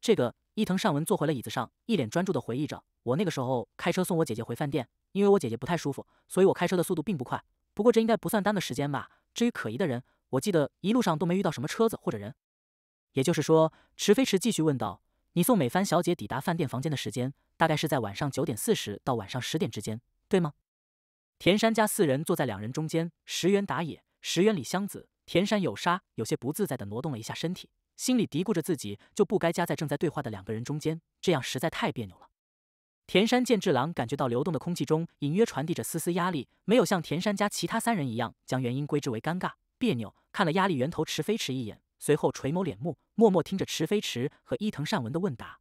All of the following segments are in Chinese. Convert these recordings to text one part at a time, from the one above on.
这个伊藤善文坐回了椅子上，一脸专注地回忆着。我那个时候开车送我姐姐回饭店，因为我姐姐不太舒服，所以我开车的速度并不快。不过这应该不算耽搁时间吧？至于可疑的人，我记得一路上都没遇到什么车子或者人。也就是说，池飞池继续问道：“你送美帆小姐抵达饭店房间的时间，大概是在晚上九点四十到晚上十点之间，对吗？”田山家四人坐在两人中间，石原打野，石原里香子，田山有沙有些不自在地挪动了一下身体。心里嘀咕着，自己就不该夹在正在对话的两个人中间，这样实在太别扭了。田山见智郎感觉到流动的空气中隐约传递着丝丝压力，没有像田山家其他三人一样将原因归之为尴尬别扭，看了压力源头池飞池一眼，随后垂眸敛目，默默听着池飞池和伊藤善文的问答。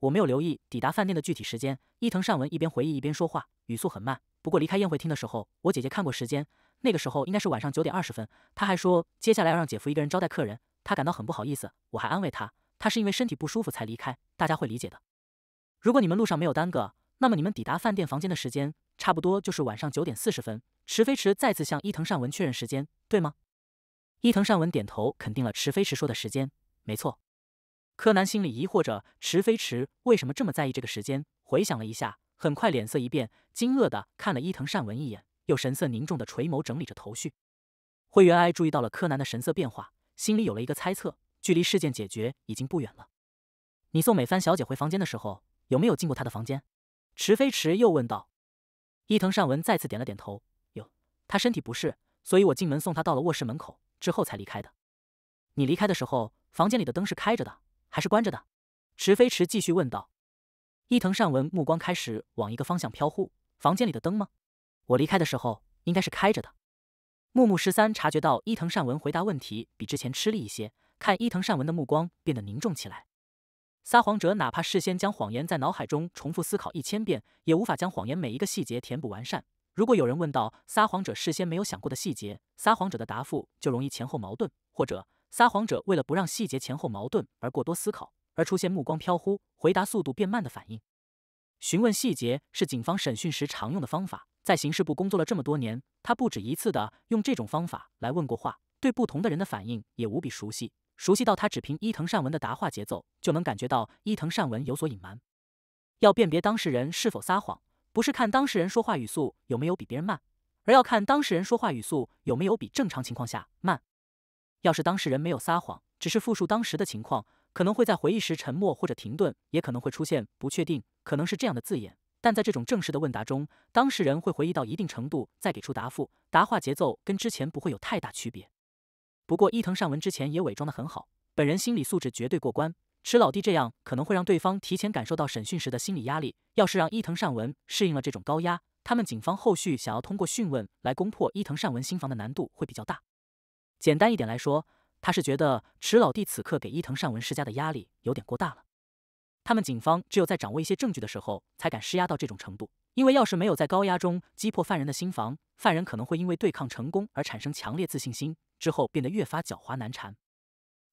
我没有留意抵达饭店的具体时间。伊藤善文一边回忆一边说话，语速很慢。不过离开宴会厅的时候，我姐姐看过时间，那个时候应该是晚上九点二十分。她还说，接下来要让姐夫一个人招待客人。他感到很不好意思，我还安慰他，他是因为身体不舒服才离开，大家会理解的。如果你们路上没有耽搁，那么你们抵达饭店房间的时间差不多就是晚上九点四十分。池飞池再次向伊藤善文确认时间，对吗？伊藤善文点头肯定了池飞池说的时间，没错。柯南心里疑惑着池飞池为什么这么在意这个时间，回想了一下，很快脸色一变，惊愕的看了伊藤善文一眼，又神色凝重的垂眸整理着头绪。灰原哀注意到了柯南的神色变化。心里有了一个猜测，距离事件解决已经不远了。你送美帆小姐回房间的时候，有没有进过她的房间？池飞池又问道。伊藤善文再次点了点头。有，她身体不适，所以我进门送她到了卧室门口之后才离开的。你离开的时候，房间里的灯是开着的还是关着的？池飞池继续问道。伊藤善文目光开始往一个方向飘忽。房间里的灯吗？我离开的时候应该是开着的。木木十三察觉到伊藤善文回答问题比之前吃力一些，看伊藤善文的目光变得凝重起来。撒谎者哪怕事先将谎言在脑海中重复思考一千遍，也无法将谎言每一个细节填补完善。如果有人问到撒谎者事先没有想过的细节，撒谎者的答复就容易前后矛盾，或者撒谎者为了不让细节前后矛盾而过多思考，而出现目光飘忽、回答速度变慢的反应。询问细节是警方审讯时常用的方法。在刑事部工作了这么多年，他不止一次的用这种方法来问过话，对不同的人的反应也无比熟悉，熟悉到他只凭伊藤善文的答话节奏，就能感觉到伊藤善文有所隐瞒。要辨别当事人是否撒谎，不是看当事人说话语速有没有比别人慢，而要看当事人说话语速有没有比正常情况下慢。要是当事人没有撒谎，只是复述当时的情况，可能会在回忆时沉默或者停顿，也可能会出现不确定，可能是这样的字眼。但在这种正式的问答中，当事人会回忆到一定程度再给出答复，答话节奏跟之前不会有太大区别。不过伊藤善文之前也伪装的很好，本人心理素质绝对过关。池老弟这样可能会让对方提前感受到审讯时的心理压力，要是让伊藤善文适应了这种高压，他们警方后续想要通过讯问来攻破伊藤善文心房的难度会比较大。简单一点来说，他是觉得池老弟此刻给伊藤善文施加的压力有点过大了。他们警方只有在掌握一些证据的时候，才敢施压到这种程度。因为要是没有在高压中击破犯人的心房，犯人可能会因为对抗成功而产生强烈自信心，之后变得越发狡猾难缠。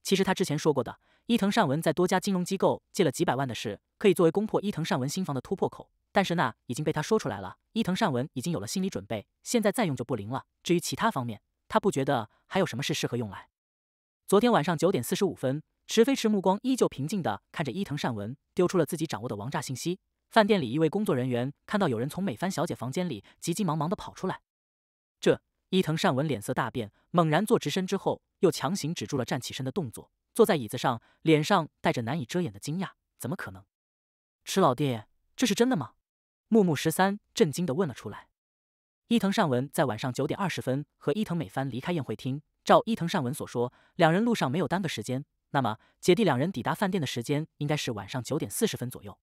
其实他之前说过的，伊藤善文在多家金融机构借了几百万的事，可以作为攻破伊藤善文心房的突破口。但是那已经被他说出来了，伊藤善文已经有了心理准备，现在再用就不灵了。至于其他方面，他不觉得还有什么事适合用来。昨天晚上九点四十五分。池飞池目光依旧平静的看着伊藤善文，丢出了自己掌握的王炸信息。饭店里一位工作人员看到有人从美帆小姐房间里急急忙忙的跑出来，这伊藤善文脸色大变，猛然坐直身之后，又强行止住了站起身的动作，坐在椅子上，脸上带着难以遮掩的惊讶。怎么可能？池老弟，这是真的吗？木木十三震惊的问了出来。伊藤善文在晚上九点二十分和伊藤美帆离开宴会厅。照伊藤善文所说，两人路上没有耽搁时间。那么，姐弟两人抵达饭店的时间应该是晚上九点四十分左右，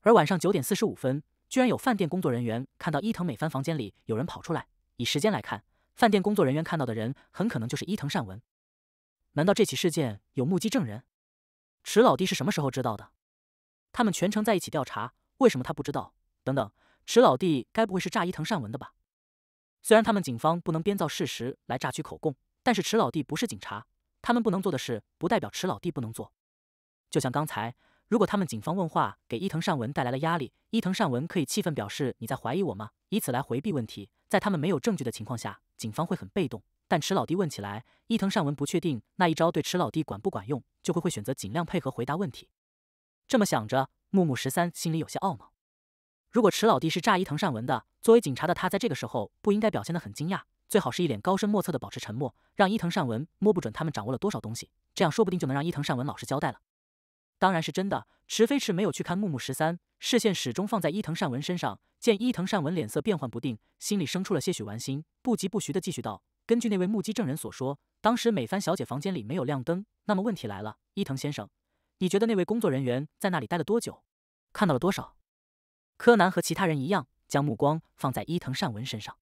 而晚上九点四十五分，居然有饭店工作人员看到伊藤美帆房间里有人跑出来。以时间来看，饭店工作人员看到的人很可能就是伊藤善文。难道这起事件有目击证人？池老弟是什么时候知道的？他们全程在一起调查，为什么他不知道？等等，池老弟该不会是诈伊藤善文的吧？虽然他们警方不能编造事实来榨取口供，但是池老弟不是警察。他们不能做的事，不代表池老弟不能做。就像刚才，如果他们警方问话给伊藤善文带来了压力，伊藤善文可以气愤表示“你在怀疑我吗？”以此来回避问题。在他们没有证据的情况下，警方会很被动。但池老弟问起来，伊藤善文不确定那一招对池老弟管不管用，就会会选择尽量配合回答问题。这么想着，木木十三心里有些懊恼。如果池老弟是诈伊藤善文的，作为警察的他，在这个时候不应该表现得很惊讶。最好是一脸高深莫测的保持沉默，让伊藤善文摸不准他们掌握了多少东西，这样说不定就能让伊藤善文老实交代了。当然是真的。池飞池没有去看木木十三，视线始终放在伊藤善文身上。见伊藤善文脸色变幻不定，心里生出了些许玩心，不疾不徐的继续道：“根据那位目击证人所说，当时美帆小姐房间里没有亮灯。那么问题来了，伊藤先生，你觉得那位工作人员在那里待了多久？看到了多少？”柯南和其他人一样，将目光放在伊藤善文身上。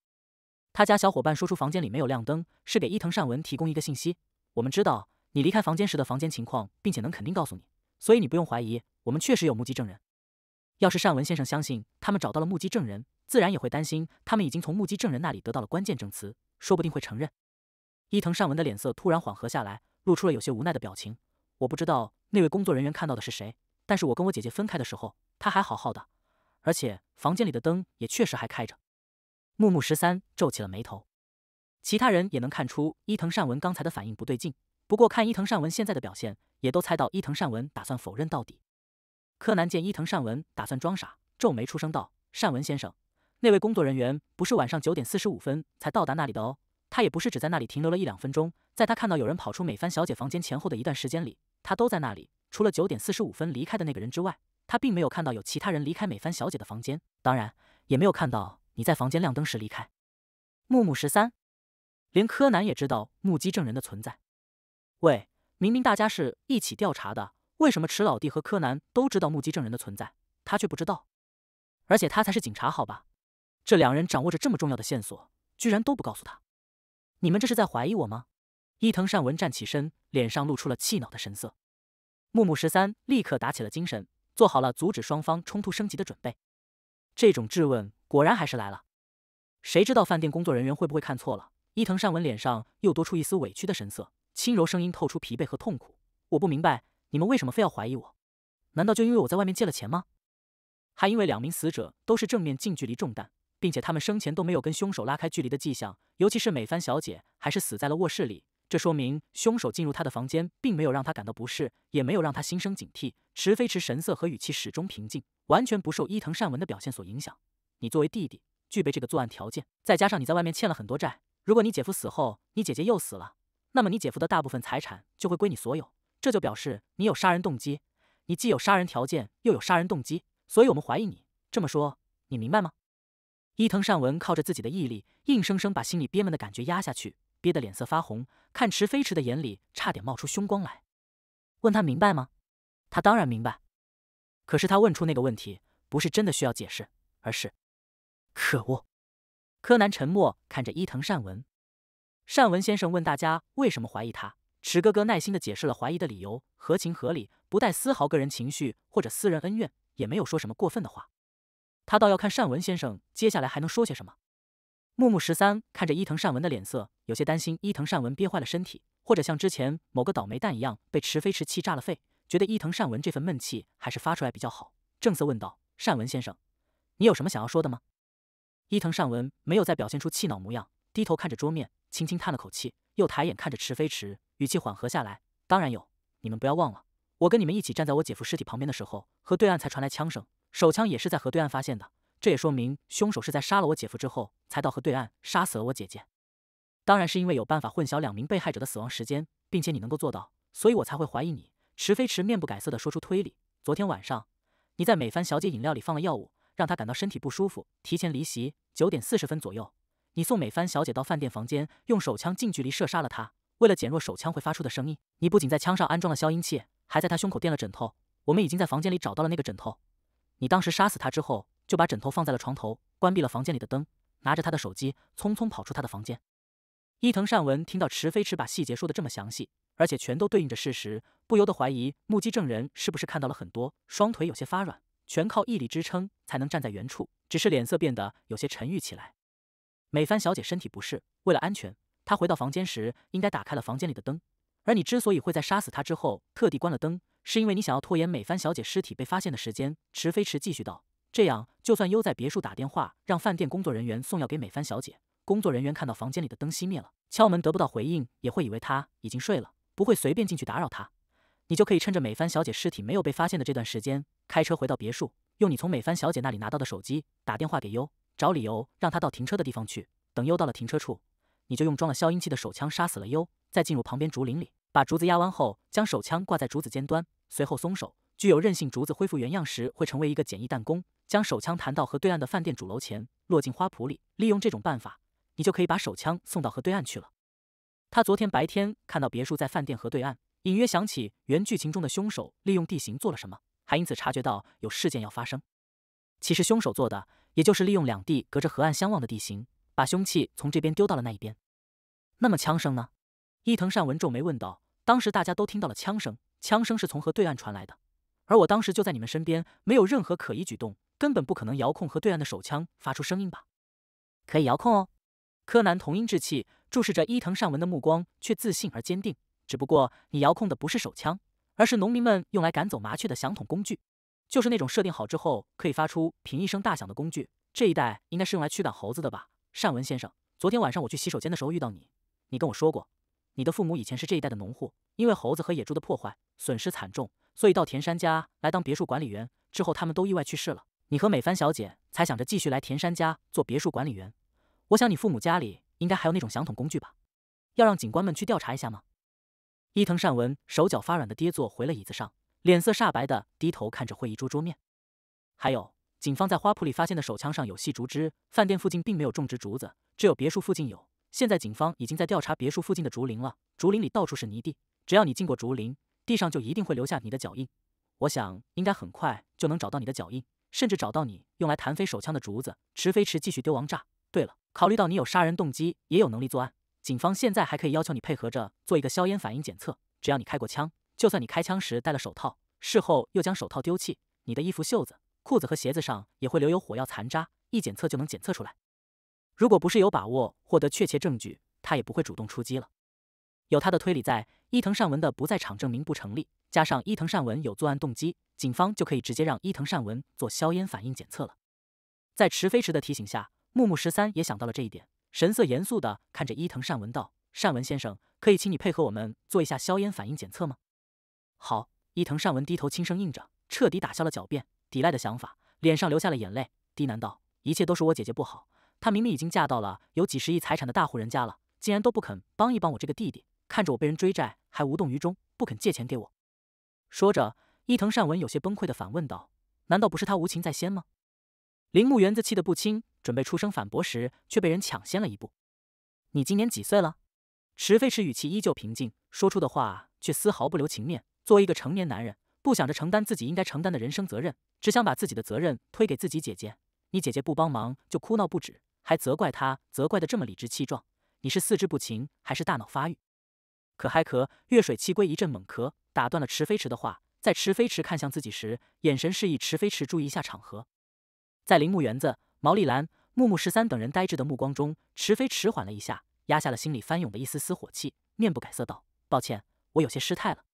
他家小伙伴说出房间里没有亮灯，是给伊藤善文提供一个信息。我们知道你离开房间时的房间情况，并且能肯定告诉你，所以你不用怀疑。我们确实有目击证人。要是善文先生相信他们找到了目击证人，自然也会担心他们已经从目击证人那里得到了关键证词，说不定会承认。伊藤善文的脸色突然缓和下来，露出了有些无奈的表情。我不知道那位工作人员看到的是谁，但是我跟我姐姐分开的时候，他还好好的，而且房间里的灯也确实还开着。木木十三皱起了眉头，其他人也能看出伊藤善文刚才的反应不对劲。不过看伊藤善文现在的表现，也都猜到伊藤善文打算否认到底。柯南见伊藤善文打算装傻，皱眉出声道：“善文先生，那位工作人员不是晚上九点四十五分才到达那里的哦。他也不是只在那里停留了一两分钟。在他看到有人跑出美帆小姐房间前后的一段时间里，他都在那里。除了九点四十五分离开的那个人之外，他并没有看到有其他人离开美帆小姐的房间。当然，也没有看到。”你在房间亮灯时离开。木木十三，连柯南也知道目击证人的存在。喂，明明大家是一起调查的，为什么池老弟和柯南都知道目击证人的存在，他却不知道？而且他才是警察，好吧？这两人掌握着这么重要的线索，居然都不告诉他。你们这是在怀疑我吗？伊藤善文站起身，脸上露出了气恼的神色。木木十三立刻打起了精神，做好了阻止双方冲突升级的准备。这种质问。果然还是来了，谁知道饭店工作人员会不会看错了？伊藤善文脸上又多出一丝委屈的神色，轻柔声音透出疲惫和痛苦。我不明白，你们为什么非要怀疑我？难道就因为我在外面借了钱吗？还因为两名死者都是正面近距离中弹，并且他们生前都没有跟凶手拉开距离的迹象，尤其是美帆小姐，还是死在了卧室里。这说明凶手进入她的房间，并没有让她感到不适，也没有让她心生警惕。池飞驰神色和语气始终平静，完全不受伊藤善文的表现所影响。你作为弟弟，具备这个作案条件，再加上你在外面欠了很多债。如果你姐夫死后，你姐姐又死了，那么你姐夫的大部分财产就会归你所有，这就表示你有杀人动机。你既有杀人条件，又有杀人动机，所以我们怀疑你。这么说，你明白吗？伊藤善文靠着自己的毅力，硬生生把心里憋闷的感觉压下去，憋得脸色发红，看池飞驰的眼里差点冒出凶光来，问他明白吗？他当然明白。可是他问出那个问题，不是真的需要解释，而是。可恶！柯南沉默看着伊藤善文。善文先生问大家为什么怀疑他。池哥哥耐心的解释了怀疑的理由，合情合理，不带丝毫个人情绪或者私人恩怨，也没有说什么过分的话。他倒要看善文先生接下来还能说些什么。木木十三看着伊藤善文的脸色，有些担心伊藤善文憋坏了身体，或者像之前某个倒霉蛋一样被池飞池气炸了肺。觉得伊藤善文这份闷气还是发出来比较好，正色问道：“善文先生，你有什么想要说的吗？”伊藤善文没有再表现出气恼模样，低头看着桌面，轻轻叹了口气，又抬眼看着池飞池，语气缓和下来：“当然有，你们不要忘了，我跟你们一起站在我姐夫尸体旁边的时候，河对岸才传来枪声，手枪也是在河对岸发现的。这也说明凶手是在杀了我姐夫之后，才到河对岸杀死了我姐姐。当然是因为有办法混淆两名被害者的死亡时间，并且你能够做到，所以我才会怀疑你。”池飞池面不改色地说出推理：“昨天晚上你在美帆小姐饮料里放了药物，让她感到身体不舒服，提前离席。”九点四十分左右，你送美帆小姐到饭店房间，用手枪近距离射杀了她。为了减弱手枪会发出的声音，你不仅在枪上安装了消音器，还在她胸口垫了枕头。我们已经在房间里找到了那个枕头。你当时杀死她之后，就把枕头放在了床头，关闭了房间里的灯，拿着她的手机，匆匆跑出她的房间。伊藤善文听到池飞池把细节说的这么详细，而且全都对应着事实，不由得怀疑目击证人是不是看到了很多，双腿有些发软。全靠毅力支撑，才能站在原处。只是脸色变得有些沉郁起来。美帆小姐身体不适，为了安全，她回到房间时应该打开了房间里的灯。而你之所以会在杀死她之后特地关了灯，是因为你想要拖延美帆小姐尸体被发现的时间。池飞池继续道：“这样，就算优在别墅打电话让饭店工作人员送药给美帆小姐，工作人员看到房间里的灯熄灭了，敲门得不到回应，也会以为她已经睡了，不会随便进去打扰她。”你就可以趁着美帆小姐尸体没有被发现的这段时间，开车回到别墅，用你从美帆小姐那里拿到的手机打电话给优，找理由让他到停车的地方去。等优到了停车处，你就用装了消音器的手枪杀死了优，再进入旁边竹林里，把竹子压弯后，将手枪挂在竹子尖端，随后松手，具有韧性竹子恢复原样时会成为一个简易弹弓，将手枪弹到河对岸的饭店主楼前，落进花圃里。利用这种办法，你就可以把手枪送到河对岸去了。他昨天白天看到别墅在饭店河对岸。隐约想起原剧情中的凶手利用地形做了什么，还因此察觉到有事件要发生。其实凶手做的也就是利用两地隔着河岸相望的地形，把凶器从这边丢到了那一边。那么枪声呢？伊藤善文皱眉问道。当时大家都听到了枪声，枪声是从河对岸传来的，而我当时就在你们身边，没有任何可疑举动，根本不可能遥控河对岸的手枪发出声音吧？可以遥控哦。柯南童音稚气，注视着伊藤善文的目光却自信而坚定。只不过你遥控的不是手枪，而是农民们用来赶走麻雀的响筒工具，就是那种设定好之后可以发出“平一声大响的工具。这一带应该是用来驱赶猴子的吧，善文先生。昨天晚上我去洗手间的时候遇到你，你跟我说过，你的父母以前是这一带的农户，因为猴子和野猪的破坏，损失惨重，所以到田山家来当别墅管理员。之后他们都意外去世了，你和美帆小姐才想着继续来田山家做别墅管理员。我想你父母家里应该还有那种响筒工具吧？要让警官们去调查一下吗？伊藤善文手脚发软的跌坐回了椅子上，脸色煞白的低头看着会议桌桌面。还有，警方在花圃里发现的手枪上有细竹枝，饭店附近并没有种植竹子，只有别墅附近有。现在警方已经在调查别墅附近的竹林了，竹林里到处是泥地，只要你进过竹林，地上就一定会留下你的脚印。我想应该很快就能找到你的脚印，甚至找到你用来弹飞手枪的竹子。池飞池继续丢王炸。对了，考虑到你有杀人动机，也有能力作案。警方现在还可以要求你配合着做一个硝烟反应检测，只要你开过枪，就算你开枪时戴了手套，事后又将手套丢弃，你的衣服袖子、裤子和鞋子上也会留有火药残渣，一检测就能检测出来。如果不是有把握获得确切证据，他也不会主动出击了。有他的推理在，伊藤善文的不在场证明不成立，加上伊藤善文有作案动机，警方就可以直接让伊藤善文做硝烟反应检测了。在池飞池的提醒下，木木十三也想到了这一点。神色严肃地看着伊藤善文道：“善文先生，可以请你配合我们做一下硝烟反应检测吗？”好，伊藤善文低头轻声应着，彻底打消了狡辩、抵赖的想法，脸上流下了眼泪，低喃道：“一切都是我姐姐不好，她明明已经嫁到了有几十亿财产的大户人家了，竟然都不肯帮一帮我这个弟弟，看着我被人追债还无动于衷，不肯借钱给我。”说着，伊藤善文有些崩溃地反问道：“难道不是他无情在先吗？”铃木园子气得不轻。准备出声反驳时，却被人抢先了一步。你今年几岁了？池飞驰语气依旧平静，说出的话却丝毫不留情面。作为一个成年男人，不想着承担自己应该承担的人生责任，只想把自己的责任推给自己姐姐。你姐姐不帮忙就哭闹不止，还责怪他，责怪的这么理直气壮。你是四肢不勤还是大脑发育？可嗨咳，月水七龟一阵猛咳，打断了池飞驰的话。在池飞驰看向自己时，眼神示意池飞驰注意一下场合。在铃木园子。毛利兰、木木十三等人呆滞的目光中，池飞迟缓了一下，压下了心里翻涌的一丝丝火气，面不改色道：“抱歉，我有些失态了。”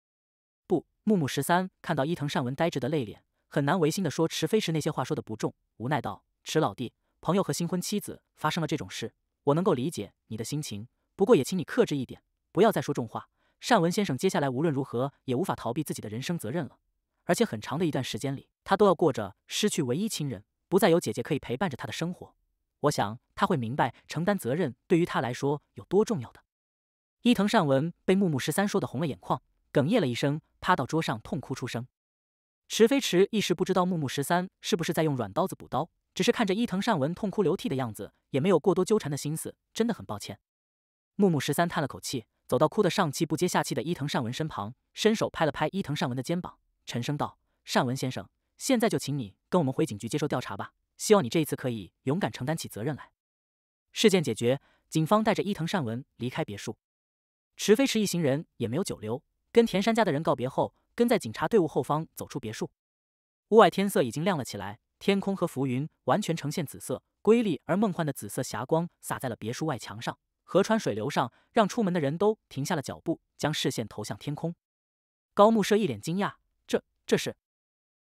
不，木木十三看到伊藤善文呆滞的泪脸，很难违心的说池飞时那些话说的不重，无奈道：“池老弟，朋友和新婚妻子发生了这种事，我能够理解你的心情，不过也请你克制一点，不要再说重话。善文先生，接下来无论如何也无法逃避自己的人生责任了，而且很长的一段时间里，他都要过着失去唯一亲人。”不再有姐姐可以陪伴着他的生活，我想他会明白承担责任对于他来说有多重要的。伊藤善文被木木十三说的红了眼眶，哽咽了一声，趴到桌上痛哭出声。池飞池一时不知道木木十三是不是在用软刀子补刀，只是看着伊藤善文痛哭流涕的样子，也没有过多纠缠的心思。真的很抱歉。木木十三叹了口气，走到哭得上气不接下气的伊藤善文身旁，伸手拍了拍伊藤善文的肩膀，沉声道：“善文先生。”现在就请你跟我们回警局接受调查吧。希望你这一次可以勇敢承担起责任来。事件解决，警方带着伊藤善文离开别墅。池飞驰一行人也没有久留，跟田山家的人告别后，跟在警察队伍后方走出别墅。屋外天色已经亮了起来，天空和浮云完全呈现紫色，瑰丽而梦幻的紫色霞光洒在了别墅外墙上、河川水流上，让出门的人都停下了脚步，将视线投向天空。高木社一脸惊讶：“这这是？”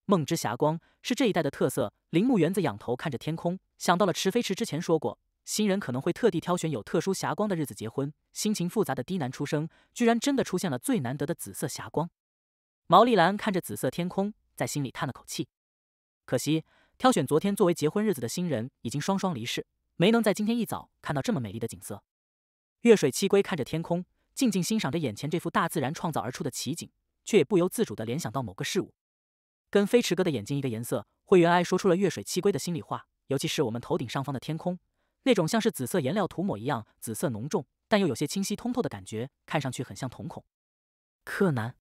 梦之霞光是这一带的特色。铃木园子仰头看着天空，想到了池飞池之前说过，新人可能会特地挑选有特殊霞光的日子结婚。心情复杂的低男出声，居然真的出现了最难得的紫色霞光。毛利兰看着紫色天空，在心里叹了口气，可惜挑选昨天作为结婚日子的新人已经双双离世，没能在今天一早看到这么美丽的景色。月水七龟看着天空，静静欣赏着眼前这幅大自然创造而出的奇景，却也不由自主的联想到某个事物。跟飞驰哥的眼睛一个颜色，灰原哀说出了月水七龟的心里话。尤其是我们头顶上方的天空，那种像是紫色颜料涂抹一样，紫色浓重，但又有些清晰通透的感觉，看上去很像瞳孔。柯南，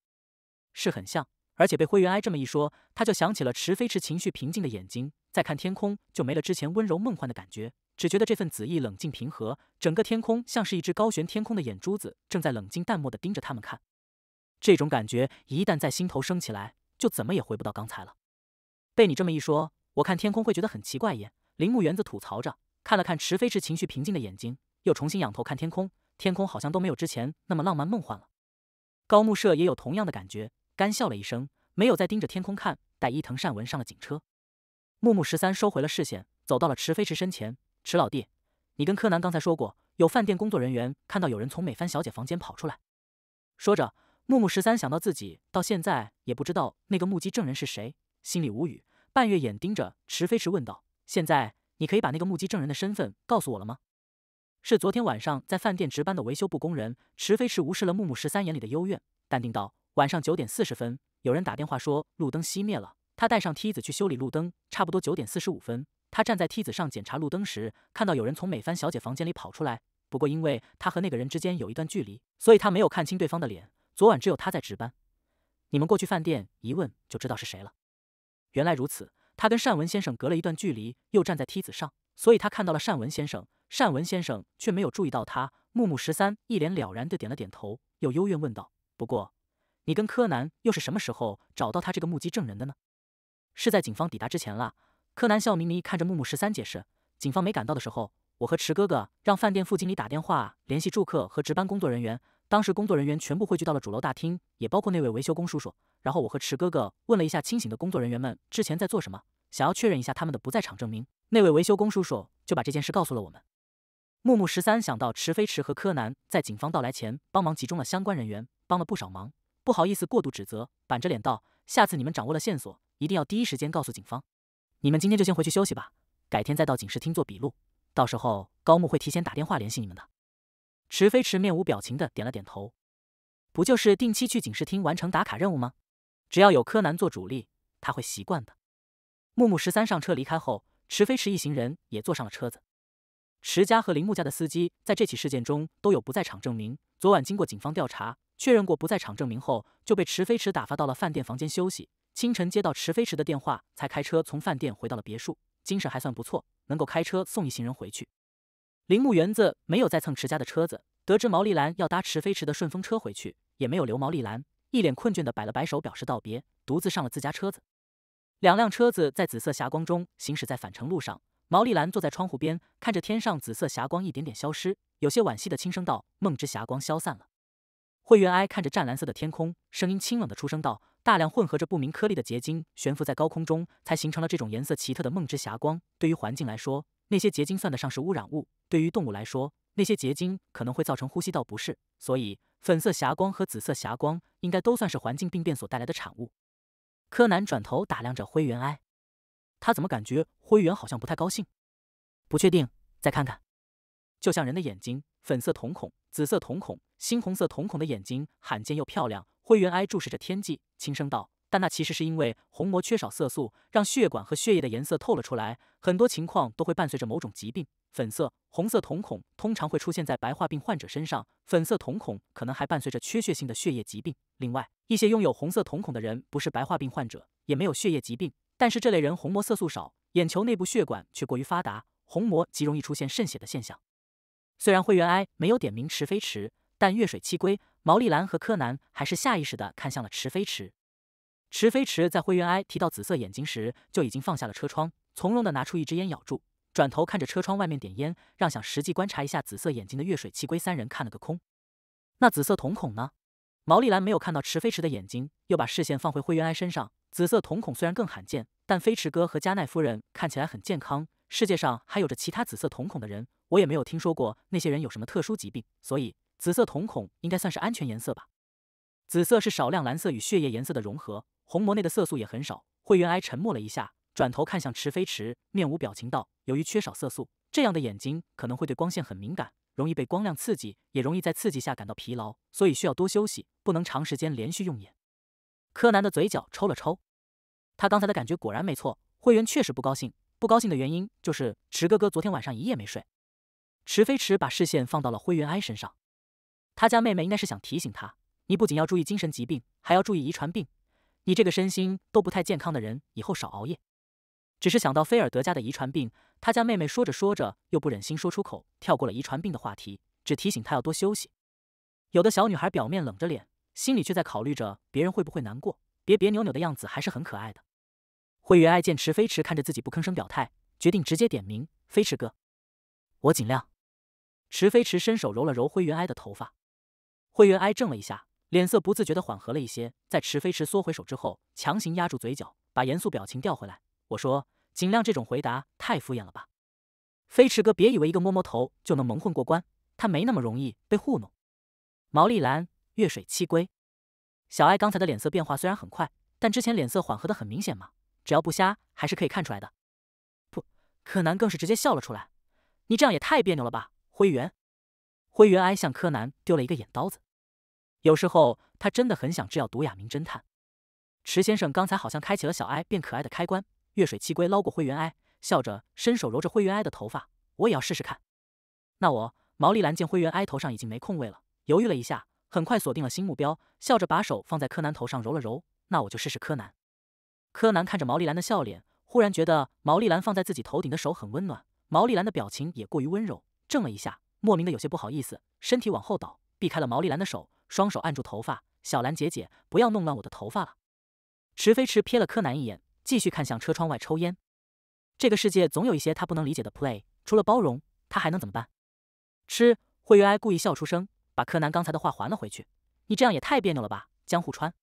是很像。而且被灰原哀这么一说，他就想起了池飞驰情绪平静的眼睛。再看天空，就没了之前温柔梦幻的感觉，只觉得这份紫意冷静平和，整个天空像是一只高悬天空的眼珠子，正在冷静淡漠地盯着他们看。这种感觉一旦在心头升起来。就怎么也回不到刚才了。被你这么一说，我看天空会觉得很奇怪耶。铃木园子吐槽着，看了看池飞驰情绪平静的眼睛，又重新仰头看天空。天空好像都没有之前那么浪漫梦幻了。高木社也有同样的感觉，干笑了一声，没有再盯着天空看，带伊藤善文上了警车。木木十三收回了视线，走到了池飞驰身前：“池老弟，你跟柯南刚才说过，有饭店工作人员看到有人从美帆小姐房间跑出来。”说着。木木十三想到自己到现在也不知道那个目击证人是谁，心里无语，半月眼盯着池飞池问道：“现在你可以把那个目击证人的身份告诉我了吗？”是昨天晚上在饭店值班的维修部工人池飞池无视了木木十三眼里的幽怨，淡定道：“晚上九点四十分，有人打电话说路灯熄灭了，他带上梯子去修理路灯。差不多九点四十五分，他站在梯子上检查路灯时，看到有人从美帆小姐房间里跑出来。不过因为他和那个人之间有一段距离，所以他没有看清对方的脸。”昨晚只有他在值班，你们过去饭店一问就知道是谁了。原来如此，他跟善文先生隔了一段距离，又站在梯子上，所以他看到了善文先生，善文先生却没有注意到他。木木十三一脸了然地点了点头，又幽怨问道：“不过，你跟柯南又是什么时候找到他这个目击证人的呢？”是在警方抵达之前了。柯南笑眯眯看着木木十三解释：“警方没赶到的时候，我和迟哥哥让饭店副经理打电话联系住客和值班工作人员。”当时工作人员全部汇聚到了主楼大厅，也包括那位维修工叔叔。然后我和池哥哥问了一下清醒的工作人员们之前在做什么，想要确认一下他们的不在场证明。那位维修工叔叔就把这件事告诉了我们。木木十三想到池飞池和柯南在警方到来前帮忙集中了相关人员，帮了不少忙，不好意思过度指责，板着脸道：“下次你们掌握了线索，一定要第一时间告诉警方。你们今天就先回去休息吧，改天再到警视厅做笔录，到时候高木会提前打电话联系你们的。”池飞池面无表情的点了点头，不就是定期去警视厅完成打卡任务吗？只要有柯南做主力，他会习惯的。木木十三上车离开后，池飞池一行人也坐上了车子。池家和铃木家的司机在这起事件中都有不在场证明，昨晚经过警方调查确认过不在场证明后，就被池飞池打发到了饭店房间休息。清晨接到池飞池的电话，才开车从饭店回到了别墅，精神还算不错，能够开车送一行人回去。铃木园子没有再蹭池家的车子，得知毛利兰要搭池飞驰的顺风车回去，也没有留毛利兰，一脸困倦的摆了摆手表示道别，独自上了自家车子。两辆车子在紫色霞光中行驶在返程路上，毛利兰坐在窗户边，看着天上紫色霞光一点点消失，有些惋惜的轻声道：“梦之霞光消散了。”惠源哀看着湛蓝色的天空，声音清冷的出声道：“大量混合着不明颗粒的结晶悬浮在高空中，才形成了这种颜色奇特的梦之霞光。对于环境来说。”那些结晶算得上是污染物，对于动物来说，那些结晶可能会造成呼吸道不适，所以粉色霞光和紫色霞光应该都算是环境病变所带来的产物。柯南转头打量着灰原哀，他怎么感觉灰原好像不太高兴？不确定，再看看。就像人的眼睛，粉色瞳孔、紫色瞳孔、猩红色瞳孔的眼睛，罕见又漂亮。灰原哀注视着天际，轻声道。但那其实是因为虹膜缺少色素，让血管和血液的颜色透了出来。很多情况都会伴随着某种疾病。粉色、红色瞳孔通常会出现在白化病患者身上。粉色瞳孔可能还伴随着缺血性的血液疾病。另外，一些拥有红色瞳孔的人不是白化病患者，也没有血液疾病，但是这类人虹膜色素少，眼球内部血管却过于发达，虹膜极容易出现渗血的现象。虽然灰原哀没有点名池飞池，但月水七龟、毛利兰和柯南还是下意识的看向了池飞池。池飞驰在灰原哀提到紫色眼睛时，就已经放下了车窗，从容地拿出一支烟，咬住，转头看着车窗外面点烟，让想实际观察一下紫色眼睛的月水七龟三人看了个空。那紫色瞳孔呢？毛利兰没有看到池飞驰的眼睛，又把视线放回灰原哀身上。紫色瞳孔虽然更罕见，但飞驰哥和加奈夫人看起来很健康。世界上还有着其他紫色瞳孔的人，我也没有听说过那些人有什么特殊疾病，所以紫色瞳孔应该算是安全颜色吧。紫色是少量蓝色与血液颜色的融合。虹膜内的色素也很少。灰原哀沉默了一下，转头看向池飞池，面无表情道：“由于缺少色素，这样的眼睛可能会对光线很敏感，容易被光亮刺激，也容易在刺激下感到疲劳，所以需要多休息，不能长时间连续用眼。”柯南的嘴角抽了抽，他刚才的感觉果然没错，灰原确实不高兴。不高兴的原因就是池哥哥昨天晚上一夜没睡。池飞池把视线放到了灰原哀身上，他家妹妹应该是想提醒他：你不仅要注意精神疾病，还要注意遗传病。你这个身心都不太健康的人，以后少熬夜。只是想到菲尔德家的遗传病，他家妹妹说着说着又不忍心说出口，跳过了遗传病的话题，只提醒他要多休息。有的小女孩表面冷着脸，心里却在考虑着别人会不会难过，别别扭扭的样子还是很可爱的。灰原哀见池飞驰看着自己不吭声表态，决定直接点名：“飞驰哥，我尽量。”池飞驰伸手揉了揉灰原哀的头发，灰原哀怔了一下。脸色不自觉的缓和了一些，在池飞驰缩回手之后，强行压住嘴角，把严肃表情调回来。我说：“尽量这种回答太敷衍了吧，飞驰哥，别以为一个摸摸头就能蒙混过关，他没那么容易被糊弄。”毛利兰月水七龟，小艾刚才的脸色变化虽然很快，但之前脸色缓和的很明显嘛，只要不瞎还是可以看出来的。噗，柯南更是直接笑了出来，你这样也太别扭了吧，灰原。灰原哀向柯南丢了一个眼刀子。有时候他真的很想制药毒哑名侦探，池先生刚才好像开启了小哀变可爱的开关，月水七龟捞过灰原哀，笑着伸手揉着灰原哀的头发。我也要试试看。那我毛利兰见灰原哀头上已经没空位了，犹豫了一下，很快锁定了新目标，笑着把手放在柯南头上揉了揉。那我就试试柯南。柯南看着毛利兰的笑脸，忽然觉得毛利兰放在自己头顶的手很温暖，毛利兰的表情也过于温柔，怔了一下，莫名的有些不好意思，身体往后倒，避开了毛利兰的手。双手按住头发，小兰姐姐，不要弄乱我的头发了。池飞池瞥了柯南一眼，继续看向车窗外抽烟。这个世界总有一些他不能理解的 play，除了包容，他还能怎么办？吃灰原哀故意笑出声，把柯南刚才的话还了回去。你这样也太别扭了吧，江户川。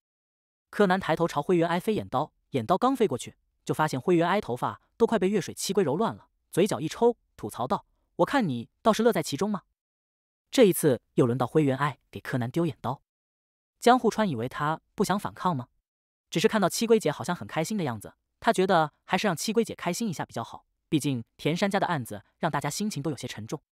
柯南抬头朝灰原哀飞眼刀，眼刀刚飞过去，就发现灰原哀头发都快被月水七龟揉乱了，嘴角一抽，吐槽道：“我看你倒是乐在其中吗？”这一次又轮到灰原哀给柯南丢眼刀，江户川以为他不想反抗吗？只是看到七龟姐好像很开心的样子，他觉得还是让七龟姐开心一下比较好。毕竟田山家的案子让大家心情都有些沉重。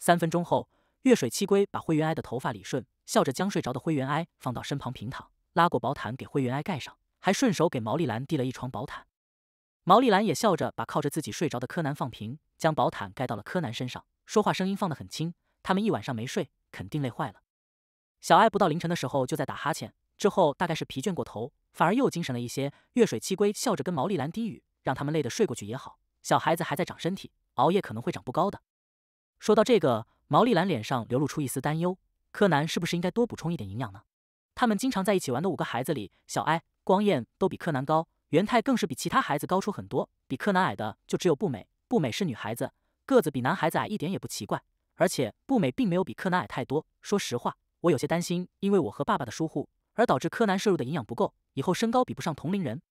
三分钟后，月水七龟把灰原哀的头发理顺，笑着将睡着的灰原哀放到身旁平躺，拉过薄毯给灰原哀盖上，还顺手给毛利兰递了一床薄毯。毛利兰也笑着把靠着自己睡着的柯南放平，将薄毯盖到了柯南身上，说话声音放得很轻。他们一晚上没睡，肯定累坏了。小艾不到凌晨的时候就在打哈欠，之后大概是疲倦过头，反而又精神了一些。月水七龟笑着跟毛利兰低语，让他们累得睡过去也好，小孩子还在长身体，熬夜可能会长不高的。说到这个，毛利兰脸上流露出一丝担忧：柯南是不是应该多补充一点营养呢？他们经常在一起玩的五个孩子里，小艾、光彦都比柯南高，元太更是比其他孩子高出很多，比柯南矮的就只有不美。不美是女孩子，个子比男孩子矮一点也不奇怪。而且步美并没有比柯南矮太多。说实话，我有些担心，因为我和爸爸的疏忽，而导致柯南摄入的营养不够，以后身高比不上同龄人。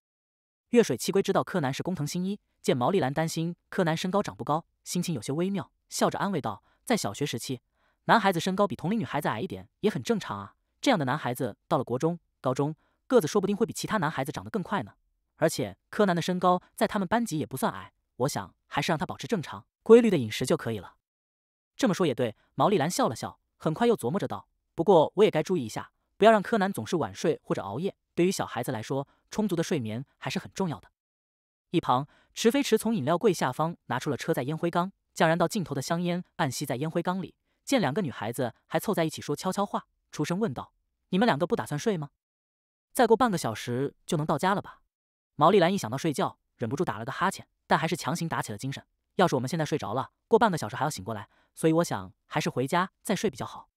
月水七龟知道柯南是工藤新一，见毛利兰担心柯南身高长不高，心情有些微妙，笑着安慰道：“在小学时期，男孩子身高比同龄女孩子矮一点也很正常啊。这样的男孩子到了国中、高中，个子说不定会比其他男孩子长得更快呢。而且柯南的身高在他们班级也不算矮，我想还是让他保持正常、规律的饮食就可以了。”这么说也对，毛利兰笑了笑，很快又琢磨着道：“不过我也该注意一下，不要让柯南总是晚睡或者熬夜。对于小孩子来说，充足的睡眠还是很重要的。”一旁，池飞池从饮料柜下方拿出了车载烟灰缸，将燃到尽头的香烟按吸在烟灰缸里。见两个女孩子还凑在一起说悄悄话，出声问道：“你们两个不打算睡吗？再过半个小时就能到家了吧？”毛利兰一想到睡觉，忍不住打了个哈欠，但还是强行打起了精神。要是我们现在睡着了，过半个小时还要醒过来，所以我想还是回家再睡比较好。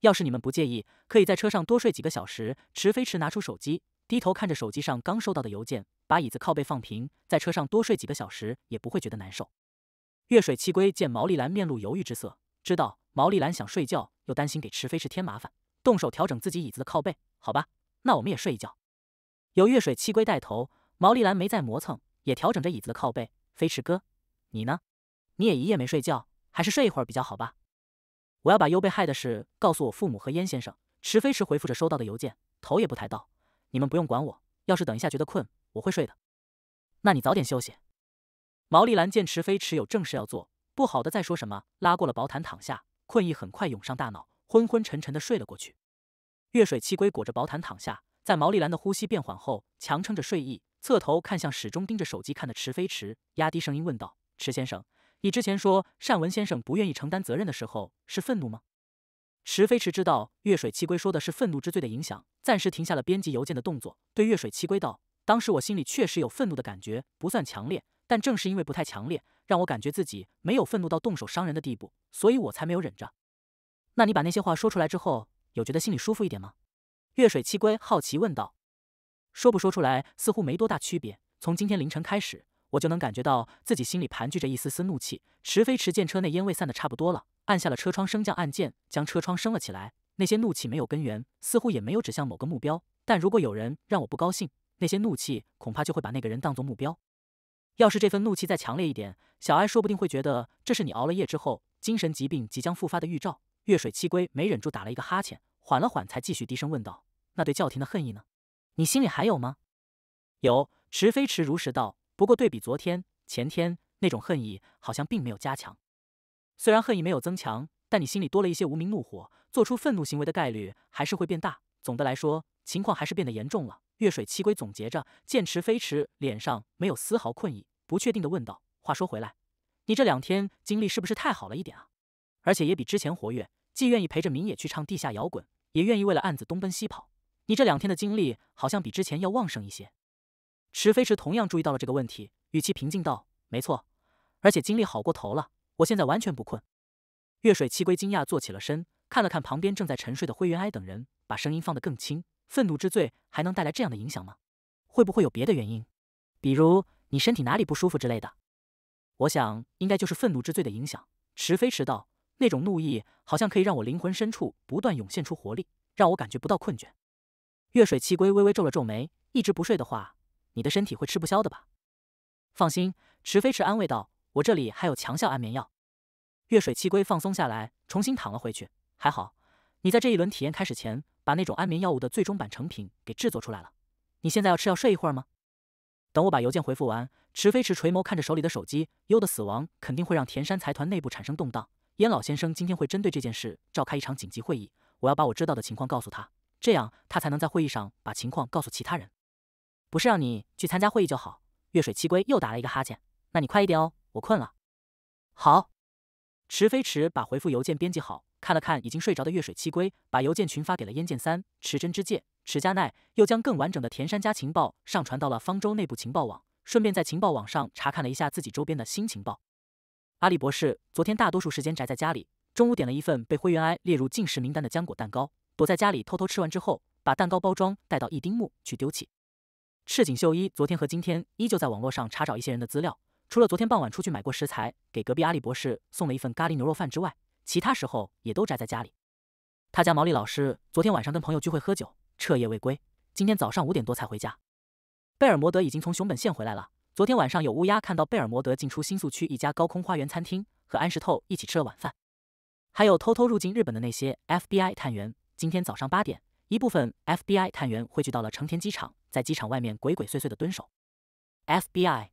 要是你们不介意，可以在车上多睡几个小时。池飞驰拿出手机，低头看着手机上刚收到的邮件，把椅子靠背放平，在车上多睡几个小时也不会觉得难受。月水七龟见毛利兰面露犹豫之色，知道毛利兰想睡觉，又担心给池飞驰添麻烦，动手调整自己椅子的靠背。好吧，那我们也睡一觉。由月水七龟带头，毛利兰没再磨蹭，也调整着椅子的靠背。飞驰哥。你呢？你也一夜没睡觉，还是睡一会儿比较好吧。我要把优被害的事告诉我父母和燕先生。池飞驰回复着收到的邮件，头也不抬道：“你们不用管我，要是等一下觉得困，我会睡的。”那你早点休息。毛丽兰见池飞驰有正事要做，不好的再说什么，拉过了薄毯躺下，困意很快涌上大脑，昏昏沉沉的睡了过去。月水七龟裹着薄毯躺下，在毛丽兰的呼吸变缓后，强撑着睡意，侧头看向始终盯着手机看的池飞驰，压低声音问道。池先生，你之前说善文先生不愿意承担责任的时候是愤怒吗？池飞池知道月水七龟说的是愤怒之罪的影响，暂时停下了编辑邮件的动作，对月水七龟道：“当时我心里确实有愤怒的感觉，不算强烈，但正是因为不太强烈，让我感觉自己没有愤怒到动手伤人的地步，所以我才没有忍着。”那你把那些话说出来之后，有觉得心里舒服一点吗？月水七龟好奇问道：“说不说出来似乎没多大区别。从今天凌晨开始。”我就能感觉到自己心里盘踞着一丝丝怒气。池飞驰见车内烟味散的差不多了，按下了车窗升降按键，将车窗升了起来。那些怒气没有根源，似乎也没有指向某个目标。但如果有人让我不高兴，那些怒气恐怕就会把那个人当作目标。要是这份怒气再强烈一点，小艾说不定会觉得这是你熬了夜之后精神疾病即将复发的预兆。月水七龟没忍住打了一个哈欠，缓了缓才继续低声问道：“那对教廷的恨意呢？你心里还有吗？”有，池飞驰如实道。不过，对比昨天、前天那种恨意，好像并没有加强。虽然恨意没有增强，但你心里多了一些无名怒火，做出愤怒行为的概率还是会变大。总的来说，情况还是变得严重了。月水七龟总结着，剑池飞驰脸上没有丝毫困意，不确定的问道：“话说回来，你这两天精力是不是太好了一点啊？而且也比之前活跃，既愿意陪着明野去唱地下摇滚，也愿意为了案子东奔西跑。你这两天的精力好像比之前要旺盛一些。”池飞池同样注意到了这个问题，语气平静道：“没错，而且精力好过头了，我现在完全不困。”月水七龟惊讶坐起了身，看了看旁边正在沉睡的灰原哀等人，把声音放得更轻：“愤怒之罪还能带来这样的影响吗？会不会有别的原因？比如你身体哪里不舒服之类的？”我想应该就是愤怒之罪的影响。”池飞池道：“那种怒意好像可以让我灵魂深处不断涌现出活力，让我感觉不到困倦。”月水七龟微微皱了皱眉：“一直不睡的话……”你的身体会吃不消的吧？放心，池飞池安慰道：“我这里还有强效安眠药。”月水七龟放松下来，重新躺了回去。还好，你在这一轮体验开始前，把那种安眠药物的最终版成品给制作出来了。你现在要吃药睡一会儿吗？等我把邮件回复完，池飞池垂眸看着手里的手机。优的死亡肯定会让田山财团内部产生动荡，燕老先生今天会针对这件事召开一场紧急会议，我要把我知道的情况告诉他，这样他才能在会议上把情况告诉其他人。不是让你去参加会议就好。月水七龟又打了一个哈欠，那你快一点哦，我困了。好，池飞池把回复邮件编辑好，看了看已经睡着的月水七龟，把邮件群发给了燕剑三、池真之介、池佳奈，又将更完整的田山家情报上传到了方舟内部情报网，顺便在情报网上查看了一下自己周边的新情报。阿笠博士昨天大多数时间宅在家里，中午点了一份被灰原哀列入禁食名单的浆果蛋糕，躲在家里偷偷吃完之后，把蛋糕包装带到一丁目去丢弃。赤井秀一昨天和今天依旧在网络上查找一些人的资料，除了昨天傍晚出去买过食材，给隔壁阿笠博士送了一份咖喱牛肉饭之外，其他时候也都宅在家里。他家毛利老师昨天晚上跟朋友聚会喝酒，彻夜未归，今天早上五点多才回家。贝尔摩德已经从熊本县回来了。昨天晚上有乌鸦看到贝尔摩德进出新宿区一家高空花园餐厅，和安石透一起吃了晚饭。还有偷偷入境日本的那些 FBI 探员，今天早上八点，一部分 FBI 探员汇聚到了成田机场。在机场外面鬼鬼祟祟的蹲守，FBI，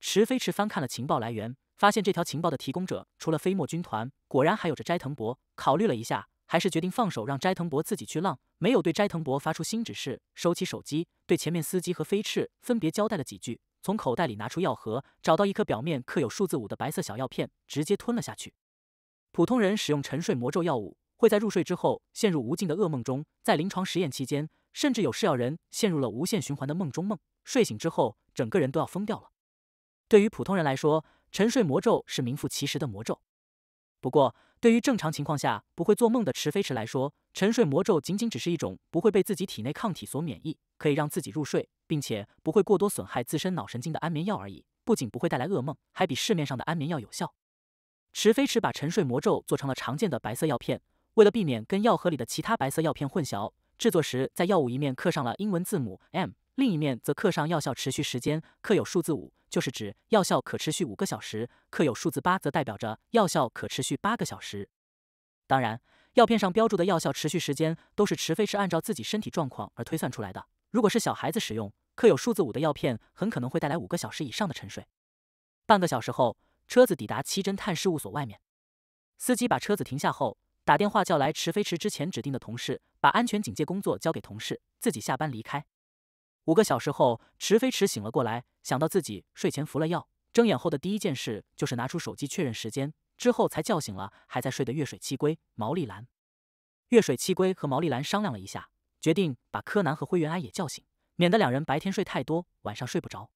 池飞驰翻看了情报来源，发现这条情报的提供者除了飞墨军团，果然还有着斋藤博。考虑了一下，还是决定放手让斋藤博自己去浪，没有对斋藤博发出新指示，收起手机，对前面司机和飞翅分别交代了几句，从口袋里拿出药盒，找到一颗表面刻有数字五的白色小药片，直接吞了下去。普通人使用沉睡魔咒药物，会在入睡之后陷入无尽的噩梦中。在临床实验期间。甚至有试药人陷入了无限循环的梦中梦，睡醒之后整个人都要疯掉了。对于普通人来说，沉睡魔咒是名副其实的魔咒。不过，对于正常情况下不会做梦的池飞池来说，沉睡魔咒仅仅只是一种不会被自己体内抗体所免疫，可以让自己入睡，并且不会过多损害自身脑神经的安眠药而已。不仅不会带来噩梦，还比市面上的安眠药有效。池飞池把沉睡魔咒做成了常见的白色药片，为了避免跟药盒里的其他白色药片混淆。制作时，在药物一面刻上了英文字母 M，另一面则刻上药效持续时间。刻有数字五，就是指药效可持续五个小时；刻有数字八，则代表着药效可持续八个小时。当然，药片上标注的药效持续时间都是持飞是按照自己身体状况而推算出来的。如果是小孩子使用，刻有数字五的药片很可能会带来五个小时以上的沉睡。半个小时后，车子抵达七侦探事务所外面。司机把车子停下后。打电话叫来池飞池之前指定的同事，把安全警戒工作交给同事，自己下班离开。五个小时后，池飞池醒了过来，想到自己睡前服了药，睁眼后的第一件事就是拿出手机确认时间，之后才叫醒了还在睡的月水七龟、毛利兰。月水七龟和毛利兰商量了一下，决定把柯南和灰原哀也叫醒，免得两人白天睡太多，晚上睡不着。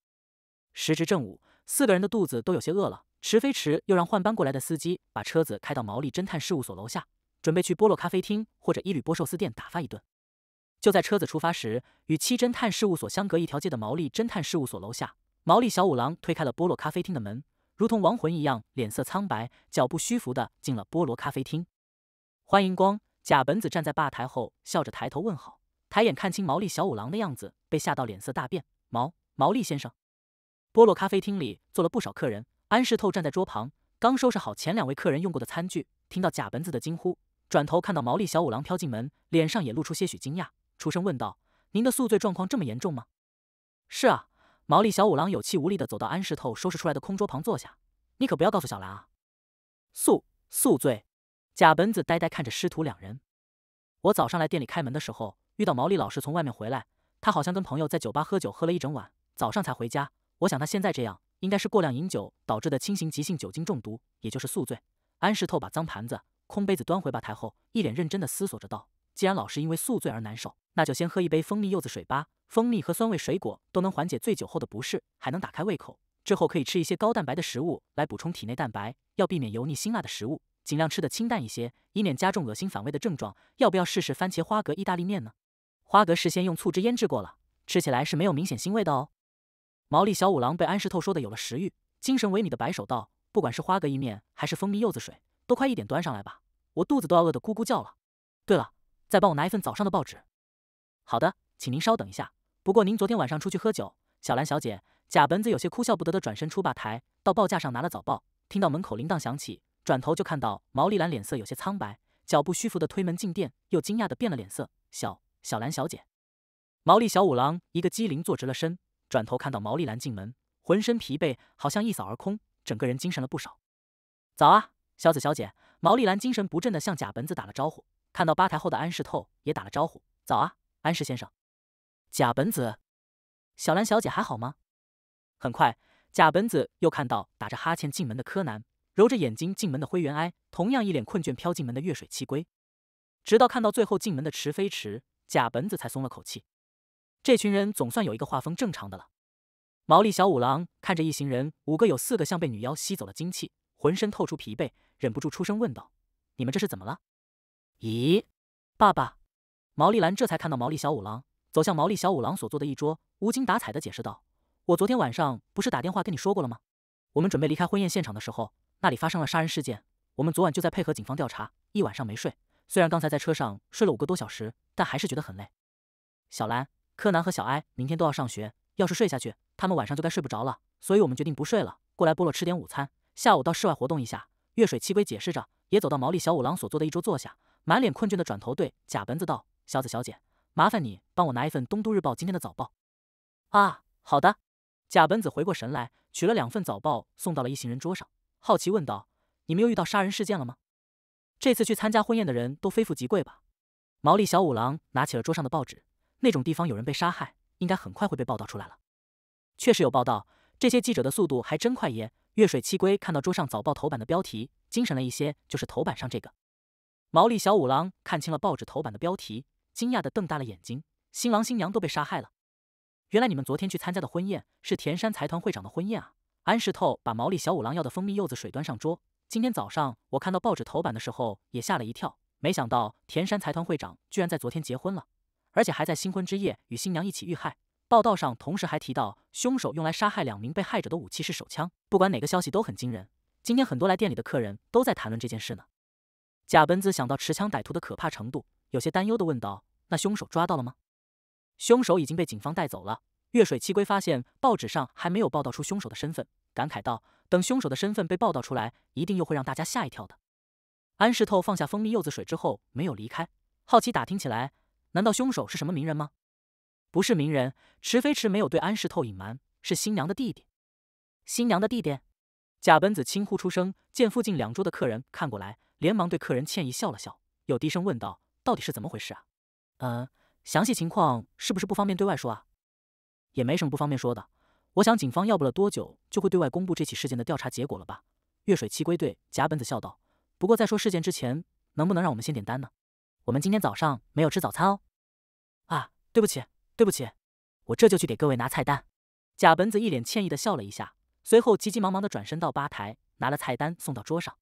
时值正午，四个人的肚子都有些饿了。池飞池又让换班过来的司机把车子开到毛利侦探事务所楼下。准备去波洛咖啡厅或者伊吕波寿司店打发一顿。就在车子出发时，与七侦探事务所相隔一条街的毛利侦探事务所楼下，毛利小五郎推开了波洛咖啡厅的门，如同亡魂一样，脸色苍白、脚步虚浮地进了波洛咖啡厅。欢迎光！假本子站在吧台后笑着抬头问好，抬眼看清毛利小五郎的样子，被吓到脸色大变。毛毛利先生。波洛咖啡厅里坐了不少客人，安室透站在桌旁，刚收拾好前两位客人用过的餐具，听到假本子的惊呼。转头看到毛利小五郎飘进门，脸上也露出些许惊讶，出声问道：“您的宿醉状况这么严重吗？”“是啊。”毛利小五郎有气无力的走到安室透收拾出来的空桌旁坐下。“你可不要告诉小兰啊！”“宿宿醉。”甲本子呆呆看着师徒两人。“我早上来店里开门的时候，遇到毛利老师从外面回来，他好像跟朋友在酒吧喝酒，喝了一整晚，早上才回家。我想他现在这样，应该是过量饮酒导致的轻型急性酒精中毒，也就是宿醉。”安室透把脏盘子。空杯子端回吧台后，一脸认真的思索着道：“既然老是因为宿醉而难受，那就先喝一杯蜂蜜柚子水吧。蜂蜜和酸味水果都能缓解醉酒后的不适，还能打开胃口。之后可以吃一些高蛋白的食物来补充体内蛋白，要避免油腻辛辣的食物，尽量吃得清淡一些，以免加重恶心反胃的症状。要不要试试番茄花蛤意大利面呢？花蛤事先用醋汁腌制过了，吃起来是没有明显腥味的哦。”毛利小五郎被安室透说的有了食欲，精神萎靡的摆手道：“不管是花蛤意面还是蜂蜜柚子水。”都快一点端上来吧，我肚子都要饿得咕咕叫了。对了，再帮我拿一份早上的报纸。好的，请您稍等一下。不过您昨天晚上出去喝酒，小兰小姐。贾本子有些哭笑不得的转身出吧台，到报架上拿了早报。听到门口铃铛响起，转头就看到毛利兰脸色有些苍白，脚步虚浮的推门进店，又惊讶的变了脸色。小小兰小姐。毛利小五郎一个机灵坐直了身，转头看到毛利兰进门，浑身疲惫好像一扫而空，整个人精神了不少。早啊。小紫小姐，毛利兰精神不振地向贾本子打了招呼，看到吧台后的安室透也打了招呼。早啊，安室先生。贾本子，小兰小姐还好吗？很快，贾本子又看到打着哈欠进门的柯南，揉着眼睛进门的灰原哀，同样一脸困倦飘进门的月水七龟，直到看到最后进门的池飞池，贾本子才松了口气。这群人总算有一个画风正常的了。毛利小五郎看着一行人，五个有四个像被女妖吸走了精气。浑身透出疲惫，忍不住出声问道：“你们这是怎么了？”咦，爸爸，毛利兰这才看到毛利小五郎走向毛利小五郎所坐的一桌，无精打采的解释道：“我昨天晚上不是打电话跟你说过了吗？我们准备离开婚宴现场的时候，那里发生了杀人事件，我们昨晚就在配合警方调查，一晚上没睡。虽然刚才在车上睡了五个多小时，但还是觉得很累。小兰、柯南和小哀明天都要上学，要是睡下去，他们晚上就该睡不着了，所以我们决定不睡了，过来菠萝吃点午餐。”下午到室外活动一下，月水七龟解释着，也走到毛利小五郎所坐的一桌坐下，满脸困倦的转头对甲本子道：“小子小姐，麻烦你帮我拿一份《东都日报》今天的早报。”啊，好的。甲本子回过神来，取了两份早报送到了一行人桌上，好奇问道：“你们又遇到杀人事件了吗？这次去参加婚宴的人都非富即贵吧？”毛利小五郎拿起了桌上的报纸，那种地方有人被杀害，应该很快会被报道出来了。确实有报道，这些记者的速度还真快耶。月水七龟看到桌上早报头版的标题，精神了一些。就是头版上这个。毛利小五郎看清了报纸头版的标题，惊讶地瞪大了眼睛。新郎新娘都被杀害了。原来你们昨天去参加的婚宴是田山财团会长的婚宴啊！安室透把毛利小五郎要的蜂蜜柚子水端上桌。今天早上我看到报纸头版的时候也吓了一跳。没想到田山财团会长居然在昨天结婚了，而且还在新婚之夜与新娘一起遇害。报道上同时还提到，凶手用来杀害两名被害者的武器是手枪。不管哪个消息都很惊人。今天很多来店里的客人都在谈论这件事呢。贾本子想到持枪歹徒的可怕程度，有些担忧地问道：“那凶手抓到了吗？”“凶手已经被警方带走了。”月水七龟发现报纸上还没有报道出凶手的身份，感慨道：“等凶手的身份被报道出来，一定又会让大家吓一跳的。”安室透放下蜂蜜柚子水之后没有离开，好奇打听起来：“难道凶手是什么名人吗？”不是名人池飞池没有对安石透隐瞒，是新娘的弟弟。新娘的弟弟，贾本子轻呼出声，见附近两桌的客人看过来，连忙对客人歉意笑了笑，又低声问道：“到底是怎么回事啊？”“嗯，详细情况是不是不方便对外说啊？”“也没什么不方便说的，我想警方要不了多久就会对外公布这起事件的调查结果了吧？”月水七归队，贾本子笑道。“不过在说事件之前，能不能让我们先点单呢？我们今天早上没有吃早餐哦。”“啊，对不起。”对不起，我这就去给各位拿菜单。贾本子一脸歉意的笑了一下，随后急急忙忙的转身到吧台拿了菜单送到桌上。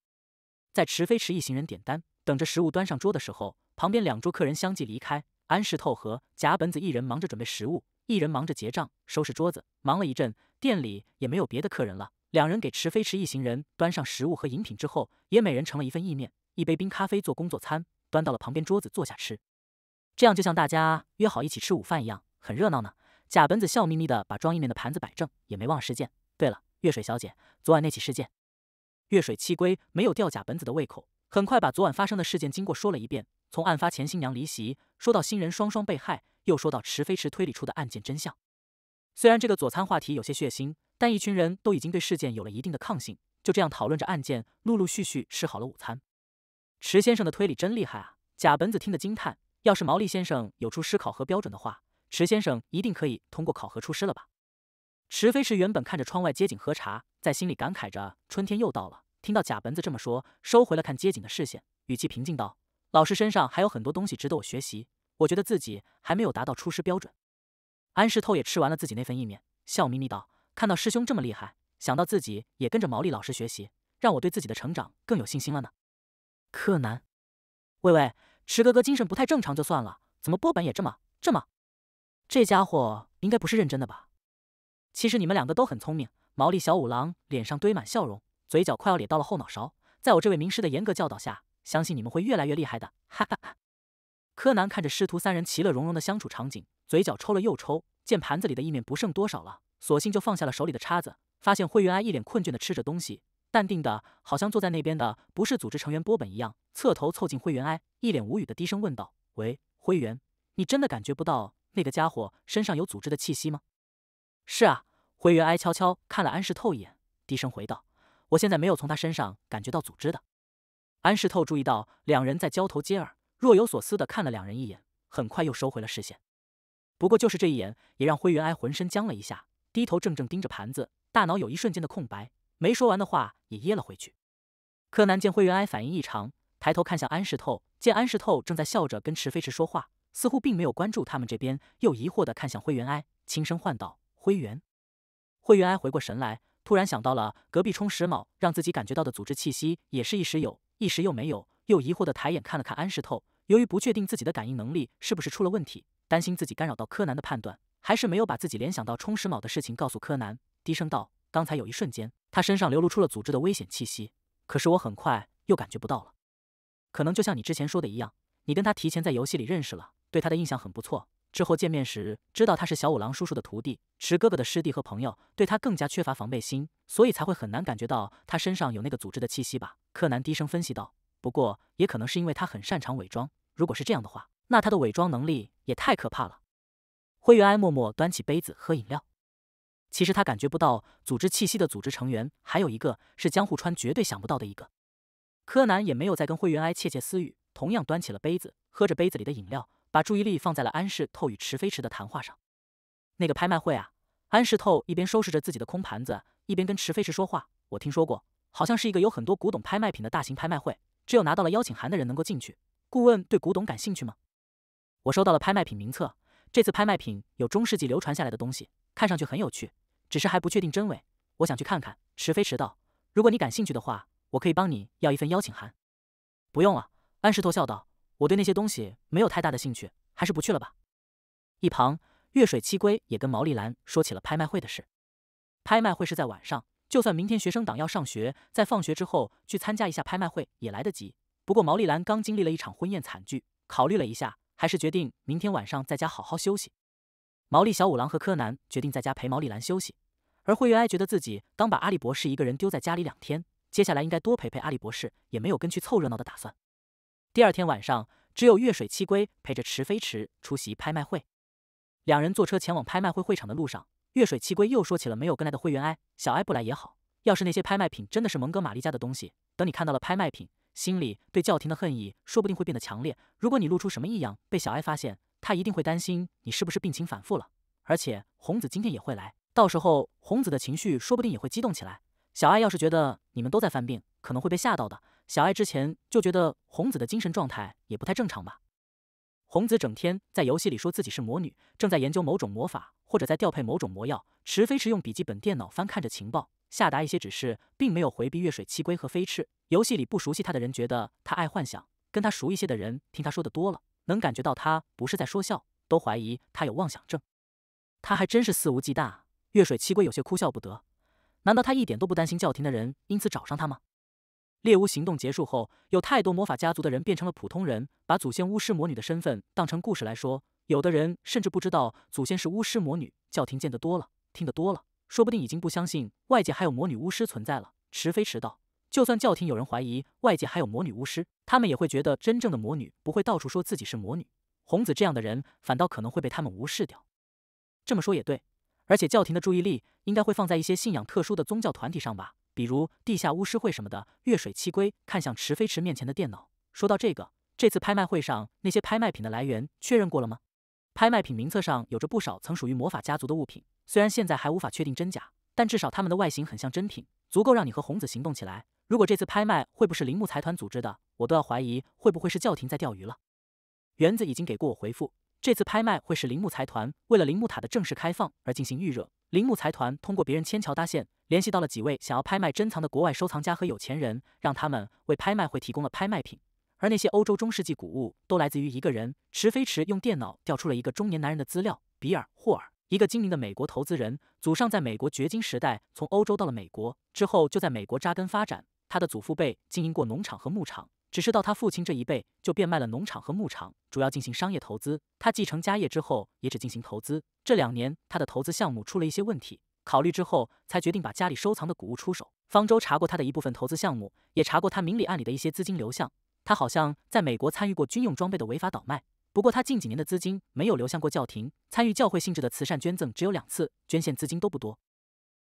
在池飞驰一行人点单，等着食物端上桌的时候，旁边两桌客人相继离开。安室透和贾本子一人忙着准备食物，一人忙着结账、收拾桌子。忙了一阵，店里也没有别的客人了。两人给池飞驰一行人端上食物和饮品之后，也每人盛了一份意面、一杯冰咖啡做工作餐，端到了旁边桌子坐下吃。这样就像大家约好一起吃午饭一样。很热闹呢，假本子笑眯眯的把装意面的盘子摆正，也没忘事件。对了，月水小姐，昨晚那起事件，月水七龟没有吊假本子的胃口，很快把昨晚发生的事件经过说了一遍，从案发前新娘离席说到新人双双被害，又说到池飞池推理出的案件真相。虽然这个佐餐话题有些血腥，但一群人都已经对事件有了一定的抗性，就这样讨论着案件，陆陆续续吃好了午餐。池先生的推理真厉害啊！假本子听得惊叹，要是毛利先生有出思考和标准的话。池先生一定可以通过考核出师了吧？池飞石原本看着窗外街景喝茶，在心里感慨着春天又到了。听到贾本子这么说，收回了看街景的视线，语气平静道：“老师身上还有很多东西值得我学习，我觉得自己还没有达到出师标准。”安石透也吃完了自己那份意面，笑眯眯道：“看到师兄这么厉害，想到自己也跟着毛利老师学习，让我对自己的成长更有信心了呢。”柯南，喂喂，池哥哥精神不太正常就算了，怎么波本也这么这么？这家伙应该不是认真的吧？其实你们两个都很聪明。毛利小五郎脸上堆满笑容，嘴角快要咧到了后脑勺。在我这位名师的严格教导下，相信你们会越来越厉害的。哈哈哈！柯南看着师徒三人其乐融融的相处场景，嘴角抽了又抽。见盘子里的意面不剩多少了，索性就放下了手里的叉子。发现灰原哀一脸困倦的吃着东西，淡定的好像坐在那边的不是组织成员波本一样。侧头凑近灰原哀，一脸无语的低声问道：“喂，灰原，你真的感觉不到？”那个家伙身上有组织的气息吗？是啊，灰原哀悄悄看了安室透一眼，低声回道：“我现在没有从他身上感觉到组织的。”安室透注意到两人在交头接耳，若有所思地看了两人一眼，很快又收回了视线。不过就是这一眼，也让灰原哀浑身僵了一下，低头怔怔盯着盘子，大脑有一瞬间的空白，没说完的话也噎了回去。柯南见灰原哀反应异常，抬头看向安室透，见安室透正在笑着跟池飞驰说话。似乎并没有关注他们这边，又疑惑的看向灰原哀，轻声唤道：“灰原。”灰原哀回过神来，突然想到了隔壁冲石卯让自己感觉到的组织气息，也是一时有，一时又没有，又疑惑的抬眼看了看安室透。由于不确定自己的感应能力是不是出了问题，担心自己干扰到柯南的判断，还是没有把自己联想到冲石卯的事情告诉柯南，低声道：“刚才有一瞬间，他身上流露出了组织的危险气息，可是我很快又感觉不到了。可能就像你之前说的一样，你跟他提前在游戏里认识了。”对他的印象很不错，之后见面时知道他是小五郎叔叔的徒弟，池哥哥的师弟和朋友，对他更加缺乏防备心，所以才会很难感觉到他身上有那个组织的气息吧？柯南低声分析道。不过也可能是因为他很擅长伪装，如果是这样的话，那他的伪装能力也太可怕了。灰原哀默默端起杯子喝饮料。其实他感觉不到组织气息的组织成员还有一个是江户川绝对想不到的一个。柯南也没有再跟灰原哀窃窃私语，同样端起了杯子喝着杯子里的饮料。把注意力放在了安世透与池飞池的谈话上。那个拍卖会啊，安世透一边收拾着自己的空盘子，一边跟池飞池说话。我听说过，好像是一个有很多古董拍卖品的大型拍卖会，只有拿到了邀请函的人能够进去。顾问对古董感兴趣吗？我收到了拍卖品名册，这次拍卖品有中世纪流传下来的东西，看上去很有趣，只是还不确定真伪。我想去看看。池飞池道：“如果你感兴趣的话，我可以帮你要一份邀请函。”不用了，安世透笑道。我对那些东西没有太大的兴趣，还是不去了吧。一旁月水七龟也跟毛利兰说起了拍卖会的事。拍卖会是在晚上，就算明天学生党要上学，在放学之后去参加一下拍卖会也来得及。不过毛利兰刚经历了一场婚宴惨剧，考虑了一下，还是决定明天晚上在家好好休息。毛利小五郎和柯南决定在家陪毛利兰休息，而惠于哀觉得自己刚把阿笠博士一个人丢在家里两天，接下来应该多陪陪阿笠博士，也没有跟去凑热闹的打算。第二天晚上，只有月水七龟陪着池飞池出席拍卖会。两人坐车前往拍卖会会场的路上，月水七龟又说起了没有跟来的会员。哎，小艾不来也好。要是那些拍卖品真的是蒙哥马利家的东西，等你看到了拍卖品，心里对教廷的恨意说不定会变得强烈。如果你露出什么异样，被小艾发现，他一定会担心你是不是病情反复了。而且红子今天也会来，到时候红子的情绪说不定也会激动起来。小艾要是觉得你们都在犯病，可能会被吓到的。小爱之前就觉得红子的精神状态也不太正常吧。红子整天在游戏里说自己是魔女，正在研究某种魔法或者在调配某种魔药。池飞驰用笔记本电脑翻看着情报，下达一些指示，并没有回避月水七龟和飞翅。游戏里不熟悉他的人觉得他爱幻想，跟他熟一些的人听他说的多了，能感觉到他不是在说笑，都怀疑他有妄想症。他还真是肆无忌惮啊！月水七龟有些哭笑不得，难道他一点都不担心教廷的人因此找上他吗？猎巫行动结束后，有太多魔法家族的人变成了普通人，把祖先巫师魔女的身份当成故事来说。有的人甚至不知道祖先是巫师魔女。教廷见得多了，听得多了，说不定已经不相信外界还有魔女巫师存在了。迟飞迟到，就算教廷有人怀疑外界还有魔女巫师，他们也会觉得真正的魔女不会到处说自己是魔女。红子这样的人，反倒可能会被他们无视掉。这么说也对，而且教廷的注意力应该会放在一些信仰特殊的宗教团体上吧。比如地下巫师会什么的。月水七龟看向池飞池面前的电脑，说到：“这个，这次拍卖会上那些拍卖品的来源确认过了吗？拍卖品名册上有着不少曾属于魔法家族的物品，虽然现在还无法确定真假，但至少他们的外形很像真品，足够让你和红子行动起来。如果这次拍卖会不会是铃木财团组织的，我都要怀疑会不会是教廷在钓鱼了。”园子已经给过我回复，这次拍卖会是铃木财团为了铃木塔的正式开放而进行预热。铃木财团通过别人牵桥搭线，联系到了几位想要拍卖珍藏的国外收藏家和有钱人，让他们为拍卖会提供了拍卖品。而那些欧洲中世纪古物都来自于一个人，池飞池用电脑调出了一个中年男人的资料：比尔霍尔，一个精明的美国投资人，祖上在美国掘金时代从欧洲到了美国，之后就在美国扎根发展。他的祖父辈经营过农场和牧场。只是到他父亲这一辈就变卖了农场和牧场，主要进行商业投资。他继承家业之后也只进行投资。这两年他的投资项目出了一些问题，考虑之后才决定把家里收藏的古物出手。方舟查过他的一部分投资项目，也查过他明里暗里的一些资金流向。他好像在美国参与过军用装备的违法倒卖，不过他近几年的资金没有流向过教廷，参与教会性质的慈善捐赠只有两次，捐献资金都不多。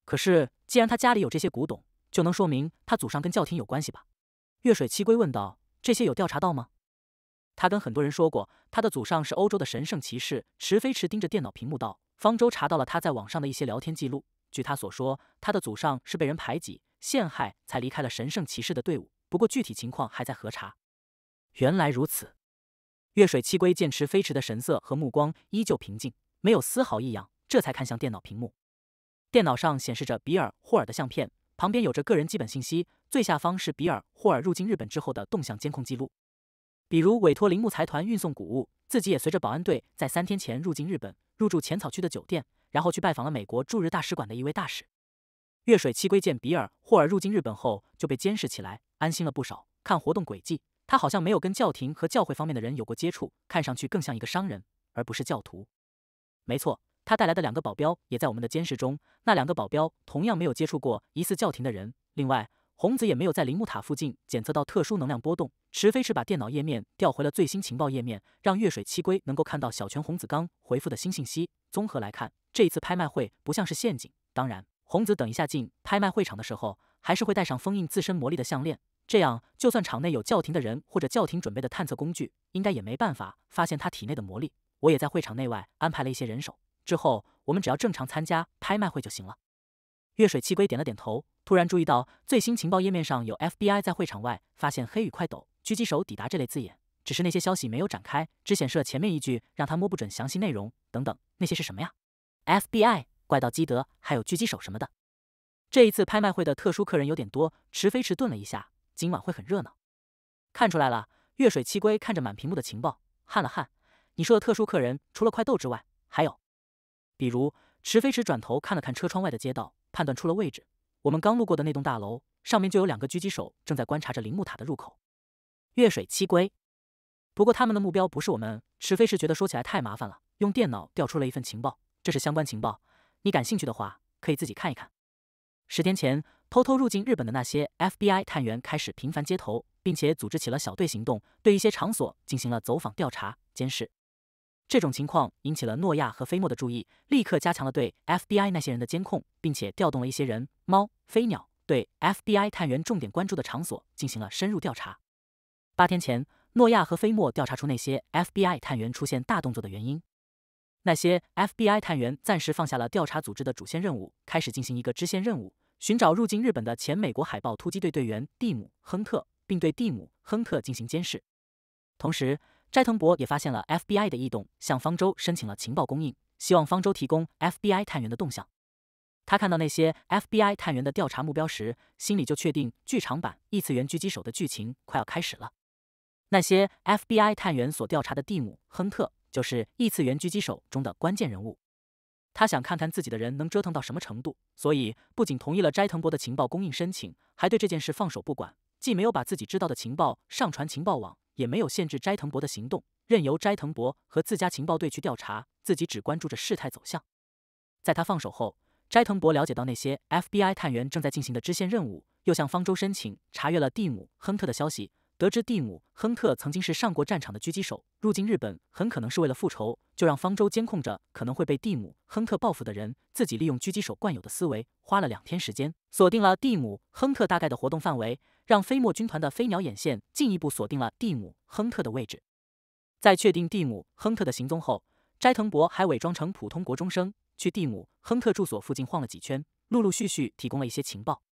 可是既然他家里有这些古董，就能说明他祖上跟教廷有关系吧？月水七龟问道：“这些有调查到吗？”他跟很多人说过，他的祖上是欧洲的神圣骑士。池飞驰盯着电脑屏幕道：“方舟查到了他在网上的一些聊天记录。据他所说，他的祖上是被人排挤、陷害才离开了神圣骑士的队伍。不过具体情况还在核查。”原来如此。月水七龟见池飞驰的神色和目光依旧平静，没有丝毫异样，这才看向电脑屏幕。电脑上显示着比尔·霍尔的相片。旁边有着个人基本信息，最下方是比尔·霍尔入境日本之后的动向监控记录，比如委托铃木财团运送谷物，自己也随着保安队在三天前入境日本，入住浅草区的酒店，然后去拜访了美国驻日大使馆的一位大使。月水七龟见比尔·霍尔入境日本后就被监视起来，安心了不少。看活动轨迹，他好像没有跟教廷和教会方面的人有过接触，看上去更像一个商人，而不是教徒。没错。他带来的两个保镖也在我们的监视中。那两个保镖同样没有接触过疑似教廷的人。另外，红子也没有在铃木塔附近检测到特殊能量波动。池飞是把电脑页面调回了最新情报页面，让月水七龟能够看到小泉红子刚回复的新信息。综合来看，这一次拍卖会不像是陷阱。当然，红子等一下进拍卖会场的时候，还是会带上封印自身魔力的项链。这样，就算场内有教廷的人或者教廷准备的探测工具，应该也没办法发现他体内的魔力。我也在会场内外安排了一些人手。之后，我们只要正常参加拍卖会就行了。月水七龟点了点头，突然注意到最新情报页面上有 FBI 在会场外发现黑羽快斗狙击手抵达这类字眼，只是那些消息没有展开，只显示了前面一句，让他摸不准详细内容。等等，那些是什么呀？FBI、怪盗基德还有狙击手什么的。这一次拍卖会的特殊客人有点多。池飞迟顿了一下，今晚会很热闹。看出来了，月水七龟看着满屏幕的情报，汗了汗。你说的特殊客人，除了快斗之外，还有？比如，池飞池转头看了看车窗外的街道，判断出了位置。我们刚路过的那栋大楼上面就有两个狙击手正在观察着铃木塔的入口。越水七龟，不过他们的目标不是我们。池飞池觉得说起来太麻烦了，用电脑调出了一份情报，这是相关情报，你感兴趣的话可以自己看一看。十天前，偷偷入境日本的那些 FBI 探员开始频繁接头，并且组织起了小队行动，对一些场所进行了走访调查、监视。这种情况引起了诺亚和菲莫的注意，立刻加强了对 FBI 那些人的监控，并且调动了一些人、猫、飞鸟，对 FBI 探员重点关注的场所进行了深入调查。八天前，诺亚和菲莫调查出那些 FBI 探员出现大动作的原因。那些 FBI 探员暂时放下了调查组织的主线任务，开始进行一个支线任务，寻找入境日本的前美国海豹突击队队员蒂姆·亨特，并对蒂姆·亨特进行监视。同时，斋藤博也发现了 FBI 的异动，向方舟申请了情报供应，希望方舟提供 FBI 探员的动向。他看到那些 FBI 探员的调查目标时，心里就确定剧场版《异次元狙击手》的剧情快要开始了。那些 FBI 探员所调查的蒂姆·亨特就是异次元狙击手中的关键人物。他想看看自己的人能折腾到什么程度，所以不仅同意了斋藤博的情报供应申请，还对这件事放手不管，既没有把自己知道的情报上传情报网。也没有限制斋藤博的行动，任由斋藤博和自家情报队去调查，自己只关注着事态走向。在他放手后，斋藤博了解到那些 FBI 探员正在进行的支线任务，又向方舟申请查阅了蒂姆·亨特的消息。得知蒂姆·亨特曾经是上过战场的狙击手，入境日本很可能是为了复仇，就让方舟监控着可能会被蒂姆·亨特报复的人。自己利用狙击手惯有的思维，花了两天时间锁定了蒂姆·亨特大概的活动范围，让飞沫军团的飞鸟眼线进一步锁定了蒂姆·亨特的位置。在确定蒂姆·亨特的行踪后，斋藤博还伪装成普通国中生去蒂姆·亨特住所附近晃了几圈，陆陆续续提供了一些情报，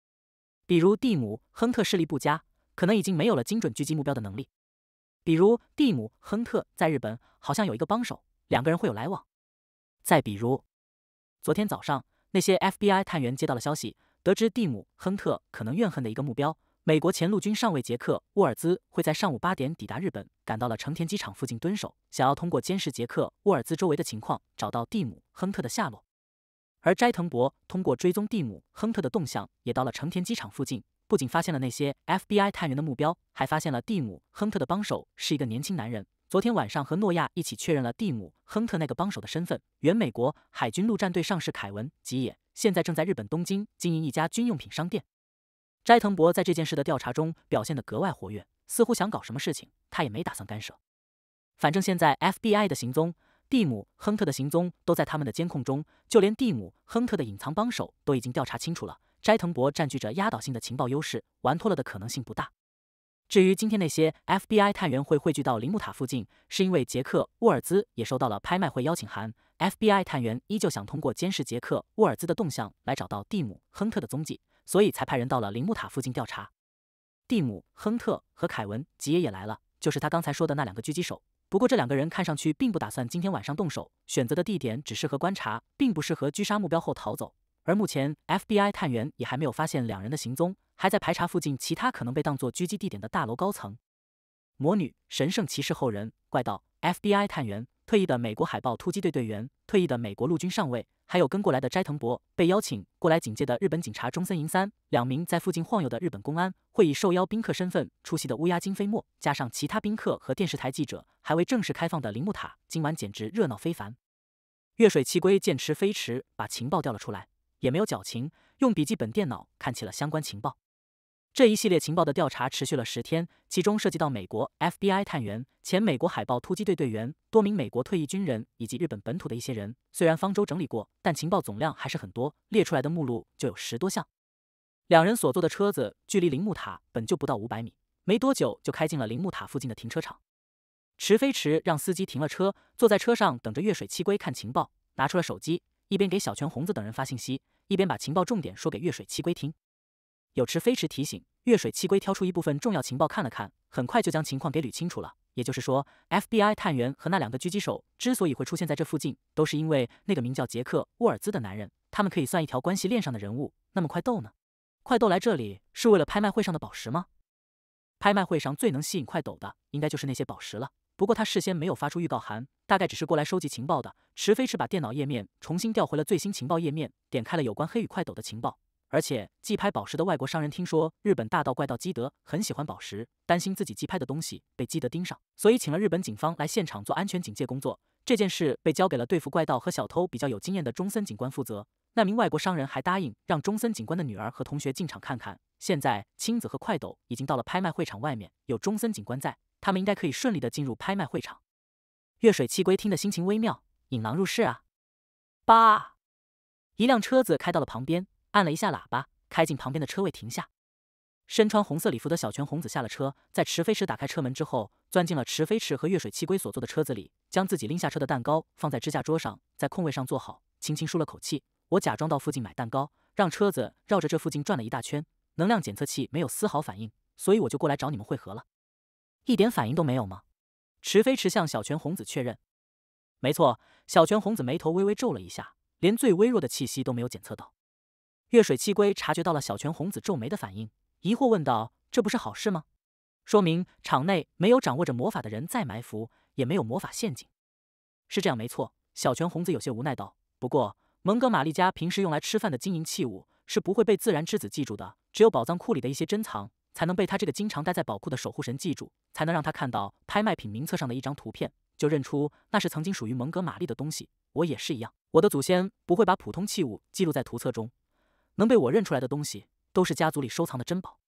比如蒂姆·亨特视力不佳。可能已经没有了精准狙击目标的能力，比如蒂姆·亨特在日本好像有一个帮手，两个人会有来往。再比如，昨天早上那些 FBI 探员接到了消息，得知蒂姆·亨特可能怨恨的一个目标——美国前陆军上尉杰克·沃尔兹会在上午八点抵达日本，赶到了成田机场附近蹲守，想要通过监视杰克·沃尔兹周围的情况，找到蒂姆·亨特的下落。而斋藤博通过追踪蒂姆·亨特的动向，也到了成田机场附近。不仅发现了那些 FBI 探员的目标，还发现了蒂姆·亨特的帮手是一个年轻男人。昨天晚上和诺亚一起确认了蒂姆·亨特那个帮手的身份，原美国海军陆战队上士凯文·吉野，现在正在日本东京经营一家军用品商店。斋藤博在这件事的调查中表现得格外活跃，似乎想搞什么事情，他也没打算干涉。反正现在 FBI 的行踪、蒂姆·亨特的行踪都在他们的监控中，就连蒂姆·亨特的隐藏帮手都已经调查清楚了。斋藤博占据着压倒性的情报优势，玩脱了的可能性不大。至于今天那些 FBI 探员会汇聚到铃木塔附近，是因为杰克·沃尔兹也收到了拍卖会邀请函。FBI 探员依旧想通过监视杰克·沃尔兹的动向来找到蒂姆·亨特的踪迹，所以才派人到了铃木塔附近调查。蒂姆·亨特和凯文·吉野也来了，就是他刚才说的那两个狙击手。不过这两个人看上去并不打算今天晚上动手，选择的地点只适合观察，并不适合狙杀目标后逃走。而目前，FBI 探员也还没有发现两人的行踪，还在排查附近其他可能被当作狙击地点的大楼高层。魔女、神圣骑士后人、怪盗、FBI 探员、退役的美国海豹突击队队员、退役的美国陆军上尉，还有跟过来的斋藤博，被邀请过来警戒的日本警察中森银三，两名在附近晃悠的日本公安，会以受邀宾客身份出席的乌鸦金飞沫，加上其他宾客和电视台记者，还未正式开放的铃木塔今晚简直热闹非凡。越水七龟剑池飞驰把情报调了出来。也没有矫情，用笔记本电脑看起了相关情报。这一系列情报的调查持续了十天，其中涉及到美国 FBI 探员、前美国海豹突击队队员、多名美国退役军人以及日本本土的一些人。虽然方舟整理过，但情报总量还是很多，列出来的目录就有十多项。两人所坐的车子距离铃木塔本就不到五百米，没多久就开进了铃木塔附近的停车场。池飞池让司机停了车，坐在车上等着月水七龟看情报，拿出了手机，一边给小泉红子等人发信息。一边把情报重点说给月水七龟听，有池飞驰提醒月水七龟挑出一部分重要情报看了看，很快就将情况给捋清楚了。也就是说，FBI 探员和那两个狙击手之所以会出现在这附近，都是因为那个名叫杰克沃尔兹的男人。他们可以算一条关系链上的人物。那么快斗呢？快斗来这里是为了拍卖会上的宝石吗？拍卖会上最能吸引快斗的，应该就是那些宝石了。不过他事先没有发出预告函，大概只是过来收集情报的。池飞驰把电脑页面重新调回了最新情报页面，点开了有关黑羽快斗的情报。而且寄拍宝石的外国商人听说日本大盗怪盗基德很喜欢宝石，担心自己寄拍的东西被基德盯上，所以请了日本警方来现场做安全警戒工作。这件事被交给了对付怪盗和小偷比较有经验的中森警官负责。那名外国商人还答应让中森警官的女儿和同学进场看看。现在青子和快斗已经到了拍卖会场外面，有中森警官在。他们应该可以顺利的进入拍卖会场。月水七龟听得心情微妙，引狼入室啊！八，一辆车子开到了旁边，按了一下喇叭，开进旁边的车位停下。身穿红色礼服的小泉红子下了车，在池飞池打开车门之后，钻进了池飞池和月水七龟所坐的车子里，将自己拎下车的蛋糕放在支架桌上，在空位上坐好，轻轻舒了口气。我假装到附近买蛋糕，让车子绕着这附近转了一大圈，能量检测器没有丝毫反应，所以我就过来找你们会合了。一点反应都没有吗？池飞池向小泉红子确认。没错，小泉红子眉头微微皱了一下，连最微弱的气息都没有检测到。月水七龟察觉到了小泉红子皱眉的反应，疑惑问道：“这不是好事吗？说明场内没有掌握着魔法的人在埋伏，也没有魔法陷阱。”是这样没错，小泉红子有些无奈道。不过蒙哥马利家平时用来吃饭的金银器物是不会被自然之子记住的，只有宝藏库里的一些珍藏。才能被他这个经常待在宝库的守护神记住，才能让他看到拍卖品名册上的一张图片，就认出那是曾经属于蒙哥马利的东西。我也是一样，我的祖先不会把普通器物记录在图册中。能被我认出来的东西，都是家族里收藏的珍宝。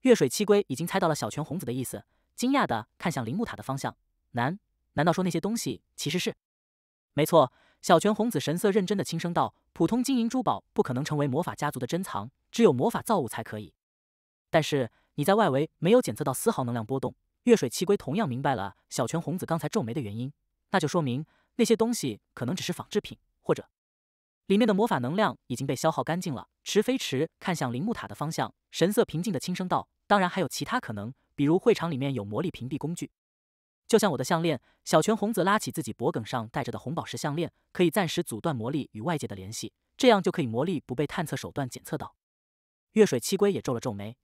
月水七龟已经猜到了小泉红子的意思，惊讶的看向铃木塔的方向。难难道说那些东西其实是？没错，小泉红子神色认真的轻声道：“普通金银珠宝不可能成为魔法家族的珍藏，只有魔法造物才可以。”但是你在外围没有检测到丝毫能量波动。月水七龟同样明白了小泉红子刚才皱眉的原因，那就说明那些东西可能只是仿制品，或者里面的魔法能量已经被消耗干净了。池飞池看向铃木塔的方向，神色平静的轻声道：“当然还有其他可能，比如会场里面有魔力屏蔽工具，就像我的项链。”小泉红子拉起自己脖梗上戴着的红宝石项链，可以暂时阻断魔力与外界的联系，这样就可以魔力不被探测手段检测到。月水七龟也皱了皱眉。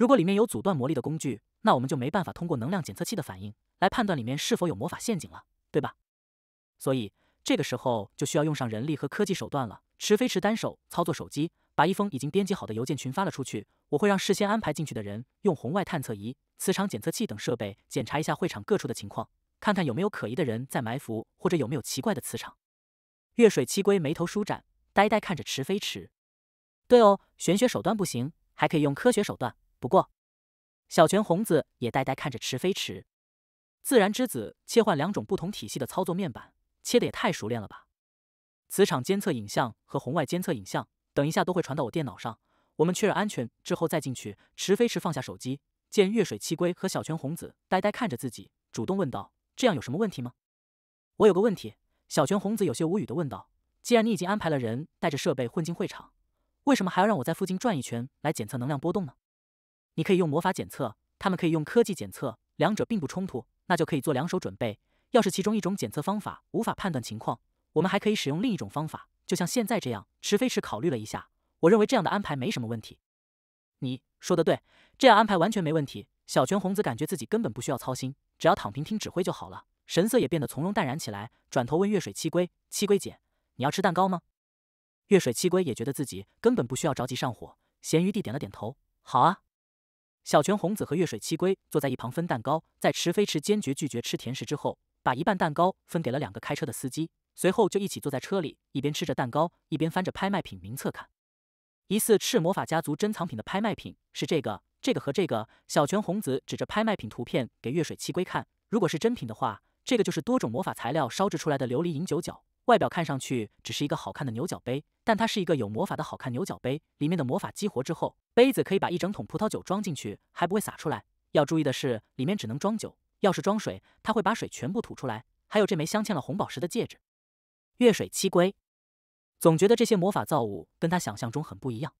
如果里面有阻断魔力的工具，那我们就没办法通过能量检测器的反应来判断里面是否有魔法陷阱了，对吧？所以这个时候就需要用上人力和科技手段了。池飞池单手操作手机，把一封已经编辑好的邮件群发了出去。我会让事先安排进去的人用红外探测仪、磁场检测器等设备检查一下会场各处的情况，看看有没有可疑的人在埋伏，或者有没有奇怪的磁场。月水七龟眉头舒展，呆呆看着池飞池。对哦，玄学手段不行，还可以用科学手段。不过，小泉红子也呆呆看着池飞池，自然之子切换两种不同体系的操作面板，切的也太熟练了吧？磁场监测影像和红外监测影像，等一下都会传到我电脑上。我们确认安全之后再进去。池飞池放下手机，见月水七龟和小泉红子呆呆看着自己，主动问道：“这样有什么问题吗？”我有个问题，小泉红子有些无语的问道：“既然你已经安排了人带着设备混进会场，为什么还要让我在附近转一圈来检测能量波动呢？”你可以用魔法检测，他们可以用科技检测，两者并不冲突，那就可以做两手准备。要是其中一种检测方法无法判断情况，我们还可以使用另一种方法，就像现在这样。池飞池考虑了一下，我认为这样的安排没什么问题。你说的对，这样安排完全没问题。小泉红子感觉自己根本不需要操心，只要躺平听指挥就好了，神色也变得从容淡然起来。转头问月水七龟：“七龟姐，你要吃蛋糕吗？”月水七龟也觉得自己根本不需要着急上火，咸鱼地点了点头：“好啊。”小泉红子和月水七龟坐在一旁分蛋糕，在池飞池坚决拒绝吃甜食之后，把一半蛋糕分给了两个开车的司机，随后就一起坐在车里，一边吃着蛋糕，一边翻着拍卖品名册看。疑似赤魔法家族珍藏品的拍卖品是这个，这个和这个。小泉红子指着拍卖品图片给月水七龟看，如果是真品的话，这个就是多种魔法材料烧制出来的琉璃银九角。外表看上去只是一个好看的牛角杯，但它是一个有魔法的好看牛角杯。里面的魔法激活之后，杯子可以把一整桶葡萄酒装进去，还不会洒出来。要注意的是，里面只能装酒，要是装水，它会把水全部吐出来。还有这枚镶嵌了红宝石的戒指，月水七龟。总觉得这些魔法造物跟他想象中很不一样。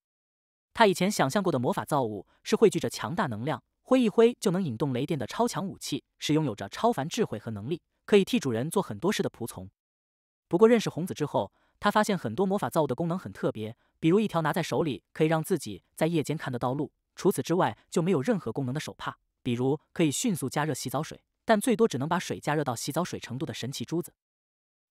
他以前想象过的魔法造物是汇聚着强大能量，挥一挥就能引动雷电的超强武器，是拥有着超凡智慧和能力，可以替主人做很多事的仆从。不过认识红子之后，他发现很多魔法造物的功能很特别，比如一条拿在手里可以让自己在夜间看得到路，除此之外就没有任何功能的手帕，比如可以迅速加热洗澡水，但最多只能把水加热到洗澡水程度的神奇珠子。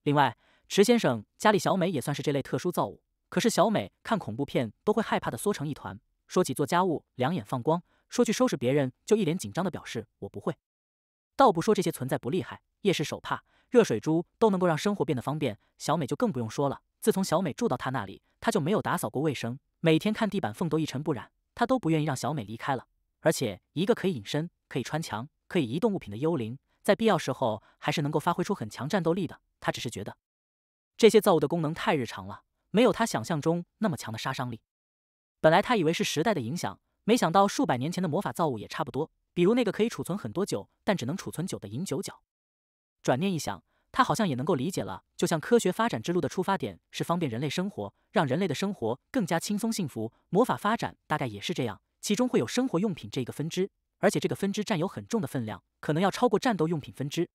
另外，池先生家里小美也算是这类特殊造物，可是小美看恐怖片都会害怕的缩成一团，说起做家务两眼放光，说去收拾别人就一脸紧张的表示我不会。倒不说这些存在不厉害，夜视手帕。热水珠都能够让生活变得方便，小美就更不用说了。自从小美住到他那里，他就没有打扫过卫生，每天看地板缝都一尘不染，他都不愿意让小美离开了。而且，一个可以隐身、可以穿墙、可以移动物品的幽灵，在必要时候还是能够发挥出很强战斗力的。他只是觉得这些造物的功能太日常了，没有他想象中那么强的杀伤力。本来他以为是时代的影响，没想到数百年前的魔法造物也差不多，比如那个可以储存很多酒，但只能储存酒的饮酒角。转念一想，他好像也能够理解了。就像科学发展之路的出发点是方便人类生活，让人类的生活更加轻松幸福，魔法发展大概也是这样。其中会有生活用品这个分支，而且这个分支占有很重的分量，可能要超过战斗用品分支。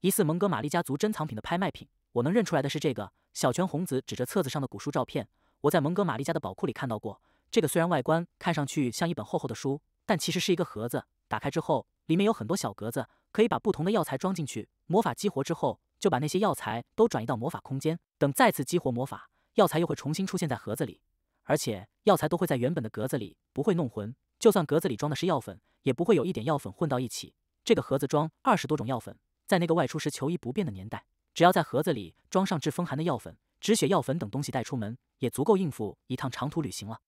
疑似蒙哥马利家族珍藏品的拍卖品，我能认出来的是这个。小泉红子指着册子上的古书照片，我在蒙哥马利家的宝库里看到过。这个虽然外观看上去像一本厚厚的书，但其实是一个盒子。打开之后。里面有很多小格子，可以把不同的药材装进去。魔法激活之后，就把那些药材都转移到魔法空间。等再次激活魔法，药材又会重新出现在盒子里。而且药材都会在原本的格子里，不会弄混。就算格子里装的是药粉，也不会有一点药粉混到一起。这个盒子装二十多种药粉，在那个外出时求医不便的年代，只要在盒子里装上治风寒的药粉、止血药粉等东西带出门，也足够应付一趟长途旅行了。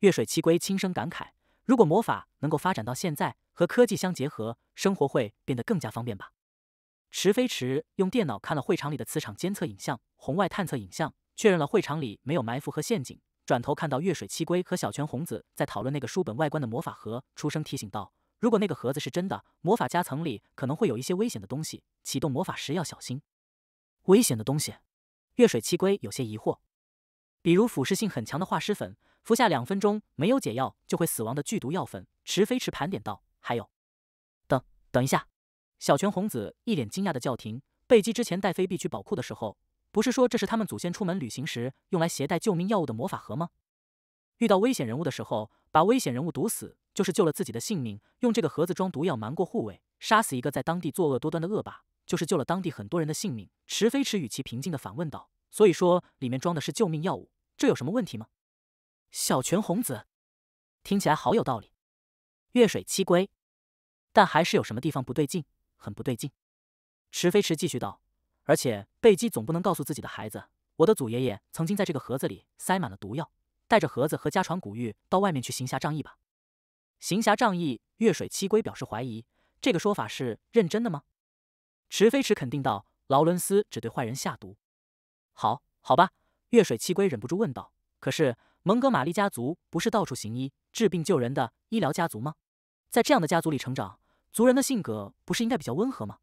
月水七龟轻声感慨。如果魔法能够发展到现在和科技相结合，生活会变得更加方便吧？池飞池用电脑看了会场里的磁场监测影像、红外探测影像，确认了会场里没有埋伏和陷阱。转头看到月水七龟和小泉红子在讨论那个书本外观的魔法盒，出声提醒道：“如果那个盒子是真的，魔法夹层里可能会有一些危险的东西，启动魔法时要小心。”危险的东西？月水七龟有些疑惑，比如腐蚀性很强的化尸粉。服下两分钟没有解药就会死亡的剧毒药粉，池飞池盘点道。还有，等等一下，小泉红子一脸惊讶的叫停。贝基之前带飞币去宝库的时候，不是说这是他们祖先出门旅行时用来携带救命药物的魔法盒吗？遇到危险人物的时候，把危险人物毒死，就是救了自己的性命。用这个盒子装毒药，瞒过护卫，杀死一个在当地作恶多端的恶霸，就是救了当地很多人的性命。池飞池语气平静的反问道：“所以说里面装的是救命药物，这有什么问题吗？”小泉红子，听起来好有道理。月水七龟，但还是有什么地方不对劲，很不对劲。池飞池继续道：“而且贝基总不能告诉自己的孩子，我的祖爷爷曾经在这个盒子里塞满了毒药，带着盒子和家传古玉到外面去行侠仗义吧？”行侠仗义，月水七龟表示怀疑。这个说法是认真的吗？池飞池肯定道：“劳伦斯只对坏人下毒。”好，好吧。月水七龟忍不住问道：“可是？”蒙哥马利家族不是到处行医、治病救人的医疗家族吗？在这样的家族里成长，族人的性格不是应该比较温和吗？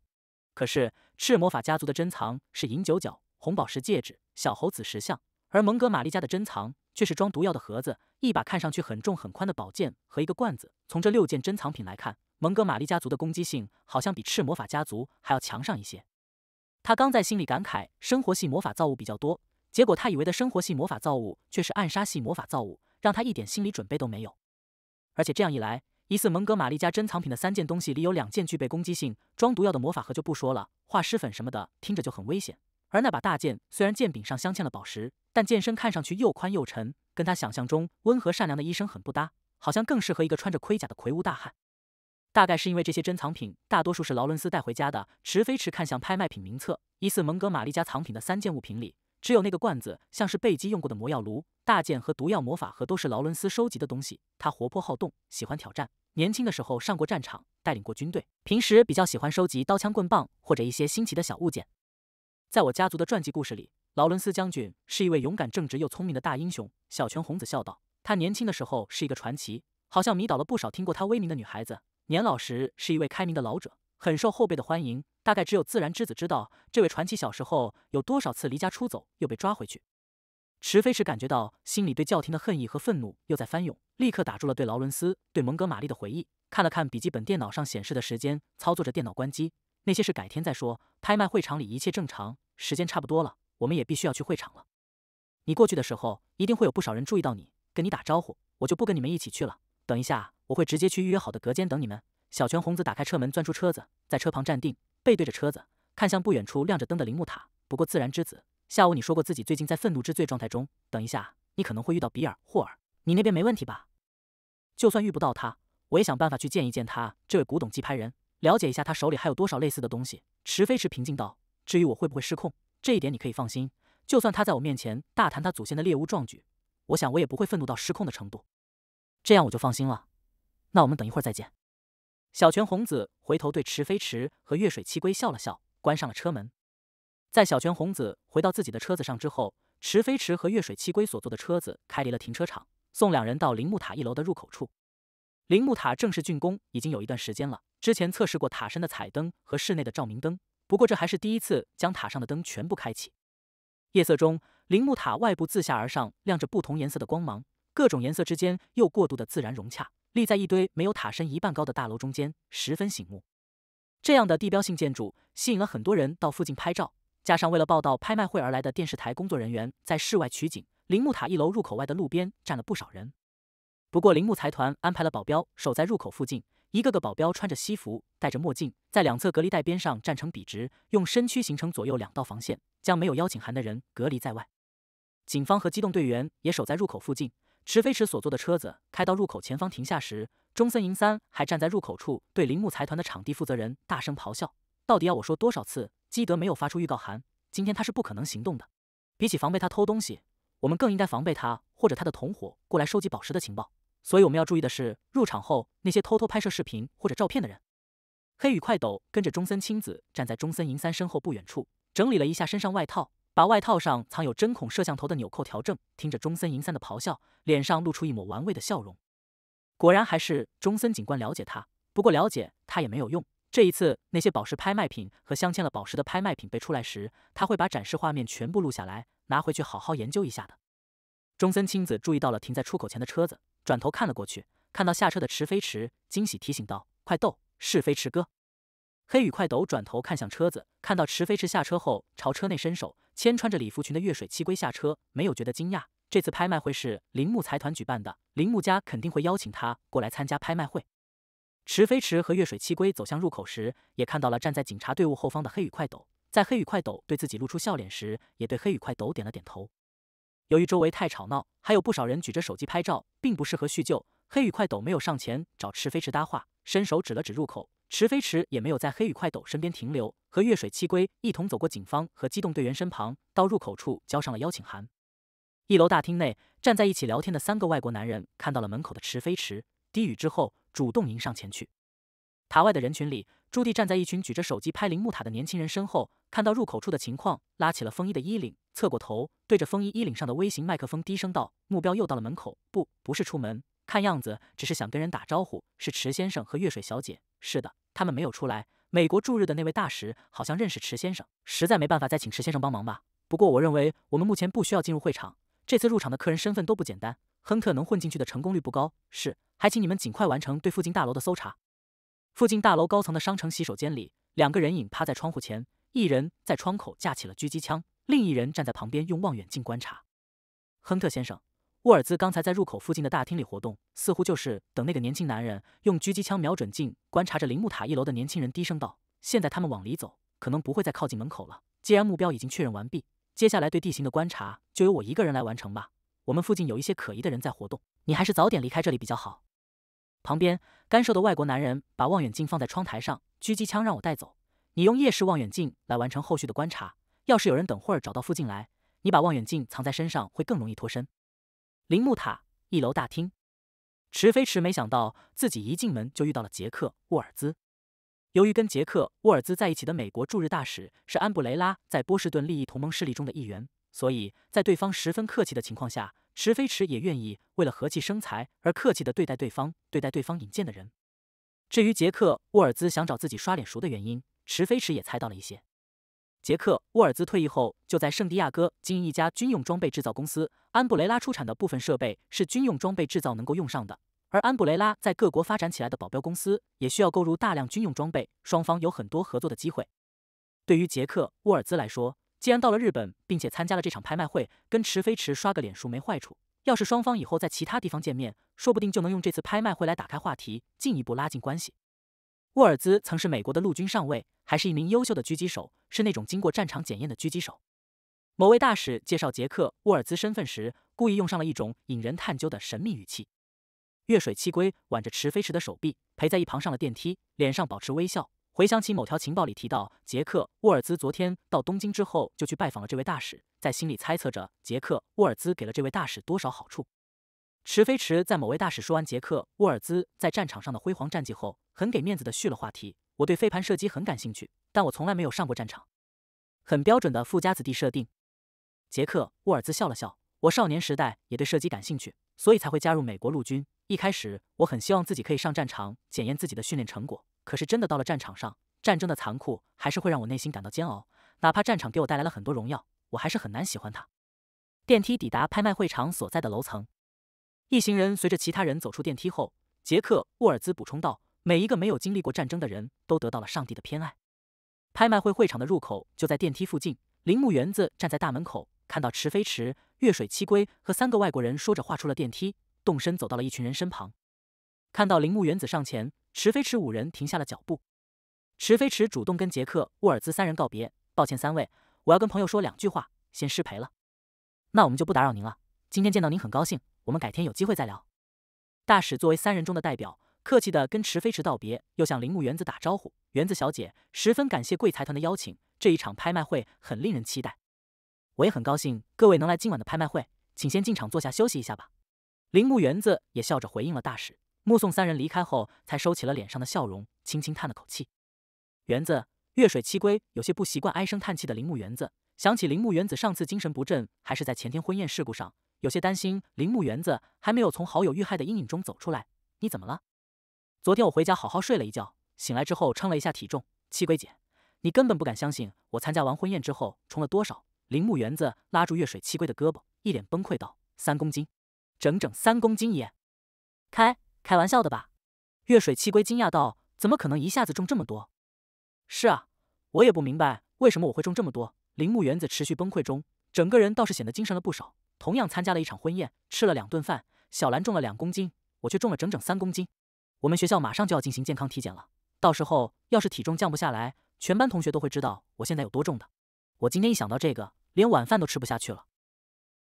可是赤魔法家族的珍藏是银九角、红宝石戒指、小猴子石像，而蒙哥马利家的珍藏却是装毒药的盒子、一把看上去很重很宽的宝剑和一个罐子。从这六件珍藏品来看，蒙哥马利家族的攻击性好像比赤魔法家族还要强上一些。他刚在心里感慨，生活系魔法造物比较多。结果他以为的生活系魔法造物却是暗杀系魔法造物，让他一点心理准备都没有。而且这样一来，疑似蒙哥马利家珍藏品的三件东西里有两件具备攻击性，装毒药的魔法盒就不说了，化尸粉什么的听着就很危险。而那把大剑虽然剑柄上镶嵌了宝石，但剑身看上去又宽又沉，跟他想象中温和善良的医生很不搭，好像更适合一个穿着盔甲的魁梧大汉。大概是因为这些珍藏品大多数是劳伦斯带回家的，池飞驰看向拍卖品名册，疑似蒙哥马利家藏品的三件物品里。只有那个罐子像是贝基用过的魔药炉，大剑和毒药魔法盒都是劳伦斯收集的东西。他活泼好动，喜欢挑战。年轻的时候上过战场，带领过军队。平时比较喜欢收集刀枪棍棒或者一些新奇的小物件。在我家族的传记故事里，劳伦斯将军是一位勇敢、正直又聪明的大英雄。小泉红子笑道：“他年轻的时候是一个传奇，好像迷倒了不少听过他威名的女孩子。年老时是一位开明的老者。”很受后辈的欢迎，大概只有自然之子知道这位传奇小时候有多少次离家出走，又被抓回去。池飞驰感觉到心里对教廷的恨意和愤怒又在翻涌，立刻打住了对劳伦斯、对蒙哥马利的回忆，看了看笔记本电脑上显示的时间，操作着电脑关机。那些事改天再说。拍卖会场里一切正常，时间差不多了，我们也必须要去会场了。你过去的时候一定会有不少人注意到你，跟你打招呼。我就不跟你们一起去了。等一下，我会直接去预约好的隔间等你们。小泉红子打开车门，钻出车子，在车旁站定，背对着车子，看向不远处亮着灯的铃木塔。不过，自然之子，下午你说过自己最近在愤怒之最状态中。等一下，你可能会遇到比尔·霍尔，你那边没问题吧？就算遇不到他，我也想办法去见一见他这位古董寄拍人，了解一下他手里还有多少类似的东西。池飞池平静道：“至于我会不会失控，这一点你可以放心。就算他在我面前大谈他祖先的猎物壮举，我想我也不会愤怒到失控的程度。这样我就放心了。那我们等一会儿再见。”小泉红子回头对池飞池和月水七龟笑了笑，关上了车门。在小泉红子回到自己的车子上之后，池飞池和月水七龟所坐的车子开离了停车场，送两人到铃木塔一楼的入口处。铃木塔正式竣工已经有一段时间了，之前测试过塔身的彩灯和室内的照明灯，不过这还是第一次将塔上的灯全部开启。夜色中，铃木塔外部自下而上亮着不同颜色的光芒，各种颜色之间又过渡的自然融洽。立在一堆没有塔身一半高的大楼中间，十分醒目。这样的地标性建筑吸引了很多人到附近拍照，加上为了报道拍卖会而来的电视台工作人员在室外取景，铃木塔一楼入口外的路边站了不少人。不过铃木财团安排了保镖守在入口附近，一个个保镖穿着西服，戴着墨镜，在两侧隔离带边上站成笔直，用身躯形成左右两道防线，将没有邀请函的人隔离在外。警方和机动队员也守在入口附近。池飞驰所坐的车子开到入口前方停下时，中森银三还站在入口处，对铃木财团的场地负责人大声咆哮：“到底要我说多少次，基德没有发出预告函，今天他是不可能行动的。比起防备他偷东西，我们更应该防备他或者他的同伙过来收集宝石的情报。所以，我们要注意的是，入场后那些偷偷拍摄视频或者照片的人。”黑羽快斗跟着中森青子站在中森银三身后不远处，整理了一下身上外套。把外套上藏有针孔摄像头的纽扣调正，听着中森银三的咆哮，脸上露出一抹玩味的笑容。果然还是中森警官了解他，不过了解他也没有用。这一次那些宝石拍卖品和镶嵌了宝石的拍卖品被出来时，他会把展示画面全部录下来，拿回去好好研究一下的。中森青子注意到了停在出口前的车子，转头看了过去，看到下车的池飞池，惊喜提醒道：“快斗，是飞池哥。”黑羽快斗转头看向车子，看到池飞驰下车后，朝车内伸手。穿着礼服裙的月水七龟下车，没有觉得惊讶。这次拍卖会是铃木财团举办的，铃木家肯定会邀请他过来参加拍卖会。池飞驰和月水七龟走向入口时，也看到了站在警察队伍后方的黑羽快斗。在黑羽快斗对自己露出笑脸时，也对黑羽快斗点了点头。由于周围太吵闹，还有不少人举着手机拍照，并不适合叙旧。黑羽快斗没有上前找池飞池搭话，伸手指了指入口。池飞驰也没有在黑羽快斗身边停留，和月水七龟一同走过警方和机动队员身旁，到入口处交上了邀请函。一楼大厅内，站在一起聊天的三个外国男人看到了门口的池飞驰，低语之后主动迎上前去。塔外的人群里，朱棣站在一群举着手机拍铃木塔的年轻人身后，看到入口处的情况，拉起了风衣的衣领，侧过头对着风衣衣领上的微型麦克风低声道：“目标又到了门口，不，不是出门，看样子只是想跟人打招呼，是池先生和月水小姐。”是的，他们没有出来。美国驻日的那位大使好像认识池先生，实在没办法再请池先生帮忙吧。不过我认为我们目前不需要进入会场，这次入场的客人身份都不简单，亨特能混进去的成功率不高。是，还请你们尽快完成对附近大楼的搜查。附近大楼高层的商城洗手间里，两个人影趴在窗户前，一人在窗口架起了狙击枪，另一人站在旁边用望远镜观察。亨特先生。沃尔兹刚才在入口附近的大厅里活动，似乎就是等那个年轻男人用狙击枪瞄准镜观察着铃木塔一楼的年轻人。低声道：“现在他们往里走，可能不会再靠近门口了。既然目标已经确认完毕，接下来对地形的观察就由我一个人来完成吧。我们附近有一些可疑的人在活动，你还是早点离开这里比较好。”旁边干瘦的外国男人把望远镜放在窗台上，狙击枪让我带走，你用夜视望远镜来完成后续的观察。要是有人等会儿找到附近来，你把望远镜藏在身上会更容易脱身。铃木塔一楼大厅，池飞池没想到自己一进门就遇到了杰克沃尔兹。由于跟杰克沃尔兹在一起的美国驻日大使是安布雷拉在波士顿利益同盟势力中的一员，所以在对方十分客气的情况下，池飞池也愿意为了和气生财而客气的对待对方，对待对方引荐的人。至于杰克沃尔兹想找自己刷脸熟的原因，池飞池也猜到了一些。杰克·沃尔兹退役后就在圣地亚哥经营一家军用装备制造公司，安布雷拉出产的部分设备是军用装备制造能够用上的，而安布雷拉在各国发展起来的保镖公司也需要购入大量军用装备，双方有很多合作的机会。对于杰克·沃尔兹来说，既然到了日本，并且参加了这场拍卖会，跟池飞池刷个脸熟没坏处。要是双方以后在其他地方见面，说不定就能用这次拍卖会来打开话题，进一步拉近关系。沃尔兹曾是美国的陆军上尉，还是一名优秀的狙击手，是那种经过战场检验的狙击手。某位大使介绍杰克·沃尔兹身份时，故意用上了一种引人探究的神秘语气。越水七龟挽着池飞驰的手臂，陪在一旁上了电梯，脸上保持微笑。回想起某条情报里提到，杰克·沃尔兹昨天到东京之后，就去拜访了这位大使，在心里猜测着杰克·沃尔兹给了这位大使多少好处。池飞池在某位大使说完杰克·沃尔兹在战场上的辉煌战绩后，很给面子的续了话题。我对飞盘射击很感兴趣，但我从来没有上过战场。很标准的富家子弟设定。杰克·沃尔兹笑了笑。我少年时代也对射击感兴趣，所以才会加入美国陆军。一开始我很希望自己可以上战场检验自己的训练成果，可是真的到了战场上，战争的残酷还是会让我内心感到煎熬。哪怕战场给我带来了很多荣耀，我还是很难喜欢它。电梯抵达拍卖会场所在的楼层。一行人随着其他人走出电梯后，杰克·沃尔兹补充道：“每一个没有经历过战争的人都得到了上帝的偏爱。”拍卖会会场的入口就在电梯附近。铃木园子站在大门口，看到池飞池、越水七龟和三个外国人，说着话出了电梯，动身走到了一群人身旁。看到铃木原子上前，池飞池五人停下了脚步。池飞池主动跟杰克·沃尔兹三人告别：“抱歉，三位，我要跟朋友说两句话，先失陪了。”“那我们就不打扰您了。今天见到您很高兴。”我们改天有机会再聊。大使作为三人中的代表，客气的跟池飞驰道别，又向铃木园子打招呼。园子小姐，十分感谢贵财团的邀请，这一场拍卖会很令人期待。我也很高兴各位能来今晚的拍卖会，请先进场坐下休息一下吧。铃木园子也笑着回应了大使，目送三人离开后，才收起了脸上的笑容，轻轻叹了口气。园子，月水七龟有些不习惯唉声叹气的铃木园子，想起铃木园子上次精神不振，还是在前天婚宴事故上。有些担心铃木园子还没有从好友遇害的阴影中走出来，你怎么了？昨天我回家好好睡了一觉，醒来之后称了一下体重，七龟姐，你根本不敢相信我参加完婚宴之后重了多少。铃木园子拉住月水七龟的胳膊，一脸崩溃道：“三公斤，整整三公斤耶！”开开玩笑的吧？月水七龟惊讶道：“怎么可能一下子重这么多？”是啊，我也不明白为什么我会重这么多。铃木园子持续崩溃中，整个人倒是显得精神了不少。同样参加了一场婚宴，吃了两顿饭，小兰重了两公斤，我却重了整整三公斤。我们学校马上就要进行健康体检了，到时候要是体重降不下来，全班同学都会知道我现在有多重的。我今天一想到这个，连晚饭都吃不下去了。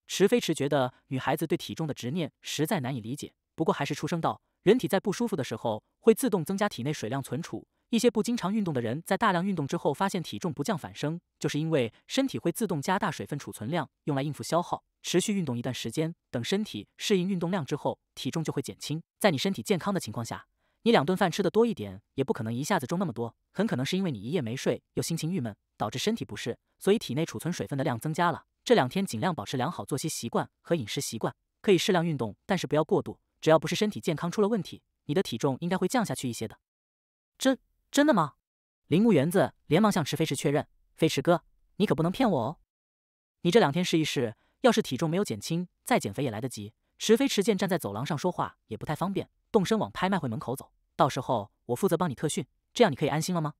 池飞池觉得女孩子对体重的执念实在难以理解，不过还是出声道：人体在不舒服的时候会自动增加体内水量存储。一些不经常运动的人在大量运动之后发现体重不降反升，就是因为身体会自动加大水分储存量，用来应付消耗。持续运动一段时间，等身体适应运动量之后，体重就会减轻。在你身体健康的情况下，你两顿饭吃的多一点，也不可能一下子重那么多，很可能是因为你一夜没睡，又心情郁闷，导致身体不适，所以体内储存水分的量增加了。这两天尽量保持良好作息习惯和饮食习惯，可以适量运动，但是不要过度。只要不是身体健康出了问题，你的体重应该会降下去一些的。这真的吗？铃木园子连忙向池飞石确认：“飞驰哥，你可不能骗我哦！你这两天试一试，要是体重没有减轻，再减肥也来得及。”池飞池见站在走廊上说话也不太方便，动身往拍卖会门口走。到时候我负责帮你特训，这样你可以安心了吗？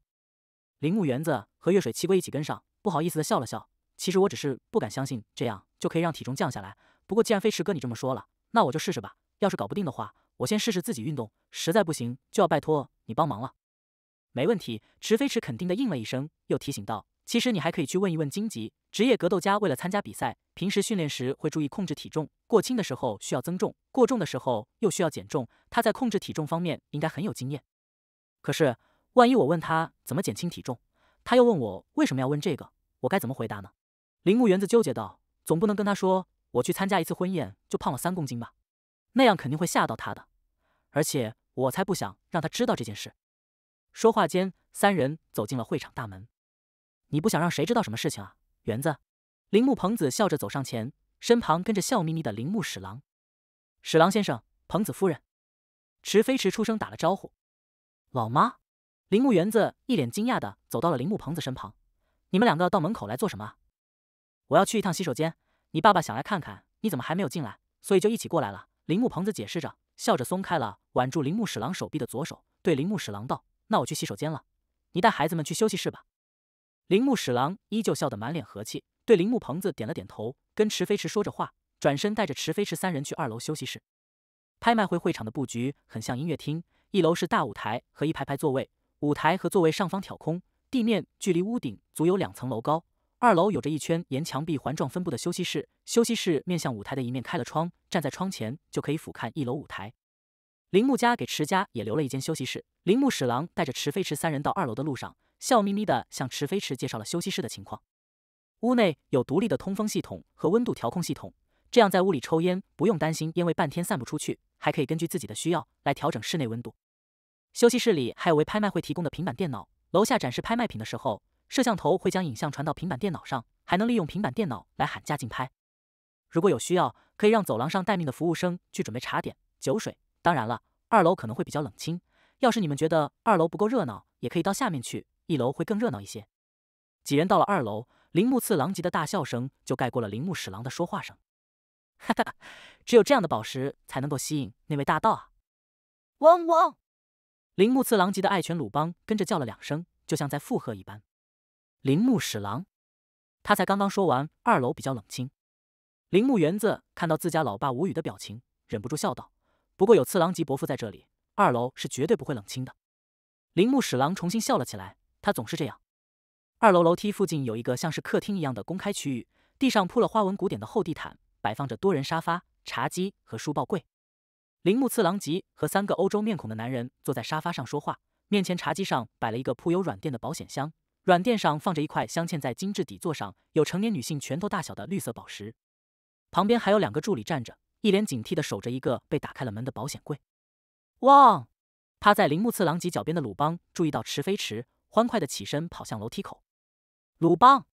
铃木园子和月水七龟一起跟上，不好意思的笑了笑。其实我只是不敢相信，这样就可以让体重降下来。不过既然飞驰哥你这么说了，那我就试试吧。要是搞不定的话，我先试试自己运动，实在不行就要拜托你帮忙了。没问题，池飞驰肯定地应了一声，又提醒道：“其实你还可以去问一问荆棘，职业格斗家为了参加比赛，平时训练时会注意控制体重，过轻的时候需要增重，过重的时候又需要减重。他在控制体重方面应该很有经验。可是，万一我问他怎么减轻体重，他又问我为什么要问这个，我该怎么回答呢？”铃木园子纠结道：“总不能跟他说我去参加一次婚宴就胖了三公斤吧？那样肯定会吓到他的，而且我才不想让他知道这件事。”说话间，三人走进了会场大门。你不想让谁知道什么事情啊？园子，铃木朋子笑着走上前，身旁跟着笑眯眯的铃木史郎。史郎先生，朋子夫人，池飞驰出声打了招呼。老妈，铃木园子一脸惊讶的走到了铃木朋子身旁。你们两个到门口来做什么？我要去一趟洗手间，你爸爸想来看看，你怎么还没有进来，所以就一起过来了。铃木朋子解释着，笑着松开了挽住铃木史郎手臂的左手，对铃木史郎道。那我去洗手间了，你带孩子们去休息室吧。铃木史郎依旧笑得满脸和气，对铃木棚子点了点头，跟池飞池说着话，转身带着池飞池三人去二楼休息室。拍卖会会场的布局很像音乐厅，一楼是大舞台和一排排座位，舞台和座位上方挑空，地面距离屋顶足有两层楼高。二楼有着一圈沿墙壁环状分布的休息室，休息室面向舞台的一面开了窗，站在窗前就可以俯瞰一楼舞台。铃木家给池家也留了一间休息室。铃木史郎带着池飞池三人到二楼的路上，笑眯眯地向池飞池介绍了休息室的情况。屋内有独立的通风系统和温度调控系统，这样在屋里抽烟不用担心烟味半天散不出去，还可以根据自己的需要来调整室内温度。休息室里还有为拍卖会提供的平板电脑。楼下展示拍卖品的时候，摄像头会将影像传到平板电脑上，还能利用平板电脑来喊价竞拍。如果有需要，可以让走廊上待命的服务生去准备茶点、酒水。当然了，二楼可能会比较冷清。要是你们觉得二楼不够热闹，也可以到下面去，一楼会更热闹一些。几人到了二楼，铃木次郎吉的大笑声就盖过了铃木史郎的说话声。哈哈，只有这样的宝石才能够吸引那位大盗啊！汪汪！铃木次郎吉的爱犬鲁邦跟着叫了两声，就像在附和一般。铃木史郎，他才刚刚说完，二楼比较冷清。铃木园子看到自家老爸无语的表情，忍不住笑道。不过有次郎吉伯父在这里，二楼是绝对不会冷清的。铃木史郎重新笑了起来，他总是这样。二楼楼梯附近有一个像是客厅一样的公开区域，地上铺了花纹古典的厚地毯，摆放着多人沙发、茶几和书报柜。铃木次郎吉和三个欧洲面孔的男人坐在沙发上说话，面前茶几上摆了一个铺有软垫的保险箱，软垫上放着一块镶嵌在精致底座上有成年女性拳头大小的绿色宝石。旁边还有两个助理站着。一脸警惕的守着一个被打开了门的保险柜。哇！趴在铃木次郎吉脚边的鲁邦注意到池飞池，欢快的起身跑向楼梯口。鲁邦，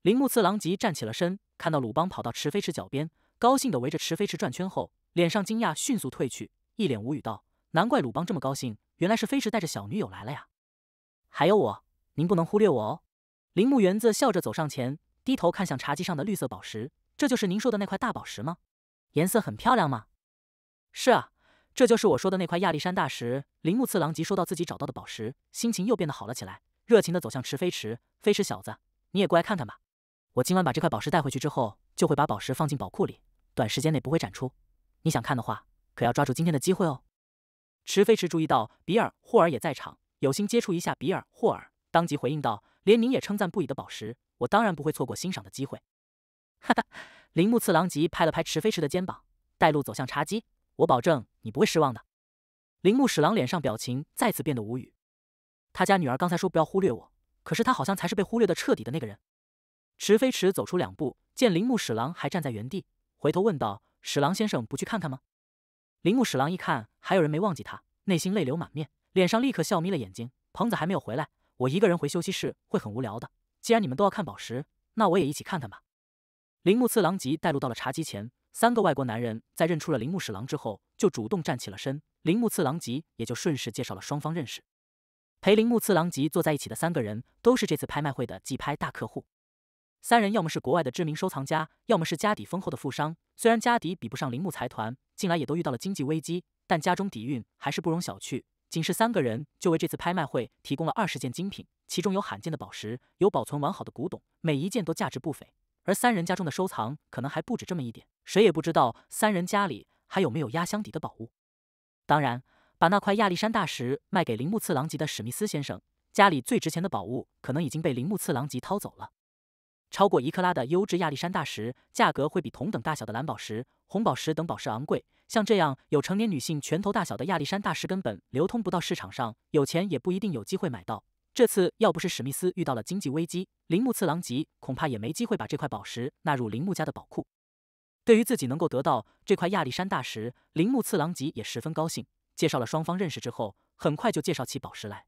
铃木次郎吉站起了身，看到鲁邦跑到池飞池脚边，高兴的围着池飞池转圈后，脸上惊讶迅速褪去，一脸无语道：“难怪鲁邦这么高兴，原来是飞池带着小女友来了呀。”还有我，您不能忽略我哦。铃木园子笑着走上前，低头看向茶几上的绿色宝石，这就是您说的那块大宝石吗？颜色很漂亮吗？是啊，这就是我说的那块亚历山大石。铃木次郎吉说到自己找到的宝石，心情又变得好了起来，热情的走向池飞池。飞池小子，你也过来看看吧。我今晚把这块宝石带回去之后，就会把宝石放进宝库里，短时间内不会展出。你想看的话，可要抓住今天的机会哦。池飞池注意到比尔霍尔也在场，有心接触一下比尔霍尔，当即回应道：“连您也称赞不已的宝石，我当然不会错过欣赏的机会。”哈哈。铃木次郎急拍了拍池飞驰的肩膀，带路走向茶几。我保证你不会失望的。铃木史郎脸上表情再次变得无语。他家女儿刚才说不要忽略我，可是他好像才是被忽略的彻底的那个人。池飞池走出两步，见铃木史郎还站在原地，回头问道：“史郎先生不去看看吗？”铃木史郎一看还有人没忘记他，内心泪流满面，脸上立刻笑眯了眼睛。朋子还没有回来，我一个人回休息室会很无聊的。既然你们都要看宝石，那我也一起看看吧。铃木次郎吉带路到了茶几前，三个外国男人在认出了铃木史郎之后，就主动站起了身。铃木次郎吉也就顺势介绍了双方认识。陪铃木次郎吉坐在一起的三个人，都是这次拍卖会的寄拍大客户。三人要么是国外的知名收藏家，要么是家底丰厚的富商。虽然家底比不上铃木财团，近来也都遇到了经济危机，但家中底蕴还是不容小觑。仅是三个人，就为这次拍卖会提供了二十件精品，其中有罕见的宝石，有保存完好的古董，每一件都价值不菲。而三人家中的收藏可能还不止这么一点，谁也不知道三人家里还有没有压箱底的宝物。当然，把那块亚历山大石卖给铃木次郎吉的史密斯先生，家里最值钱的宝物可能已经被铃木次郎吉掏走了。超过一克拉的优质亚历山大石，价格会比同等大小的蓝宝石、红宝石等宝石昂贵。像这样有成年女性拳头大小的亚历山大石，根本流通不到市场上，有钱也不一定有机会买到。这次要不是史密斯遇到了经济危机，铃木次郎吉恐怕也没机会把这块宝石纳入铃木家的宝库。对于自己能够得到这块亚历山大石，铃木次郎吉也十分高兴。介绍了双方认识之后，很快就介绍起宝石来。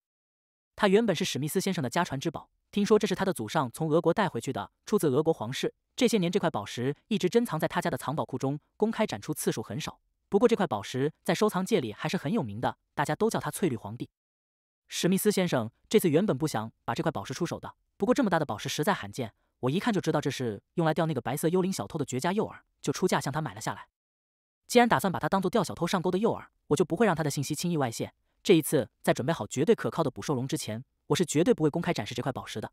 他原本是史密斯先生的家传之宝，听说这是他的祖上从俄国带回去的，出自俄国皇室。这些年这块宝石一直珍藏在他家的藏宝库中，公开展出次数很少。不过这块宝石在收藏界里还是很有名的，大家都叫它“翠绿皇帝”。史密斯先生这次原本不想把这块宝石出手的，不过这么大的宝石实在罕见，我一看就知道这是用来钓那个白色幽灵小偷的绝佳诱饵，就出价向他买了下来。既然打算把它当做钓小偷上钩的诱饵，我就不会让他的信息轻易外泄。这一次在准备好绝对可靠的捕兽笼之前，我是绝对不会公开展示这块宝石的。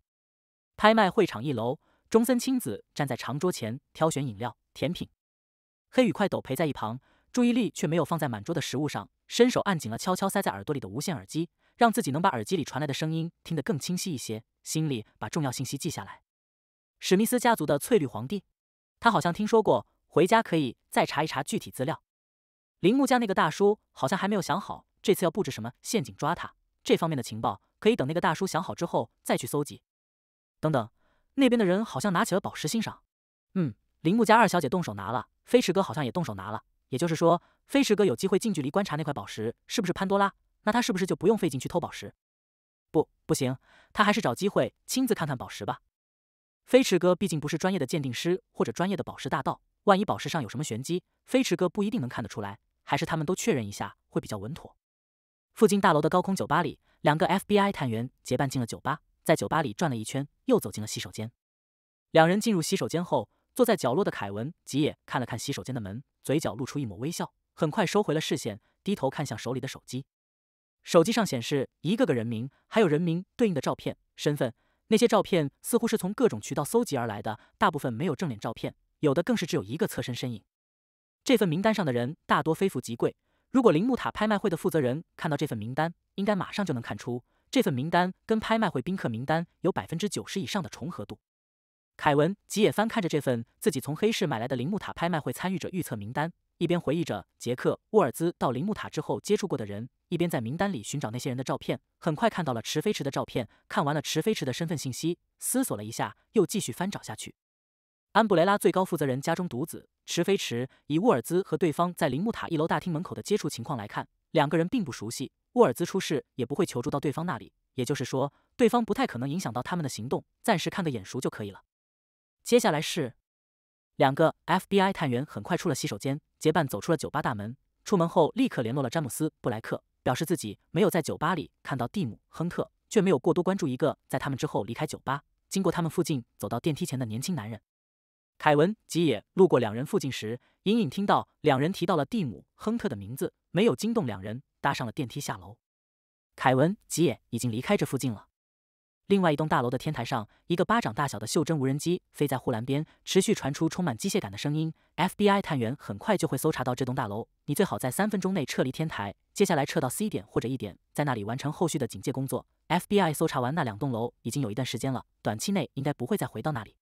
拍卖会场一楼，中森青子站在长桌前挑选饮料、甜品，黑羽快斗陪在一旁，注意力却没有放在满桌的食物上，伸手按紧了悄悄塞在耳朵里的无线耳机。让自己能把耳机里传来的声音听得更清晰一些，心里把重要信息记下来。史密斯家族的翠绿皇帝，他好像听说过，回家可以再查一查具体资料。铃木家那个大叔好像还没有想好这次要布置什么陷阱抓他，这方面的情报可以等那个大叔想好之后再去搜集。等等，那边的人好像拿起了宝石欣赏。嗯，铃木家二小姐动手拿了，飞驰哥好像也动手拿了。也就是说，飞驰哥有机会近距离观察那块宝石是不是潘多拉。那他是不是就不用费劲去偷宝石？不，不行，他还是找机会亲自看看宝石吧。飞驰哥毕竟不是专业的鉴定师或者专业的宝石大盗，万一宝石上有什么玄机，飞驰哥不一定能看得出来。还是他们都确认一下会比较稳妥。附近大楼的高空酒吧里，两个 FBI 探员结伴进了酒吧，在酒吧里转了一圈，又走进了洗手间。两人进入洗手间后，坐在角落的凯文吉野看了看洗手间的门，嘴角露出一抹微笑，很快收回了视线，低头看向手里的手机。手机上显示一个个人名，还有人名对应的照片、身份。那些照片似乎是从各种渠道搜集而来的，大部分没有正脸照片，有的更是只有一个侧身身影。这份名单上的人大多非富即贵。如果铃木塔拍卖会的负责人看到这份名单，应该马上就能看出这份名单跟拍卖会宾客名单有百分之九十以上的重合度。凯文吉野翻看着这份自己从黑市买来的铃木塔拍卖会参与者预测名单。一边回忆着杰克·沃尔兹到铃木塔之后接触过的人，一边在名单里寻找那些人的照片。很快看到了池飞池的照片，看完了池飞池的身份信息，思索了一下，又继续翻找下去。安布雷拉最高负责人家中独子池飞池，以沃尔兹和对方在铃木塔一楼大厅门口的接触情况来看，两个人并不熟悉。沃尔兹出事也不会求助到对方那里，也就是说，对方不太可能影响到他们的行动。暂时看个眼熟就可以了。接下来是。两个 FBI 探员很快出了洗手间，结伴走出了酒吧大门。出门后，立刻联络了詹姆斯·布莱克，表示自己没有在酒吧里看到蒂姆·亨特，却没有过多关注一个在他们之后离开酒吧、经过他们附近走到电梯前的年轻男人。凯文·吉野路过两人附近时，隐隐听到两人提到了蒂姆·亨特的名字，没有惊动两人，搭上了电梯下楼。凯文·吉野已经离开这附近了。另外一栋大楼的天台上，一个巴掌大小的袖珍无人机飞在护栏边，持续传出充满机械感的声音。FBI 探员很快就会搜查到这栋大楼，你最好在三分钟内撤离天台，接下来撤到 C 点或者 E 点，在那里完成后续的警戒工作。FBI 搜查完那两栋楼已经有一段时间了，短期内应该不会再回到那里。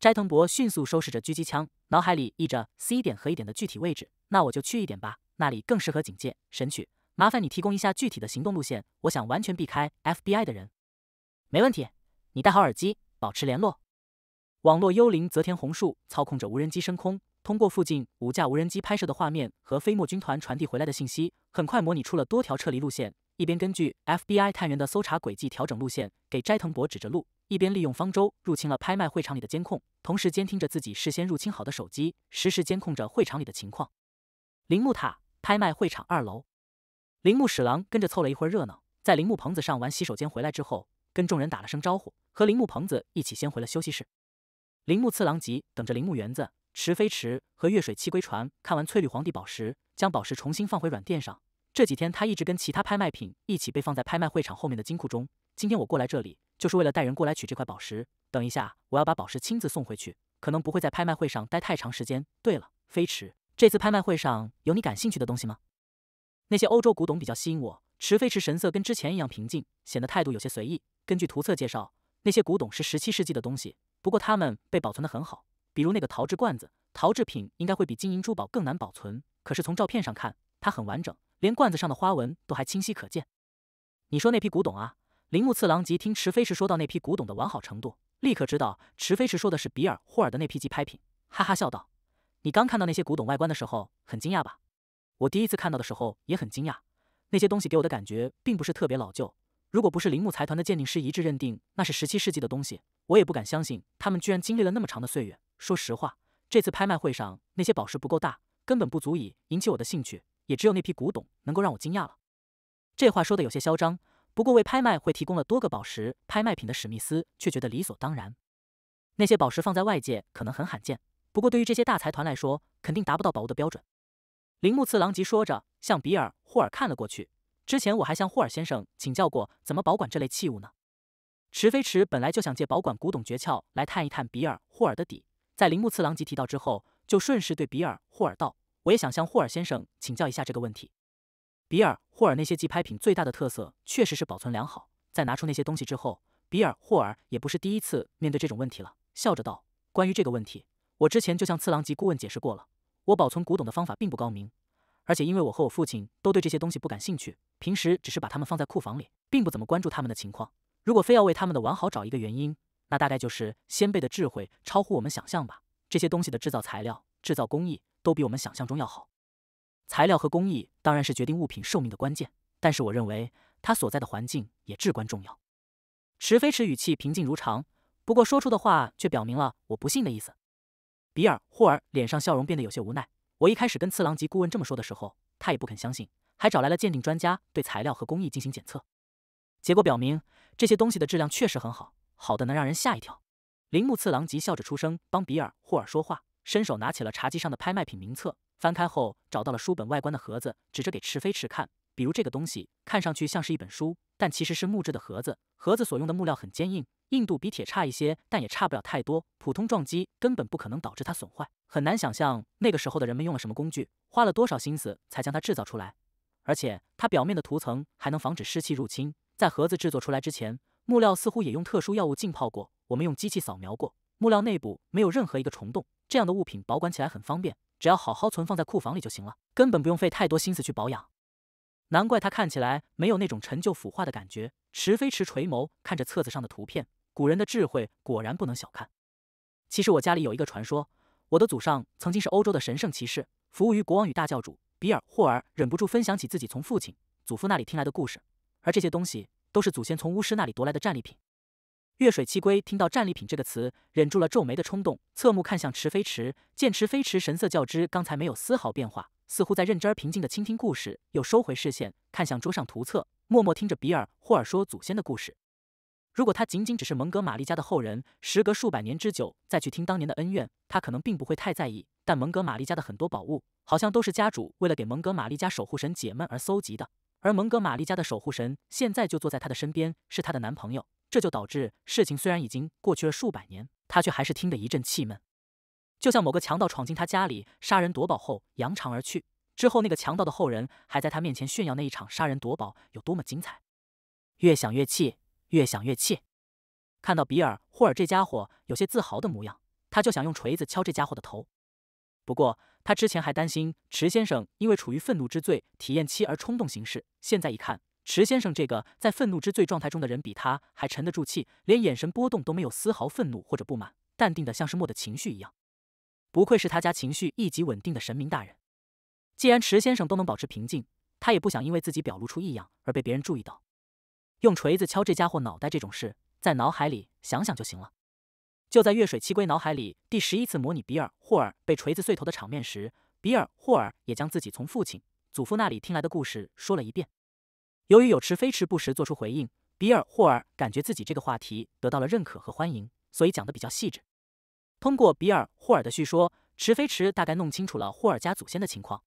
斋藤博迅速收拾着狙击枪，脑海里忆着 C 点和 E 点的具体位置。那我就去一点吧，那里更适合警戒。神曲，麻烦你提供一下具体的行动路线，我想完全避开 FBI 的人。没问题，你戴好耳机，保持联络。网络幽灵泽田红树操控着无人机升空，通过附近五架无人机拍摄的画面和飞沫军团传递回来的信息，很快模拟出了多条撤离路线。一边根据 FBI 探员的搜查轨迹调整路线，给斋藤博指着路，一边利用方舟入侵了拍卖会场里的监控，同时监听着自己事先入侵好的手机，实时监控着会场里的情况。铃木塔拍卖会场二楼，铃木史郎跟着凑了一会儿热闹，在铃木棚子上玩洗手间回来之后。跟众人打了声招呼，和铃木棚子一起先回了休息室。铃木次郎吉等着铃木园子、池飞池和月水七龟船看完翠绿皇帝宝石，将宝石重新放回软垫上。这几天他一直跟其他拍卖品一起被放在拍卖会场后面的金库中。今天我过来这里，就是为了带人过来取这块宝石。等一下，我要把宝石亲自送回去，可能不会在拍卖会上待太长时间。对了，飞驰，这次拍卖会上有你感兴趣的东西吗？那些欧洲古董比较吸引我。池飞驰神色跟之前一样平静，显得态度有些随意。根据图册介绍，那些古董是十七世纪的东西，不过它们被保存的很好。比如那个陶制罐子，陶制品应该会比金银珠宝更难保存。可是从照片上看，它很完整，连罐子上的花纹都还清晰可见。你说那批古董啊？铃木次郎吉听池飞石说到那批古董的完好程度，立刻知道池飞石说的是比尔霍尔的那批拍品，哈哈笑道：“你刚看到那些古董外观的时候很惊讶吧？我第一次看到的时候也很惊讶，那些东西给我的感觉并不是特别老旧。”如果不是铃木财团的鉴定师一致认定那是十七世纪的东西，我也不敢相信他们居然经历了那么长的岁月。说实话，这次拍卖会上那些宝石不够大，根本不足以引起我的兴趣。也只有那批古董能够让我惊讶了。这话说的有些嚣张，不过为拍卖会提供了多个宝石拍卖品的史密斯却觉得理所当然。那些宝石放在外界可能很罕见，不过对于这些大财团来说，肯定达不到宝物的标准。铃木次郎急说着，向比尔·霍尔看了过去。之前我还向霍尔先生请教过怎么保管这类器物呢？池飞池本来就想借保管古董诀窍来探一探比尔霍尔的底，在铃木次郎吉提到之后，就顺势对比尔霍尔道：“我也想向霍尔先生请教一下这个问题。”比尔霍尔那些寄拍品最大的特色确实是保存良好，在拿出那些东西之后，比尔霍尔也不是第一次面对这种问题了，笑着道：“关于这个问题，我之前就向次郎吉顾问解释过了，我保存古董的方法并不高明。”而且，因为我和我父亲都对这些东西不感兴趣，平时只是把它们放在库房里，并不怎么关注他们的情况。如果非要为他们的完好找一个原因，那大概就是先辈的智慧超乎我们想象吧。这些东西的制造材料、制造工艺都比我们想象中要好。材料和工艺当然是决定物品寿命的关键，但是我认为它所在的环境也至关重要。池飞池语气平静如常，不过说出的话却表明了我不信的意思。比尔霍尔脸上笑容变得有些无奈。我一开始跟次郎吉顾问这么说的时候，他也不肯相信，还找来了鉴定专家对材料和工艺进行检测。结果表明，这些东西的质量确实很好，好的能让人吓一跳。铃木次郎吉笑着出声帮比尔·霍尔说话，伸手拿起了茶几上的拍卖品名册，翻开后找到了书本外观的盒子，指着给池飞池看。比如这个东西，看上去像是一本书，但其实是木质的盒子。盒子所用的木料很坚硬。印度比铁差一些，但也差不了太多。普通撞击根本不可能导致它损坏，很难想象那个时候的人们用了什么工具，花了多少心思才将它制造出来。而且它表面的涂层还能防止湿气入侵。在盒子制作出来之前，木料似乎也用特殊药物浸泡过。我们用机器扫描过，木料内部没有任何一个虫洞。这样的物品保管起来很方便，只要好好存放在库房里就行了，根本不用费太多心思去保养。难怪它看起来没有那种陈旧腐化的感觉。池飞池垂眸看着册子上的图片。古人的智慧果然不能小看。其实我家里有一个传说，我的祖上曾经是欧洲的神圣骑士，服务于国王与大教主。比尔霍尔忍不住分享起自己从父亲、祖父那里听来的故事，而这些东西都是祖先从巫师那里夺来的战利品。月水七龟听到“战利品”这个词，忍住了皱眉的冲动，侧目看向池飞池，见池飞池神色较之刚才没有丝毫变化，似乎在认真而平静的倾听故事，又收回视线，看向桌上图册，默默听着比尔霍尔说祖先的故事。如果他仅仅只是蒙哥马利家的后人，时隔数百年之久再去听当年的恩怨，他可能并不会太在意。但蒙哥马利家的很多宝物，好像都是家主为了给蒙哥马利家守护神解闷而搜集的。而蒙哥马利家的守护神现在就坐在他的身边，是他的男朋友。这就导致事情虽然已经过去了数百年，他却还是听得一阵气闷。就像某个强盗闯进他家里杀人夺宝后扬长而去，之后那个强盗的后人还在他面前炫耀那一场杀人夺宝有多么精彩。越想越气。越想越气，看到比尔霍尔这家伙有些自豪的模样，他就想用锤子敲这家伙的头。不过他之前还担心池先生因为处于愤怒之最体验期而冲动行事，现在一看，池先生这个在愤怒之最状态中的人比他还沉得住气，连眼神波动都没有丝毫愤怒或者不满，淡定的像是默的情绪一样。不愧是他家情绪一级稳定的神明大人。既然池先生都能保持平静，他也不想因为自己表露出异样而被别人注意到。用锤子敲这家伙脑袋这种事，在脑海里想想就行了。就在月水七龟脑海里第十一次模拟比尔霍尔被锤子碎头的场面时，比尔霍尔也将自己从父亲、祖父那里听来的故事说了一遍。由于有池飞驰不时做出回应，比尔霍尔感觉自己这个话题得到了认可和欢迎，所以讲得比较细致。通过比尔霍尔的叙说，池飞池大概弄清楚了霍尔家祖先的情况。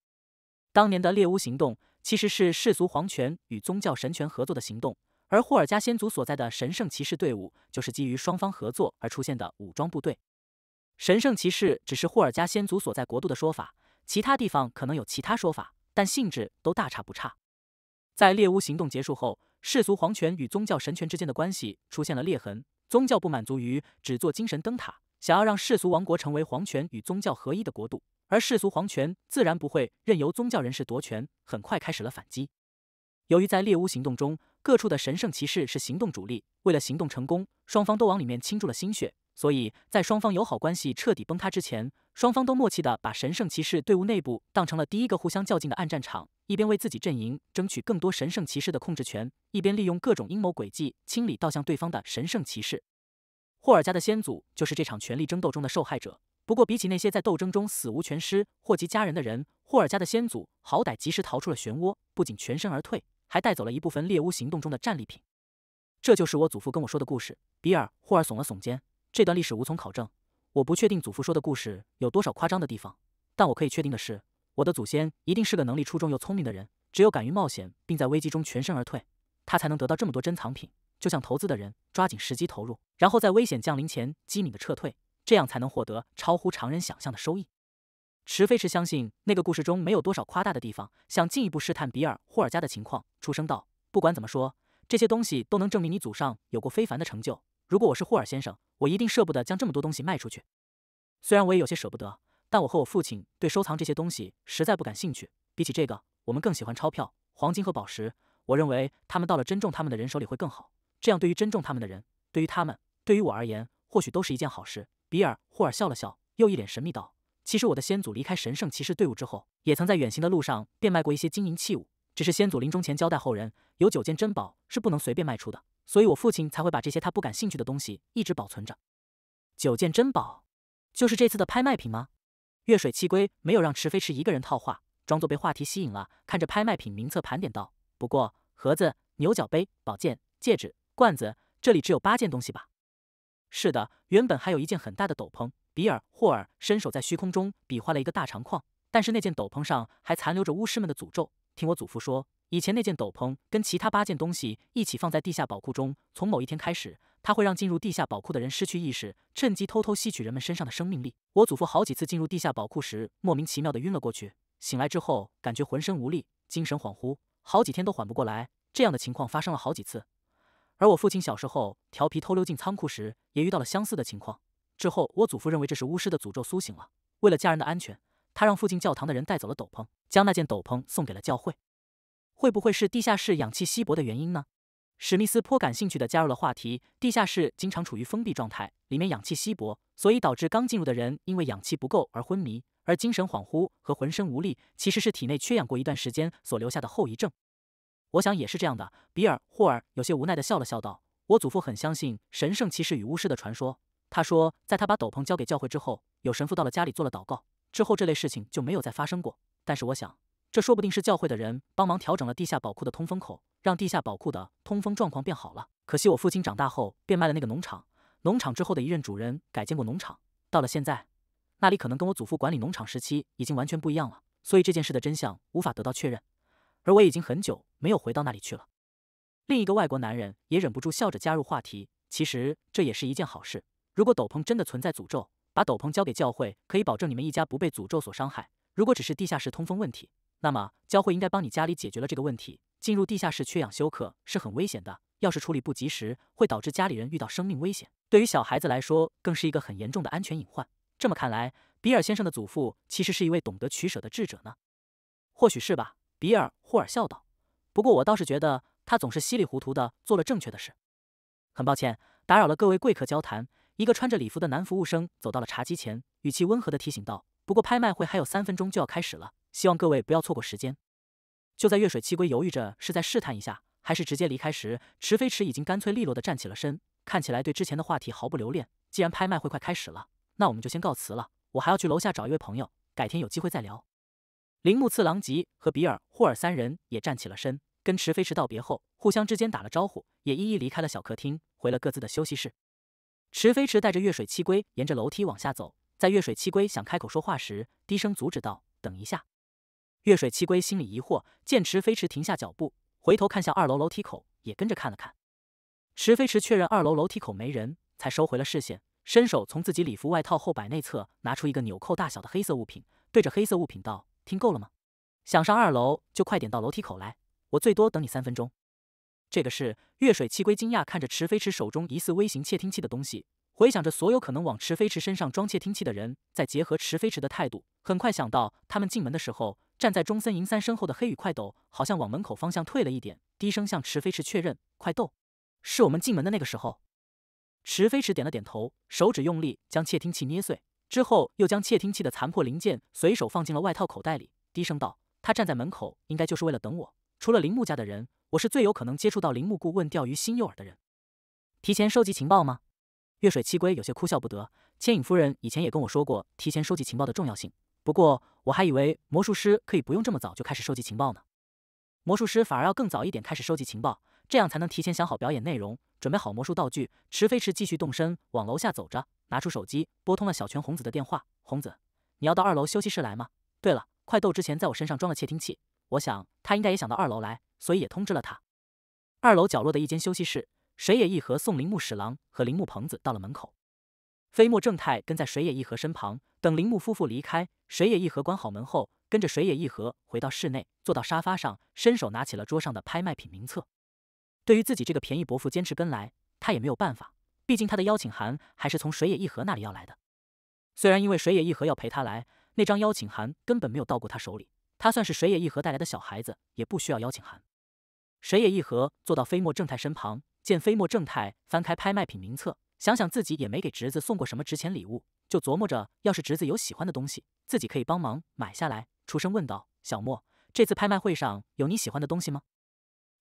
当年的猎巫行动其实是世俗皇权与宗教神权合作的行动。而霍尔加先祖所在的神圣骑士队伍，就是基于双方合作而出现的武装部队。神圣骑士只是霍尔加先祖所在国度的说法，其他地方可能有其他说法，但性质都大差不差。在猎巫行动结束后，世俗皇权与宗教神权之间的关系出现了裂痕。宗教不满足于只做精神灯塔，想要让世俗王国成为皇权与宗教合一的国度，而世俗皇权自然不会任由宗教人士夺权，很快开始了反击。由于在猎巫行动中，各处的神圣骑士是行动主力，为了行动成功，双方都往里面倾注了心血。所以，在双方友好关系彻底崩塌之前，双方都默契的把神圣骑士队伍内部当成了第一个互相较劲的暗战场，一边为自己阵营争取更多神圣骑士的控制权，一边利用各种阴谋诡计清理倒向对方的神圣骑士。霍尔加的先祖就是这场权力争斗中的受害者。不过，比起那些在斗争中死无全尸或及家人的人，霍尔加的先祖好歹及时逃出了漩涡，不仅全身而退。还带走了一部分猎巫行动中的战利品，这就是我祖父跟我说的故事。比尔霍尔耸了耸肩，这段历史无从考证，我不确定祖父说的故事有多少夸张的地方，但我可以确定的是，我的祖先一定是个能力出众又聪明的人。只有敢于冒险，并在危机中全身而退，他才能得到这么多珍藏品。就像投资的人，抓紧时机投入，然后在危险降临前机敏的撤退，这样才能获得超乎常人想象的收益。池飞驰相信那个故事中没有多少夸大的地方，想进一步试探比尔·霍尔家的情况，出声道：“不管怎么说，这些东西都能证明你祖上有过非凡的成就。如果我是霍尔先生，我一定舍不得将这么多东西卖出去。虽然我也有些舍不得，但我和我父亲对收藏这些东西实在不感兴趣。比起这个，我们更喜欢钞票、黄金和宝石。我认为他们到了珍重他们的人手里会更好。这样对于珍重他们的人，对于他们，对于我而言，或许都是一件好事。”比尔·霍尔笑了笑，又一脸神秘道。其实我的先祖离开神圣骑士队伍之后，也曾在远行的路上变卖过一些金银器物。只是先祖临终前交代后人，有九件珍宝是不能随便卖出的，所以我父亲才会把这些他不感兴趣的东西一直保存着。九件珍宝，就是这次的拍卖品吗？月水七龟没有让池飞驰一个人套话，装作被话题吸引了，看着拍卖品名册盘点道：“不过盒子、牛角杯、宝剑、戒指、罐子，这里只有八件东西吧？”“是的，原本还有一件很大的斗篷。”比尔·霍尔伸手在虚空中比划了一个大长框，但是那件斗篷上还残留着巫师们的诅咒。听我祖父说，以前那件斗篷跟其他八件东西一起放在地下宝库中。从某一天开始，它会让进入地下宝库的人失去意识，趁机偷偷吸取人们身上的生命力。我祖父好几次进入地下宝库时，莫名其妙地晕了过去，醒来之后感觉浑身无力，精神恍惚，好几天都缓不过来。这样的情况发生了好几次。而我父亲小时候调皮偷溜进仓库时，也遇到了相似的情况。之后，我祖父认为这是巫师的诅咒苏醒了。为了家人的安全，他让附近教堂的人带走了斗篷，将那件斗篷送给了教会。会不会是地下室氧气稀薄的原因呢？史密斯颇感兴趣的加入了话题。地下室经常处于封闭状态，里面氧气稀薄，所以导致刚进入的人因为氧气不够而昏迷，而精神恍惚和浑身无力其实是体内缺氧过一段时间所留下的后遗症。我想也是这样的。比尔霍尔有些无奈地笑了笑道：“我祖父很相信神圣骑士与巫师的传说。”他说，在他把斗篷交给教会之后，有神父到了家里做了祷告，之后这类事情就没有再发生过。但是我想，这说不定是教会的人帮忙调整了地下宝库的通风口，让地下宝库的通风状况变好了。可惜我父亲长大后变卖了那个农场，农场之后的一任主人改建过农场，到了现在，那里可能跟我祖父管理农场时期已经完全不一样了。所以这件事的真相无法得到确认，而我已经很久没有回到那里去了。另一个外国男人也忍不住笑着加入话题。其实这也是一件好事。如果斗篷真的存在诅咒，把斗篷交给教会，可以保证你们一家不被诅咒所伤害。如果只是地下室通风问题，那么教会应该帮你家里解决了这个问题。进入地下室缺氧休克是很危险的，要是处理不及时，会导致家里人遇到生命危险。对于小孩子来说，更是一个很严重的安全隐患。这么看来，比尔先生的祖父其实是一位懂得取舍的智者呢。或许是吧，比尔霍尔笑道。不过我倒是觉得他总是稀里糊涂的做了正确的事。很抱歉，打扰了各位贵客交谈。一个穿着礼服的男服务生走到了茶几前，语气温和地提醒道：“不过拍卖会还有三分钟就要开始了，希望各位不要错过时间。”就在月水七龟犹豫着是在试探一下，还是直接离开时，池飞池已经干脆利落地站起了身，看起来对之前的话题毫不留恋。既然拍卖会快开始了，那我们就先告辞了。我还要去楼下找一位朋友，改天有机会再聊。铃木次郎吉和比尔·霍尔三人也站起了身，跟池飞池道别后，互相之间打了招呼，也一一离开了小客厅，回了各自的休息室。池飞池带着月水七龟沿着楼梯往下走，在月水七龟想开口说话时，低声阻止道：“等一下。”月水七龟心里疑惑，见池飞池停下脚步，回头看向二楼楼梯口，也跟着看了看。池飞池确认二楼楼梯口没人，才收回了视线，伸手从自己礼服外套后摆内侧拿出一个纽扣大小的黑色物品，对着黑色物品道：“听够了吗？想上二楼就快点到楼梯口来，我最多等你三分钟。”这个是月水七龟惊讶看着池飞池手中疑似微型窃听器的东西，回想着所有可能往池飞池身上装窃听器的人，再结合池飞池的态度，很快想到他们进门的时候，站在中森银三身后的黑羽快斗好像往门口方向退了一点，低声向池飞池确认：“快斗，是我们进门的那个时候。”池飞池点了点头，手指用力将窃听器捏碎，之后又将窃听器的残破零件随手放进了外套口袋里，低声道：“他站在门口，应该就是为了等我。除了铃木家的人。”我是最有可能接触到铃木顾问钓鱼新诱饵的人，提前收集情报吗？月水七龟有些哭笑不得。牵引夫人以前也跟我说过提前收集情报的重要性，不过我还以为魔术师可以不用这么早就开始收集情报呢。魔术师反而要更早一点开始收集情报，这样才能提前想好表演内容，准备好魔术道具。池飞池继续动身往楼下走着，拿出手机拨通了小泉红子的电话。红子，你要到二楼休息室来吗？对了，快斗之前在我身上装了窃听器。我想他应该也想到二楼来，所以也通知了他。二楼角落的一间休息室，水野一和送铃木史郎和铃木棚子到了门口。飞沫正太跟在水野一和身旁，等铃木夫妇离开。水野一和关好门后，跟着水野一和回到室内，坐到沙发上，伸手拿起了桌上的拍卖品名册。对于自己这个便宜伯父坚持跟来，他也没有办法，毕竟他的邀请函还是从水野一和那里要来的。虽然因为水野一和要陪他来，那张邀请函根本没有到过他手里。他算是水野一和带来的小孩子，也不需要邀请函。水野一和坐到飞墨正太身旁，见飞墨正太翻开拍卖品名册，想想自己也没给侄子送过什么值钱礼物，就琢磨着，要是侄子有喜欢的东西，自己可以帮忙买下来。出声问道：“小莫，这次拍卖会上有你喜欢的东西吗？”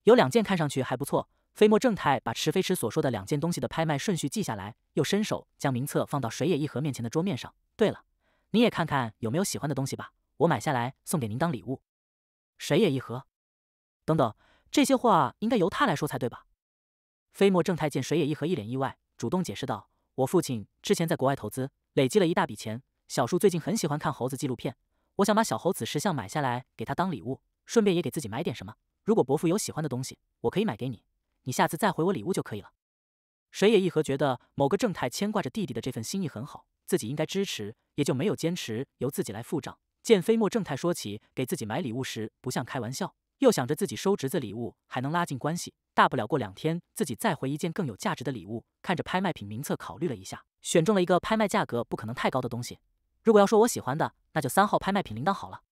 有两件看上去还不错。飞墨正太把池飞池所说的两件东西的拍卖顺序记下来，又伸手将名册放到水野一和面前的桌面上。对了，你也看看有没有喜欢的东西吧。我买下来送给您当礼物，水野一和。等等，这些话应该由他来说才对吧？飞沫正太见水野一和一脸意外，主动解释道：“我父亲之前在国外投资，累积了一大笔钱。小树最近很喜欢看猴子纪录片，我想把小猴子石像买下来给他当礼物，顺便也给自己买点什么。如果伯父有喜欢的东西，我可以买给你，你下次再回我礼物就可以了。”水野一和觉得某个正太牵挂着弟弟的这份心意很好，自己应该支持，也就没有坚持由自己来付账。见飞沫正太说起给自己买礼物时不像开玩笑，又想着自己收侄子礼物还能拉近关系，大不了过两天自己再回一件更有价值的礼物。看着拍卖品名册考虑了一下，选中了一个拍卖价格不可能太高的东西。如果要说我喜欢的，那就三号拍卖品铃铛好了。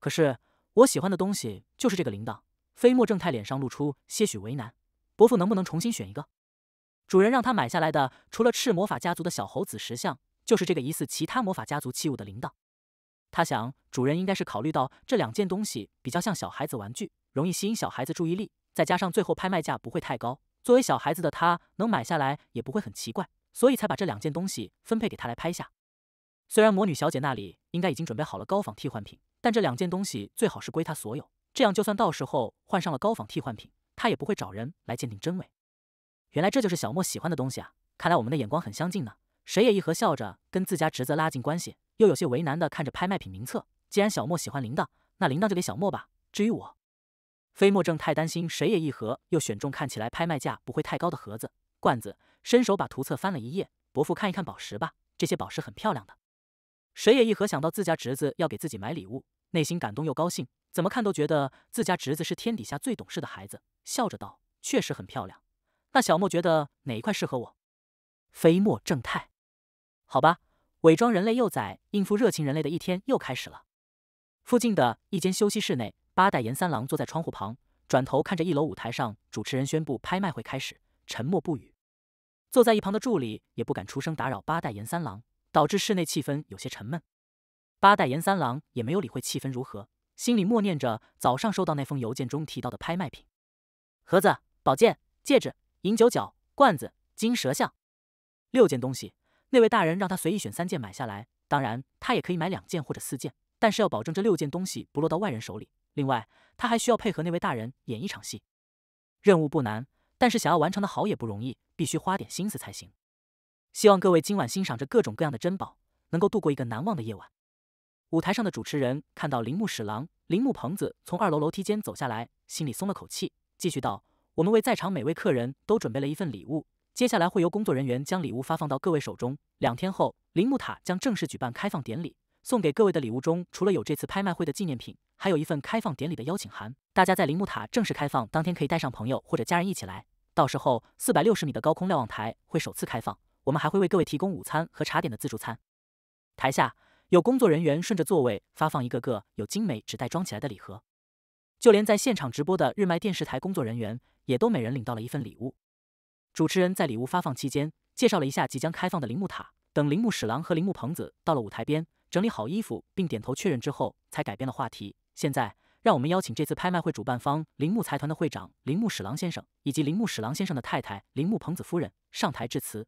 可是我喜欢的东西就是这个铃铛。飞沫正太脸上露出些许为难：“伯父能不能重新选一个？主人让他买下来的，除了赤魔法家族的小猴子石像，就是这个疑似其他魔法家族器物的铃铛。”他想，主人应该是考虑到这两件东西比较像小孩子玩具，容易吸引小孩子注意力，再加上最后拍卖价不会太高，作为小孩子的他能买下来也不会很奇怪，所以才把这两件东西分配给他来拍下。虽然魔女小姐那里应该已经准备好了高仿替换品，但这两件东西最好是归他所有，这样就算到时候换上了高仿替换品，他也不会找人来鉴定真伪。原来这就是小莫喜欢的东西啊！看来我们的眼光很相近呢。谁也一合笑着跟自家侄子拉近关系，又有些为难的看着拍卖品名册。既然小莫喜欢铃铛，那铃铛就给小莫吧。至于我，飞墨正太担心谁也一合又选中看起来拍卖价不会太高的盒子、罐子，伸手把图册翻了一页。伯父看一看宝石吧，这些宝石很漂亮的。谁也一合想到自家侄子要给自己买礼物，内心感动又高兴，怎么看都觉得自家侄子是天底下最懂事的孩子，笑着道：“确实很漂亮。”那小莫觉得哪一块适合我？飞墨正太。好吧，伪装人类幼崽应付热情人类的一天又开始了。附近的一间休息室内，八代岩三郎坐在窗户旁，转头看着一楼舞台上主持人宣布拍卖会开始，沉默不语。坐在一旁的助理也不敢出声打扰八代岩三郎，导致室内气氛有些沉闷。八代岩三郎也没有理会气氛如何，心里默念着早上收到那封邮件中提到的拍卖品：盒子、宝剑、戒指、银九角、罐子、金蛇像，六件东西。那位大人让他随意选三件买下来，当然他也可以买两件或者四件，但是要保证这六件东西不落到外人手里。另外，他还需要配合那位大人演一场戏。任务不难，但是想要完成的好也不容易，必须花点心思才行。希望各位今晚欣赏着各种各样的珍宝，能够度过一个难忘的夜晚。舞台上的主持人看到铃木史郎、铃木朋子从二楼楼梯间走下来，心里松了口气，继续道：“我们为在场每位客人都准备了一份礼物。”接下来会由工作人员将礼物发放到各位手中。两天后，铃木塔将正式举办开放典礼。送给各位的礼物中，除了有这次拍卖会的纪念品，还有一份开放典礼的邀请函。大家在铃木塔正式开放当天可以带上朋友或者家人一起来。到时候，四百六十米的高空瞭望台会首次开放。我们还会为各位提供午餐和茶点的自助餐。台下有工作人员顺着座位发放一个个有精美纸袋装起来的礼盒，就连在现场直播的日卖电视台工作人员也都每人领到了一份礼物。主持人在礼物发放期间介绍了一下即将开放的铃木塔。等铃木史郎和铃木朋子到了舞台边，整理好衣服并点头确认之后，才改变了话题。现在，让我们邀请这次拍卖会主办方铃木财团的会长铃木史郎先生以及铃木史郎先生的太太铃木朋子夫人上台致辞。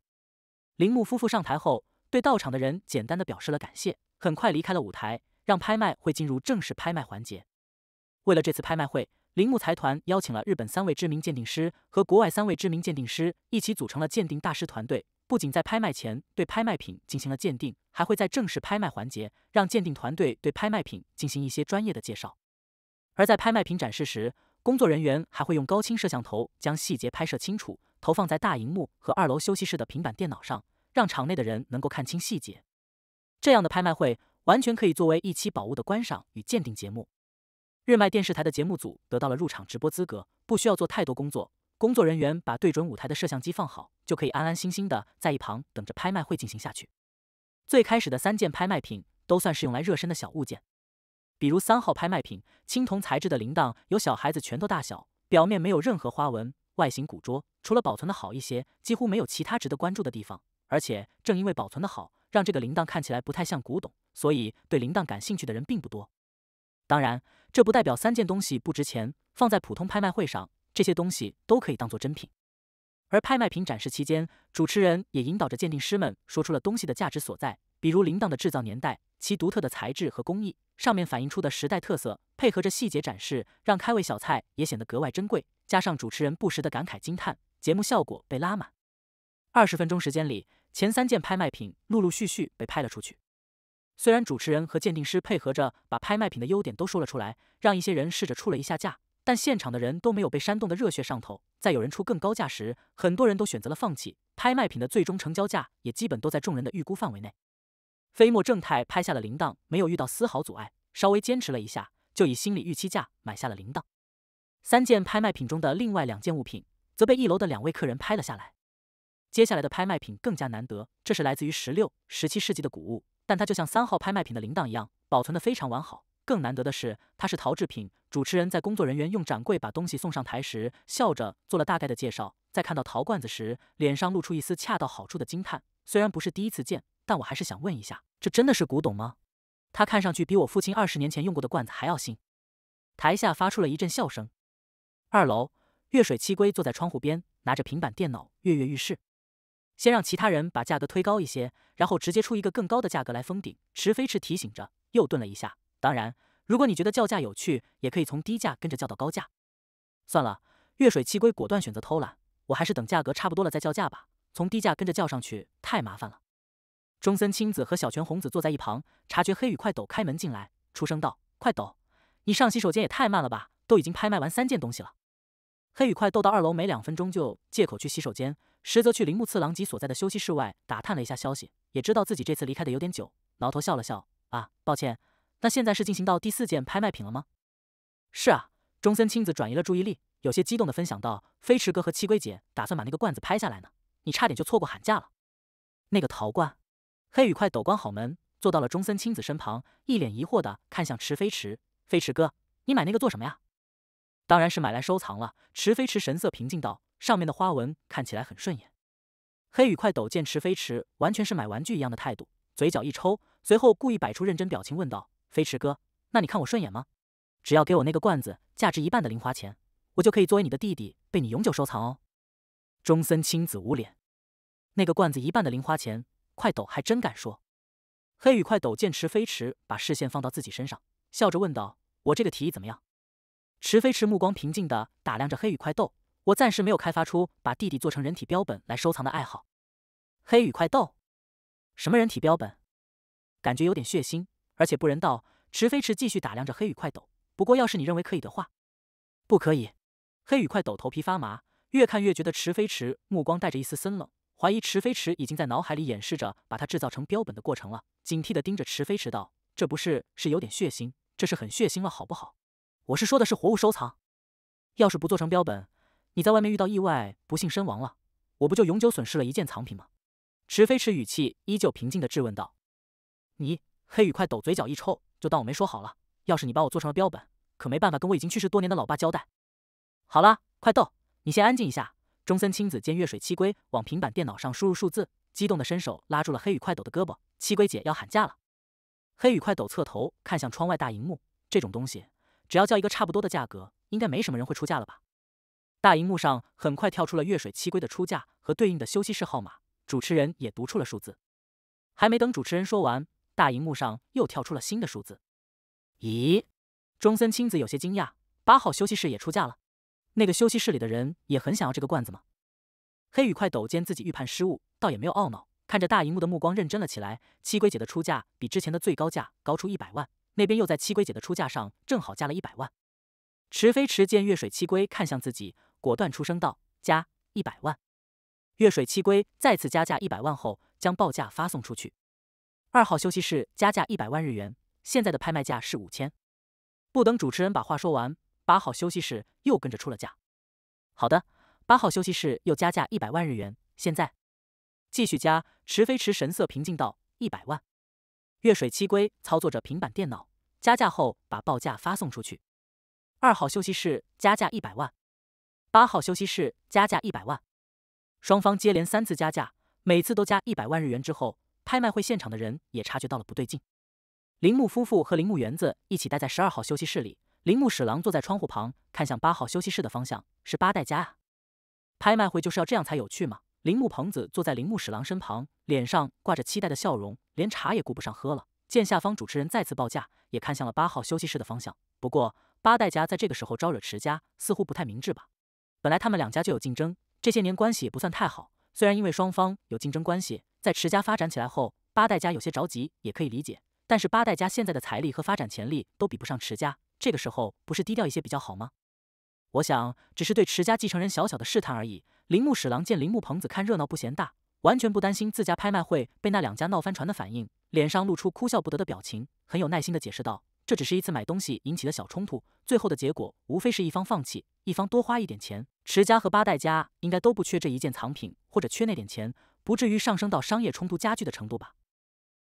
铃木夫妇上台后，对到场的人简单的表示了感谢，很快离开了舞台，让拍卖会进入正式拍卖环节。为了这次拍卖会。铃木财团邀请了日本三位知名鉴定师和国外三位知名鉴定师一起组成了鉴定大师团队。不仅在拍卖前对拍卖品进行了鉴定，还会在正式拍卖环节让鉴定团队对拍卖品进行一些专业的介绍。而在拍卖品展示时，工作人员还会用高清摄像头将细节拍摄清楚，投放在大荧幕和二楼休息室的平板电脑上，让场内的人能够看清细节。这样的拍卖会完全可以作为一期宝物的观赏与鉴定节目。日卖电视台的节目组得到了入场直播资格，不需要做太多工作。工作人员把对准舞台的摄像机放好，就可以安安心心的在一旁等着拍卖会进行下去。最开始的三件拍卖品都算是用来热身的小物件，比如三号拍卖品，青铜材质的铃铛，有小孩子拳头大小，表面没有任何花纹，外形古拙，除了保存的好一些，几乎没有其他值得关注的地方。而且正因为保存的好，让这个铃铛看起来不太像古董，所以对铃铛感兴趣的人并不多。当然，这不代表三件东西不值钱。放在普通拍卖会上，这些东西都可以当做珍品。而拍卖品展示期间，主持人也引导着鉴定师们说出了东西的价值所在，比如铃铛的制造年代、其独特的材质和工艺、上面反映出的时代特色，配合着细节展示，让开胃小菜也显得格外珍贵。加上主持人不时的感慨惊叹，节目效果被拉满。二十分钟时间里，前三件拍卖品陆陆续续被拍了出去。虽然主持人和鉴定师配合着把拍卖品的优点都说了出来，让一些人试着出了一下价，但现场的人都没有被煽动的热血上头。在有人出更高价时，很多人都选择了放弃。拍卖品的最终成交价也基本都在众人的预估范围内。飞墨正太拍下了铃铛，没有遇到丝毫阻碍，稍微坚持了一下，就以心理预期价买下了铃铛。三件拍卖品中的另外两件物品，则被一楼的两位客人拍了下来。接下来的拍卖品更加难得，这是来自于十六、十七世纪的古物。但它就像三号拍卖品的铃铛一样，保存的非常完好。更难得的是，它是陶制品。主持人在工作人员用展柜把东西送上台时，笑着做了大概的介绍。在看到陶罐子时，脸上露出一丝恰到好处的惊叹。虽然不是第一次见，但我还是想问一下，这真的是古董吗？它看上去比我父亲二十年前用过的罐子还要新。台下发出了一阵笑声。二楼，月水七龟坐在窗户边，拿着平板电脑，跃跃欲试。先让其他人把价格推高一些，然后直接出一个更高的价格来封顶。池飞池提醒着，又顿了一下。当然，如果你觉得叫价有趣，也可以从低价跟着叫到高价。算了，月水七龟果断选择偷懒，我还是等价格差不多了再叫价吧。从低价跟着叫上去太麻烦了。中森青子和小泉红子坐在一旁，察觉黑羽快斗开门进来，出声道：“快斗，你上洗手间也太慢了吧？都已经拍卖完三件东西了。”黑羽快斗到二楼没两分钟就借口去洗手间。实则去铃木次郎吉所在的休息室外打探了一下消息，也知道自己这次离开的有点久，挠头笑了笑。啊，抱歉。那现在是进行到第四件拍卖品了吗？是啊。中森青子转移了注意力，有些激动的分享到：“飞驰哥和七龟姐打算把那个罐子拍下来呢，你差点就错过喊价了。”那个陶罐。黑羽快抖关好门，坐到了中森青子身旁，一脸疑惑的看向池飞驰：“飞驰哥，你买那个做什么呀？”“当然是买来收藏了。”池飞驰神色平静道。上面的花纹看起来很顺眼。黑羽快斗见池飞驰完全是买玩具一样的态度，嘴角一抽，随后故意摆出认真表情问道：“飞驰哥，那你看我顺眼吗？只要给我那个罐子价值一半的零花钱，我就可以作为你的弟弟被你永久收藏哦。”中森青子捂脸，那个罐子一半的零花钱，快斗还真敢说。黑羽快斗见池飞驰把视线放到自己身上，笑着问道：“我这个提议怎么样？”池飞驰目光平静的打量着黑羽快斗。我暂时没有开发出把弟弟做成人体标本来收藏的爱好。黑羽快斗，什么人体标本？感觉有点血腥，而且不人道。池飞驰继续打量着黑羽快斗。不过，要是你认为可以的话，不可以。黑羽快斗头皮发麻，越看越觉得池飞驰目光带着一丝森冷，怀疑池飞驰已经在脑海里演示着把它制造成标本的过程了。警惕的盯着池飞驰道：“这不是是有点血腥，这是很血腥了，好不好？我是说的是活物收藏，要是不做成标本。”你在外面遇到意外，不幸身亡了，我不就永久损失了一件藏品吗？池飞池语气依旧平静的质问道。你黑羽快斗嘴角一抽，就当我没说好了。要是你把我做成了标本，可没办法跟我已经去世多年的老爸交代。好了，快斗，你先安静一下。中森青子见月水七龟往平板电脑上输入数字，激动的伸手拉住了黑羽快斗的胳膊。七龟姐要喊价了。黑羽快斗侧头看向窗外大荧幕，这种东西，只要叫一个差不多的价格，应该没什么人会出价了吧？大荧幕上很快跳出了月水七龟的出价和对应的休息室号码，主持人也读出了数字。还没等主持人说完，大荧幕上又跳出了新的数字。咦，中森青子有些惊讶，八号休息室也出价了。那个休息室里的人也很想要这个罐子吗？黑羽快斗见自己预判失误，倒也没有懊恼，看着大荧幕的目光认真了起来。七龟姐的出价比之前的最高价高出一百万，那边又在七龟姐的出价上正好加了一百万。池飞池见月水七龟看向自己。果断出声道：“加一百万。”月水七龟再次加价一百万后，将报价发送出去。二号休息室加价一百万日元，现在的拍卖价是五千。不等主持人把话说完，八号休息室又跟着出了价。好的，八号休息室又加价一百万日元。现在继续加。池飞池神色平静道：“一百万。”月水七龟操作着平板电脑，加价后把报价发送出去。二号休息室加价一百万。八号休息室加价一百万，双方接连三次加价，每次都加一百万日元之后，拍卖会现场的人也察觉到了不对劲。铃木夫妇和铃木园子一起待在十二号休息室里，铃木史郎坐在窗户旁，看向八号休息室的方向，是八代家啊。拍卖会就是要这样才有趣吗？铃木朋子坐在铃木史郎身旁，脸上挂着期待的笑容，连茶也顾不上喝了。见下方主持人再次报价，也看向了八号休息室的方向。不过八代家在这个时候招惹池家，似乎不太明智吧？本来他们两家就有竞争，这些年关系也不算太好。虽然因为双方有竞争关系，在迟家发展起来后，八代家有些着急，也可以理解。但是八代家现在的财力和发展潜力都比不上迟家，这个时候不是低调一些比较好吗？我想，只是对迟家继承人小小的试探而已。铃木史郎见铃木棚子看热闹不嫌大，完全不担心自家拍卖会被那两家闹翻船的反应，脸上露出哭笑不得的表情，很有耐心的解释道：“这只是一次买东西引起的小冲突，最后的结果无非是一方放弃，一方多花一点钱。”池家和八代家应该都不缺这一件藏品，或者缺那点钱，不至于上升到商业冲突加剧的程度吧？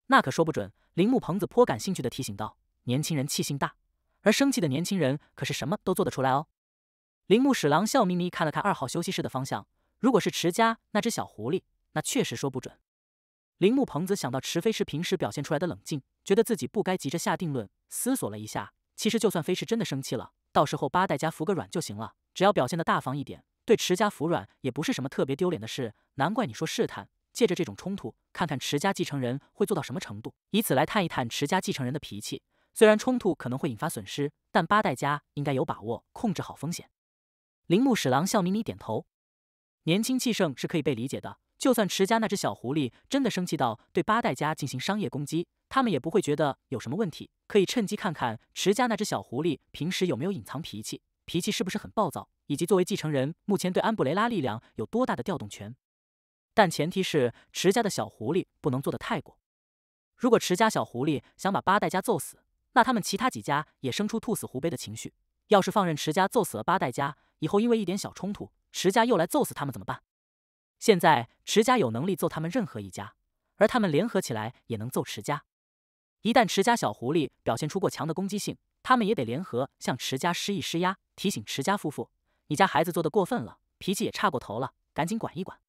那可说不准。铃木棚子颇感兴趣的提醒道：“年轻人气性大，而生气的年轻人可是什么都做得出来哦。”铃木史郎笑眯眯看了看二号休息室的方向。如果是池家那只小狐狸，那确实说不准。铃木棚子想到池飞是平时表现出来的冷静，觉得自己不该急着下定论。思索了一下，其实就算飞是真的生气了，到时候八代家服个软就行了。只要表现的大方一点，对池家服软也不是什么特别丢脸的事。难怪你说试探，借着这种冲突，看看池家继承人会做到什么程度，以此来探一探池家继承人的脾气。虽然冲突可能会引发损失，但八代家应该有把握控制好风险。铃木史郎笑眯眯点头，年轻气盛是可以被理解的。就算池家那只小狐狸真的生气到对八代家进行商业攻击，他们也不会觉得有什么问题。可以趁机看看池家那只小狐狸平时有没有隐藏脾气。脾气是不是很暴躁？以及作为继承人，目前对安布雷拉力量有多大的调动权？但前提是，持家的小狐狸不能做得太过。如果持家小狐狸想把八代家揍死，那他们其他几家也生出兔死狐悲的情绪。要是放任持家揍死了八代家，以后因为一点小冲突，持家又来揍死他们怎么办？现在持家有能力揍他们任何一家，而他们联合起来也能揍持家。一旦持家小狐狸表现出过强的攻击性，他们也得联合向池家施一施压，提醒池家夫妇：“你家孩子做的过分了，脾气也差过头了，赶紧管一管。”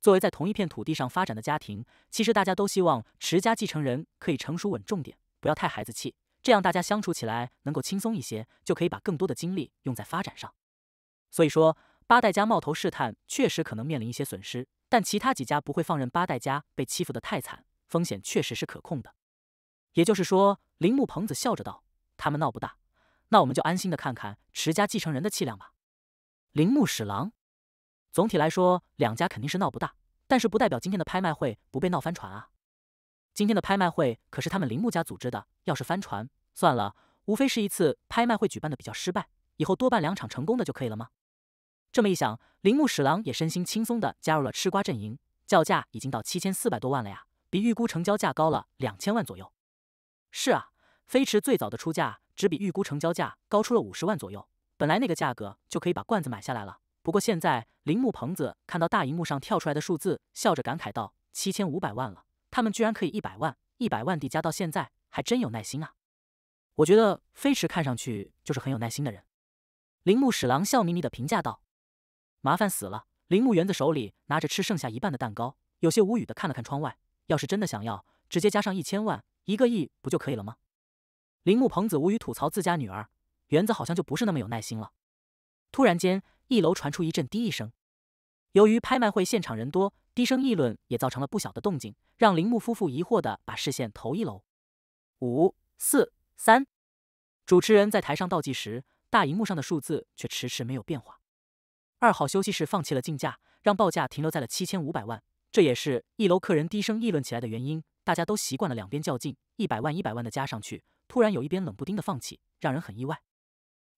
作为在同一片土地上发展的家庭，其实大家都希望池家继承人可以成熟稳重点，不要太孩子气，这样大家相处起来能够轻松一些，就可以把更多的精力用在发展上。所以说，八代家冒头试探确实可能面临一些损失，但其他几家不会放任八代家被欺负的太惨，风险确实是可控的。也就是说，铃木朋子笑着道。他们闹不大，那我们就安心的看看池家继承人的气量吧。铃木史郎，总体来说两家肯定是闹不大，但是不代表今天的拍卖会不被闹翻船啊。今天的拍卖会可是他们铃木家组织的，要是翻船，算了，无非是一次拍卖会举办的比较失败，以后多办两场成功的就可以了吗？这么一想，铃木史郎也身心轻松的加入了吃瓜阵营。叫价已经到七千四百多万了呀，比预估成交价高了两千万左右。是啊。飞驰最早的出价只比预估成交价高出了五十万左右，本来那个价格就可以把罐子买下来了。不过现在铃木朋子看到大荧幕上跳出来的数字，笑着感慨道：“七千五百万了，他们居然可以一百万、一百万地加到现在，还真有耐心啊！”我觉得飞驰看上去就是很有耐心的人。铃木史郎笑眯眯的评价道：“麻烦死了。”铃木园子手里拿着吃剩下一半的蛋糕，有些无语的看了看窗外。要是真的想要，直接加上一千万、一个亿不就可以了吗？铃木朋子无语吐槽自家女儿，园子好像就不是那么有耐心了。突然间，一楼传出一阵低一声。由于拍卖会现场人多，低声议论也造成了不小的动静，让铃木夫妇疑惑地把视线投一楼。五四三，主持人在台上倒计时，大荧幕上的数字却迟迟没有变化。二号休息室放弃了竞价，让报价停留在了七千五百万，这也是一楼客人低声议论起来的原因。大家都习惯了两边较劲，一百万一百万的加上去。突然有一边冷不丁的放弃，让人很意外。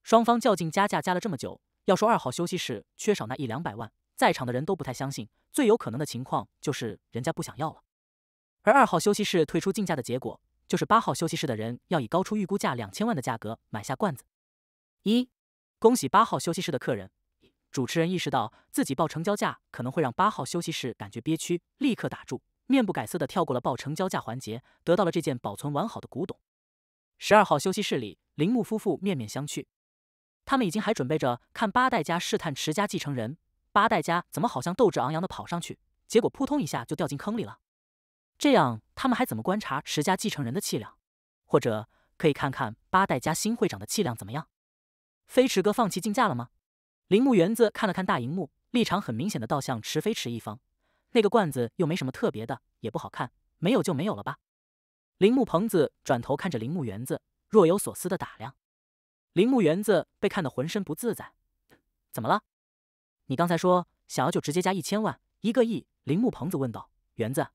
双方较劲加价加了这么久，要说二号休息室缺少那一两百万，在场的人都不太相信。最有可能的情况就是人家不想要了。而二号休息室退出竞价的结果，就是八号休息室的人要以高出预估价两千万的价格买下罐子。一，恭喜八号休息室的客人！主持人意识到自己报成交价可能会让八号休息室感觉憋屈，立刻打住，面不改色的跳过了报成交价环节，得到了这件保存完好的古董。十二号休息室里，铃木夫妇面面相觑。他们已经还准备着看八代家试探池家继承人，八代家怎么好像斗志昂扬的跑上去，结果扑通一下就掉进坑里了。这样他们还怎么观察池家继承人的气量？或者可以看看八代家新会长的气量怎么样？飞驰哥放弃竞价了吗？铃木园子看了看大荧幕，立场很明显的倒向池飞驰一方。那个罐子又没什么特别的，也不好看，没有就没有了吧。铃木棚子转头看着铃木园子，若有所思的打量。铃木园子被看得浑身不自在。怎么了？你刚才说想要就直接加一千万、一个亿？铃木棚子问道。园子，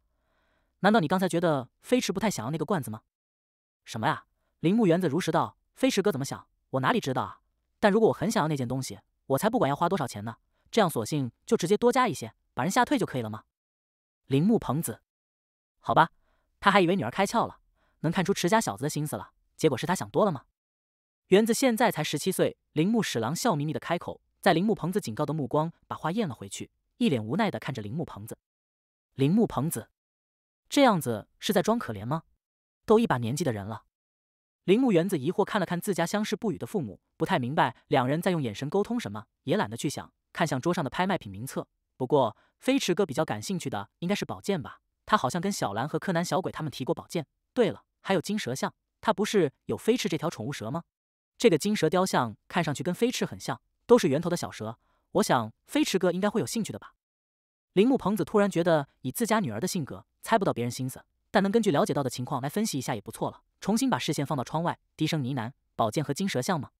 难道你刚才觉得飞驰不太想要那个罐子吗？什么呀？铃木园子如实道。飞驰哥怎么想，我哪里知道啊？但如果我很想要那件东西，我才不管要花多少钱呢。这样，索性就直接多加一些，把人吓退就可以了吗？铃木棚子，好吧，他还以为女儿开窍了。能看出池家小子的心思了，结果是他想多了吗？园子现在才十七岁，铃木史郎笑眯眯的开口，在铃木棚子警告的目光把话咽了回去，一脸无奈的看着铃木棚子。铃木棚子这样子是在装可怜吗？都一把年纪的人了。铃木园子疑惑看了看自家相视不语的父母，不太明白两人在用眼神沟通什么，也懒得去想，看向桌上的拍卖品名册。不过飞驰哥比较感兴趣的应该是宝剑吧，他好像跟小兰和柯南小鬼他们提过宝剑。对了。还有金蛇像，它不是有飞翅这条宠物蛇吗？这个金蛇雕像看上去跟飞翅很像，都是圆头的小蛇。我想飞驰哥应该会有兴趣的吧。铃木彭子突然觉得，以自家女儿的性格，猜不到别人心思，但能根据了解到的情况来分析一下也不错了。重新把视线放到窗外，低声呢喃：“宝剑和金蛇像吗？”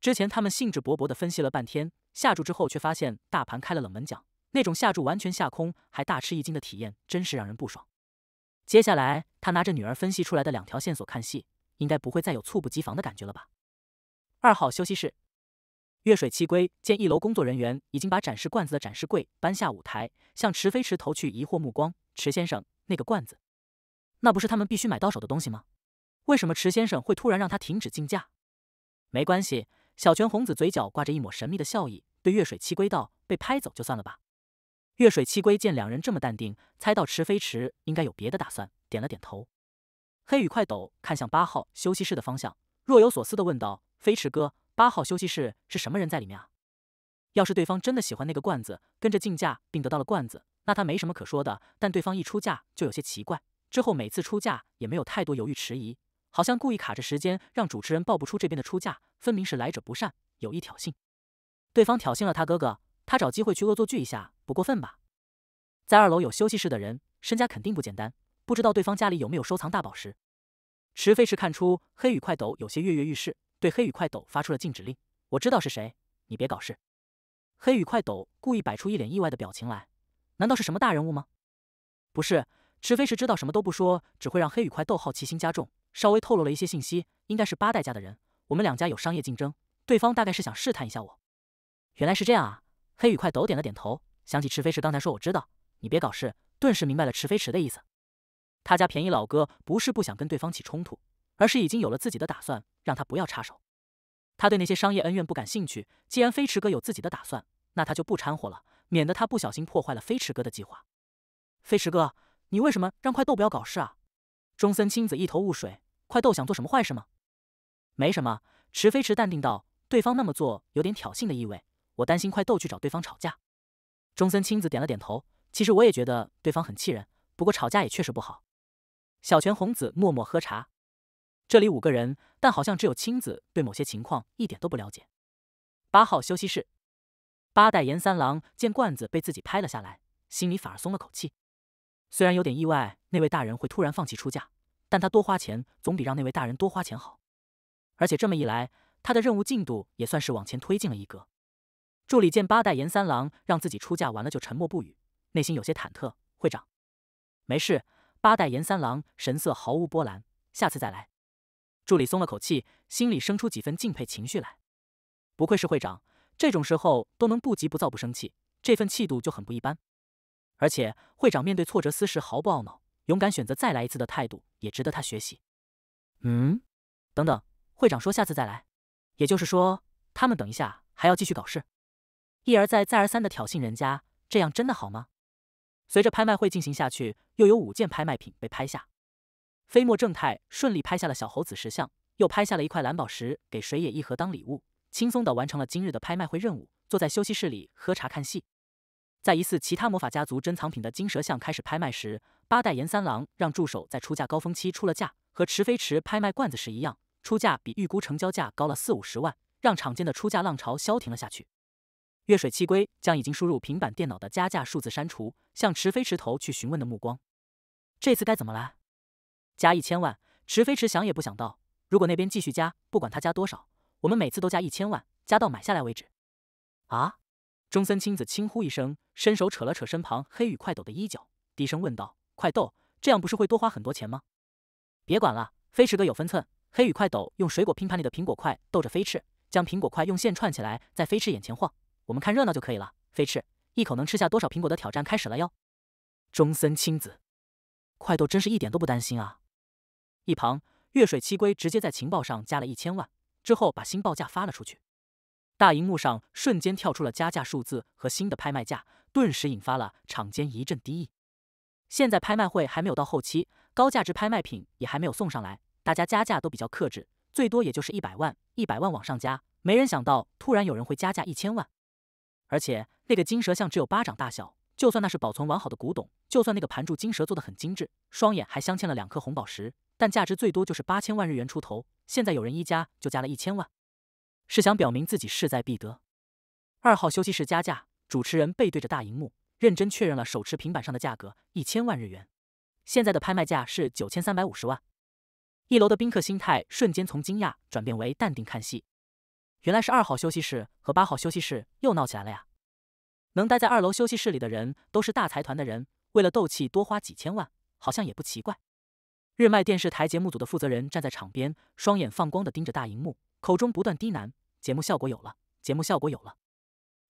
之前他们兴致勃勃地分析了半天，下注之后却发现大盘开了冷门奖，那种下注完全下空还大吃一惊的体验，真是让人不爽。接下来，他拿着女儿分析出来的两条线索看戏，应该不会再有猝不及防的感觉了吧？二号休息室，月水七龟见一楼工作人员已经把展示罐子的展示柜搬下舞台，向池飞池投去疑惑目光。池先生，那个罐子，那不是他们必须买到手的东西吗？为什么池先生会突然让他停止竞价？没关系，小泉红子嘴角挂着一抹神秘的笑意，对月水七龟道：“被拍走就算了吧。”月水七龟见两人这么淡定，猜到池飞驰应该有别的打算，点了点头。黑羽快斗看向八号休息室的方向，若有所思的问道：“飞驰哥，八号休息室是什么人在里面啊？”要是对方真的喜欢那个罐子，跟着竞价并得到了罐子，那他没什么可说的。但对方一出价就有些奇怪，之后每次出价也没有太多犹豫迟疑，好像故意卡着时间让主持人报不出这边的出价，分明是来者不善，有意挑衅。对方挑衅了他哥哥，他找机会去恶作剧一下。不过分吧，在二楼有休息室的人，身家肯定不简单。不知道对方家里有没有收藏大宝石。池飞石看出黑羽快斗有些跃跃欲试，对黑羽快斗发出了禁止令。我知道是谁，你别搞事。黑羽快斗故意摆出一脸意外的表情来。难道是什么大人物吗？不是。池飞石知道什么都不说，只会让黑羽快斗好奇心加重。稍微透露了一些信息，应该是八代家的人。我们两家有商业竞争，对方大概是想试探一下我。原来是这样啊！黑羽快斗点了点头。想起池飞池刚才说我知道你别搞事，顿时明白了池飞池的意思。他家便宜老哥不是不想跟对方起冲突，而是已经有了自己的打算，让他不要插手。他对那些商业恩怨不感兴趣，既然飞池哥有自己的打算，那他就不掺和了，免得他不小心破坏了飞池哥的计划。飞池哥，你为什么让快斗不要搞事啊？中森青子一头雾水。快斗想做什么坏事吗？没什么，池飞池淡定道，对方那么做有点挑衅的意味，我担心快斗去找对方吵架。中森青子点了点头。其实我也觉得对方很气人，不过吵架也确实不好。小泉红子默默喝茶。这里五个人，但好像只有青子对某些情况一点都不了解。八号休息室。八代岩三郎见罐子被自己拍了下来，心里反而松了口气。虽然有点意外那位大人会突然放弃出嫁，但他多花钱总比让那位大人多花钱好。而且这么一来，他的任务进度也算是往前推进了一格。助理见八代岩三郎让自己出嫁完了就沉默不语，内心有些忐忑。会长，没事。八代岩三郎神色毫无波澜，下次再来。助理松了口气，心里生出几分敬佩情绪来。不愧是会长，这种时候都能不急不躁不生气，这份气度就很不一般。而且会长面对挫折时毫不懊恼，勇敢选择再来一次的态度也值得他学习。嗯，等等，会长说下次再来，也就是说他们等一下还要继续搞事？一而再、再而三的挑衅人家，这样真的好吗？随着拍卖会进行下去，又有五件拍卖品被拍下。飞墨正太顺利拍下了小猴子石像，又拍下了一块蓝宝石给水野一河当礼物，轻松的完成了今日的拍卖会任务。坐在休息室里喝茶看戏。在疑似其他魔法家族珍藏品的金蛇像开始拍卖时，八代岩三郎让助手在出价高峰期出了价，和池飞池拍卖罐子时一样，出价比预估成交价高了四五十万，让场间的出价浪潮消停了下去。月水七龟将已经输入平板电脑的加价数字删除，向池飞池头去询问的目光。这次该怎么来？加一千万。池飞池想也不想到，如果那边继续加，不管他加多少，我们每次都加一千万，加到买下来为止。啊！中森青子轻呼一声，伸手扯了扯身旁黑羽快斗的衣角，低声问道：“快斗，这样不是会多花很多钱吗？”别管了，飞驰哥有分寸。黑羽快斗用水果拼盘里的苹果块逗着飞驰，将苹果块用线串起来，在飞驰眼前晃。我们看热闹就可以了。飞翅，一口能吃下多少苹果的挑战开始了哟！中森青子，快斗真是一点都不担心啊！一旁，月水七龟直接在情报上加了一千万，之后把新报价发了出去。大荧幕上瞬间跳出了加价数字和新的拍卖价，顿时引发了场间一阵低议。现在拍卖会还没有到后期，高价值拍卖品也还没有送上来，大家加价都比较克制，最多也就是一百万，一百万往上加，没人想到突然有人会加价一千万。而且那个金蛇像只有巴掌大小，就算那是保存完好的古董，就算那个盘住金蛇做的很精致，双眼还镶嵌了两颗红宝石，但价值最多就是八千万日元出头。现在有人一加就加了一千万，是想表明自己势在必得。二号休息室加价，主持人背对着大荧幕，认真确认了手持平板上的价格，一千万日元。现在的拍卖价是九千三百五十万。一楼的宾客心态瞬间从惊讶转变为淡定看戏。原来是二号休息室和八号休息室又闹起来了呀！能待在二楼休息室里的人都是大财团的人，为了斗气多花几千万，好像也不奇怪。日麦电视台节目组的负责人站在场边，双眼放光的盯着大荧幕，口中不断低喃：“节目效果有了，节目效果有了。”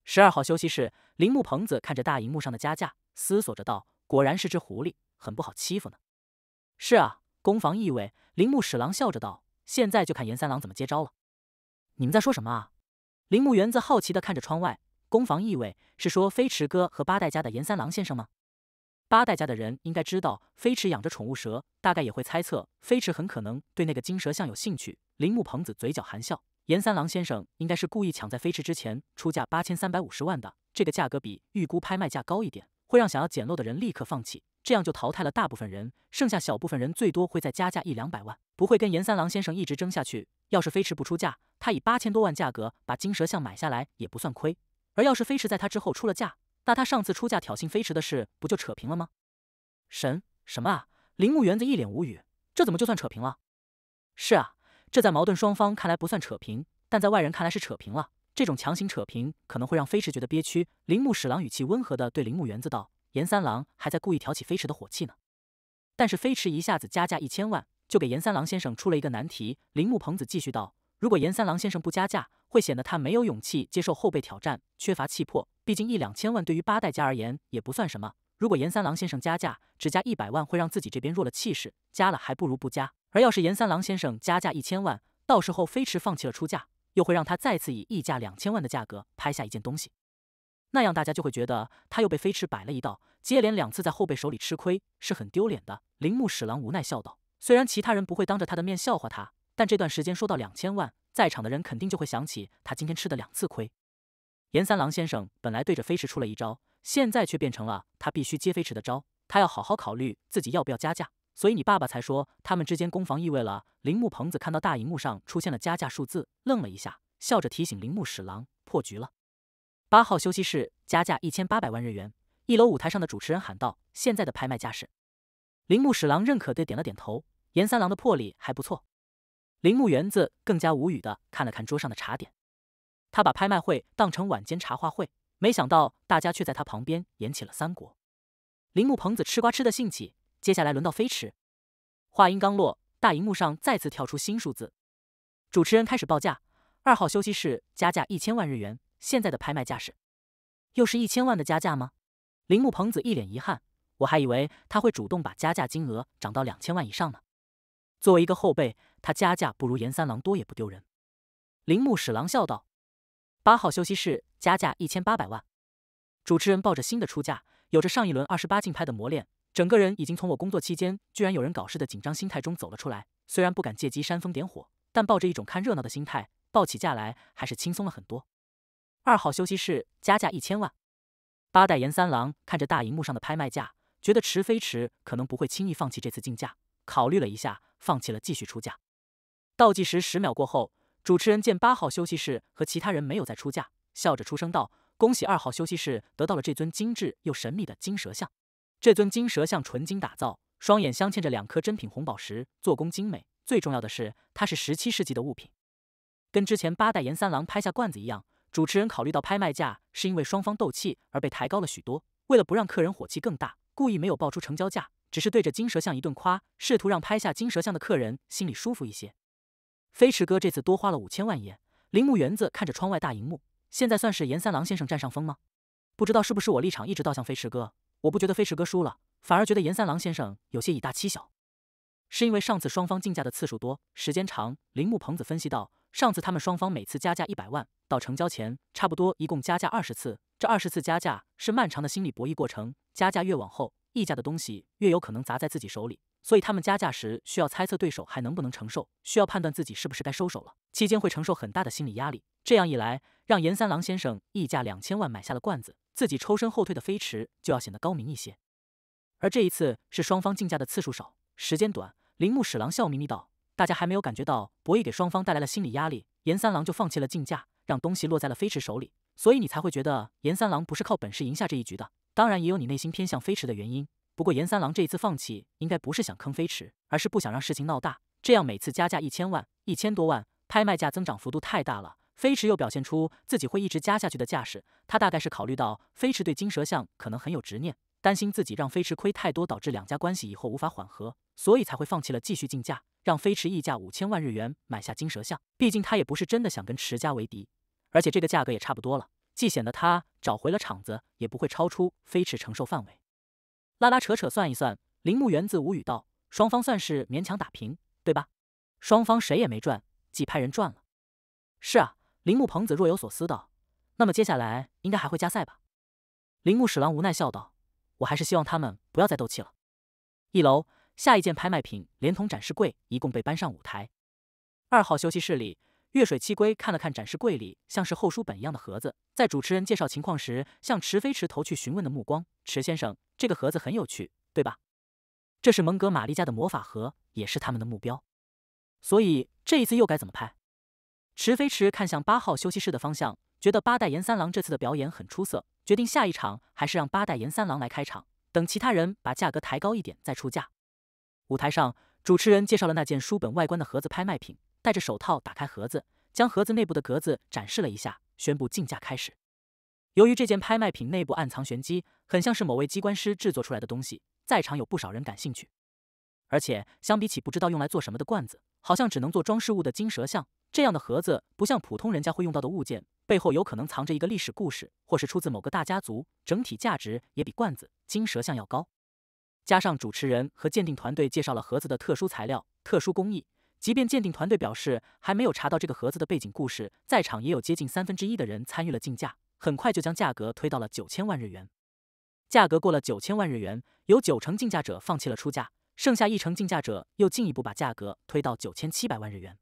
十二号休息室，铃木朋子看着大荧幕上的加价，思索着道：“果然是只狐狸，很不好欺负呢。”“是啊，攻防意味。”铃木史郎笑着道：“现在就看严三郎怎么接招了。”你们在说什么啊？铃木园子好奇的看着窗外，攻防意味是说飞驰哥和八代家的严三郎先生吗？八代家的人应该知道飞驰养着宠物蛇，大概也会猜测飞驰很可能对那个金蛇像有兴趣。铃木朋子嘴角含笑，严三郎先生应该是故意抢在飞驰之前出价八千三百五十万的，这个价格比预估拍卖价高一点，会让想要捡漏的人立刻放弃，这样就淘汰了大部分人，剩下小部分人最多会再加价一两百万，不会跟严三郎先生一直争下去。要是飞驰不出价，他以八千多万价格把金蛇像买下来也不算亏。而要是飞驰在他之后出了价，那他上次出价挑衅飞驰的事不就扯平了吗？神什么啊！铃木园子一脸无语，这怎么就算扯平了？是啊，这在矛盾双方看来不算扯平，但在外人看来是扯平了。这种强行扯平可能会让飞驰觉得憋屈。铃木史郎语气温和的对铃木园子道：“严三郎还在故意挑起飞驰的火气呢，但是飞驰一下子加价一千万。”就给严三郎先生出了一个难题。铃木朋子继续道：“如果严三郎先生不加价，会显得他没有勇气接受后辈挑战，缺乏气魄。毕竟一两千万对于八代家而言也不算什么。如果严三郎先生加价，只加一百万，会让自己这边弱了气势；加了还不如不加。而要是严三郎先生加价一千万，到时候飞驰放弃了出价，又会让他再次以溢价两千万的价格拍下一件东西，那样大家就会觉得他又被飞驰摆了一道，接连两次在后辈手里吃亏是很丢脸的。”铃木史郎无奈笑道。虽然其他人不会当着他的面笑话他，但这段时间说到两千万，在场的人肯定就会想起他今天吃的两次亏。严三郎先生本来对着飞驰出了一招，现在却变成了他必须接飞驰的招，他要好好考虑自己要不要加价。所以你爸爸才说他们之间攻防意味了。铃木朋子看到大荧幕上出现了加价数字，愣了一下，笑着提醒铃木史郎破局了。八号休息室加价一千八百万日元。一楼舞台上的主持人喊道：“现在的拍卖价是。”铃木史郎认可地点了点头。严三郎的魄力还不错，铃木园子更加无语的看了看桌上的茶点，他把拍卖会当成晚间茶话会，没想到大家却在他旁边演起了三国。铃木棚子吃瓜吃的兴起，接下来轮到飞驰。话音刚落，大荧幕上再次跳出新数字，主持人开始报价，二号休息室加价一千万日元。现在的拍卖价是？又是一千万的加价吗？铃木棚子一脸遗憾，我还以为他会主动把加价金额涨到两千万以上呢。作为一个后辈，他加价不如严三郎多也不丢人。铃木史郎笑道：“八号休息室加价一千八百万。”主持人抱着新的出价，有着上一轮二十八竞拍的磨练，整个人已经从我工作期间居然有人搞事的紧张心态中走了出来。虽然不敢借机煽风点火，但抱着一种看热闹的心态，报起价来还是轻松了很多。二号休息室加价一千万。八代严三郎看着大荧幕上的拍卖价，觉得池飞池可能不会轻易放弃这次竞价，考虑了一下。放弃了继续出价，倒计时十秒过后，主持人见八号休息室和其他人没有再出价，笑着出声道：“恭喜二号休息室得到了这尊精致又神秘的金蛇像。这尊金蛇像纯金打造，双眼镶嵌着两颗珍品红宝石，做工精美。最重要的是，它是十七世纪的物品，跟之前八代严三郎拍下罐子一样。主持人考虑到拍卖价是因为双方斗气而被抬高了许多，为了不让客人火气更大，故意没有报出成交价。”只是对着金蛇像一顿夸，试图让拍下金蛇像的客人心里舒服一些。飞驰哥这次多花了五千万 y 铃木园子看着窗外大荧幕，现在算是严三郎先生占上风吗？不知道是不是我立场一直倒向飞驰哥，我不觉得飞驰哥输了，反而觉得严三郎先生有些以大欺小。是因为上次双方竞价的次数多，时间长。铃木朋子分析道，上次他们双方每次加价一百万，到成交前差不多一共加价二十次，这二十次加价是漫长的心理博弈过程，加价越往后。溢价的东西越有可能砸在自己手里，所以他们加价时需要猜测对手还能不能承受，需要判断自己是不是该收手了。期间会承受很大的心理压力。这样一来，让严三郎先生溢价两千万买下了罐子，自己抽身后退的飞驰就要显得高明一些。而这一次是双方竞价的次数少，时间短。铃木史郎笑眯眯道：“大家还没有感觉到博弈给双方带来了心理压力，严三郎就放弃了竞价，让东西落在了飞驰手里，所以你才会觉得严三郎不是靠本事赢下这一局的。”当然也有你内心偏向飞驰的原因，不过严三郎这一次放弃，应该不是想坑飞驰，而是不想让事情闹大。这样每次加价一千万、一千多万，拍卖价增长幅度太大了。飞驰又表现出自己会一直加下去的架势，他大概是考虑到飞驰对金蛇像可能很有执念，担心自己让飞驰亏太多，导致两家关系以后无法缓和，所以才会放弃了继续竞价，让飞驰溢价五千万日元买下金蛇像。毕竟他也不是真的想跟池家为敌，而且这个价格也差不多了。既显得他找回了场子，也不会超出飞驰承受范围。拉拉扯扯算一算，铃木园子无语道：“双方算是勉强打平，对吧？双方谁也没赚，既拍人赚了。”“是啊。”铃木朋子若有所思道：“那么接下来应该还会加赛吧？”铃木史郎无奈笑道：“我还是希望他们不要再斗气了。”一楼下一件拍卖品连同展示柜一共被搬上舞台。二号休息室里。月水七龟看了看展示柜里像是厚书本一样的盒子，在主持人介绍情况时，向池飞池投去询问的目光。池先生，这个盒子很有趣，对吧？这是蒙哥马利家的魔法盒，也是他们的目标。所以这一次又该怎么拍？池飞池看向八号休息室的方向，觉得八代岩三郎这次的表演很出色，决定下一场还是让八代岩三郎来开场，等其他人把价格抬高一点再出价。舞台上，主持人介绍了那件书本外观的盒子拍卖品。戴着手套打开盒子，将盒子内部的格子展示了一下，宣布竞价开始。由于这件拍卖品内部暗藏玄机，很像是某位机关师制作出来的东西，在场有不少人感兴趣。而且相比起不知道用来做什么的罐子，好像只能做装饰物的金蛇像这样的盒子，不像普通人家会用到的物件，背后有可能藏着一个历史故事，或是出自某个大家族，整体价值也比罐子、金蛇像要高。加上主持人和鉴定团队介绍了盒子的特殊材料、特殊工艺。即便鉴定团队表示还没有查到这个盒子的背景故事，在场也有接近三分之一的人参与了竞价，很快就将价格推到了九千万日元。价格过了九千万日元，有九成竞价者放弃了出价，剩下一成竞价者又进一步把价格推到九千七百万日元。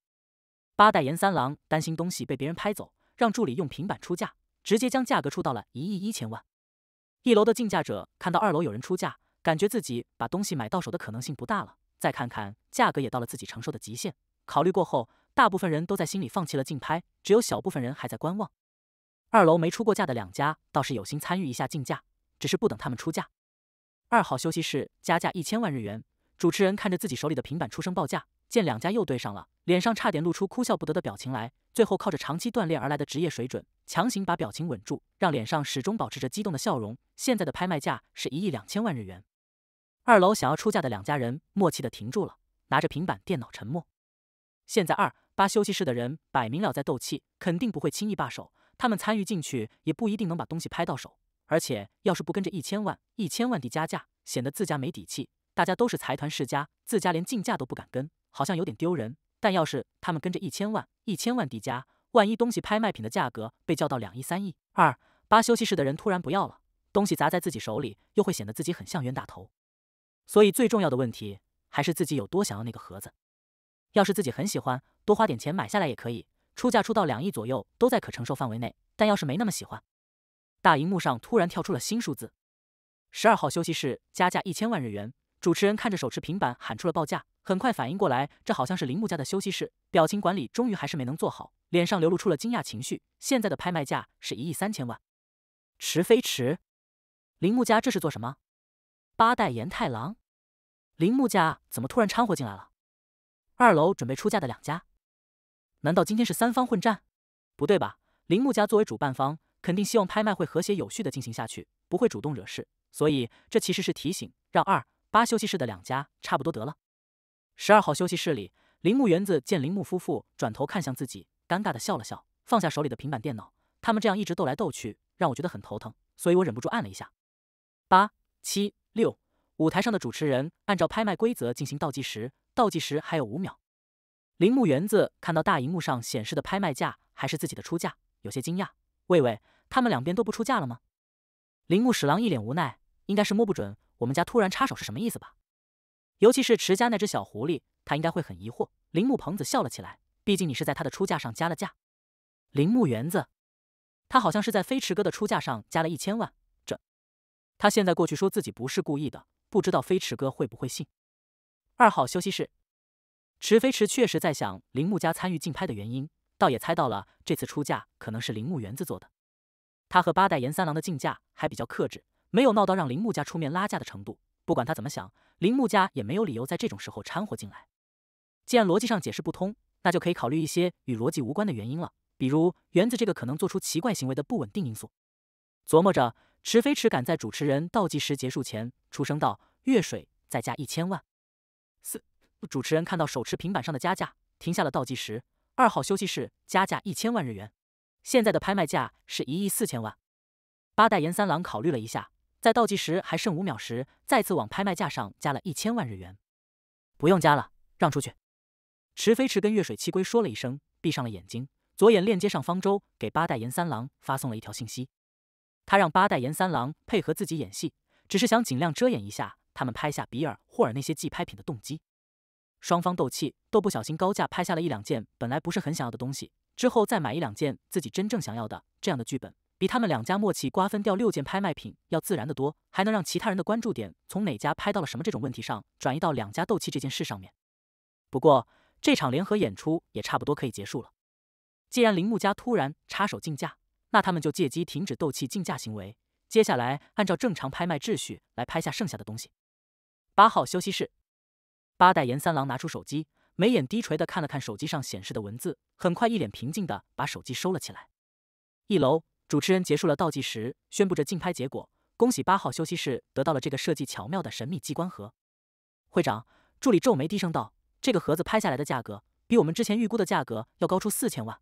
八代岩三郎担心东西被别人拍走，让助理用平板出价，直接将价格出到了一亿一千万。一楼的竞价者看到二楼有人出价，感觉自己把东西买到手的可能性不大了。再看看价格，也到了自己承受的极限。考虑过后，大部分人都在心里放弃了竞拍，只有小部分人还在观望。二楼没出过价的两家倒是有心参与一下竞价，只是不等他们出价。二号休息室加价一千万日元。主持人看着自己手里的平板，出声报价。见两家又对上了，脸上差点露出哭笑不得的表情来。最后靠着长期锻炼而来的职业水准，强行把表情稳住，让脸上始终保持着激动的笑容。现在的拍卖价是一亿两千万日元。二楼想要出价的两家人默契的停住了，拿着平板电脑沉默。现在二八休息室的人摆明了在斗气，肯定不会轻易罢手。他们参与进去也不一定能把东西拍到手，而且要是不跟着一千万、一千万地加价，显得自家没底气。大家都是财团世家，自家连竞价都不敢跟，好像有点丢人。但要是他们跟着一千万、一千万地加，万一东西拍卖品的价格被叫到两亿、三亿，二八休息室的人突然不要了，东西砸在自己手里，又会显得自己很像冤大头。所以最重要的问题还是自己有多想要那个盒子。要是自己很喜欢，多花点钱买下来也可以。出价出到两亿左右都在可承受范围内。但要是没那么喜欢，大荧幕上突然跳出了新数字。十二号休息室加价一千万日元。主持人看着手持平板喊出了报价，很快反应过来，这好像是铃木家的休息室。表情管理终于还是没能做好，脸上流露出了惊讶情绪。现在的拍卖价是一亿三千万。池飞迟。铃木家这是做什么？八代岩太郎，铃木家怎么突然掺和进来了？二楼准备出嫁的两家，难道今天是三方混战？不对吧？铃木家作为主办方，肯定希望拍卖会和谐有序的进行下去，不会主动惹事。所以这其实是提醒，让二八休息室的两家差不多得了。十二号休息室里，铃木园子见铃木夫妇转头看向自己，尴尬的笑了笑，放下手里的平板电脑。他们这样一直斗来斗去，让我觉得很头疼，所以我忍不住按了一下八。七六，舞台上的主持人按照拍卖规则进行倒计时，倒计时还有五秒。铃木园子看到大荧幕上显示的拍卖价还是自己的出价，有些惊讶。喂喂，他们两边都不出价了吗？铃木史郎一脸无奈，应该是摸不准我们家突然插手是什么意思吧。尤其是池家那只小狐狸，他应该会很疑惑。铃木朋子笑了起来，毕竟你是在他的出价上加了价。铃木园子，他好像是在飞驰哥的出价上加了一千万。他现在过去说自己不是故意的，不知道飞驰哥会不会信。二号休息室，池飞驰确实在想铃木家参与竞拍的原因，倒也猜到了这次出价可能是铃木园子做的。他和八代岩三郎的竞价还比较克制，没有闹到让铃木家出面拉架的程度。不管他怎么想，铃木家也没有理由在这种时候掺和进来。既然逻辑上解释不通，那就可以考虑一些与逻辑无关的原因了，比如园子这个可能做出奇怪行为的不稳定因素。琢磨着。池飞池赶在主持人倒计时结束前出声道：“月水再加一千万。”四主持人看到手持平板上的加价，停下了倒计时。二号休息室加价一千万日元，现在的拍卖价是一亿四千万。八代岩三郎考虑了一下，在倒计时还剩五秒时，再次往拍卖价上加了一千万日元。不用加了，让出去。池飞池跟月水七龟说了一声，闭上了眼睛，左眼链接上方舟，给八代岩三郎发送了一条信息。他让八代岩三郎配合自己演戏，只是想尽量遮掩一下他们拍下比尔·霍尔那些寄拍品的动机。双方斗气，都不小心高价拍下了一两件本来不是很想要的东西，之后再买一两件自己真正想要的。这样的剧本比他们两家默契瓜分掉六件拍卖品要自然得多，还能让其他人的关注点从哪家拍到了什么这种问题上转移到两家斗气这件事上面。不过这场联合演出也差不多可以结束了，既然铃木家突然插手竞价。那他们就借机停止斗气竞价行为，接下来按照正常拍卖秩序来拍下剩下的东西。八号休息室，八代岩三郎拿出手机，眉眼低垂的看了看手机上显示的文字，很快一脸平静的把手机收了起来。一楼，主持人结束了倒计时，宣布着竞拍结果：恭喜八号休息室得到了这个设计巧妙的神秘机关盒。会长助理皱眉低声道：“这个盒子拍下来的价格，比我们之前预估的价格要高出四千万。”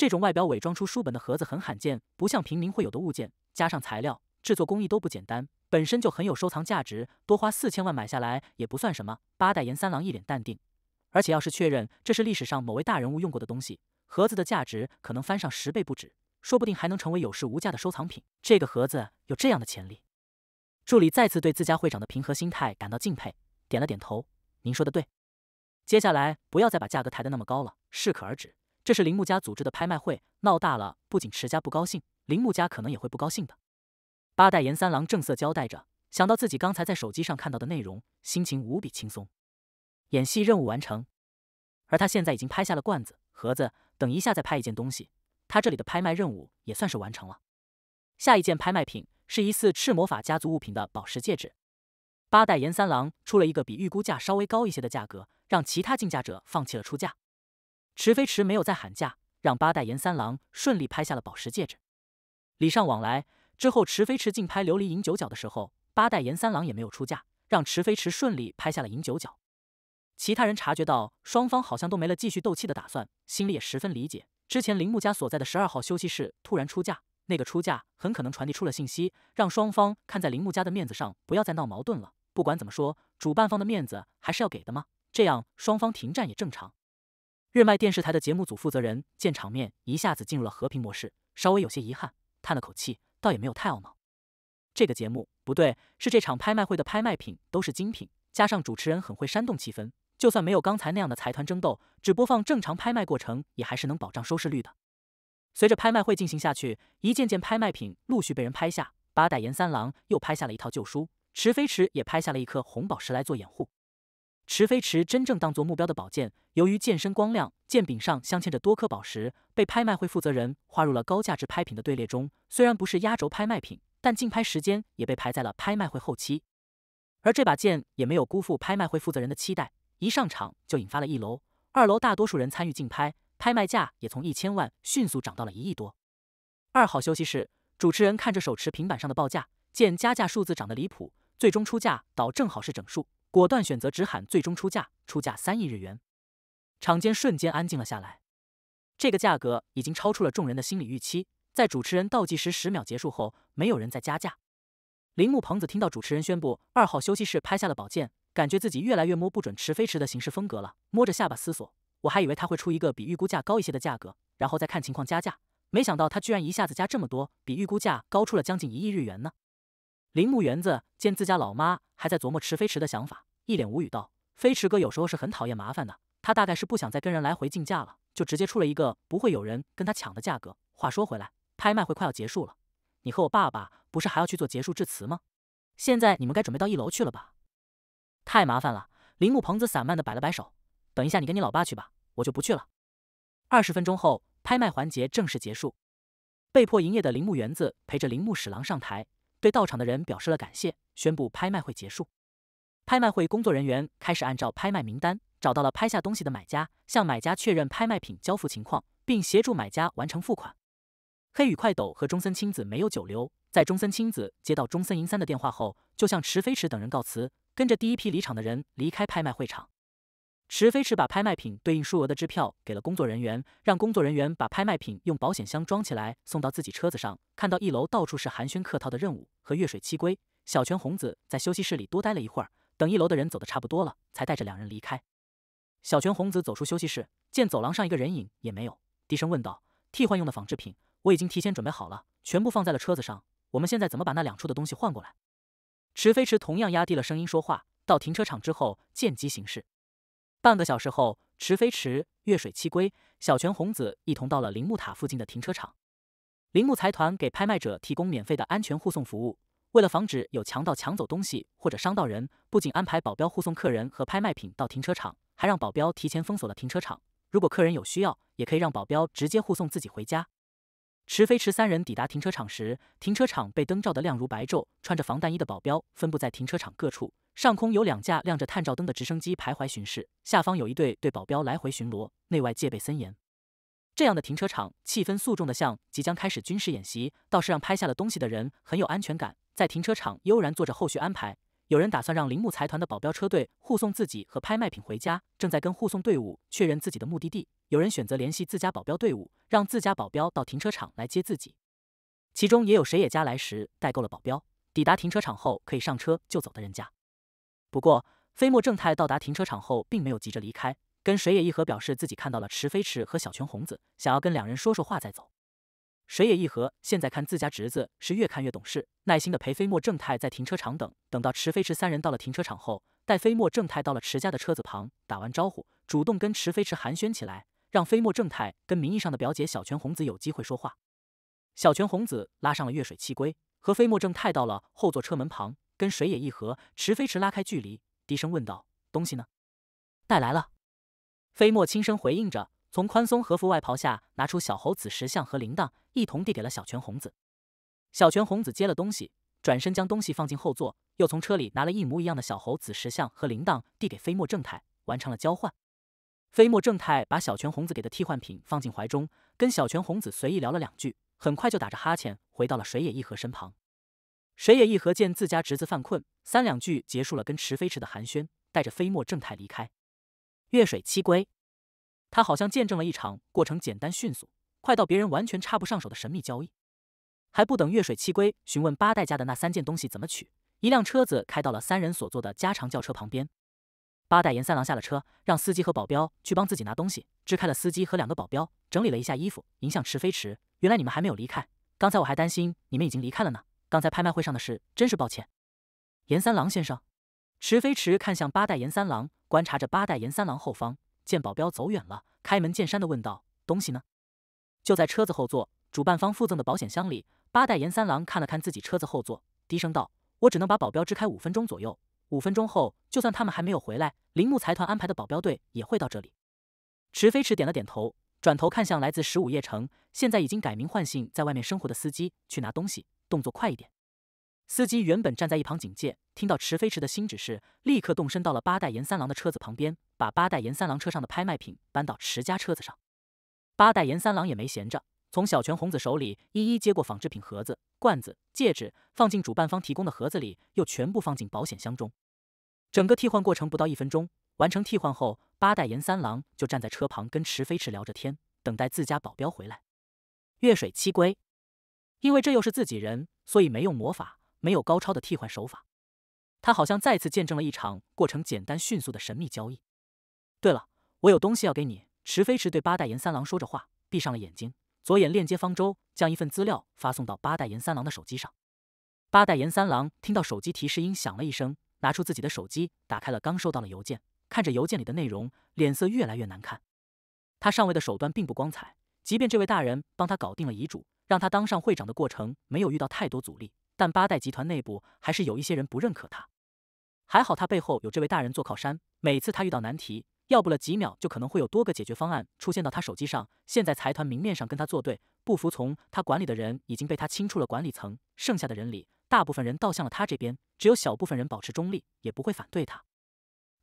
这种外表伪装出书本的盒子很罕见，不像平民会有的物件。加上材料、制作工艺都不简单，本身就很有收藏价值。多花四千万买下来也不算什么。八代岩三郎一脸淡定，而且要是确认这是历史上某位大人物用过的东西，盒子的价值可能翻上十倍不止，说不定还能成为有市无价的收藏品。这个盒子有这样的潜力。助理再次对自家会长的平和心态感到敬佩，点了点头。您说的对，接下来不要再把价格抬得那么高了，适可而止。这是铃木家组织的拍卖会，闹大了，不仅池家不高兴，铃木家可能也会不高兴的。八代岩三郎正色交代着，想到自己刚才在手机上看到的内容，心情无比轻松。演戏任务完成，而他现在已经拍下了罐子、盒子，等一下再拍一件东西，他这里的拍卖任务也算是完成了。下一件拍卖品是疑似赤魔法家族物品的宝石戒指。八代岩三郎出了一个比预估价稍微高一些的价格，让其他竞价者放弃了出价。池飞池没有再喊价，让八代岩三郎顺利拍下了宝石戒指。礼尚往来之后，池飞池竞拍琉璃银九角的时候，八代岩三郎也没有出价，让池飞池顺利拍下了银九角。其他人察觉到双方好像都没了继续斗气的打算，心里也十分理解。之前铃木家所在的十二号休息室突然出价，那个出价很可能传递出了信息，让双方看在铃木家的面子上不要再闹矛盾了。不管怎么说，主办方的面子还是要给的嘛，这样双方停战也正常。日卖电视台的节目组负责人见场面一下子进入了和平模式，稍微有些遗憾，叹了口气，倒也没有太懊恼。这个节目不对，是这场拍卖会的拍卖品都是精品，加上主持人很会煽动气氛，就算没有刚才那样的财团争斗，只播放正常拍卖过程也还是能保障收视率的。随着拍卖会进行下去，一件件拍卖品陆续被人拍下，八代岩三郎又拍下了一套旧书，池飞池也拍下了一颗红宝石来做掩护。池飞池真正当做目标的宝剑，由于剑身光亮，剑柄上镶嵌着多颗宝石，被拍卖会负责人划入了高价值拍品的队列中。虽然不是压轴拍卖品，但竞拍时间也被排在了拍卖会后期。而这把剑也没有辜负拍卖会负责人的期待，一上场就引发了一楼、二楼大多数人参与竞拍，拍卖价也从一千万迅速涨到了一亿多。二号休息室，主持人看着手持平板上的报价，见加价数字涨得离谱，最终出价倒正好是整数。果断选择只喊最终出价，出价三亿日元，场间瞬间安静了下来。这个价格已经超出了众人的心理预期。在主持人倒计时十秒结束后，没有人再加价。铃木朋子听到主持人宣布二号休息室拍下了宝剑，感觉自己越来越摸不准池飞池的行事风格了。摸着下巴思索，我还以为他会出一个比预估价高一些的价格，然后再看情况加价。没想到他居然一下子加这么多，比预估价高出了将近一亿日元呢。铃木园子见自家老妈还在琢磨池飞驰的想法，一脸无语道：“飞驰哥有时候是很讨厌麻烦的，他大概是不想再跟人来回竞价了，就直接出了一个不会有人跟他抢的价格。话说回来，拍卖会快要结束了，你和我爸爸不是还要去做结束致辞吗？现在你们该准备到一楼去了吧？”“太麻烦了。”铃木棚子散漫的摆了摆手，“等一下你跟你老爸去吧，我就不去了。”二十分钟后，拍卖环节正式结束，被迫营业的铃木园子陪着铃木史郎上台。对到场的人表示了感谢，宣布拍卖会结束。拍卖会工作人员开始按照拍卖名单找到了拍下东西的买家，向买家确认拍卖品交付情况，并协助买家完成付款。黑羽快斗和中森青子没有久留，在中森青子接到中森银三的电话后，就向池飞驰等人告辞，跟着第一批离场的人离开拍卖会场。池飞驰把拍卖品对应数额的支票给了工作人员，让工作人员把拍卖品用保险箱装起来，送到自己车子上。看到一楼到处是寒暄客套的任务和月水七龟，小泉红子在休息室里多待了一会儿，等一楼的人走得差不多了，才带着两人离开。小泉红子走出休息室，见走廊上一个人影也没有，低声问道：“替换用的仿制品我已经提前准备好了，全部放在了车子上。我们现在怎么把那两处的东西换过来？”池飞驰同样压低了声音说话：“到停车场之后见机行事。”半个小时后，池飞池、月水七龟、小泉红子一同到了铃木塔附近的停车场。铃木财团给拍卖者提供免费的安全护送服务，为了防止有强盗抢走东西或者伤到人，不仅安排保镖护送客人和拍卖品到停车场，还让保镖提前封锁了停车场。如果客人有需要，也可以让保镖直接护送自己回家。池飞池三人抵达停车场时，停车场被灯照得亮如白昼。穿着防弹衣的保镖分布在停车场各处，上空有两架亮着探照灯的直升机徘徊巡视，下方有一队队保镖来回巡逻，内外戒备森严。这样的停车场气氛肃重的像即将开始军事演习，倒是让拍下了东西的人很有安全感，在停车场悠然做着后续安排。有人打算让铃木财团的保镖车队护送自己和拍卖品回家，正在跟护送队伍确认自己的目的地。有人选择联系自家保镖队伍，让自家保镖到停车场来接自己。其中也有谁也家来时带够了保镖，抵达停车场后可以上车就走的人家。不过飞沫正太到达停车场后，并没有急着离开，跟水野一合，表示自己看到了池飞池和小泉红子，想要跟两人说说话再走。水野一和现在看自家侄子是越看越懂事，耐心的陪飞沫正太在停车场等。等到池飞池三人到了停车场后，带飞沫正太到了池家的车子旁，打完招呼，主动跟池飞池寒暄起来，让飞沫正太跟名义上的表姐小泉红子有机会说话。小泉红子拉上了月水七龟，和飞沫正太到了后座车门旁，跟水野一和池飞池拉开距离，低声问道：“东西呢？”带来了。飞沫轻声回应着，从宽松和服外袍下拿出小猴子石像和铃铛。一同递给了小泉红子，小泉红子接了东西，转身将东西放进后座，又从车里拿了一模一样的小猴子石像和铃铛递给飞沫正太，完成了交换。飞沫正太把小泉红子给的替换品放进怀中，跟小泉红子随意聊了两句，很快就打着哈欠回到了水野一和身旁。水野一和见自家侄子犯困，三两句结束了跟池飞池的寒暄，带着飞沫正太离开。月水七归，他好像见证了一场过程简单迅速。快到别人完全插不上手的神秘交易，还不等月水七龟询问八代家的那三件东西怎么取，一辆车子开到了三人所坐的加长轿车旁边。八代严三郎下了车，让司机和保镖去帮自己拿东西，支开了司机和两个保镖，整理了一下衣服，迎向池飞池。原来你们还没有离开，刚才我还担心你们已经离开了呢。刚才拍卖会上的事真是抱歉，严三郎先生。池飞池看向八代严三郎，观察着八代严三郎后方，见保镖走远了，开门见山的问道：“东西呢？”就在车子后座，主办方附赠的保险箱里。八代岩三郎看了看自己车子后座，低声道：“我只能把保镖支开五分钟左右。五分钟后，就算他们还没有回来，铃木财团安排的保镖队也会到这里。”池飞驰点了点头，转头看向来自十五夜城，现在已经改名换姓，在外面生活的司机，去拿东西，动作快一点。司机原本站在一旁警戒，听到池飞驰的新指示，立刻动身到了八代岩三郎的车子旁边，把八代岩三郎车上的拍卖品搬到池家车子上。八代严三郎也没闲着，从小泉红子手里一一接过仿制品盒子、罐子、戒指，放进主办方提供的盒子里，又全部放进保险箱中。整个替换过程不到一分钟，完成替换后，八代严三郎就站在车旁跟池飞驰聊着天，等待自家保镖回来。月水七龟，因为这又是自己人，所以没用魔法，没有高超的替换手法。他好像再次见证了一场过程简单迅速的神秘交易。对了，我有东西要给你。池飞驰对八代岩三郎说着话，闭上了眼睛。左眼链接方舟，将一份资料发送到八代岩三郎的手机上。八代岩三郎听到手机提示音响了一声，拿出自己的手机，打开了刚收到的邮件，看着邮件里的内容，脸色越来越难看。他上位的手段并不光彩，即便这位大人帮他搞定了遗嘱，让他当上会长的过程没有遇到太多阻力，但八代集团内部还是有一些人不认可他。还好他背后有这位大人做靠山，每次他遇到难题。要不了几秒，就可能会有多个解决方案出现到他手机上。现在财团明面上跟他作对、不服从他管理的人已经被他清出了管理层，剩下的人里，大部分人倒向了他这边，只有小部分人保持中立，也不会反对他。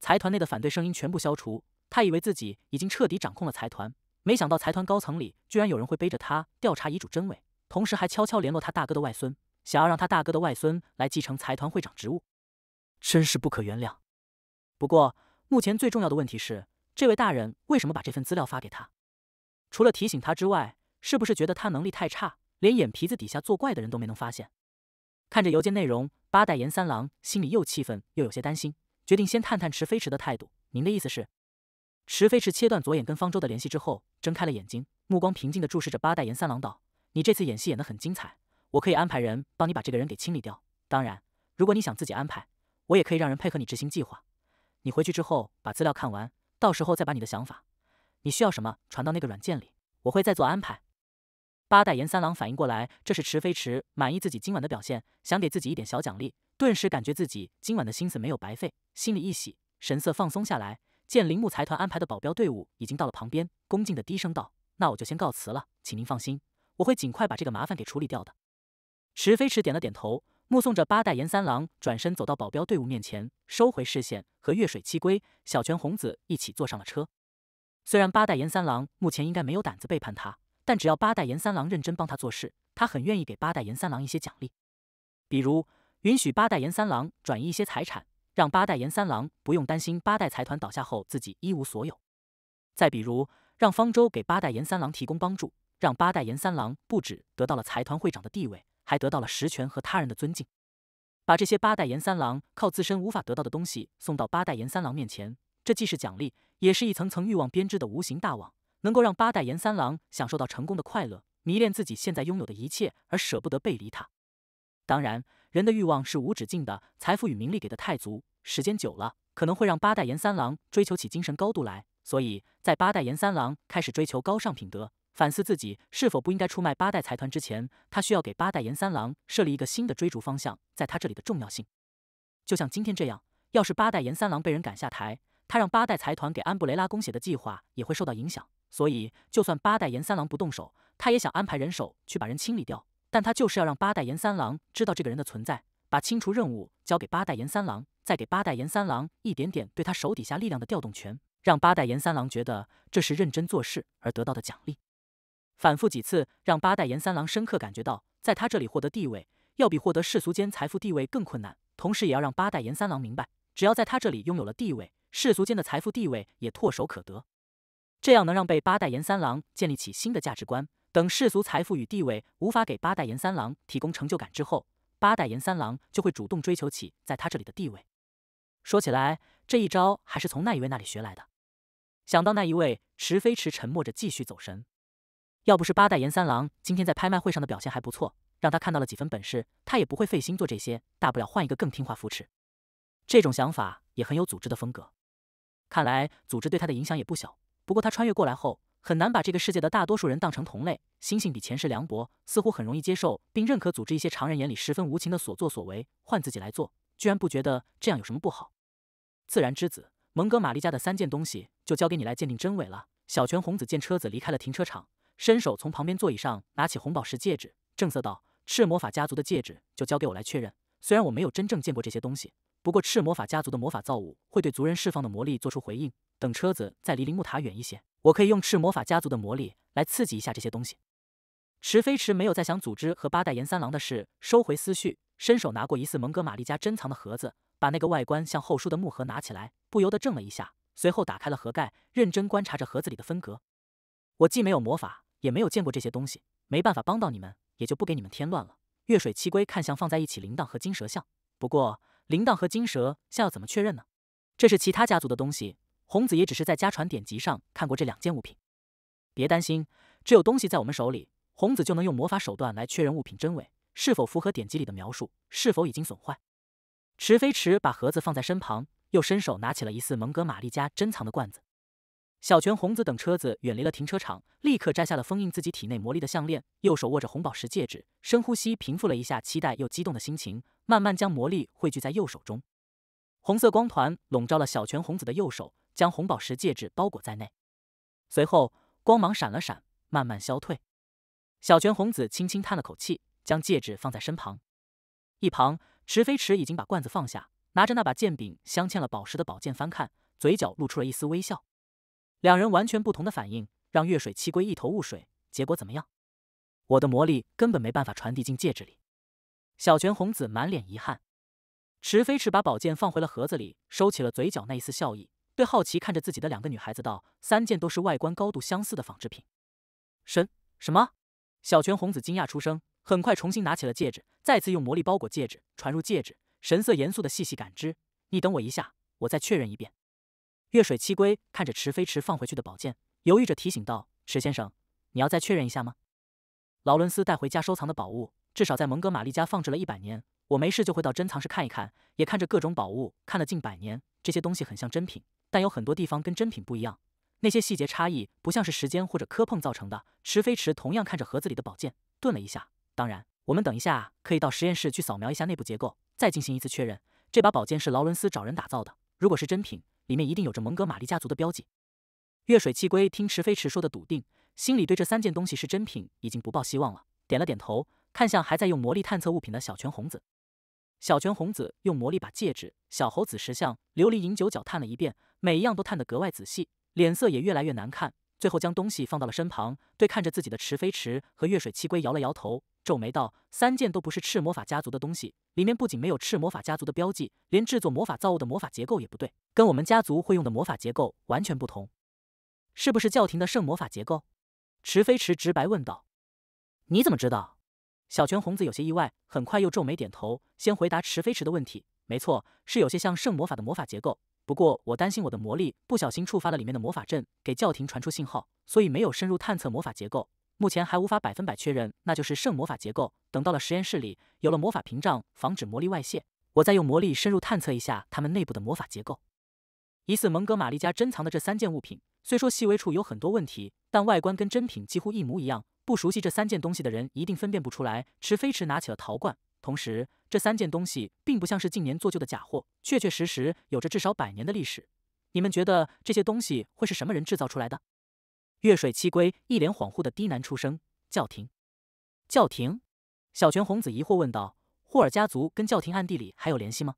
财团内的反对声音全部消除，他以为自己已经彻底掌控了财团，没想到财团高层里居然有人会背着他调查遗嘱真伪，同时还悄悄联络他大哥的外孙，想要让他大哥的外孙来继承财团会长职务，真是不可原谅。不过，目前最重要的问题是，这位大人为什么把这份资料发给他？除了提醒他之外，是不是觉得他能力太差，连眼皮子底下作怪的人都没能发现？看着邮件内容，八代岩三郎心里又气愤又有些担心，决定先探探池飞池的态度。您的意思是？池飞池切断左眼跟方舟的联系之后，睁开了眼睛，目光平静地注视着八代岩三郎道：“你这次演戏演得很精彩，我可以安排人帮你把这个人给清理掉。当然，如果你想自己安排，我也可以让人配合你执行计划。”你回去之后把资料看完，到时候再把你的想法，你需要什么传到那个软件里，我会再做安排。八代岩三郎反应过来，这是池飞池满意自己今晚的表现，想给自己一点小奖励，顿时感觉自己今晚的心思没有白费，心里一喜，神色放松下来。见铃木财团安排的保镖队伍已经到了旁边，恭敬的低声道：“那我就先告辞了，请您放心，我会尽快把这个麻烦给处理掉的。”池飞池点了点头。目送着八代严三郎转身走到保镖队伍面前，收回视线，和月水七龟、小泉红子一起坐上了车。虽然八代严三郎目前应该没有胆子背叛他，但只要八代严三郎认真帮他做事，他很愿意给八代严三郎一些奖励，比如允许八代严三郎转移一些财产，让八代严三郎不用担心八代财团倒下后自己一无所有；再比如让方舟给八代严三郎提供帮助，让八代严三郎不止得到了财团会长的地位。还得到了实权和他人的尊敬，把这些八代岩三郎靠自身无法得到的东西送到八代岩三郎面前，这既是奖励，也是一层层欲望编织的无形大网，能够让八代岩三郎享受到成功的快乐，迷恋自己现在拥有的一切而舍不得背离他。当然，人的欲望是无止境的，财富与名利给的太足，时间久了可能会让八代岩三郎追求起精神高度来，所以在八代岩三郎开始追求高尚品德。反思自己是否不应该出卖八代财团之前，他需要给八代岩三郎设立一个新的追逐方向，在他这里的重要性，就像今天这样。要是八代岩三郎被人赶下台，他让八代财团给安布雷拉供血的计划也会受到影响。所以，就算八代岩三郎不动手，他也想安排人手去把人清理掉。但他就是要让八代岩三郎知道这个人的存在，把清除任务交给八代岩三郎，再给八代岩三郎一点点对他手底下力量的调动权，让八代岩三郎觉得这是认真做事而得到的奖励。反复几次，让八代严三郎深刻感觉到，在他这里获得地位，要比获得世俗间财富地位更困难。同时，也要让八代严三郎明白，只要在他这里拥有了地位，世俗间的财富地位也唾手可得。这样能让被八代严三郎建立起新的价值观。等世俗财富与地位无法给八代严三郎提供成就感之后，八代严三郎就会主动追求起在他这里的地位。说起来，这一招还是从那一位那里学来的。想到那一位，池飞池沉默着继续走神。要不是八代岩三郎今天在拍卖会上的表现还不错，让他看到了几分本事，他也不会费心做这些。大不了换一个更听话扶持。这种想法也很有组织的风格。看来组织对他的影响也不小。不过他穿越过来后，很难把这个世界的大多数人当成同类。心性比前世凉薄，似乎很容易接受并认可组织一些常人眼里十分无情的所作所为。换自己来做，居然不觉得这样有什么不好。自然之子蒙哥玛利家的三件东西就交给你来鉴定真伪了。小泉红子见车子离开了停车场。伸手从旁边座椅上拿起红宝石戒指，正色道：“赤魔法家族的戒指就交给我来确认。虽然我没有真正见过这些东西，不过赤魔法家族的魔法造物会对族人释放的魔力做出回应。等车子再离铃木塔远一些，我可以用赤魔法家族的魔力来刺激一下这些东西。”池飞池没有再想组织和八代岩三郎的事，收回思绪，伸手拿过疑似蒙哥马利家珍藏的盒子，把那个外观像后书的木盒拿起来，不由得怔了一下，随后打开了盒盖，认真观察着盒子里的分格。我既没有魔法。也没有见过这些东西，没办法帮到你们，也就不给你们添乱了。月水七龟看向放在一起铃铛和金蛇像，不过铃铛和金蛇像要怎么确认呢？这是其他家族的东西，红子也只是在家传典籍上看过这两件物品。别担心，只有东西在我们手里，红子就能用魔法手段来确认物品真伪，是否符合典籍里的描述，是否已经损坏。池飞池把盒子放在身旁，又伸手拿起了疑似蒙格玛丽家珍藏的罐子。小泉红子等车子远离了停车场，立刻摘下了封印自己体内魔力的项链，右手握着红宝石戒指，深呼吸，平复了一下期待又激动的心情，慢慢将魔力汇聚在右手中。红色光团笼罩了小泉红子的右手，将红宝石戒指包裹在内。随后光芒闪了闪，慢慢消退。小泉红子轻轻叹了口气，将戒指放在身旁。一旁池飞池已经把罐子放下，拿着那把剑柄镶嵌了宝石的宝剑翻看，嘴角露出了一丝微笑。两人完全不同的反应，让月水七龟一头雾水。结果怎么样？我的魔力根本没办法传递进戒指里。小泉红子满脸遗憾。池飞驰把宝剑放回了盒子里，收起了嘴角那一丝笑意，对好奇看着自己的两个女孩子道：“三件都是外观高度相似的仿制品。”什什么？小泉红子惊讶出声，很快重新拿起了戒指，再次用魔力包裹戒指，传入戒指，神色严肃的细细感知。你等我一下，我再确认一遍。月水七龟看着池飞池放回去的宝剑，犹豫着提醒道：“池先生，你要再确认一下吗？”劳伦斯带回家收藏的宝物，至少在蒙哥马利家放置了一百年。我没事就会到珍藏室看一看，也看着各种宝物看了近百年。这些东西很像真品，但有很多地方跟真品不一样。那些细节差异不像是时间或者磕碰造成的。池飞池同样看着盒子里的宝剑，顿了一下：“当然，我们等一下可以到实验室去扫描一下内部结构，再进行一次确认。这把宝剑是劳伦斯找人打造的，如果是真品。”里面一定有着蒙哥马利家族的标记。月水气龟听池飞驰说的笃定，心里对这三件东西是真品已经不抱希望了，点了点头，看向还在用魔力探测物品的小泉红子。小泉红子用魔力把戒指、小猴子石像、琉璃银九角探了一遍，每一样都探得格外仔细，脸色也越来越难看。最后将东西放到了身旁，对看着自己的池飞池和月水七龟摇了摇头，皱眉道：“三件都不是赤魔法家族的东西，里面不仅没有赤魔法家族的标记，连制作魔法造物的魔法结构也不对，跟我们家族会用的魔法结构完全不同，是不是教廷的圣魔法结构？”池飞池直白问道。你怎么知道？小泉红子有些意外，很快又皱眉点头，先回答池飞池的问题。没错，是有些像圣魔法的魔法结构。不过，我担心我的魔力不小心触发了里面的魔法阵，给教廷传出信号，所以没有深入探测魔法结构。目前还无法百分百确认那就是圣魔法结构。等到了实验室里，有了魔法屏障防止魔力外泄，我再用魔力深入探测一下他们内部的魔法结构。疑似蒙哥马利家珍藏的这三件物品，虽说细微处有很多问题，但外观跟真品几乎一模一样。不熟悉这三件东西的人一定分辨不出来。迟飞驰拿起了陶罐。同时，这三件东西并不像是近年做旧的假货，确确实实有着至少百年的历史。你们觉得这些东西会是什么人制造出来的？月水七龟一脸恍惚的低喃出声：“教廷，教廷。”小泉宏子疑惑问道：“霍尔家族跟教廷暗地里还有联系吗？”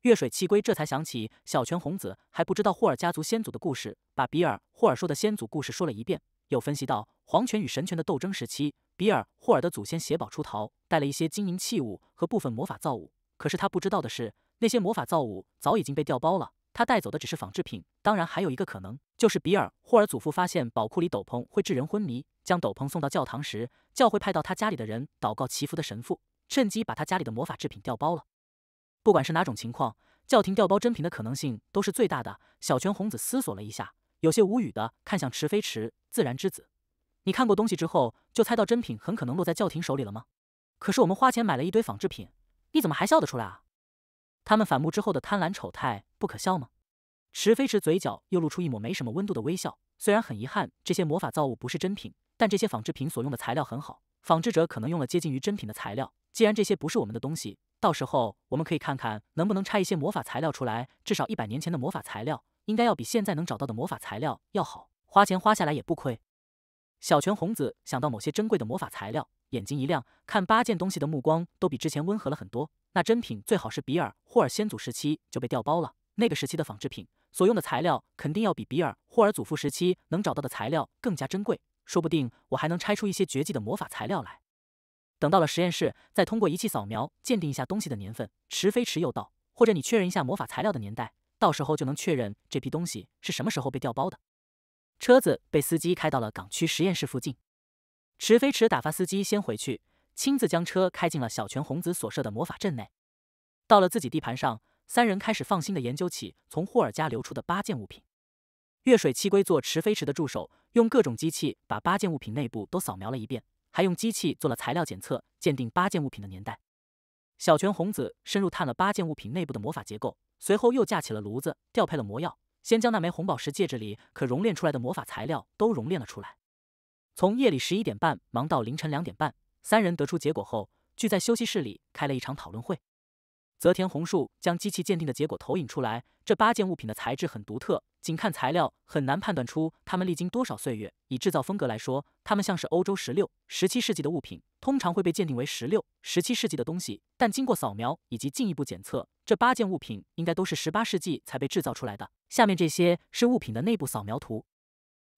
月水七龟这才想起小泉宏子还不知道霍尔家族先祖的故事，把比尔霍尔说的先祖故事说了一遍。有分析到，皇权与神权的斗争时期，比尔霍尔的祖先携宝出逃，带了一些金银器物和部分魔法造物。可是他不知道的是，那些魔法造物早已经被调包了。他带走的只是仿制品。当然，还有一个可能，就是比尔霍尔祖父发现宝库里斗篷会致人昏迷，将斗篷送到教堂时，教会派到他家里的人祷告祈福的神父趁机把他家里的魔法制品调包了。不管是哪种情况，教廷调包真品的可能性都是最大的。小泉红子思索了一下。有些无语的看向池飞池自然之子，你看过东西之后就猜到真品很可能落在教廷手里了吗？可是我们花钱买了一堆仿制品，你怎么还笑得出来啊？他们反目之后的贪婪丑态不可笑吗？池飞池嘴角又露出一抹没什么温度的微笑。虽然很遗憾这些魔法造物不是真品，但这些仿制品所用的材料很好，仿制者可能用了接近于真品的材料。既然这些不是我们的东西，到时候我们可以看看能不能拆一些魔法材料出来，至少一百年前的魔法材料。应该要比现在能找到的魔法材料要好，花钱花下来也不亏。小泉红子想到某些珍贵的魔法材料，眼睛一亮，看八件东西的目光都比之前温和了很多。那珍品最好是比尔霍尔先祖时期就被调包了，那个时期的仿制品所用的材料肯定要比比尔霍尔祖父时期能找到的材料更加珍贵。说不定我还能拆出一些绝技的魔法材料来。等到了实验室，再通过仪器扫描鉴定一下东西的年份。迟飞迟又道，或者你确认一下魔法材料的年代。到时候就能确认这批东西是什么时候被调包的。车子被司机开到了港区实验室附近，池飞池打发司机先回去，亲自将车开进了小泉红子所设的魔法阵内。到了自己地盘上，三人开始放心的研究起从霍尔家流出的八件物品。越水七龟做池飞池的助手，用各种机器把八件物品内部都扫描了一遍，还用机器做了材料检测，鉴定八件物品的年代。小泉红子深入探了八件物品内部的魔法结构，随后又架起了炉子，调配了魔药，先将那枚红宝石戒指里可熔炼出来的魔法材料都熔炼了出来。从夜里十一点半忙到凌晨两点半，三人得出结果后，聚在休息室里开了一场讨论会。泽田弘树将机器鉴定的结果投影出来。这八件物品的材质很独特，仅看材料很难判断出它们历经多少岁月。以制造风格来说，它们像是欧洲十六、十七世纪的物品，通常会被鉴定为十六、十七世纪的东西。但经过扫描以及进一步检测，这八件物品应该都是十八世纪才被制造出来的。下面这些是物品的内部扫描图。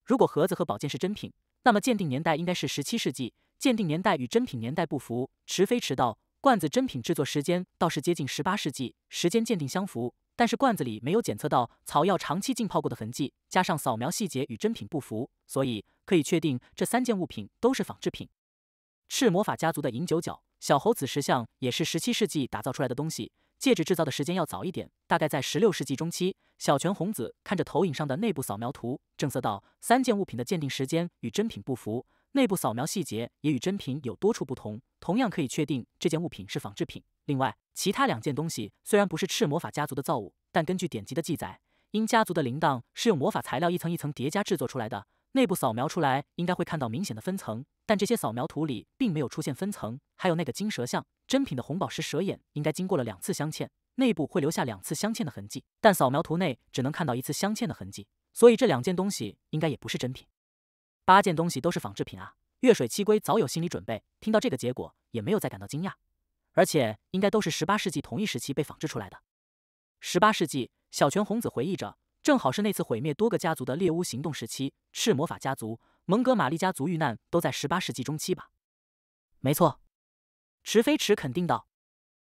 如果盒子和宝剑是真品，那么鉴定年代应该是十七世纪。鉴定年代与真品年代不符，迟飞迟到。罐子真品制作时间倒是接近十八世纪，时间鉴定相符，但是罐子里没有检测到草药长期浸泡过的痕迹，加上扫描细节与真品不符，所以可以确定这三件物品都是仿制品。赤魔法家族的银九角小猴子石像也是十七世纪打造出来的东西，戒指制造的时间要早一点，大概在十六世纪中期。小泉红子看着投影上的内部扫描图，正色道：“三件物品的鉴定时间与真品不符。”内部扫描细节也与真品有多处不同，同样可以确定这件物品是仿制品。另外，其他两件东西虽然不是赤魔法家族的造物，但根据典籍的记载，因家族的铃铛是用魔法材料一层一层叠加制作出来的，内部扫描出来应该会看到明显的分层。但这些扫描图里并没有出现分层。还有那个金蛇像，真品的红宝石蛇眼应该经过了两次镶嵌，内部会留下两次镶嵌的痕迹，但扫描图内只能看到一次镶嵌的痕迹，所以这两件东西应该也不是真品。八件东西都是仿制品啊！月水七龟早有心理准备，听到这个结果也没有再感到惊讶。而且应该都是十八世纪同一时期被仿制出来的。十八世纪，小泉宏子回忆着，正好是那次毁灭多个家族的猎巫行动时期。赤魔法家族、蒙哥马利家族遇难都在十八世纪中期吧？没错，池飞池肯定道。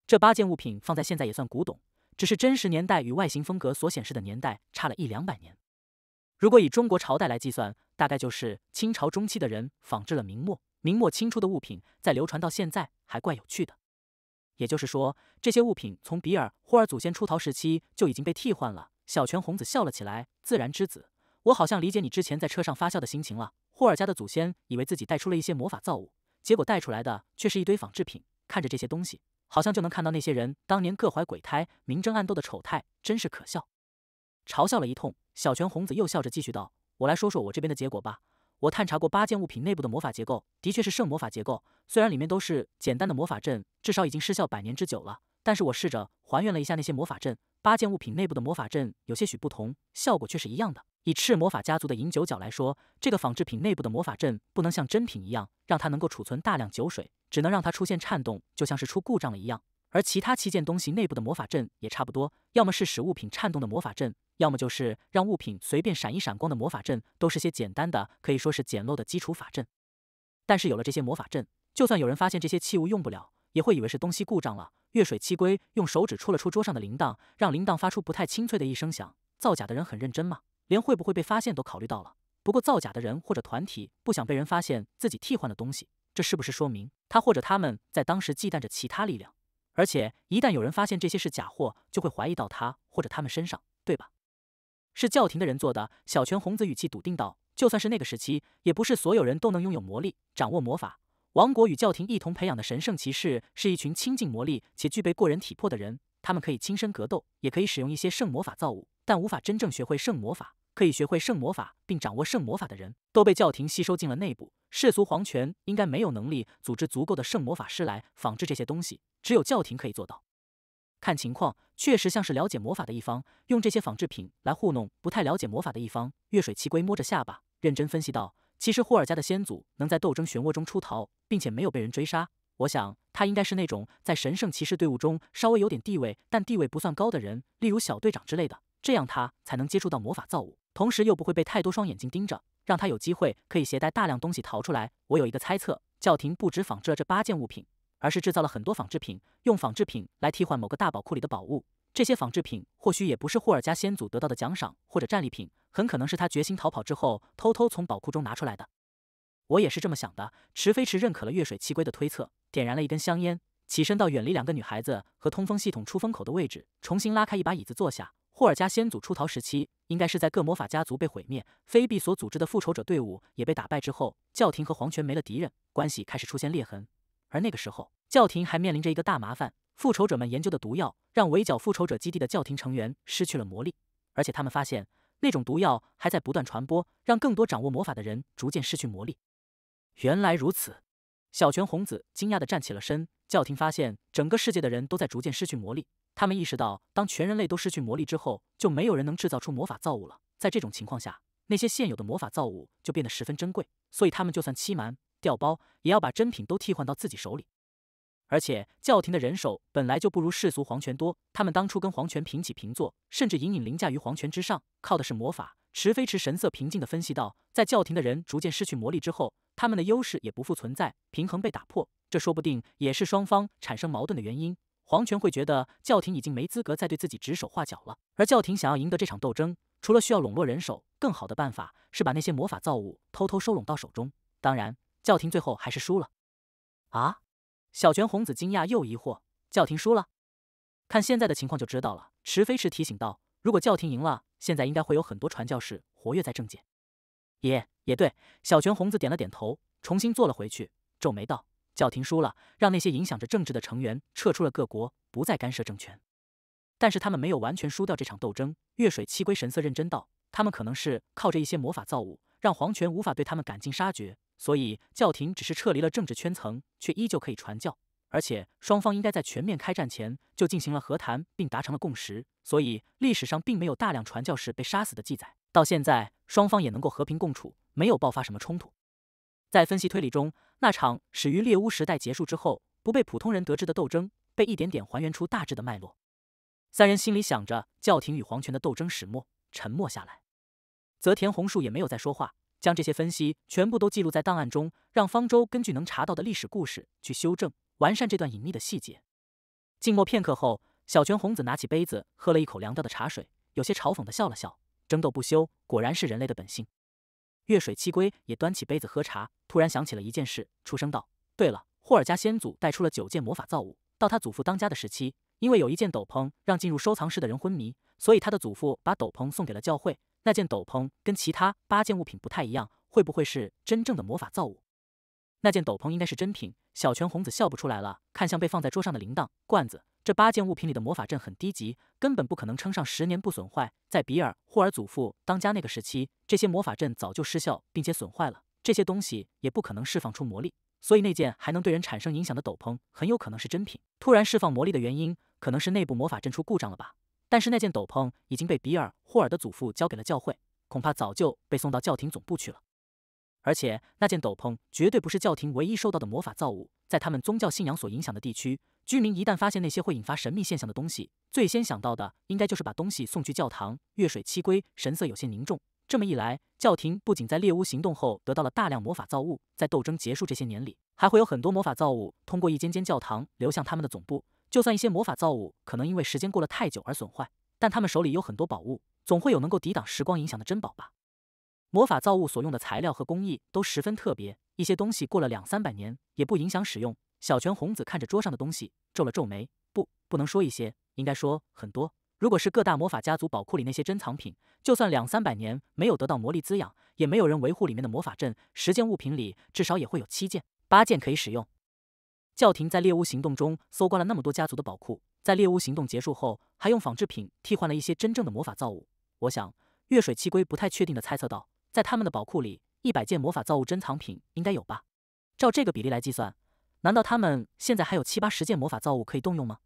这八件物品放在现在也算古董，只是真实年代与外形风格所显示的年代差了一两百年。如果以中国朝代来计算，大概就是清朝中期的人仿制了明末、明末清初的物品，在流传到现在还怪有趣的。也就是说，这些物品从比尔·霍尔祖先出逃时期就已经被替换了。小泉红子笑了起来：“自然之子，我好像理解你之前在车上发笑的心情了。霍尔家的祖先以为自己带出了一些魔法造物，结果带出来的却是一堆仿制品。看着这些东西，好像就能看到那些人当年各怀鬼胎、明争暗斗的丑态，真是可笑。”嘲笑了一通，小泉红子又笑着继续道：“我来说说我这边的结果吧。我探查过八件物品内部的魔法结构，的确是圣魔法结构。虽然里面都是简单的魔法阵，至少已经失效百年之久了。但是我试着还原了一下那些魔法阵，八件物品内部的魔法阵有些许不同，效果却是一样的。以赤魔法家族的饮酒角来说，这个仿制品内部的魔法阵不能像真品一样，让它能够储存大量酒水，只能让它出现颤动，就像是出故障了一样。”而其他七件东西内部的魔法阵也差不多，要么是使物品颤动的魔法阵，要么就是让物品随便闪一闪光的魔法阵，都是些简单的，可以说是简陋的基础法阵。但是有了这些魔法阵，就算有人发现这些器物用不了，也会以为是东西故障了。月水七龟用手指戳了戳桌上的铃铛，让铃铛发出不太清脆的一声响。造假的人很认真吗？连会不会被发现都考虑到了。不过造假的人或者团体不想被人发现自己替换的东西，这是不是说明他或者他们在当时忌惮着其他力量？而且一旦有人发现这些是假货，就会怀疑到他或者他们身上，对吧？是教廷的人做的。小泉红子语气笃定道：“就算是那个时期，也不是所有人都能拥有魔力、掌握魔法。王国与教廷一同培养的神圣骑士，是一群亲近魔力且具备过人体魄的人。他们可以亲身格斗，也可以使用一些圣魔法造物，但无法真正学会圣魔法。”可以学会圣魔法并掌握圣魔法的人都被教廷吸收进了内部，世俗皇权应该没有能力组织足够的圣魔法师来仿制这些东西，只有教廷可以做到。看情况，确实像是了解魔法的一方用这些仿制品来糊弄不太了解魔法的一方。月水七龟摸着下巴，认真分析道：“其实霍尔加的先祖能在斗争漩涡中出逃，并且没有被人追杀，我想他应该是那种在神圣骑士队伍中稍微有点地位，但地位不算高的人，例如小队长之类的，这样他才能接触到魔法造物。”同时又不会被太多双眼睛盯着，让他有机会可以携带大量东西逃出来。我有一个猜测，教廷不止仿制了这八件物品，而是制造了很多仿制品，用仿制品来替换某个大宝库里的宝物。这些仿制品或许也不是霍尔加先祖得到的奖赏或者战利品，很可能是他决心逃跑之后偷偷从宝库中拿出来的。我也是这么想的。池飞池认可了月水七龟的推测，点燃了一根香烟，起身到远离两个女孩子和通风系统出风口的位置，重新拉开一把椅子坐下。霍尔加先祖出逃时期，应该是在各魔法家族被毁灭，菲比所组织的复仇者队伍也被打败之后，教廷和皇权没了敌人，关系开始出现裂痕。而那个时候，教廷还面临着一个大麻烦：复仇者们研究的毒药让围剿复仇者基地的教廷成员失去了魔力，而且他们发现那种毒药还在不断传播，让更多掌握魔法的人逐渐失去魔力。原来如此，小泉红子惊讶地站起了身。教廷发现整个世界的人都在逐渐失去魔力。他们意识到，当全人类都失去魔力之后，就没有人能制造出魔法造物了。在这种情况下，那些现有的魔法造物就变得十分珍贵，所以他们就算欺瞒、调包，也要把真品都替换到自己手里。而且，教廷的人手本来就不如世俗皇权多，他们当初跟皇权平起平坐，甚至隐隐凌驾于皇权之上，靠的是魔法。池飞池神色平静地分析道：“在教廷的人逐渐失去魔力之后，他们的优势也不复存在，平衡被打破，这说不定也是双方产生矛盾的原因。”黄权会觉得教廷已经没资格再对自己指手画脚了，而教廷想要赢得这场斗争，除了需要笼络人手，更好的办法是把那些魔法造物偷偷收拢到手中。当然，教廷最后还是输了。啊！小泉红子惊讶又疑惑，教廷输了？看现在的情况就知道了。池飞驰提醒道：“如果教廷赢了，现在应该会有很多传教士活跃在政界。”也也对，小泉红子点了点头，重新坐了回去，皱眉道。教廷输了，让那些影响着政治的成员撤出了各国，不再干涉政权。但是他们没有完全输掉这场斗争。月水七龟神色认真道：“他们可能是靠着一些魔法造物，让皇权无法对他们赶尽杀绝。所以教廷只是撤离了政治圈层，却依旧可以传教。而且双方应该在全面开战前就进行了和谈，并达成了共识。所以历史上并没有大量传教士被杀死的记载。到现在，双方也能够和平共处，没有爆发什么冲突。”在分析推理中。那场始于猎巫时代结束之后、不被普通人得知的斗争，被一点点还原出大致的脉络。三人心里想着教廷与皇权的斗争始末，沉默下来。泽田弘树也没有再说话，将这些分析全部都记录在档案中，让方舟根据能查到的历史故事去修正完善这段隐秘的细节。静默片刻后，小泉红子拿起杯子喝了一口凉掉的茶水，有些嘲讽地笑了笑：“争斗不休，果然是人类的本性。”月水七龟也端起杯子喝茶，突然想起了一件事，出声道：“对了，霍尔加先祖带出了九件魔法造物。到他祖父当家的时期，因为有一件斗篷让进入收藏室的人昏迷，所以他的祖父把斗篷送给了教会。那件斗篷跟其他八件物品不太一样，会不会是真正的魔法造物？”那件斗篷应该是真品。小泉红子笑不出来了，看向被放在桌上的铃铛、罐子，这八件物品里的魔法阵很低级，根本不可能撑上十年不损坏。在比尔·霍尔祖父当家那个时期，这些魔法阵早就失效并且损坏了，这些东西也不可能释放出魔力。所以那件还能对人产生影响的斗篷，很有可能是真品。突然释放魔力的原因，可能是内部魔法阵出故障了吧？但是那件斗篷已经被比尔·霍尔的祖父交给了教会，恐怕早就被送到教廷总部去了。而且那件斗篷绝对不是教廷唯一收到的魔法造物，在他们宗教信仰所影响的地区，居民一旦发现那些会引发神秘现象的东西，最先想到的应该就是把东西送去教堂。月水七龟神色有些凝重，这么一来，教廷不仅在猎巫行动后得到了大量魔法造物，在斗争结束这些年里，还会有很多魔法造物通过一间间教堂流向他们的总部。就算一些魔法造物可能因为时间过了太久而损坏，但他们手里有很多宝物，总会有能够抵挡时光影响的珍宝吧。魔法造物所用的材料和工艺都十分特别，一些东西过了两三百年也不影响使用。小泉红子看着桌上的东西，皱了皱眉：“不，不能说一些，应该说很多。如果是各大魔法家族宝库里那些珍藏品，就算两三百年没有得到魔力滋养，也没有人维护里面的魔法阵。十件物品里，至少也会有七件、八件可以使用。”教廷在猎巫行动中搜刮了那么多家族的宝库，在猎巫行动结束后，还用仿制品替换了一些真正的魔法造物。我想，月水七龟不太确定的猜测道。在他们的宝库里，一百件魔法造物珍藏品应该有吧？照这个比例来计算，难道他们现在还有七八十件魔法造物可以动用吗？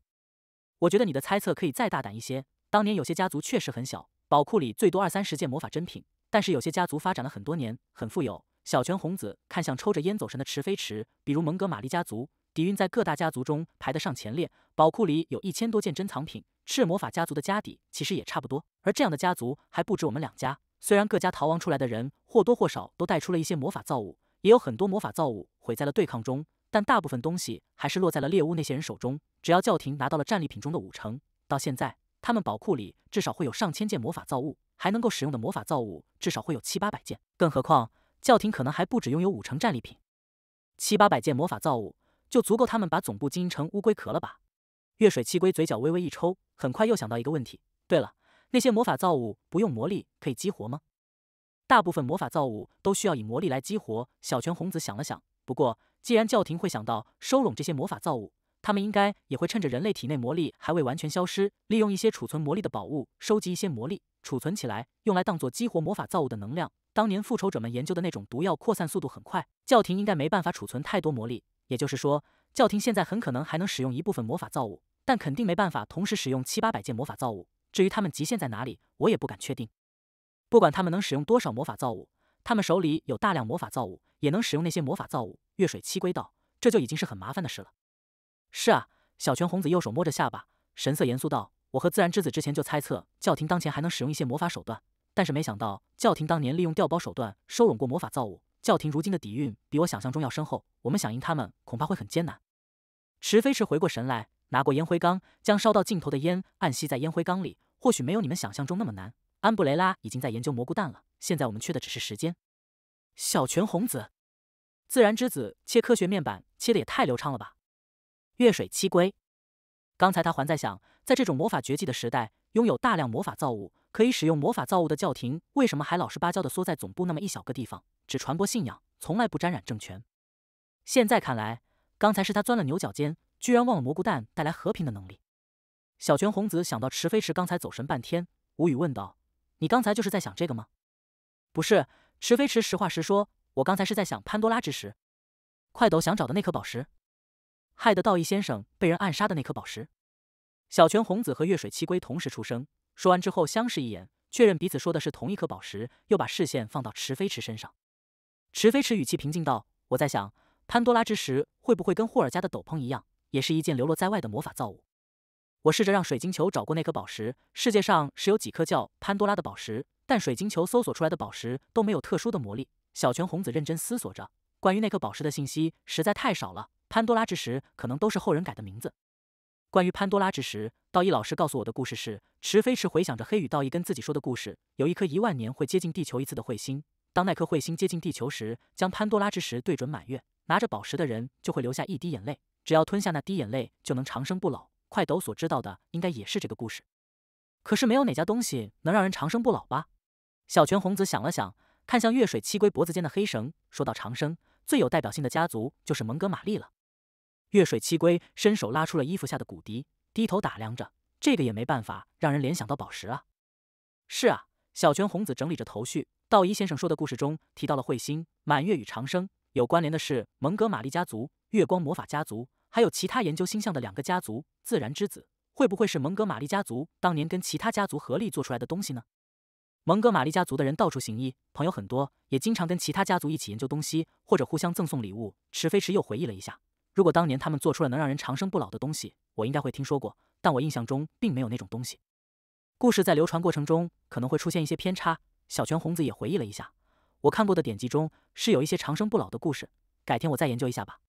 我觉得你的猜测可以再大胆一些。当年有些家族确实很小，宝库里最多二三十件魔法珍品；但是有些家族发展了很多年，很富有。小泉红子看向抽着烟走神的池飞池，比如蒙哥马利家族，底蕴在各大家族中排得上前列，宝库里有一千多件珍藏品。赤魔法家族的家底其实也差不多，而这样的家族还不止我们两家。虽然各家逃亡出来的人或多或少都带出了一些魔法造物，也有很多魔法造物毁在了对抗中，但大部分东西还是落在了猎巫那些人手中。只要教廷拿到了战利品中的五成，到现在他们宝库里至少会有上千件魔法造物，还能够使用的魔法造物至少会有七八百件。更何况教廷可能还不止拥有五成战利品，七八百件魔法造物就足够他们把总部经营成乌龟壳了吧？月水七龟嘴角微微一抽，很快又想到一个问题。对了。那些魔法造物不用魔力可以激活吗？大部分魔法造物都需要以魔力来激活。小泉红子想了想，不过既然教廷会想到收拢这些魔法造物，他们应该也会趁着人类体内魔力还未完全消失，利用一些储存魔力的宝物收集一些魔力储存起来，用来当做激活魔法造物的能量。当年复仇者们研究的那种毒药扩散速度很快，教廷应该没办法储存太多魔力。也就是说，教廷现在很可能还能使用一部分魔法造物，但肯定没办法同时使用七八百件魔法造物。至于他们极限在哪里，我也不敢确定。不管他们能使用多少魔法造物，他们手里有大量魔法造物，也能使用那些魔法造物。月水七归道，这就已经是很麻烦的事了。是啊，小泉红子右手摸着下巴，神色严肃道：“我和自然之子之前就猜测，教廷当前还能使用一些魔法手段，但是没想到教廷当年利用调包手段收拢过魔法造物。教廷如今的底蕴比我想象中要深厚，我们想赢他们，恐怕会很艰难。”池飞驰回过神来。拿过烟灰缸，将烧到尽头的烟按吸在烟灰缸里。或许没有你们想象中那么难。安布雷拉已经在研究蘑菇蛋了，现在我们缺的只是时间。小泉红子，自然之子切科学面板切的也太流畅了吧！月水七龟，刚才他还在想，在这种魔法绝技的时代，拥有大量魔法造物，可以使用魔法造物的教廷，为什么还老实巴交的缩在总部那么一小个地方，只传播信仰，从来不沾染政权？现在看来，刚才是他钻了牛角尖。居然忘了蘑菇蛋带来和平的能力。小泉红子想到池飞池刚才走神半天，无语问道：“你刚才就是在想这个吗？”“不是。”池飞池实话实说：“我刚才是在想潘多拉之石，快斗想找的那颗宝石，害得道义先生被人暗杀的那颗宝石。”小泉红子和月水七龟同时出声，说完之后相视一眼，确认彼此说的是同一颗宝石，又把视线放到池飞池身上。池飞池语气平静道：“我在想，潘多拉之石会不会跟霍尔加的斗篷一样？”也是一件流落在外的魔法造物。我试着让水晶球找过那颗宝石。世界上是有几颗叫潘多拉的宝石，但水晶球搜索出来的宝石都没有特殊的魔力。小泉红子认真思索着，关于那颗宝石的信息实在太少了。潘多拉之石可能都是后人改的名字。关于潘多拉之石，道一老师告诉我的故事是：池飞池回想着黑羽道一跟自己说的故事，有一颗一万年会接近地球一次的彗星。当那颗彗星接近地球时，将潘多拉之石对准满月，拿着宝石的人就会流下一滴眼泪。只要吞下那滴眼泪就能长生不老。快斗所知道的应该也是这个故事，可是没有哪家东西能让人长生不老吧？小泉红子想了想，看向月水七龟脖子间的黑绳，说到：“长生最有代表性的家族就是蒙哥马利了。”月水七龟伸手拉出了衣服下的骨笛，低头打量着，这个也没办法让人联想到宝石啊。是啊，小泉红子整理着头绪，道一先生说的故事中提到了彗星、满月与长生有关联的是蒙哥马利家族。月光魔法家族，还有其他研究星象的两个家族，自然之子，会不会是蒙哥马利家族当年跟其他家族合力做出来的东西呢？蒙哥马利家族的人到处行医，朋友很多，也经常跟其他家族一起研究东西，或者互相赠送礼物。池飞驰又回忆了一下，如果当年他们做出了能让人长生不老的东西，我应该会听说过，但我印象中并没有那种东西。故事在流传过程中可能会出现一些偏差。小泉红子也回忆了一下，我看过的典籍中是有一些长生不老的故事，改天我再研究一下吧。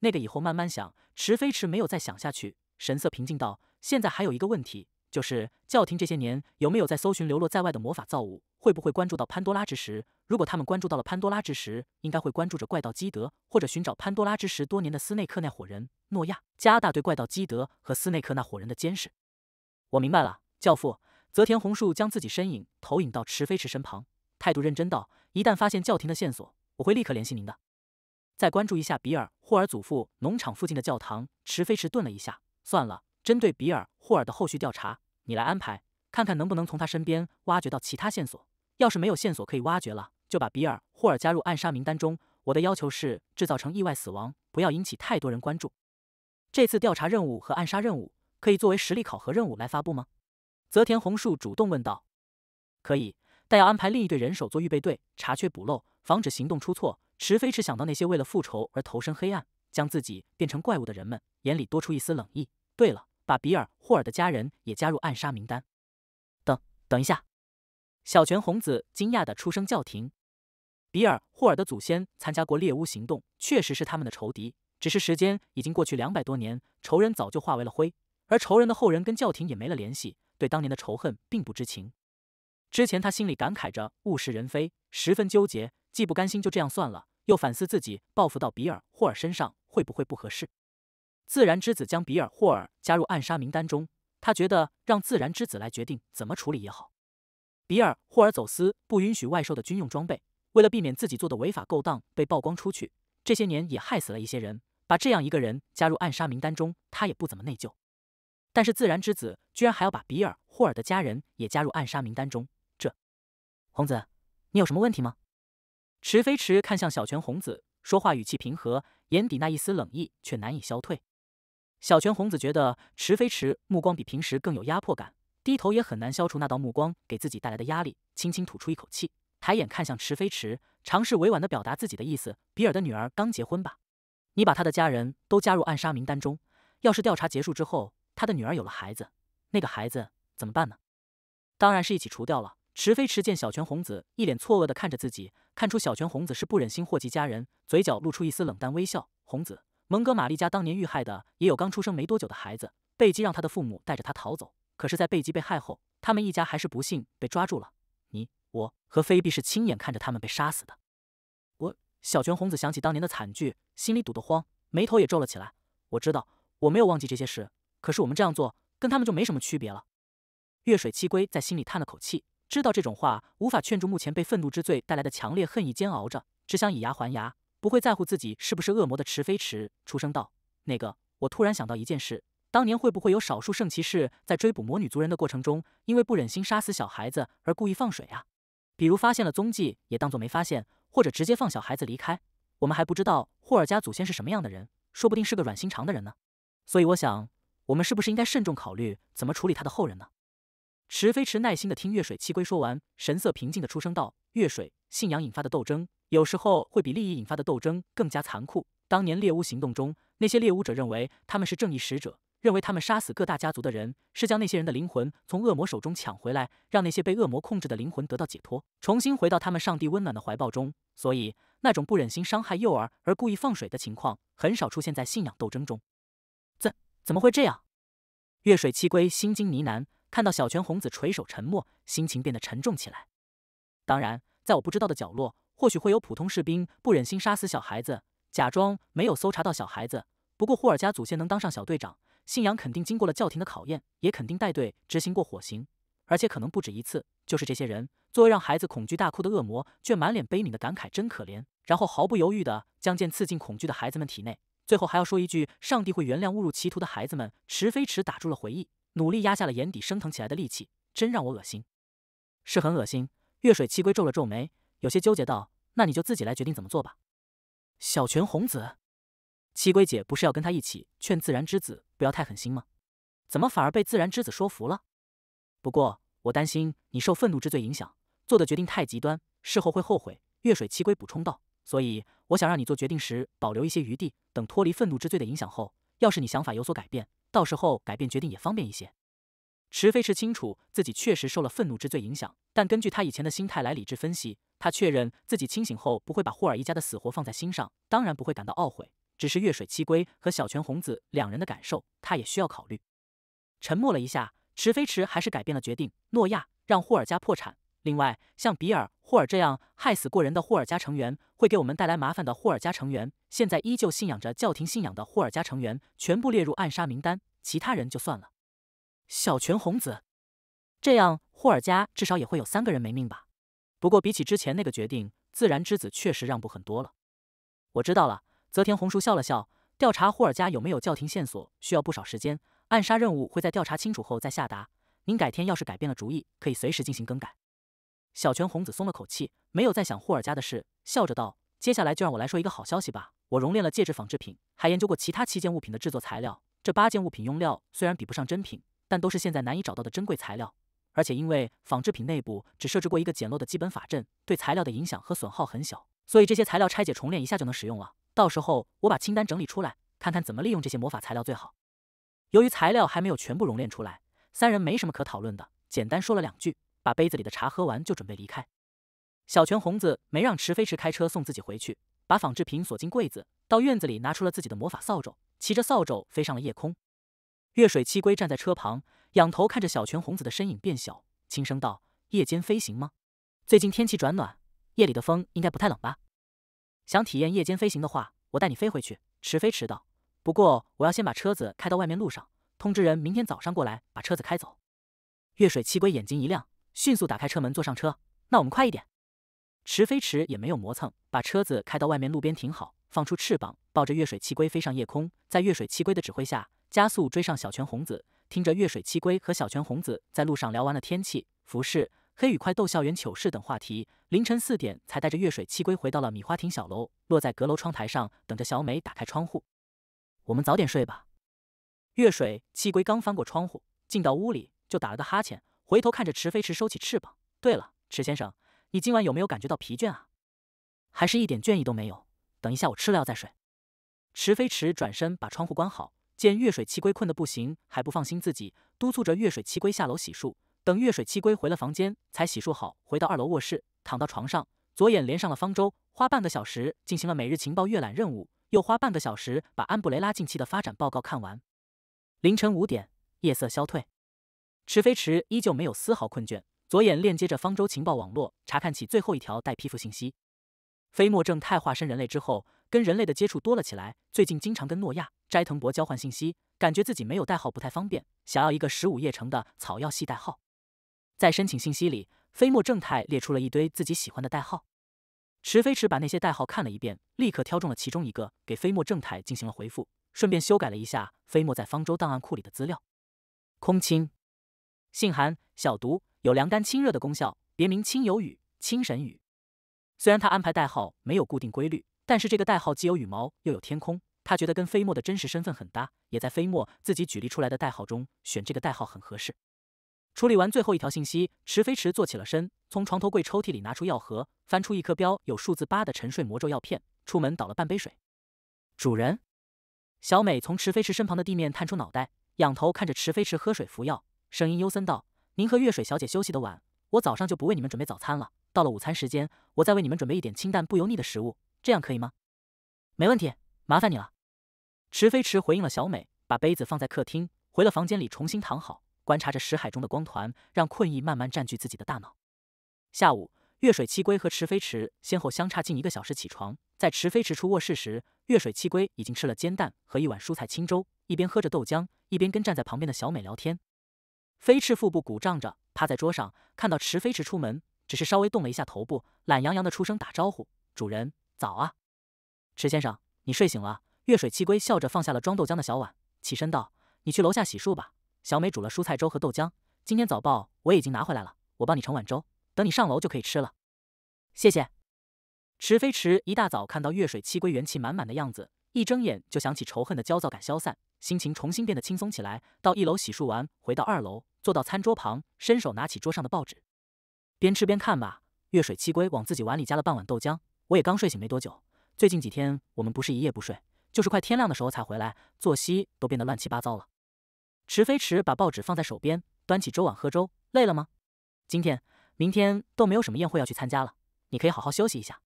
那个以后慢慢想，池飞驰没有再想下去，神色平静道：“现在还有一个问题，就是教廷这些年有没有在搜寻流落在外的魔法造物，会不会关注到潘多拉之时？如果他们关注到了潘多拉之时，应该会关注着怪盗基德，或者寻找潘多拉之时多年的斯内克那伙人。诺亚加大对怪盗基德和斯内克那伙人的监视。”我明白了，教父。泽田弘树将自己身影投影到池飞驰身旁，态度认真道：“一旦发现教廷的线索，我会立刻联系您的。”再关注一下比尔霍尔祖父农场附近的教堂。池飞迟顿了一下，算了，针对比尔霍尔的后续调查你来安排，看看能不能从他身边挖掘到其他线索。要是没有线索可以挖掘了，就把比尔霍尔加入暗杀名单中。我的要求是制造成意外死亡，不要引起太多人关注。这次调查任务和暗杀任务可以作为实力考核任务来发布吗？泽田弘树主动问道。可以，但要安排另一队人手做预备队，查缺补漏，防止行动出错。池飞驰想到那些为了复仇而投身黑暗，将自己变成怪物的人们，眼里多出一丝冷意。对了，把比尔·霍尔的家人也加入暗杀名单。等等一下，小泉红子惊讶地出声叫停。比尔·霍尔的祖先参加过猎巫行动，确实是他们的仇敌。只是时间已经过去两百多年，仇人早就化为了灰，而仇人的后人跟教廷也没了联系，对当年的仇恨并不知情。之前他心里感慨着物是人非，十分纠结，既不甘心就这样算了。又反思自己报复到比尔·霍尔身上会不会不合适？自然之子将比尔·霍尔加入暗杀名单中，他觉得让自然之子来决定怎么处理也好。比尔·霍尔走私不允许外售的军用装备，为了避免自己做的违法勾当被曝光出去，这些年也害死了一些人。把这样一个人加入暗杀名单中，他也不怎么内疚。但是自然之子居然还要把比尔·霍尔的家人也加入暗杀名单中，这……红子，你有什么问题吗？池飞池看向小泉红子，说话语气平和，眼底那一丝冷意却难以消退。小泉红子觉得池飞池目光比平时更有压迫感，低头也很难消除那道目光给自己带来的压力。轻轻吐出一口气，抬眼看向池飞池，尝试委婉的表达自己的意思：“比尔的女儿刚结婚吧？你把他的家人都加入暗杀名单中。要是调查结束之后，他的女儿有了孩子，那个孩子怎么办呢？”“当然是一起除掉了。”池飞池见小泉红子一脸错愕的看着自己。看出小泉红子是不忍心祸及家人，嘴角露出一丝冷淡微笑。红子，蒙哥马利家当年遇害的也有刚出生没多久的孩子，贝基让他的父母带着他逃走。可是，在贝基被害后，他们一家还是不幸被抓住了。你、我和菲比是亲眼看着他们被杀死的。我，小泉红子想起当年的惨剧，心里堵得慌，眉头也皱了起来。我知道，我没有忘记这些事。可是，我们这样做，跟他们就没什么区别了。月水七龟在心里叹了口气。知道这种话无法劝住，目前被愤怒之罪带来的强烈恨意煎熬着，只想以牙还牙，不会在乎自己是不是恶魔的。池飞池出声道：“那个，我突然想到一件事，当年会不会有少数圣骑士在追捕魔女族人的过程中，因为不忍心杀死小孩子而故意放水啊？比如发现了踪迹也当作没发现，或者直接放小孩子离开？我们还不知道霍尔加祖先是什么样的人，说不定是个软心肠的人呢。所以我想，我们是不是应该慎重考虑怎么处理他的后人呢？”池飞池耐心地听月水七龟说完，神色平静地出声道：“月水，信仰引发的斗争，有时候会比利益引发的斗争更加残酷。当年猎巫行动中，那些猎巫者认为他们是正义使者，认为他们杀死各大家族的人，是将那些人的灵魂从恶魔手中抢回来，让那些被恶魔控制的灵魂得到解脱，重新回到他们上帝温暖的怀抱中。所以，那种不忍心伤害幼儿而故意放水的情况，很少出现在信仰斗争中。”怎怎么会这样？月水七龟心惊呢喃。看到小泉红子垂首沉默，心情变得沉重起来。当然，在我不知道的角落，或许会有普通士兵不忍心杀死小孩子，假装没有搜查到小孩子。不过，霍尔加祖先能当上小队长，信仰肯定经过了教廷的考验，也肯定带队执行过火刑，而且可能不止一次。就是这些人，作为让孩子恐惧大哭的恶魔，却满脸悲悯的感慨：“真可怜。”然后毫不犹豫地将剑刺进恐惧的孩子们体内，最后还要说一句：“上帝会原谅误入歧途的孩子们。”池飞迟，打住了回忆。努力压下了眼底升腾起来的戾气，真让我恶心，是很恶心。月水七龟皱了皱眉，有些纠结道：“那你就自己来决定怎么做吧。”小泉红子，七龟姐不是要跟他一起劝自然之子不要太狠心吗？怎么反而被自然之子说服了？不过我担心你受愤怒之罪影响做的决定太极端，事后会后悔。月水七龟补充道：“所以我想让你做决定时保留一些余地，等脱离愤怒之罪的影响后，要是你想法有所改变。”到时候改变决定也方便一些。池飞驰清楚自己确实受了愤怒之罪影响，但根据他以前的心态来理智分析，他确认自己清醒后不会把霍尔一家的死活放在心上，当然不会感到懊悔。只是月水七龟和小泉红子两人的感受，他也需要考虑。沉默了一下，池飞驰还是改变了决定：诺亚让霍尔家破产。另外，像比尔霍尔这样害死过人的霍尔加成员，会给我们带来麻烦的霍尔加成员，现在依旧信仰着教廷信仰的霍尔加成员，全部列入暗杀名单。其他人就算了。小泉红子，这样霍尔加至少也会有三个人没命吧？不过比起之前那个决定，自然之子确实让步很多了。我知道了。泽田宏树笑了笑。调查霍尔加有没有教廷线索需要不少时间，暗杀任务会在调查清楚后再下达。您改天要是改变了主意，可以随时进行更改。小泉红子松了口气，没有再想霍尔家的事，笑着道：“接下来就让我来说一个好消息吧。我熔炼了戒指仿制品，还研究过其他七件物品的制作材料。这八件物品用料虽然比不上真品，但都是现在难以找到的珍贵材料。而且因为仿制品内部只设置过一个简陋的基本法阵，对材料的影响和损耗很小，所以这些材料拆解重炼一下就能使用了。到时候我把清单整理出来，看看怎么利用这些魔法材料最好。”由于材料还没有全部熔炼出来，三人没什么可讨论的，简单说了两句。把杯子里的茶喝完，就准备离开。小泉红子没让池飞池开车送自己回去，把仿制品锁进柜子，到院子里拿出了自己的魔法扫帚，骑着扫帚飞上了夜空。月水七龟站在车旁，仰头看着小泉红子的身影变小，轻声道：“夜间飞行吗？最近天气转暖，夜里的风应该不太冷吧？想体验夜间飞行的话，我带你飞回去。”池飞池道：“不过我要先把车子开到外面路上，通知人明天早上过来把车子开走。”月水七龟眼睛一亮。迅速打开车门，坐上车。那我们快一点。池飞池也没有磨蹭，把车子开到外面路边停好，放出翅膀，抱着月水七龟飞上夜空。在月水七龟的指挥下，加速追上小泉红子。听着月水七龟和小泉红子在路上聊完了天气、服饰、黑与快斗校园糗事等话题，凌晨四点才带着月水七龟回到了米花亭小楼，落在阁楼窗台上，等着小美打开窗户。我们早点睡吧。月水七龟刚翻过窗户，进到屋里就打了个哈欠。回头看着池飞池收起翅膀。对了，池先生，你今晚有没有感觉到疲倦啊？还是一点倦意都没有？等一下我吃了药再睡。池飞池转身把窗户关好，见月水七龟困得不行，还不放心自己，督促着月水七龟下楼洗漱。等月水七龟回了房间，才洗漱好，回到二楼卧室，躺到床上，左眼连上了方舟，花半个小时进行了每日情报阅览任务，又花半个小时把安布雷拉近期的发展报告看完。凌晨五点，夜色消退。池飞池依旧没有丝毫困倦，左眼链接着方舟情报网络，查看起最后一条待批复信息。飞墨正太化身人类之后，跟人类的接触多了起来，最近经常跟诺亚斋藤博交换信息，感觉自己没有代号不太方便，想要一个十五叶城的草药系代号。在申请信息里，飞墨正太列出了一堆自己喜欢的代号。池飞池把那些代号看了一遍，立刻挑中了其中一个，给飞墨正太进行了回复，顺便修改了一下飞墨在方舟档案库里的资料。空清性寒，小毒，有凉肝清热的功效，别名清油雨、清神雨。虽然他安排代号没有固定规律，但是这个代号既有羽毛又有天空，他觉得跟飞沫的真实身份很搭，也在飞沫自己举例出来的代号中选这个代号很合适。处理完最后一条信息，池飞池坐起了身，从床头柜抽屉里拿出药盒，翻出一颗标有数字八的沉睡魔咒药片，出门倒了半杯水。主人，小美从池飞池身旁的地面探出脑袋，仰头看着池飞池喝水服药。声音幽森道：“您和月水小姐休息的晚，我早上就不为你们准备早餐了。到了午餐时间，我再为你们准备一点清淡不油腻的食物，这样可以吗？”“没问题，麻烦你了。”池飞池回应了小美，把杯子放在客厅，回了房间里重新躺好，观察着石海中的光团，让困意慢慢占据自己的大脑。下午，月水七龟和池飞池先后相差近一个小时起床。在池飞池出卧室时，月水七龟已经吃了煎蛋和一碗蔬菜清粥，一边喝着豆浆，一边跟站在旁边的小美聊天。飞翅腹部鼓胀着，趴在桌上，看到池飞驰出门，只是稍微动了一下头部，懒洋洋的出声打招呼：“主人早啊，池先生，你睡醒了。”月水七龟笑着放下了装豆浆的小碗，起身道：“你去楼下洗漱吧。”小美煮了蔬菜粥和豆浆，今天早报我已经拿回来了，我帮你盛碗粥，等你上楼就可以吃了。谢谢。池飞驰一大早看到月水七龟元气满满的样子，一睁眼就想起仇恨的焦躁感消散。心情重新变得轻松起来，到一楼洗漱完，回到二楼，坐到餐桌旁，伸手拿起桌上的报纸，边吃边看吧。月水七龟往自己碗里加了半碗豆浆。我也刚睡醒没多久，最近几天我们不是一夜不睡，就是快天亮的时候才回来，作息都变得乱七八糟了。池飞池把报纸放在手边，端起粥碗喝粥。累了吗？今天、明天都没有什么宴会要去参加了，你可以好好休息一下。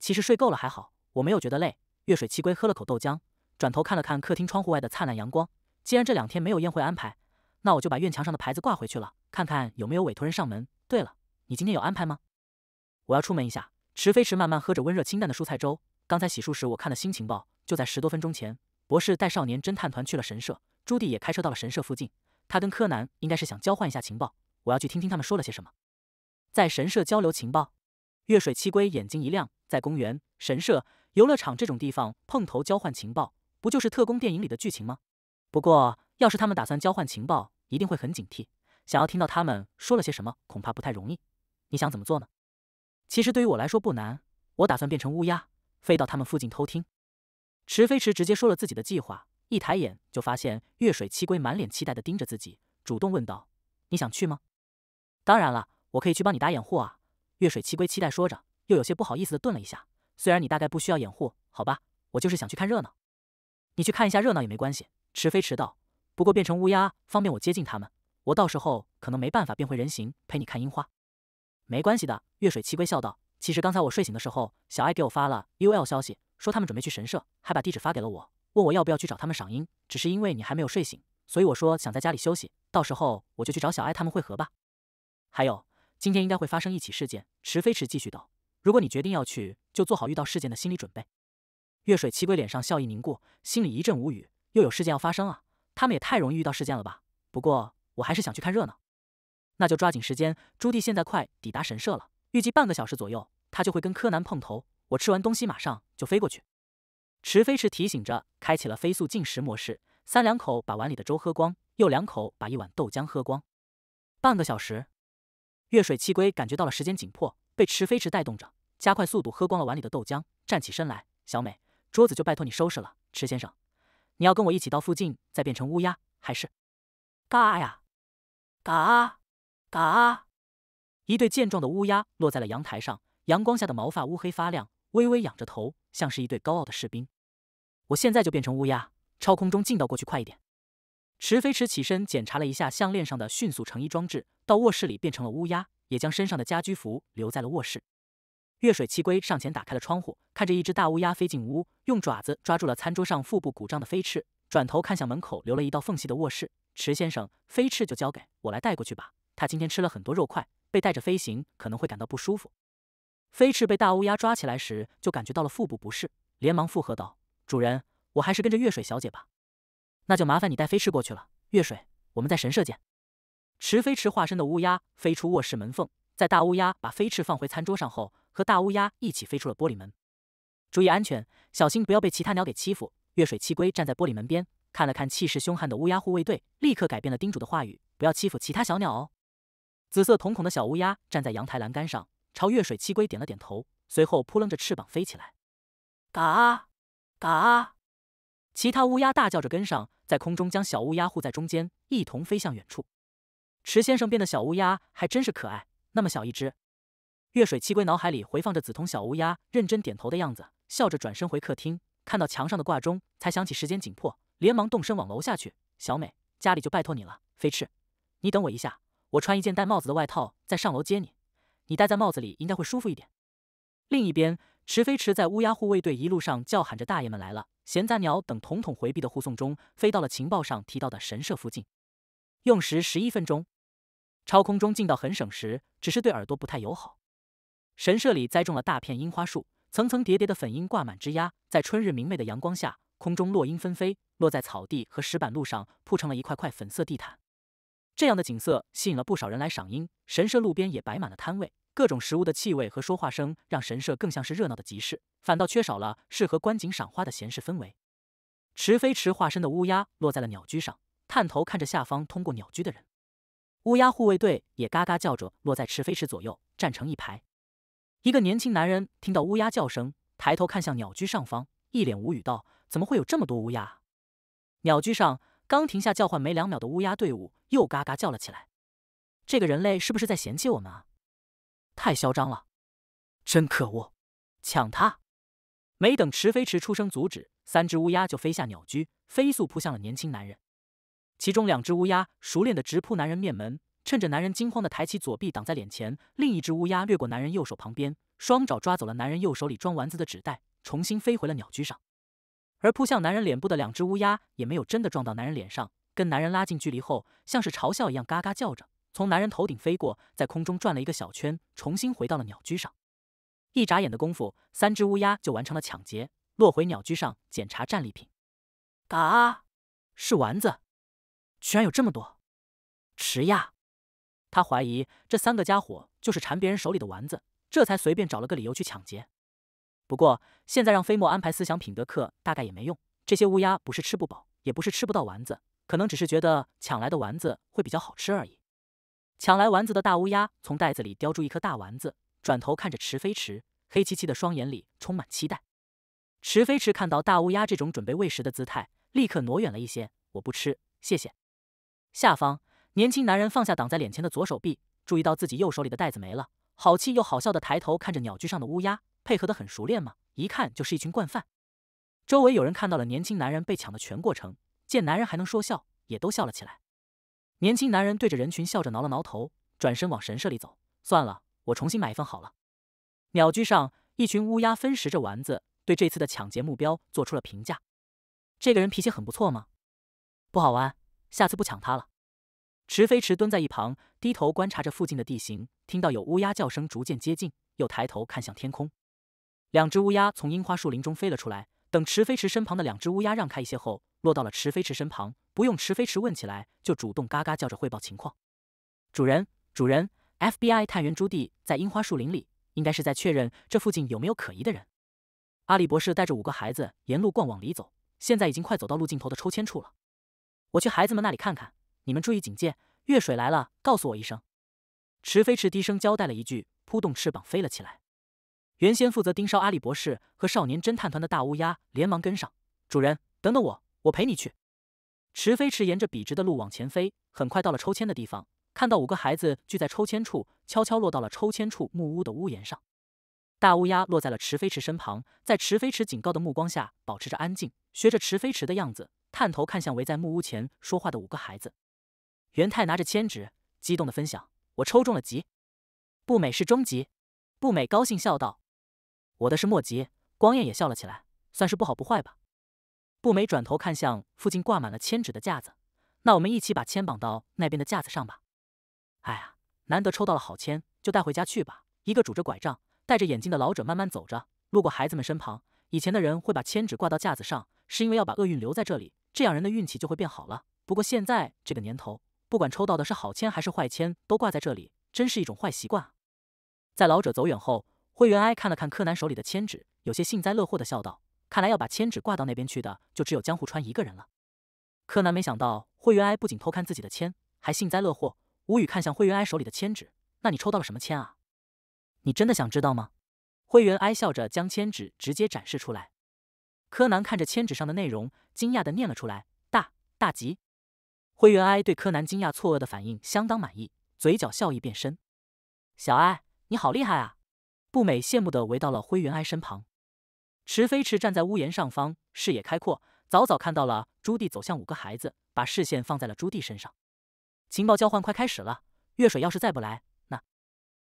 其实睡够了还好，我没有觉得累。月水七龟喝了口豆浆。转头看了看客厅窗户外的灿烂阳光，既然这两天没有宴会安排，那我就把院墙上的牌子挂回去了，看看有没有委托人上门。对了，你今天有安排吗？我要出门一下。池飞池慢慢喝着温热清淡的蔬菜粥。刚才洗漱时，我看了新情报，就在十多分钟前，博士带少年侦探团去了神社，朱迪也开车到了神社附近。他跟柯南应该是想交换一下情报，我要去听听他们说了些什么。在神社交流情报，月水七龟眼睛一亮，在公园、神社、游乐场这种地方碰头交换情报。不就是特工电影里的剧情吗？不过，要是他们打算交换情报，一定会很警惕。想要听到他们说了些什么，恐怕不太容易。你想怎么做呢？其实对于我来说不难，我打算变成乌鸦，飞到他们附近偷听。池飞池直接说了自己的计划，一抬眼就发现月水七龟满脸期待的盯着自己，主动问道：“你想去吗？”“当然了，我可以去帮你打掩护啊。”月水七龟期待说着，又有些不好意思的顿了一下：“虽然你大概不需要掩护，好吧，我就是想去看热闹。”你去看一下热闹也没关系，池飞迟道。不过变成乌鸦方便我接近他们，我到时候可能没办法变回人形陪你看樱花，没关系的。月水七龟笑道。其实刚才我睡醒的时候，小爱给我发了 U L 消息，说他们准备去神社，还把地址发给了我，问我要不要去找他们赏樱。只是因为你还没有睡醒，所以我说想在家里休息，到时候我就去找小爱他们会合吧。还有，今天应该会发生一起事件，池飞迟继续道。如果你决定要去，就做好遇到事件的心理准备。月水七龟脸上笑意凝固，心里一阵无语，又有事件要发生了。他们也太容易遇到事件了吧？不过我还是想去看热闹。那就抓紧时间，朱棣现在快抵达神社了，预计半个小时左右，他就会跟柯南碰头。我吃完东西马上就飞过去。池飞池提醒着，开启了飞速进食模式，三两口把碗里的粥喝光，又两口把一碗豆浆喝光。半个小时，月水七龟感觉到了时间紧迫，被池飞池带动着加快速度喝光了碗里的豆浆，站起身来，小美。桌子就拜托你收拾了，池先生。你要跟我一起到附近再变成乌鸦，还是？嘎呀，嘎嘎！一对健壮的乌鸦落在了阳台上，阳光下的毛发乌黑发亮，微微仰着头，像是一对高傲的士兵。我现在就变成乌鸦，超空中进到过去，快一点！池飞驰起身检查了一下项链上的迅速成衣装置，到卧室里变成了乌鸦，也将身上的家居服留在了卧室。月水七龟上前打开了窗户，看着一只大乌鸦飞进屋，用爪子抓住了餐桌上腹部鼓胀的飞翅，转头看向门口留了一道缝隙的卧室。池先生，飞翅就交给我来带过去吧。他今天吃了很多肉块，被带着飞行可能会感到不舒服。飞翅被大乌鸦抓起来时就感觉到了腹部不适，连忙附和道：“主人，我还是跟着月水小姐吧。”那就麻烦你带飞翅过去了。月水，我们在神社见。池飞池化身的乌鸦飞出卧室门缝，在大乌鸦把飞翅放回餐桌上后。和大乌鸦一起飞出了玻璃门，注意安全，小心不要被其他鸟给欺负。月水七龟站在玻璃门边，看了看气势凶悍的乌鸦护卫队，立刻改变了叮嘱的话语，不要欺负其他小鸟哦。紫色瞳孔的小乌鸦站在阳台栏杆上，朝月水七龟点了点头，随后扑棱着翅膀飞起来。嘎嘎！其他乌鸦大叫着跟上，在空中将小乌鸦护在中间，一同飞向远处。池先生变的小乌鸦还真是可爱，那么小一只。月水七龟脑海里回放着紫瞳小乌鸦认真点头的样子，笑着转身回客厅，看到墙上的挂钟，才想起时间紧迫，连忙动身往楼下去。小美，家里就拜托你了。飞翅，你等我一下，我穿一件戴帽子的外套再上楼接你，你戴在帽子里应该会舒服一点。另一边，池飞池在乌鸦护卫队一路上叫喊着“大爷们来了，闲杂鸟等统统回避”的护送中，飞到了情报上提到的神社附近，用时十一分钟。超空中进到很省时，只是对耳朵不太友好。神社里栽种了大片樱花树，层层叠叠的粉樱挂满枝丫，在春日明媚的阳光下，空中落樱纷飞，落在草地和石板路上，铺成了一块块粉色地毯。这样的景色吸引了不少人来赏樱。神社路边也摆满了摊位，各种食物的气味和说话声让神社更像是热闹的集市，反倒缺少了适合观景赏花的闲适氛围。池飞池化身的乌鸦落在了鸟居上，探头看着下方通过鸟居的人。乌鸦护卫队也嘎嘎叫着落在池飞池左右，站成一排。一个年轻男人听到乌鸦叫声，抬头看向鸟居上方，一脸无语道：“怎么会有这么多乌鸦？”鸟居上刚停下叫唤没两秒的乌鸦队伍又嘎嘎叫了起来。这个人类是不是在嫌弃我们啊？太嚣张了！真可恶！抢他！没等池飞池出声阻止，三只乌鸦就飞下鸟居，飞速扑向了年轻男人。其中两只乌鸦熟练的直扑男人面门。趁着男人惊慌的抬起左臂挡在脸前，另一只乌鸦掠过男人右手旁边，双爪抓走了男人右手里装丸子的纸袋，重新飞回了鸟居上。而扑向男人脸部的两只乌鸦也没有真的撞到男人脸上，跟男人拉近距离后，像是嘲笑一样嘎嘎叫着，从男人头顶飞过，在空中转了一个小圈，重新回到了鸟居上。一眨眼的功夫，三只乌鸦就完成了抢劫，落回鸟居上检查战利品。啊，是丸子，居然有这么多，池亚。他怀疑这三个家伙就是馋别人手里的丸子，这才随便找了个理由去抢劫。不过现在让飞沫安排思想品德课，大概也没用。这些乌鸦不是吃不饱，也不是吃不到丸子，可能只是觉得抢来的丸子会比较好吃而已。抢来丸子的大乌鸦从袋子里叼住一颗大丸子，转头看着池飞池，黑漆漆的双眼里充满期待。池飞池看到大乌鸦这种准备喂食的姿态，立刻挪远了一些：“我不吃，谢谢。”下方。年轻男人放下挡在脸前的左手臂，注意到自己右手里的袋子没了，好气又好笑的抬头看着鸟居上的乌鸦，配合的很熟练嘛，一看就是一群惯犯。周围有人看到了年轻男人被抢的全过程，见男人还能说笑，也都笑了起来。年轻男人对着人群笑着挠了挠头，转身往神社里走。算了，我重新买一份好了。鸟居上一群乌鸦分食着丸子，对这次的抢劫目标做出了评价。这个人脾气很不错吗？不好玩，下次不抢他了。池飞池蹲在一旁，低头观察着附近的地形。听到有乌鸦叫声逐渐接近，又抬头看向天空。两只乌鸦从樱花树林中飞了出来。等池飞池身旁的两只乌鸦让开一些后，落到了池飞池身旁。不用池飞池问起来，就主动嘎嘎叫着汇报情况：“主人，主人，FBI 探员朱棣在樱花树林里，应该是在确认这附近有没有可疑的人。”阿里博士带着五个孩子沿路逛往里走，现在已经快走到路尽头的抽签处了。我去孩子们那里看看。你们注意警戒，月水来了，告诉我一声。池飞驰低声交代了一句，扑动翅膀飞了起来。原先负责盯梢阿里博士和少年侦探团的大乌鸦连忙跟上，主人，等等我，我陪你去。池飞驰沿着笔直的路往前飞，很快到了抽签的地方，看到五个孩子聚在抽签处，悄悄落到了抽签处木屋的屋檐上。大乌鸦落在了池飞驰身旁，在池飞驰警告的目光下保持着安静，学着池飞驰的样子，探头看向围在木屋前说话的五个孩子。元太拿着签纸，激动的分享：“我抽中了吉。”步美是中极，步美高兴笑道：“我的是末吉。”光彦也笑了起来，算是不好不坏吧。步美转头看向附近挂满了签纸的架子：“那我们一起把签绑到那边的架子上吧。”哎呀，难得抽到了好签，就带回家去吧。一个拄着拐杖、戴着眼镜的老者慢慢走着，路过孩子们身旁。以前的人会把签纸挂到架子上，是因为要把厄运留在这里，这样人的运气就会变好了。不过现在这个年头。不管抽到的是好签还是坏签，都挂在这里，真是一种坏习惯啊！在老者走远后，灰原哀看了看柯南手里的签纸，有些幸灾乐祸的笑道：“看来要把签纸挂到那边去的，就只有江户川一个人了。”柯南没想到灰原哀不仅偷看自己的签，还幸灾乐祸，无语看向灰原哀手里的签纸：“那你抽到了什么签啊？你真的想知道吗？”灰原哀笑着将签纸直接展示出来，柯南看着签纸上的内容，惊讶的念了出来：“大大吉。”灰原哀对柯南惊讶错愕的反应相当满意，嘴角笑意变深。小哀，你好厉害啊！步美羡慕的围到了灰原哀身旁。池飞驰站在屋檐上方，视野开阔，早早看到了朱棣走向五个孩子，把视线放在了朱棣身上。情报交换快开始了，月水要是再不来，那……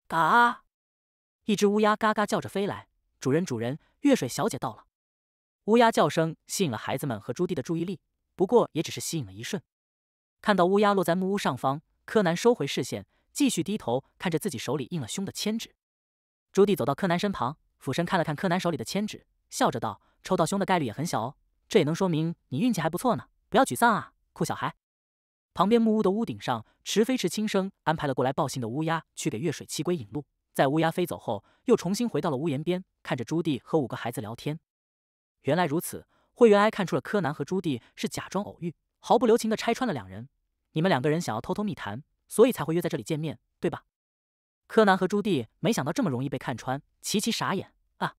嘎！一只乌鸦嘎嘎叫着飞来，主人，主人，月水小姐到了。乌鸦叫声吸引了孩子们和朱棣的注意力，不过也只是吸引了一瞬。看到乌鸦落在木屋上方，柯南收回视线，继续低头看着自己手里印了凶的签纸。朱棣走到柯南身旁，俯身看了看柯南手里的签纸，笑着道：“抽到凶的概率也很小哦，这也能说明你运气还不错呢，不要沮丧啊，酷小孩。”旁边木屋的屋顶上，池飞池轻声安排了过来报信的乌鸦去给月水七龟引路，在乌鸦飞走后，又重新回到了屋檐边，看着朱棣和五个孩子聊天。原来如此，惠原哀看出了柯南和朱棣是假装偶遇。毫不留情的拆穿了两人，你们两个人想要偷偷密谈，所以才会约在这里见面，对吧？柯南和朱棣没想到这么容易被看穿，齐齐傻眼啊！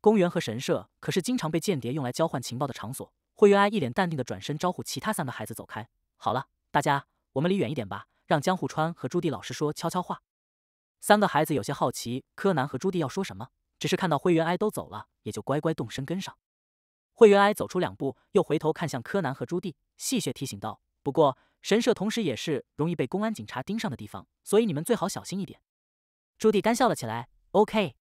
公园和神社可是经常被间谍用来交换情报的场所。灰原哀一脸淡定的转身招呼其他三个孩子走开。好了，大家我们离远一点吧，让江户川和朱棣老师说悄悄话。三个孩子有些好奇柯南和朱棣要说什么，只是看到灰原哀都走了，也就乖乖动身跟上。灰原哀走出两步，又回头看向柯南和朱棣，戏谑提醒道：“不过神社同时也是容易被公安警察盯上的地方，所以你们最好小心一点。”朱棣干笑了起来。OK。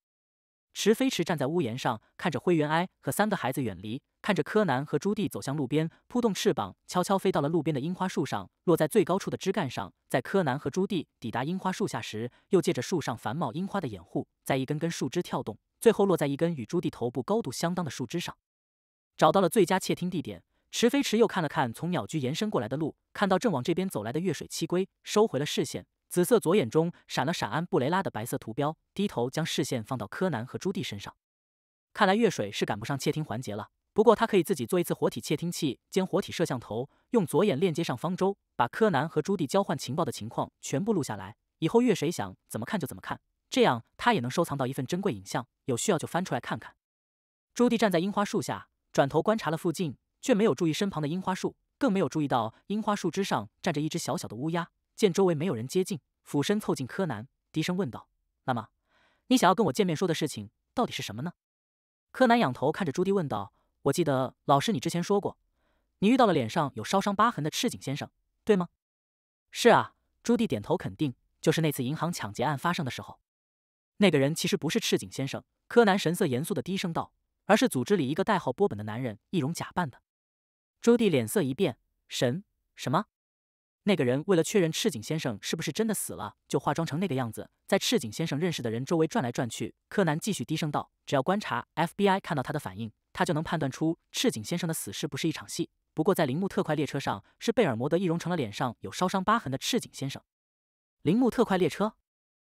池飞驰站在屋檐上，看着灰原哀和三个孩子远离，看着柯南和朱棣走向路边，扑动翅膀，悄悄飞到了路边的樱花树上，落在最高处的枝干上。在柯南和朱棣抵达樱花树下时，又借着树上繁茂樱花的掩护，在一根根树枝跳动，最后落在一根与朱棣头部高度相当的树枝上。找到了最佳窃听地点，池飞池又看了看从鸟居延伸过来的路，看到正往这边走来的月水七龟，收回了视线。紫色左眼中闪了闪安布雷拉的白色图标，低头将视线放到柯南和朱蒂身上。看来月水是赶不上窃听环节了，不过他可以自己做一次活体窃听器兼活体摄像头，用左眼链接上方舟，把柯南和朱蒂交换情报的情况全部录下来。以后月水想怎么看就怎么看，这样他也能收藏到一份珍贵影像，有需要就翻出来看看。朱蒂站在樱花树下。转头观察了附近，却没有注意身旁的樱花树，更没有注意到樱花树枝上站着一只小小的乌鸦。见周围没有人接近，俯身凑近柯南，低声问道：“那么，你想要跟我见面说的事情，到底是什么呢？”柯南仰头看着朱迪问道：“我记得老师，你之前说过，你遇到了脸上有烧伤疤痕的赤井先生，对吗？”“是啊。”朱迪点头肯定，“就是那次银行抢劫案发生的时候，那个人其实不是赤井先生。”柯南神色严肃地低声道。而是组织里一个代号波本的男人易容假扮的。朱棣脸色一变：“神什么？那个人为了确认赤井先生是不是真的死了，就化妆成那个样子，在赤井先生认识的人周围转来转去。”柯南继续低声道：“只要观察 FBI 看到他的反应，他就能判断出赤井先生的死是不是一场戏。不过在铃木特快列车上，是贝尔摩德易容成了脸上有烧伤疤痕的赤井先生。铃木特快列车。”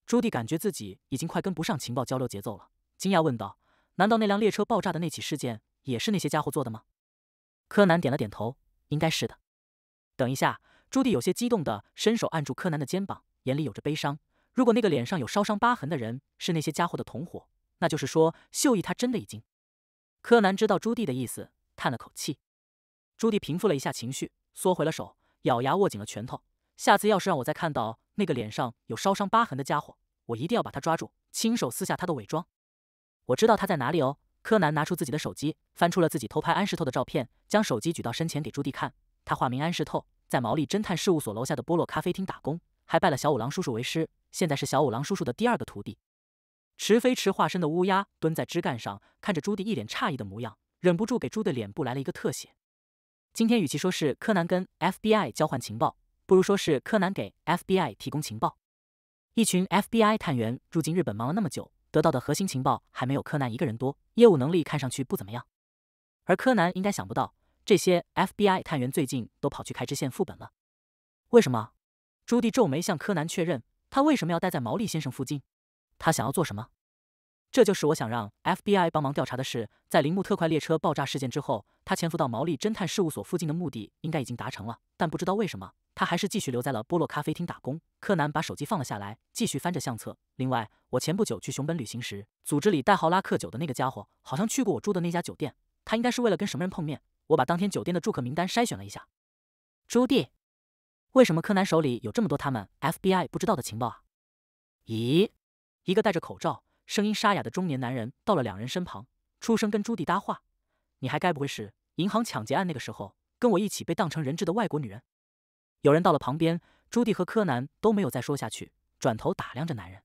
朱棣感觉自己已经快跟不上情报交流节奏了，惊讶问道。难道那辆列车爆炸的那起事件也是那些家伙做的吗？柯南点了点头，应该是的。等一下，朱棣有些激动的伸手按住柯南的肩膀，眼里有着悲伤。如果那个脸上有烧伤疤痕的人是那些家伙的同伙，那就是说秀义他真的已经……柯南知道朱棣的意思，叹了口气。朱棣平复了一下情绪，缩回了手，咬牙握紧了拳头。下次要是让我再看到那个脸上有烧伤疤痕的家伙，我一定要把他抓住，亲手撕下他的伪装。我知道他在哪里哦。柯南拿出自己的手机，翻出了自己偷拍安室透的照片，将手机举到身前给朱棣看。他化名安室透，在毛利侦探事务所楼下的波洛咖啡厅打工，还拜了小五郎叔叔为师，现在是小五郎叔叔的第二个徒弟。池飞池化身的乌鸦蹲在枝干上，看着朱棣一脸诧异的模样，忍不住给朱的脸部来了一个特写。今天与其说是柯南跟 FBI 交换情报，不如说是柯南给 FBI 提供情报。一群 FBI 探员入境日本忙了那么久。得到的核心情报还没有柯南一个人多，业务能力看上去不怎么样。而柯南应该想不到，这些 FBI 探员最近都跑去开支线副本了。为什么？朱棣皱眉向柯南确认，他为什么要待在毛利先生附近？他想要做什么？这就是我想让 FBI 帮忙调查的事。在铃木特快列车爆炸事件之后，他潜伏到毛利侦探事务所附近的目的应该已经达成了，但不知道为什么。他还是继续留在了波洛咖啡厅打工。柯南把手机放了下来，继续翻着相册。另外，我前不久去熊本旅行时，组织里代号拉克酒的那个家伙好像去过我住的那家酒店。他应该是为了跟什么人碰面。我把当天酒店的住客名单筛选了一下。朱棣，为什么柯南手里有这么多他们 FBI 不知道的情报啊？咦，一个戴着口罩、声音沙哑的中年男人到了两人身旁，出声跟朱棣搭话：“你还该不会是银行抢劫案那个时候跟我一起被当成人质的外国女人？”有人到了旁边，朱棣和柯南都没有再说下去，转头打量着男人。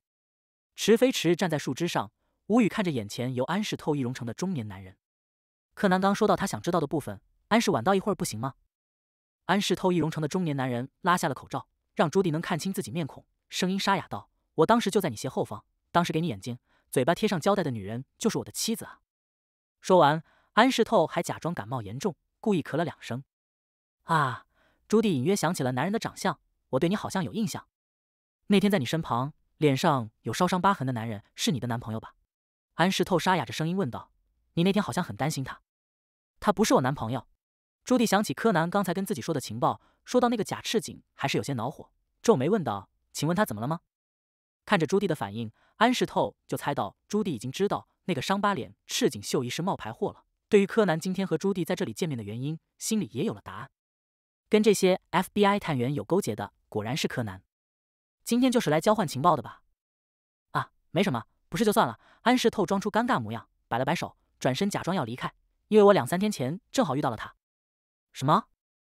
池飞池站在树枝上，无语看着眼前由安世透易容成的中年男人。柯南刚说到他想知道的部分，安世晚到一会儿不行吗？安世透易容成的中年男人拉下了口罩，让朱棣能看清自己面孔，声音沙哑道：“我当时就在你斜后方，当时给你眼睛、嘴巴贴上胶带的女人就是我的妻子啊。”说完，安世透还假装感冒严重，故意咳了两声。啊！朱棣隐约想起了男人的长相，我对你好像有印象。那天在你身旁，脸上有烧伤疤痕的男人是你的男朋友吧？安室透沙哑着声音问道。你那天好像很担心他，他不是我男朋友。朱棣想起柯南刚才跟自己说的情报，说到那个假赤井，还是有些恼火，皱眉问道：“请问他怎么了吗？”看着朱棣的反应，安室透就猜到朱棣已经知道那个伤疤脸赤井秀一是冒牌货了。对于柯南今天和朱棣在这里见面的原因，心里也有了答案。跟这些 FBI 探员有勾结的，果然是柯南。今天就是来交换情报的吧？啊，没什么，不是就算了。安室透装出尴尬模样，摆了摆手，转身假装要离开。因为我两三天前正好遇到了他。什么？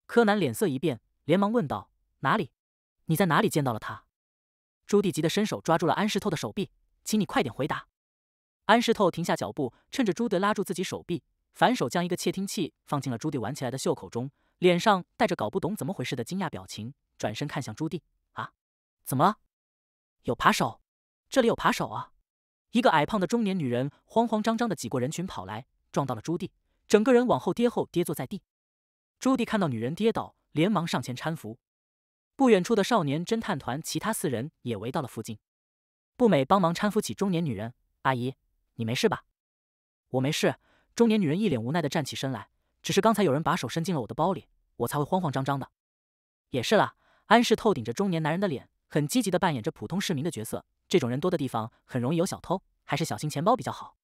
柯南脸色一变，连忙问道：“哪里？你在哪里见到了他？”朱棣急得伸手抓住了安室透的手臂，请你快点回答。安室透停下脚步，趁着朱棣拉住自己手臂，反手将一个窃听器放进了朱棣挽起来的袖口中。脸上带着搞不懂怎么回事的惊讶表情，转身看向朱棣：“啊，怎么了？有扒手？这里有扒手啊！”一个矮胖的中年女人慌慌张张的挤过人群跑来，撞到了朱棣，整个人往后跌后跌坐在地。朱棣看到女人跌倒，连忙上前搀扶。不远处的少年侦探团其他四人也围到了附近，步美帮忙搀扶起中年女人：“阿姨，你没事吧？”“我没事。”中年女人一脸无奈的站起身来。只是刚才有人把手伸进了我的包里，我才会慌慌张张的。也是啦，安氏透顶着中年男人的脸，很积极的扮演着普通市民的角色。这种人多的地方很容易有小偷，还是小心钱包比较好。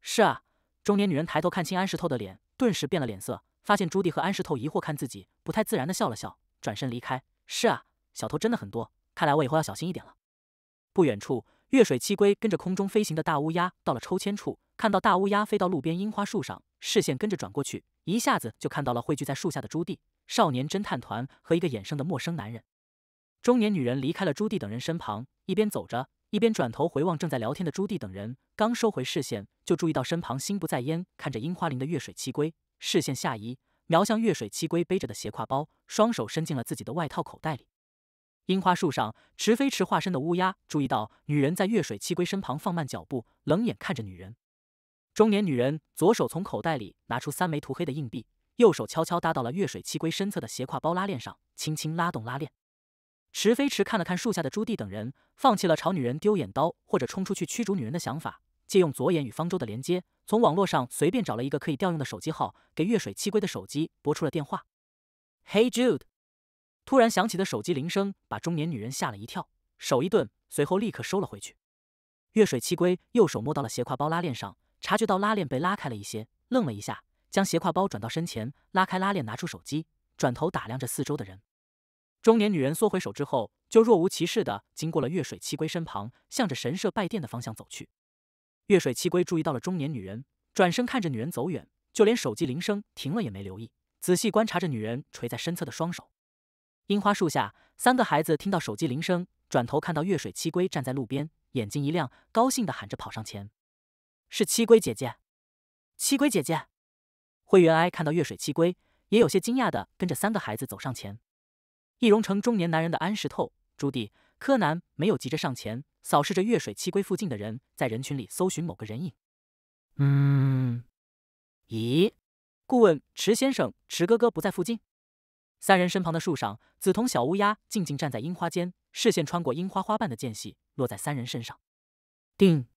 是啊，中年女人抬头看清安石透的脸，顿时变了脸色，发现朱棣和安石透疑惑看自己，不太自然的笑了笑，转身离开。是啊，小偷真的很多，看来我以后要小心一点了。不远处，月水七龟跟着空中飞行的大乌鸦到了抽签处，看到大乌鸦飞到路边樱花树上，视线跟着转过去。一下子就看到了汇聚在树下的朱棣少年侦探团和一个衍生的陌生男人。中年女人离开了朱棣等人身旁，一边走着，一边转头回望正在聊天的朱棣等人。刚收回视线，就注意到身旁心不在焉看着樱花林的月水七龟。视线下移，瞄向月水七龟背着的斜挎包，双手伸进了自己的外套口袋里。樱花树上，池飞池化身的乌鸦注意到女人在月水七龟身旁放慢脚步，冷眼看着女人。中年女人左手从口袋里拿出三枚涂黑的硬币，右手悄悄搭到了月水七龟身侧的斜挎包拉链上，轻轻拉动拉链。池飞池看了看树下的朱棣等人，放弃了朝女人丢眼刀或者冲出去驱逐女人的想法，借用左眼与方舟的连接，从网络上随便找了一个可以调用的手机号，给月水七龟的手机拨出了电话。嘿，Jude！突然响起的手机铃声把中年女人吓了一跳，手一顿，随后立刻收了回去。月水七龟右手摸到了斜挎包拉链上。察觉到拉链被拉开了一些，愣了一下，将斜挎包转到身前，拉开拉链，拿出手机，转头打量着四周的人。中年女人缩回手之后，就若无其事的经过了月水七龟身旁，向着神社拜殿的方向走去。月水七龟注意到了中年女人，转身看着女人走远，就连手机铃声停了也没留意，仔细观察着女人垂在身侧的双手。樱花树下，三个孩子听到手机铃声，转头看到月水七龟站在路边，眼睛一亮，高兴的喊着跑上前。是七龟姐姐，七龟姐姐。惠元哀看到月水七龟，也有些惊讶的跟着三个孩子走上前。易容成中年男人的安石透、朱棣、柯南没有急着上前，扫视着月水七龟附近的人，在人群里搜寻某个人影。嗯，咦，顾问池先生，池哥哥不在附近。三人身旁的树上，紫瞳小乌鸦静静站在樱花间，视线穿过樱花花瓣的间隙，落在三人身上。定。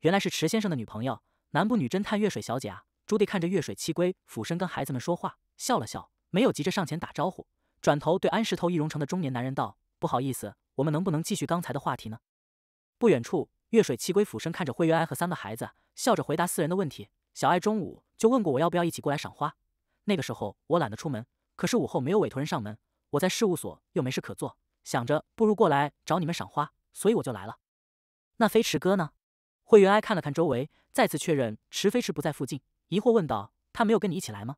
原来是池先生的女朋友，男不女侦探月水小姐啊！朱棣看着月水七龟，俯身跟孩子们说话，笑了笑，没有急着上前打招呼，转头对安石头易容成的中年男人道：“不好意思，我们能不能继续刚才的话题呢？”不远处，月水七龟俯身看着灰原哀和三个孩子，笑着回答四人的问题：“小爱中午就问过我要不要一起过来赏花，那个时候我懒得出门，可是午后没有委托人上门，我在事务所又没事可做，想着不如过来找你们赏花，所以我就来了。那飞驰哥呢？”灰原哀看了看周围，再次确认池飞池不在附近，疑惑问道：“他没有跟你一起来吗？”“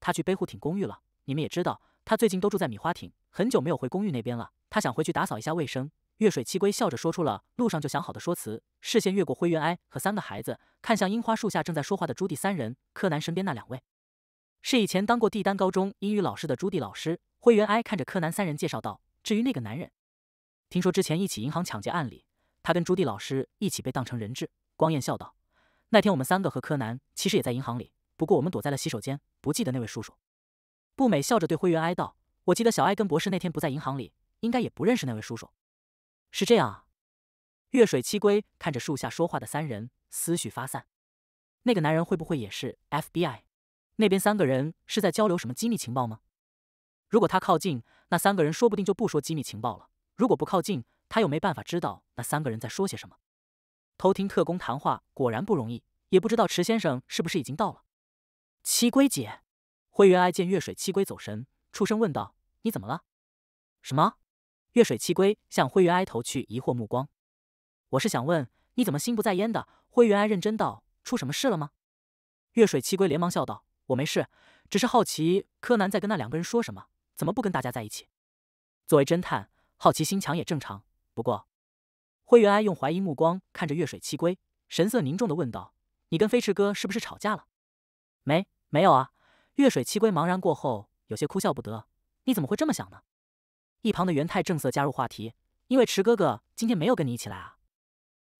他去背护艇公寓了。”你们也知道，他最近都住在米花艇，很久没有回公寓那边了。他想回去打扫一下卫生。”月水七龟笑着说出了路上就想好的说辞，视线越过灰原哀和三个孩子，看向樱花树下正在说话的朱棣三人、柯南身边那两位，是以前当过帝丹高中英语老师的朱棣老师。灰原哀看着柯南三人介绍道：“至于那个男人，听说之前一起银行抢劫案里……”他跟朱棣老师一起被当成人质。光彦笑道：“那天我们三个和柯南其实也在银行里，不过我们躲在了洗手间，不记得那位叔叔。”步美笑着对灰原哀道：“我记得小爱跟博士那天不在银行里，应该也不认识那位叔叔。”是这样啊。月水七龟看着树下说话的三人，思绪发散。那个男人会不会也是 FBI？那边三个人是在交流什么机密情报吗？如果他靠近，那三个人说不定就不说机密情报了。如果不靠近，他又没办法知道那三个人在说些什么。偷听特工谈话果然不容易，也不知道池先生是不是已经到了。七龟姐，灰原哀见月水七龟走神，出声问道：“你怎么了？”“什么？”月水七龟向灰原哀投去疑惑目光。“我是想问你怎么心不在焉的。”灰原哀认真道：“出什么事了吗？”月水七龟连忙笑道：“我没事，只是好奇柯南在跟那两个人说什么，怎么不跟大家在一起？”作为侦探，好奇心强也正常。不过，灰原哀用怀疑目光看着月水七龟，神色凝重的问道：“你跟飞驰哥是不是吵架了？没，没有啊。”月水七龟茫然过后，有些哭笑不得：“你怎么会这么想呢？”一旁的元太正色加入话题：“因为池哥哥今天没有跟你一起来啊。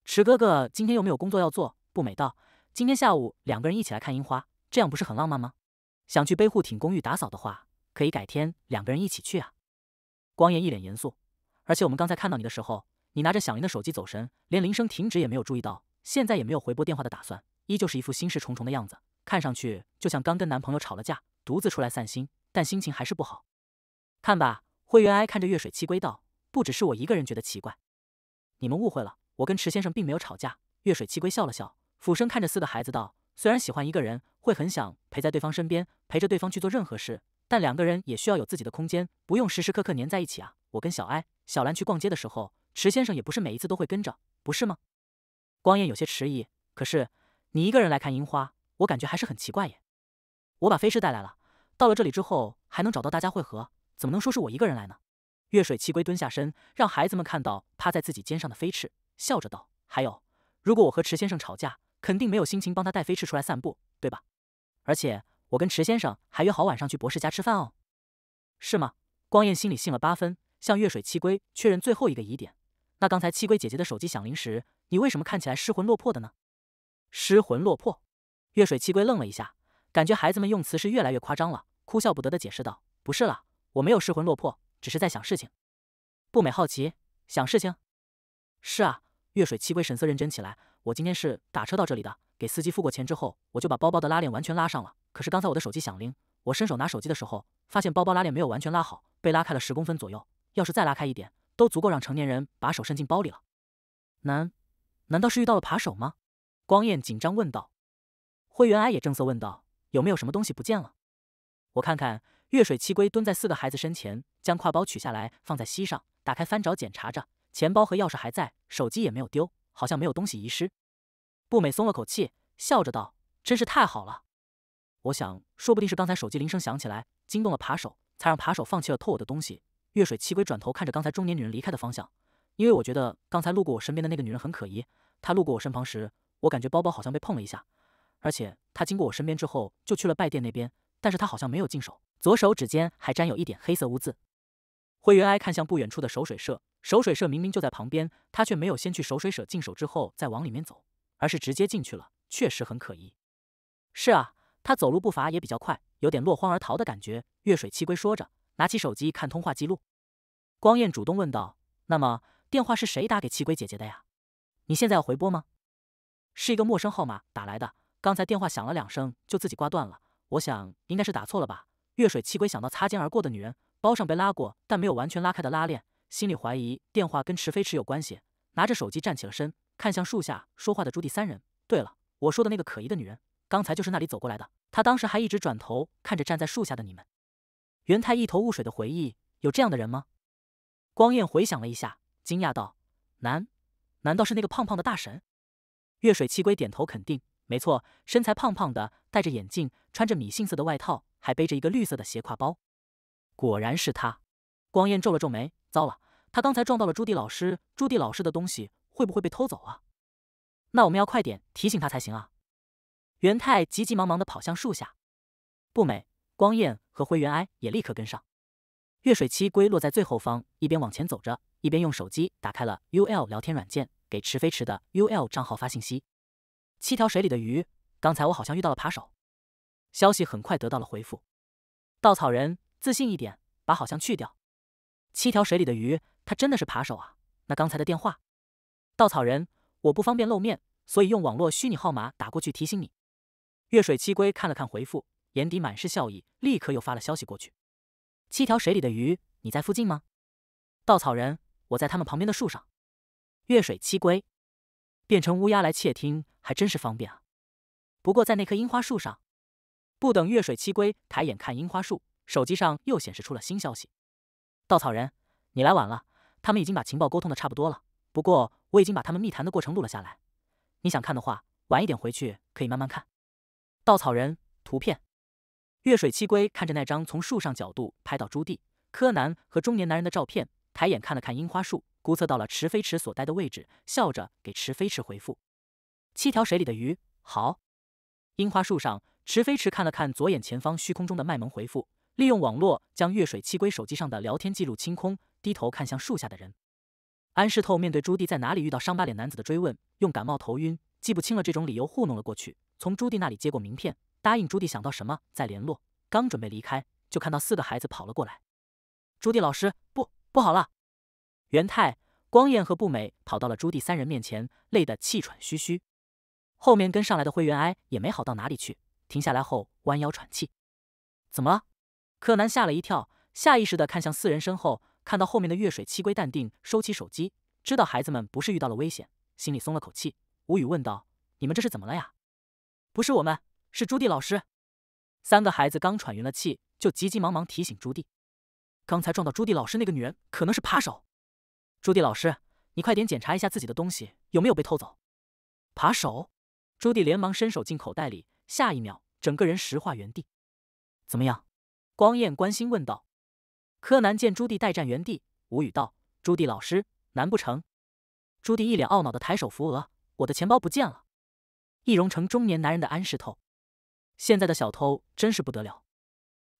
池哥哥今天又没有工作要做，不美道，今天下午两个人一起来看樱花，这样不是很浪漫吗？想去背户挺公寓打扫的话，可以改天两个人一起去啊。”光彦一脸严肃。而且我们刚才看到你的时候，你拿着响铃的手机走神，连铃声停止也没有注意到，现在也没有回拨电话的打算，依旧是一副心事重重的样子，看上去就像刚跟男朋友吵了架，独自出来散心，但心情还是不好。看吧，会员哀看着月水七龟道：“不只是我一个人觉得奇怪，你们误会了，我跟池先生并没有吵架。”月水七龟笑了笑，俯身看着四个孩子道：“虽然喜欢一个人会很想陪在对方身边，陪着对方去做任何事，但两个人也需要有自己的空间，不用时时刻刻黏在一起啊。”我跟小哀。小兰去逛街的时候，池先生也不是每一次都会跟着，不是吗？光彦有些迟疑。可是你一个人来看樱花，我感觉还是很奇怪耶。我把飞翅带来了，到了这里之后还能找到大家会合，怎么能说是我一个人来呢？月水七龟蹲下身，让孩子们看到趴在自己肩上的飞翅，笑着道：“还有，如果我和池先生吵架，肯定没有心情帮他带飞翅出来散步，对吧？而且我跟池先生还约好晚上去博士家吃饭哦，是吗？”光彦心里信了八分。向月水七龟确认最后一个疑点：那刚才七龟姐姐的手机响铃时，你为什么看起来失魂落魄的呢？失魂落魄？月水七龟愣了一下，感觉孩子们用词是越来越夸张了，哭笑不得的解释道：“不是啦，我没有失魂落魄，只是在想事情。”不美好奇：“想事情？”“是啊。”月水七龟神色认真起来：“我今天是打车到这里的，给司机付过钱之后，我就把包包的拉链完全拉上了。可是刚才我的手机响铃，我伸手拿手机的时候，发现包包拉链没有完全拉好，被拉开了十公分左右。”要是再拉开一点，都足够让成年人把手伸进包里了。难难道是遇到了扒手吗？光彦紧张问道。灰原哀也正色问道：“有没有什么东西不见了？”我看看。月水七龟蹲在四个孩子身前，将挎包取下来放在膝上，打开翻找，检查着。钱包和钥匙还在，手机也没有丢，好像没有东西遗失。步美松了口气，笑着道：“真是太好了。我想，说不定是刚才手机铃声响起来，惊动了扒手，才让扒手放弃了偷我的东西。”月水七龟转头看着刚才中年女人离开的方向，因为我觉得刚才路过我身边的那个女人很可疑。她路过我身旁时，我感觉包包好像被碰了一下，而且她经过我身边之后就去了拜殿那边，但是她好像没有进手，左手指尖还沾有一点黑色污渍。灰原哀看向不远处的守水社，守水社明明就在旁边，她却没有先去守水社进手之后再往里面走，而是直接进去了，确实很可疑。是啊，她走路步伐也比较快，有点落荒而逃的感觉。月水七龟说着，拿起手机看通话记录。光彦主动问道：“那么电话是谁打给七鬼姐姐的呀？你现在要回拨吗？”是一个陌生号码打来的，刚才电话响了两声就自己挂断了。我想应该是打错了吧。月水七鬼想到擦肩而过的女人，包上被拉过但没有完全拉开的拉链，心里怀疑电话跟池飞池有关系。拿着手机站起了身，看向树下说话的朱棣三人。对了，我说的那个可疑的女人，刚才就是那里走过来的，她当时还一直转头看着站在树下的你们。元太一头雾水的回忆：有这样的人吗？光彦回想了一下，惊讶道：“难，难道是那个胖胖的大神？”月水七龟点头肯定：“没错，身材胖胖的，戴着眼镜，穿着米杏色的外套，还背着一个绿色的斜挎包。”果然是他。光彦皱了皱眉：“糟了，他刚才撞到了朱棣老师，朱棣老师的东西会不会被偷走啊？那我们要快点提醒他才行啊！”元太急急忙忙地跑向树下，不美。光彦和灰原哀也立刻跟上。月水七龟落在最后方，一边往前走着，一边用手机打开了 U L 聊天软件，给池飞池的 U L 账号发信息：“七条水里的鱼，刚才我好像遇到了扒手。”消息很快得到了回复。稻草人，自信一点，把好像去掉。七条水里的鱼，他真的是扒手啊！那刚才的电话，稻草人，我不方便露面，所以用网络虚拟号码打过去提醒你。月水七龟看了看回复，眼底满是笑意，立刻又发了消息过去。七条水里的鱼，你在附近吗？稻草人，我在他们旁边的树上。月水七龟变成乌鸦来窃听，还真是方便啊。不过在那棵樱花树上，不等月水七龟抬眼看樱花树，手机上又显示出了新消息。稻草人，你来晚了，他们已经把情报沟通的差不多了。不过我已经把他们密谈的过程录了下来，你想看的话，晚一点回去可以慢慢看。稻草人，图片。月水七龟看着那张从树上角度拍到朱棣、柯南和中年男人的照片，抬眼看了看樱花树，估测到了池飞池所待的位置，笑着给池飞池回复：“七条水里的鱼，好。”樱花树上，池飞池看了看左眼前方虚空中的卖萌回复，利用网络将月水七龟手机上的聊天记录清空，低头看向树下的人。安室透面对朱棣在哪里遇到伤疤脸男子的追问，用感冒头晕、记不清了这种理由糊弄了过去，从朱棣那里接过名片。答应朱棣想到什么再联络。刚准备离开，就看到四个孩子跑了过来。朱棣老师，不，不好了！元太、光彦和步美跑到了朱棣三人面前，累得气喘吁吁。后面跟上来的灰原哀也没好到哪里去，停下来后弯腰喘气。怎么了？柯南吓了一跳，下意识的看向四人身后，看到后面的月水七龟淡定收起手机，知道孩子们不是遇到了危险，心里松了口气，无语问道：“你们这是怎么了呀？”不是我们。是朱棣老师，三个孩子刚喘匀了气，就急急忙忙提醒朱棣：“刚才撞到朱棣老师那个女人可能是扒手。”朱棣老师，你快点检查一下自己的东西有没有被偷走。扒手！朱棣连忙伸手进口袋里，下一秒整个人石化原地。怎么样？光彦关心问道。柯南见朱棣待站原地，无语道：“朱棣老师，难不成？”朱棣一脸懊恼的抬手扶额：“我的钱包不见了。”易容成中年男人的安室透。现在的小偷真是不得了，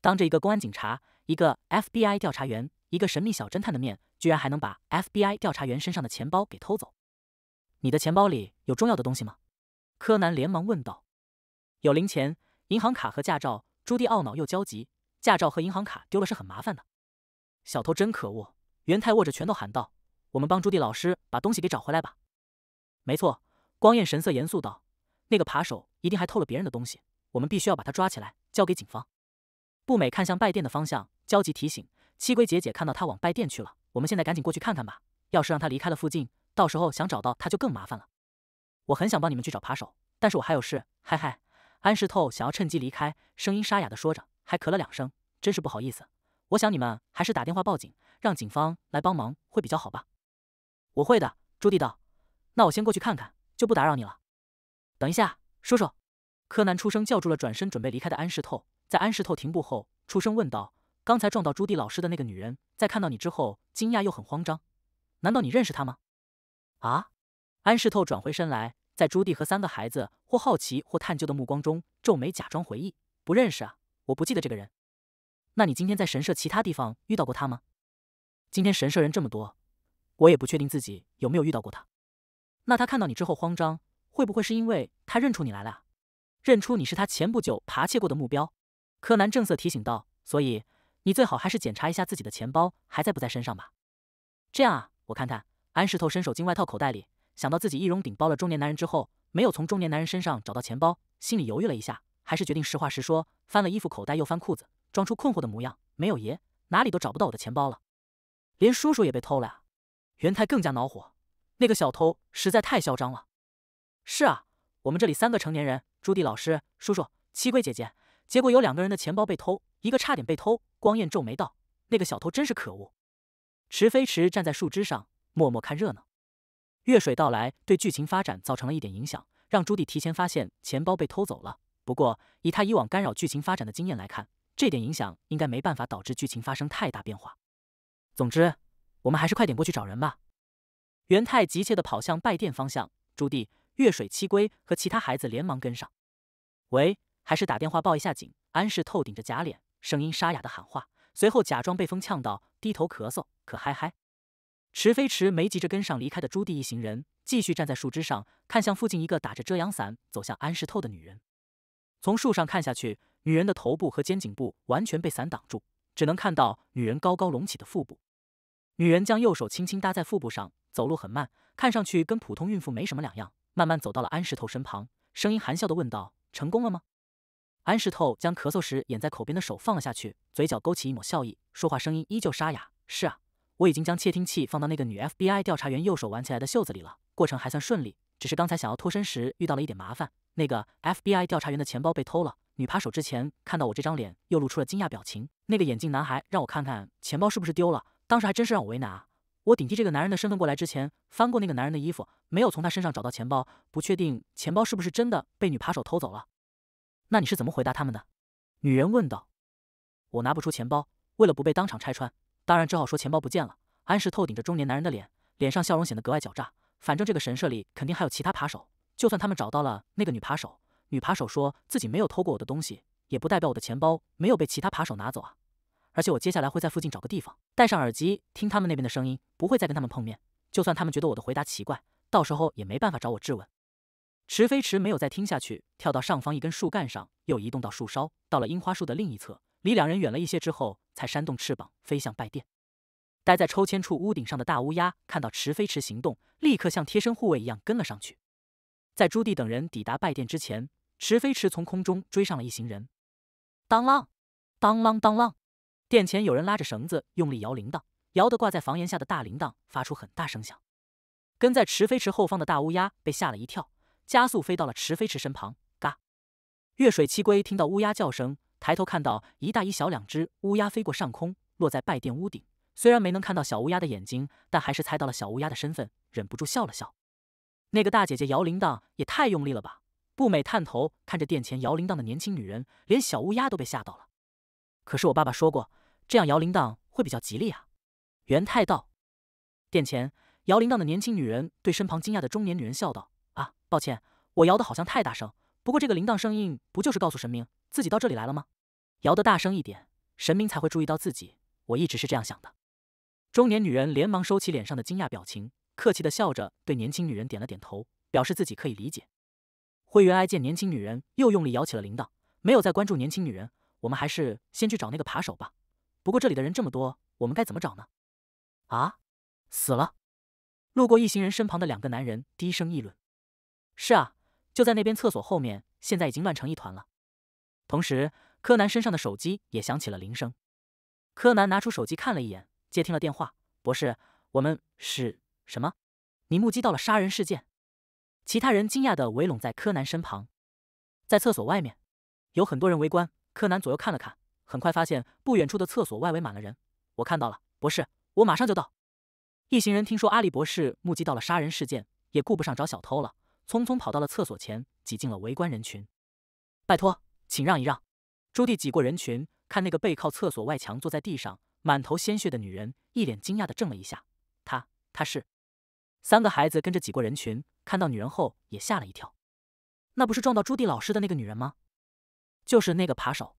当着一个公安警察、一个 FBI 调查员、一个神秘小侦探的面，居然还能把 FBI 调查员身上的钱包给偷走。你的钱包里有重要的东西吗？柯南连忙问道。有零钱、银行卡和驾照。朱迪懊恼又焦急，驾照和银行卡丢了是很麻烦的。小偷真可恶！元太握着拳头喊道：“我们帮朱迪老师把东西给找回来吧。”没错，光彦神色严肃道：“那个扒手一定还偷了别人的东西。”我们必须要把他抓起来，交给警方。步美看向拜殿的方向，焦急提醒七龟姐姐：“看到他往拜殿去了，我们现在赶紧过去看看吧。要是让他离开了附近，到时候想找到他就更麻烦了。”我很想帮你们去找扒手，但是我还有事。嗨嗨，安石透想要趁机离开，声音沙哑的说着，还咳了两声，真是不好意思。我想你们还是打电话报警，让警方来帮忙会比较好吧。我会的，朱棣道。那我先过去看看，就不打扰你了。等一下，叔叔。柯南出声叫住了转身准备离开的安室透，在安室透停步后，出声问道：“刚才撞到朱棣老师的那个女人，在看到你之后，惊讶又很慌张，难道你认识她吗？”啊！安室透转回身来，在朱棣和三个孩子或好奇或探究的目光中，皱眉假装回忆：“不认识啊，我不记得这个人。”“那你今天在神社其他地方遇到过他吗？”“今天神社人这么多，我也不确定自己有没有遇到过他。那他看到你之后慌张，会不会是因为他认出你来了？”认出你是他前不久扒窃过的目标，柯南正色提醒道：“所以你最好还是检查一下自己的钱包还在不在身上吧。”这样啊，我看看。安石头伸手进外套口袋里，想到自己易容顶包了中年男人之后，没有从中年男人身上找到钱包，心里犹豫了一下，还是决定实话实说，翻了衣服口袋又翻裤子，装出困惑的模样：“没有爷，哪里都找不到我的钱包了，连叔叔也被偷了呀！”元太更加恼火：“那个小偷实在太嚣张了。”是啊，我们这里三个成年人。朱棣老师、叔叔、七桂姐姐，结果有两个人的钱包被偷，一个差点被偷。光彦皱眉道：“那个小偷真是可恶。”池飞池站在树枝上，默默看热闹。月水到来对剧情发展造成了一点影响，让朱棣提前发现钱包被偷走了。不过，以他以往干扰剧情发展的经验来看，这点影响应该没办法导致剧情发生太大变化。总之，我们还是快点过去找人吧。元太急切地跑向拜殿方向。朱棣。月水七龟和其他孩子连忙跟上。喂，还是打电话报一下警。安世透顶着假脸，声音沙哑的喊话，随后假装被风呛到，低头咳嗽。可嗨嗨！池飞池没急着跟上离开的朱棣一行人，继续站在树枝上，看向附近一个打着遮阳伞走向安世透的女人。从树上看下去，女人的头部和肩颈部完全被伞挡住，只能看到女人高高隆起的腹部。女人将右手轻轻搭在腹部上，走路很慢，看上去跟普通孕妇没什么两样。慢慢走到了安石头身旁，声音含笑的问道：“成功了吗？”安石头将咳嗽时掩在口边的手放了下去，嘴角勾起一抹笑意，说话声音依旧沙哑：“是啊，我已经将窃听器放到那个女 FBI 调查员右手挽起来的袖子里了，过程还算顺利，只是刚才想要脱身时遇到了一点麻烦。那个 FBI 调查员的钱包被偷了，女扒手之前看到我这张脸又露出了惊讶表情，那个眼镜男孩让我看看钱包是不是丢了，当时还真是让我为难啊。”我顶替这个男人的身份过来之前，翻过那个男人的衣服，没有从他身上找到钱包，不确定钱包是不是真的被女扒手偷走了。那你是怎么回答他们的？女人问道。我拿不出钱包，为了不被当场拆穿，当然只好说钱包不见了。安石透顶着中年男人的脸，脸上笑容显得格外狡诈。反正这个神社里肯定还有其他扒手，就算他们找到了那个女扒手，女扒手说自己没有偷过我的东西，也不代表我的钱包没有被其他扒手拿走啊。而且我接下来会在附近找个地方，戴上耳机听他们那边的声音，不会再跟他们碰面。就算他们觉得我的回答奇怪，到时候也没办法找我质问。池飞池没有再听下去，跳到上方一根树干上，又移动到树梢，到了樱花树的另一侧，离两人远了一些之后，才扇动翅膀飞向拜殿。待在抽签处屋顶上的大乌鸦看到池飞池行动，立刻像贴身护卫一样跟了上去。在朱棣等人抵达拜殿之前，池飞池从空中追上了一行人。当啷，当啷，当啷。殿前有人拉着绳子，用力摇铃铛，摇得挂在房檐下的大铃铛发出很大声响。跟在池飞池后方的大乌鸦被吓了一跳，加速飞到了池飞池身旁。嘎！月水七龟听到乌鸦叫声，抬头看到一大一小两只乌鸦飞过上空，落在拜殿屋顶。虽然没能看到小乌鸦的眼睛，但还是猜到了小乌鸦的身份，忍不住笑了笑。那个大姐姐摇铃铛也太用力了吧！步美探头看着殿前摇铃铛的年轻女人，连小乌鸦都被吓到了。可是我爸爸说过，这样摇铃铛会比较吉利啊。元太道，殿前摇铃铛的年轻女人对身旁惊讶的中年女人笑道：“啊，抱歉，我摇的好像太大声。不过这个铃铛声音不就是告诉神明自己到这里来了吗？摇得大声一点，神明才会注意到自己。我一直是这样想的。”中年女人连忙收起脸上的惊讶表情，客气的笑着对年轻女人点了点头，表示自己可以理解。灰原哀见年轻女人又用力摇起了铃铛，没有再关注年轻女人。我们还是先去找那个扒手吧。不过这里的人这么多，我们该怎么找呢？啊，死了！路过一行人身旁的两个男人低声议论：“是啊，就在那边厕所后面，现在已经乱成一团了。”同时，柯南身上的手机也响起了铃声。柯南拿出手机看了一眼，接听了电话：“博士，我们是什么？你目击到了杀人事件？”其他人惊讶的围拢在柯南身旁，在厕所外面有很多人围观。柯南左右看了看，很快发现不远处的厕所外围满了人。我看到了，博士，我马上就到。一行人听说阿笠博士目击到了杀人事件，也顾不上找小偷了，匆匆跑到了厕所前，挤进了围观人群。拜托，请让一让。朱棣挤过人群，看那个背靠厕所外墙坐在地上、满头鲜血的女人，一脸惊讶的怔了一下。她，她是？三个孩子跟着挤过人群，看到女人后也吓了一跳。那不是撞到朱棣老师的那个女人吗？就是那个扒手，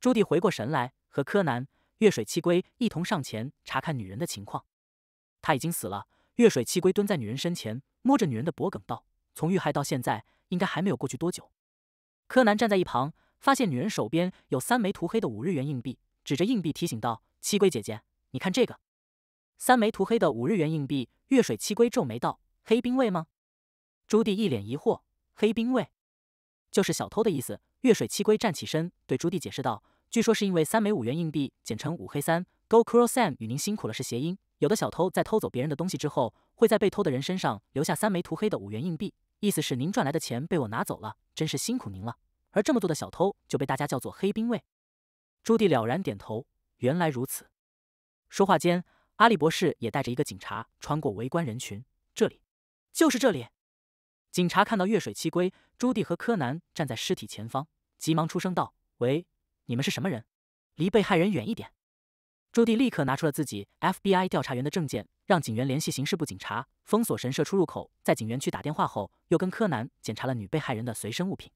朱棣回过神来，和柯南、月水七龟一同上前查看女人的情况。她已经死了。月水七龟蹲在女人身前，摸着女人的脖颈道：“从遇害到现在，应该还没有过去多久。”柯南站在一旁，发现女人手边有三枚涂黑的五日元硬币，指着硬币提醒道：“七龟姐姐，你看这个，三枚涂黑的五日元硬币。”月水七龟皱眉道：“黑兵卫吗？”朱棣一脸疑惑：“黑兵卫就是小偷的意思。”月水七龟站起身，对朱棣解释道：“据说是因为三枚五元硬币，简称五黑三。Go Crossan 与您辛苦了是谐音。有的小偷在偷走别人的东西之后，会在被偷的人身上留下三枚涂黑的五元硬币，意思是您赚来的钱被我拿走了，真是辛苦您了。而这么做的小偷就被大家叫做黑兵卫。”朱棣了然点头：“原来如此。”说话间，阿笠博士也带着一个警察穿过围观人群，这里，就是这里。警察看到月水七龟、朱棣和柯南站在尸体前方。急忙出声道：“喂，你们是什么人？离被害人远一点！”朱棣立刻拿出了自己 FBI 调查员的证件，让警员联系刑事部警察封锁神社出入口。在警员去打电话后，又跟柯南检查了女被害人的随身物品。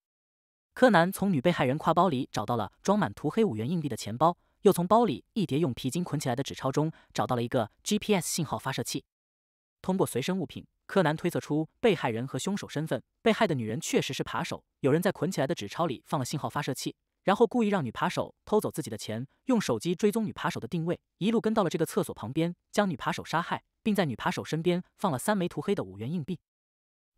柯南从女被害人挎包里找到了装满涂黑五元硬币的钱包，又从包里一叠用皮筋捆起来的纸钞中找到了一个 GPS 信号发射器。通过随身物品，柯南推测出被害人和凶手身份。被害的女人确实是扒手，有人在捆起来的纸钞里放了信号发射器，然后故意让女扒手偷走自己的钱，用手机追踪女扒手的定位，一路跟到了这个厕所旁边，将女扒手杀害，并在女扒手身边放了三枚涂黑的五元硬币。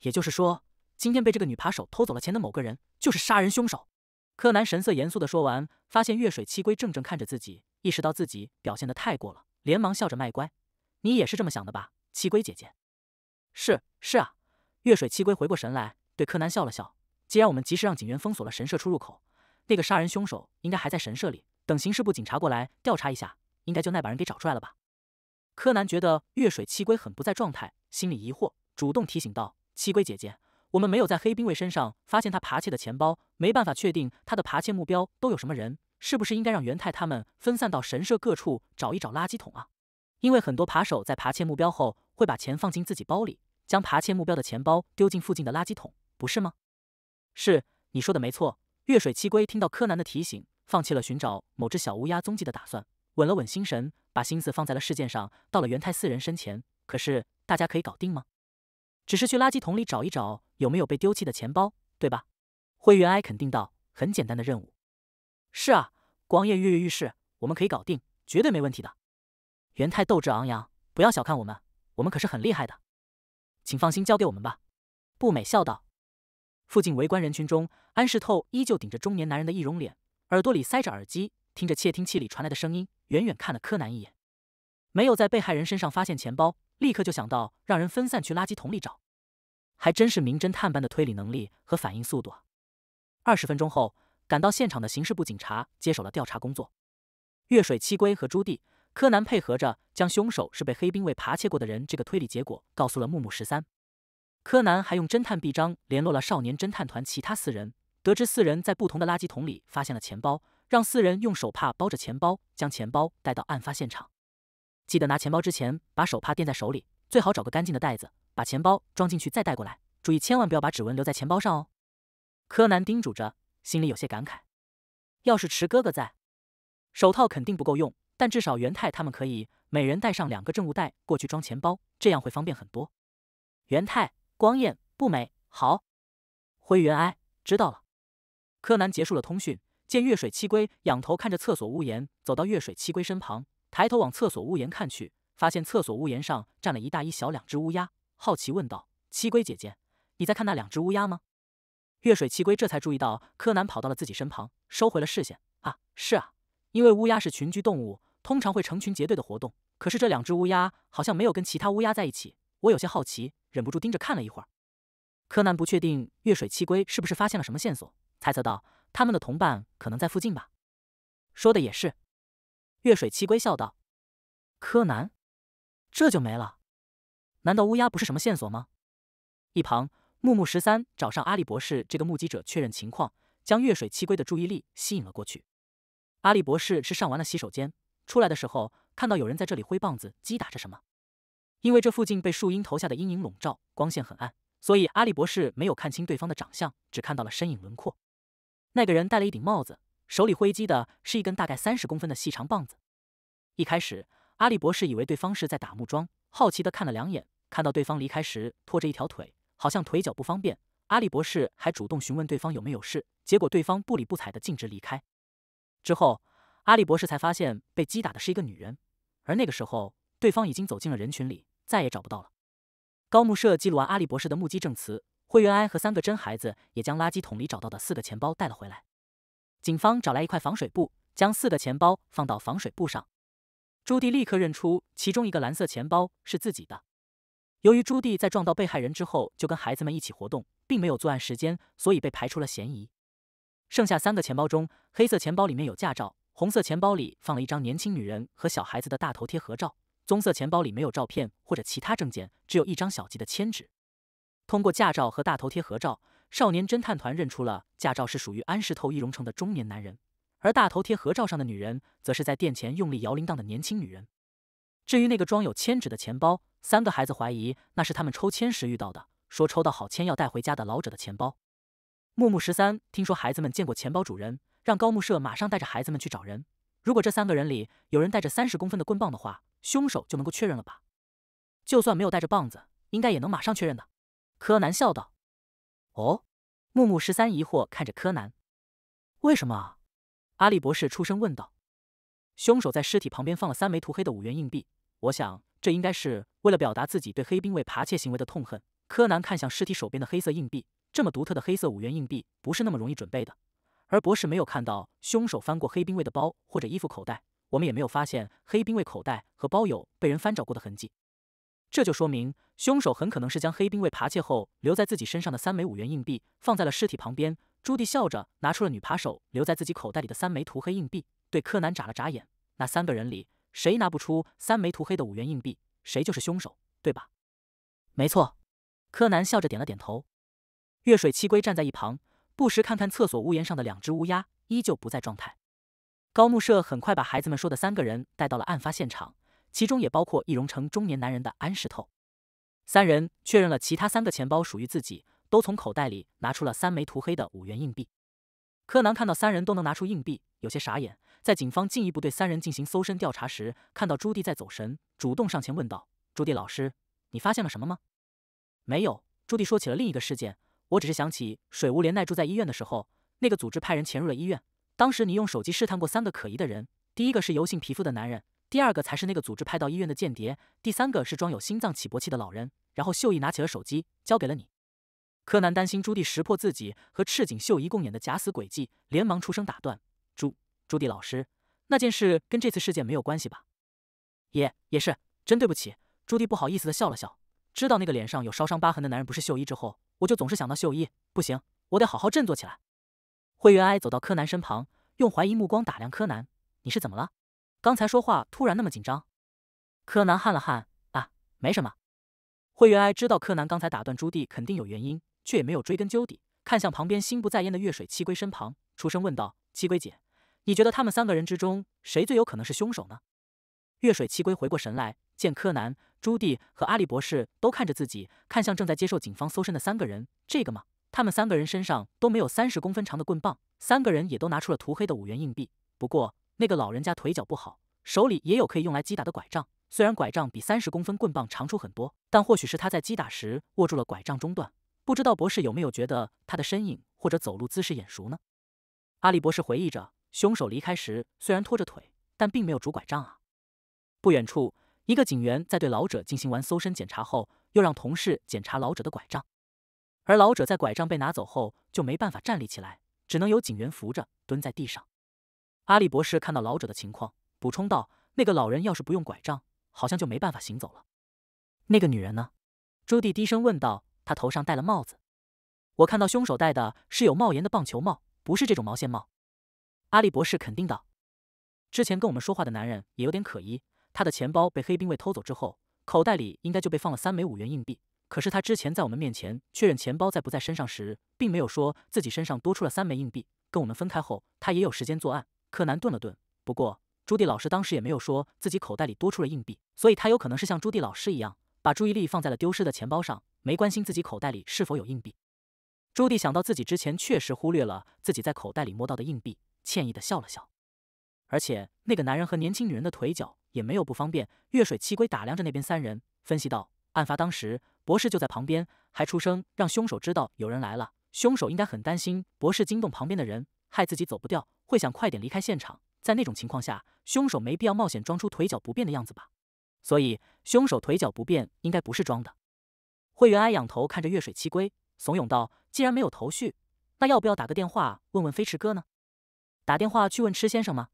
也就是说，今天被这个女扒手偷走了钱的某个人，就是杀人凶手。柯南神色严肃地说完，发现月水七龟正正看着自己，意识到自己表现的太过了，连忙笑着卖乖：“你也是这么想的吧？”七龟姐姐，是是啊。月水七龟回过神来，对柯南笑了笑。既然我们及时让警员封锁了神社出入口，那个杀人凶手应该还在神社里。等刑事部警察过来调查一下，应该就那把人给找出来了吧？柯南觉得月水七龟很不在状态，心里疑惑，主动提醒道：“七龟姐姐，我们没有在黑兵卫身上发现他扒窃的钱包，没办法确定他的扒窃目标都有什么人。是不是应该让元太他们分散到神社各处找一找垃圾桶啊？”因为很多扒手在扒窃目标后，会把钱放进自己包里，将扒窃目标的钱包丢进附近的垃圾桶，不是吗？是，你说的没错。月水七龟听到柯南的提醒，放弃了寻找某只小乌鸦踪迹的打算，稳了稳心神，把心思放在了事件上。到了元太四人身前，可是大家可以搞定吗？只是去垃圾桶里找一找有没有被丢弃的钱包，对吧？灰原哀肯定道：“很简单的任务。”是啊，光彦跃跃欲试：“我们可以搞定，绝对没问题的。”元太斗志昂扬，不要小看我们，我们可是很厉害的，请放心交给我们吧。”步美笑道。附近围观人群中，安室透依旧顶着中年男人的易容脸，耳朵里塞着耳机，听着窃听器里传来的声音，远远看了柯南一眼。没有在被害人身上发现钱包，立刻就想到让人分散去垃圾桶里找。还真是名侦探般的推理能力和反应速度啊！二十分钟后，赶到现场的刑事部警察接手了调查工作。月水七龟和朱棣。柯南配合着将凶手是被黑兵卫扒窃过的人这个推理结果告诉了木木十三。柯南还用侦探臂章联络了少年侦探团其他四人，得知四人在不同的垃圾桶里发现了钱包，让四人用手帕包着钱包，将钱包带到案发现场。记得拿钱包之前，把手帕垫在手里，最好找个干净的袋子把钱包装进去再带过来。注意千万不要把指纹留在钱包上哦。柯南叮嘱着，心里有些感慨：要是池哥哥在，手套肯定不够用。但至少元太他们可以每人带上两个证物袋过去装钱包，这样会方便很多。元太、光彦、不美好、灰原哀知道了。柯南结束了通讯，见月水七龟仰头看着厕所屋檐，走到月水七龟身旁，抬头往厕所屋檐看去，发现厕所屋檐上站了一大一小两只乌鸦，好奇问道：“七龟姐姐，你在看那两只乌鸦吗？”月水七龟这才注意到柯南跑到了自己身旁，收回了视线。啊，是啊，因为乌鸦是群居动物。通常会成群结队的活动，可是这两只乌鸦好像没有跟其他乌鸦在一起，我有些好奇，忍不住盯着看了一会儿。柯南不确定月水七龟是不是发现了什么线索，猜测道：“他们的同伴可能在附近吧。”说的也是，月水七龟笑道：“柯南，这就没了？难道乌鸦不是什么线索吗？”一旁，木木十三找上阿笠博士这个目击者确认情况，将月水七龟的注意力吸引了过去。阿笠博士是上完了洗手间。出来的时候，看到有人在这里挥棒子击打着什么。因为这附近被树荫投下的阴影笼罩，光线很暗，所以阿利博士没有看清对方的长相，只看到了身影轮廓。那个人戴了一顶帽子，手里挥击的是一根大概三十公分的细长棒子。一开始，阿利博士以为对方是在打木桩，好奇的看了两眼。看到对方离开时拖着一条腿，好像腿脚不方便，阿利博士还主动询问对方有没有事，结果对方不理不睬的径直离开。之后。阿笠博士才发现被击打的是一个女人，而那个时候对方已经走进了人群里，再也找不到了。高木社记录完阿笠博士的目击证词，会员哀和三个真孩子也将垃圾桶里找到的四个钱包带了回来。警方找来一块防水布，将四个钱包放到防水布上。朱棣立刻认出其中一个蓝色钱包是自己的。由于朱棣在撞到被害人之后就跟孩子们一起活动，并没有作案时间，所以被排除了嫌疑。剩下三个钱包中，黑色钱包里面有驾照。红色钱包里放了一张年轻女人和小孩子的大头贴合照，棕色钱包里没有照片或者其他证件，只有一张小吉的签纸。通过驾照和大头贴合照，少年侦探团认出了驾照是属于安石透易容成的中年男人，而大头贴合照上的女人，则是在店前用力摇铃铛的年轻女人。至于那个装有签纸的钱包，三个孩子怀疑那是他们抽签时遇到的，说抽到好签要带回家的老者的钱包。木木十三听说孩子们见过钱包主人。让高木社马上带着孩子们去找人。如果这三个人里有人带着三十公分的棍棒的话，凶手就能够确认了吧？就算没有带着棒子，应该也能马上确认的。柯南笑道：“哦。”木木十三疑惑看着柯南：“为什么？”阿笠博士出声问道：“凶手在尸体旁边放了三枚涂黑的五元硬币，我想这应该是为了表达自己对黑兵卫扒窃行为的痛恨。”柯南看向尸体手边的黑色硬币，这么独特的黑色五元硬币不是那么容易准备的。而博士没有看到凶手翻过黑兵卫的包或者衣服口袋，我们也没有发现黑兵卫口袋和包有被人翻找过的痕迹。这就说明凶手很可能是将黑兵卫扒窃后留在自己身上的三枚五元硬币放在了尸体旁边。朱棣笑着拿出了女扒手留在自己口袋里的三枚涂黑硬币，对柯南眨了眨眼。那三个人里，谁拿不出三枚涂黑的五元硬币，谁就是凶手，对吧？没错。柯南笑着点了点头。月水七龟站在一旁。不时看看厕所屋檐上的两只乌鸦，依旧不在状态。高木社很快把孩子们说的三个人带到了案发现场，其中也包括易容成中年男人的安石透。三人确认了其他三个钱包属于自己，都从口袋里拿出了三枚涂黑的五元硬币。柯南看到三人都能拿出硬币，有些傻眼。在警方进一步对三人进行搜身调查时，看到朱棣在走神，主动上前问道：“朱棣老师，你发现了什么吗？”“没有。”朱棣说起了另一个事件。我只是想起水无怜奈住在医院的时候，那个组织派人潜入了医院。当时你用手机试探过三个可疑的人，第一个是油性皮肤的男人，第二个才是那个组织派到医院的间谍，第三个是装有心脏起搏器的老人。然后秀一拿起了手机，交给了你。柯南担心朱棣识破自己和赤井秀一共演的假死诡计，连忙出声打断：“朱朱棣老师，那件事跟这次事件没有关系吧？”“也也是，真对不起。”朱棣不好意思的笑了笑。知道那个脸上有烧伤疤痕的男人不是秀一之后。我就总是想到秀一，不行，我得好好振作起来。惠原哀走到柯南身旁，用怀疑目光打量柯南：“你是怎么了？刚才说话突然那么紧张？”柯南汗了汗：“啊，没什么。”惠原哀知道柯南刚才打断朱棣肯定有原因，却也没有追根究底，看向旁边心不在焉的月水七龟身旁，出声问道：“七龟姐，你觉得他们三个人之中，谁最有可能是凶手呢？”月水七龟回过神来。见柯南、朱棣和阿笠博士都看着自己，看向正在接受警方搜身的三个人。这个吗？他们三个人身上都没有三十公分长的棍棒，三个人也都拿出了涂黑的五元硬币。不过那个老人家腿脚不好，手里也有可以用来击打的拐杖。虽然拐杖比三十公分棍棒长出很多，但或许是他在击打时握住了拐杖中段。不知道博士有没有觉得他的身影或者走路姿势眼熟呢？阿笠博士回忆着，凶手离开时虽然拖着腿，但并没有拄拐杖啊。不远处。一个警员在对老者进行完搜身检查后，又让同事检查老者的拐杖，而老者在拐杖被拿走后就没办法站立起来，只能由警员扶着蹲在地上。阿利博士看到老者的情况，补充道：“那个老人要是不用拐杖，好像就没办法行走了。”“那个女人呢？”朱蒂低声问道。“她头上戴了帽子。”“我看到凶手戴的是有帽檐的棒球帽，不是这种毛线帽。”阿利博士肯定道。“之前跟我们说话的男人也有点可疑。”他的钱包被黑兵卫偷走之后，口袋里应该就被放了三枚五元硬币。可是他之前在我们面前确认钱包在不在身上时，并没有说自己身上多出了三枚硬币。跟我们分开后，他也有时间作案。柯南顿了顿，不过朱迪老师当时也没有说自己口袋里多出了硬币，所以他有可能是像朱迪老师一样，把注意力放在了丢失的钱包上，没关心自己口袋里是否有硬币。朱迪想到自己之前确实忽略了自己在口袋里摸到的硬币，歉意的笑了笑。而且那个男人和年轻女人的腿脚。也没有不方便。月水七龟打量着那边三人，分析道：“案发当时，博士就在旁边，还出声让凶手知道有人来了。凶手应该很担心博士惊动旁边的人，害自己走不掉，会想快点离开现场。在那种情况下，凶手没必要冒险装出腿脚不便的样子吧？所以凶手腿脚不便应该不是装的。”会员哀仰头看着月水七龟，怂恿道：“既然没有头绪，那要不要打个电话问问飞驰哥呢？打电话去问痴先生吗？”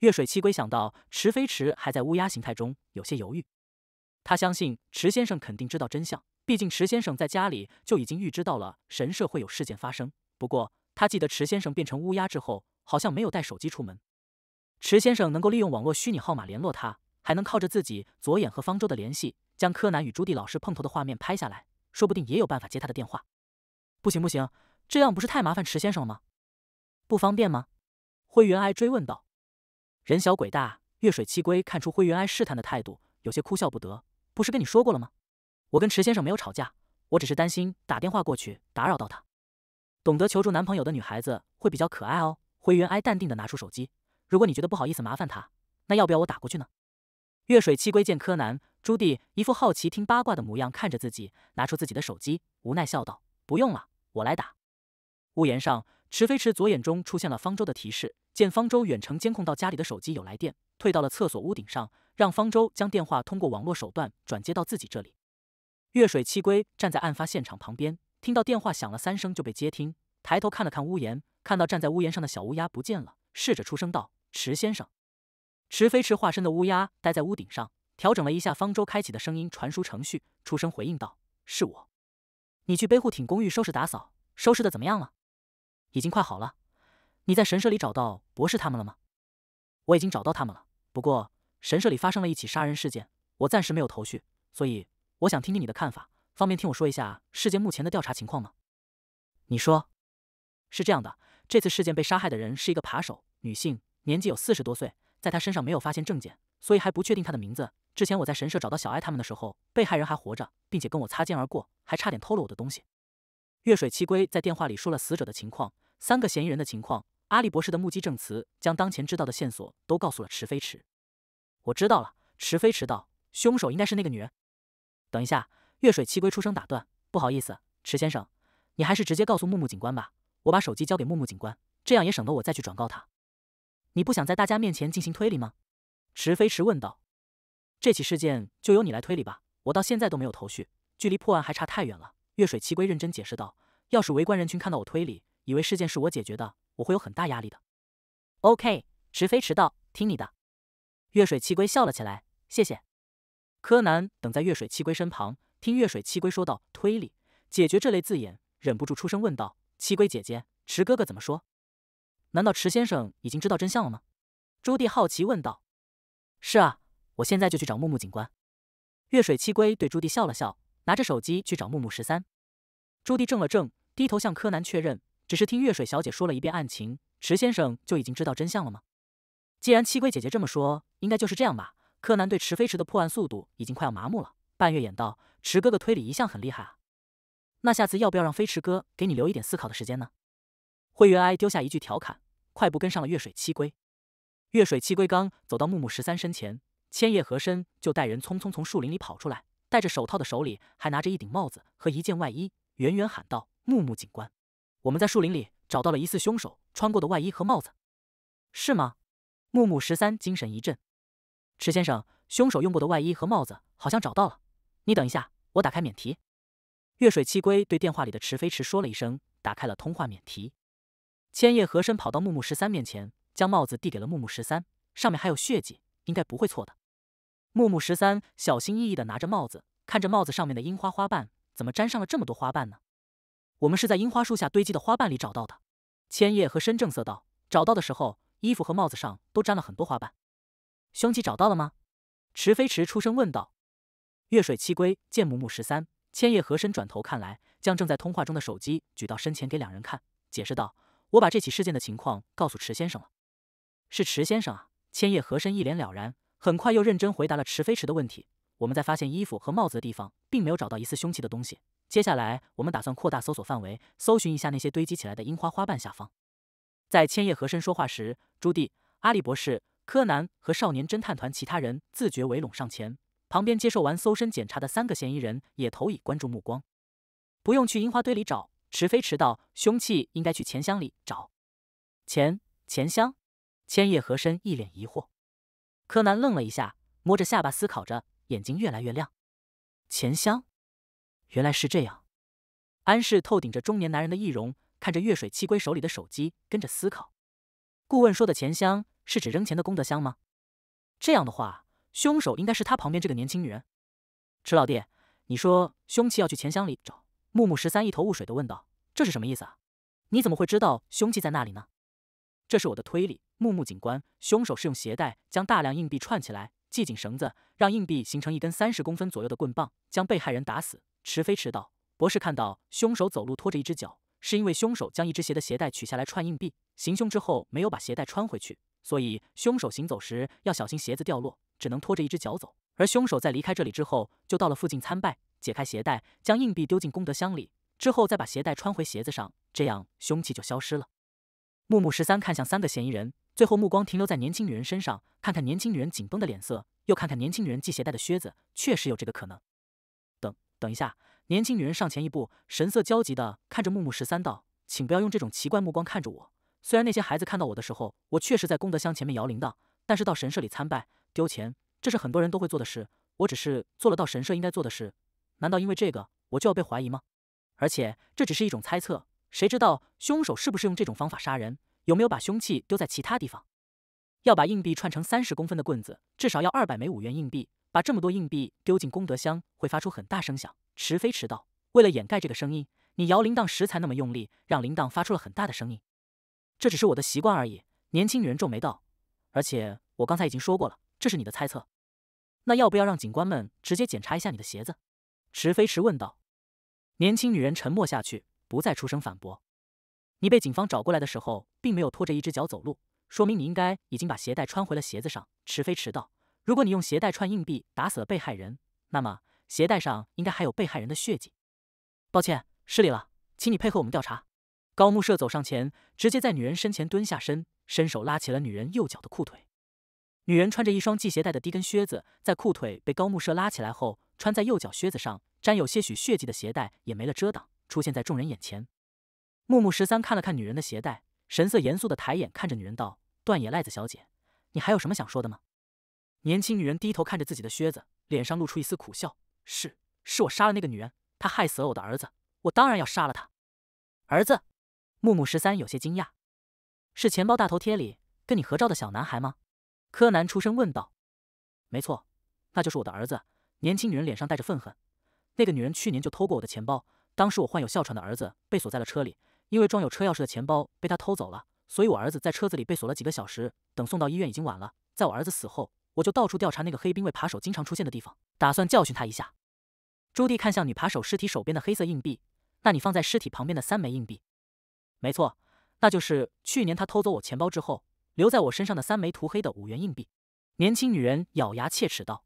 月水七龟想到池飞池还在乌鸦形态中，有些犹豫。他相信池先生肯定知道真相，毕竟池先生在家里就已经预知到了神社会有事件发生。不过他记得池先生变成乌鸦之后，好像没有带手机出门。池先生能够利用网络虚拟号码联络他，还能靠着自己左眼和方舟的联系，将柯南与朱棣老师碰头的画面拍下来，说不定也有办法接他的电话。不行不行，这样不是太麻烦池先生了吗？不方便吗？灰原哀追问道。人小鬼大，月水七龟看出灰原哀试探的态度，有些哭笑不得。不是跟你说过了吗？我跟池先生没有吵架，我只是担心打电话过去打扰到他。懂得求助男朋友的女孩子会比较可爱哦。灰原哀淡定地拿出手机。如果你觉得不好意思麻烦他，那要不要我打过去呢？月水七龟见柯南、朱棣一副好奇听八卦的模样，看着自己拿出自己的手机，无奈笑道：“不用了，我来打。”屋檐上。池飞池左眼中出现了方舟的提示，见方舟远程监控到家里的手机有来电，退到了厕所屋顶上，让方舟将电话通过网络手段转接到自己这里。月水七龟站在案发现场旁边，听到电话响了三声就被接听，抬头看了看屋檐，看到站在屋檐上的小乌鸦不见了，试着出声道：“池先生。”池飞池化身的乌鸦待在屋顶上，调整了一下方舟开启的声音传输程序，出声回应道：“是我，你去背户艇公寓收拾打扫，收拾的怎么样了？”已经快好了，你在神社里找到博士他们了吗？我已经找到他们了，不过神社里发生了一起杀人事件，我暂时没有头绪，所以我想听听你的看法，方便听我说一下事件目前的调查情况吗？你说，是这样的，这次事件被杀害的人是一个扒手，女性，年纪有四十多岁，在她身上没有发现证件，所以还不确定她的名字。之前我在神社找到小爱他们的时候，被害人还活着，并且跟我擦肩而过，还差点偷了我的东西。月水七龟在电话里说了死者的情况、三个嫌疑人的情况、阿笠博士的目击证词，将当前知道的线索都告诉了池飞池。我知道了，池飞池道，凶手应该是那个女人。等一下，月水七龟出声打断，不好意思，池先生，你还是直接告诉木木警官吧，我把手机交给木木警官，这样也省得我再去转告他。你不想在大家面前进行推理吗？池飞池问道。这起事件就由你来推理吧，我到现在都没有头绪，距离破案还差太远了。月水七龟认真解释道：“要是围观人群看到我推理，以为事件是我解决的，我会有很大压力的。” OK，池飞迟到，听你的。月水七龟笑了起来，谢谢。柯南等在月水七龟身旁，听月水七龟说道：“推理”、“解决”这类字眼，忍不住出声问道：“七龟姐姐，池哥哥怎么说？难道池先生已经知道真相了吗？”朱棣好奇问道。“是啊，我现在就去找木木警官。”月水七龟对朱棣笑了笑。拿着手机去找木木十三，朱迪怔了怔，低头向柯南确认：“只是听月水小姐说了一遍案情，池先生就已经知道真相了吗？”既然七龟姐姐这么说，应该就是这样吧。柯南对池飞驰的破案速度已经快要麻木了。半月眼道：“池哥哥推理一向很厉害啊，那下次要不要让飞驰哥给你留一点思考的时间呢？”灰原哀丢下一句调侃，快步跟上了月水七龟。月水七龟刚走到木木十三身前，千叶和珅就带人匆匆从树林里跑出来。戴着手套的手里还拿着一顶帽子和一件外衣，远远喊道：“木木警官，我们在树林里找到了疑似凶手穿过的外衣和帽子，是吗？”木木十三精神一振。池先生，凶手用过的外衣和帽子好像找到了。你等一下，我打开免提。月水七龟对电话里的池飞池说了一声，打开了通话免提。千叶和珅跑到木木十三面前，将帽子递给了木木十三，上面还有血迹，应该不会错的。木木十三小心翼翼的拿着帽子，看着帽子上面的樱花花瓣，怎么粘上了这么多花瓣呢？我们是在樱花树下堆积的花瓣里找到的。千叶和深正色道：“找到的时候，衣服和帽子上都沾了很多花瓣。”凶器找到了吗？池飞池出声问道。月水七龟见木木十三、千叶和深转头看来，将正在通话中的手机举到身前给两人看，解释道：“我把这起事件的情况告诉池先生了。”是池先生啊！千叶和深一脸了然。很快又认真回答了池飞池的问题。我们在发现衣服和帽子的地方，并没有找到疑似凶器的东西。接下来，我们打算扩大搜索范围，搜寻一下那些堆积起来的樱花花瓣下方。在千叶和珅说话时，朱棣、阿笠博士、柯南和少年侦探团其他人自觉围拢上前。旁边接受完搜身检查的三个嫌疑人也投以关注目光。不用去樱花堆里找，池飞池道，凶器应该去钱箱里找。钱？钱箱？千叶和珅一脸疑惑。柯南愣了一下，摸着下巴思考着，眼睛越来越亮。钱箱，原来是这样。安室透顶着中年男人的易容，看着月水七龟手里的手机，跟着思考。顾问说的钱箱是指扔钱的功德箱吗？这样的话，凶手应该是他旁边这个年轻女人。池老弟，你说凶器要去钱箱里找？木木十三一头雾水的问道：“这是什么意思啊？你怎么会知道凶器在那里呢？”这是我的推理，木木警官。凶手是用鞋带将大量硬币串起来，系紧绳子，让硬币形成一根三十公分左右的棍棒，将被害人打死。池飞驰道，博士看到凶手走路拖着一只脚，是因为凶手将一只鞋的鞋带取下来串硬币行凶之后，没有把鞋带穿回去，所以凶手行走时要小心鞋子掉落，只能拖着一只脚走。而凶手在离开这里之后，就到了附近参拜，解开鞋带，将硬币丢进功德箱里，之后再把鞋带穿回鞋子上，这样凶器就消失了。木木十三看向三个嫌疑人，最后目光停留在年轻女人身上，看看年轻女人紧绷的脸色，又看看年轻女人系鞋带的靴子，确实有这个可能。等等一下，年轻女人上前一步，神色焦急的看着木木十三道：“请不要用这种奇怪目光看着我。虽然那些孩子看到我的时候，我确实在功德箱前面摇铃铛，但是到神社里参拜丢钱，这是很多人都会做的事。我只是做了到神社应该做的事，难道因为这个我就要被怀疑吗？而且这只是一种猜测。”谁知道凶手是不是用这种方法杀人？有没有把凶器丢在其他地方？要把硬币串成三十公分的棍子，至少要二百枚五元硬币。把这么多硬币丢进功德箱，会发出很大声响。迟飞迟道：“为了掩盖这个声音，你摇铃铛时才那么用力，让铃铛发出了很大的声音。这只是我的习惯而已。”年轻女人皱眉道：“而且我刚才已经说过了，这是你的猜测。那要不要让警官们直接检查一下你的鞋子？”迟飞迟问道。年轻女人沉默下去。不再出声反驳。你被警方找过来的时候，并没有拖着一只脚走路，说明你应该已经把鞋带穿回了鞋子上。迟飞迟到。如果你用鞋带串硬币打死了被害人，那么鞋带上应该还有被害人的血迹。抱歉，失礼了，请你配合我们调查。高木社走上前，直接在女人身前蹲下身，伸手拉起了女人右脚的裤腿。女人穿着一双系鞋带的低跟靴子，在裤腿被高木社拉起来后，穿在右脚靴子上沾有些许血迹的鞋带也没了遮挡。出现在众人眼前，木木十三看了看女人的鞋带，神色严肃的抬眼看着女人道：“段野赖子小姐，你还有什么想说的吗？”年轻女人低头看着自己的靴子，脸上露出一丝苦笑：“是，是我杀了那个女人，她害死了我的儿子，我当然要杀了她。”儿子，木木十三有些惊讶：“是钱包大头贴里跟你合照的小男孩吗？”柯南出声问道：“没错，那就是我的儿子。”年轻女人脸上带着愤恨：“那个女人去年就偷过我的钱包。”当时我患有哮喘的儿子被锁在了车里，因为装有车钥匙的钱包被他偷走了，所以我儿子在车子里被锁了几个小时。等送到医院已经晚了。在我儿子死后，我就到处调查那个黑兵卫扒手经常出现的地方，打算教训他一下。朱棣看向女扒手尸体手边的黑色硬币，那你放在尸体旁边的三枚硬币？没错，那就是去年他偷走我钱包之后留在我身上的三枚涂黑的五元硬币。年轻女人咬牙切齿道。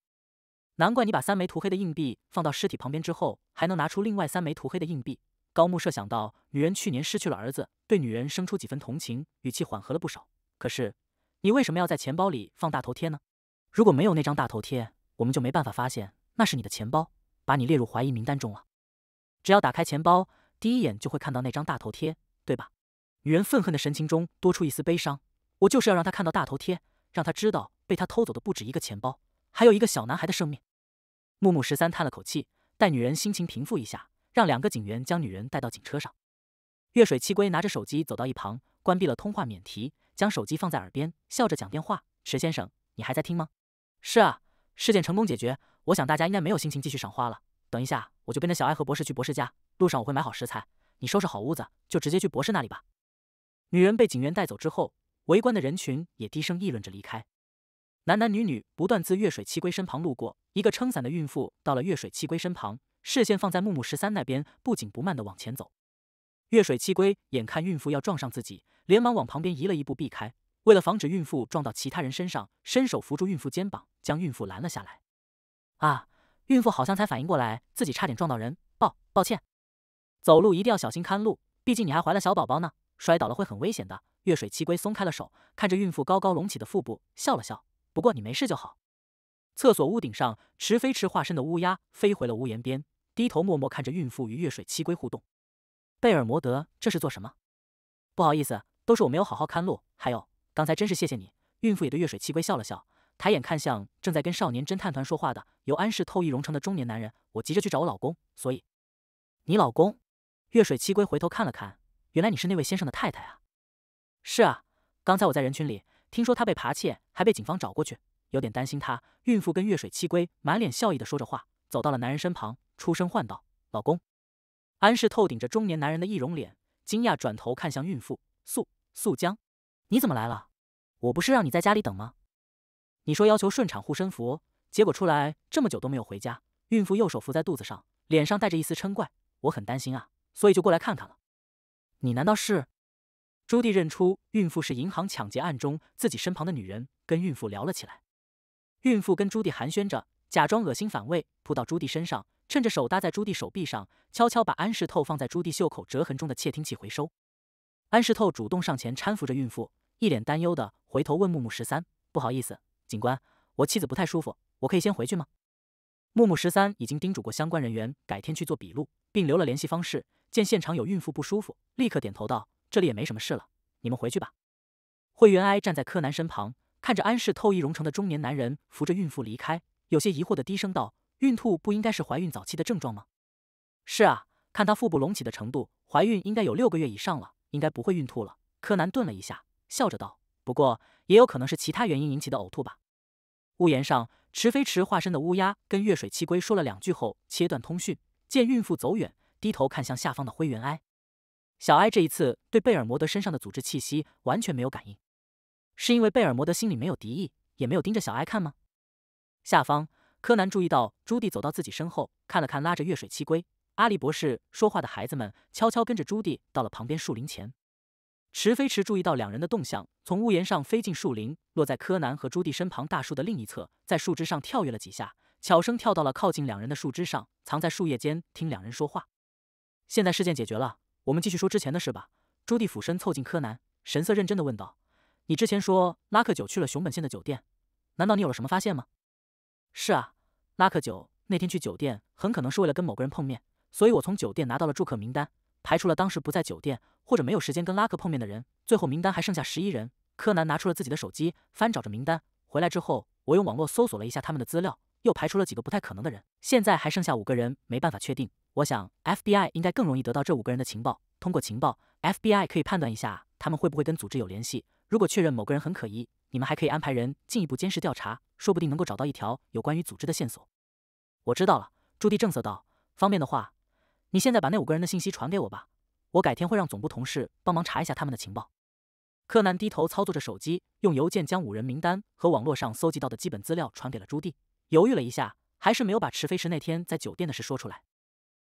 难怪你把三枚涂黑的硬币放到尸体旁边之后，还能拿出另外三枚涂黑的硬币。高木设想到女人去年失去了儿子，对女人生出几分同情，语气缓和了不少。可是，你为什么要在钱包里放大头贴呢？如果没有那张大头贴，我们就没办法发现那是你的钱包，把你列入怀疑名单中了。只要打开钱包，第一眼就会看到那张大头贴，对吧？女人愤恨的神情中多出一丝悲伤。我就是要让他看到大头贴，让他知道被他偷走的不止一个钱包。还有一个小男孩的生命，木木十三叹了口气，待女人心情平复一下，让两个警员将女人带到警车上。月水七龟拿着手机走到一旁，关闭了通话免提，将手机放在耳边，笑着讲电话：“池先生，你还在听吗？”“是啊，事件成功解决，我想大家应该没有心情继续赏花了。等一下，我就跟着小爱和博士去博士家，路上我会买好食材，你收拾好屋子，就直接去博士那里吧。”女人被警员带走之后，围观的人群也低声议论着离开。男男女女不断自月水七龟身旁路过，一个撑伞的孕妇到了月水七龟身旁，视线放在木木十三那边，不紧不慢地往前走。月水七龟眼看孕妇要撞上自己，连忙往旁边移了一步避开。为了防止孕妇撞到其他人身上，伸手扶住孕妇肩膀，将孕妇拦了下来。啊！孕妇好像才反应过来，自己差点撞到人，抱抱歉。走路一定要小心看路，毕竟你还怀了小宝宝呢，摔倒了会很危险的。月水七龟松开了手，看着孕妇高高隆起的腹部，笑了笑。不过你没事就好。厕所屋顶上，池飞池化身的乌鸦飞回了屋檐边，低头默默看着孕妇与月水七龟互动。贝尔摩德，这是做什么？不好意思，都是我没有好好看路。还有，刚才真是谢谢你。孕妇也对月水七龟笑了笑，抬眼看向正在跟少年侦探团说话的由安氏透易融成的中年男人。我急着去找我老公，所以。你老公？月水七龟回头看了看，原来你是那位先生的太太啊。是啊，刚才我在人群里。听说他被扒窃，还被警方找过去，有点担心他。孕妇跟月水七龟满脸笑意的说着话，走到了男人身旁，出声唤道：“老公。”安氏透顶着中年男人的易容脸，惊讶转头看向孕妇素素江：“你怎么来了？我不是让你在家里等吗？你说要求顺产护身符，结果出来这么久都没有回家。”孕妇右手扶在肚子上，脸上带着一丝嗔怪：“我很担心啊，所以就过来看看了。你难道是？”朱棣认出孕妇是银行抢劫案中自己身旁的女人，跟孕妇聊了起来。孕妇跟朱棣寒暄着，假装恶心反胃，扑到朱棣身上，趁着手搭在朱棣手臂上，悄悄把安石透放在朱棣袖口折痕中的窃听器回收。安石透主动上前搀扶着孕妇，一脸担忧的回头问木木十三：“不好意思，警官，我妻子不太舒服，我可以先回去吗？”木木十三已经叮嘱过相关人员改天去做笔录，并留了联系方式。见现场有孕妇不舒服，立刻点头道。这里也没什么事了，你们回去吧。灰原哀站在柯南身旁，看着安氏透易容成的中年男人扶着孕妇离开，有些疑惑的低声道：“孕吐不应该是怀孕早期的症状吗？”“是啊，看她腹部隆起的程度，怀孕应该有六个月以上了，应该不会孕吐了。”柯南顿了一下，笑着道：“不过也有可能是其他原因引起的呕吐吧。”屋檐上，池飞池化身的乌鸦跟月水七龟说了两句后，切断通讯，见孕妇走远，低头看向下方的灰原哀。小埃这一次对贝尔摩德身上的组织气息完全没有感应，是因为贝尔摩德心里没有敌意，也没有盯着小埃看吗？下方，柯南注意到朱蒂走到自己身后，看了看拉着月水七龟阿笠博士说话的孩子们，悄悄跟着朱蒂到了旁边树林前。池飞池注意到两人的动向，从屋檐上飞进树林，落在柯南和朱蒂身旁大树的另一侧，在树枝上跳跃了几下，悄声跳到了靠近两人的树枝上，藏在树叶间听两人说话。现在事件解决了。我们继续说之前的事吧。朱棣俯身凑近柯南，神色认真的问道：“你之前说拉克九去了熊本县的酒店，难道你有了什么发现吗？”“是啊，拉克九那天去酒店，很可能是为了跟某个人碰面，所以我从酒店拿到了住客名单，排除了当时不在酒店或者没有时间跟拉克碰面的人，最后名单还剩下十一人。”柯南拿出了自己的手机，翻找着名单。回来之后，我用网络搜索了一下他们的资料。又排除了几个不太可能的人，现在还剩下五个人没办法确定。我想 FBI 应该更容易得到这五个人的情报。通过情报，FBI 可以判断一下他们会不会跟组织有联系。如果确认某个人很可疑，你们还可以安排人进一步监视调查，说不定能够找到一条有关于组织的线索。我知道了，朱棣正色道：“方便的话，你现在把那五个人的信息传给我吧，我改天会让总部同事帮忙查一下他们的情报。”柯南低头操作着手机，用邮件将五人名单和网络上搜集到的基本资料传给了朱棣。犹豫了一下，还是没有把池飞池那天在酒店的事说出来。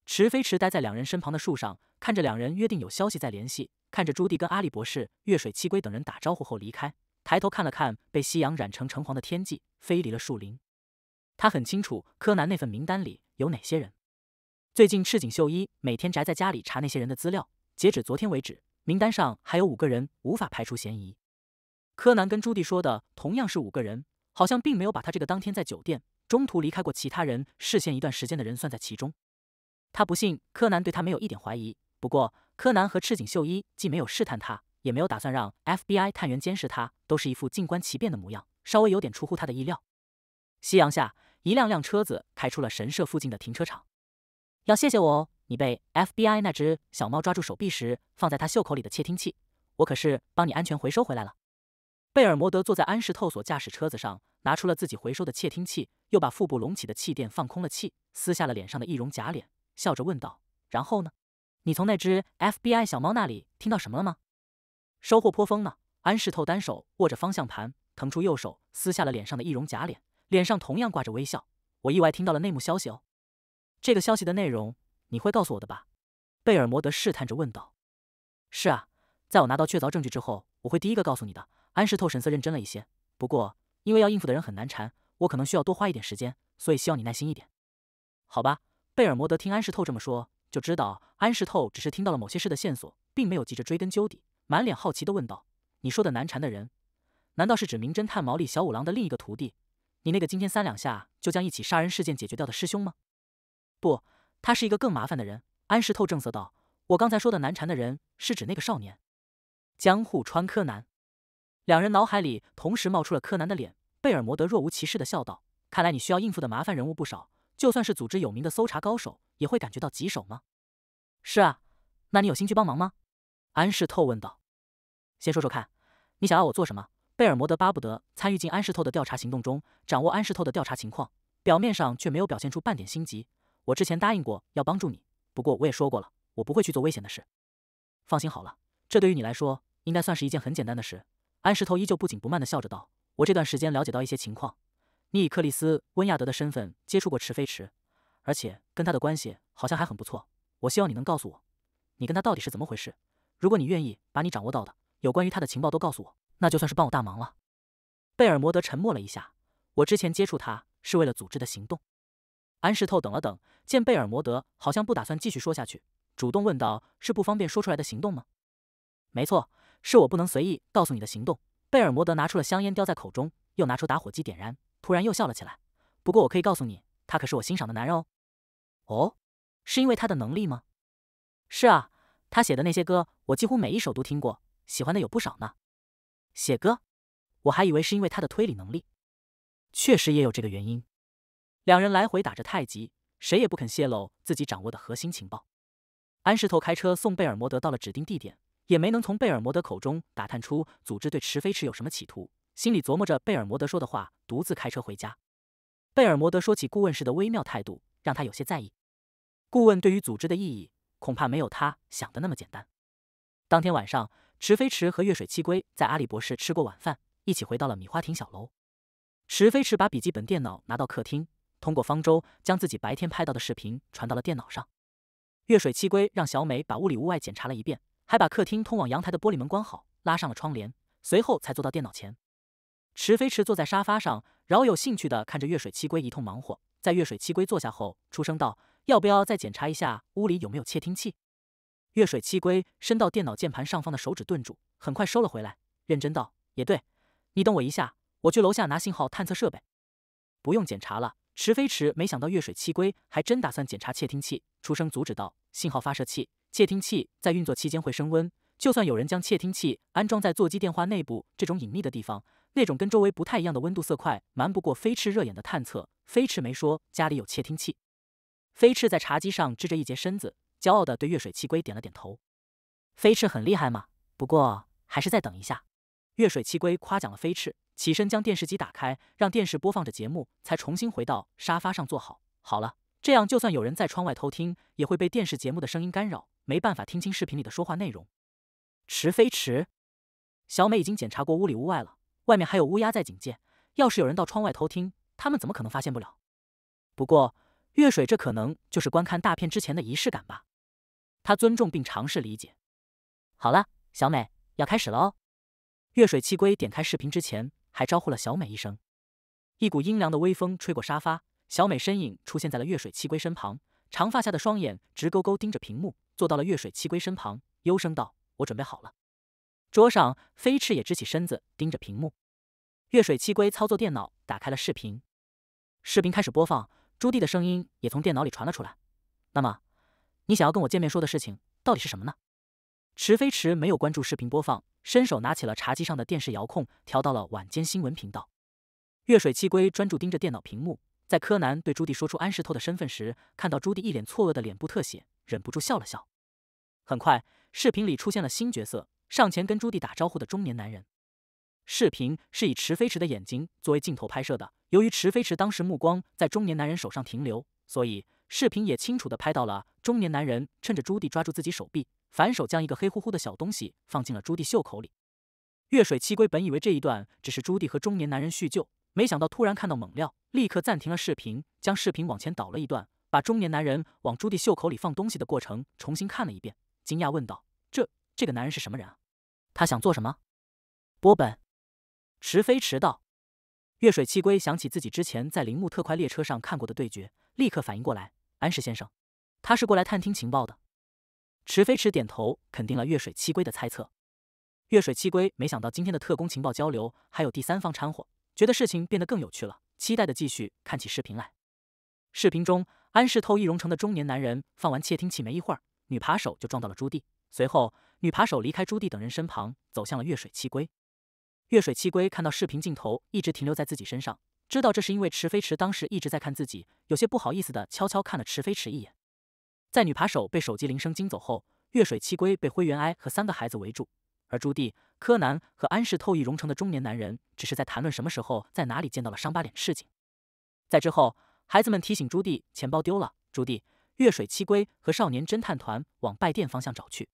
池飞池待在两人身旁的树上，看着两人约定有消息再联系，看着朱棣跟阿笠博士、月水七龟等人打招呼后离开，抬头看了看被夕阳染成橙黄的天际，飞离了树林。他很清楚柯南那份名单里有哪些人。最近赤井秀一每天宅在家里查那些人的资料，截止昨天为止，名单上还有五个人无法排除嫌疑。柯南跟朱棣说的同样是五个人。好像并没有把他这个当天在酒店中途离开过其他人视线一段时间的人算在其中。他不信柯南对他没有一点怀疑。不过柯南和赤井秀一既没有试探他，也没有打算让 FBI 探员监视他，都是一副静观其变的模样，稍微有点出乎他的意料。夕阳下，一辆辆车子开出了神社附近的停车场。要谢谢我哦，你被 FBI 那只小猫抓住手臂时放在他袖口里的窃听器，我可是帮你安全回收回来了。贝尔摩德坐在安士透所驾驶车子上，拿出了自己回收的窃听器，又把腹部隆起的气垫放空了气，撕下了脸上的易容假脸，笑着问道：“然后呢？你从那只 FBI 小猫那里听到什么了吗？收获颇丰呢。”安世透单手握着方向盘，腾出右手撕下了脸上的易容假脸，脸上同样挂着微笑：“我意外听到了内幕消息哦。这个消息的内容你会告诉我的吧？”贝尔摩德试探着问道：“是啊，在我拿到确凿证据之后，我会第一个告诉你的。”安石透神色认真了一些，不过因为要应付的人很难缠，我可能需要多花一点时间，所以希望你耐心一点，好吧？贝尔摩德听安石透这么说，就知道安石透只是听到了某些事的线索，并没有急着追根究底，满脸好奇地问道：“你说的难缠的人，难道是指名侦探毛利小五郎的另一个徒弟，你那个今天三两下就将一起杀人事件解决掉的师兄吗？”“不，他是一个更麻烦的人。”安石透正色道，“我刚才说的难缠的人，是指那个少年，江户川柯南。”两人脑海里同时冒出了柯南的脸。贝尔摩德若无其事地笑道：“看来你需要应付的麻烦人物不少，就算是组织有名的搜查高手，也会感觉到棘手吗？”“是啊，那你有心去帮忙吗？”安室透问道。“先说说看，你想要我做什么？”贝尔摩德巴不得参与进安室透的调查行动中，掌握安室透的调查情况，表面上却没有表现出半点心急。“我之前答应过要帮助你，不过我也说过了，我不会去做危险的事。”“放心好了，这对于你来说应该算是一件很简单的事。”安石头依旧不紧不慢地笑着道：“我这段时间了解到一些情况，你以克里斯温亚德的身份接触过池飞池，而且跟他的关系好像还很不错。我希望你能告诉我，你跟他到底是怎么回事。如果你愿意把你掌握到的有关于他的情报都告诉我，那就算是帮我大忙了。”贝尔摩德沉默了一下，我之前接触他是为了组织的行动。安石头等了等，见贝尔摩德好像不打算继续说下去，主动问道：“是不方便说出来的行动吗？”“没错。”是我不能随意告诉你的行动。贝尔摩德拿出了香烟，叼在口中，又拿出打火机点燃，突然又笑了起来。不过我可以告诉你，他可是我欣赏的男人哦。哦，是因为他的能力吗？是啊，他写的那些歌，我几乎每一首都听过，喜欢的有不少呢。写歌？我还以为是因为他的推理能力。确实也有这个原因。两人来回打着太极，谁也不肯泄露自己掌握的核心情报。安石头开车送贝尔摩德到了指定地点。也没能从贝尔摩德口中打探出组织对池飞驰有什么企图，心里琢磨着贝尔摩德说的话，独自开车回家。贝尔摩德说起顾问式的微妙态度，让他有些在意。顾问对于组织的意义，恐怕没有他想的那么简单。当天晚上，池飞驰和月水七龟在阿里博士吃过晚饭，一起回到了米花亭小楼。池飞驰把笔记本电脑拿到客厅，通过方舟将自己白天拍到的视频传到了电脑上。月水七龟让小美把屋里屋外检查了一遍。还把客厅通往阳台的玻璃门关好，拉上了窗帘，随后才坐到电脑前。池飞池坐在沙发上，饶有兴趣的看着月水七龟一通忙活。在月水七龟坐下后，出声道：“要不要再检查一下屋里有没有窃听器？”月水七龟伸到电脑键盘上方的手指顿住，很快收了回来，认真道：“也对，你等我一下，我去楼下拿信号探测设备。”不用检查了。池飞池没想到月水七龟还真打算检查窃听器，出声阻止道：“信号发射器。”窃听器在运作期间会升温，就算有人将窃听器安装在座机电话内部这种隐秘的地方，那种跟周围不太一样的温度色块瞒不过飞翅热眼的探测。飞翅没说家里有窃听器，飞翅在茶几上支着一截身子，骄傲地对月水器龟点了点头。飞翅很厉害吗？不过还是再等一下。月水器龟夸奖了飞翅，起身将电视机打开，让电视播放着节目，才重新回到沙发上坐好。好了，这样就算有人在窗外偷听，也会被电视节目的声音干扰。没办法听清视频里的说话内容。池飞池，小美已经检查过屋里屋外了，外面还有乌鸦在警戒。要是有人到窗外偷听，他们怎么可能发现不了？不过月水，这可能就是观看大片之前的仪式感吧。他尊重并尝试理解。好了，小美要开始了哦。月水七龟点开视频之前，还招呼了小美一声。一股阴凉的微风吹过沙发，小美身影出现在了月水七龟身旁，长发下的双眼直勾勾盯着屏幕。坐到了月水七龟身旁，幽声道：“我准备好了。”桌上，飞驰也直起身子，盯着屏幕。月水七龟操作电脑，打开了视频。视频开始播放，朱棣的声音也从电脑里传了出来。“那么，你想要跟我见面说的事情，到底是什么呢？”池飞驰没有关注视频播放，伸手拿起了茶几上的电视遥控，调到了晚间新闻频道。月水七龟专注盯着电脑屏幕，在柯南对朱棣说出安石透的身份时，看到朱棣一脸错愕的脸部特写。忍不住笑了笑。很快，视频里出现了新角色，上前跟朱棣打招呼的中年男人。视频是以池飞池的眼睛作为镜头拍摄的。由于池飞池当时目光在中年男人手上停留，所以视频也清楚的拍到了中年男人趁着朱棣抓住自己手臂，反手将一个黑乎乎的小东西放进了朱棣袖口里。月水七龟本以为这一段只是朱棣和中年男人叙旧，没想到突然看到猛料，立刻暂停了视频，将视频往前倒了一段。把中年男人往朱棣袖口里放东西的过程重新看了一遍，惊讶问道：“这这个男人是什么人啊？他想做什么？”波本，池飞迟道。月水七龟想起自己之前在铃木特快列车上看过的对决，立刻反应过来：“安石先生，他是过来探听情报的。”池飞池点头肯定了月水七龟的猜测。月水七龟没想到今天的特工情报交流还有第三方掺和，觉得事情变得更有趣了，期待的继续看起视频来。视频中。安室透易容成的中年男人放完窃听器没一会儿，女扒手就撞到了朱棣。随后，女扒手离开朱棣等人身旁，走向了月水七龟。月水七龟看到视频镜头一直停留在自己身上，知道这是因为池飞池当时一直在看自己，有些不好意思的悄悄看了池飞池一眼。在女扒手被手机铃声惊走后，月水七龟被灰原哀和三个孩子围住，而朱棣、柯南和安室透易容成的中年男人只是在谈论什么时候在哪里见到了伤疤脸事情。在之后。孩子们提醒朱棣钱包丢了，朱棣、月水七龟和少年侦探团往拜殿方向找去。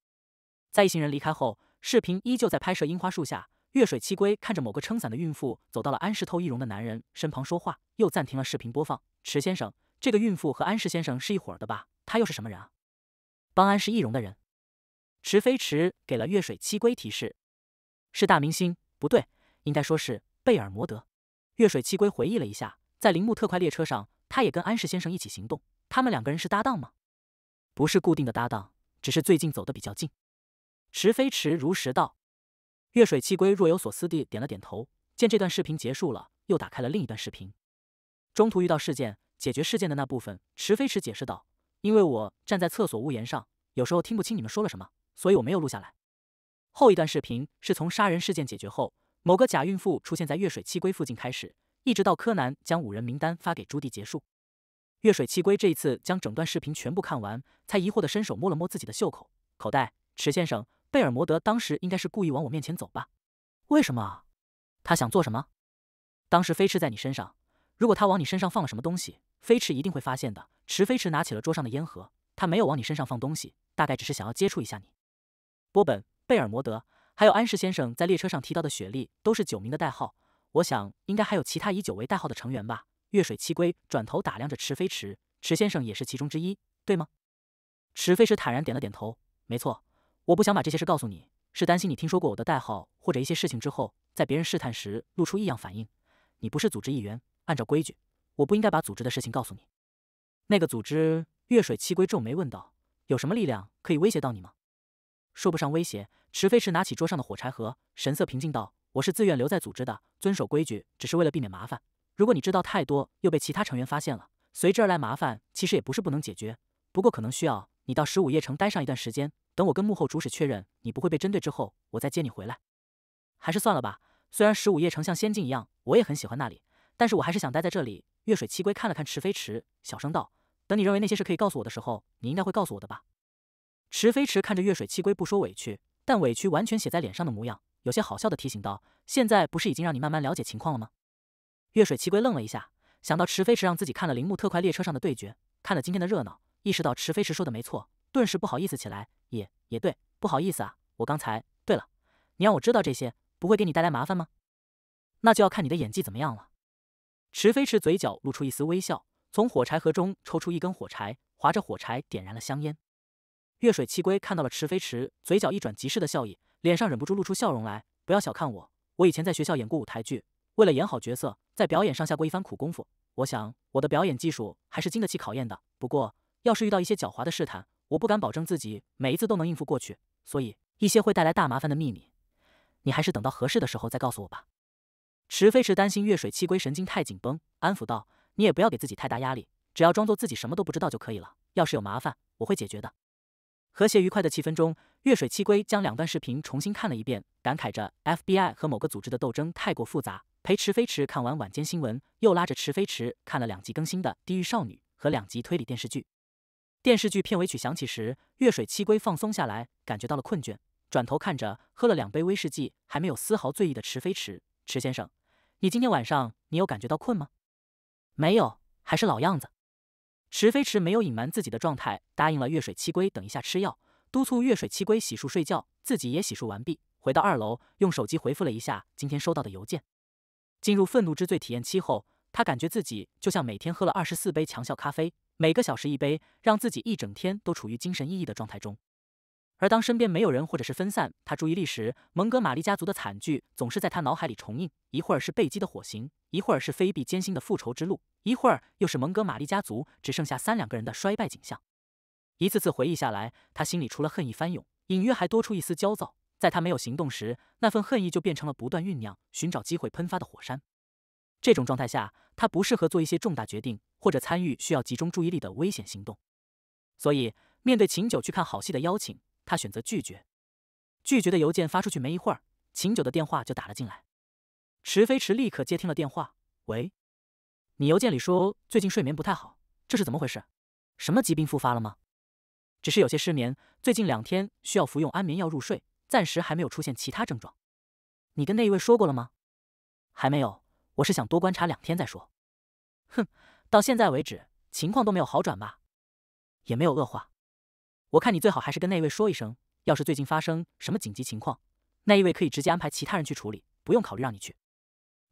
在一行人离开后，视频依旧在拍摄樱花树下。月水七龟看着某个撑伞的孕妇走到了安室透易容的男人身旁说话，又暂停了视频播放。池先生，这个孕妇和安室先生是一伙的吧？他又是什么人啊？帮安室易容的人。池飞池给了月水七龟提示，是大明星。不对，应该说是贝尔摩德。月水七龟回忆了一下，在铃木特快列车上。他也跟安氏先生一起行动，他们两个人是搭档吗？不是固定的搭档，只是最近走得比较近。池飞池如实道。月水气龟若有所思地点了点头。见这段视频结束了，又打开了另一段视频。中途遇到事件，解决事件的那部分，池飞池解释道：“因为我站在厕所屋檐上，有时候听不清你们说了什么，所以我没有录下来。”后一段视频是从杀人事件解决后，某个假孕妇出现在月水气龟附近开始。一直到柯南将五人名单发给朱棣结束，月水七龟这一次将整段视频全部看完，才疑惑的伸手摸了摸自己的袖口口袋。池先生，贝尔摩德当时应该是故意往我面前走吧？为什么啊？他想做什么？当时飞驰在你身上，如果他往你身上放了什么东西，飞驰一定会发现的。池飞驰拿起了桌上的烟盒，他没有往你身上放东西，大概只是想要接触一下你。波本、贝尔摩德，还有安氏先生在列车上提到的雪莉，都是九名的代号。我想，应该还有其他以九为代号的成员吧？月水七龟转头打量着池飞池，池先生也是其中之一，对吗？池飞池坦然点了点头，没错。我不想把这些事告诉你，是担心你听说过我的代号或者一些事情之后，在别人试探时露出异样反应。你不是组织一员，按照规矩，我不应该把组织的事情告诉你。那个组织？月水七龟皱眉问道：“有什么力量可以威胁到你吗？”说不上威胁。池飞池拿起桌上的火柴盒，神色平静道。我是自愿留在组织的，遵守规矩只是为了避免麻烦。如果你知道太多，又被其他成员发现了，随之而来麻烦，其实也不是不能解决，不过可能需要你到十五夜城待上一段时间，等我跟幕后主使确认你不会被针对之后，我再接你回来。还是算了吧，虽然十五夜城像仙境一样，我也很喜欢那里，但是我还是想待在这里。月水七龟看了看池飞池，小声道：“等你认为那些事可以告诉我的时候，你应该会告诉我的吧？”池飞池看着月水七龟，不说委屈，但委屈完全写在脸上的模样。有些好笑的提醒道：“现在不是已经让你慢慢了解情况了吗？”月水七龟愣了一下，想到池飞驰让自己看了铃木特快列车上的对决，看了今天的热闹，意识到池飞驰说的没错，顿时不好意思起来。也也对，不好意思啊，我刚才……对了，你让我知道这些，不会给你带来麻烦吗？那就要看你的演技怎么样了。池飞驰嘴角露出一丝微笑，从火柴盒中抽出一根火柴，划着火柴点燃了香烟。月水七龟看到了池飞驰嘴角一转即逝的笑意。脸上忍不住露出笑容来。不要小看我，我以前在学校演过舞台剧，为了演好角色，在表演上下过一番苦功夫。我想我的表演技术还是经得起考验的。不过，要是遇到一些狡猾的试探，我不敢保证自己每一次都能应付过去。所以，一些会带来大麻烦的秘密，你还是等到合适的时候再告诉我吧。池飞池担心月水七龟神经太紧绷，安抚道：“你也不要给自己太大压力，只要装作自己什么都不知道就可以了。要是有麻烦，我会解决的。”和谐愉快的气氛中，月水七龟将两段视频重新看了一遍，感慨着 FBI 和某个组织的斗争太过复杂。陪池飞池看完晚间新闻，又拉着池飞池看了两集更新的《地狱少女》和两集推理电视剧。电视剧片尾曲响起时，月水七龟放松下来，感觉到了困倦，转头看着喝了两杯威士忌还没有丝毫醉意的池飞池。池先生，你今天晚上你有感觉到困吗？没有，还是老样子。池飞池没有隐瞒自己的状态，答应了月水七龟等一下吃药，督促月水七龟洗漱睡觉，自己也洗漱完毕，回到二楼用手机回复了一下今天收到的邮件。进入愤怒之最体验期后，他感觉自己就像每天喝了二十四杯强效咖啡，每个小时一杯，让自己一整天都处于精神奕奕的状态中。而当身边没有人或者是分散他注意力时，蒙哥马利家族的惨剧总是在他脑海里重映。一会儿是贝基的火刑，一会儿是菲比艰辛的复仇之路，一会儿又是蒙哥马利家族只剩下三两个人的衰败景象。一次次回忆下来，他心里除了恨意翻涌，隐约还多出一丝焦躁。在他没有行动时，那份恨意就变成了不断酝酿、寻找机会喷发的火山。这种状态下，他不适合做一些重大决定，或者参与需要集中注意力的危险行动。所以，面对秦九去看好戏的邀请，他选择拒绝，拒绝的邮件发出去没一会儿，秦九的电话就打了进来。池飞池立刻接听了电话：“喂，你邮件里说最近睡眠不太好，这是怎么回事？什么疾病复发了吗？只是有些失眠，最近两天需要服用安眠药入睡，暂时还没有出现其他症状。你跟那一位说过了吗？还没有，我是想多观察两天再说。哼，到现在为止，情况都没有好转吧？也没有恶化。”我看你最好还是跟那一位说一声，要是最近发生什么紧急情况，那一位可以直接安排其他人去处理，不用考虑让你去。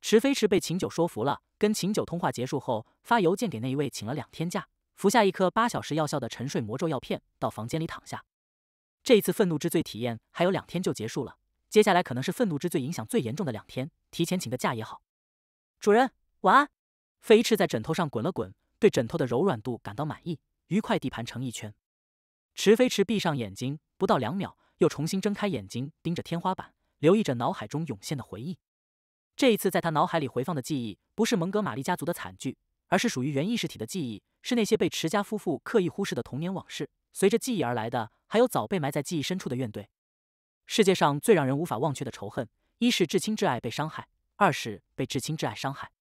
池飞池被秦九说服了，跟秦九通话结束后，发邮件给那一位请了两天假，服下一颗八小时药效的沉睡魔咒药片，到房间里躺下。这一次愤怒之最体验还有两天就结束了，接下来可能是愤怒之最影响最严重的两天，提前请个假也好。主人晚安。飞翅在枕头上滚了滚，对枕头的柔软度感到满意，愉快地盘成一圈。池飞驰闭上眼睛，不到两秒，又重新睁开眼睛，盯着天花板，留意着脑海中涌现的回忆。这一次，在他脑海里回放的记忆，不是蒙哥马利家族的惨剧，而是属于原意识体的记忆，是那些被池家夫妇刻意忽视的童年往事。随着记忆而来的，还有早被埋在记忆深处的怨怼。世界上最让人无法忘却的仇恨，一是至亲至爱被伤害，二是被至亲至爱伤害。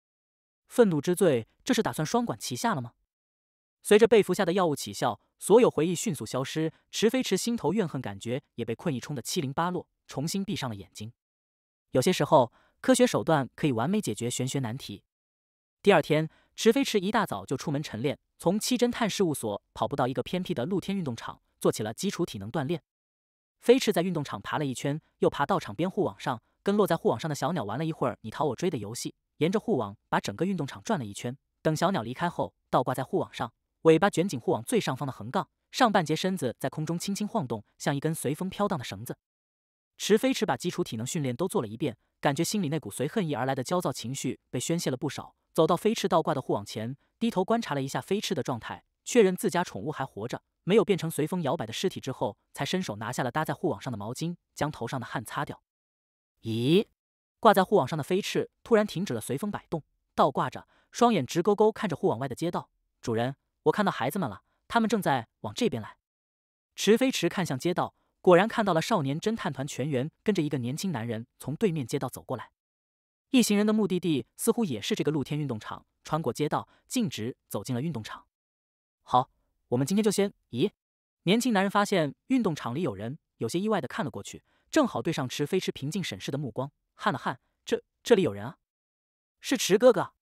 愤怒之罪，这是打算双管齐下了吗？随着被服下的药物起效，所有回忆迅速消失。池飞驰心头怨恨感觉也被困意冲得七零八落，重新闭上了眼睛。有些时候，科学手段可以完美解决玄学难题。第二天，池飞驰一大早就出门晨练，从七侦探事务所跑步到一个偏僻的露天运动场，做起了基础体能锻炼。飞驰在运动场爬了一圈，又爬到场边护网上，跟落在护网上的小鸟玩了一会儿你逃我追的游戏，沿着护网把整个运动场转了一圈。等小鸟离开后，倒挂在护网上。尾巴卷紧护网最上方的横杠，上半截身子在空中轻轻晃动，像一根随风飘荡的绳子。池飞驰把基础体能训练都做了一遍，感觉心里那股随恨意而来的焦躁情绪被宣泄了不少。走到飞翅倒挂的护网前，低头观察了一下飞翅的状态，确认自家宠物还活着，没有变成随风摇摆的尸体之后，才伸手拿下了搭在护网上的毛巾，将头上的汗擦掉。咦，挂在护网上的飞翅突然停止了随风摆动，倒挂着，双眼直勾勾看着护网外的街道，主人。我看到孩子们了，他们正在往这边来。池飞池看向街道，果然看到了少年侦探团全员跟着一个年轻男人从对面街道走过来。一行人的目的地似乎也是这个露天运动场，穿过街道，径直走进了运动场。好，我们今天就先……咦？年轻男人发现运动场里有人，有些意外的看了过去，正好对上池飞池平静审视的目光，汗了汗。这这里有人啊，是池哥哥。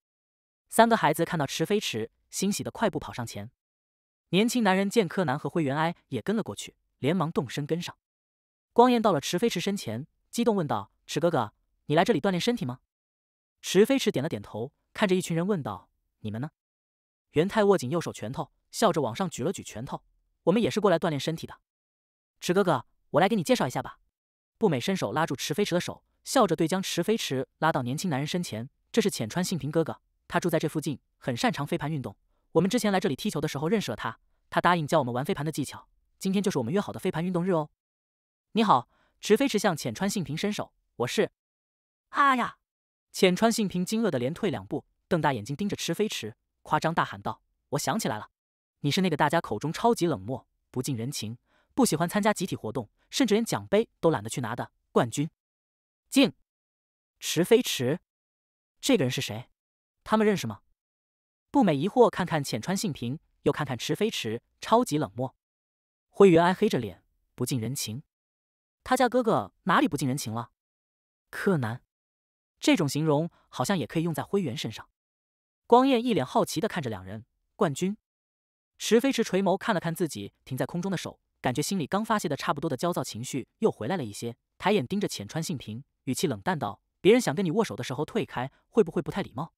三个孩子看到池飞池。欣喜的快步跑上前，年轻男人见柯南和灰原哀也跟了过去，连忙动身跟上。光彦到了池飞池身前，激动问道：“池哥哥，你来这里锻炼身体吗？”池飞池点了点头，看着一群人问道：“你们呢？”元太握紧右手拳头，笑着往上举了举拳头：“我们也是过来锻炼身体的。”池哥哥，我来给你介绍一下吧。步美伸手拉住池飞池的手，笑着对将池飞池拉到年轻男人身前：“这是浅川幸平哥哥，他住在这附近，很擅长飞盘运动。”我们之前来这里踢球的时候认识了他，他答应教我们玩飞盘的技巧。今天就是我们约好的飞盘运动日哦。你好，池飞池向浅川幸平伸手，我是。啊呀！浅川幸平惊愕的连退两步，瞪大眼睛盯着池飞池，夸张大喊道：“我想起来了，你是那个大家口中超级冷漠、不近人情、不喜欢参加集体活动，甚至连奖杯都懒得去拿的冠军。”敬，池飞池，这个人是谁？他们认识吗？不美疑惑，看看浅川幸平，又看看池飞池，超级冷漠。灰原哀黑着脸，不近人情。他家哥哥哪里不近人情了？柯南，这种形容好像也可以用在灰原身上。光彦一脸好奇的看着两人。冠军，池飞池垂眸看了看自己停在空中的手，感觉心里刚发泄的差不多的焦躁情绪又回来了一些，抬眼盯着浅川幸平，语气冷淡道：“别人想跟你握手的时候退开，会不会不太礼貌？”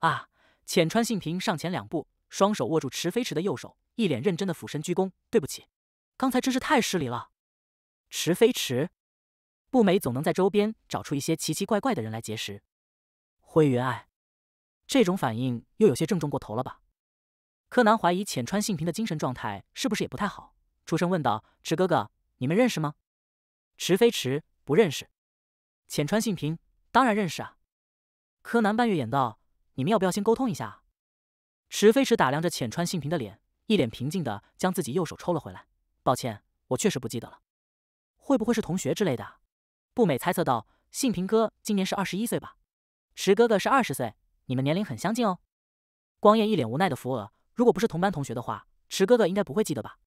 啊。浅川幸平上前两步，双手握住池飞驰的右手，一脸认真的俯身鞠躬：“对不起，刚才真是太失礼了。”池飞驰，步美总能在周边找出一些奇奇怪怪的人来结识。灰原爱，这种反应又有些郑重过头了吧？柯南怀疑浅川幸平的精神状态是不是也不太好，出声问道：“池哥哥，你们认识吗？”池飞驰不认识，浅川幸平当然认识啊。柯南半月眼道。你们要不要先沟通一下？池飞驰打量着浅川幸平的脸，一脸平静的将自己右手抽了回来。抱歉，我确实不记得了。会不会是同学之类的？步美猜测道。幸平哥今年是二十一岁吧？池哥哥是二十岁，你们年龄很相近哦。光彦一脸无奈的扶额。如果不是同班同学的话，池哥哥应该不会记得吧？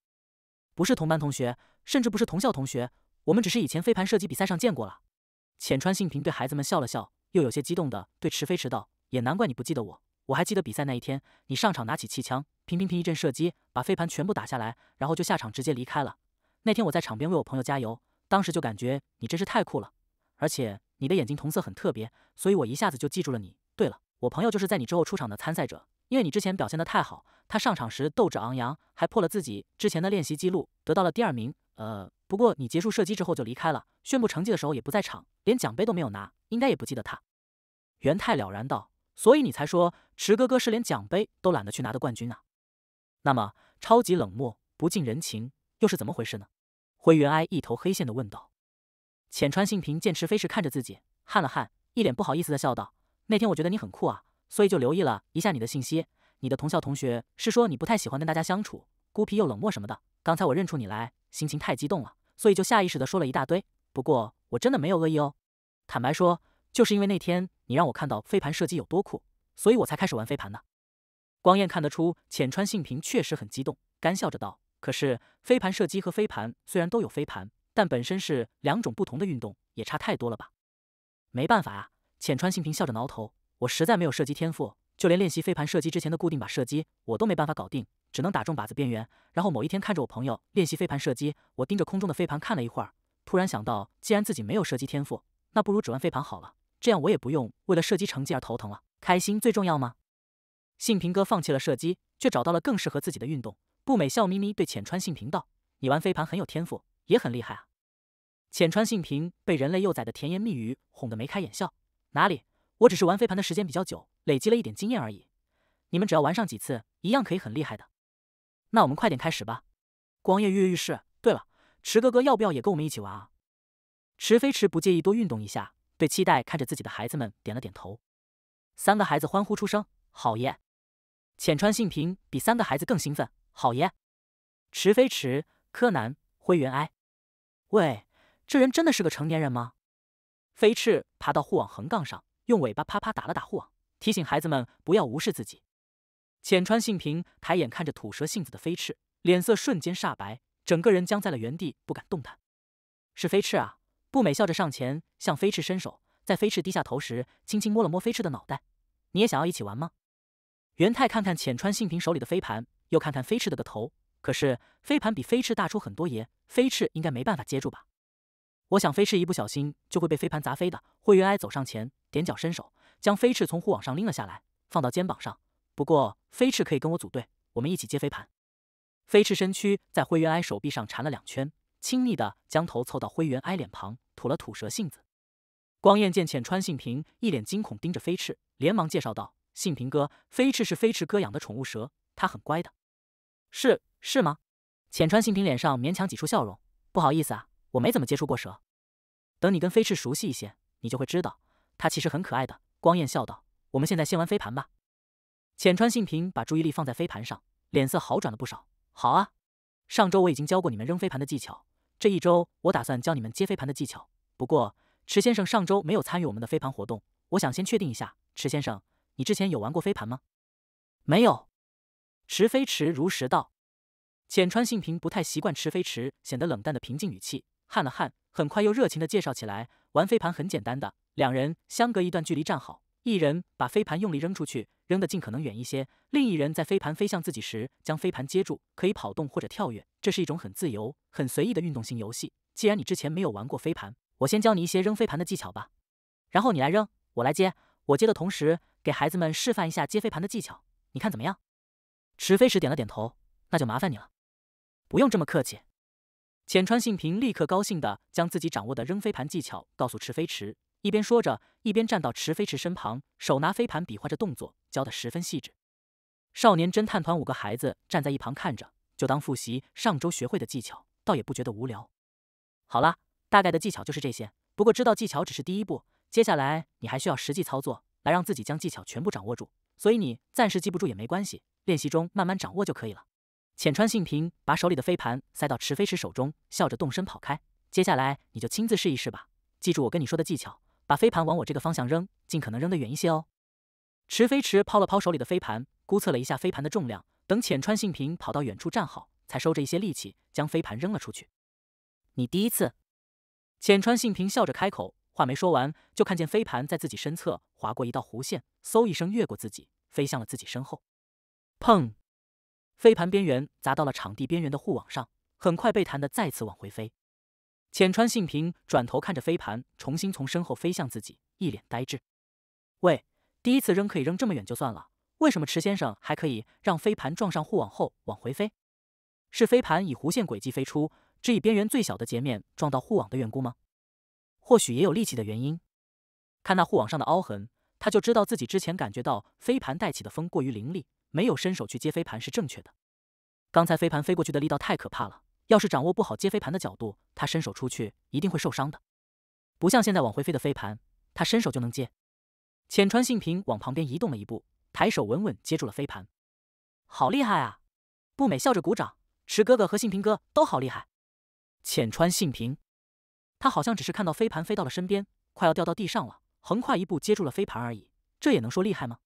不是同班同学，甚至不是同校同学，我们只是以前飞盘射击比赛上见过了。浅川幸平对孩子们笑了笑，又有些激动的对池飞驰道。也难怪你不记得我，我还记得比赛那一天，你上场拿起气枪，砰砰砰一阵射击，把飞盘全部打下来，然后就下场直接离开了。那天我在场边为我朋友加油，当时就感觉你真是太酷了，而且你的眼睛瞳色很特别，所以我一下子就记住了你。对了，我朋友就是在你之后出场的参赛者，因为你之前表现得太好，他上场时斗志昂扬，还破了自己之前的练习记录，得到了第二名。呃，不过你结束射击之后就离开了，宣布成绩的时候也不在场，连奖杯都没有拿，应该也不记得他。元太了然道。所以你才说池哥哥是连奖杯都懒得去拿的冠军啊？那么超级冷漠、不近人情又是怎么回事呢？灰原哀一头黑线的问道。浅川信平见池飞石看着自己，汗了汗，一脸不好意思的笑道：“那天我觉得你很酷啊，所以就留意了一下你的信息。你的同校同学是说你不太喜欢跟大家相处，孤僻又冷漠什么的。刚才我认出你来，心情太激动了，所以就下意识的说了一大堆。不过我真的没有恶意哦。坦白说，就是因为那天。”你让我看到飞盘射击有多酷，所以我才开始玩飞盘的。光彦看得出浅川信平确实很激动，干笑着道：“可是飞盘射击和飞盘虽然都有飞盘，但本身是两种不同的运动，也差太多了吧？”没办法啊，浅川信平笑着挠头：“我实在没有射击天赋，就连练习飞盘射击之前的固定靶射击，我都没办法搞定，只能打中靶子边缘。然后某一天看着我朋友练习飞盘射击，我盯着空中的飞盘看了一会儿，突然想到，既然自己没有射击天赋，那不如只玩飞盘好了。”这样我也不用为了射击成绩而头疼了，开心最重要吗？幸平哥放弃了射击，却找到了更适合自己的运动。步美笑眯眯对浅川幸平道：“你玩飞盘很有天赋，也很厉害啊！”浅川幸平被人类幼崽的甜言蜜语哄得眉开眼笑。哪里，我只是玩飞盘的时间比较久，累积了一点经验而已。你们只要玩上几次，一样可以很厉害的。那我们快点开始吧。光夜跃跃欲试。对了，池哥哥要不要也跟我们一起玩啊？池飞池不介意多运动一下。对，期待看着自己的孩子们点了点头，三个孩子欢呼出声：“好耶！”浅川信平比三个孩子更兴奋：“好耶！”池飞池、柯南、灰原哀，喂，这人真的是个成年人吗？飞翅爬到护网横杠上，用尾巴啪啪打了打护网，提醒孩子们不要无视自己。浅川信平抬眼看着吐舌性子的飞翅，脸色瞬间煞白，整个人僵在了原地，不敢动弹。是飞翅啊！步美笑着上前，向飞翅伸手，在飞翅低下头时，轻轻摸了摸飞翅的脑袋。你也想要一起玩吗？元太看看浅川幸平手里的飞盘，又看看飞翅的个头，可是飞盘比飞翅大出很多耶，飞翅应该没办法接住吧？我想飞翅一不小心就会被飞盘砸飞的。灰原哀走上前，踮脚伸手，将飞翅从护网上拎了下来，放到肩膀上。不过飞翅可以跟我组队，我们一起接飞盘。飞翅身躯在灰原哀手臂上缠了两圈。轻昵的将头凑到灰原哀脸旁，吐了吐舌信子。光彦见浅川信平一脸惊恐盯着飞翅，连忙介绍道：“信平哥，飞翅是飞翅哥养的宠物蛇，它很乖的。”“是是吗？”浅川信平脸上勉强挤出笑容，“不好意思啊，我没怎么接触过蛇。等你跟飞翅熟悉一些，你就会知道，它其实很可爱的。”光彦笑道：“我们现在先玩飞盘吧。”浅川信平把注意力放在飞盘上，脸色好转了不少。“好啊，上周我已经教过你们扔飞盘的技巧。”这一周我打算教你们接飞盘的技巧。不过，池先生上周没有参与我们的飞盘活动，我想先确定一下，池先生，你之前有玩过飞盘吗？没有。池飞池如实道。浅川幸平不太习惯池飞池显得冷淡的平静语气，汗了汗，很快又热情的介绍起来。玩飞盘很简单的，两人相隔一段距离站好，一人把飞盘用力扔出去。扔得尽可能远一些。另一人在飞盘飞向自己时，将飞盘接住，可以跑动或者跳跃。这是一种很自由、很随意的运动型游戏。既然你之前没有玩过飞盘，我先教你一些扔飞盘的技巧吧。然后你来扔，我来接。我接的同时，给孩子们示范一下接飞盘的技巧。你看怎么样？池飞池点了点头，那就麻烦你了。不用这么客气。浅川信平立刻高兴地将自己掌握的扔飞盘技巧告诉池飞池，一边说着，一边站到池飞池身旁，手拿飞盘比划着动作。教的十分细致，少年侦探团五个孩子站在一旁看着，就当复习上周学会的技巧，倒也不觉得无聊。好了，大概的技巧就是这些。不过知道技巧只是第一步，接下来你还需要实际操作，来让自己将技巧全部掌握住。所以你暂时记不住也没关系，练习中慢慢掌握就可以了。浅川信平把手里的飞盘塞到池飞池手中，笑着动身跑开。接下来你就亲自试一试吧，记住我跟你说的技巧，把飞盘往我这个方向扔，尽可能扔得远一些哦。池飞池抛了抛手里的飞盘，估测了一下飞盘的重量，等浅川幸平跑到远处站好，才收着一些力气将飞盘扔了出去。你第一次，浅川幸平笑着开口，话没说完，就看见飞盘在自己身侧划过一道弧线，嗖一声越过自己，飞向了自己身后。砰！飞盘边缘砸到了场地边缘的护网上，很快被弹得再次往回飞。浅川幸平转头看着飞盘，重新从身后飞向自己，一脸呆滞。喂！第一次扔可以扔这么远就算了，为什么池先生还可以让飞盘撞上护网后往回飞？是飞盘以弧线轨迹飞出，只以边缘最小的截面撞到护网的缘故吗？或许也有力气的原因。看那护网上的凹痕，他就知道自己之前感觉到飞盘带起的风过于凌厉，没有伸手去接飞盘是正确的。刚才飞盘飞过去的力道太可怕了，要是掌握不好接飞盘的角度，他伸手出去一定会受伤的。不像现在往回飞的飞盘，他伸手就能接。浅川幸平往旁边移动了一步，抬手稳稳接住了飞盘，好厉害啊！步美笑着鼓掌，池哥哥和幸平哥都好厉害。浅川幸平，他好像只是看到飞盘飞到了身边，快要掉到地上了，横跨一步接住了飞盘而已，这也能说厉害吗？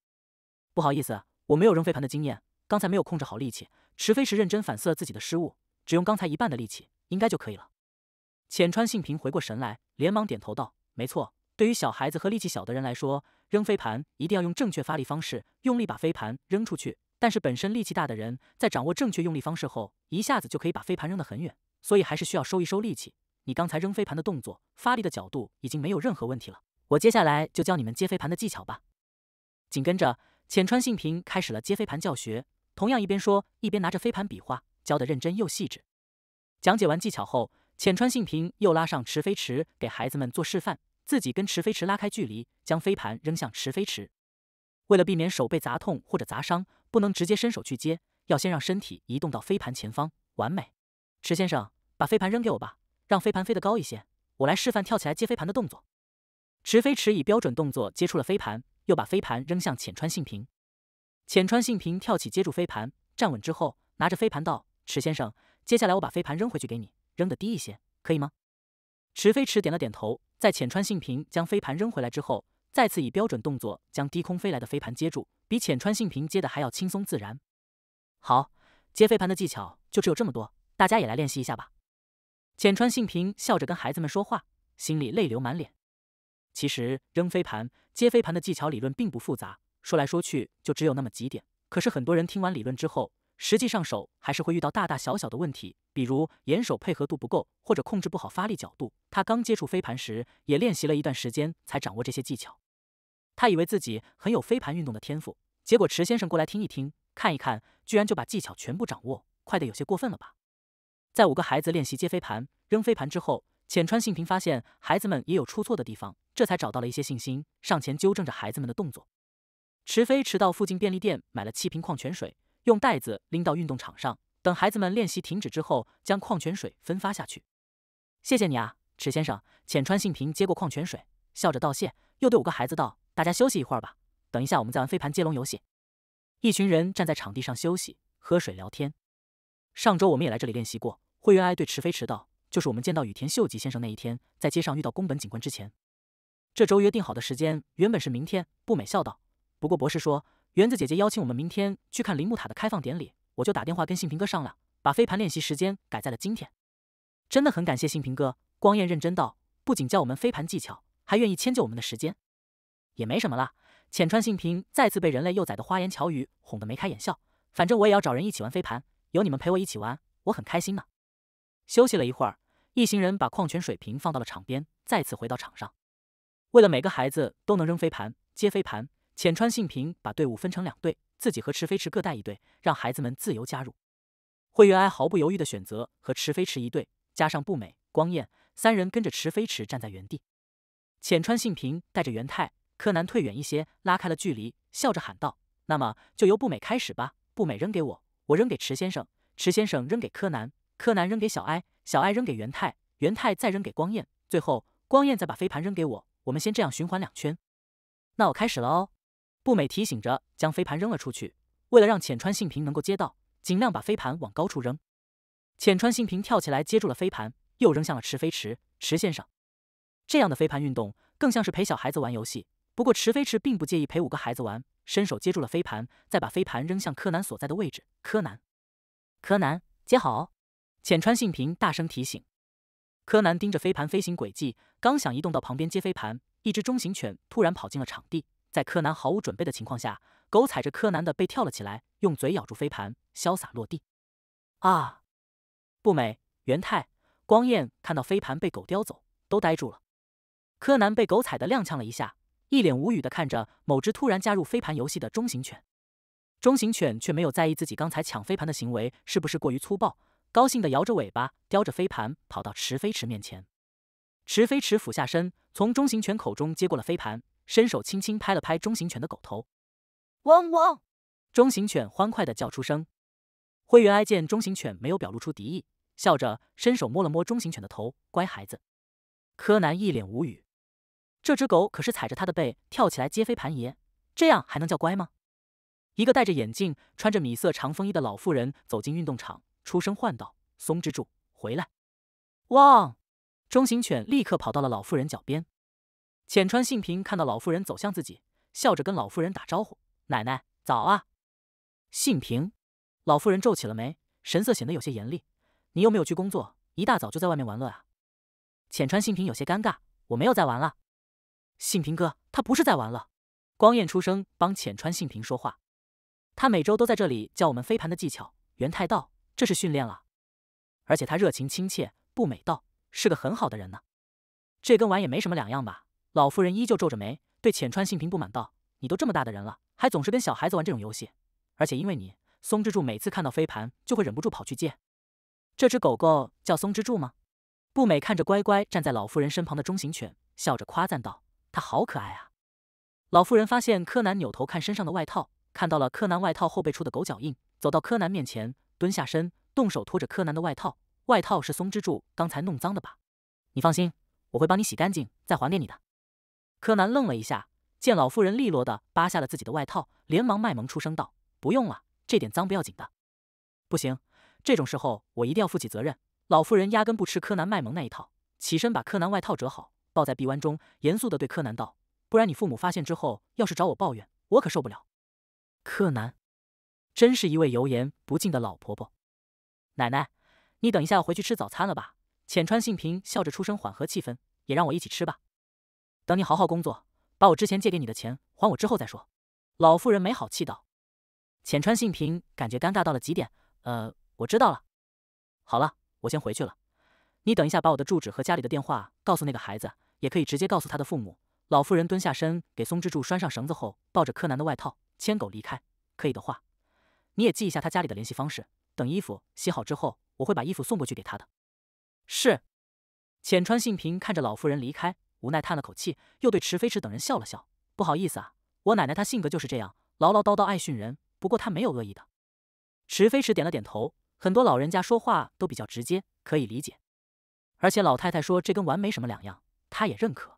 不好意思，我没有扔飞盘的经验，刚才没有控制好力气。池飞石认真反思了自己的失误，只用刚才一半的力气，应该就可以了。浅川幸平回过神来，连忙点头道：“没错。”对于小孩子和力气小的人来说，扔飞盘一定要用正确发力方式，用力把飞盘扔出去。但是本身力气大的人，在掌握正确用力方式后，一下子就可以把飞盘扔得很远。所以还是需要收一收力气。你刚才扔飞盘的动作，发力的角度已经没有任何问题了。我接下来就教你们接飞盘的技巧吧。紧跟着，浅川幸平开始了接飞盘教学，同样一边说一边拿着飞盘比划，教得认真又细致。讲解完技巧后，浅川幸平又拉上池飞池给孩子们做示范。自己跟池飞池拉开距离，将飞盘扔向池飞池。为了避免手被砸痛或者砸伤，不能直接伸手去接，要先让身体移动到飞盘前方。完美，池先生，把飞盘扔给我吧，让飞盘飞得高一些，我来示范跳起来接飞盘的动作。池飞池以标准动作接出了飞盘，又把飞盘扔向浅川信平。浅川信平跳起接住飞盘，站稳之后，拿着飞盘道：“池先生，接下来我把飞盘扔回去给你，扔得低一些，可以吗？”池飞池点了点头。在浅川信平将飞盘扔回来之后，再次以标准动作将低空飞来的飞盘接住，比浅川信平接的还要轻松自然。好，接飞盘的技巧就只有这么多，大家也来练习一下吧。浅川信平笑着跟孩子们说话，心里泪流满脸。其实扔飞盘、接飞盘的技巧理论并不复杂，说来说去就只有那么几点。可是很多人听完理论之后，实际上，手还是会遇到大大小小的问题，比如眼手配合度不够，或者控制不好发力角度。他刚接触飞盘时，也练习了一段时间才掌握这些技巧。他以为自己很有飞盘运动的天赋，结果池先生过来听一听、看一看，居然就把技巧全部掌握，快得有些过分了吧？在五个孩子练习接飞盘、扔飞盘之后，浅川信平发现孩子们也有出错的地方，这才找到了一些信心，上前纠正着孩子们的动作。池飞池到附近便利店买了七瓶矿泉水。用袋子拎到运动场上，等孩子们练习停止之后，将矿泉水分发下去。谢谢你啊，池先生。浅川信平接过矿泉水，笑着道谢，又对五个孩子道：“大家休息一会儿吧，等一下我们再玩飞盘接龙游戏。”一群人站在场地上休息，喝水聊天。上周我们也来这里练习过。惠源哀对池飞池道：“就是我们见到羽田秀吉先生那一天，在街上遇到宫本警官之前。”这周约定好的时间原本是明天。不美笑道：“不过博士说。”园子姐姐邀请我们明天去看铃木塔的开放典礼，我就打电话跟信平哥商量，把飞盘练习时间改在了今天。真的很感谢信平哥。光彦认真道，不仅教我们飞盘技巧，还愿意迁就我们的时间，也没什么啦。浅川信平再次被人类幼崽的花言巧语哄得眉开眼笑。反正我也要找人一起玩飞盘，有你们陪我一起玩，我很开心呢。休息了一会儿，一行人把矿泉水瓶放到了场边，再次回到场上。为了每个孩子都能扔飞盘、接飞盘。浅川幸平把队伍分成两队，自己和池飞池各带一队，让孩子们自由加入。惠原哀毫不犹豫地选择和池飞池一队，加上步美、光彦三人跟着池飞池站在原地。浅川幸平带着元太、柯南退远一些，拉开了距离，笑着喊道：“那么就由步美开始吧。步美扔给我，我扔给池先生，池先生扔给柯南，柯南扔给小哀，小哀扔给元太，元太再扔给光彦，最后光彦再把飞盘扔给我。我们先这样循环两圈。那我开始了哦。”步美提醒着，将飞盘扔了出去。为了让浅川信平能够接到，尽量把飞盘往高处扔。浅川信平跳起来接住了飞盘，又扔向了池飞池。池先生，这样的飞盘运动更像是陪小孩子玩游戏。不过池飞池并不介意陪五个孩子玩，伸手接住了飞盘，再把飞盘扔向柯南所在的位置。柯南，柯南，接好！浅川信平大声提醒。柯南盯着飞盘飞行轨迹，刚想移动到旁边接飞盘，一只中型犬突然跑进了场地。在柯南毫无准备的情况下，狗踩着柯南的背跳了起来，用嘴咬住飞盘，潇洒落地。啊！不美，元太，光彦看到飞盘被狗叼走，都呆住了。柯南被狗踩的踉跄了一下，一脸无语的看着某只突然加入飞盘游戏的中型犬。中型犬却没有在意自己刚才抢飞盘的行为是不是过于粗暴，高兴的摇着尾巴，叼着飞盘跑到池飞池面前。池飞池俯下身，从中型犬口中接过了飞盘。伸手轻轻拍了拍中型犬的狗头，汪汪！中型犬欢快的叫出声。灰原哀见中型犬没有表露出敌意，笑着伸手摸了摸中型犬的头，乖孩子。柯南一脸无语，这只狗可是踩着他的背跳起来接飞盘爷，这样还能叫乖吗？一个戴着眼镜、穿着米色长风衣的老妇人走进运动场，出声唤道：“松之助，回来！”汪！中型犬立刻跑到了老妇人脚边。浅川信平看到老妇人走向自己，笑着跟老妇人打招呼：“奶奶早啊，信平。”老妇人皱起了眉，神色显得有些严厉：“你又没有去工作，一大早就在外面玩乐啊？”浅川信平有些尴尬：“我没有在玩了。”信平哥，他不是在玩了。光彦出声帮浅川信平说话：“他每周都在这里教我们飞盘的技巧。”元太道：“这是训练了，而且他热情亲切，不美道是个很好的人呢。这跟玩也没什么两样吧？”老妇人依旧皱着眉，对浅川信平不满道：“你都这么大的人了，还总是跟小孩子玩这种游戏。而且因为你，松之助每次看到飞盘就会忍不住跑去借。这只狗狗叫松之助吗？”步美看着乖乖站在老妇人身旁的中型犬，笑着夸赞道：“它好可爱啊！”老妇人发现柯南扭头看身上的外套，看到了柯南外套后背处的狗脚印，走到柯南面前，蹲下身，动手拖着柯南的外套。外套是松之助刚才弄脏的吧？你放心，我会帮你洗干净再还给你的。柯南愣了一下，见老妇人利落的扒下了自己的外套，连忙卖萌出声道：“不用了，这点脏不要紧的。”“不行，这种时候我一定要负起责任。”老妇人压根不吃柯南卖萌那一套，起身把柯南外套折好，抱在臂弯中，严肃的对柯南道：“不然你父母发现之后，要是找我抱怨，我可受不了。”柯南，真是一位油盐不进的老婆婆。奶奶，你等一下要回去吃早餐了吧？浅川幸平笑着出声缓和气氛：“也让我一起吃吧。”等你好好工作，把我之前借给你的钱还我之后再说。”老妇人没好气道。浅川信平感觉尴尬到了极点，“呃，我知道了。好了，我先回去了。你等一下把我的住址和家里的电话告诉那个孩子，也可以直接告诉他的父母。”老妇人蹲下身给松之助拴上绳子后，抱着柯南的外套牵狗离开。可以的话，你也记一下他家里的联系方式。等衣服洗好之后，我会把衣服送过去给他的。是。浅川信平看着老妇人离开。无奈叹了口气，又对池飞驰等人笑了笑：“不好意思啊，我奶奶她性格就是这样，唠唠叨叨爱训人。不过她没有恶意的。”池飞驰点了点头：“很多老人家说话都比较直接，可以理解。而且老太太说这跟玩没什么两样，她也认可。”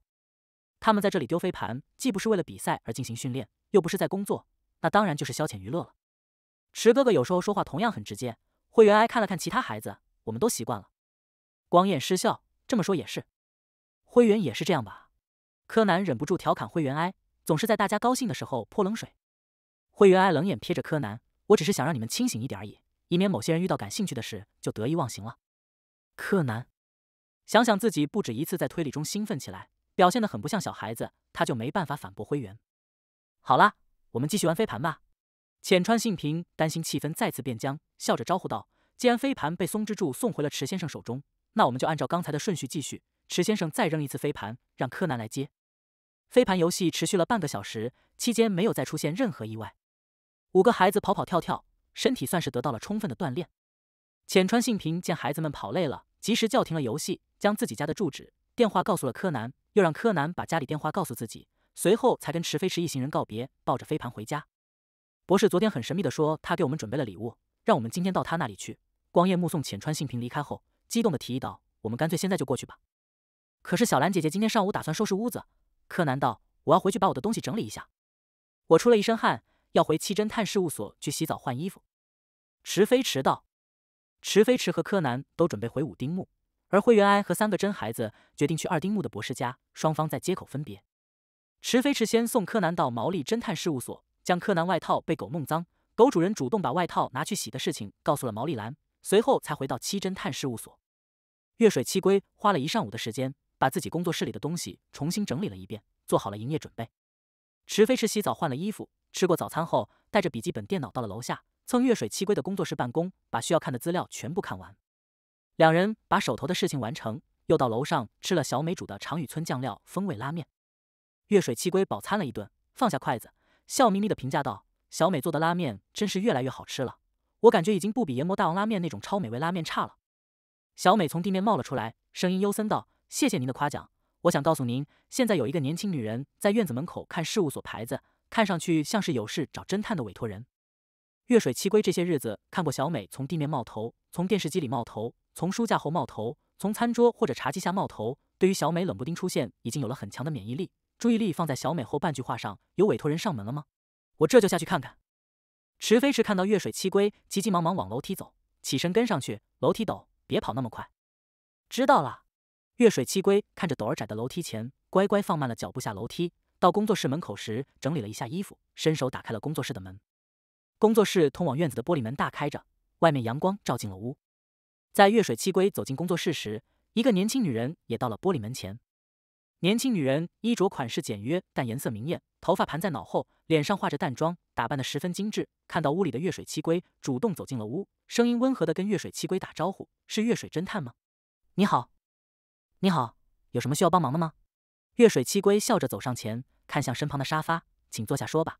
他们在这里丢飞盘，既不是为了比赛而进行训练，又不是在工作，那当然就是消遣娱乐了。池哥哥有时候说话同样很直接。会员哀看了看其他孩子，我们都习惯了。光彦失笑：“这么说也是。”灰原也是这样吧，柯南忍不住调侃灰原哀，总是在大家高兴的时候泼冷水。灰原哀冷眼瞥着柯南，我只是想让你们清醒一点而已，以免某些人遇到感兴趣的事就得意忘形了。柯南，想想自己不止一次在推理中兴奋起来，表现得很不像小孩子，他就没办法反驳灰原。好了，我们继续玩飞盘吧。浅川信平担心气氛再次变僵，笑着招呼道：“既然飞盘被松之助送回了池先生手中，那我们就按照刚才的顺序继续。”池先生再扔一次飞盘，让柯南来接。飞盘游戏持续了半个小时，期间没有再出现任何意外。五个孩子跑跑跳跳，身体算是得到了充分的锻炼。浅川信平见孩子们跑累了，及时叫停了游戏，将自己家的住址、电话告诉了柯南，又让柯南把家里电话告诉自己，随后才跟池飞池一行人告别，抱着飞盘回家。博士昨天很神秘的说，他给我们准备了礼物，让我们今天到他那里去。光彦目送浅川信平离开后，激动的提议道：“我们干脆现在就过去吧。”可是小兰姐姐今天上午打算收拾屋子。柯南道：“我要回去把我的东西整理一下，我出了一身汗，要回七侦探事务所去洗澡换衣服。”池飞池道：“池飞池和柯南都准备回五丁木，而灰原哀和三个真孩子决定去二丁木的博士家，双方在街口分别。”池飞池先送柯南到毛利侦探事务所，将柯南外套被狗弄脏，狗主人主动把外套拿去洗的事情告诉了毛利兰，随后才回到七侦探事务所。月水七龟花了一上午的时间。把自己工作室里的东西重新整理了一遍，做好了营业准备。池飞池洗澡换了衣服，吃过早餐后，带着笔记本电脑到了楼下蹭月水七龟的工作室办公，把需要看的资料全部看完。两人把手头的事情完成，又到楼上吃了小美煮的长雨村酱料风味拉面。月水七龟饱餐了一顿，放下筷子，笑眯眯的评价道：“小美做的拉面真是越来越好吃了，我感觉已经不比研磨大王拉面那种超美味拉面差了。”小美从地面冒了出来，声音幽森道。谢谢您的夸奖。我想告诉您，现在有一个年轻女人在院子门口看事务所牌子，看上去像是有事找侦探的委托人。月水七龟这些日子看过小美从地面冒头，从电视机里冒头，从书架后冒头，从餐桌或者茶几下冒头。对于小美冷不丁出现，已经有了很强的免疫力。注意力放在小美后半句话上：有委托人上门了吗？我这就下去看看。池飞池看到月水七龟急急忙忙往楼梯走，起身跟上去。楼梯陡，别跑那么快。知道了。月水七龟看着陡而窄的楼梯前，乖乖放慢了脚步下楼梯。到工作室门口时，整理了一下衣服，伸手打开了工作室的门。工作室通往院子的玻璃门大开着，外面阳光照进了屋。在月水七龟走进工作室时，一个年轻女人也到了玻璃门前。年轻女人衣着款式简约，但颜色明艳，头发盘在脑后，脸上化着淡妆，打扮得十分精致。看到屋里的月水七龟，主动走进了屋，声音温和地跟月水七龟打招呼：“是月水侦探吗？你好。”你好，有什么需要帮忙的吗？月水七龟笑着走上前，看向身旁的沙发，请坐下说吧。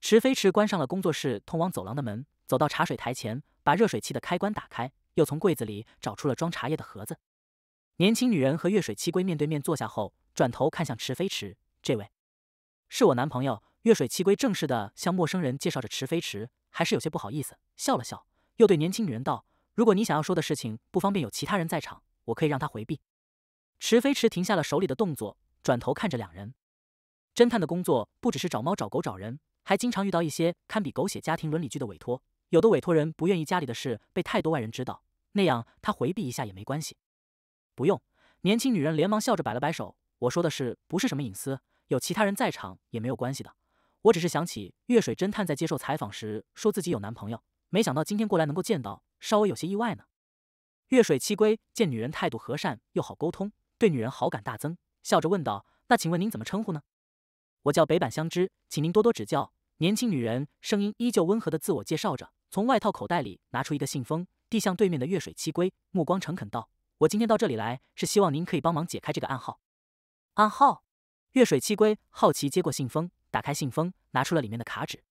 池飞池关上了工作室通往走廊的门，走到茶水台前，把热水器的开关打开，又从柜子里找出了装茶叶的盒子。年轻女人和月水七龟面对面坐下后，转头看向池飞池，这位是我男朋友。月水七龟正式的向陌生人介绍着池飞池，还是有些不好意思，笑了笑，又对年轻女人道：“如果你想要说的事情不方便有其他人在场，我可以让他回避。”池飞池停下了手里的动作，转头看着两人。侦探的工作不只是找猫找狗找人，还经常遇到一些堪比狗血家庭伦理剧的委托。有的委托人不愿意家里的事被太多外人知道，那样他回避一下也没关系。不用，年轻女人连忙笑着摆了摆手。我说的是不是什么隐私？有其他人在场也没有关系的。我只是想起月水侦探在接受采访时说自己有男朋友，没想到今天过来能够见到，稍微有些意外呢。月水七龟见女人态度和善又好沟通。对女人好感大增，笑着问道：“那请问您怎么称呼呢？”我叫北板香织，请您多多指教。”年轻女人声音依旧温和的自我介绍着，从外套口袋里拿出一个信封，递向对面的月水七龟，目光诚恳道：“我今天到这里来，是希望您可以帮忙解开这个暗号。”暗号？月水七龟好奇接过信封，打开信封，拿出了里面的卡纸。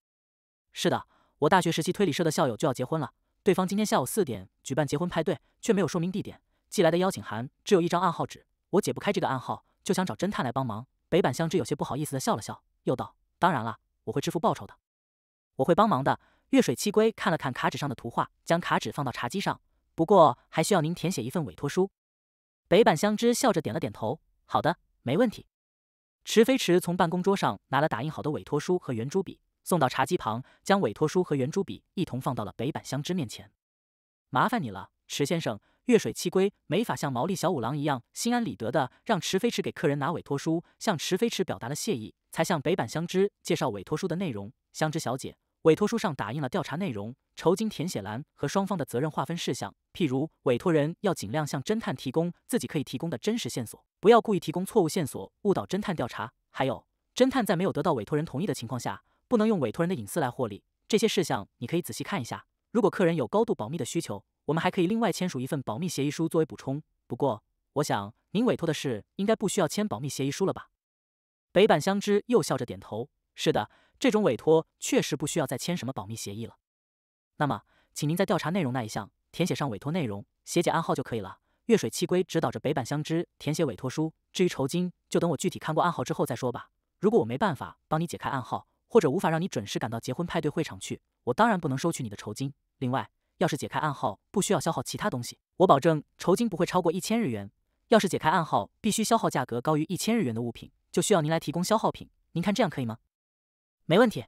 是的，我大学时期推理社的校友就要结婚了，对方今天下午四点举办结婚派对，却没有说明地点，寄来的邀请函只有一张暗号纸。我解不开这个暗号，就想找侦探来帮忙。北板相知有些不好意思的笑了笑，又道：“当然了，我会支付报酬的，我会帮忙的。”月水七龟看了看卡纸上的图画，将卡纸放到茶几上。不过还需要您填写一份委托书。北板相知笑着点了点头：“好的，没问题。”池飞池从办公桌上拿了打印好的委托书和圆珠笔，送到茶几旁，将委托书和圆珠笔一同放到了北板相知面前。“麻烦你了，池先生。”月水七龟没法像毛利小五郎一样心安理得的让池飞池给客人拿委托书，向池飞池表达了谢意，才向北板相知介绍委托书的内容。相知小姐，委托书上打印了调查内容、酬金填写栏和双方的责任划分事项，譬如委托人要尽量向侦探提供自己可以提供的真实线索，不要故意提供错误线索误导侦探调查。还有，侦探在没有得到委托人同意的情况下，不能用委托人的隐私来获利。这些事项你可以仔细看一下。如果客人有高度保密的需求。我们还可以另外签署一份保密协议书作为补充。不过，我想您委托的事应该不需要签保密协议书了吧？北板相知又笑着点头：“是的，这种委托确实不需要再签什么保密协议了。”那么，请您在调查内容那一项填写上委托内容，写解暗号就可以了。月水七规指导着北板相知填写委托书。至于酬金，就等我具体看过暗号之后再说吧。如果我没办法帮你解开暗号，或者无法让你准时赶到结婚派对会场去，我当然不能收取你的酬金。另外，要是解开暗号不需要消耗其他东西，我保证酬金不会超过一千日元。要是解开暗号必须消耗价格高于一千日元的物品，就需要您来提供消耗品。您看这样可以吗？没问题。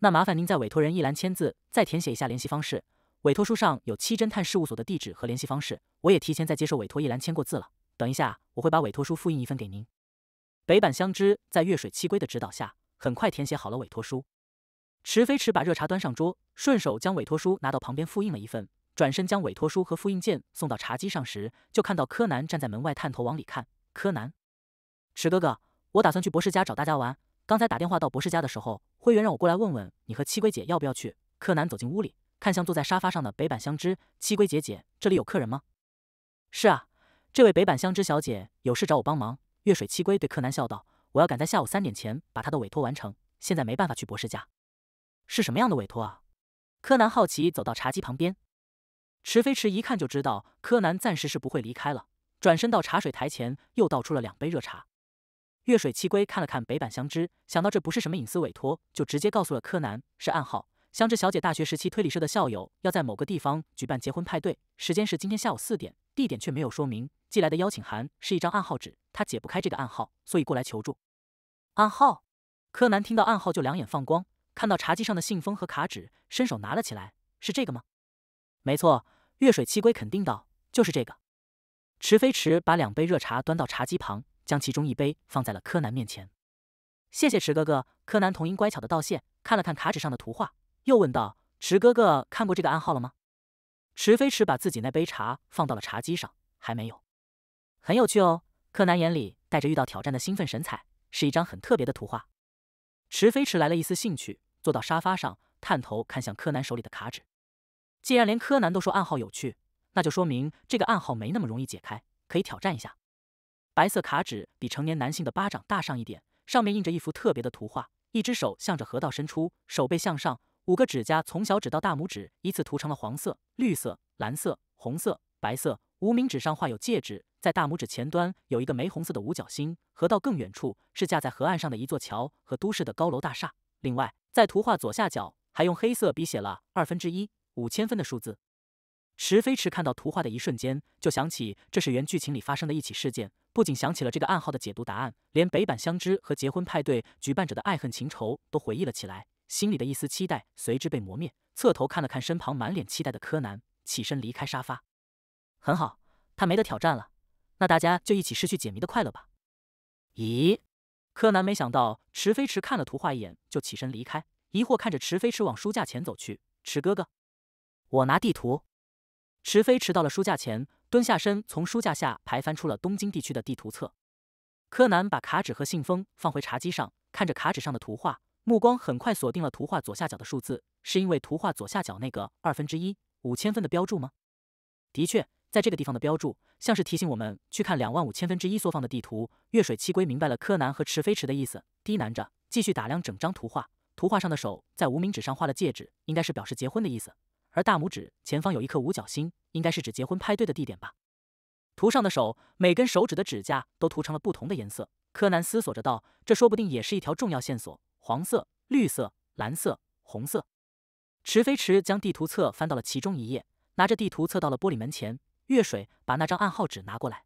那麻烦您在委托人一栏签字，再填写一下联系方式。委托书上有七侦探事务所的地址和联系方式，我也提前在接受委托一栏签过字了。等一下，我会把委托书复印一份给您。北板相知在月水七龟的指导下，很快填写好了委托书。池飞池把热茶端上桌，顺手将委托书拿到旁边复印了一份，转身将委托书和复印件送到茶几上时，就看到柯南站在门外探头往里看。柯南，池哥哥，我打算去博士家找大家玩。刚才打电话到博士家的时候，灰原让我过来问问你和七龟姐要不要去。柯南走进屋里，看向坐在沙发上的北板相织，七龟姐姐，这里有客人吗？是啊，这位北板相织小姐有事找我帮忙。月水七龟对柯南笑道：“我要赶在下午三点前把她的委托完成，现在没办法去博士家。”是什么样的委托啊？柯南好奇走到茶几旁边，池飞池一看就知道柯南暂时是不会离开了，转身到茶水台前又倒出了两杯热茶。月水七龟看了看北板相织，想到这不是什么隐私委托，就直接告诉了柯南是暗号。香织小姐大学时期推理社的校友要在某个地方举办结婚派对，时间是今天下午四点，地点却没有说明。寄来的邀请函是一张暗号纸，他解不开这个暗号，所以过来求助。暗号，柯南听到暗号就两眼放光。看到茶几上的信封和卡纸，伸手拿了起来。是这个吗？没错，月水七龟肯定道：“就是这个。”池飞池把两杯热茶端到茶几旁，将其中一杯放在了柯南面前。谢谢池哥哥，柯南童音乖巧的道谢。看了看卡纸上的图画，又问道：“池哥哥看过这个暗号了吗？”池飞池把自己那杯茶放到了茶几上，还没有。很有趣哦，柯南眼里带着遇到挑战的兴奋神采。是一张很特别的图画。池飞池来了一丝兴趣。坐到沙发上，探头看向柯南手里的卡纸。既然连柯南都说暗号有趣，那就说明这个暗号没那么容易解开，可以挑战一下。白色卡纸比成年男性的巴掌大上一点，上面印着一幅特别的图画：一只手向着河道伸出，手背向上，五个指甲从小指到大拇指依次涂成了黄色、绿色、蓝色、红色、白色，无名指上画有戒指，在大拇指前端有一个玫红色的五角星。河道更远处是架在河岸上的一座桥和都市的高楼大厦。另外。在图画左下角，还用黑色笔写了二分之一五千分的数字。池飞池看到图画的一瞬间，就想起这是原剧情里发生的一起事件，不仅想起了这个暗号的解读答案，连北板相知和结婚派对举办者的爱恨情仇都回忆了起来，心里的一丝期待随之被磨灭。侧头看了看身旁满脸期待的柯南，起身离开沙发。很好，他没得挑战了，那大家就一起失去解谜的快乐吧。咦？柯南没想到池飞池看了图画一眼就起身离开，疑惑看着池飞池往书架前走去。池哥哥，我拿地图。池飞池到了书架前，蹲下身，从书架下排翻出了东京地区的地图册。柯南把卡纸和信封放回茶几上，看着卡纸上的图画，目光很快锁定了图画左下角的数字。是因为图画左下角那个二分之一五千分的标注吗？的确，在这个地方的标注。像是提醒我们去看两万五千分之一缩放的地图。月水七龟明白了柯南和池飞池的意思，低喃着继续打量整张图画。图画上的手在无名指上画了戒指，应该是表示结婚的意思。而大拇指前方有一颗五角星，应该是指结婚派对的地点吧。图上的手每根手指的指甲都涂成了不同的颜色。柯南思索着道：“这说不定也是一条重要线索。”黄色、绿色、蓝色、红色。池飞池将地图册翻到了其中一页，拿着地图册到了玻璃门前。月水把那张暗号纸拿过来。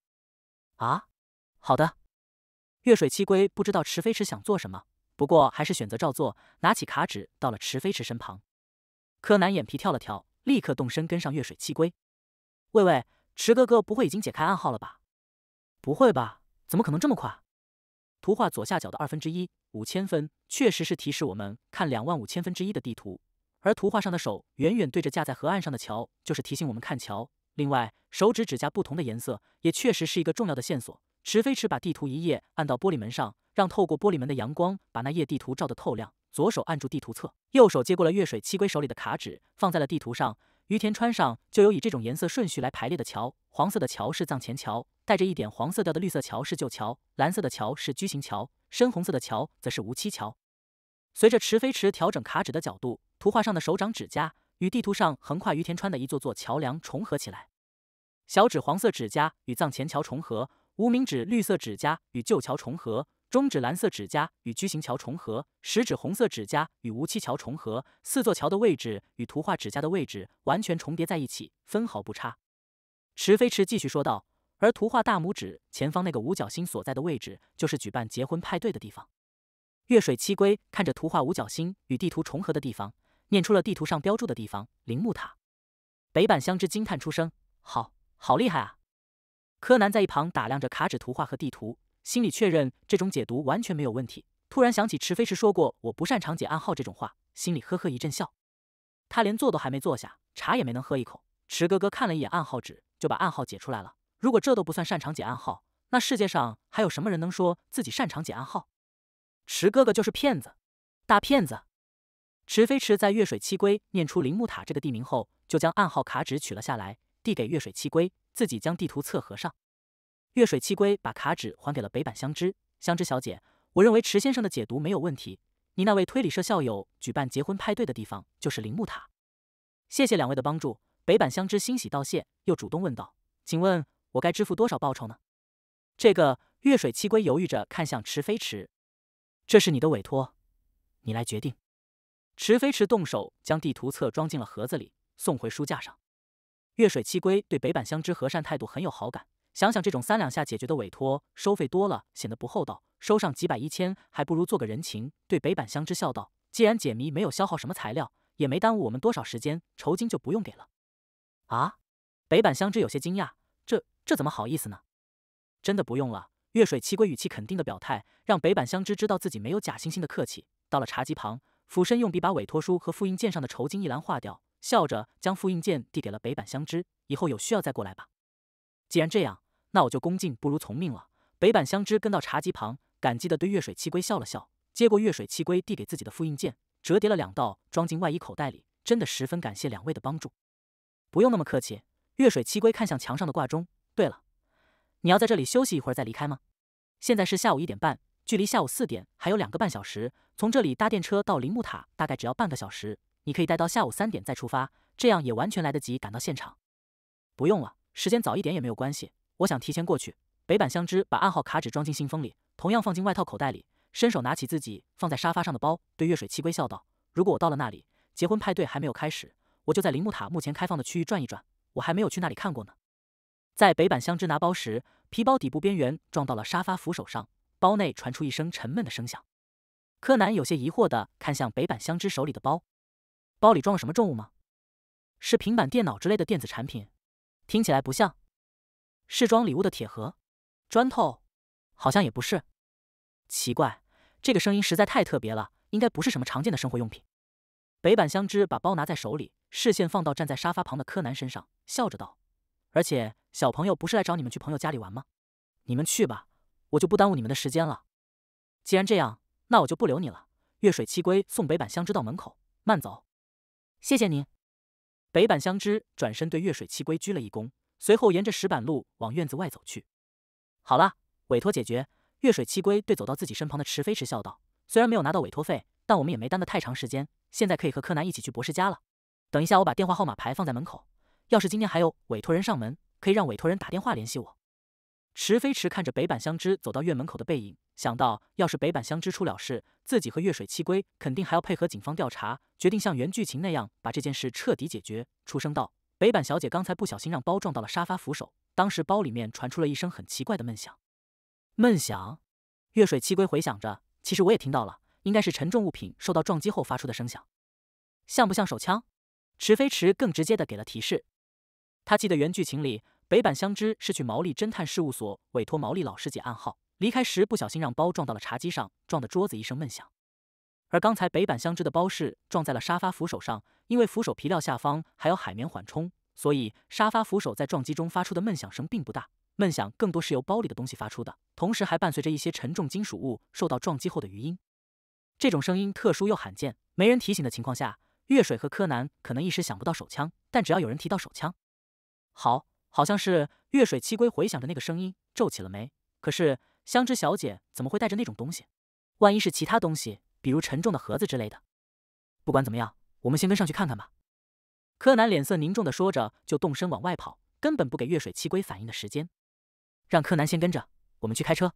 啊，好的。月水七龟不知道池飞池想做什么，不过还是选择照做，拿起卡纸到了池飞池身旁。柯南眼皮跳了跳，立刻动身跟上月水七龟。喂喂，池哥哥不会已经解开暗号了吧？不会吧？怎么可能这么快？图画左下角的二分之一五千分，确实是提示我们看两万五千分之一的地图，而图画上的手远远对着架在河岸上的桥，就是提醒我们看桥。另外，手指指甲不同的颜色也确实是一个重要的线索。池飞池把地图一页按到玻璃门上，让透过玻璃门的阳光把那页地图照得透亮。左手按住地图册，右手接过了月水七龟手里的卡纸，放在了地图上。于田川上就有以这种颜色顺序来排列的桥：黄色的桥是藏前桥，带着一点黄色调的绿色桥是旧桥，蓝色的桥是矩形桥，深红色的桥则是无期桥。随着池飞池调整卡纸的角度，图画上的手掌指甲。与地图上横跨于田川的一座座桥梁重合起来，小指黄色指甲与藏前桥重合，无名指绿色指甲与旧桥重合，中指蓝色指甲与矩形桥重合，食指红色指甲与无期桥重合，四座桥的位置与图画指甲的位置完全重叠在一起，分毫不差。池飞池继续说道：“而图画大拇指前方那个五角星所在的位置，就是举办结婚派对的地方。”月水七龟看着图画五角星与地图重合的地方。念出了地图上标注的地方——铃木塔。北板香之惊叹出声：“好好厉害啊！”柯南在一旁打量着卡纸图画和地图，心里确认这种解读完全没有问题。突然想起池飞时说过“我不擅长解暗号”这种话，心里呵呵一阵笑。他连坐都还没坐下，茶也没能喝一口。池哥哥看了一眼暗号纸，就把暗号解出来了。如果这都不算擅长解暗号，那世界上还有什么人能说自己擅长解暗号？池哥哥就是骗子，大骗子！池飞池在月水七龟念出铃木塔这个地名后，就将暗号卡纸取了下来，递给月水七龟，自己将地图册合上。月水七龟把卡纸还给了北板香织。香织小姐，我认为池先生的解读没有问题。你那位推理社校友举办结婚派对的地方就是铃木塔。谢谢两位的帮助。北板香织欣喜道谢，又主动问道：“请问我该支付多少报酬呢？”这个月水七龟犹豫着看向池飞池：“这是你的委托，你来决定。”池飞池动手将地图册装进了盒子里，送回书架上。月水七龟对北板相之和善态度很有好感，想想这种三两下解决的委托，收费多了显得不厚道，收上几百一千还不如做个人情。对北板相之笑道：“既然解谜没有消耗什么材料，也没耽误我们多少时间，酬金就不用给了。”啊！北板相之有些惊讶：“这这怎么好意思呢？”真的不用了。月水七龟语气肯定的表态，让北板相之知道自己没有假惺惺的客气。到了茶几旁。俯身用笔把委托书和复印件上的酬金一栏划掉，笑着将复印件递给了北板香织。以后有需要再过来吧。既然这样，那我就恭敬不如从命了。北板香织跟到茶几旁，感激地对月水七龟笑了笑，接过月水七龟递给自己的复印件，折叠了两道，装进外衣口袋里。真的十分感谢两位的帮助。不用那么客气。月水七龟看向墙上的挂钟，对了，你要在这里休息一会儿再离开吗？现在是下午一点半。距离下午四点还有两个半小时，从这里搭电车到铃木塔大概只要半个小时，你可以待到下午三点再出发，这样也完全来得及赶到现场。不用了，时间早一点也没有关系，我想提前过去。北板香织把暗号卡纸装进信封里，同样放进外套口袋里，伸手拿起自己放在沙发上的包，对月水七龟笑道：“如果我到了那里，结婚派对还没有开始，我就在铃木塔目前开放的区域转一转，我还没有去那里看过呢。”在北板香织拿包时，皮包底部边缘撞到了沙发扶手上。包内传出一声沉闷的声响，柯南有些疑惑的看向北板相织手里的包，包里装了什么重物吗？是平板电脑之类的电子产品？听起来不像，是装礼物的铁盒？砖头？好像也不是，奇怪，这个声音实在太特别了，应该不是什么常见的生活用品。北板相织把包拿在手里，视线放到站在沙发旁的柯南身上，笑着道：“而且小朋友不是来找你们去朋友家里玩吗？你们去吧。”我就不耽误你们的时间了。既然这样，那我就不留你了。月水七龟送北板相知到门口，慢走。谢谢您。北板相知转身对月水七龟鞠了一躬，随后沿着石板路往院子外走去。好了，委托解决。月水七龟对走到自己身旁的池飞驰笑道：“虽然没有拿到委托费，但我们也没耽搁太长时间。现在可以和柯南一起去博士家了。等一下，我把电话号码牌放在门口，要是今天还有委托人上门，可以让委托人打电话联系我。”池飞池看着北板香织走到院门口的背影，想到要是北板香织出了事，自己和月水七龟肯定还要配合警方调查，决定像原剧情那样把这件事彻底解决，出声道：“北板小姐刚才不小心让包撞到了沙发扶手，当时包里面传出了一声很奇怪的闷响。”闷响，月水七龟回想着，其实我也听到了，应该是沉重物品受到撞击后发出的声响，像不像手枪？池飞池更直接的给了提示，他记得原剧情里。北板相织是去毛利侦探事务所委托毛利老师解暗号，离开时不小心让包撞到了茶几上，撞的桌子一声闷响。而刚才北板相织的包是撞在了沙发扶手上，因为扶手皮料下方还有海绵缓冲，所以沙发扶手在撞击中发出的闷响声并不大。闷响更多是由包里的东西发出的，同时还伴随着一些沉重金属物受到撞击后的余音。这种声音特殊又罕见，没人提醒的情况下，月水和柯南可能一时想不到手枪，但只要有人提到手枪，好。好像是月水七龟回响着那个声音，皱起了眉。可是香织小姐怎么会带着那种东西？万一是其他东西，比如沉重的盒子之类的？不管怎么样，我们先跟上去看看吧。柯南脸色凝重的说着，就动身往外跑，根本不给月水七龟反应的时间。让柯南先跟着，我们去开车。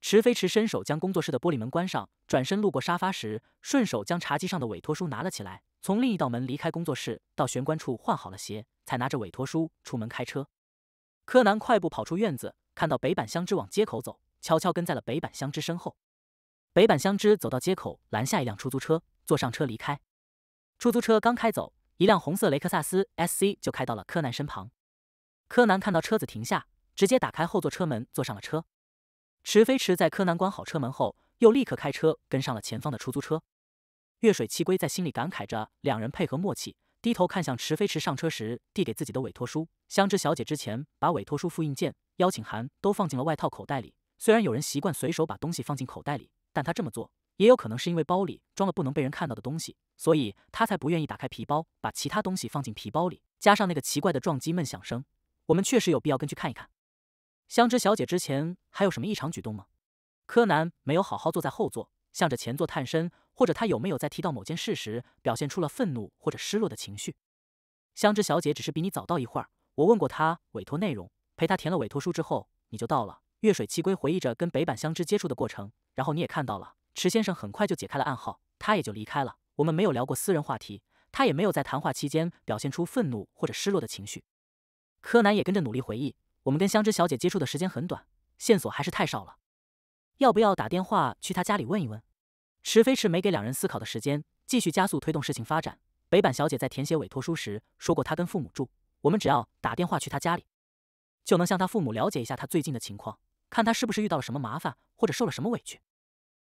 池飞池伸手将工作室的玻璃门关上，转身路过沙发时，顺手将茶几上的委托书拿了起来。从另一道门离开工作室，到玄关处换好了鞋，才拿着委托书出门开车。柯南快步跑出院子，看到北板香织往街口走，悄悄跟在了北板香织身后。北板香织走到街口，拦下一辆出租车，坐上车离开。出租车刚开走，一辆红色雷克萨斯 SC 就开到了柯南身旁。柯南看到车子停下，直接打开后座车门坐上了车。池飞驰在柯南关好车门后，又立刻开车跟上了前方的出租车。月水七龟在心里感慨着，两人配合默契，低头看向池飞池上车时递给自己的委托书。香织小姐之前把委托书复印件、邀请函都放进了外套口袋里。虽然有人习惯随手把东西放进口袋里，但她这么做也有可能是因为包里装了不能被人看到的东西，所以她才不愿意打开皮包把其他东西放进皮包里。加上那个奇怪的撞击闷响声，我们确实有必要跟去看一看。香织小姐之前还有什么异常举动吗？柯南没有好好坐在后座，向着前座探身。或者他有没有在提到某件事时表现出了愤怒或者失落的情绪？香知小姐只是比你早到一会儿。我问过她委托内容，陪她填了委托书之后，你就到了。月水七龟回忆着跟北板相知接触的过程，然后你也看到了，池先生很快就解开了暗号，他也就离开了。我们没有聊过私人话题，他也没有在谈话期间表现出愤怒或者失落的情绪。柯南也跟着努力回忆，我们跟香知小姐接触的时间很短，线索还是太少了。要不要打电话去他家里问一问？池飞驰没给两人思考的时间，继续加速推动事情发展。北板小姐在填写委托书时说过，她跟父母住。我们只要打电话去她家里，就能向她父母了解一下她最近的情况，看她是不是遇到了什么麻烦或者受了什么委屈。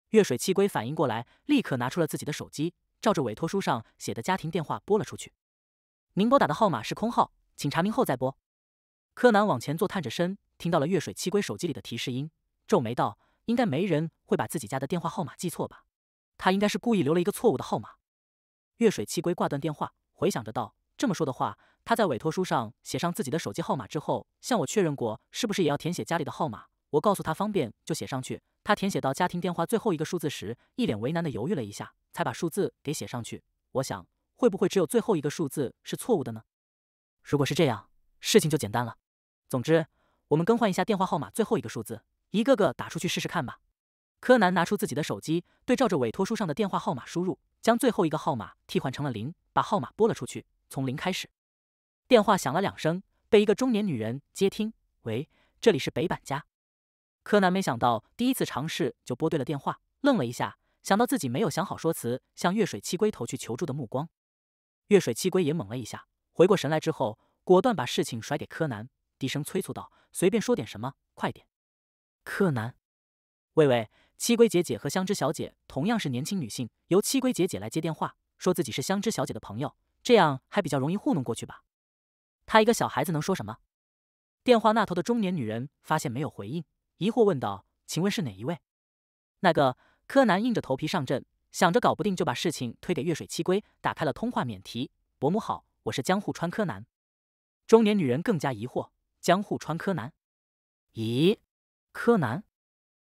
月水七龟反应过来，立刻拿出了自己的手机，照着委托书上写的家庭电话拨了出去。您拨打的号码是空号，请查明后再拨。柯南往前坐，探着身，听到了月水七龟手机里的提示音，皱眉道：“应该没人会把自己家的电话号码记错吧？”他应该是故意留了一个错误的号码。月水气龟挂断电话，回想着道：“这么说的话，他在委托书上写上自己的手机号码之后，向我确认过是不是也要填写家里的号码。我告诉他方便就写上去。他填写到家庭电话最后一个数字时，一脸为难的犹豫了一下，才把数字给写上去。我想，会不会只有最后一个数字是错误的呢？如果是这样，事情就简单了。总之，我们更换一下电话号码最后一个数字，一个个打出去试试看吧。”柯南拿出自己的手机，对照着委托书上的电话号码输入，将最后一个号码替换成了零，把号码拨了出去。从零开始，电话响了两声，被一个中年女人接听。喂，这里是北板家。柯南没想到第一次尝试就拨对了电话，愣了一下，想到自己没有想好说辞，向月水七龟投去求助的目光。月水七龟也懵了一下，回过神来之后，果断把事情甩给柯南，低声催促道：“随便说点什么，快点。”柯南，喂喂。七龟姐姐和香织小姐同样是年轻女性，由七龟姐姐来接电话，说自己是香织小姐的朋友，这样还比较容易糊弄过去吧？她一个小孩子能说什么？电话那头的中年女人发现没有回应，疑惑问道：“请问是哪一位？”那个柯南硬着头皮上阵，想着搞不定就把事情推给月水七龟，打开了通话免提：“伯母好，我是江户川柯南。”中年女人更加疑惑：“江户川柯南？咦，柯南？”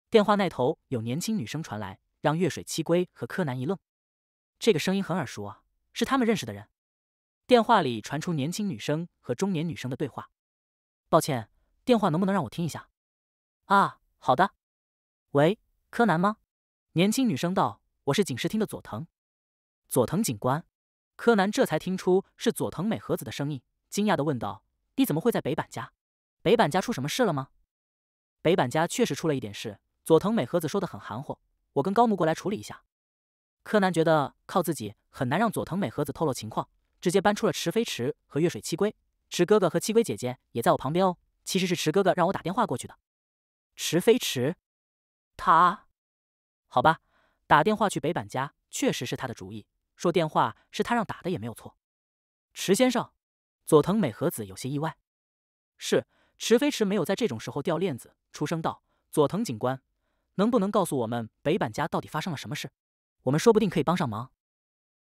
电话那头有年轻女生传来，让月水七龟和柯南一愣。这个声音很耳熟啊，是他们认识的人。电话里传出年轻女生和中年女生的对话。抱歉，电话能不能让我听一下？啊，好的。喂，柯南吗？年轻女生道：“我是警视厅的佐藤。”佐藤警官。柯南这才听出是佐藤美和子的声音，惊讶的问道：“你怎么会在北板家？北板家出什么事了吗？”北板家确实出了一点事。佐藤美和子说的很含糊，我跟高木过来处理一下。柯南觉得靠自己很难让佐藤美和子透露情况，直接搬出了池飞池和月水七龟。池哥哥和七龟姐姐也在我旁边哦。其实是池哥哥让我打电话过去的。池飞池，他好吧，打电话去北板家确实是他的主意，说电话是他让打的也没有错。池先生，佐藤美和子有些意外。是池飞池没有在这种时候掉链子，出声道：“佐藤警官。”能不能告诉我们北板家到底发生了什么事？我们说不定可以帮上忙。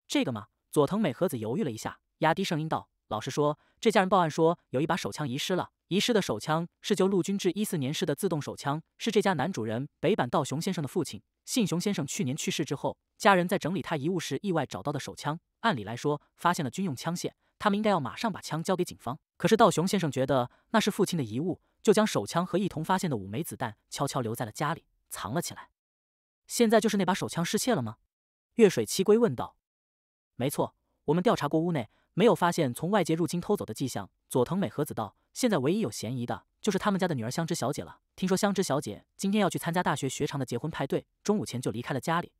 这个嘛，佐藤美和子犹豫了一下，压低声音道：“老实说，这家人报案说有一把手枪遗失了。遗失的手枪是旧陆军制一四年式的自动手枪，是这家男主人北板道雄先生的父亲信雄先生去年去世之后，家人在整理他遗物时意外找到的手枪。按理来说，发现了军用枪械，他们应该要马上把枪交给警方。可是道雄先生觉得那是父亲的遗物，就将手枪和一同发现的五枚子弹悄悄留在了家里。”藏了起来。现在就是那把手枪失窃了吗？月水七龟问道。没错，我们调查过屋内，没有发现从外界入侵偷走的迹象。佐藤美和子道。现在唯一有嫌疑的就是他们家的女儿香枝小姐了。听说香枝小姐今天要去参加大学学长的结婚派对，中午前就离开了家里。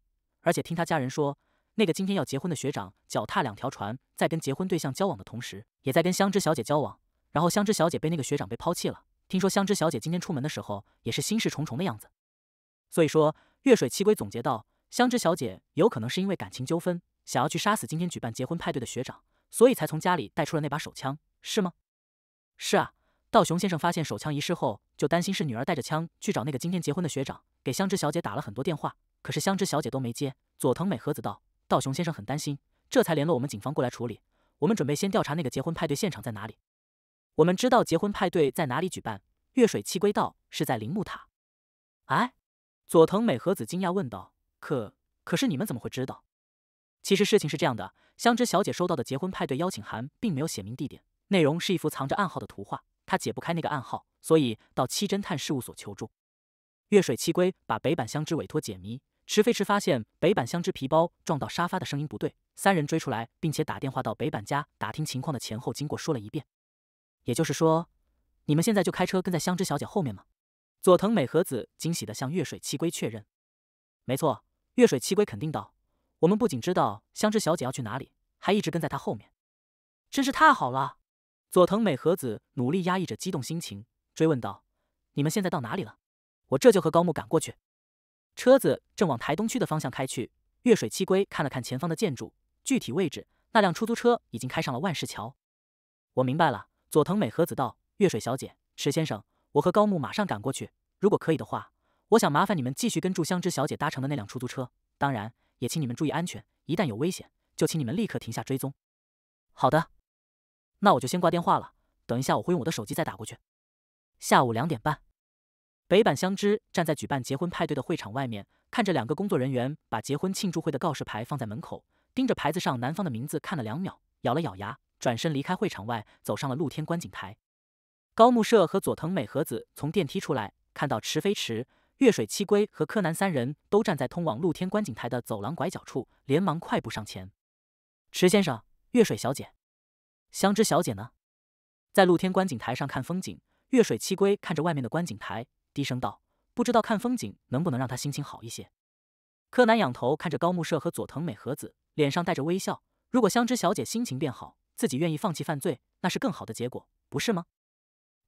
而且听她家人说，那个今天要结婚的学长脚踏两条船，在跟结婚对象交往的同时，也在跟香枝小姐交往。然后香枝小姐被那个学长被抛弃了。听说香枝小姐今天出门的时候也是心事重重的样子。所以说，月水七龟总结道，香芝小姐有可能是因为感情纠纷，想要去杀死今天举办结婚派对的学长，所以才从家里带出了那把手枪，是吗？是啊，道雄先生发现手枪遗失后，就担心是女儿带着枪去找那个今天结婚的学长，给香芝小姐打了很多电话，可是香芝小姐都没接。佐藤美和子道，道雄先生很担心，这才联络我们警方过来处理。我们准备先调查那个结婚派对现场在哪里。我们知道结婚派对在哪里举办？月水七龟道，是在铃木塔。哎。佐藤美和子惊讶问道：“可可是你们怎么会知道？其实事情是这样的，香知小姐收到的结婚派对邀请函并没有写明地点，内容是一幅藏着暗号的图画，她解不开那个暗号，所以到七侦探事务所求助。月水七龟把北板香知委托解谜，池飞池发现北板香知皮包撞到沙发的声音不对，三人追出来，并且打电话到北板家打听情况的前后经过说了一遍。也就是说，你们现在就开车跟在香知小姐后面吗？”佐藤美和子惊喜地向月水七龟确认：“没错。”月水七龟肯定道：“我们不仅知道香织小姐要去哪里，还一直跟在她后面，真是太好了。”佐藤美和子努力压抑着激动心情，追问道：“你们现在到哪里了？我这就和高木赶过去。”车子正往台东区的方向开去。月水七龟看了看前方的建筑，具体位置。那辆出租车已经开上了万事桥。我明白了，佐藤美和子道：“月水小姐，池先生。”我和高木马上赶过去。如果可以的话，我想麻烦你们继续跟住香芝小姐搭乘的那辆出租车。当然，也请你们注意安全。一旦有危险，就请你们立刻停下追踪。好的，那我就先挂电话了。等一下，我会用我的手机再打过去。下午两点半，北板香芝站在举办结婚派对的会场外面，看着两个工作人员把结婚庆祝会的告示牌放在门口，盯着牌子上男方的名字看了两秒，咬了咬牙，转身离开会场外，走上了露天观景台。高木社和佐藤美和子从电梯出来，看到池飞池、月水七龟和柯南三人都站在通往露天观景台的走廊拐角处，连忙快步上前。池先生，月水小姐，香织小姐呢？在露天观景台上看风景。月水七龟看着外面的观景台，低声道：“不知道看风景能不能让他心情好一些。”柯南仰头看着高木社和佐藤美和子，脸上带着微笑。如果香织小姐心情变好，自己愿意放弃犯罪，那是更好的结果，不是吗？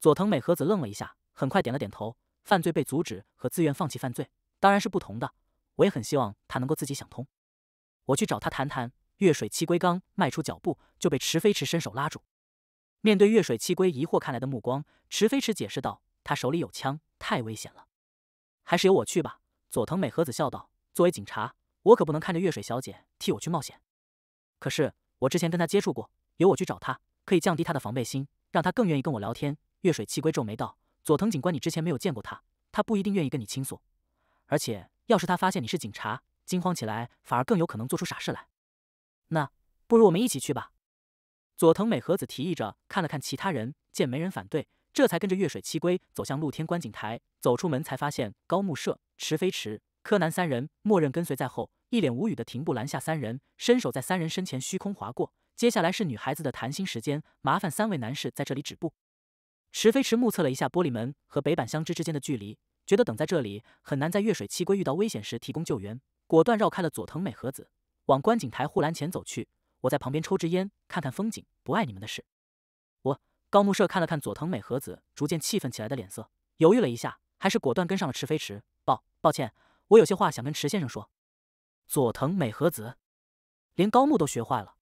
佐藤美和子愣了一下，很快点了点头。犯罪被阻止和自愿放弃犯罪当然是不同的。我也很希望他能够自己想通。我去找他谈谈。月水七龟刚迈出脚步，就被池飞池伸手拉住。面对月水七龟疑惑看来的目光，池飞池解释道：“他手里有枪，太危险了，还是由我去吧。”佐藤美和子笑道：“作为警察，我可不能看着月水小姐替我去冒险。可是我之前跟他接触过，由我去找他，可以降低他的防备心，让他更愿意跟我聊天。”月水七归皱眉道：“佐藤警官，你之前没有见过他，他不一定愿意跟你倾诉。而且，要是他发现你是警察，惊慌起来，反而更有可能做出傻事来。那不如我们一起去吧。”佐藤美和子提议着，看了看其他人，见没人反对，这才跟着月水七龟走向露天观景台。走出门才发现，高木社、池飞池、柯南三人默认跟随在后，一脸无语的停步拦下三人，伸手在三人身前虚空划过。接下来是女孩子的谈心时间，麻烦三位男士在这里止步。池飞池目测了一下玻璃门和北板相之之间的距离，觉得等在这里很难在越水七龟遇到危险时提供救援，果断绕开了佐藤美和子，往观景台护栏前走去。我在旁边抽支烟，看看风景，不碍你们的事。我高木社看了看佐藤美和子逐渐气愤起来的脸色，犹豫了一下，还是果断跟上了池飞池。抱抱歉，我有些话想跟池先生说。佐藤美和子，连高木都学坏了。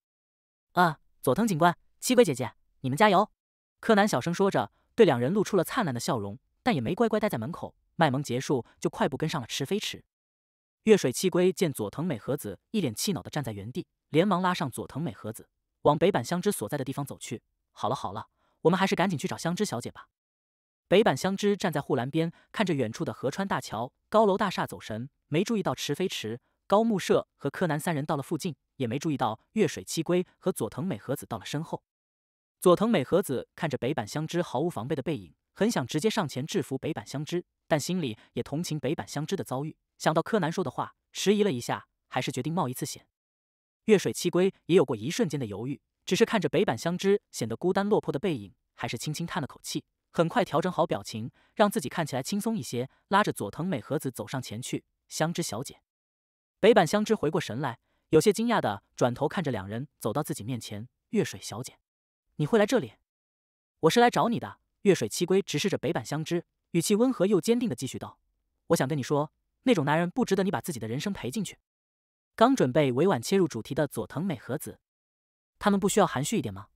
啊，佐藤警官，七龟姐姐，你们加油！柯南小声说着。对两人露出了灿烂的笑容，但也没乖乖待在门口卖萌结束，就快步跟上了池飞池。月水七龟见佐藤美和子一脸气恼地站在原地，连忙拉上佐藤美和子，往北板相织所在的地方走去。好了好了，我们还是赶紧去找相织小姐吧。北板相织站在护栏边，看着远处的河川大桥、高楼大厦，走神，没注意到池飞池、高木社和柯南三人到了附近，也没注意到月水七龟和佐藤美和子到了身后。佐藤美和子看着北板相知毫无防备的背影，很想直接上前制服北板相知，但心里也同情北板相知的遭遇。想到柯南说的话，迟疑了一下，还是决定冒一次险。月水七龟也有过一瞬间的犹豫，只是看着北板相知显得孤单落魄的背影，还是轻轻叹了口气。很快调整好表情，让自己看起来轻松一些，拉着佐藤美和子走上前去。相知小姐，北板相知回过神来，有些惊讶的转头看着两人，走到自己面前。月水小姐。你会来这里？我是来找你的。月水七龟直视着北板相知，语气温和又坚定的继续道：“我想跟你说，那种男人不值得你把自己的人生赔进去。”刚准备委婉切入主题的佐藤美和子，他们不需要含蓄一点吗？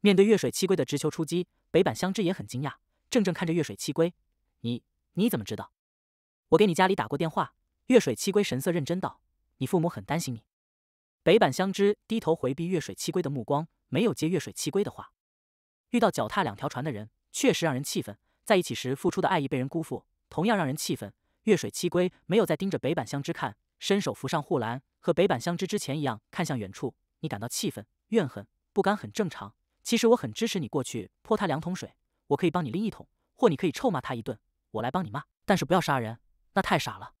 面对月水七龟的直球出击，北板相知也很惊讶，怔怔看着月水七龟：“你你怎么知道？我给你家里打过电话。”月水七龟神色认真道：“你父母很担心你。”北板相知低头回避月水七龟的目光。没有接月水七龟的话，遇到脚踏两条船的人确实让人气愤。在一起时付出的爱意被人辜负，同样让人气愤。月水七龟没有再盯着北板香枝看，伸手扶上护栏，和北板香枝之前一样看向远处。你感到气愤、怨恨、不甘，很正常。其实我很支持你过去泼他两桶水，我可以帮你拎一桶，或你可以臭骂他一顿，我来帮你骂。但是不要杀人，那太傻了。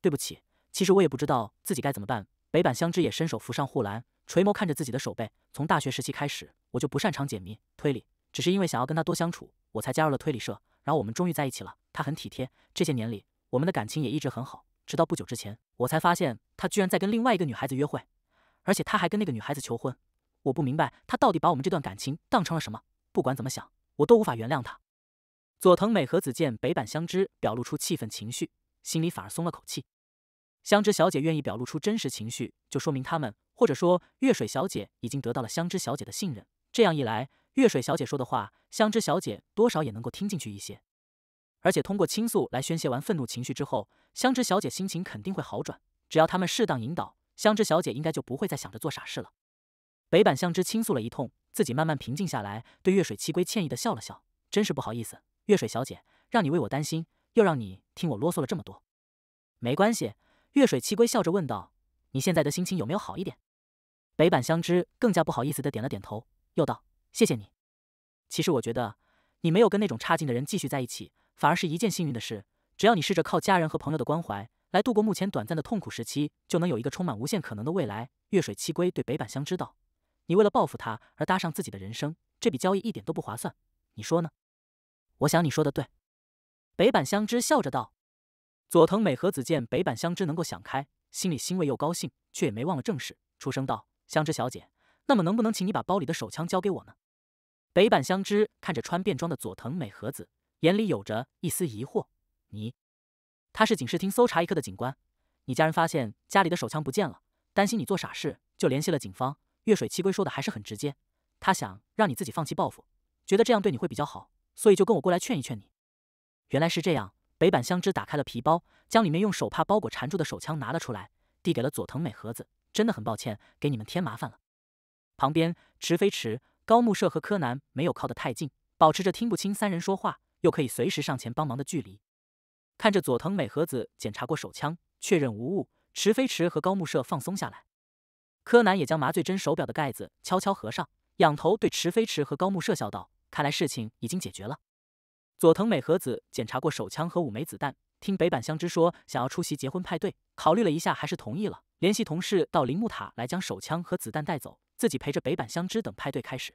对不起，其实我也不知道自己该怎么办。北板香枝也伸手扶上护栏。垂眸看着自己的手背，从大学时期开始，我就不擅长解谜推理，只是因为想要跟他多相处，我才加入了推理社。然后我们终于在一起了，他很体贴，这些年里我们的感情也一直很好。直到不久之前，我才发现他居然在跟另外一个女孩子约会，而且他还跟那个女孩子求婚。我不明白他到底把我们这段感情当成了什么。不管怎么想，我都无法原谅他。佐藤美和子见北板香织表露出气愤情绪，心里反而松了口气。香织小姐愿意表露出真实情绪，就说明他们。或者说，月水小姐已经得到了香芝小姐的信任，这样一来，月水小姐说的话，香芝小姐多少也能够听进去一些。而且通过倾诉来宣泄完愤怒情绪之后，香芝小姐心情肯定会好转。只要他们适当引导，香芝小姐应该就不会再想着做傻事了。北坂香知倾诉了一通，自己慢慢平静下来，对月水七龟歉意的笑了笑：“真是不好意思，月水小姐，让你为我担心，又让你听我啰嗦了这么多。”“没关系。”月水七龟笑着问道：“你现在的心情有没有好一点？”北板相知更加不好意思的点了点头，又道：“谢谢你。其实我觉得你没有跟那种差劲的人继续在一起，反而是一件幸运的事。只要你试着靠家人和朋友的关怀来度过目前短暂的痛苦时期，就能有一个充满无限可能的未来。”月水七龟对北板相知道：“你为了报复他而搭上自己的人生，这笔交易一点都不划算。你说呢？”“我想你说的对。”北板相知笑着道。佐藤美和子见北板相知能够想开，心里欣慰又高兴，却也没忘了正事，出声道。香芝小姐，那么能不能请你把包里的手枪交给我呢？北板香芝看着穿便装的佐藤美和子，眼里有着一丝疑惑。你，他是警视厅搜查一科的警官。你家人发现家里的手枪不见了，担心你做傻事，就联系了警方。月水七龟说的还是很直接，他想让你自己放弃报复，觉得这样对你会比较好，所以就跟我过来劝一劝你。原来是这样。北板香芝打开了皮包，将里面用手帕包裹缠住的手枪拿了出来，递给了佐藤美和子。真的很抱歉，给你们添麻烦了。旁边，池飞池、高木社和柯南没有靠得太近，保持着听不清三人说话，又可以随时上前帮忙的距离。看着佐藤美和子检查过手枪，确认无误，池飞池和高木社放松下来。柯南也将麻醉针手表的盖子悄悄合上，仰头对池飞池和高木社笑道：“看来事情已经解决了。”佐藤美和子检查过手枪和五枚子弹，听北板相织说想要出席结婚派对，考虑了一下，还是同意了。联系同事到铃木塔来将手枪和子弹带走，自己陪着北板相知等派对开始。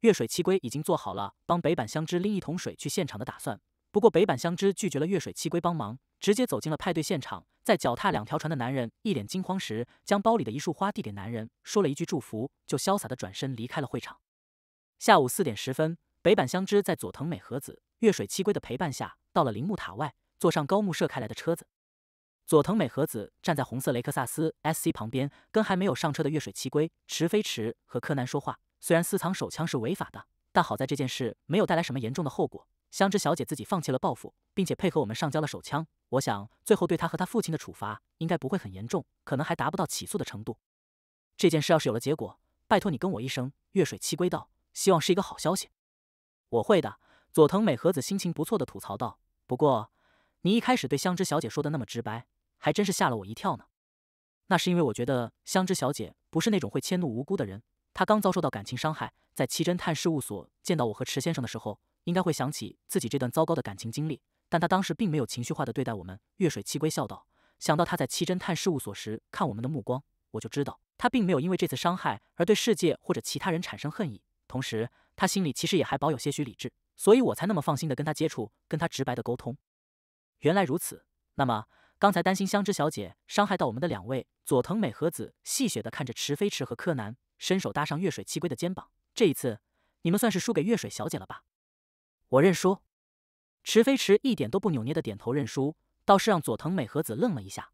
月水七龟已经做好了帮北板相知拎一桶水去现场的打算，不过北板相知拒绝了月水七龟帮忙，直接走进了派对现场。在脚踏两条船的男人一脸惊慌时，将包里的一束花递给男人，说了一句祝福，就潇洒的转身离开了会场。下午四点十分，北板相知在佐藤美和子、月水七龟的陪伴下，到了铃木塔外，坐上高木社开来的车子。佐藤美和子站在红色雷克萨斯 S C 旁边，跟还没有上车的月水七龟、池飞池和柯南说话。虽然私藏手枪是违法的，但好在这件事没有带来什么严重的后果。香织小姐自己放弃了报复，并且配合我们上交了手枪。我想最后对她和她父亲的处罚应该不会很严重，可能还达不到起诉的程度。这件事要是有了结果，拜托你跟我一声。月水七龟道：“希望是一个好消息。”我会的。”佐藤美和子心情不错的吐槽道。“不过你一开始对香织小姐说的那么直白。”还真是吓了我一跳呢。那是因为我觉得香芝小姐不是那种会迁怒无辜的人。她刚遭受到感情伤害，在七侦探事务所见到我和池先生的时候，应该会想起自己这段糟糕的感情经历。但她当时并没有情绪化的对待我们。月水七龟笑道：“想到她在七侦探事务所时看我们的目光，我就知道她并没有因为这次伤害而对世界或者其他人产生恨意。同时，她心里其实也还保有些许理智，所以我才那么放心的跟她接触，跟她直白的沟通。”原来如此，那么。刚才担心香知小姐伤害到我们的两位，佐藤美和子戏谑的看着池飞池和柯南，伸手搭上月水七龟的肩膀。这一次，你们算是输给月水小姐了吧？我认输。池飞池一点都不扭捏的点头认输，倒是让佐藤美和子愣了一下。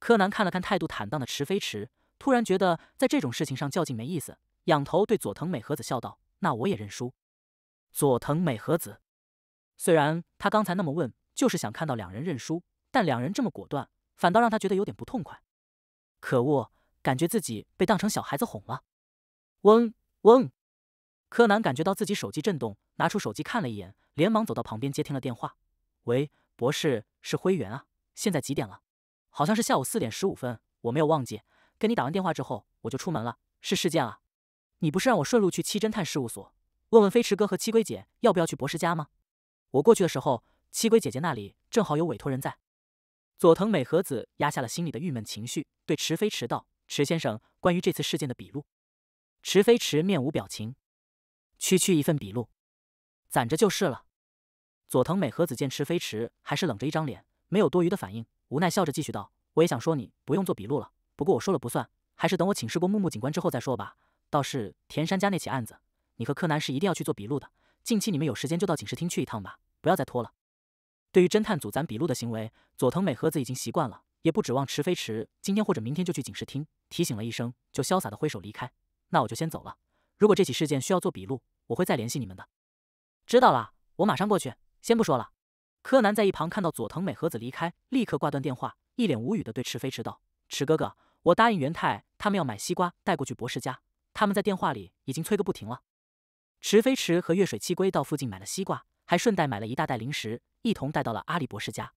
柯南看了看态度坦荡的池飞池，突然觉得在这种事情上较劲没意思，仰头对佐藤美和子笑道：“那我也认输。”佐藤美和子虽然他刚才那么问，就是想看到两人认输。但两人这么果断，反倒让他觉得有点不痛快。可恶，感觉自己被当成小孩子哄了。嗡嗡，柯南感觉到自己手机震动，拿出手机看了一眼，连忙走到旁边接听了电话。喂，博士，是灰原啊，现在几点了？好像是下午四点十五分，我没有忘记。跟你打完电话之后，我就出门了。是事件啊，你不是让我顺路去七侦探事务所问问飞驰哥和七龟姐要不要去博士家吗？我过去的时候，七龟姐姐那里正好有委托人在。佐藤美和子压下了心里的郁闷情绪，对池飞池道：“池先生，关于这次事件的笔录。”池飞池面无表情：“区区一份笔录，攒着就是了。”佐藤美和子见池飞池还是冷着一张脸，没有多余的反应，无奈笑着继续道：“我也想说你不用做笔录了，不过我说了不算，还是等我请示过木木警官之后再说吧。倒是田山家那起案子，你和柯南是一定要去做笔录的。近期你们有时间就到警视厅去一趟吧，不要再拖了。”对于侦探组咱笔录的行为，佐藤美和子已经习惯了，也不指望池飞池今天或者明天就去警视厅提醒了一声，就潇洒的挥手离开。那我就先走了，如果这起事件需要做笔录，我会再联系你们的。知道了，我马上过去。先不说了。柯南在一旁看到佐藤美和子离开，立刻挂断电话，一脸无语的对池飞池道：“池哥哥，我答应元太他们要买西瓜带过去博士家，他们在电话里已经催个不停了。”池飞池和月水七龟到附近买了西瓜。还顺带买了一大袋零食，一同带到了阿笠博士家。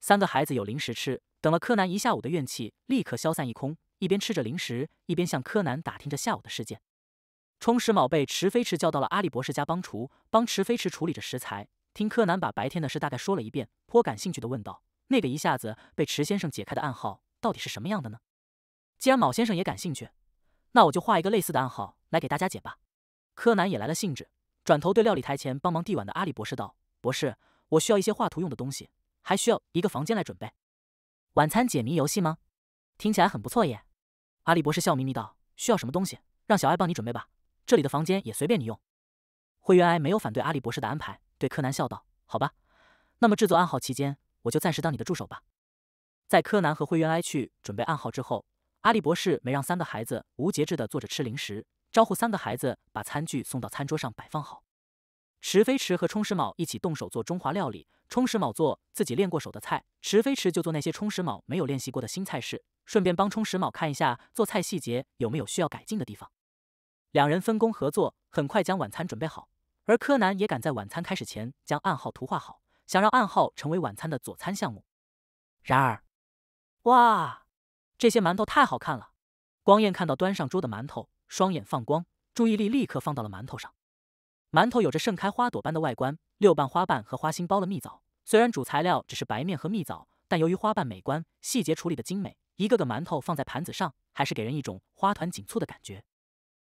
三个孩子有零食吃，等了柯南一下午的怨气立刻消散一空。一边吃着零食，一边向柯南打听着下午的事件。充实卯被池飞池叫到了阿笠博士家帮厨，帮池飞池处理着食材。听柯南把白天的事大概说了一遍，颇感兴趣的问道：“那个一下子被池先生解开的暗号到底是什么样的呢？”既然卯先生也感兴趣，那我就画一个类似的暗号来给大家解吧。柯南也来了兴致。转头对料理台前帮忙递碗的阿里博士道：“博士，我需要一些画图用的东西，还需要一个房间来准备晚餐解谜游戏吗？听起来很不错耶。”阿里博士笑眯眯道：“需要什么东西？让小爱帮你准备吧，这里的房间也随便你用。”灰原哀没有反对阿里博士的安排，对柯南笑道：“好吧，那么制作暗号期间，我就暂时当你的助手吧。”在柯南和灰原哀去准备暗号之后，阿里博士没让三个孩子无节制的坐着吃零食。招呼三个孩子把餐具送到餐桌上，摆放好。池飞池和充实卯一起动手做中华料理，充实卯做自己练过手的菜，池飞池就做那些充实卯没有练习过的新菜式，顺便帮充实卯看一下做菜细节有没有需要改进的地方。两人分工合作，很快将晚餐准备好。而柯南也赶在晚餐开始前将暗号图画好，想让暗号成为晚餐的佐餐项目。然而，哇，这些馒头太好看了！光彦看到端上桌的馒头。双眼放光，注意力立刻放到了馒头上。馒头有着盛开花朵般的外观，六瓣花瓣和花心包了蜜枣。虽然主材料只是白面和蜜枣，但由于花瓣美观，细节处理的精美，一个个馒头放在盘子上，还是给人一种花团锦簇的感觉。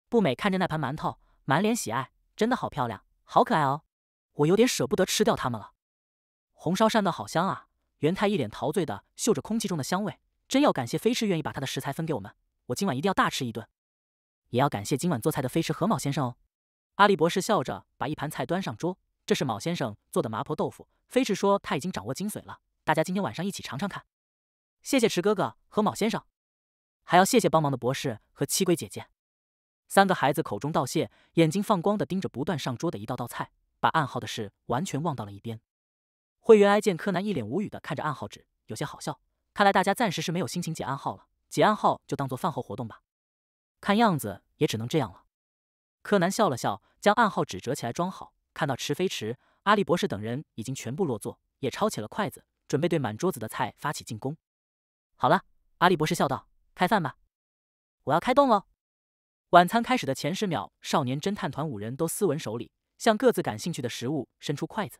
步美看着那盘馒头，满脸喜爱，真的好漂亮，好可爱哦，我有点舍不得吃掉它们了。红烧扇段好香啊！元太一脸陶醉的嗅着空气中的香味，真要感谢飞翅愿意把他的食材分给我们，我今晚一定要大吃一顿。也要感谢今晚做菜的飞驰和卯先生哦。阿笠博士笑着把一盘菜端上桌，这是卯先生做的麻婆豆腐。飞驰说他已经掌握精髓了，大家今天晚上一起尝尝看。谢谢池哥哥和卯先生，还要谢谢帮忙的博士和七鬼姐姐。三个孩子口中道谢，眼睛放光的盯着不断上桌的一道道菜，把暗号的事完全忘到了一边。灰原哀见柯南一脸无语的看着暗号纸，有些好笑。看来大家暂时是没有心情解暗号了，解暗号就当做饭后活动吧。看样子也只能这样了。柯南笑了笑，将暗号纸折起来装好。看到池飞池、阿笠博士等人已经全部落座，也抄起了筷子，准备对满桌子的菜发起进攻。好了，阿笠博士笑道：“开饭吧，我要开动喽！”晚餐开始的前十秒，少年侦探团五人都斯文守礼，向各自感兴趣的食物伸出筷子。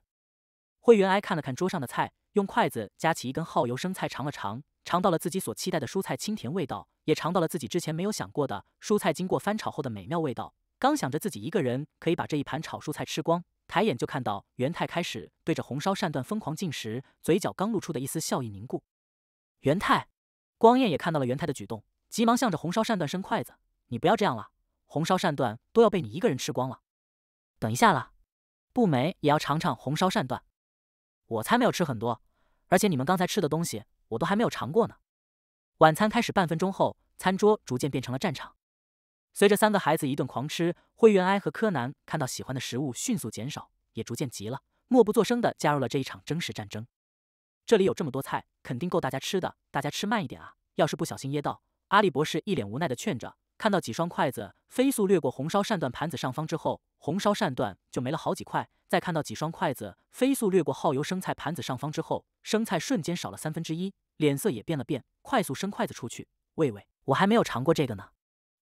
灰原哀看了看桌上的菜，用筷子夹起一根耗油生菜尝了尝。尝到了自己所期待的蔬菜清甜味道，也尝到了自己之前没有想过的蔬菜经过翻炒后的美妙味道。刚想着自己一个人可以把这一盘炒蔬菜吃光，抬眼就看到元太开始对着红烧鳝段疯狂进食，嘴角刚露出的一丝笑意凝固。元太，光彦也看到了元太的举动，急忙向着红烧鳝段伸筷子：“你不要这样了，红烧鳝段都要被你一个人吃光了。”等一下啦，不美也要尝尝红烧鳝段。我才没有吃很多，而且你们刚才吃的东西。我都还没有尝过呢。晚餐开始半分钟后，餐桌逐渐变成了战场。随着三个孩子一顿狂吃，灰原哀和柯南看到喜欢的食物迅速减少，也逐渐急了，默不作声的加入了这一场争食战争。这里有这么多菜，肯定够大家吃的，大家吃慢一点啊！要是不小心噎到，阿笠博士一脸无奈的劝着。看到几双筷子飞速掠过红烧鳝段盘子上方之后，红烧鳝段就没了好几块，在看到几双筷子飞速掠过耗油生菜盘子上方之后，生菜瞬间少了三分之一，脸色也变了变，快速伸筷子出去。喂喂，我还没有尝过这个呢，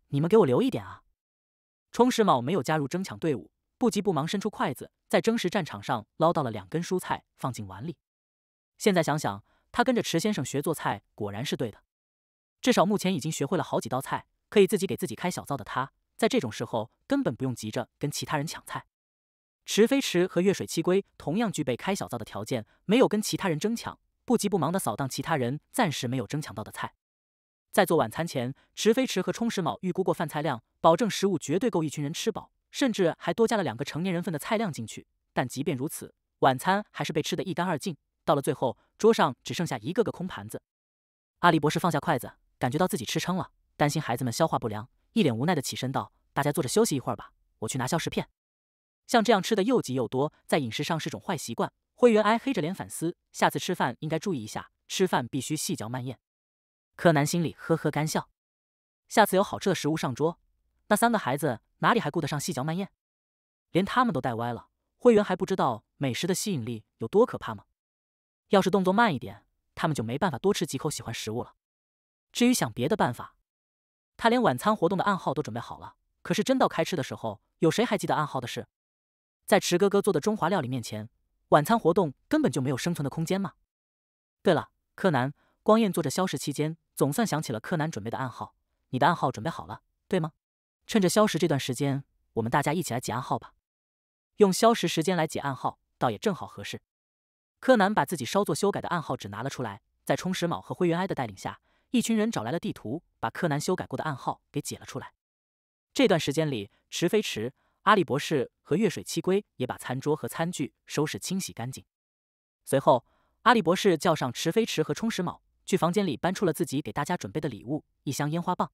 你们给我留一点啊！充实卯没有加入争抢队伍，不急不忙伸出筷子，在争食战场上捞到了两根蔬菜，放进碗里。现在想想，他跟着池先生学做菜果然是对的，至少目前已经学会了好几道菜，可以自己给自己开小灶的他。在这种时候，根本不用急着跟其他人抢菜。池飞池和月水七龟同样具备开小灶的条件，没有跟其他人争抢，不急不忙地扫荡其他人暂时没有争抢到的菜。在做晚餐前，池飞池和充实卯预估过饭菜量，保证食物绝对够一群人吃饱，甚至还多加了两个成年人份的菜量进去。但即便如此，晚餐还是被吃得一干二净，到了最后，桌上只剩下一个个空盘子。阿狸博士放下筷子，感觉到自己吃撑了，担心孩子们消化不良。一脸无奈的起身道：“大家坐着休息一会儿吧，我去拿消食片。”像这样吃的又急又多，在饮食上是种坏习惯。灰原哀黑着脸反思：“下次吃饭应该注意一下，吃饭必须细嚼慢咽。”柯南心里呵呵干笑：“下次有好吃的食物上桌，那三个孩子哪里还顾得上细嚼慢咽？连他们都带歪了，灰原还不知道美食的吸引力有多可怕吗？要是动作慢一点，他们就没办法多吃几口喜欢食物了。至于想别的办法……”他连晚餐活动的暗号都准备好了，可是真到开吃的时候，有谁还记得暗号的事？在池哥哥做的中华料理面前，晚餐活动根本就没有生存的空间吗？对了，柯南，光彦做着消食期间，总算想起了柯南准备的暗号。你的暗号准备好了，对吗？趁着消食这段时间，我们大家一起来解暗号吧。用消食时间来解暗号，倒也正好合适。柯南把自己稍作修改的暗号纸拿了出来，在充实卯和灰原哀的带领下。一群人找来了地图，把柯南修改过的暗号给解了出来。这段时间里，池飞池、阿笠博士和月水七龟也把餐桌和餐具收拾清洗干净。随后，阿笠博士叫上池飞池和冲石卯，去房间里搬出了自己给大家准备的礼物——一箱烟花棒。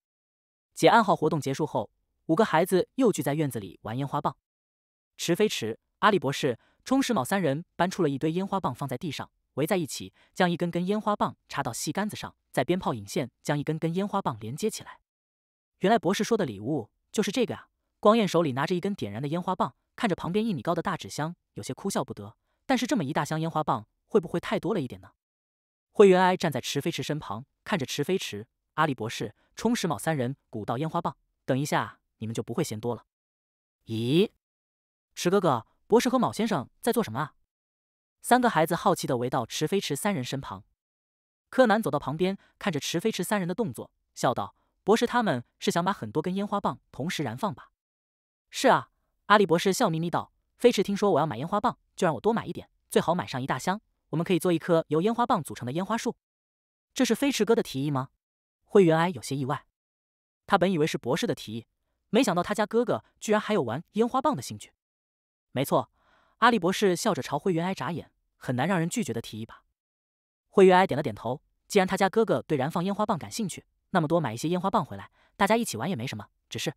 解暗号活动结束后，五个孩子又聚在院子里玩烟花棒。池飞池、阿笠博士、冲石卯三人搬出了一堆烟花棒放在地上。围在一起，将一根根烟花棒插到细杆子上，再鞭炮引线将一根根烟花棒连接起来。原来博士说的礼物就是这个啊！光彦手里拿着一根点燃的烟花棒，看着旁边一米高的大纸箱，有些哭笑不得。但是这么一大箱烟花棒，会不会太多了一点呢？灰原哀站在池飞池身旁，看着池飞池、阿笠博士、冲石卯三人鼓捣烟花棒。等一下，你们就不会嫌多了。咦，池哥哥，博士和卯先生在做什么啊？三个孩子好奇地围到池飞驰三人身旁，柯南走到旁边，看着池飞驰三人的动作，笑道：“博士，他们是想把很多根烟花棒同时燃放吧？”“是啊。”阿笠博士笑眯眯道，“飞驰听说我要买烟花棒，就让我多买一点，最好买上一大箱，我们可以做一棵由烟花棒组成的烟花树。”“这是飞驰哥的提议吗？”灰原哀有些意外，他本以为是博士的提议，没想到他家哥哥居然还有玩烟花棒的兴趣。“没错。”阿笠博士笑着朝灰原哀眨眼。很难让人拒绝的提议吧？惠月哀点了点头。既然他家哥哥对燃放烟花棒感兴趣，那么多买一些烟花棒回来，大家一起玩也没什么。只是，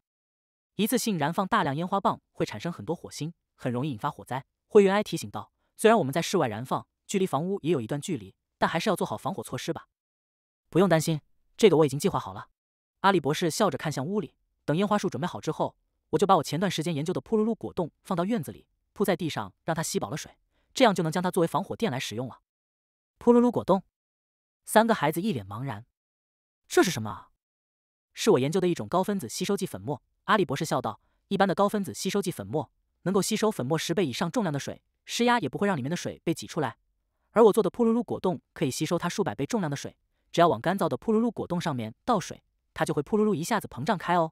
一次性燃放大量烟花棒会产生很多火星，很容易引发火灾。惠月哀提醒道：“虽然我们在室外燃放，距离房屋也有一段距离，但还是要做好防火措施吧。”不用担心，这个我已经计划好了。阿里博士笑着看向屋里，等烟花树准备好之后，我就把我前段时间研究的噗噜噜果冻放到院子里，铺在地上，让它吸饱了水。这样就能将它作为防火垫来使用了。噗噜噜果冻，三个孩子一脸茫然，这是什么？是我研究的一种高分子吸收剂粉末。阿里博士笑道：“一般的高分子吸收剂粉末能够吸收粉末十倍以上重量的水，施压也不会让里面的水被挤出来。而我做的噗噜噜果冻可以吸收它数百倍重量的水，只要往干燥的噗噜噜果冻上面倒水，它就会噗噜噜一下子膨胀开哦。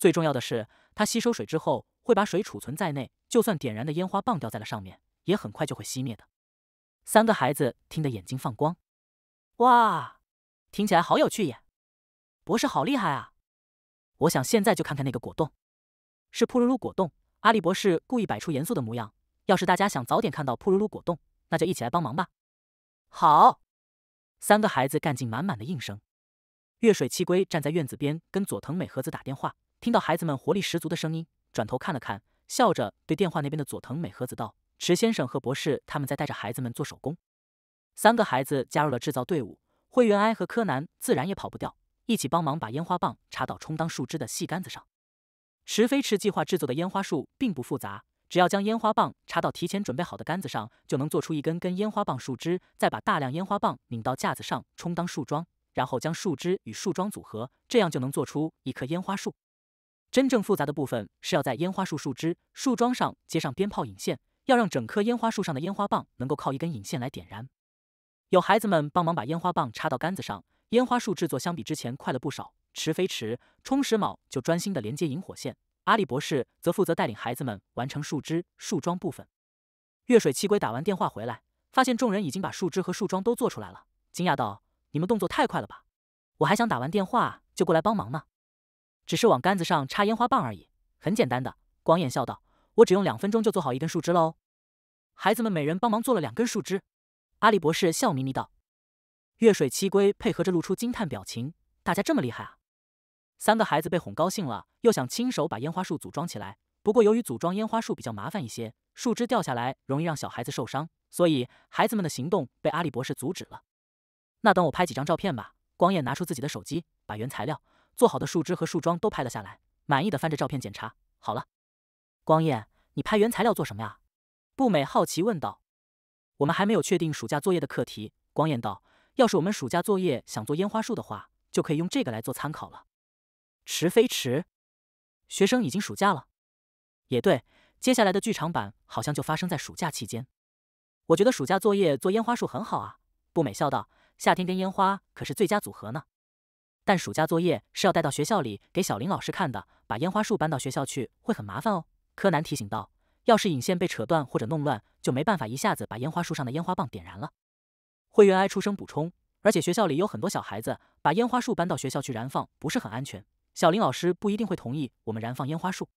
最重要的是，它吸收水之后会把水储存在内，就算点燃的烟花棒掉在了上面。”也很快就会熄灭的。三个孩子听得眼睛放光，哇，听起来好有趣呀！博士好厉害啊！我想现在就看看那个果冻，是噗噜噜果冻。阿笠博士故意摆出严肃的模样。要是大家想早点看到噗噜噜果冻，那就一起来帮忙吧。好，三个孩子干劲满满的应声。月水七龟站在院子边跟佐藤美和子打电话，听到孩子们活力十足的声音，转头看了看，笑着对电话那边的佐藤美和子道。池先生和博士他们在带着孩子们做手工，三个孩子加入了制造队伍，灰原哀和柯南自然也跑不掉，一起帮忙把烟花棒插到充当树枝的细杆子上。池飞池计划制作的烟花树并不复杂，只要将烟花棒插到提前准备好的杆子上，就能做出一根根烟花棒树枝。再把大量烟花棒拧到架子上充当树桩，然后将树枝与树桩组合，这样就能做出一棵烟花树。真正复杂的部分是要在烟花树树枝、树桩上接上鞭炮引线。要让整棵烟花树上的烟花棒能够靠一根引线来点燃，有孩子们帮忙把烟花棒插到杆子上。烟花树制作相比之前快了不少。池飞池、充实卯就专心的连接引火线，阿笠博士则负责带领孩子们完成树枝、树桩部分。越水器龟打完电话回来，发现众人已经把树枝和树桩都做出来了，惊讶道：“你们动作太快了吧？我还想打完电话就过来帮忙呢，只是往杆子上插烟花棒而已，很简单的。”光彦笑道。我只用两分钟就做好一根树枝喽，孩子们每人帮忙做了两根树枝。阿笠博士笑眯眯道：“月水七龟配合着露出惊叹表情，大家这么厉害啊！”三个孩子被哄高兴了，又想亲手把烟花树组装起来。不过由于组装烟花树比较麻烦一些，树枝掉下来容易让小孩子受伤，所以孩子们的行动被阿笠博士阻止了。那等我拍几张照片吧。光彦拿出自己的手机，把原材料、做好的树枝和树桩都拍了下来，满意的翻着照片检查。好了。光彦，你拍原材料做什么呀？布美好奇问道。我们还没有确定暑假作业的课题，光彦道。要是我们暑假作业想做烟花树的话，就可以用这个来做参考了。迟非迟，学生已经暑假了，也对，接下来的剧场版好像就发生在暑假期间。我觉得暑假作业做烟花树很好啊，布美笑道。夏天跟烟花可是最佳组合呢。但暑假作业是要带到学校里给小林老师看的，把烟花树搬到学校去会很麻烦哦。柯南提醒道：“要是引线被扯断或者弄乱，就没办法一下子把烟花树上的烟花棒点燃了。”灰原哀出声补充：“而且学校里有很多小孩子，把烟花树搬到学校去燃放不是很安全。小林老师不一定会同意我们燃放烟花树。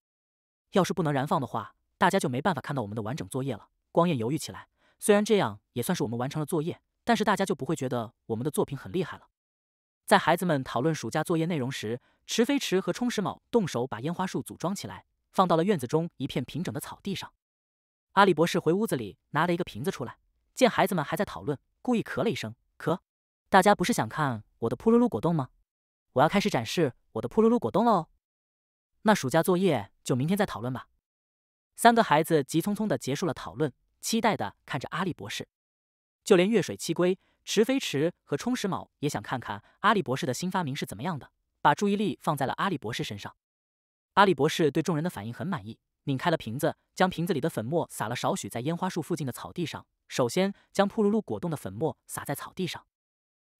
要是不能燃放的话，大家就没办法看到我们的完整作业了。”光彦犹豫起来：“虽然这样也算是我们完成了作业，但是大家就不会觉得我们的作品很厉害了。”在孩子们讨论暑假作业内容时，池飞池和充实卯动手把烟花树组装起来。放到了院子中一片平整的草地上。阿里博士回屋子里拿了一个瓶子出来，见孩子们还在讨论，故意咳了一声：“咳，大家不是想看我的扑噜噜果冻吗？我要开始展示我的扑噜噜果冻喽！那暑假作业就明天再讨论吧。”三个孩子急匆匆的结束了讨论，期待的看着阿里博士。就连月水七龟、池飞池和充实卯也想看看阿里博士的新发明是怎么样的，把注意力放在了阿里博士身上。阿笠博士对众人的反应很满意，拧开了瓶子，将瓶子里的粉末撒了少许在烟花树附近的草地上。首先将噗噜噜果冻的粉末撒在草地上。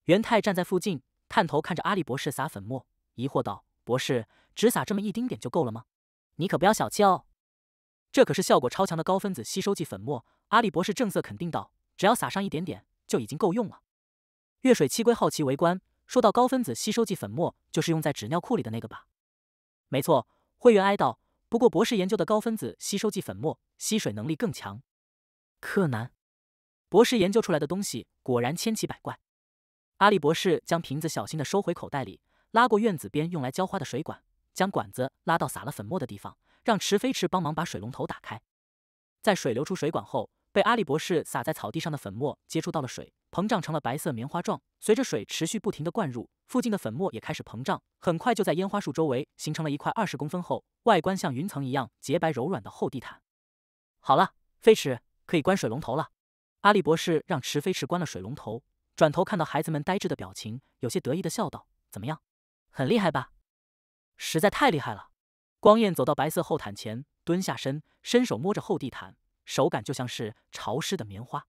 元太站在附近，探头看着阿笠博士撒粉末，疑惑道：“博士，只撒这么一丁点就够了吗？你可不要小气哦，这可是效果超强的高分子吸收剂粉末。”阿笠博士正色肯定道：“只要撒上一点点就已经够用了。”月水七龟好奇围观，说到：“高分子吸收剂粉末就是用在纸尿裤里的那个吧？”“没错。”会员哀悼。不过博士研究的高分子吸收剂粉末吸水能力更强。柯南，博士研究出来的东西果然千奇百怪。阿笠博士将瓶子小心的收回口袋里，拉过院子边用来浇花的水管，将管子拉到撒了粉末的地方，让池飞池帮忙把水龙头打开，在水流出水管后。被阿里博士撒在草地上的粉末接触到了水，膨胀成了白色棉花状。随着水持续不停的灌入，附近的粉末也开始膨胀，很快就在烟花树周围形成了一块二十公分厚、外观像云层一样洁白柔软的厚地毯。好了，飞驰，可以关水龙头了。阿里博士让池飞驰关了水龙头，转头看到孩子们呆滞的表情，有些得意的笑道：“怎么样，很厉害吧？实在太厉害了。”光彦走到白色厚毯前，蹲下身，伸手摸着厚地毯。手感就像是潮湿的棉花，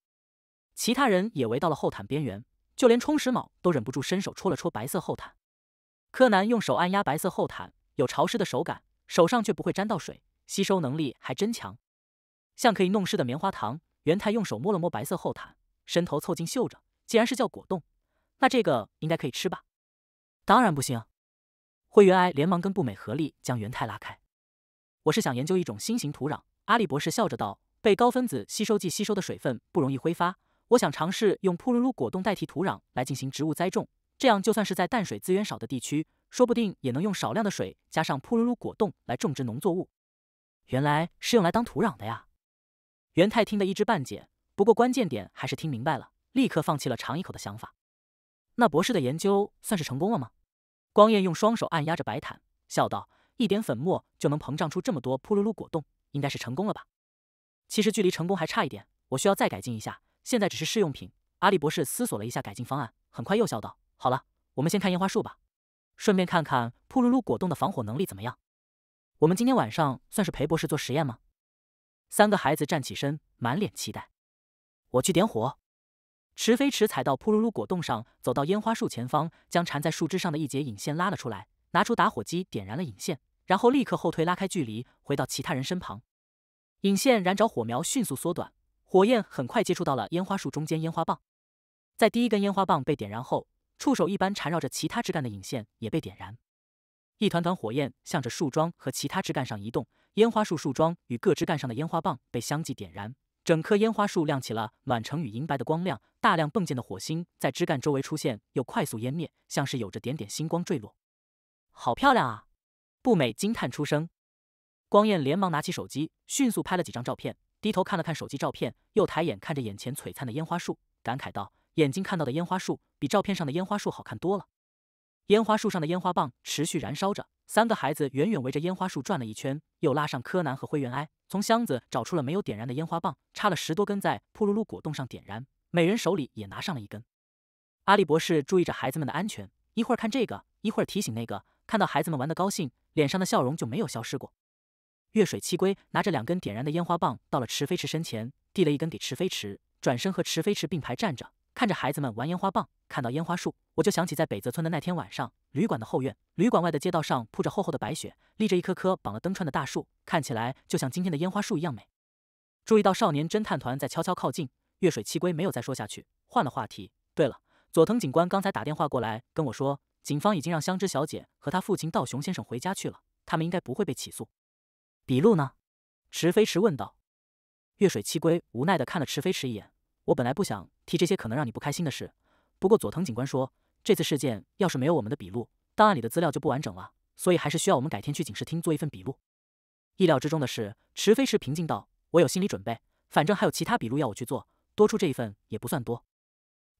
其他人也围到了厚毯边缘，就连充实卯都忍不住伸手戳了戳白色厚毯。柯南用手按压白色厚毯，有潮湿的手感，手上却不会沾到水，吸收能力还真强，像可以弄湿的棉花糖。元太用手摸了摸白色厚毯，伸头凑近嗅着，既然是叫果冻，那这个应该可以吃吧？当然不行！灰原哀连忙跟步美合力将元太拉开。我是想研究一种新型土壤，阿笠博士笑着道。被高分子吸收剂吸收的水分不容易挥发。我想尝试用扑噜噜果冻代替土壤来进行植物栽种，这样就算是在淡水资源少的地区，说不定也能用少量的水加上扑噜噜果冻来种植农作物。原来是用来当土壤的呀！元太听得一知半解，不过关键点还是听明白了，立刻放弃了尝一口的想法。那博士的研究算是成功了吗？光彦用双手按压着白毯，笑道：“一点粉末就能膨胀出这么多扑噜噜果冻，应该是成功了吧？”其实距离成功还差一点，我需要再改进一下。现在只是试用品。阿笠博士思索了一下改进方案，很快又笑道：“好了，我们先看烟花树吧，顺便看看扑噜噜果冻的防火能力怎么样。我们今天晚上算是陪博士做实验吗？”三个孩子站起身，满脸期待。我去点火。池飞驰踩到扑噜噜果冻上，走到烟花树前方，将缠在树枝上的一节引线拉了出来，拿出打火机点燃了引线，然后立刻后退拉开距离，回到其他人身旁。引线燃着，火苗迅速缩短，火焰很快接触到了烟花树中间烟花棒。在第一根烟花棒被点燃后，触手一般缠绕着其他枝干的引线也被点燃，一团团火焰向着树桩和其他枝干上移动，烟花树树桩与各枝干上的烟花棒被相继点燃，整棵烟花树亮起了暖橙与银白的光亮，大量迸溅的火星在枝干周围出现又快速湮灭，像是有着点点星光坠落。好漂亮啊！步美惊叹出声。光彦连忙拿起手机，迅速拍了几张照片，低头看了看手机照片，又抬眼看着眼前璀璨的烟花树，感慨道：“眼睛看到的烟花树比照片上的烟花树好看多了。”烟花树上的烟花棒持续燃烧着，三个孩子远远围着烟花树转了一圈，又拉上柯南和灰原哀，从箱子找出了没有点燃的烟花棒，插了十多根在噗噜噜果冻上点燃，每人手里也拿上了一根。阿笠博士注意着孩子们的安全，一会儿看这个，一会儿提醒那个，看到孩子们玩得高兴，脸上的笑容就没有消失过。月水七龟拿着两根点燃的烟花棒，到了池飞池身前，递了一根给池飞池，转身和池飞池并排站着，看着孩子们玩烟花棒。看到烟花树，我就想起在北泽村的那天晚上，旅馆的后院，旅馆外的街道上铺着厚厚的白雪，立着一棵棵绑了灯串的大树，看起来就像今天的烟花树一样美。注意到少年侦探团在悄悄靠近，月水七龟没有再说下去，换了话题。对了，佐藤警官刚才打电话过来跟我说，警方已经让香织小姐和她父亲道雄先生回家去了，他们应该不会被起诉。笔录呢？池飞驰问道。月水七龟无奈地看了池飞驰一眼。我本来不想提这些可能让你不开心的事，不过佐藤警官说，这次事件要是没有我们的笔录，档案里的资料就不完整了，所以还是需要我们改天去警视厅做一份笔录。意料之中的是，池飞驰平静道：“我有心理准备，反正还有其他笔录要我去做，多出这一份也不算多。”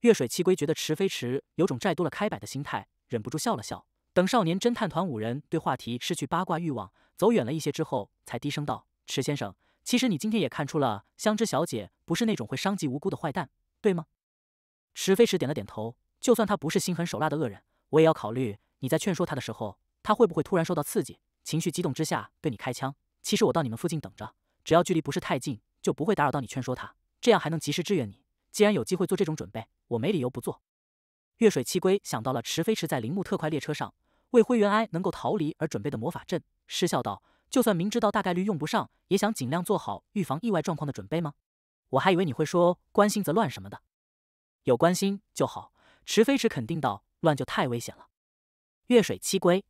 月水七龟觉得池飞驰有种债多了开摆的心态，忍不住笑了笑。等少年侦探团五人对话题失去八卦欲望，走远了一些之后，才低声道：“池先生，其实你今天也看出了香枝小姐不是那种会伤及无辜的坏蛋，对吗？”池飞驰点了点头。就算他不是心狠手辣的恶人，我也要考虑你在劝说他的时候，他会不会突然受到刺激，情绪激动之下对你开枪。其实我到你们附近等着，只要距离不是太近，就不会打扰到你劝说他，这样还能及时支援你。既然有机会做这种准备，我没理由不做。月水七龟想到了池飞驰在铃木特快列车上为灰原哀能够逃离而准备的魔法阵，失笑道：“就算明知道大概率用不上，也想尽量做好预防意外状况的准备吗？我还以为你会说关心则乱什么的。”有关心就好，池飞驰肯定道：“乱就太危险了。”月水七龟：“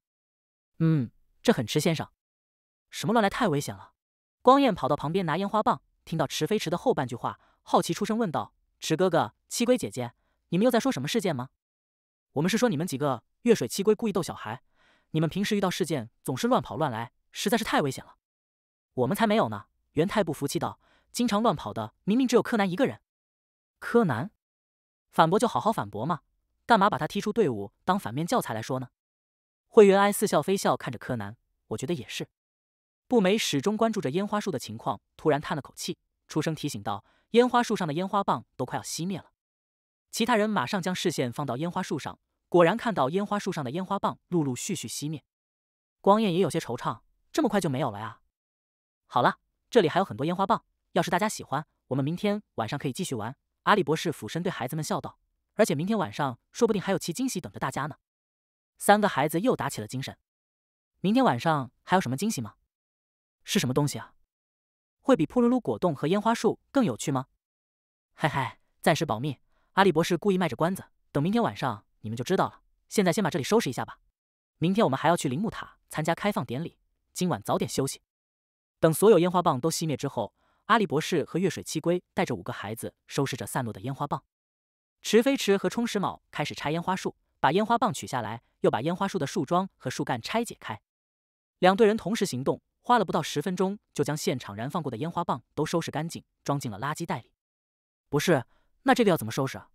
嗯，这很池先生。”什么乱来太危险了？光彦跑到旁边拿烟花棒，听到池飞驰的后半句话，好奇出声问道：“池哥哥，七龟姐姐，你们又在说什么事件吗？”我们是说你们几个月水七龟故意逗小孩，你们平时遇到事件总是乱跑乱来，实在是太危险了。我们才没有呢！元太不服气道，经常乱跑的明明只有柯南一个人。柯南反驳就好好反驳嘛，干嘛把他踢出队伍当反面教材来说呢？惠元哀似笑非笑看着柯南，我觉得也是。步美始终关注着烟花树的情况，突然叹了口气，出声提醒道：烟花树上的烟花棒都快要熄灭了。其他人马上将视线放到烟花树上，果然看到烟花树上的烟花棒陆陆续续熄灭。光彦也有些惆怅，这么快就没有了呀。好了，这里还有很多烟花棒，要是大家喜欢，我们明天晚上可以继续玩。阿里博士俯身对孩子们笑道：“而且明天晚上说不定还有其惊喜等着大家呢。”三个孩子又打起了精神。明天晚上还有什么惊喜吗？是什么东西啊？会比噗噜噜果冻和烟花树更有趣吗？嘿嘿，暂时保密。阿笠博士故意卖着关子，等明天晚上你们就知道了。现在先把这里收拾一下吧。明天我们还要去铃木塔参加开放典礼，今晚早点休息。等所有烟花棒都熄灭之后，阿笠博士和月水七龟带着五个孩子收拾着散落的烟花棒。池飞池和冲石卯开始拆烟花树，把烟花棒取下来，又把烟花树的树桩和树干拆解开。两队人同时行动，花了不到十分钟就将现场燃放过的烟花棒都收拾干净，装进了垃圾袋里。不是。那这个要怎么收拾啊？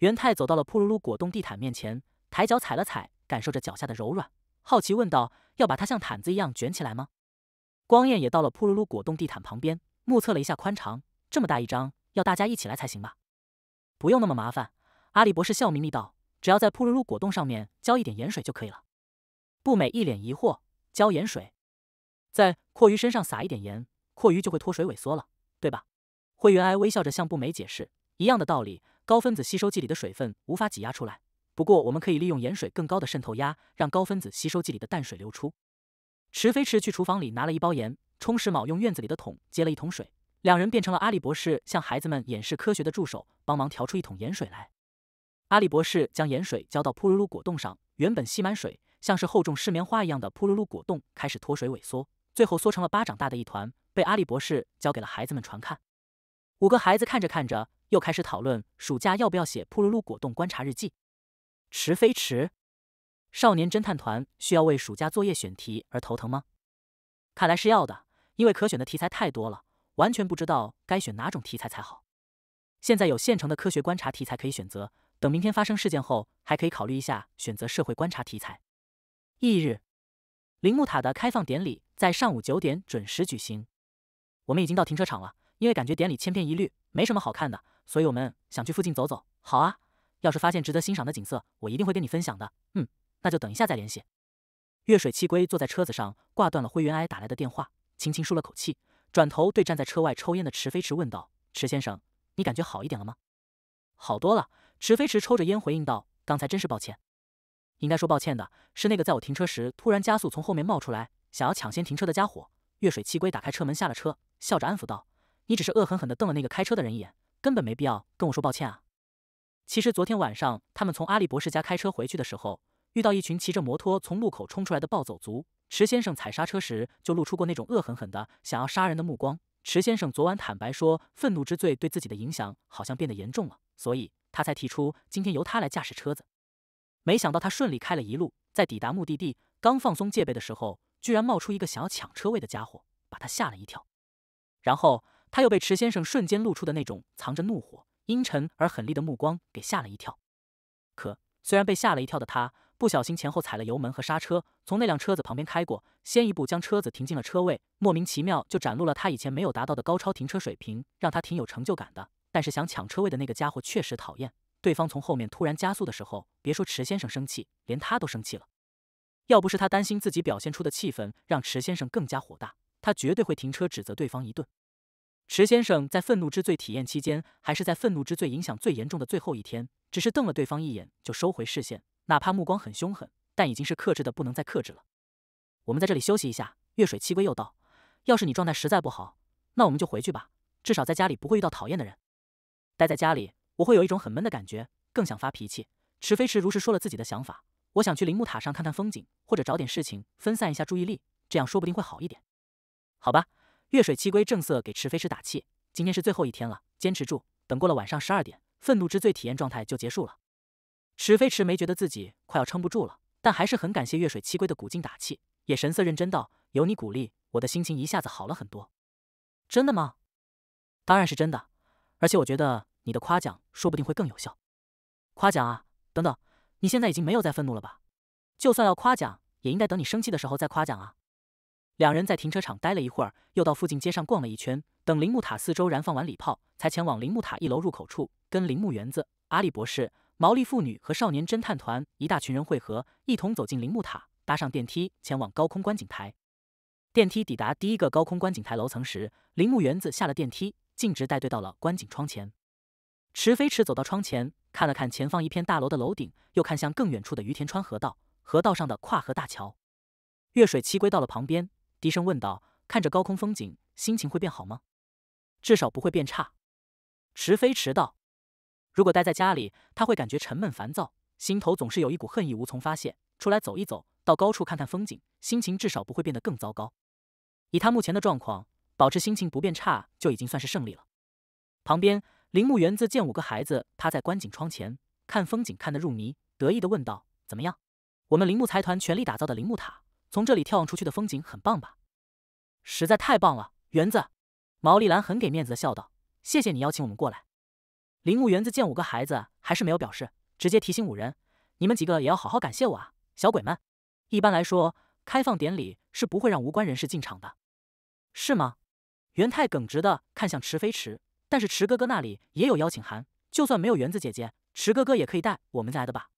元太走到了铺噜噜果冻地毯面前，抬脚踩了踩，感受着脚下的柔软，好奇问道：“要把它像毯子一样卷起来吗？”光彦也到了铺噜噜果冻地毯旁边，目测了一下宽长，这么大一张，要大家一起来才行吧？不用那么麻烦，阿笠博士笑眯眯道：“只要在铺噜噜果冻上面浇一点盐水就可以了。”步美一脸疑惑：“浇盐水，在阔鱼身上撒一点盐，阔鱼就会脱水萎缩了，对吧？”灰原哀微笑着向步美解释。一样的道理，高分子吸收剂里的水分无法挤压出来。不过，我们可以利用盐水更高的渗透压，让高分子吸收剂里的淡水流出。池飞池去厨房里拿了一包盐，充实卯用院子里的桶接了一桶水，两人变成了阿里博士向孩子们演示科学的助手，帮忙调出一桶盐水来。阿里博士将盐水浇到噗噜噜果冻上，原本吸满水，像是厚重湿棉花一样的噗噜噜果冻开始脱水萎缩，最后缩成了巴掌大的一团，被阿里博士交给了孩子们传看。五个孩子看着看着。又开始讨论暑假要不要写“噗噜噜果冻观察日记”。池飞池，少年侦探团需要为暑假作业选题而头疼吗？看来是要的，因为可选的题材太多了，完全不知道该选哪种题材才好。现在有现成的科学观察题材可以选择，等明天发生事件后，还可以考虑一下选择社会观察题材。翌日，铃木塔的开放典礼在上午九点准时举行。我们已经到停车场了，因为感觉典礼千篇一律，没什么好看的。所以，我们想去附近走走。好啊，要是发现值得欣赏的景色，我一定会跟你分享的。嗯，那就等一下再联系。月水七龟坐在车子上，挂断了灰原哀打来的电话，轻轻舒了口气，转头对站在车外抽烟的池飞池问道：“池先生，你感觉好一点了吗？”“好多了。”池飞池抽着烟回应道，“刚才真是抱歉，应该说抱歉的是那个在我停车时突然加速从后面冒出来，想要抢先停车的家伙。”月水七龟打开车门下了车，笑着安抚道：“你只是恶狠狠地瞪了那个开车的人一眼。”根本没必要跟我说抱歉啊！其实昨天晚上他们从阿笠博士家开车回去的时候，遇到一群骑着摩托从路口冲出来的暴走族。池先生踩刹车时就露出过那种恶狠狠的想要杀人的目光。池先生昨晚坦白说，愤怒之罪对自己的影响好像变得严重了，所以他才提出今天由他来驾驶车子。没想到他顺利开了一路，在抵达目的地刚放松戒备的时候，居然冒出一个想要抢车位的家伙，把他吓了一跳。然后。他又被池先生瞬间露出的那种藏着怒火、阴沉而狠厉的目光给吓了一跳。可虽然被吓了一跳的他，不小心前后踩了油门和刹车，从那辆车子旁边开过，先一步将车子停进了车位，莫名其妙就展露了他以前没有达到的高超停车水平，让他挺有成就感的。但是想抢车位的那个家伙确实讨厌。对方从后面突然加速的时候，别说池先生生气，连他都生气了。要不是他担心自己表现出的气氛让池先生更加火大，他绝对会停车指责对方一顿。池先生在愤怒之最体验期间，还是在愤怒之最影响最严重的最后一天，只是瞪了对方一眼就收回视线，哪怕目光很凶狠，但已经是克制的不能再克制了。我们在这里休息一下。月水七归又道：“要是你状态实在不好，那我们就回去吧，至少在家里不会遇到讨厌的人。待在家里，我会有一种很闷的感觉，更想发脾气。”池飞池如实说了自己的想法：“我想去铃木塔上看看风景，或者找点事情分散一下注意力，这样说不定会好一点。”好吧。月水七龟正色给池飞石打气：“今天是最后一天了，坚持住，等过了晚上十二点，愤怒之最体验状态就结束了。”池飞池没觉得自己快要撑不住了，但还是很感谢月水七龟的鼓劲打气，也神色认真道：“有你鼓励，我的心情一下子好了很多。”真的吗？当然是真的，而且我觉得你的夸奖说不定会更有效。夸奖啊？等等，你现在已经没有再愤怒了吧？就算要夸奖，也应该等你生气的时候再夸奖啊。两人在停车场待了一会儿，又到附近街上逛了一圈。等铃木塔四周燃放完礼炮，才前往铃木塔一楼入口处，跟铃木园子、阿笠博士、毛利妇女和少年侦探团一大群人汇合，一同走进铃木塔，搭上电梯前往高空观景台。电梯抵达第一个高空观景台楼层时，铃木园子下了电梯，径直带队到了观景窗前。池飞驰走到窗前，看了看前方一片大楼的楼顶，又看向更远处的于田川河道、河道上的跨河大桥。越水七龟到了旁边。低声问道：“看着高空风景，心情会变好吗？至少不会变差。”池飞迟道：“如果待在家里，他会感觉沉闷烦躁，心头总是有一股恨意无从发泄。出来走一走，到高处看看风景，心情至少不会变得更糟糕。以他目前的状况，保持心情不变差，就已经算是胜利了。”旁边铃木园子见五个孩子趴在观景窗前看风景看得入迷，得意地问道：“怎么样？我们铃木财团全力打造的铃木塔？”从这里眺望出去的风景很棒吧？实在太棒了！园子，毛利兰很给面子的笑道：“谢谢你邀请我们过来。”铃木园子见五个孩子还是没有表示，直接提醒五人：“你们几个也要好好感谢我啊，小鬼们！”一般来说，开放典礼是不会让无关人士进场的，是吗？元太耿直的看向池飞池，但是池哥哥那里也有邀请函，就算没有园子姐姐，池哥哥也可以带我们来的吧？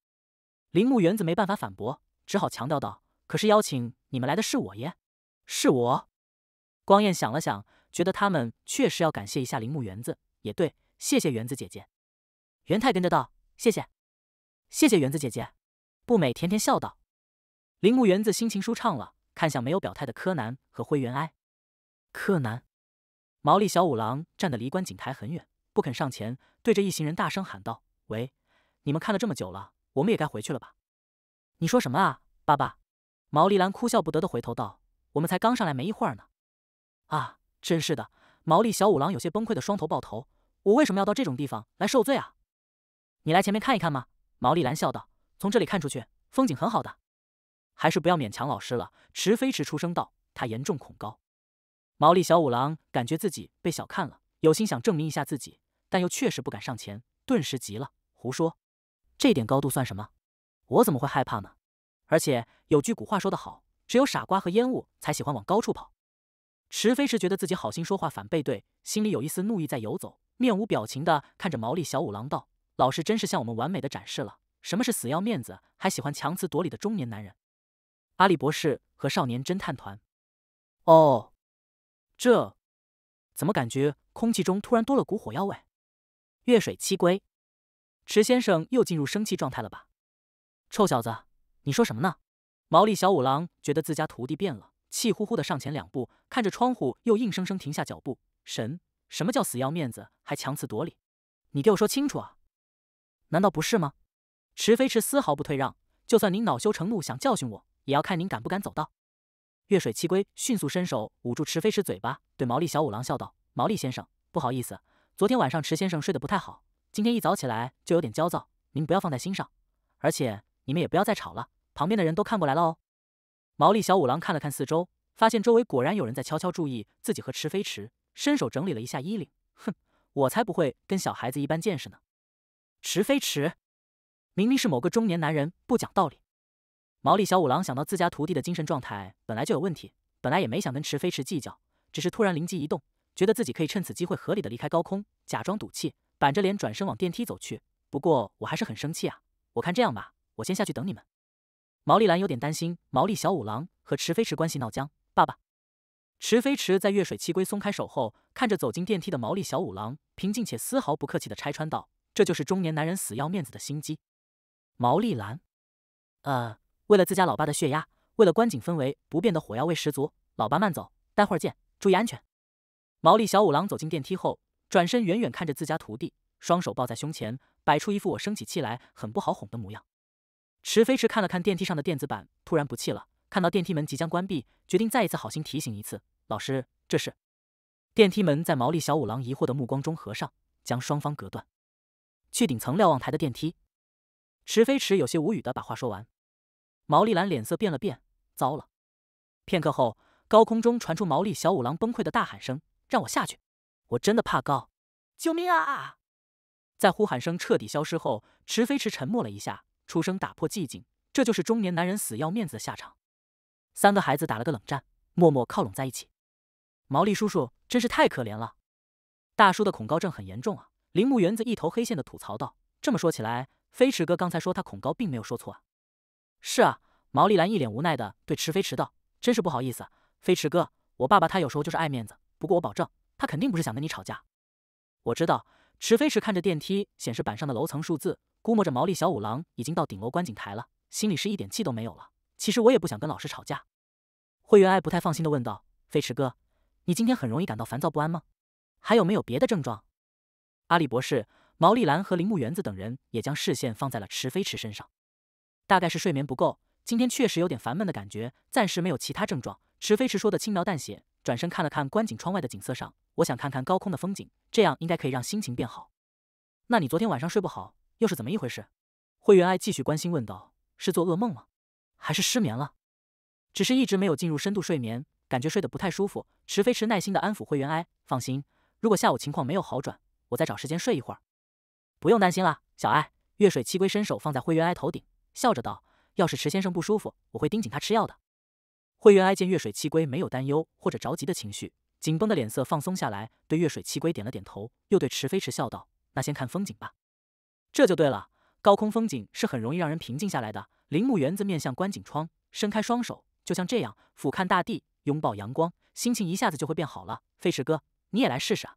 铃木园子没办法反驳，只好强调道。可是邀请你们来的是我耶，是我。光彦想了想，觉得他们确实要感谢一下铃木园子。也对，谢谢园子姐姐。元太跟着道：“谢谢，谢谢园子姐姐。”步美甜甜笑道。铃木园子心情舒畅了，看向没有表态的柯南和灰原哀。柯南，毛利小五郎站得离观景台很远，不肯上前，对着一行人大声喊道：“喂，你们看了这么久了，我们也该回去了吧？”你说什么啊，爸爸？毛利兰哭笑不得的回头道：“我们才刚上来没一会儿呢，啊，真是的！”毛利小五郎有些崩溃的双头抱头：“我为什么要到这种地方来受罪啊？”“你来前面看一看吗？”毛利兰笑道：“从这里看出去，风景很好的。”“还是不要勉强老师了。”池飞池出声道：“他严重恐高。”毛利小五郎感觉自己被小看了，有心想证明一下自己，但又确实不敢上前，顿时急了：“胡说，这点高度算什么？我怎么会害怕呢？”而且有句古话说得好，只有傻瓜和烟雾才喜欢往高处跑。池飞驰觉得自己好心说话反被怼，心里有一丝怒意在游走，面无表情的看着毛利小五郎道：“老师真是向我们完美的展示了什么是死要面子还喜欢强词夺理的中年男人。”阿笠博士和少年侦探团。哦，这怎么感觉空气中突然多了股火药味？月水七龟，池先生又进入生气状态了吧？臭小子！你说什么呢？毛利小五郎觉得自家徒弟变了，气呼呼的上前两步，看着窗户，又硬生生停下脚步。神，什么叫死要面子还强词夺理？你给我说清楚啊！难道不是吗？池飞池丝毫不退让，就算您恼羞成怒想教训我，也要看您敢不敢走道。月水七龟迅速伸手捂住池飞池嘴巴，对毛利小五郎笑道：“毛利先生，不好意思，昨天晚上池先生睡得不太好，今天一早起来就有点焦躁，您不要放在心上。而且……”你们也不要再吵了，旁边的人都看过来了哦。毛利小五郎看了看四周，发现周围果然有人在悄悄注意自己和池飞池，伸手整理了一下衣领。哼，我才不会跟小孩子一般见识呢。池飞池，明明是某个中年男人不讲道理。毛利小五郎想到自家徒弟的精神状态本来就有问题，本来也没想跟池飞池计较，只是突然灵机一动，觉得自己可以趁此机会合理的离开高空，假装赌气，板着脸转身往电梯走去。不过我还是很生气啊！我看这样吧。我先下去等你们。毛利兰有点担心毛利小五郎和池飞池关系闹僵。爸爸，池飞池在月水七龟松开手后，看着走进电梯的毛利小五郎，平静且丝毫不客气的拆穿道：“这就是中年男人死要面子的心机。”毛利兰，呃，为了自家老爸的血压，为了观景氛围不变的火药味十足。老爸慢走，待会儿见，注意安全。毛利小五郎走进电梯后，转身远远看着自家徒弟，双手抱在胸前，摆出一副我生起气来很不好哄的模样。池飞驰看了看电梯上的电子板，突然不气了。看到电梯门即将关闭，决定再一次好心提醒一次：“老师，这是……”电梯门在毛利小五郎疑惑的目光中合上，将双方隔断。去顶层瞭望台的电梯，池飞驰有些无语的把话说完。毛利兰脸色变了变，糟了！片刻后，高空中传出毛利小五郎崩溃的大喊声：“让我下去！我真的怕高！救命啊！”在呼喊声彻底消失后，池飞驰沉默了一下。出声打破寂静，这就是中年男人死要面子的下场。三个孩子打了个冷战，默默靠拢在一起。毛利叔叔真是太可怜了，大叔的恐高症很严重啊！铃木园子一头黑线的吐槽道：“这么说起来，飞驰哥刚才说他恐高，并没有说错啊。”“是啊。”毛利兰一脸无奈的对池飞驰道：“真是不好意思，飞驰哥，我爸爸他有时候就是爱面子，不过我保证，他肯定不是想跟你吵架。”我知道。池飞驰看着电梯显示板上的楼层数字。估摸着毛利小五郎已经到顶楼观景台了，心里是一点气都没有了。其实我也不想跟老师吵架。惠员爱不太放心的问道：“飞驰哥，你今天很容易感到烦躁不安吗？还有没有别的症状？”阿里博士、毛利兰和铃木园子等人也将视线放在了池飞驰身上。大概是睡眠不够，今天确实有点烦闷的感觉，暂时没有其他症状。池飞驰说的轻描淡写，转身看了看观景窗外的景色上，我想看看高空的风景，这样应该可以让心情变好。那你昨天晚上睡不好？又是怎么一回事？惠媛哀继续关心问道：“是做噩梦吗？还是失眠了？只是一直没有进入深度睡眠，感觉睡得不太舒服。”池飞池耐心的安抚惠媛哀：“放心，如果下午情况没有好转，我再找时间睡一会儿，不用担心啦。”小艾月水七龟伸手放在惠媛哀头顶，笑着道：“要是池先生不舒服，我会盯紧他吃药的。”惠媛哀见月水七龟没有担忧或者着急的情绪，紧绷的脸色放松下来，对月水七龟点了点头，又对池飞池笑道：“那先看风景吧。”这就对了，高空风景是很容易让人平静下来的。铃木园子面向观景窗，伸开双手，就像这样俯瞰大地，拥抱阳光，心情一下子就会变好了。飞驰哥，你也来试试啊！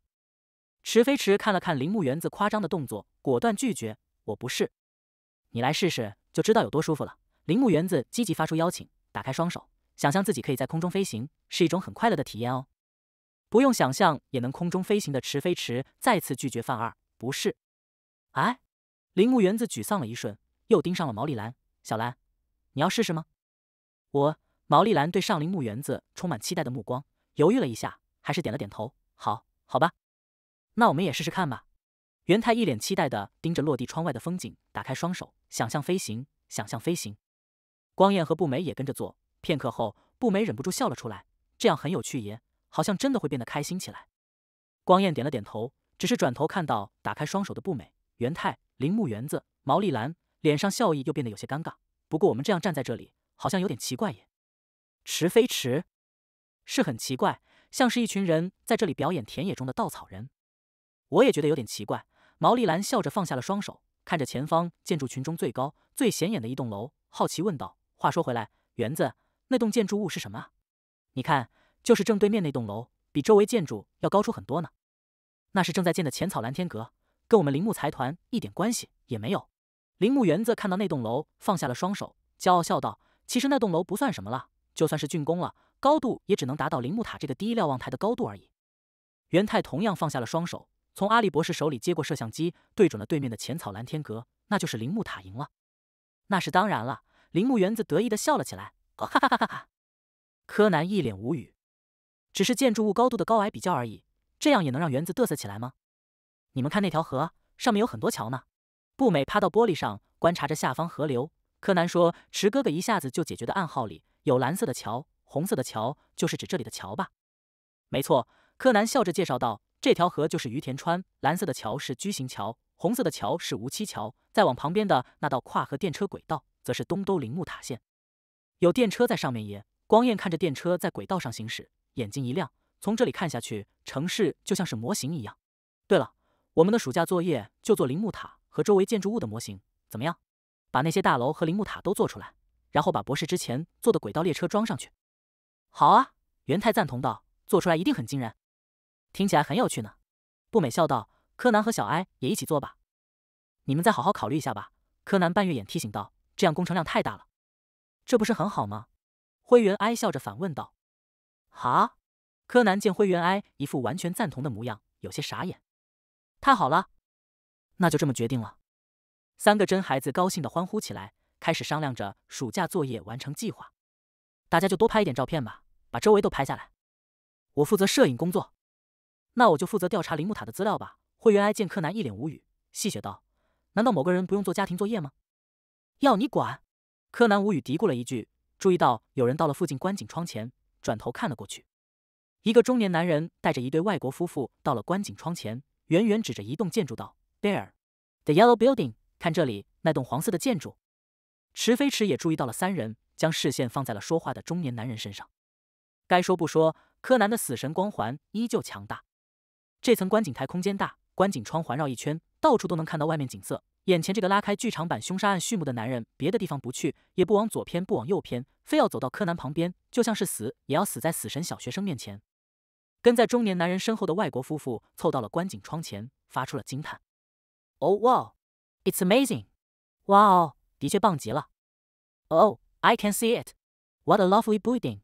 池飞驰看了看铃木园子夸张的动作，果断拒绝：“我不是，你来试试就知道有多舒服了。”铃木园子积极发出邀请，打开双手，想象自己可以在空中飞行，是一种很快乐的体验哦。不用想象也能空中飞行的池飞驰再次拒绝范二：“不是，哎。”铃木园子沮丧了一瞬，又盯上了毛利兰。小兰，你要试试吗？我毛利兰对上铃木园子充满期待的目光，犹豫了一下，还是点了点头。好，好吧，那我们也试试看吧。元太一脸期待的盯着落地窗外的风景，打开双手，想象飞行，想象飞行。光彦和步美也跟着做。片刻后，步美忍不住笑了出来。这样很有趣耶，好像真的会变得开心起来。光彦点了点头，只是转头看到打开双手的步美，元太。铃木园子、毛利兰脸上笑意又变得有些尴尬。不过我们这样站在这里，好像有点奇怪耶。池飞池是很奇怪，像是一群人在这里表演田野中的稻草人。我也觉得有点奇怪。毛利兰笑着放下了双手，看着前方建筑群中最高、最显眼的一栋楼，好奇问道：“话说回来，园子那栋建筑物是什么啊？你看，就是正对面那栋楼，比周围建筑要高出很多呢。那是正在建的浅草蓝天阁。”跟我们铃木财团一点关系也没有。铃木园子看到那栋楼，放下了双手，骄傲笑道：“其实那栋楼不算什么了，就算是竣工了，高度也只能达到铃木塔这个第一瞭望台的高度而已。”元太同样放下了双手，从阿笠博士手里接过摄像机，对准了对面的浅草蓝天阁，那就是铃木塔赢了。那是当然了，铃木园子得意地笑了起来，哦、哈哈哈哈哈。柯南一脸无语，只是建筑物高度的高矮比较而已，这样也能让园子嘚瑟起来吗？你们看那条河，上面有很多桥呢。步美趴到玻璃上观察着下方河流。柯南说：“池哥哥一下子就解决的暗号里有蓝色的桥，红色的桥就是指这里的桥吧？”没错，柯南笑着介绍道：“这条河就是于田川，蓝色的桥是矩形桥，红色的桥是无期桥。再往旁边的那道跨河电车轨道，则是东都铃木塔线，有电车在上面耶。”光彦看着电车在轨道上行驶，眼睛一亮。从这里看下去，城市就像是模型一样。对了。我们的暑假作业就做铃木塔和周围建筑物的模型，怎么样？把那些大楼和铃木塔都做出来，然后把博士之前做的轨道列车装上去。好啊，元太赞同道，做出来一定很惊人。听起来很有趣呢，步美笑道。柯南和小哀也一起做吧。你们再好好考虑一下吧，柯南半月眼提醒道，这样工程量太大了。这不是很好吗？灰原哀笑着反问道。啊？柯南见灰原哀一副完全赞同的模样，有些傻眼。太好了，那就这么决定了。三个真孩子高兴的欢呼起来，开始商量着暑假作业完成计划。大家就多拍一点照片吧，把周围都拍下来。我负责摄影工作，那我就负责调查铃木塔的资料吧。灰原哀见柯南一脸无语，戏谑道：“难道某个人不用做家庭作业吗？”要你管！柯南无语嘀咕了一句，注意到有人到了附近观景窗前，转头看了过去。一个中年男人带着一对外国夫妇到了观景窗前。远远指着一栋建筑道：“There, the yellow building。看这里那栋黄色的建筑。”池飞池也注意到了三人，将视线放在了说话的中年男人身上。该说不说，柯南的死神光环依旧强大。这层观景台空间大，观景窗环绕一圈，到处都能看到外面景色。眼前这个拉开剧场版凶杀案序幕的男人，别的地方不去，也不往左偏，不往右偏，非要走到柯南旁边，就像是死也要死在死神小学生面前。跟在中年男人身后的外国夫妇凑到了观景窗前，发出了惊叹：“Oh wow, it's amazing！哇哦，的确棒极了！Oh, I can see it! What a lovely building！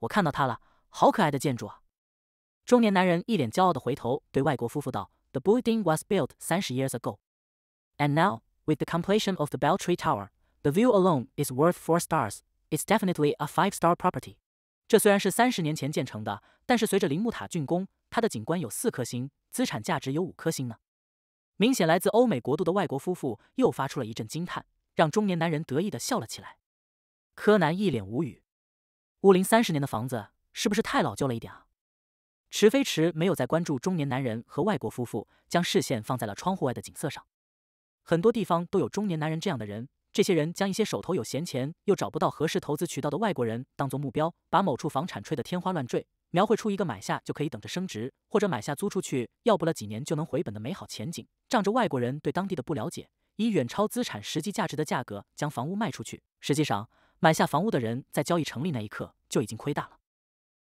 我看到它了，好可爱的建筑啊！”中年男人一脸骄傲的回头对外国夫妇道：“The building was built 30 years ago, and now with the completion of the Bell Tree Tower, the view alone is worth four stars. It's definitely a five-star property.” 这虽然是三十年前建成的，但是随着铃木塔竣工，它的景观有四颗星，资产价值有五颗星呢。明显来自欧美国度的外国夫妇又发出了一阵惊叹，让中年男人得意的笑了起来。柯南一脸无语，乌林三十年的房子是不是太老旧了一点啊？池飞池没有再关注中年男人和外国夫妇，将视线放在了窗户外的景色上。很多地方都有中年男人这样的人。这些人将一些手头有闲钱又找不到合适投资渠道的外国人当做目标，把某处房产吹得天花乱坠，描绘出一个买下就可以等着升值，或者买下租出去，要不了几年就能回本的美好前景。仗着外国人对当地的不了解，以远超资产实际价值的价格将房屋卖出去。实际上，买下房屋的人在交易成立那一刻就已经亏大了。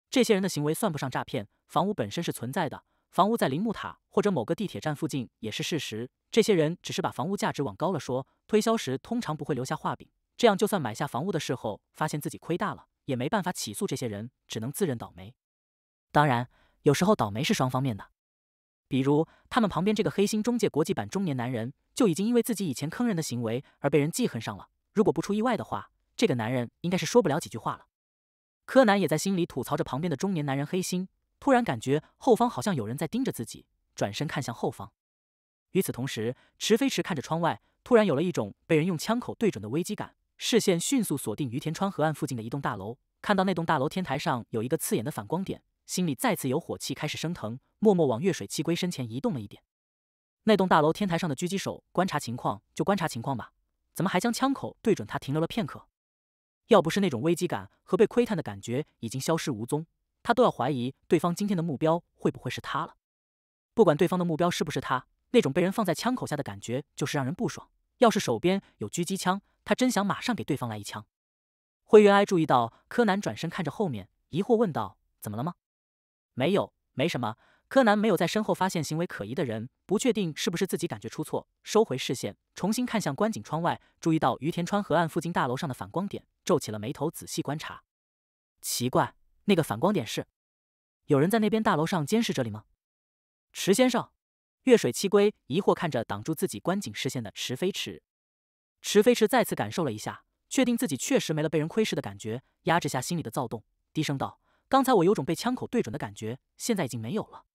这些人的行为算不上诈骗，房屋本身是存在的。房屋在铃木塔或者某个地铁站附近也是事实。这些人只是把房屋价值往高了说，推销时通常不会留下画柄。这样，就算买下房屋的时候发现自己亏大了，也没办法起诉这些人，只能自认倒霉。当然，有时候倒霉是双方面的。比如他们旁边这个黑心中介国际版中年男人，就已经因为自己以前坑人的行为而被人记恨上了。如果不出意外的话，这个男人应该是说不了几句话了。柯南也在心里吐槽着旁边的中年男人黑心。突然感觉后方好像有人在盯着自己，转身看向后方。与此同时，池飞池看着窗外，突然有了一种被人用枪口对准的危机感，视线迅速锁定于田川河岸附近的一栋大楼，看到那栋大楼天台上有一个刺眼的反光点，心里再次有火气开始升腾，默默往月水七龟身前移动了一点。那栋大楼天台上的狙击手观察情况，就观察情况吧，怎么还将枪口对准他？停留了片刻，要不是那种危机感和被窥探的感觉已经消失无踪。他都要怀疑对方今天的目标会不会是他了。不管对方的目标是不是他，那种被人放在枪口下的感觉就是让人不爽。要是手边有狙击枪，他真想马上给对方来一枪。灰原哀注意到柯南转身看着后面，疑惑问道：“怎么了吗？”“没有，没什么。”柯南没有在身后发现行为可疑的人，不确定是不是自己感觉出错，收回视线，重新看向观景窗外，注意到于田川河岸附近大楼上的反光点，皱起了眉头，仔细观察。奇怪。那个反光点是有人在那边大楼上监视这里吗？池先生，月水七龟疑惑看着挡住自己观景视线的池飞池。池飞池再次感受了一下，确定自己确实没了被人窥视的感觉，压制下心里的躁动，低声道：“刚才我有种被枪口对准的感觉，现在已经没有了。”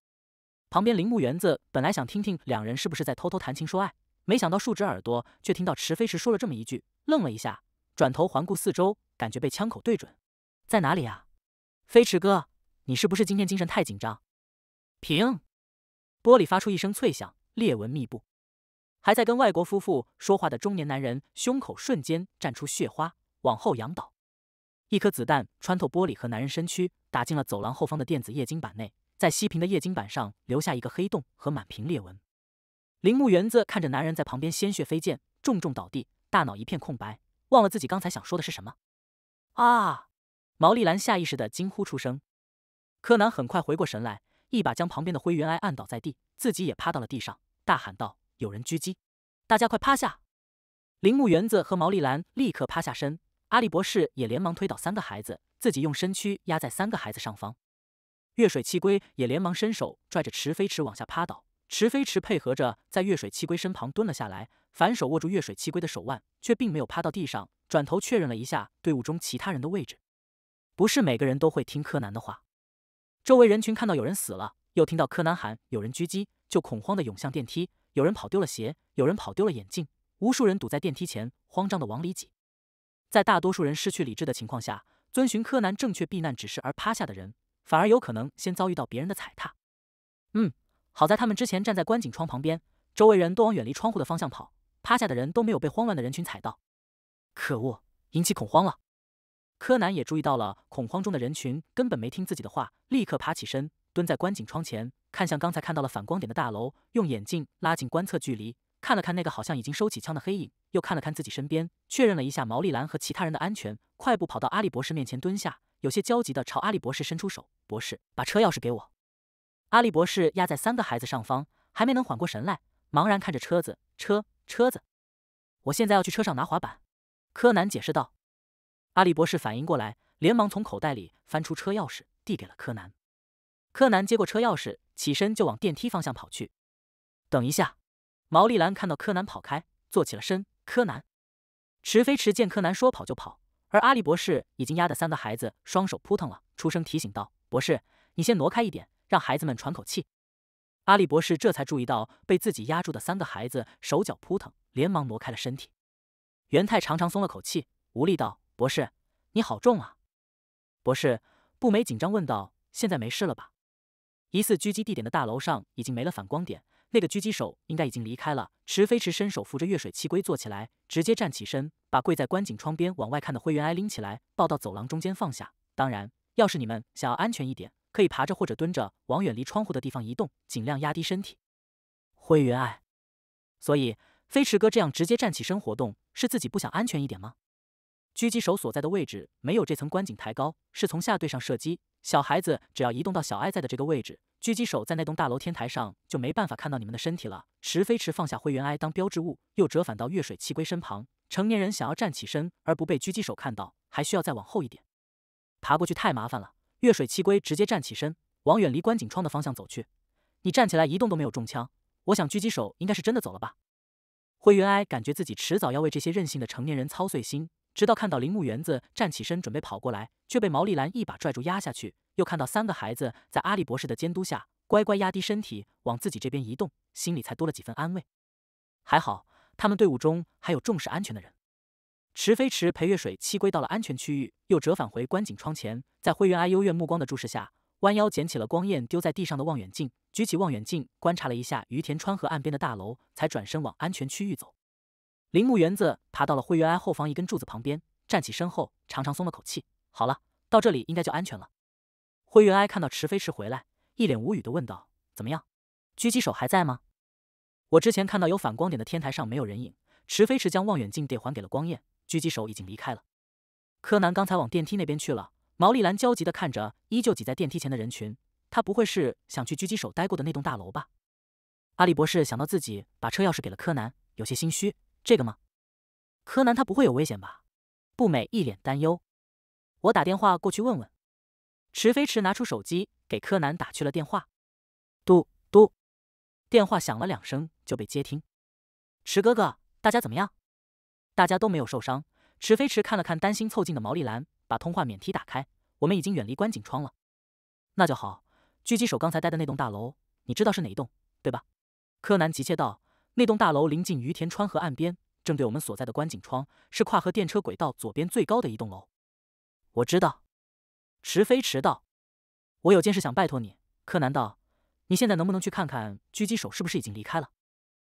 旁边铃木园子本来想听听两人是不是在偷偷谈情说爱，没想到竖直耳朵却听到池飞池说了这么一句，愣了一下，转头环顾四周，感觉被枪口对准，在哪里啊？飞驰哥，你是不是今天精神太紧张？砰！玻璃发出一声脆响，裂纹密布。还在跟外国夫妇说话的中年男人胸口瞬间绽出血花，往后仰倒。一颗子弹穿透玻璃和男人身躯，打进了走廊后方的电子液晶板内，在熄屏的液晶板上留下一个黑洞和满屏裂纹。铃木园子看着男人在旁边鲜血飞溅，重重倒地，大脑一片空白，忘了自己刚才想说的是什么。啊！毛利兰下意识的惊呼出声，柯南很快回过神来，一把将旁边的灰原哀按倒在地，自己也趴到了地上，大喊道：“有人狙击，大家快趴下！”铃木园子和毛利兰立刻趴下身，阿笠博士也连忙推倒三个孩子，自己用身躯压在三个孩子上方。月水七龟也连忙伸手拽着池飞池往下趴倒，池飞池配合着在月水七龟身旁蹲了下来，反手握住月水七龟的手腕，却并没有趴到地上，转头确认了一下队伍中其他人的位置。不是每个人都会听柯南的话。周围人群看到有人死了，又听到柯南喊有人狙击，就恐慌的涌向电梯。有人跑丢了鞋，有人跑丢了眼镜，无数人堵在电梯前，慌张的往里挤。在大多数人失去理智的情况下，遵循柯南正确避难指示而趴下的人，反而有可能先遭遇到别人的踩踏。嗯，好在他们之前站在观景窗旁边，周围人都往远离窗户的方向跑，趴下的人都没有被慌乱的人群踩到。可恶，引起恐慌了。柯南也注意到了，恐慌中的人群根本没听自己的话，立刻爬起身，蹲在观景窗前，看向刚才看到了反光点的大楼，用眼镜拉近观测距离，看了看那个好像已经收起枪的黑影，又看了看自己身边，确认了一下毛利兰和其他人的安全，快步跑到阿笠博士面前蹲下，有些焦急地朝阿笠博士伸出手：“博士，把车钥匙给我。”阿笠博士压在三个孩子上方，还没能缓过神来，茫然看着车子，车车子，我现在要去车上拿滑板。”柯南解释道。阿笠博士反应过来，连忙从口袋里翻出车钥匙，递给了柯南。柯南接过车钥匙，起身就往电梯方向跑去。等一下！毛利兰看到柯南跑开，坐起了身。柯南、池飞池见柯南说跑就跑，而阿笠博士已经压得三个孩子双手扑腾了，出声提醒道：“博士，你先挪开一点，让孩子们喘口气。”阿笠博士这才注意到被自己压住的三个孩子手脚扑腾，连忙挪开了身体。元太长长松了口气，无力道。博士，你好重啊！博士，步美紧张问道：“现在没事了吧？”疑似狙击地点的大楼上已经没了反光点，那个狙击手应该已经离开了。池飞驰伸手扶着越水器龟坐起来，直接站起身，把跪在观景窗边往外看的灰原哀拎起来抱到走廊中间放下。当然，要是你们想要安全一点，可以爬着或者蹲着往远离窗户的地方移动，尽量压低身体。灰原哀，所以飞驰哥这样直接站起身活动，是自己不想安全一点吗？狙击手所在的位置没有这层观景台高，是从下对上射击。小孩子只要移动到小哀在的这个位置，狙击手在那栋大楼天台上就没办法看到你们的身体了。池飞池放下灰原哀当标志物，又折返到月水七龟身旁。成年人想要站起身而不被狙击手看到，还需要再往后一点，爬过去太麻烦了。月水七龟直接站起身，往远离观景窗的方向走去。你站起来一动都没有中枪，我想狙击手应该是真的走了吧？灰原哀感觉自己迟早要为这些任性的成年人操碎心。直到看到铃木园子站起身准备跑过来，却被毛利兰一把拽住压下去。又看到三个孩子在阿笠博士的监督下乖乖压低身体往自己这边移动，心里才多了几分安慰。还好，他们队伍中还有重视安全的人。池飞池、裴月水七归到了安全区域，又折返回观景窗前，在灰原哀幽怨目光的注视下，弯腰捡起了光焰丢在地上的望远镜，举起望远镜观察了一下于田川河岸边的大楼，才转身往安全区域走。铃木园子爬到了灰原哀后方一根柱子旁边，站起身后，长长松了口气。好了，到这里应该就安全了。灰原哀看到池飞池回来，一脸无语的问道：“怎么样？狙击手还在吗？”我之前看到有反光点的天台上没有人影。池飞池将望远镜给还给了光彦，狙击手已经离开了。柯南刚才往电梯那边去了。毛利兰焦急的看着依旧挤在电梯前的人群，他不会是想去狙击手待过的那栋大楼吧？阿笠博士想到自己把车钥匙给了柯南，有些心虚。这个吗？柯南他不会有危险吧？步美一脸担忧。我打电话过去问问。池飞池拿出手机给柯南打去了电话。嘟嘟，电话响了两声就被接听。池哥哥，大家怎么样？大家都没有受伤。池飞池看了看担心凑近的毛利兰，把通话免提打开。我们已经远离观景窗了，那就好。狙击手刚才待的那栋大楼，你知道是哪一栋？对吧？柯南急切道。那栋大楼临近于田川河岸边，正对我们所在的观景窗是跨河电车轨道左边最高的一栋楼。我知道，池飞迟道，我有件事想拜托你。柯南道，你现在能不能去看看狙击手是不是已经离开了？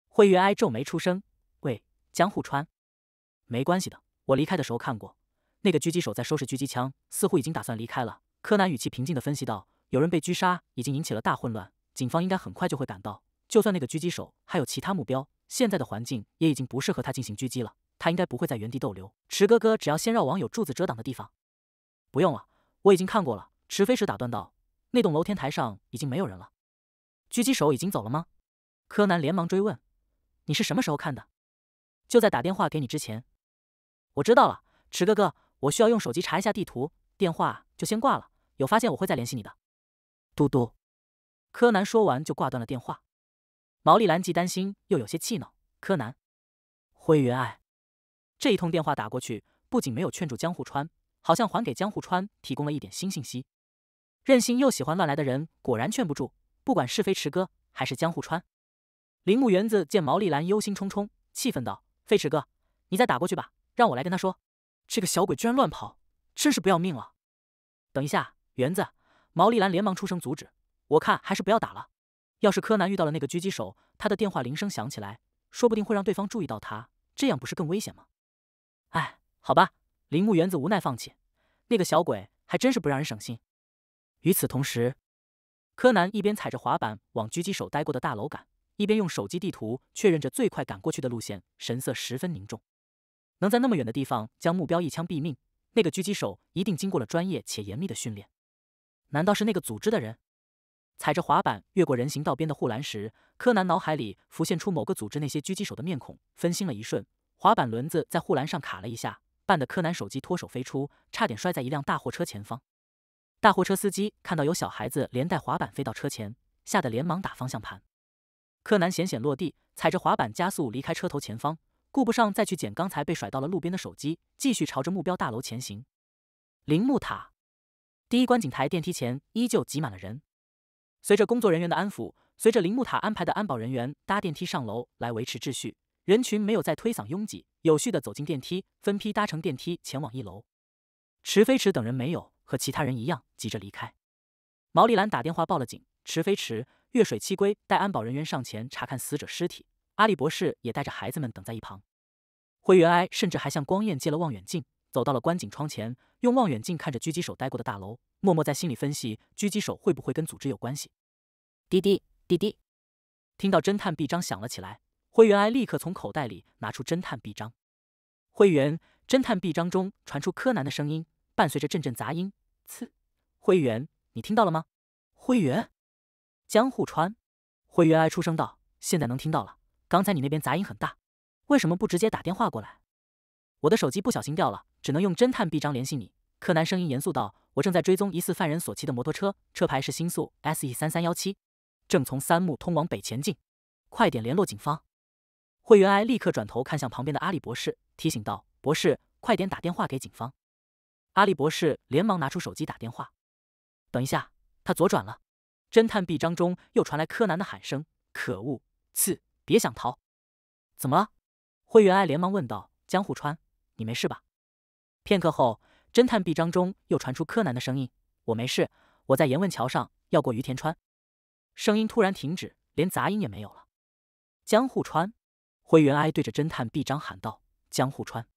灰原哀皱眉出声：“喂，江户川，没关系的，我离开的时候看过，那个狙击手在收拾狙击枪，似乎已经打算离开了。”柯南语气平静地分析道：“有人被狙杀，已经引起了大混乱，警方应该很快就会赶到。”就算那个狙击手还有其他目标，现在的环境也已经不适合他进行狙击了。他应该不会在原地逗留。池哥哥，只要先绕往有柱子遮挡的地方。不用了，我已经看过了。池飞石打断道：“那栋楼天台上已经没有人了，狙击手已经走了吗？”柯南连忙追问：“你是什么时候看的？”就在打电话给你之前。我知道了，池哥哥，我需要用手机查一下地图。电话就先挂了，有发现我会再联系你的。嘟嘟。柯南说完就挂断了电话。毛利兰既担心又有些气恼。柯南、灰原哀，这一通电话打过去，不仅没有劝住江户川，好像还给江户川提供了一点新信息。任性又喜欢乱来的人，果然劝不住。不管是飞驰哥还是江户川，铃木园子见毛利兰忧心忡忡，气愤道：“飞驰哥，你再打过去吧，让我来跟他说。这个小鬼居然乱跑，真是不要命了。”等一下，园子！毛利兰连忙出声阻止：“我看还是不要打了。”要是柯南遇到了那个狙击手，他的电话铃声响起来，说不定会让对方注意到他，这样不是更危险吗？哎，好吧，铃木园子无奈放弃。那个小鬼还真是不让人省心。与此同时，柯南一边踩着滑板往狙击手待过的大楼赶，一边用手机地图确认着最快赶过去的路线，神色十分凝重。能在那么远的地方将目标一枪毙命，那个狙击手一定经过了专业且严密的训练。难道是那个组织的人？踩着滑板越过人行道边的护栏时，柯南脑海里浮现出某个组织那些狙击手的面孔，分心了一瞬。滑板轮子在护栏上卡了一下，绊得柯南手机脱手飞出，差点摔在一辆大货车前方。大货车司机看到有小孩子连带滑板飞到车前，吓得连忙打方向盘。柯南险险落地，踩着滑板加速离开车头前方，顾不上再去捡刚才被甩到了路边的手机，继续朝着目标大楼前行。铃木塔第一观景台电梯前依旧挤满了人。随着工作人员的安抚，随着铃木塔安排的安保人员搭电梯上楼来维持秩序，人群没有再推搡拥挤，有序的走进电梯，分批搭乘电梯前往一楼。池飞池等人没有和其他人一样急着离开，毛利兰打电话报了警。池飞池、越水七龟带安保人员上前查看死者尸体，阿笠博士也带着孩子们等在一旁。灰原哀甚至还向光彦借了望远镜，走到了观景窗前，用望远镜看着狙击手待过的大楼，默默在心里分析狙击手会不会跟组织有关系。滴滴滴滴，听到侦探臂章响了起来，灰原哀立刻从口袋里拿出侦探臂章。灰原，侦探臂章中传出柯南的声音，伴随着阵阵杂音。呲，灰原，你听到了吗？灰原，江户川，灰原哀出声道：“现在能听到了，刚才你那边杂音很大，为什么不直接打电话过来？”我的手机不小心掉了，只能用侦探臂章联系你。柯南声音严肃道：“我正在追踪疑似犯人所骑的摩托车，车牌是新宿 S E 三三幺七。”正从三木通往北前进，快点联络警方！会原哀立刻转头看向旁边的阿笠博士，提醒道：“博士，快点打电话给警方！”阿笠博士连忙拿出手机打电话。等一下，他左转了！侦探臂章中又传来柯南的喊声：“可恶，次，别想逃！”怎么了？会原哀连忙问道：“江户川，你没事吧？”片刻后，侦探臂章中又传出柯南的声音：“我没事，我在岩问桥上要过于田川。”声音突然停止，连杂音也没有了。江户川、灰原哀对着侦探臂章喊道：“江户川，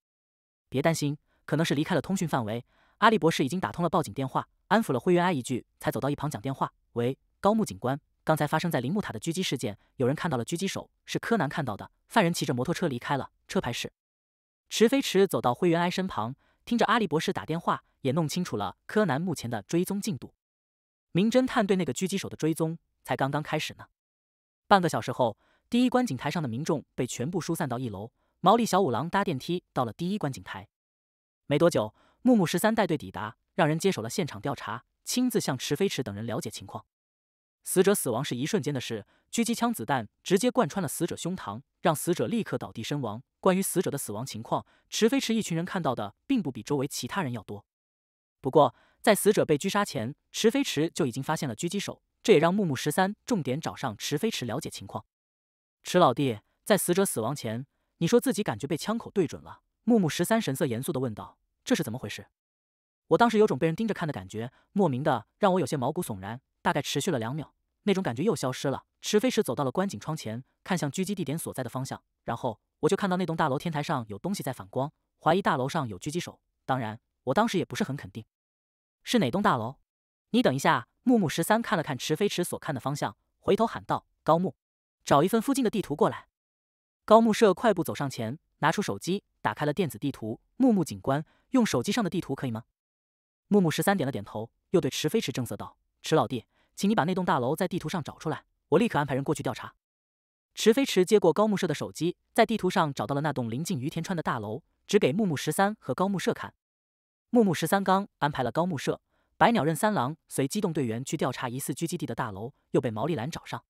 别担心，可能是离开了通讯范围。”阿笠博士已经打通了报警电话，安抚了灰原哀一句，才走到一旁讲电话：“喂，高木警官，刚才发生在铃木塔的狙击事件，有人看到了狙击手，是柯南看到的。犯人骑着摩托车离开了，车牌是……”池飞池走到灰原哀身旁，听着阿笠博士打电话，也弄清楚了柯南目前的追踪进度。名侦探对那个狙击手的追踪。才刚刚开始呢。半个小时后，第一观景台上的民众被全部疏散到一楼。毛利小五郎搭电梯到了第一观景台。没多久，木木十三带队抵达，让人接手了现场调查，亲自向池飞池等人了解情况。死者死亡是一瞬间的事，狙击枪子弹直接贯穿了死者胸膛，让死者立刻倒地身亡。关于死者的死亡情况，池飞池一群人看到的并不比周围其他人要多。不过，在死者被狙杀前，池飞池就已经发现了狙击手。这也让木木十三重点找上池飞池了解情况。池老弟，在死者死亡前，你说自己感觉被枪口对准了。木木十三神色严肃地问道：“这是怎么回事？”我当时有种被人盯着看的感觉，莫名的让我有些毛骨悚然。大概持续了两秒，那种感觉又消失了。池飞池走到了观景窗前，看向狙击地点所在的方向，然后我就看到那栋大楼天台上有东西在反光，怀疑大楼上有狙击手。当然，我当时也不是很肯定是哪栋大楼。你等一下。木木十三看了看池飞池所看的方向，回头喊道：“高木，找一份附近的地图过来。”高木社快步走上前，拿出手机，打开了电子地图。木木警官，用手机上的地图可以吗？木木十三点了点头，又对池飞池正色道：“池老弟，请你把那栋大楼在地图上找出来，我立刻安排人过去调查。”池飞池接过高木社的手机，在地图上找到了那栋临近于田川的大楼，只给木木十三和高木社看。木木十三刚安排了高木社。白鸟任三郎随机动队员去调查疑似狙击地的大楼，又被毛利兰找上。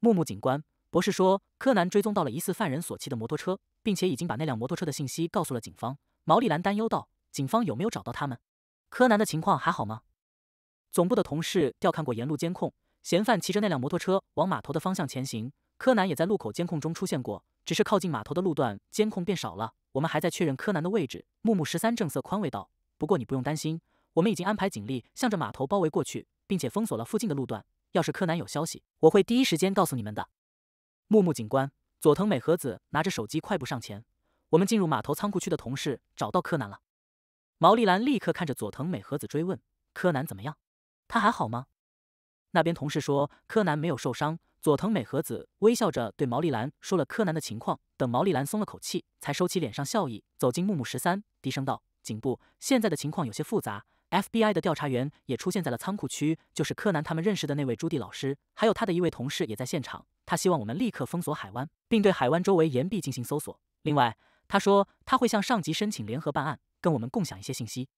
木木警官，博士说柯南追踪到了疑似犯人所骑的摩托车，并且已经把那辆摩托车的信息告诉了警方。毛利兰担忧道：“警方有没有找到他们？柯南的情况还好吗？”总部的同事调看过沿路监控，嫌犯骑着那辆摩托车往码头的方向前行。柯南也在路口监控中出现过，只是靠近码头的路段监控变少了。我们还在确认柯南的位置。木木十三正色宽慰道：“不过你不用担心。”我们已经安排警力向着码头包围过去，并且封锁了附近的路段。要是柯南有消息，我会第一时间告诉你们的。木木警官，佐藤美和子拿着手机快步上前。我们进入码头仓库区的同事找到柯南了。毛利兰立刻看着佐藤美和子追问：“柯南怎么样？他还好吗？”那边同事说：“柯南没有受伤。”佐藤美和子微笑着对毛利兰说了柯南的情况。等毛利兰松了口气，才收起脸上笑意，走进木木十三，低声道：“警部，现在的情况有些复杂。” FBI 的调查员也出现在了仓库区，就是柯南他们认识的那位朱棣老师，还有他的一位同事也在现场。他希望我们立刻封锁海湾，并对海湾周围岩壁进行搜索。另外，他说他会向上级申请联合办案，跟我们共享一些信息。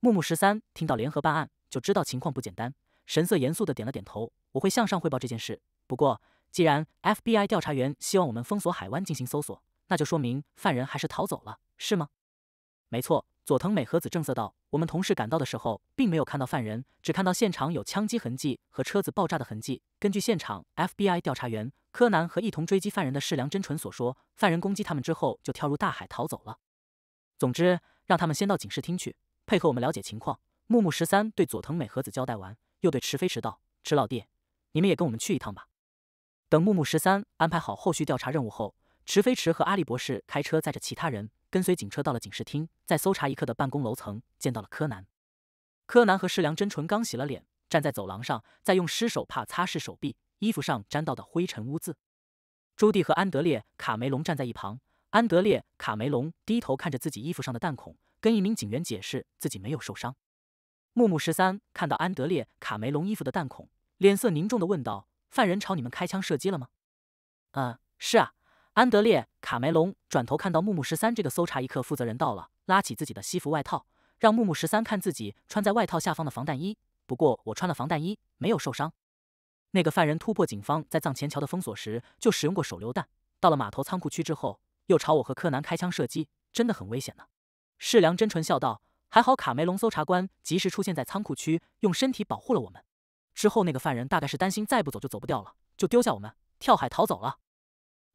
木木十三听到联合办案，就知道情况不简单，神色严肃的点了点头。我会向上汇报这件事。不过，既然 FBI 调查员希望我们封锁海湾进行搜索，那就说明犯人还是逃走了，是吗？没错。佐藤美和子正色道：“我们同事赶到的时候，并没有看到犯人，只看到现场有枪击痕迹和车子爆炸的痕迹。根据现场 FBI 调查员柯南和一同追击犯人的世良真纯所说，犯人攻击他们之后就跳入大海逃走了。总之，让他们先到警视厅去，配合我们了解情况。”木木十三对佐藤美和子交代完，又对池飞池道：“池老弟，你们也跟我们去一趟吧。”等木木十三安排好后续调查任务后。池飞驰和阿笠博士开车载着其他人，跟随警车到了警视厅，在搜查一课的办公楼层见到了柯南。柯南和世良真纯刚洗了脸，站在走廊上，在用湿手帕擦拭手臂衣服上沾到的灰尘污渍。朱蒂和安德烈·卡梅隆站在一旁，安德烈·卡梅隆低头看着自己衣服上的弹孔，跟一名警员解释自己没有受伤。木木十三看到安德烈·卡梅隆衣服的弹孔，脸色凝重地问道：“犯人朝你们开枪射击了吗？”“嗯，是啊。”安德烈·卡梅隆转头看到木木十三这个搜查一课负责人到了，拉起自己的西服外套，让木木十三看自己穿在外套下方的防弹衣。不过我穿了防弹衣，没有受伤。那个犯人突破警方在藏钱桥的封锁时就使用过手榴弹，到了码头仓库区之后又朝我和柯南开枪射击，真的很危险呢。世良真纯笑道：“还好卡梅隆搜查官及时出现在仓库区，用身体保护了我们。之后那个犯人大概是担心再不走就走不掉了，就丢下我们跳海逃走了。”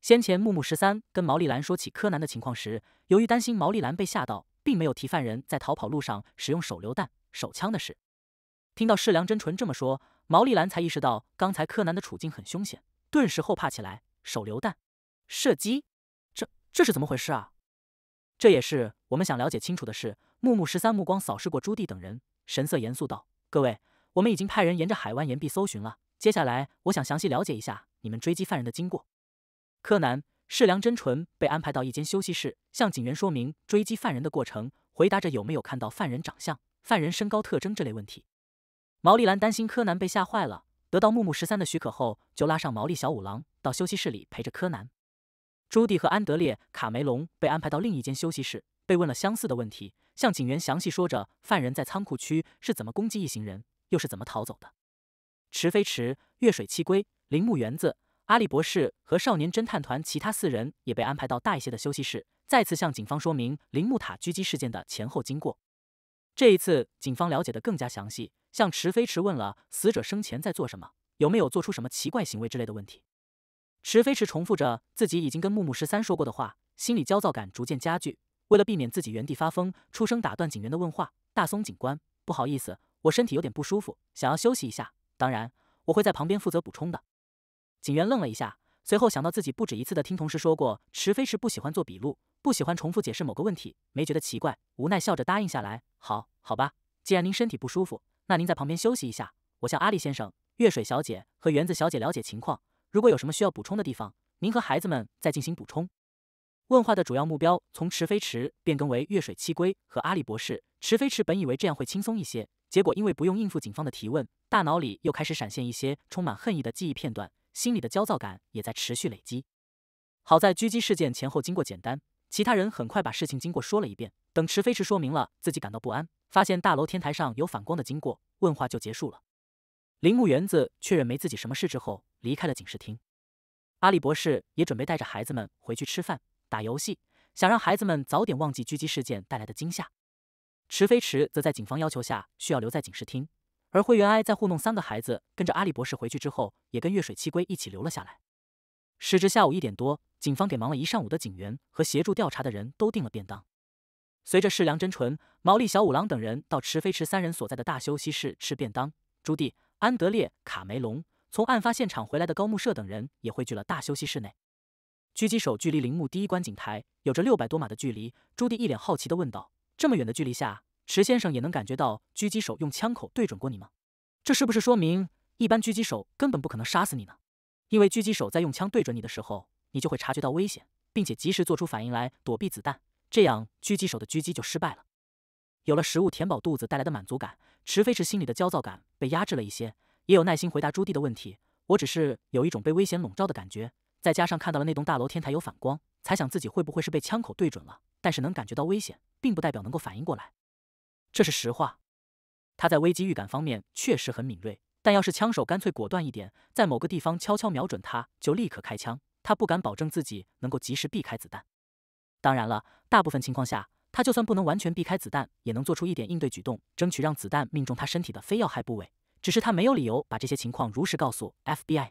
先前木木十三跟毛利兰说起柯南的情况时，由于担心毛利兰被吓到，并没有提犯人在逃跑路上使用手榴弹、手枪的事。听到世良真纯这么说，毛利兰才意识到刚才柯南的处境很凶险，顿时后怕起来。手榴弹、射击，这这是怎么回事啊？这也是我们想了解清楚的事。木木十三目光扫视过朱棣等人，神色严肃道：“各位，我们已经派人沿着海湾岩壁搜寻了。接下来，我想详细了解一下你们追击犯人的经过。”柯南、世良真纯被安排到一间休息室，向警员说明追击犯人的过程，回答着有没有看到犯人长相、犯人身高特征这类问题。毛利兰担心柯南被吓坏了，得到木木十三的许可后，就拉上毛利小五郎到休息室里陪着柯南。朱棣和安德烈·卡梅隆被安排到另一间休息室，被问了相似的问题，向警员详细说着犯人在仓库区是怎么攻击一行人，又是怎么逃走的。池飞池、越水七龟、铃木园子。阿笠博士和少年侦探团其他四人也被安排到大一些的休息室，再次向警方说明铃木塔狙击事件的前后经过。这一次，警方了解的更加详细，向池飞池问了死者生前在做什么，有没有做出什么奇怪行为之类的问题。池飞池重复着自己已经跟木木十三说过的话，心里焦躁感逐渐加剧。为了避免自己原地发疯，出声打断警员的问话：“大松警官，不好意思，我身体有点不舒服，想要休息一下。当然，我会在旁边负责补充的。”警员愣了一下，随后想到自己不止一次的听同事说过，池飞池不喜欢做笔录，不喜欢重复解释某个问题，没觉得奇怪，无奈笑着答应下来。好好吧，既然您身体不舒服，那您在旁边休息一下，我向阿丽先生、月水小姐和园子小姐了解情况。如果有什么需要补充的地方，您和孩子们再进行补充。问话的主要目标从池飞池变更为月水七龟和阿丽博士。池飞池本以为这样会轻松一些，结果因为不用应付警方的提问，大脑里又开始闪现一些充满恨意的记忆片段。心里的焦躁感也在持续累积。好在狙击事件前后经过简单，其他人很快把事情经过说了一遍。等池飞驰说明了自己感到不安，发现大楼天台上有反光的经过，问话就结束了。铃木园子确认没自己什么事之后，离开了警视厅。阿笠博士也准备带着孩子们回去吃饭、打游戏，想让孩子们早点忘记狙击事件带来的惊吓。池飞驰则在警方要求下需要留在警视厅。而灰原哀在糊弄三个孩子，跟着阿笠博士回去之后，也跟月水七龟一起留了下来。时值下午一点多，警方给忙了一上午的警员和协助调查的人都订了便当。随着世良真纯、毛利小五郎等人到池飞池三人所在的大休息室吃便当，朱棣、安德烈、卡梅隆从案发现场回来的高木社等人也汇聚了大休息室内。狙击手距离铃木第一观景台有着六百多码的距离。朱棣一脸好奇地问道：“这么远的距离下？”池先生也能感觉到狙击手用枪口对准过你吗？这是不是说明一般狙击手根本不可能杀死你呢？因为狙击手在用枪对准你的时候，你就会察觉到危险，并且及时做出反应来躲避子弹，这样狙击手的狙击就失败了。有了食物填饱肚子带来的满足感，池飞驰心里的焦躁感被压制了一些，也有耐心回答朱棣的问题。我只是有一种被危险笼罩的感觉，再加上看到了那栋大楼天台有反光，猜想自己会不会是被枪口对准了。但是能感觉到危险，并不代表能够反应过来。这是实话，他在危机预感方面确实很敏锐。但要是枪手干脆果断一点，在某个地方悄悄瞄准他，就立刻开枪。他不敢保证自己能够及时避开子弹。当然了，大部分情况下，他就算不能完全避开子弹，也能做出一点应对举动，争取让子弹命中他身体的非要害部位。只是他没有理由把这些情况如实告诉 FBI。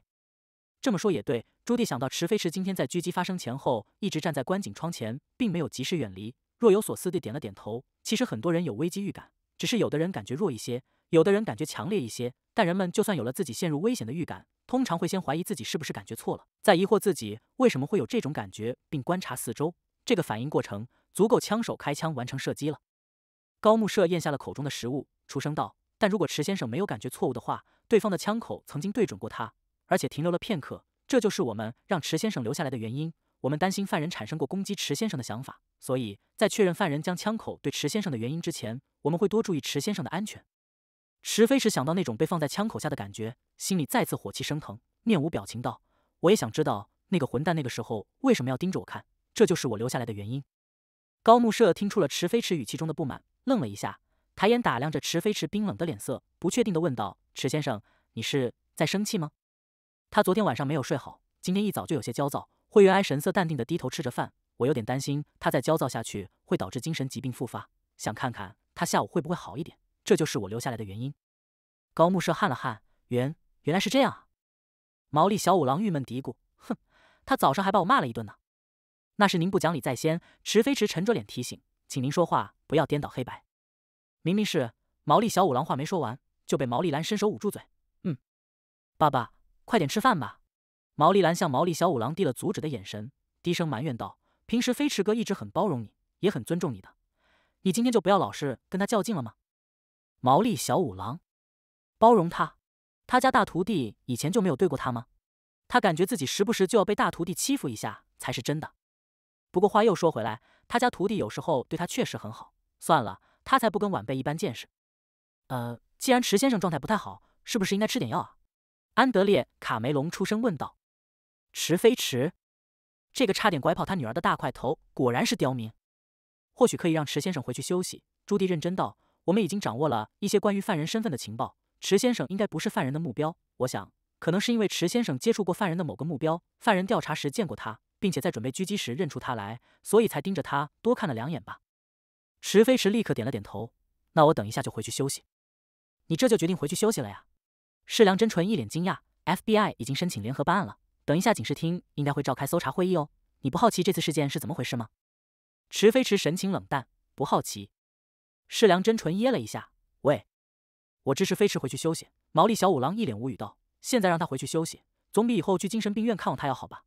这么说也对，朱棣想到池飞池今天在狙击发生前后一直站在观景窗前，并没有及时远离。若有所思地点了点头。其实很多人有危机预感，只是有的人感觉弱一些，有的人感觉强烈一些。但人们就算有了自己陷入危险的预感，通常会先怀疑自己是不是感觉错了，再疑惑自己为什么会有这种感觉，并观察四周。这个反应过程足够枪手开枪完成射击了。高木社咽下了口中的食物，出声道：“但如果池先生没有感觉错误的话，对方的枪口曾经对准过他，而且停留了片刻。这就是我们让池先生留下来的原因。我们担心犯人产生过攻击池先生的想法。”所以在确认犯人将枪口对池先生的原因之前，我们会多注意池先生的安全。池飞驰想到那种被放在枪口下的感觉，心里再次火气升腾，面无表情道：“我也想知道那个混蛋那个时候为什么要盯着我看，这就是我留下来的原因。”高木社听出了池飞池语气中的不满，愣了一下，抬眼打量着池飞池冰冷的脸色，不确定地问道：“池先生，你是在生气吗？”他昨天晚上没有睡好，今天一早就有些焦躁。惠元哀神色淡定地低头吃着饭。我有点担心他再焦躁下去会导致精神疾病复发，想看看他下午会不会好一点。这就是我留下来的原因。高木社汗了汗，原原来是这样啊。毛利小五郎郁闷嘀咕：“哼，他早上还把我骂了一顿呢。”那是您不讲理在先。池飞池沉着脸提醒：“请您说话不要颠倒黑白。”明明是毛利小五郎话没说完就被毛利兰伸手捂住嘴。嗯，爸爸，快点吃饭吧。毛利兰向毛利小五郎递了阻止的眼神，低声埋怨道。平时飞驰哥一直很包容你，也很尊重你的，你今天就不要老是跟他较劲了吗？毛利小五郎，包容他？他家大徒弟以前就没有对过他吗？他感觉自己时不时就要被大徒弟欺负一下才是真的。不过话又说回来，他家徒弟有时候对他确实很好。算了，他才不跟晚辈一般见识。呃，既然池先生状态不太好，是不是应该吃点药啊？安德烈卡梅隆出声问道。池飞驰。这个差点拐跑他女儿的大块头，果然是刁民。或许可以让池先生回去休息。朱棣认真道：“我们已经掌握了一些关于犯人身份的情报，池先生应该不是犯人的目标。我想，可能是因为池先生接触过犯人的某个目标，犯人调查时见过他，并且在准备狙击时认出他来，所以才盯着他多看了两眼吧。”池飞驰立刻点了点头：“那我等一下就回去休息。”你这就决定回去休息了呀？世良真纯一脸惊讶：“FBI 已经申请联合办案了。”等一下，警视厅应该会召开搜查会议哦。你不好奇这次事件是怎么回事吗？池飞驰神情冷淡，不好奇。世良真纯噎了一下，喂，我支持飞驰回去休息。毛利小五郎一脸无语道：“现在让他回去休息，总比以后去精神病院看望他要好吧？”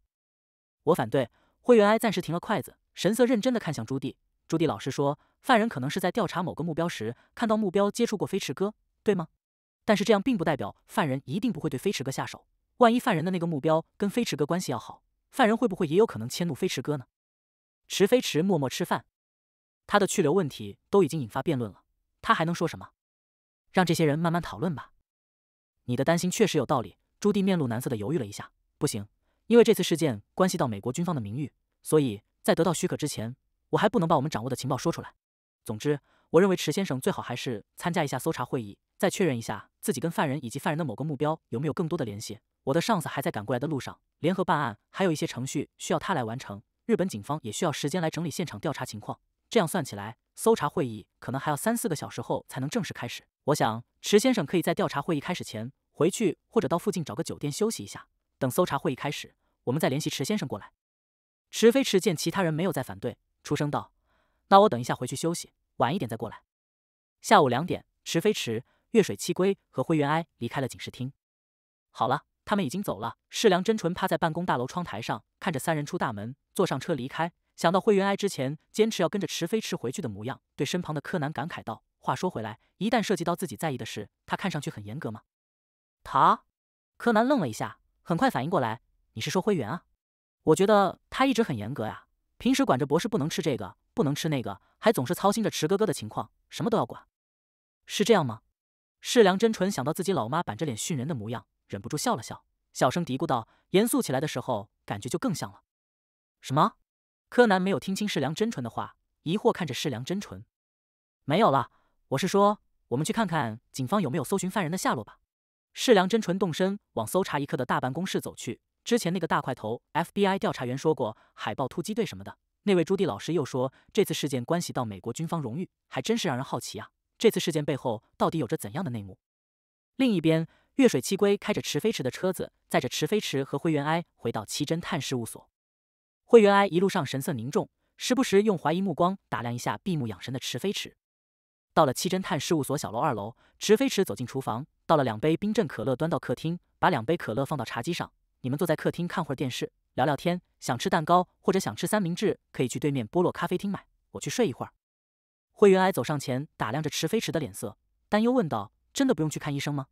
我反对。灰原哀暂时停了筷子，神色认真的看向朱棣。朱棣老师说：“犯人可能是在调查某个目标时，看到目标接触过飞驰哥，对吗？但是这样并不代表犯人一定不会对飞驰哥下手。”万一犯人的那个目标跟飞驰哥关系要好，犯人会不会也有可能迁怒飞驰哥呢？池飞驰默默吃饭，他的去留问题都已经引发辩论了，他还能说什么？让这些人慢慢讨论吧。你的担心确实有道理。朱棣面露难色的犹豫了一下，不行，因为这次事件关系到美国军方的名誉，所以在得到许可之前，我还不能把我们掌握的情报说出来。总之，我认为池先生最好还是参加一下搜查会议。再确认一下自己跟犯人以及犯人的某个目标有没有更多的联系。我的上司还在赶过来的路上，联合办案还有一些程序需要他来完成。日本警方也需要时间来整理现场调查情况。这样算起来，搜查会议可能还要三四个小时后才能正式开始。我想，池先生可以在调查会议开始前回去，或者到附近找个酒店休息一下。等搜查会议开始，我们再联系池先生过来。池飞池见其他人没有再反对，出声道：“那我等一下回去休息，晚一点再过来。”下午两点，池飞池。月水七龟和灰原哀离开了警视厅。好了，他们已经走了。世良真纯趴在办公大楼窗台上，看着三人出大门，坐上车离开。想到灰原哀之前坚持要跟着池飞驰回去的模样，对身旁的柯南感慨道：“话说回来，一旦涉及到自己在意的事，他看上去很严格吗？”“他。”柯南愣了一下，很快反应过来：“你是说灰原啊？我觉得他一直很严格呀，平时管着博士不能吃这个，不能吃那个，还总是操心着池哥哥的情况，什么都要管，是这样吗？”世良真纯想到自己老妈板着脸训人的模样，忍不住笑了笑，小声嘀咕道：“严肃起来的时候，感觉就更像了。”什么？柯南没有听清世良真纯的话，疑惑看着世良真纯。没有了，我是说，我们去看看警方有没有搜寻犯人的下落吧。世良真纯动身往搜查一刻的大办公室走去。之前那个大块头 FBI 调查员说过“海豹突击队”什么的，那位朱棣老师又说这次事件关系到美国军方荣誉，还真是让人好奇啊。这次事件背后到底有着怎样的内幕？另一边，月水七龟开着池飞池的车子，载着池飞池和灰原哀回到七侦探事务所。灰原哀一路上神色凝重，时不时用怀疑目光打量一下闭目养神的池飞池。到了七侦探事务所小楼二楼，池飞池走进厨房，倒了两杯冰镇可乐，端到客厅，把两杯可乐放到茶几上。你们坐在客厅看会儿电视，聊聊天。想吃蛋糕或者想吃三明治，可以去对面波洛咖啡厅买。我去睡一会儿。灰原哀走上前，打量着池飞驰的脸色，担忧问道：“真的不用去看医生吗？”“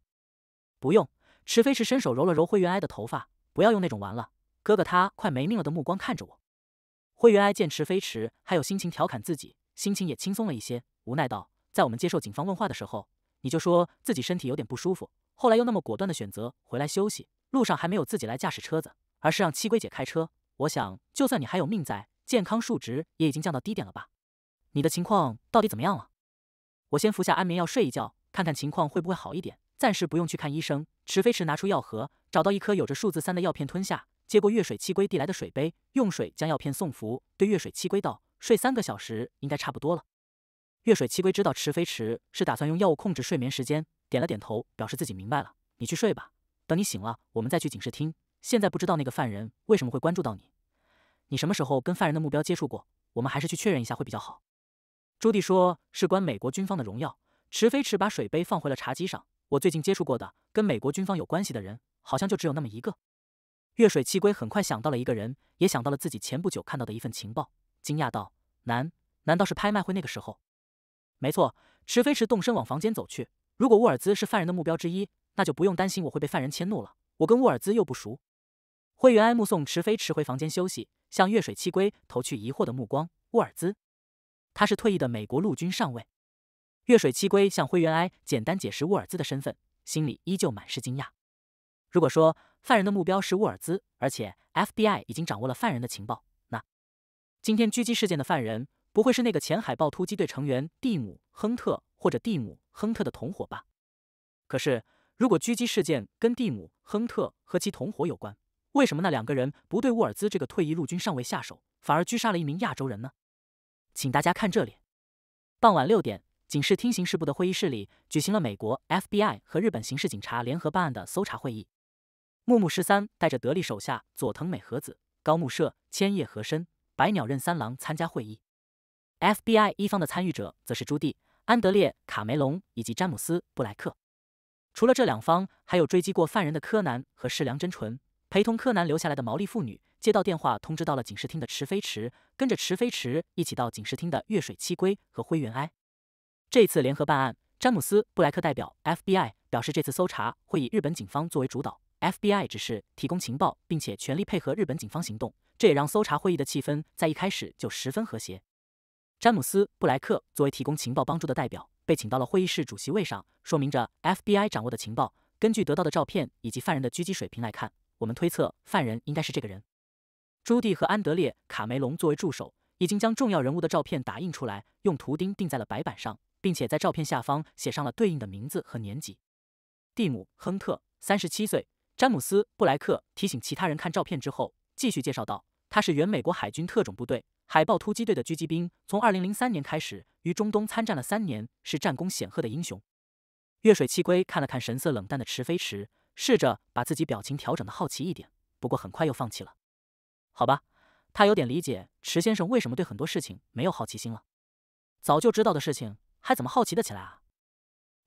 不用。”池飞驰伸手揉了揉灰原哀的头发，“不要用那种玩了，哥哥他快没命了”的目光看着我。灰原哀见池飞驰还有心情调侃自己，心情也轻松了一些，无奈道：“在我们接受警方问话的时候，你就说自己身体有点不舒服，后来又那么果断的选择回来休息，路上还没有自己来驾驶车子，而是让七龟姐开车。我想，就算你还有命在，健康数值也已经降到低点了吧。”你的情况到底怎么样了？我先服下安眠药睡一觉，看看情况会不会好一点。暂时不用去看医生。池飞池拿出药盒，找到一颗有着数字三的药片吞下，接过月水七龟递来的水杯，用水将药片送服。对月水七龟道：“睡三个小时应该差不多了。”月水七龟知道池飞池是打算用药物控制睡眠时间，点了点头，表示自己明白了。你去睡吧，等你醒了，我们再去警视厅。现在不知道那个犯人为什么会关注到你，你什么时候跟犯人的目标接触过？我们还是去确认一下会比较好。朱棣说：“事关美国军方的荣耀。”池飞池把水杯放回了茶几上。我最近接触过的跟美国军方有关系的人，好像就只有那么一个。月水七龟很快想到了一个人，也想到了自己前不久看到的一份情报，惊讶道：“难难道是拍卖会那个时候？”没错，池飞池动身往房间走去。如果沃尔兹是犯人的目标之一，那就不用担心我会被犯人迁怒了。我跟沃尔兹又不熟。灰原哀目送池飞池回房间休息，向月水七龟投去疑惑的目光。沃尔兹。他是退役的美国陆军上尉。月水七龟向灰原哀简单解释沃尔兹的身份，心里依旧满是惊讶。如果说犯人的目标是沃尔兹，而且 FBI 已经掌握了犯人的情报，那今天狙击事件的犯人不会是那个前海豹突击队成员蒂姆·亨特或者蒂姆·亨特的同伙吧？可是，如果狙击事件跟蒂姆·亨特和其同伙有关，为什么那两个人不对沃尔兹这个退役陆军上尉下手，反而狙杀了一名亚洲人呢？请大家看这里。傍晚六点，警视厅刑事部的会议室里举行了美国 FBI 和日本刑事警察联合办案的搜查会议。木木十三带着得力手下佐藤美和子、高木社、千叶和伸、白鸟任三郎参加会议。FBI 一方的参与者则是朱棣、安德烈、卡梅隆以及詹姆斯·布莱克。除了这两方，还有追击过犯人的柯南和世良真纯，陪同柯南留下来的毛利妇女。接到电话通知到了警视厅的池飞池，跟着池飞池一起到警视厅的月水七龟和灰原哀。这次联合办案，詹姆斯布莱克代表 FBI 表示这次搜查会以日本警方作为主导，FBI 只是提供情报，并且全力配合日本警方行动。这也让搜查会议的气氛在一开始就十分和谐。詹姆斯布莱克作为提供情报帮助的代表，被请到了会议室主席位上，说明着 FBI 掌握的情报。根据得到的照片以及犯人的狙击水平来看，我们推测犯人应该是这个人。朱棣和安德烈·卡梅隆作为助手，已经将重要人物的照片打印出来，用图钉钉在了白板上，并且在照片下方写上了对应的名字和年纪。蒂姆·亨特，三十七岁。詹姆斯·布莱克提醒其他人看照片之后，继续介绍道：“他是原美国海军特种部队海豹突击队的狙击兵，从二零零三年开始于中东参战了三年，是战功显赫的英雄。”月水七龟看了看神色冷淡的池飞池，试着把自己表情调整的好奇一点，不过很快又放弃了。好吧，他有点理解池先生为什么对很多事情没有好奇心了。早就知道的事情还怎么好奇的起来啊？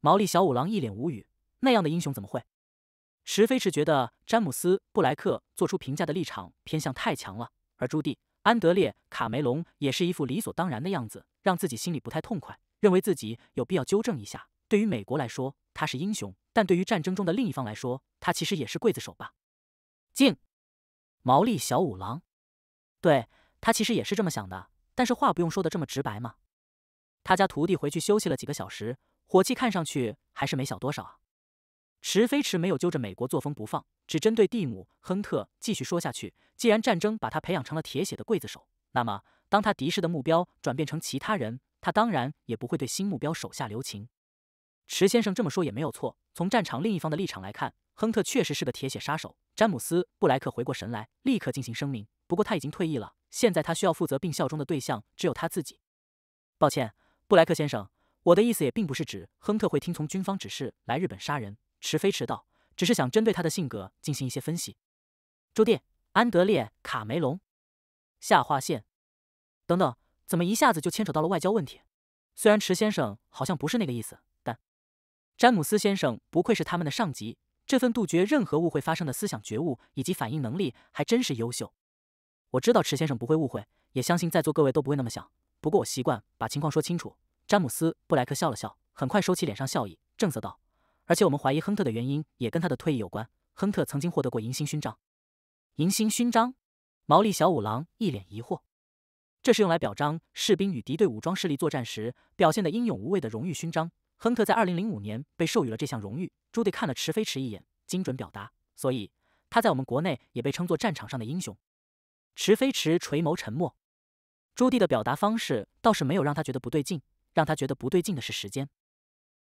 毛利小五郎一脸无语。那样的英雄怎么会？池飞驰觉得詹姆斯·布莱克做出评价的立场偏向太强了，而朱棣、安德烈、卡梅隆也是一副理所当然的样子，让自己心里不太痛快。认为自己有必要纠正一下。对于美国来说他是英雄，但对于战争中的另一方来说，他其实也是刽子手吧？静。毛利小五郎，对他其实也是这么想的，但是话不用说的这么直白嘛。他家徒弟回去休息了几个小时，火气看上去还是没小多少啊。池飞池没有揪着美国作风不放，只针对蒂姆·亨特继续说下去。既然战争把他培养成了铁血的刽子手，那么当他敌视的目标转变成其他人，他当然也不会对新目标手下留情。池先生这么说也没有错，从战场另一方的立场来看。亨特确实是个铁血杀手。詹姆斯·布莱克回过神来，立刻进行声明。不过他已经退役了，现在他需要负责并效忠的对象只有他自己。抱歉，布莱克先生，我的意思也并不是指亨特会听从军方指示来日本杀人。迟飞迟道，只是想针对他的性格进行一些分析。朱棣、安德烈、卡梅隆下划线等等，怎么一下子就牵扯到了外交问题？虽然池先生好像不是那个意思，但詹姆斯先生不愧是他们的上级。这份杜绝任何误会发生的思想觉悟以及反应能力还真是优秀。我知道池先生不会误会，也相信在座各位都不会那么想。不过我习惯把情况说清楚。詹姆斯·布莱克笑了笑，很快收起脸上笑意，正色道：“而且我们怀疑亨特的原因也跟他的退役有关。亨特曾经获得过银星勋章。”银星勋章？毛利小五郎一脸疑惑。这是用来表彰士兵与敌对武装势力作战时表现的英勇无畏的荣誉勋章。亨特在二零零五年被授予了这项荣誉。朱棣看了池飞池一眼，精准表达，所以他在我们国内也被称作战场上的英雄。池飞池垂眸沉默。朱棣的表达方式倒是没有让他觉得不对劲，让他觉得不对劲的是时间。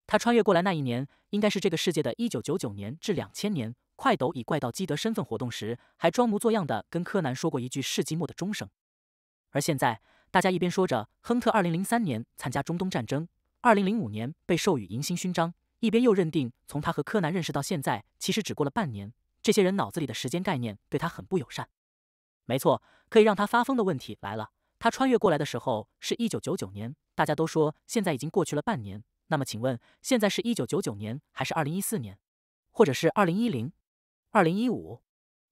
他穿越过来那一年，应该是这个世界的一九九九年至两千年。快斗以怪盗基德身份活动时，还装模作样的跟柯南说过一句世纪末的钟声。而现在，大家一边说着亨特二零零三年参加中东战争。二零零五年被授予银星勋章，一边又认定从他和柯南认识到现在其实只过了半年。这些人脑子里的时间概念对他很不友善。没错，可以让他发疯的问题来了：他穿越过来的时候是一九九九年，大家都说现在已经过去了半年。那么请问，现在是一九九九年还是二零一四年，或者是二零一零、二零一五？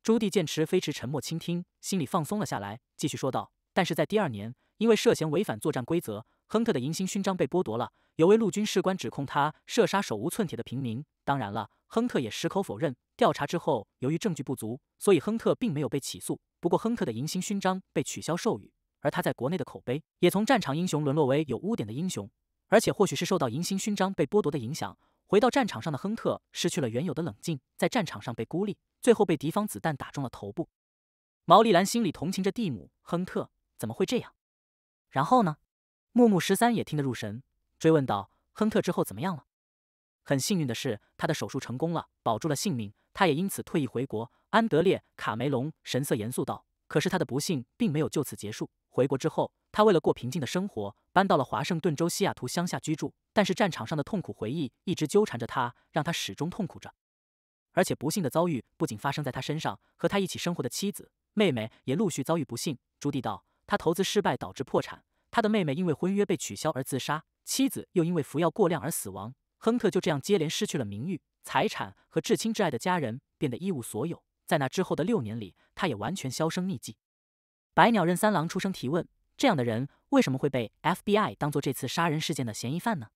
朱棣剑持飞驰，沉默倾听，心里放松了下来，继续说道：“但是在第二年，因为涉嫌违反作战规则。”亨特的银星勋章被剥夺了，有位陆军士官指控他射杀手无寸铁的平民。当然了，亨特也矢口否认。调查之后，由于证据不足，所以亨特并没有被起诉。不过，亨特的银星勋章被取消授予，而他在国内的口碑也从战场英雄沦落为有污点的英雄。而且，或许是受到银星勋章被剥夺的影响，回到战场上的亨特失去了原有的冷静，在战场上被孤立，最后被敌方子弹打中了头部。毛利兰心里同情着蒂姆·亨特，怎么会这样？然后呢？木木十三也听得入神，追问道：“亨特之后怎么样了？”很幸运的是，他的手术成功了，保住了性命。他也因此退役回国。安德烈·卡梅隆神色严肃道：“可是他的不幸并没有就此结束。回国之后，他为了过平静的生活，搬到了华盛顿州西雅图乡下居住。但是战场上的痛苦回忆一直纠缠着他，让他始终痛苦着。而且不幸的遭遇不仅发生在他身上，和他一起生活的妻子、妹妹也陆续遭遇不幸。”朱棣道：“他投资失败，导致破产。”他的妹妹因为婚约被取消而自杀，妻子又因为服药过量而死亡。亨特就这样接连失去了名誉、财产和至亲至爱的家人，变得一无所有。在那之后的六年里，他也完全销声匿迹。白鸟任三郎出声提问：“这样的人为什么会被 FBI 当做这次杀人事件的嫌疑犯呢？”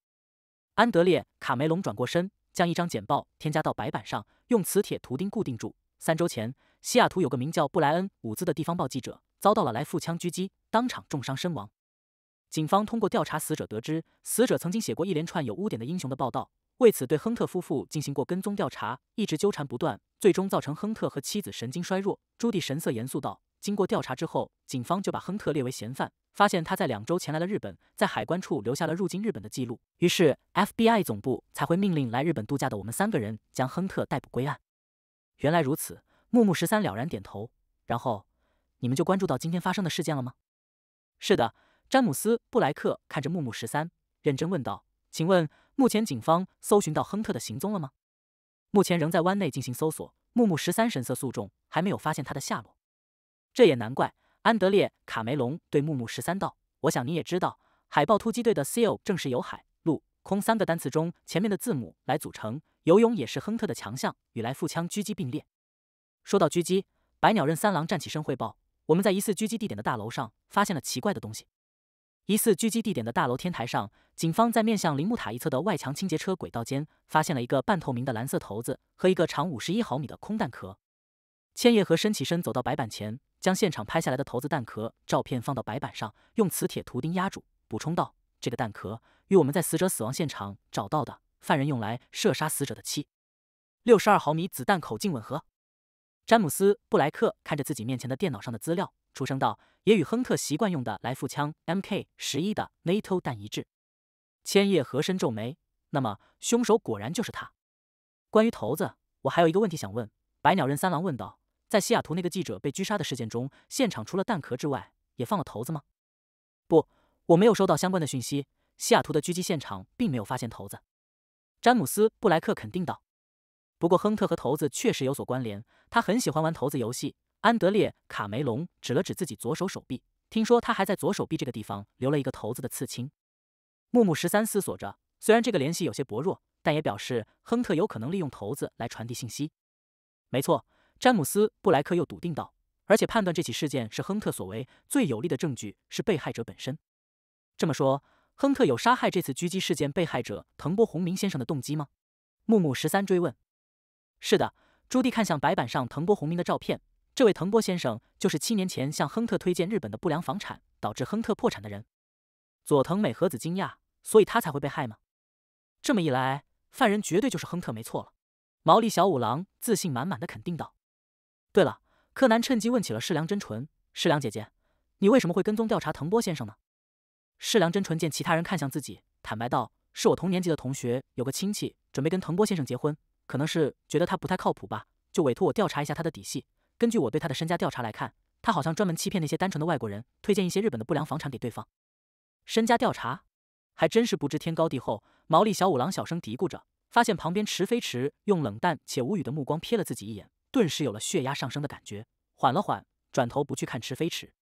安德烈·卡梅隆转过身，将一张简报添加到白板上，用磁铁图钉固定住。三周前，西雅图有个名叫布莱恩·伍兹的地方报记者遭到了来复枪狙击，当场重伤身亡。警方通过调查死者得知，死者曾经写过一连串有污点的英雄的报道，为此对亨特夫妇进行过跟踪调查，一直纠缠不断，最终造成亨特和妻子神经衰弱。朱棣神色严肃道：“经过调查之后，警方就把亨特列为嫌犯，发现他在两周前来了日本，在海关处留下了入境日本的记录，于是 FBI 总部才会命令来日本度假的我们三个人将亨特逮捕归案。”原来如此，木木十三了然点头。然后，你们就关注到今天发生的事件了吗？是的。詹姆斯·布莱克看着木木十三，认真问道：“请问，目前警方搜寻到亨特的行踪了吗？”“目前仍在湾内进行搜索。”木木十三神色肃重，“还没有发现他的下落。”这也难怪。安德烈·卡梅隆对木木十三道：“我想你也知道，海豹突击队的 ‘seal’ 正是由海、陆、空三个单词中前面的字母来组成。游泳也是亨特的强项，与来复枪狙击并列。”说到狙击，白鸟任三郎站起身汇报：“我们在疑似狙击地点的大楼上发现了奇怪的东西。”疑似狙击地点的大楼天台上，警方在面向铃木塔一侧的外墙清洁车轨道间，发现了一个半透明的蓝色头子和一个长五十一毫米的空弹壳。千叶和身起身走到白板前，将现场拍下来的头子弹壳照片放到白板上，用磁铁图钉压住，补充道：“这个弹壳与我们在死者死亡现场找到的犯人用来射杀死者的七六十二毫米子弹口径吻合。”詹姆斯·布莱克看着自己面前的电脑上的资料。出声道：“也与亨特习惯用的来复枪 M K 十一的 NATO 弹一致。”千叶和伸皱眉：“那么凶手果然就是他。”关于头子，我还有一个问题想问。百鸟任三郎问道：“在西雅图那个记者被狙杀的事件中，现场除了弹壳之外，也放了头子吗？”“不，我没有收到相关的讯息。西雅图的狙击现场并没有发现头子。”詹姆斯布莱克肯定道：“不过亨特和头子确实有所关联，他很喜欢玩头子游戏。”安德烈·卡梅隆指了指自己左手手臂，听说他还在左手臂这个地方留了一个头子的刺青。木木十三思索着，虽然这个联系有些薄弱，但也表示亨特有可能利用头子来传递信息。没错，詹姆斯·布莱克又笃定道，而且判断这起事件是亨特所为最有力的证据是被害者本身。这么说，亨特有杀害这次狙击事件被害者藤波宏明先生的动机吗？木木十三追问。是的，朱棣看向白板上藤波宏明的照片。这位藤波先生就是七年前向亨特推荐日本的不良房产，导致亨特破产的人。佐藤美和子惊讶，所以他才会被害吗？这么一来，犯人绝对就是亨特没错了。毛利小五郎自信满满的肯定道。对了，柯南趁机问起了世良真纯：“世良姐姐，你为什么会跟踪调查藤波先生呢？”世良真纯见其他人看向自己，坦白道：“是我同年级的同学，有个亲戚准备跟藤波先生结婚，可能是觉得他不太靠谱吧，就委托我调查一下他的底细。”根据我对他的身家调查来看，他好像专门欺骗那些单纯的外国人，推荐一些日本的不良房产给对方。身家调查，还真是不知天高地厚。毛利小五郎小声嘀咕着，发现旁边池飞池用冷淡且无语的目光瞥了自己一眼，顿时有了血压上升的感觉。缓了缓，转头不去看池飞池。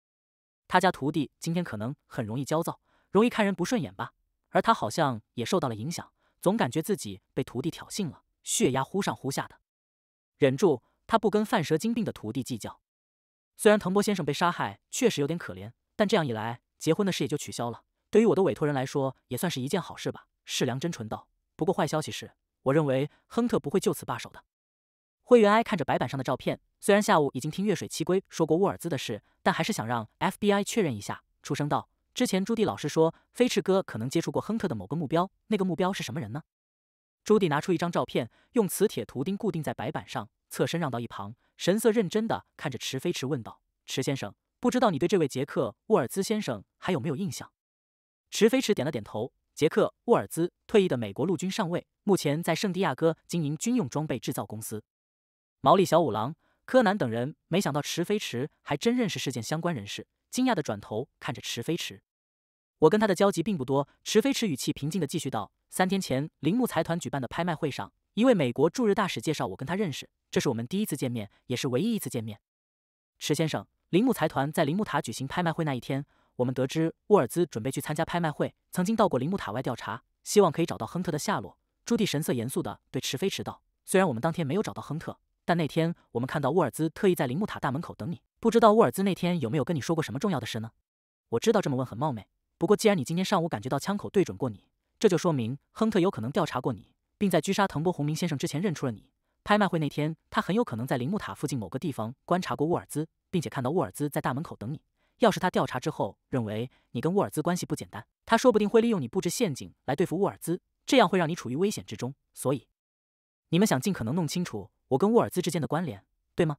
他家徒弟今天可能很容易焦躁，容易看人不顺眼吧？而他好像也受到了影响，总感觉自己被徒弟挑衅了，血压忽上忽下的。忍住。他不跟犯蛇精病的徒弟计较。虽然藤波先生被杀害确实有点可怜，但这样一来，结婚的事也就取消了。对于我的委托人来说，也算是一件好事吧。世良真纯道。不过坏消息是，我认为亨特不会就此罢手的。灰原哀看着白板上的照片，虽然下午已经听月水七龟说过沃尔兹的事，但还是想让 FBI 确认一下。出声道：“之前朱蒂老师说飞驰哥可能接触过亨特的某个目标，那个目标是什么人呢？”朱蒂拿出一张照片，用磁铁图钉固定在白板上。侧身让到一旁，神色认真的看着池飞池问道：“池先生，不知道你对这位杰克·沃尔兹先生还有没有印象？”池飞池点了点头。杰克·沃尔兹，退役的美国陆军上尉，目前在圣地亚哥经营军用装备制造公司。毛利小五郎、柯南等人没想到池飞池还真认识事件相关人士，惊讶的转头看着池飞池：“我跟他的交集并不多。”池飞池语气平静的继续道：“三天前，铃木财团举办的拍卖会上。”一位美国驻日大使介绍我跟他认识，这是我们第一次见面，也是唯一一次见面。池先生，铃木财团在铃木塔举行拍卖会那一天，我们得知沃尔兹准备去参加拍卖会，曾经到过铃木塔外调查，希望可以找到亨特的下落。朱棣神色严肃地对池飞迟道：“虽然我们当天没有找到亨特，但那天我们看到沃尔兹特意在铃木塔大门口等你，不知道沃尔兹那天有没有跟你说过什么重要的事呢？”我知道这么问很冒昧，不过既然你今天上午感觉到枪口对准过你，这就说明亨特有可能调查过你。并在狙杀藤波宏明先生之前认出了你。拍卖会那天，他很有可能在铃木塔附近某个地方观察过沃尔兹，并且看到沃尔兹在大门口等你。要是他调查之后认为你跟沃尔兹关系不简单，他说不定会利用你布置陷阱来对付沃尔兹，这样会让你处于危险之中。所以，你们想尽可能弄清楚我跟沃尔兹之间的关联，对吗？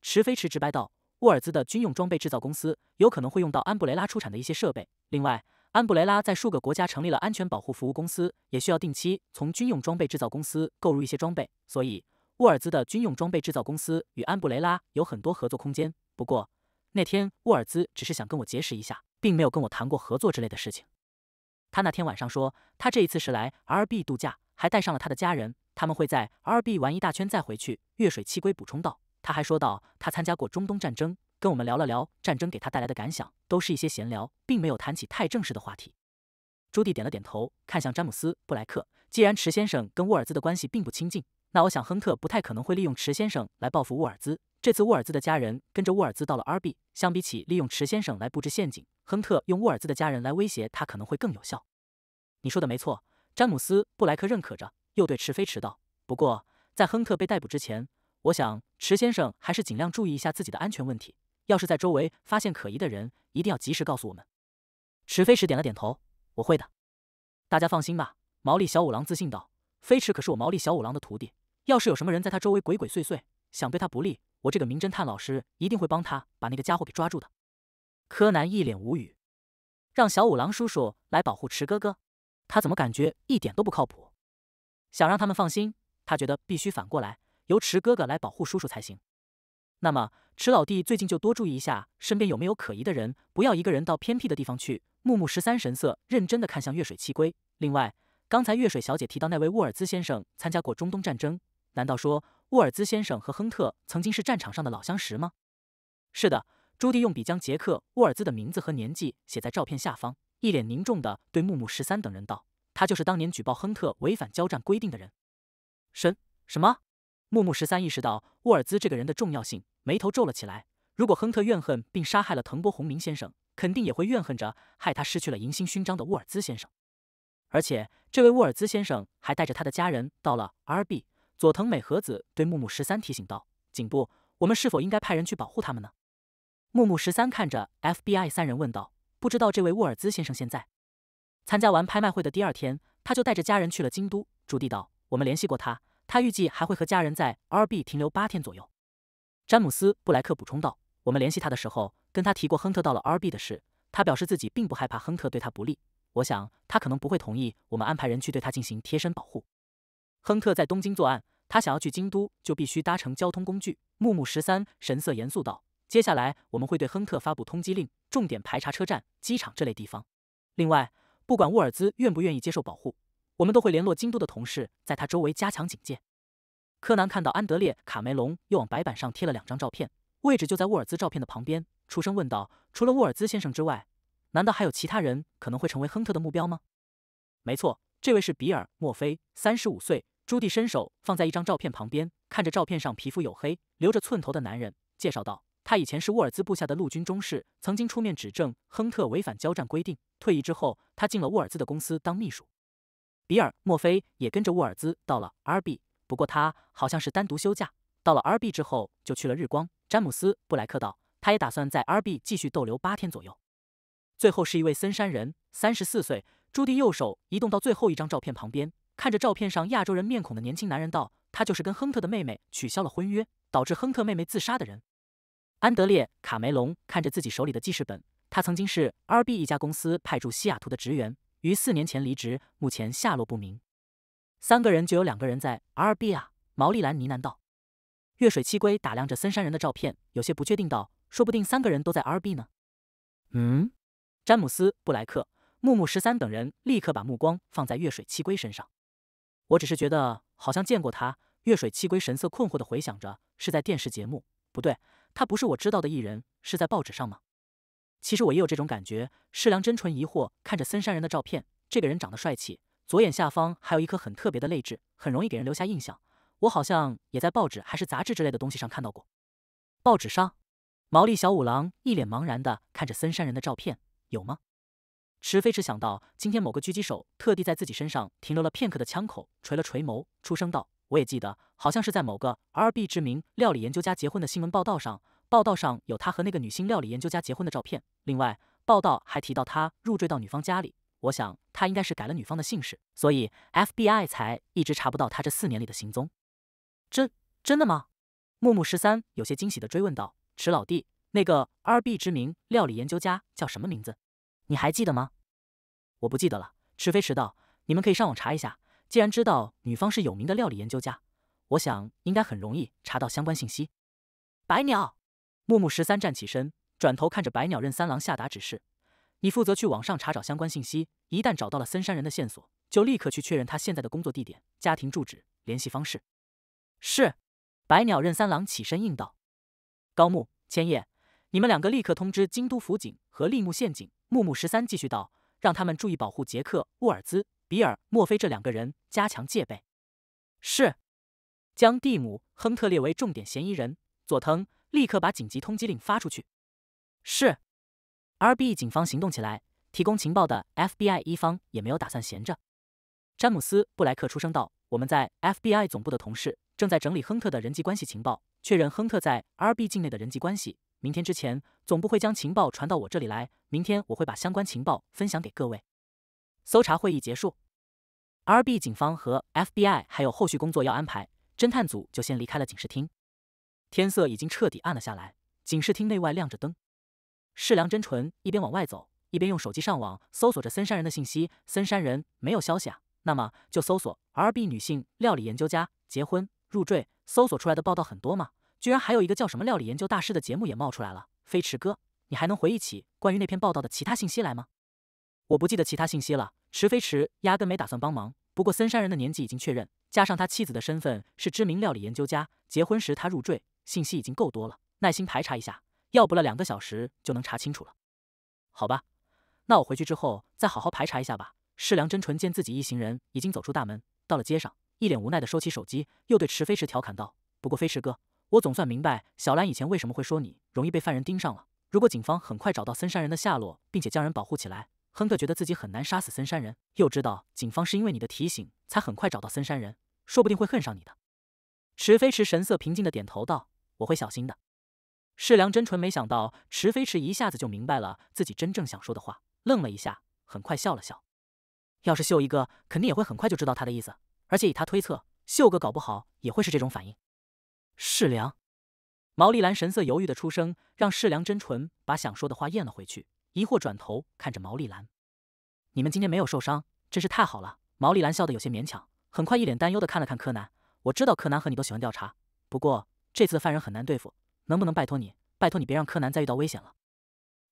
池飞驰直白道，沃尔兹的军用装备制造公司有可能会用到安布雷拉出产的一些设备，另外。安布雷拉在数个国家成立了安全保护服务公司，也需要定期从军用装备制造公司购入一些装备，所以沃尔兹的军用装备制造公司与安布雷拉有很多合作空间。不过，那天沃尔兹只是想跟我结识一下，并没有跟我谈过合作之类的事情。他那天晚上说，他这一次是来 R B 度假，还带上了他的家人，他们会在 R B 玩一大圈再回去。月水七龟补充道，他还说到他参加过中东战争。跟我们聊了聊战争给他带来的感想，都是一些闲聊，并没有谈起太正式的话题。朱棣点了点头，看向詹姆斯·布莱克。既然池先生跟沃尔兹的关系并不亲近，那我想亨特不太可能会利用池先生来报复沃尔兹。这次沃尔兹的家人跟着沃尔兹到了 R B，相比起利用池先生来布置陷阱，亨特用沃尔兹的家人来威胁他可能会更有效。你说的没错，詹姆斯·布莱克认可着，又对池飞迟道：“不过，在亨特被逮捕之前，我想池先生还是尽量注意一下自己的安全问题。”要是在周围发现可疑的人，一定要及时告诉我们。池飞驰点了点头：“我会的，大家放心吧。”毛利小五郎自信道：“飞驰可是我毛利小五郎的徒弟，要是有什么人在他周围鬼鬼祟祟，想对他不利，我这个名侦探老师一定会帮他把那个家伙给抓住的。”柯南一脸无语：“让小五郎叔叔来保护池哥哥，他怎么感觉一点都不靠谱？想让他们放心，他觉得必须反过来由池哥哥来保护叔叔才行。”那么，池老弟最近就多注意一下身边有没有可疑的人，不要一个人到偏僻的地方去。木木十三神色认真的看向月水七龟。另外，刚才月水小姐提到那位沃尔兹先生参加过中东战争，难道说沃尔兹先生和亨特曾经是战场上的老相识吗？是的，朱棣用笔将杰克·沃尔兹的名字和年纪写在照片下方，一脸凝重的对木木十三等人道：“他就是当年举报亨特违反交战规定的人。”什什么？木木十三意识到沃尔兹这个人的重要性，眉头皱了起来。如果亨特怨恨并杀害了藤波宏明先生，肯定也会怨恨着害他失去了银星勋章的沃尔兹先生。而且，这位沃尔兹先生还带着他的家人到了 R B。佐藤美和子对木木十三提醒道：“警部，我们是否应该派人去保护他们呢？”木木十三看着 F B I 三人问道：“不知道这位沃尔兹先生现在参加完拍卖会的第二天，他就带着家人去了京都驻地。道我们联系过他。”他预计还会和家人在 R B 停留八天左右。詹姆斯·布莱克补充道：“我们联系他的时候，跟他提过亨特到了 R B 的事。他表示自己并不害怕亨特对他不利。我想他可能不会同意我们安排人去对他进行贴身保护。”亨特在东京作案，他想要去京都就必须搭乘交通工具。木木十三神色严肃道：“接下来我们会对亨特发布通缉令，重点排查车站、机场这类地方。另外，不管沃尔兹愿不愿意接受保护。”我们都会联络京都的同事，在他周围加强警戒。柯南看到安德烈·卡梅隆又往白板上贴了两张照片，位置就在沃尔兹照片的旁边，出声问道：“除了沃尔兹先生之外，难道还有其他人可能会成为亨特的目标吗？”“没错，这位是比尔·墨菲，三十五岁。”朱蒂伸手放在一张照片旁边，看着照片上皮肤黝黑、留着寸头的男人，介绍道：“他以前是沃尔兹部下的陆军中士，曾经出面指证亨特违反交战规定。退役之后，他进了沃尔兹的公司当秘书。”比尔·墨菲也跟着沃尔兹到了 R B，不过他好像是单独休假。到了 R B 之后，就去了日光。詹姆斯·布莱克道，他也打算在 R B 继续逗留八天左右。最后是一位森山人，三十四岁。朱迪右手移动到最后一张照片旁边，看着照片上亚洲人面孔的年轻男人道：“他就是跟亨特的妹妹取消了婚约，导致亨特妹妹自杀的人。”安德烈·卡梅隆看着自己手里的记事本，他曾经是 R B 一家公司派驻西雅图的职员。于四年前离职，目前下落不明。三个人就有两个人在 R B 啊，毛利兰呢喃道。月水七龟打量着森山人的照片，有些不确定道：“说不定三个人都在 R B 呢。”嗯，詹姆斯、布莱克、木木十三等人立刻把目光放在月水七龟身上。我只是觉得好像见过他。月水七龟神色困惑的回想着：“是在电视节目？不对，他不是我知道的艺人，是在报纸上吗？”其实我也有这种感觉。世良真纯疑惑看着森山人的照片，这个人长得帅气，左眼下方还有一颗很特别的泪痣，很容易给人留下印象。我好像也在报纸还是杂志之类的东西上看到过。报纸上，毛利小五郎一脸茫然的看着森山人的照片，有吗？池飞驰想到今天某个狙击手特地在自己身上停留了片刻的枪口，垂了垂眸，出声道：“我也记得，好像是在某个 R B 知名料理研究家结婚的新闻报道上。”报道上有他和那个女性料理研究家结婚的照片，另外报道还提到他入赘到女方家里。我想他应该是改了女方的姓氏，所以 F B I 才一直查不到他这四年里的行踪。真真的吗？木木十三有些惊喜地追问道：“池老弟，那个 R B 之名料理研究家叫什么名字？你还记得吗？”我不记得了。池飞迟道：“你们可以上网查一下。既然知道女方是有名的料理研究家，我想应该很容易查到相关信息。”白鸟。木木十三站起身，转头看着白鸟任三郎下达指示：“你负责去网上查找相关信息，一旦找到了森山人的线索，就立刻去确认他现在的工作地点、家庭住址、联系方式。”“是。”白鸟任三郎起身应道。“高木、千叶，你们两个立刻通知京都府警和立木县警。”木木十三继续道：“让他们注意保护杰克、沃尔兹、比尔、莫菲这两个人，加强戒备。”“是。”将蒂姆·亨特列为重点嫌疑人。佐藤。立刻把紧急通缉令发出去。是，R B 警方行动起来，提供情报的 F B I 一方也没有打算闲着。詹姆斯·布莱克出声道：“我们在 F B I 总部的同事正在整理亨特的人际关系情报，确认亨特在 R B 境内的人际关系。明天之前，总部会将情报传到我这里来。明天我会把相关情报分享给各位。”搜查会议结束，R B 警方和 F B I 还有后续工作要安排，侦探组就先离开了警视厅。天色已经彻底暗了下来，警示厅内外亮着灯。世良真纯一边往外走，一边用手机上网搜索着森山人的信息。森山人没有消息啊？那么就搜索 “R B 女性料理研究家结婚入赘”。搜索出来的报道很多吗？居然还有一个叫什么“料理研究大师”的节目也冒出来了。飞驰哥，你还能回忆起关于那篇报道的其他信息来吗？我不记得其他信息了。池飞驰压根没打算帮忙。不过森山人的年纪已经确认，加上他妻子的身份是知名料理研究家，结婚时他入赘。信息已经够多了，耐心排查一下，要不了两个小时就能查清楚了。好吧，那我回去之后再好好排查一下吧。世良真纯见自己一行人已经走出大门，到了街上，一脸无奈的收起手机，又对池飞驰调侃道：“不过飞驰哥，我总算明白小兰以前为什么会说你容易被犯人盯上了。如果警方很快找到森山人的下落，并且将人保护起来，亨特觉得自己很难杀死森山人。又知道警方是因为你的提醒才很快找到森山人，说不定会恨上你的。”池飞驰神色平静的点头道。我会小心的。世良真纯没想到池飞驰一下子就明白了自己真正想说的话，愣了一下，很快笑了笑。要是秀一个，肯定也会很快就知道他的意思。而且以他推测，秀哥搞不好也会是这种反应。世良，毛利兰神色犹豫的出声，让世良真纯把想说的话咽了回去，疑惑转头看着毛利兰：“你们今天没有受伤，真是太好了。”毛利兰笑得有些勉强，很快一脸担忧的看了看柯南：“我知道柯南和你都喜欢调查，不过……”这次的犯人很难对付，能不能拜托你？拜托你别让柯南再遇到危险了。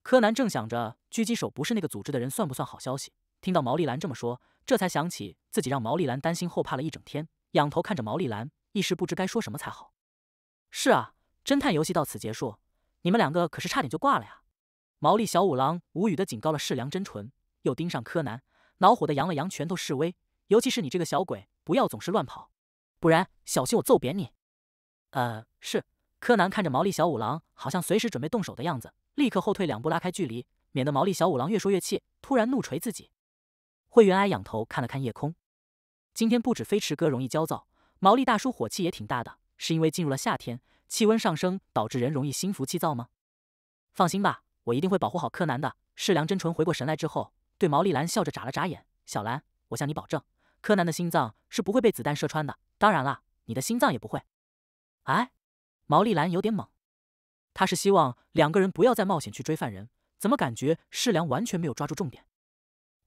柯南正想着，狙击手不是那个组织的人，算不算好消息？听到毛利兰这么说，这才想起自己让毛利兰担心后怕了一整天，仰头看着毛利兰，一时不知该说什么才好。是啊，侦探游戏到此结束，你们两个可是差点就挂了呀！毛利小五郎无语的警告了世良真纯，又盯上柯南，恼火的扬了扬拳头示威，尤其是你这个小鬼，不要总是乱跑，不然小心我揍扁你！呃，是。柯南看着毛利小五郎，好像随时准备动手的样子，立刻后退两步拉开距离，免得毛利小五郎越说越气，突然怒锤自己。惠圆哀仰头看了看夜空，今天不止飞驰哥容易焦躁，毛利大叔火气也挺大的，是因为进入了夏天，气温上升导致人容易心浮气躁吗？放心吧，我一定会保护好柯南的。世良真纯回过神来之后，对毛利兰笑着眨了眨眼，小兰，我向你保证，柯南的心脏是不会被子弹射穿的。当然啦，你的心脏也不会。哎，毛利兰有点懵，他是希望两个人不要再冒险去追犯人，怎么感觉世良完全没有抓住重点？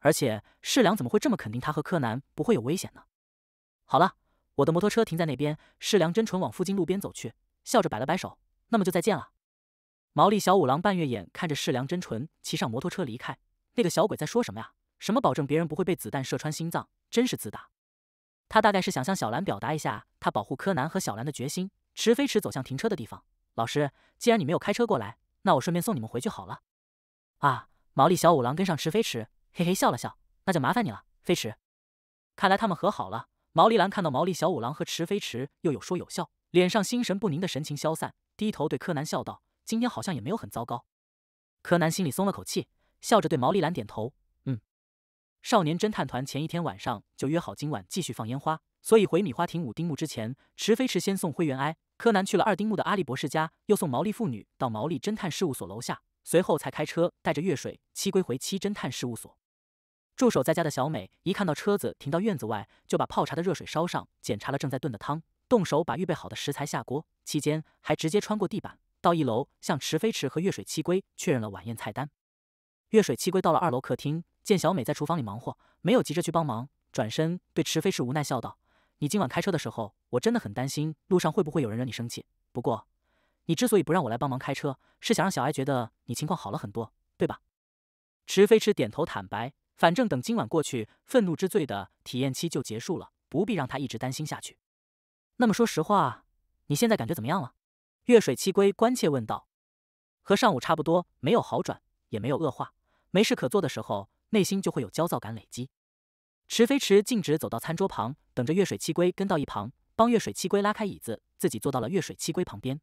而且世良怎么会这么肯定他和柯南不会有危险呢？好了，我的摩托车停在那边，世良真纯往附近路边走去，笑着摆了摆手，那么就再见了。毛利小五郎半月眼看着世良真纯骑上摩托车离开，那个小鬼在说什么呀？什么保证别人不会被子弹射穿心脏？真是自大！他大概是想向小兰表达一下他保护柯南和小兰的决心。池飞池走向停车的地方。老师，既然你没有开车过来，那我顺便送你们回去好了。啊！毛利小五郎跟上池飞池，嘿嘿笑了笑。那就麻烦你了，飞驰。看来他们和好了。毛利兰看到毛利小五郎和池飞池又有说有笑，脸上心神不宁的神情消散，低头对柯南笑道：“今天好像也没有很糟糕。”柯南心里松了口气，笑着对毛利兰点头：“嗯。”少年侦探团前一天晚上就约好今晚继续放烟花，所以回米花亭舞丁目之前，池飞池先送灰原哀。柯南去了二丁目的阿笠博士家，又送毛利妇女到毛利侦探事务所楼下，随后才开车带着月水七龟回七侦探事务所。驻守在家的小美一看到车子停到院子外，就把泡茶的热水烧上，检查了正在炖的汤，动手把预备好的食材下锅。期间还直接穿过地板到一楼，向池飞池和月水七龟确认了晚宴菜单。月水七龟到了二楼客厅，见小美在厨房里忙活，没有急着去帮忙，转身对池飞池无奈笑道。你今晚开车的时候，我真的很担心路上会不会有人惹你生气。不过，你之所以不让我来帮忙开车，是想让小艾觉得你情况好了很多，对吧？池飞池点头坦白，反正等今晚过去，愤怒之罪的体验期就结束了，不必让他一直担心下去。那么说实话，你现在感觉怎么样了？月水七龟关切问道。和上午差不多，没有好转，也没有恶化。没事可做的时候，内心就会有焦躁感累积。池飞池径直走到餐桌旁，等着月水七龟跟到一旁，帮月水七龟拉开椅子，自己坐到了月水七龟旁边。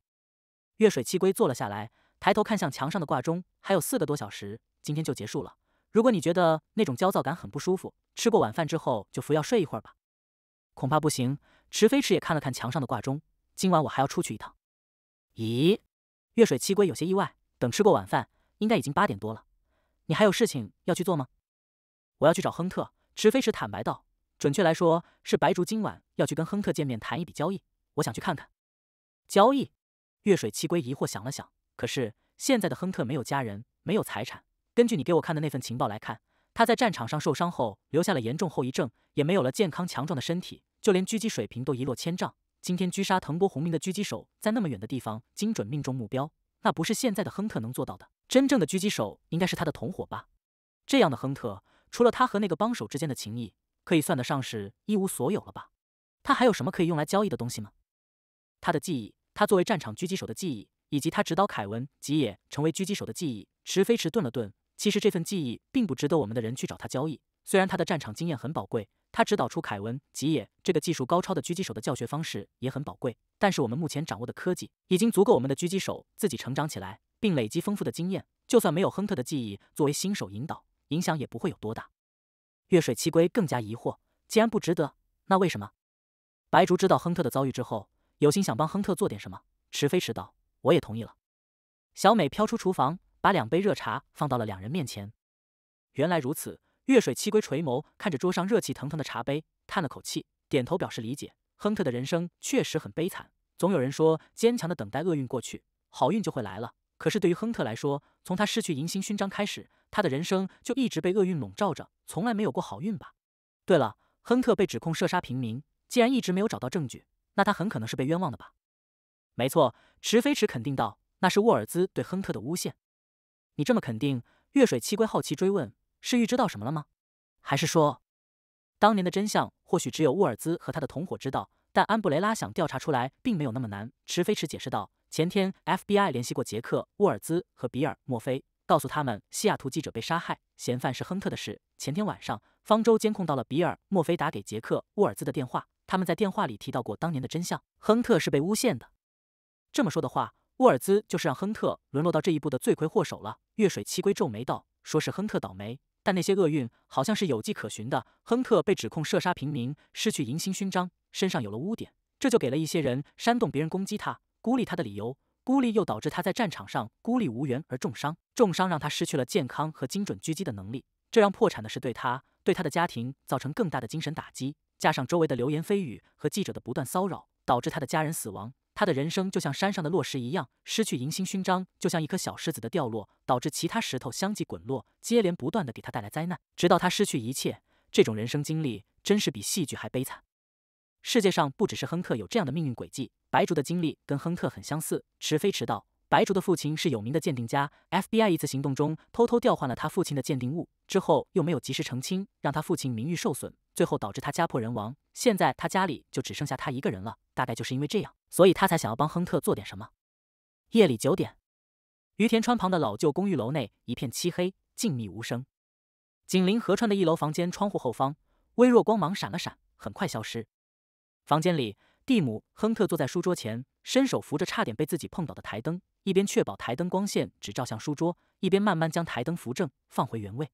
月水七龟坐了下来，抬头看向墙上的挂钟，还有四个多小时，今天就结束了。如果你觉得那种焦躁感很不舒服，吃过晚饭之后就服药睡一会儿吧。恐怕不行。池飞池也看了看墙上的挂钟，今晚我还要出去一趟。咦？月水七龟有些意外，等吃过晚饭，应该已经八点多了。你还有事情要去做吗？我要去找亨特。池飞石坦白道：“准确来说，是白竹今晚要去跟亨特见面谈一笔交易，我想去看看交易。”月水七龟疑惑想了想：“可是现在的亨特没有家人，没有财产。根据你给我看的那份情报来看，他在战场上受伤后留下了严重后遗症，也没有了健康强壮的身体，就连狙击水平都一落千丈。今天狙杀藤波宏明的狙击手，在那么远的地方精准命中目标，那不是现在的亨特能做到的。真正的狙击手应该是他的同伙吧？这样的亨特……”除了他和那个帮手之间的情谊，可以算得上是一无所有了吧？他还有什么可以用来交易的东西吗？他的记忆，他作为战场狙击手的记忆，以及他指导凯文吉野成为狙击手的记忆。池飞驰顿了顿，其实这份记忆并不值得我们的人去找他交易。虽然他的战场经验很宝贵，他指导出凯文吉野这个技术高超的狙击手的教学方式也很宝贵，但是我们目前掌握的科技已经足够我们的狙击手自己成长起来，并累积丰富的经验。就算没有亨特的记忆作为新手引导。影响也不会有多大。月水七龟更加疑惑，既然不值得，那为什么？白竹知道亨特的遭遇之后，有心想帮亨特做点什么。迟飞迟道：“我也同意了。”小美飘出厨房，把两杯热茶放到了两人面前。原来如此，月水七龟垂眸看着桌上热气腾腾的茶杯，叹了口气，点头表示理解。亨特的人生确实很悲惨。总有人说，坚强的等待厄运过去，好运就会来了。可是对于亨特来说，从他失去银星勋章开始，他的人生就一直被厄运笼罩着，从来没有过好运吧？对了，亨特被指控射杀平民，既然一直没有找到证据，那他很可能是被冤枉的吧？没错，池飞驰肯定道，那是沃尔兹对亨特的诬陷。你这么肯定？月水七龟好奇追问，是预知到什么了吗？还是说，当年的真相或许只有沃尔兹和他的同伙知道，但安布雷拉想调查出来并没有那么难？池飞驰解释道。前天，FBI 联系过杰克·沃尔兹和比尔·墨菲，告诉他们西雅图记者被杀害，嫌犯是亨特的事。前天晚上，方舟监控到了比尔·墨菲打给杰克·沃尔兹的电话，他们在电话里提到过当年的真相：亨特是被诬陷的。这么说的话，沃尔兹就是让亨特沦落到这一步的罪魁祸首了。月水七龟皱眉道：“说是亨特倒霉，但那些厄运好像是有迹可循的。亨特被指控射杀平民，失去银星勋章，身上有了污点，这就给了一些人煽动别人攻击他。”孤立他的理由，孤立又导致他在战场上孤立无援而重伤，重伤让他失去了健康和精准狙击的能力，这让破产的事对他、对他的家庭造成更大的精神打击。加上周围的流言蜚语和记者的不断骚扰，导致他的家人死亡。他的人生就像山上的落石一样，失去银星勋章就像一颗小石子的掉落，导致其他石头相继滚落，接连不断的给他带来灾难，直到他失去一切。这种人生经历真是比戏剧还悲惨。世界上不只是亨克有这样的命运轨迹。白竹的经历跟亨特很相似。迟飞迟到，白竹的父亲是有名的鉴定家。FBI 一次行动中，偷偷调换了他父亲的鉴定物，之后又没有及时澄清，让他父亲名誉受损，最后导致他家破人亡。现在他家里就只剩下他一个人了。大概就是因为这样，所以他才想要帮亨特做点什么。夜里九点，于田川旁的老旧公寓楼内一片漆黑，静谧无声。紧邻河川的一楼房间窗户后方，微弱光芒闪了闪，很快消失。房间里。蒂姆·亨特坐在书桌前，伸手扶着差点被自己碰倒的台灯，一边确保台灯光线只照向书桌，一边慢慢将台灯扶正，放回原位。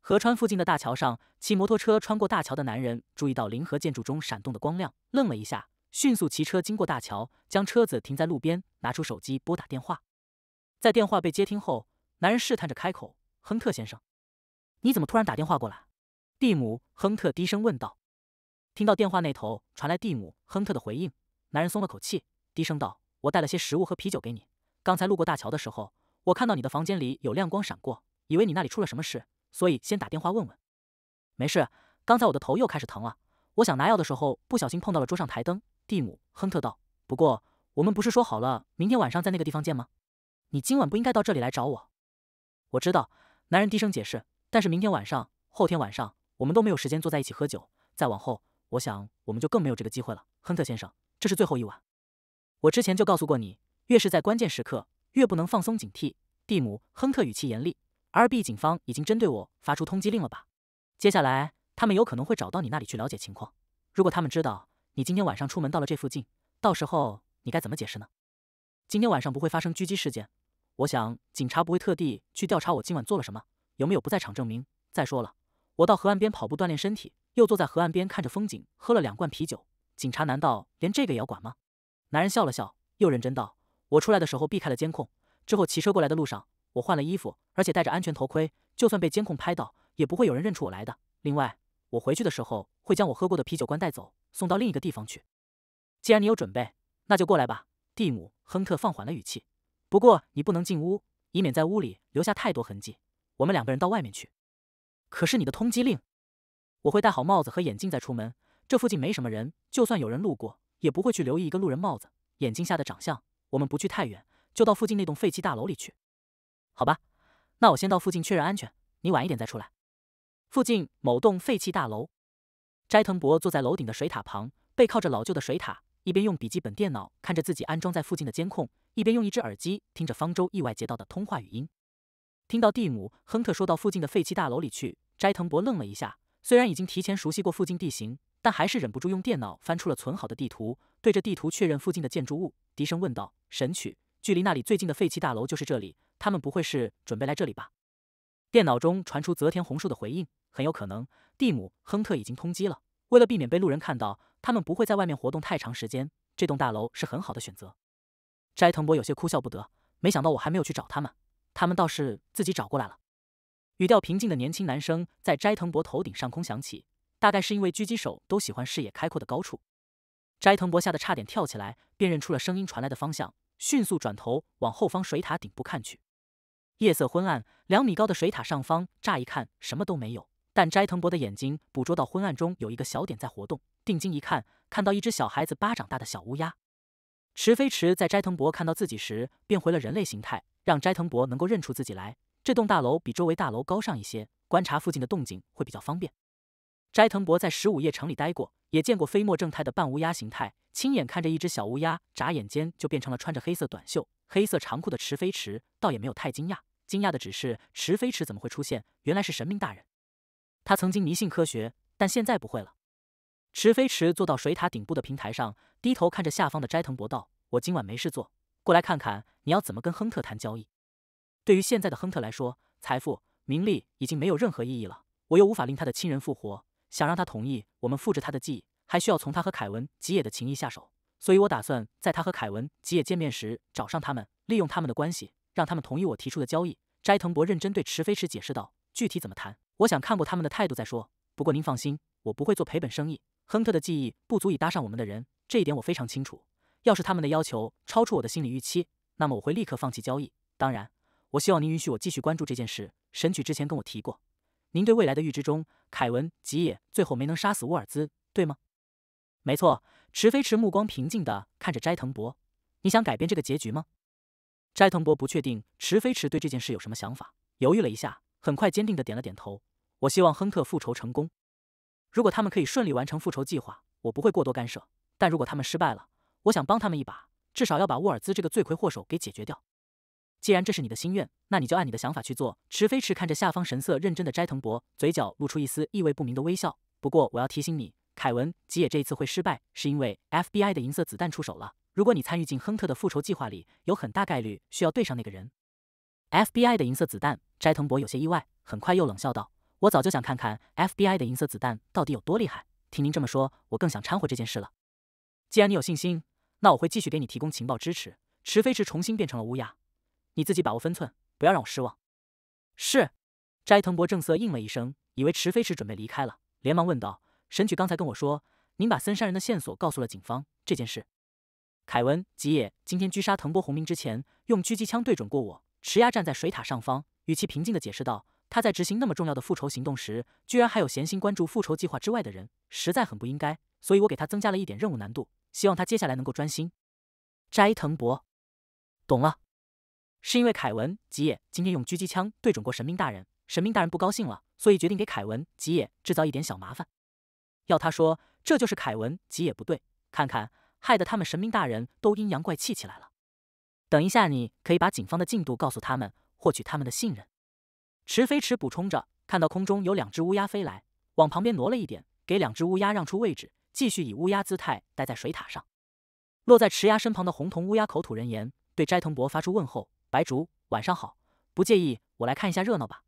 河川附近的大桥上，骑摩托车穿过大桥的男人注意到临河建筑中闪动的光亮，愣了一下，迅速骑车经过大桥，将车子停在路边，拿出手机拨打电话。在电话被接听后，男人试探着开口：“亨特先生，你怎么突然打电话过来？”蒂姆·亨特低声问道。听到电话那头传来蒂姆·亨特的回应，男人松了口气，低声道：“我带了些食物和啤酒给你。刚才路过大桥的时候，我看到你的房间里有亮光闪过，以为你那里出了什么事，所以先打电话问问。”“没事，刚才我的头又开始疼了。我想拿药的时候，不小心碰到了桌上台灯。”蒂姆·亨特道。“不过，我们不是说好了明天晚上在那个地方见吗？你今晚不应该到这里来找我。”“我知道。”男人低声解释。“但是明天晚上、后天晚上，我们都没有时间坐在一起喝酒。再往后……”我想，我们就更没有这个机会了，亨特先生。这是最后一晚，我之前就告诉过你，越是在关键时刻，越不能放松警惕。蒂姆，亨特语气严厉。R B 警方已经针对我发出通缉令了吧？接下来，他们有可能会找到你那里去了解情况。如果他们知道你今天晚上出门到了这附近，到时候你该怎么解释呢？今天晚上不会发生狙击事件，我想警察不会特地去调查我今晚做了什么，有没有不在场证明。再说了，我到河岸边跑步锻炼身体。又坐在河岸边看着风景，喝了两罐啤酒。警察难道连这个也要管吗？男人笑了笑，又认真道：“我出来的时候避开了监控，之后骑车过来的路上，我换了衣服，而且戴着安全头盔，就算被监控拍到，也不会有人认出我来的。另外，我回去的时候会将我喝过的啤酒罐带走，送到另一个地方去。既然你有准备，那就过来吧。”蒂姆·亨特放缓了语气：“不过你不能进屋，以免在屋里留下太多痕迹。我们两个人到外面去。”可是你的通缉令。我会戴好帽子和眼镜再出门。这附近没什么人，就算有人路过，也不会去留意一个路人帽子、眼镜下的长相。我们不去太远，就到附近那栋废弃大楼里去，好吧？那我先到附近确认安全，你晚一点再出来。附近某栋废弃大楼，斋藤博坐在楼顶的水塔旁，背靠着老旧的水塔，一边用笔记本电脑看着自己安装在附近的监控，一边用一只耳机听着方舟意外接到的通话语音。听到蒂姆·亨特说到附近的废弃大楼里去，斋藤博愣了一下。虽然已经提前熟悉过附近地形，但还是忍不住用电脑翻出了存好的地图，对着地图确认附近的建筑物，低声问道：“神曲，距离那里最近的废弃大楼就是这里。他们不会是准备来这里吧？”电脑中传出泽田弘树的回应：“很有可能，蒂姆·亨特已经通缉了。为了避免被路人看到，他们不会在外面活动太长时间。这栋大楼是很好的选择。”斋藤博有些哭笑不得，没想到我还没有去找他们，他们倒是自己找过来了。语调平静的年轻男生在斋藤博头顶上空响起，大概是因为狙击手都喜欢视野开阔的高处。斋藤博吓得差点跳起来，辨认出了声音传来的方向，迅速转头往后方水塔顶部看去。夜色昏暗，两米高的水塔上方，乍一看什么都没有，但斋藤博的眼睛捕捉到昏暗中有一个小点在活动。定睛一看，看到一只小孩子巴掌大的小乌鸦。池飞池在斋藤博看到自己时，变回了人类形态，让斋藤博能够认出自己来。这栋大楼比周围大楼高上一些，观察附近的动静会比较方便。斋藤博在十五夜城里待过，也见过飞墨正太的半乌鸦形态，亲眼看着一只小乌鸦眨眼间就变成了穿着黑色短袖、黑色长裤的池飞池，倒也没有太惊讶。惊讶的只是池飞池怎么会出现，原来是神明大人。他曾经迷信科学，但现在不会了。池飞池坐到水塔顶部的平台上，低头看着下方的斋藤博道：“我今晚没事做，过来看看你要怎么跟亨特谈交易。”对于现在的亨特来说，财富、名利已经没有任何意义了。我又无法令他的亲人复活，想让他同意我们复制他的记忆，还需要从他和凯文吉野的情谊下手。所以，我打算在他和凯文吉野见面时找上他们，利用他们的关系，让他们同意我提出的交易。斋藤博认真对池飞驰解释道：“具体怎么谈，我想看过他们的态度再说。不过您放心，我不会做赔本生意。亨特的记忆不足以搭上我们的人，这一点我非常清楚。要是他们的要求超出我的心理预期，那么我会立刻放弃交易。当然。”我希望您允许我继续关注这件事。神曲之前跟我提过，您对未来的预知中，凯文吉野最后没能杀死沃尔兹，对吗？没错。池飞池目光平静地看着斋藤博，你想改变这个结局吗？斋藤博不确定池飞池对这件事有什么想法，犹豫了一下，很快坚定地点了点头。我希望亨特复仇成功。如果他们可以顺利完成复仇计划，我不会过多干涉；但如果他们失败了，我想帮他们一把，至少要把沃尔兹这个罪魁祸首给解决掉。既然这是你的心愿，那你就按你的想法去做。池飞驰看着下方神色认真的斋藤博，嘴角露出一丝意味不明的微笑。不过我要提醒你，凯文吉野这一次会失败，是因为 FBI 的银色子弹出手了。如果你参与进亨特的复仇计划里，有很大概率需要对上那个人。FBI 的银色子弹，斋藤博有些意外，很快又冷笑道：“我早就想看看 FBI 的银色子弹到底有多厉害。听您这么说，我更想掺和这件事了。既然你有信心，那我会继续给你提供情报支持。”池飞驰重新变成了乌鸦。你自己把握分寸，不要让我失望。是，斋藤博正色应了一声，以为池飞驰准备离开了，连忙问道：“神曲刚才跟我说，您把森山人的线索告诉了警方，这件事？”凯文吉野今天狙杀藤波宏明之前，用狙击枪对准过我。池鸭站在水塔上方，语气平静的解释道：“他在执行那么重要的复仇行动时，居然还有闲心关注复仇计划之外的人，实在很不应该。所以我给他增加了一点任务难度，希望他接下来能够专心。”斋藤博，懂了。是因为凯文吉野今天用狙击枪对准过神明大人，神明大人不高兴了，所以决定给凯文吉野制造一点小麻烦。要他说，这就是凯文吉野不对，看看，害得他们神明大人都阴阳怪气起来了。等一下，你可以把警方的进度告诉他们，获取他们的信任。池飞池补充着，看到空中有两只乌鸦飞来，往旁边挪了一点，给两只乌鸦让出位置，继续以乌鸦姿态待在水塔上。落在池鸭身旁的红瞳乌鸦口吐人言，对斋藤博发出问候。白竹，晚上好，不介意我来看一下热闹吧。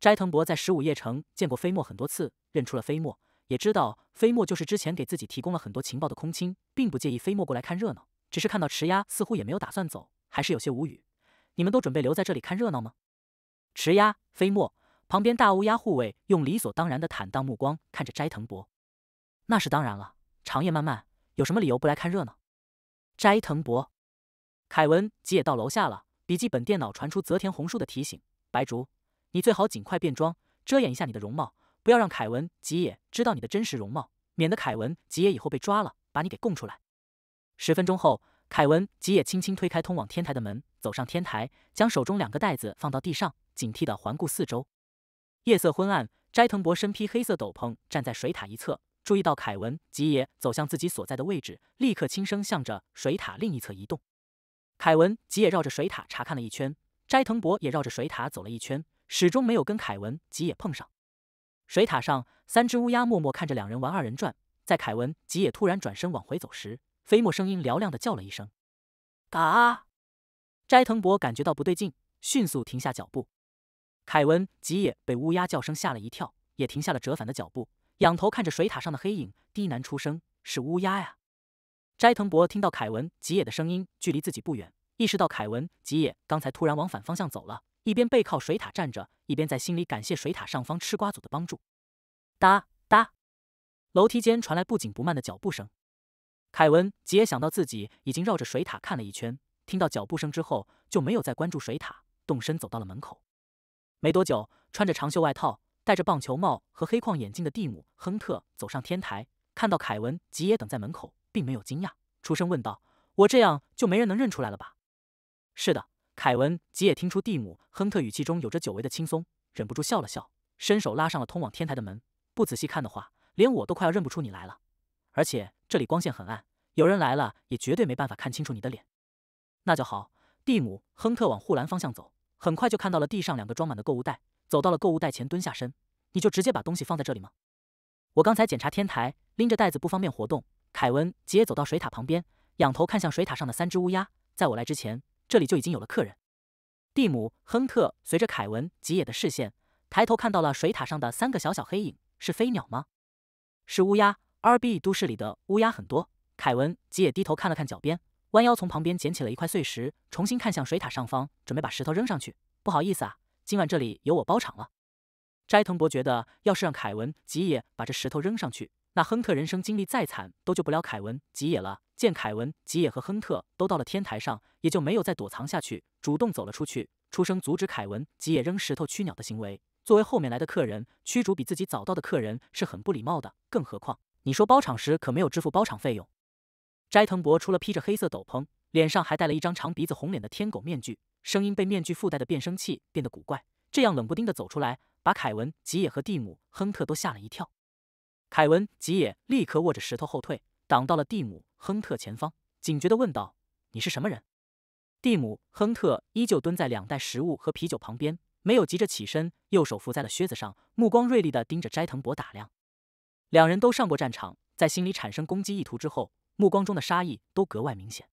斋藤博在十五夜城见过飞墨很多次，认出了飞墨，也知道飞墨就是之前给自己提供了很多情报的空青，并不介意飞墨过来看热闹，只是看到池鸭似乎也没有打算走，还是有些无语。你们都准备留在这里看热闹吗？池鸭，飞墨旁边大乌鸦护卫用理所当然的坦荡目光看着斋藤博，那是当然了，长夜漫漫，有什么理由不来看热闹？斋藤博，凯文吉野到楼下了。笔记本电脑传出泽田宏树的提醒：“白竹，你最好尽快变装，遮掩一下你的容貌，不要让凯文吉野知道你的真实容貌，免得凯文吉野以后被抓了，把你给供出来。”十分钟后，凯文吉野轻轻推开通往天台的门，走上天台，将手中两个袋子放到地上，警惕地环顾四周。夜色昏暗，斋藤博身披黑色斗篷站在水塔一侧，注意到凯文吉野走向自己所在的位置，立刻轻声向着水塔另一侧移动。凯文吉也绕着水塔查看了一圈，斋藤博也绕着水塔走了一圈，始终没有跟凯文吉也碰上。水塔上，三只乌鸦默默看着两人玩二人转。在凯文吉也突然转身往回走时，飞沫声音嘹亮的叫了一声“嘎”，斋藤博感觉到不对劲，迅速停下脚步。凯文吉也被乌鸦叫声吓了一跳，也停下了折返的脚步，仰头看着水塔上的黑影，低喃出声：“是乌鸦呀。”斋藤博听到凯文吉野的声音，距离自己不远，意识到凯文吉野刚才突然往反方向走了，一边背靠水塔站着，一边在心里感谢水塔上方吃瓜组的帮助。哒哒，楼梯间传来不紧不慢的脚步声。凯文吉野想到自己已经绕着水塔看了一圈，听到脚步声之后就没有再关注水塔，动身走到了门口。没多久，穿着长袖外套、戴着棒球帽和黑框眼镜的蒂姆·亨特走上天台，看到凯文吉野等在门口。并没有惊讶，出声问道：“我这样就没人能认出来了吧？”“是的。”凯文吉也听出蒂姆·亨特语气中有着久违的轻松，忍不住笑了笑，伸手拉上了通往天台的门。“不仔细看的话，连我都快要认不出你来了。而且这里光线很暗，有人来了也绝对没办法看清楚你的脸。”“那就好。”蒂姆·亨特往护栏方向走，很快就看到了地上两个装满的购物袋，走到了购物袋前蹲下身。“你就直接把东西放在这里吗？”“我刚才检查天台，拎着袋子不方便活动。”凯文吉也走到水塔旁边，仰头看向水塔上的三只乌鸦。在我来之前，这里就已经有了客人。蒂姆、亨特随着凯文吉野的视线，抬头看到了水塔上的三个小小黑影，是飞鸟吗？是乌鸦。R B 都市里的乌鸦很多。凯文吉野低头看了看脚边，弯腰从旁边捡起了一块碎石，重新看向水塔上方，准备把石头扔上去。不好意思啊，今晚这里由我包场了。斋藤伯觉得，要是让凯文吉野把这石头扔上去。那亨特人生经历再惨，都救不了凯文吉野了。见凯文吉野和亨特都到了天台上，也就没有再躲藏下去，主动走了出去，出声阻止凯文吉野扔石头驱鸟的行为。作为后面来的客人，驱逐比自己早到的客人是很不礼貌的，更何况你说包场时可没有支付包场费用。斋藤博除了披着黑色斗篷，脸上还戴了一张长鼻子红脸的天狗面具，声音被面具附带的变声器变得古怪，这样冷不丁的走出来，把凯文吉野和蒂姆亨特都吓了一跳。凯文吉野立刻握着石头后退，挡到了蒂姆亨特前方，警觉地问道：“你是什么人？”蒂姆亨特依旧蹲在两袋食物和啤酒旁边，没有急着起身，右手扶在了靴子上，目光锐利地盯着斋藤博打量。两人都上过战场，在心里产生攻击意图之后，目光中的杀意都格外明显。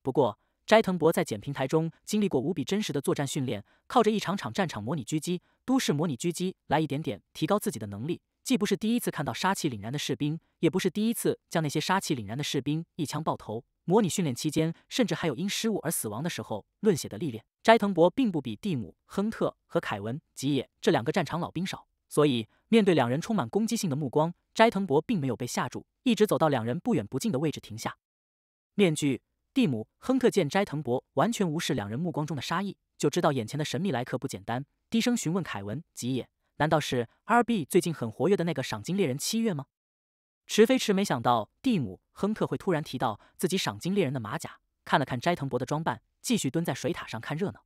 不过，斋藤博在简平台中经历过无比真实的作战训练，靠着一场场战场模拟狙击、都市模拟狙击来一点点提高自己的能力。既不是第一次看到杀气凛然的士兵，也不是第一次将那些杀气凛然的士兵一枪爆头。模拟训练期间，甚至还有因失误而死亡的时候。论血的历练，斋藤博并不比蒂姆·亨特和凯文·吉野这两个战场老兵少。所以，面对两人充满攻击性的目光，斋藤博并没有被吓住，一直走到两人不远不近的位置停下。面具蒂姆·亨特见斋藤博完全无视两人目光中的杀意，就知道眼前的神秘来客不简单，低声询问凯文·吉野。难道是 R.B 最近很活跃的那个赏金猎人七月吗？池飞池没想到蒂姆·亨特会突然提到自己赏金猎人的马甲，看了看斋藤博的装扮，继续蹲在水塔上看热闹。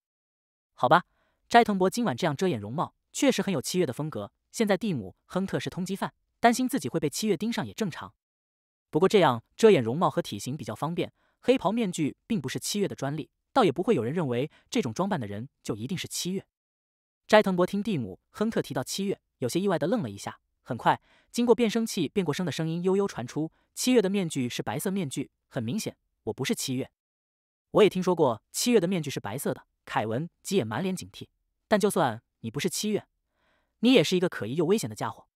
好吧，斋藤博今晚这样遮掩容貌，确实很有七月的风格。现在蒂姆·亨特是通缉犯，担心自己会被七月盯上也正常。不过这样遮掩容貌和体型比较方便，黑袍面具并不是七月的专利，倒也不会有人认为这种装扮的人就一定是七月。斋藤博听蒂姆·亨特提到七月，有些意外的愣了一下。很快，经过变声器变过声的声音悠悠传出：“七月的面具是白色面具，很明显，我不是七月。”我也听说过七月的面具是白色的。凯文吉也满脸警惕，但就算你不是七月，你也是一个可疑又危险的家伙。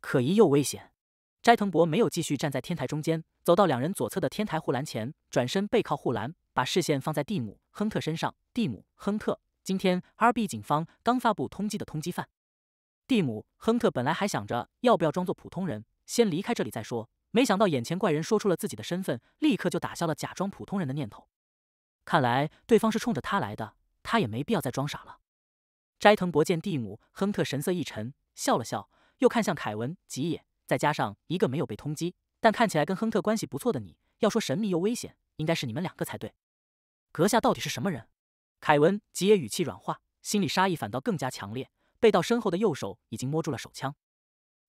可疑又危险。斋藤博没有继续站在天台中间，走到两人左侧的天台护栏前，转身背靠护栏，把视线放在蒂姆·亨特身上。蒂姆·亨特。今天，R B 警方刚发布通缉的通缉犯，蒂姆·亨特本来还想着要不要装作普通人，先离开这里再说，没想到眼前怪人说出了自己的身份，立刻就打消了假装普通人的念头。看来对方是冲着他来的，他也没必要再装傻了。斋藤博见蒂姆·亨特神色一沉，笑了笑，又看向凯文·吉野，再加上一个没有被通缉但看起来跟亨特关系不错的你，要说神秘又危险，应该是你们两个才对。阁下到底是什么人？凯文吉野语气软化，心里杀意反倒更加强烈。背到身后的右手已经摸住了手枪。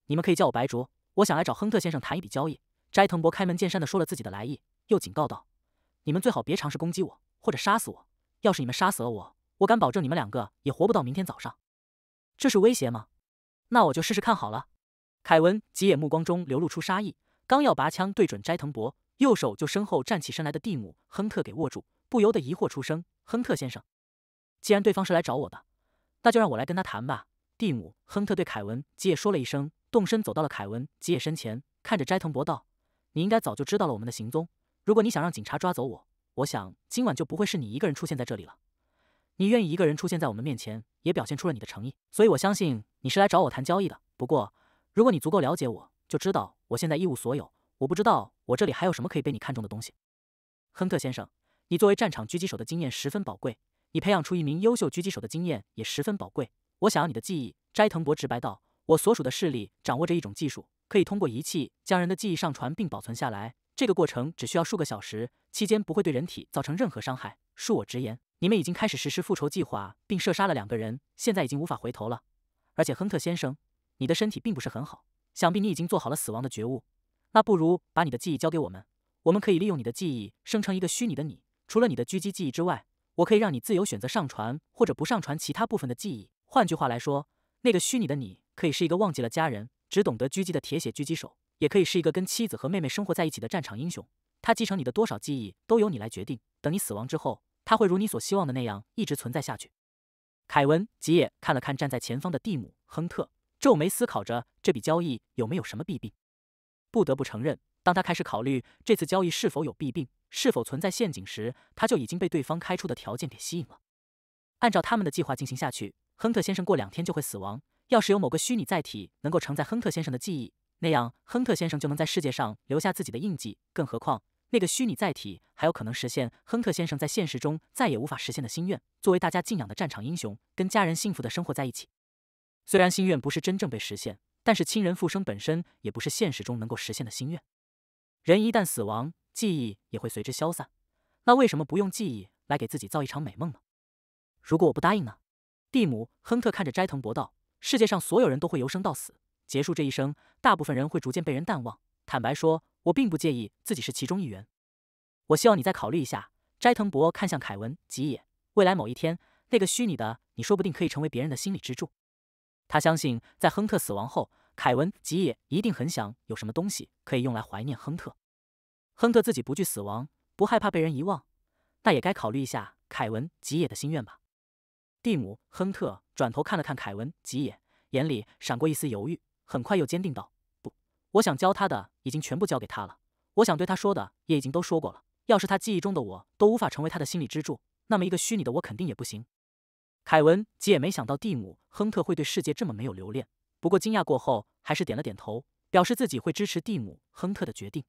你们可以叫我白卓，我想来找亨特先生谈一笔交易。斋藤博开门见山的说了自己的来意，又警告道：“你们最好别尝试攻击我，或者杀死我。要是你们杀死了我，我敢保证你们两个也活不到明天早上。”这是威胁吗？那我就试试看好了。凯文吉野目光中流露出杀意，刚要拔枪对准斋藤博，右手就身后站起身来的蒂姆亨特给握住。不由得疑惑出声：“亨特先生，既然对方是来找我的，那就让我来跟他谈吧。”蒂姆·亨特对凯文·吉野说了一声，动身走到了凯文·吉野身前，看着斋藤博道：“你应该早就知道了我们的行踪。如果你想让警察抓走我，我想今晚就不会是你一个人出现在这里了。你愿意一个人出现在我们面前，也表现出了你的诚意，所以我相信你是来找我谈交易的。不过，如果你足够了解我，就知道我现在一无所有。我不知道我这里还有什么可以被你看中的东西，亨特先生。”你作为战场狙击手的经验十分宝贵，你培养出一名优秀狙击手的经验也十分宝贵。我想要你的记忆。斋藤博直白道：“我所属的势力掌握着一种技术，可以通过仪器将人的记忆上传并保存下来。这个过程只需要数个小时，期间不会对人体造成任何伤害。”恕我直言，你们已经开始实施复仇计划，并射杀了两个人，现在已经无法回头了。而且，亨特先生，你的身体并不是很好，想必你已经做好了死亡的觉悟。那不如把你的记忆交给我们，我们可以利用你的记忆生成一个虚拟的你。除了你的狙击记忆之外，我可以让你自由选择上传或者不上传其他部分的记忆。换句话来说，那个虚拟的你可以是一个忘记了家人、只懂得狙击的铁血狙击手，也可以是一个跟妻子和妹妹生活在一起的战场英雄。他继承你的多少记忆都由你来决定。等你死亡之后，他会如你所希望的那样一直存在下去。凯文吉野看了看站在前方的蒂姆亨特，皱眉思考着这笔交易有没有什么弊病。不得不承认。当他开始考虑这次交易是否有弊病，是否存在陷阱时，他就已经被对方开出的条件给吸引了。按照他们的计划进行下去，亨特先生过两天就会死亡。要是有某个虚拟载体能够承载亨特先生的记忆，那样亨特先生就能在世界上留下自己的印记。更何况，那个虚拟载体还有可能实现亨特先生在现实中再也无法实现的心愿——作为大家敬仰的战场英雄，跟家人幸福的生活在一起。虽然心愿不是真正被实现，但是亲人复生本身也不是现实中能够实现的心愿。人一旦死亡，记忆也会随之消散。那为什么不用记忆来给自己造一场美梦呢？如果我不答应呢？蒂姆·亨特看着斋藤博道，世界上所有人都会由生到死，结束这一生。大部分人会逐渐被人淡忘。坦白说，我并不介意自己是其中一员。我希望你再考虑一下。斋藤博看向凯文、吉野。未来某一天，那个虚拟的你，说不定可以成为别人的心理支柱。他相信，在亨特死亡后。凯文吉野一定很想有什么东西可以用来怀念亨特。亨特自己不惧死亡，不害怕被人遗忘，那也该考虑一下凯文吉野的心愿吧。蒂姆亨特转头看了看凯文吉野，眼里闪过一丝犹豫，很快又坚定道：“不，我想教他的已经全部交给他了，我想对他说的也已经都说过了。要是他记忆中的我都无法成为他的心理支柱，那么一个虚拟的我肯定也不行。”凯文吉野没想到蒂姆亨特会对世界这么没有留恋。不过惊讶过后，还是点了点头，表示自己会支持蒂姆·亨特的决定。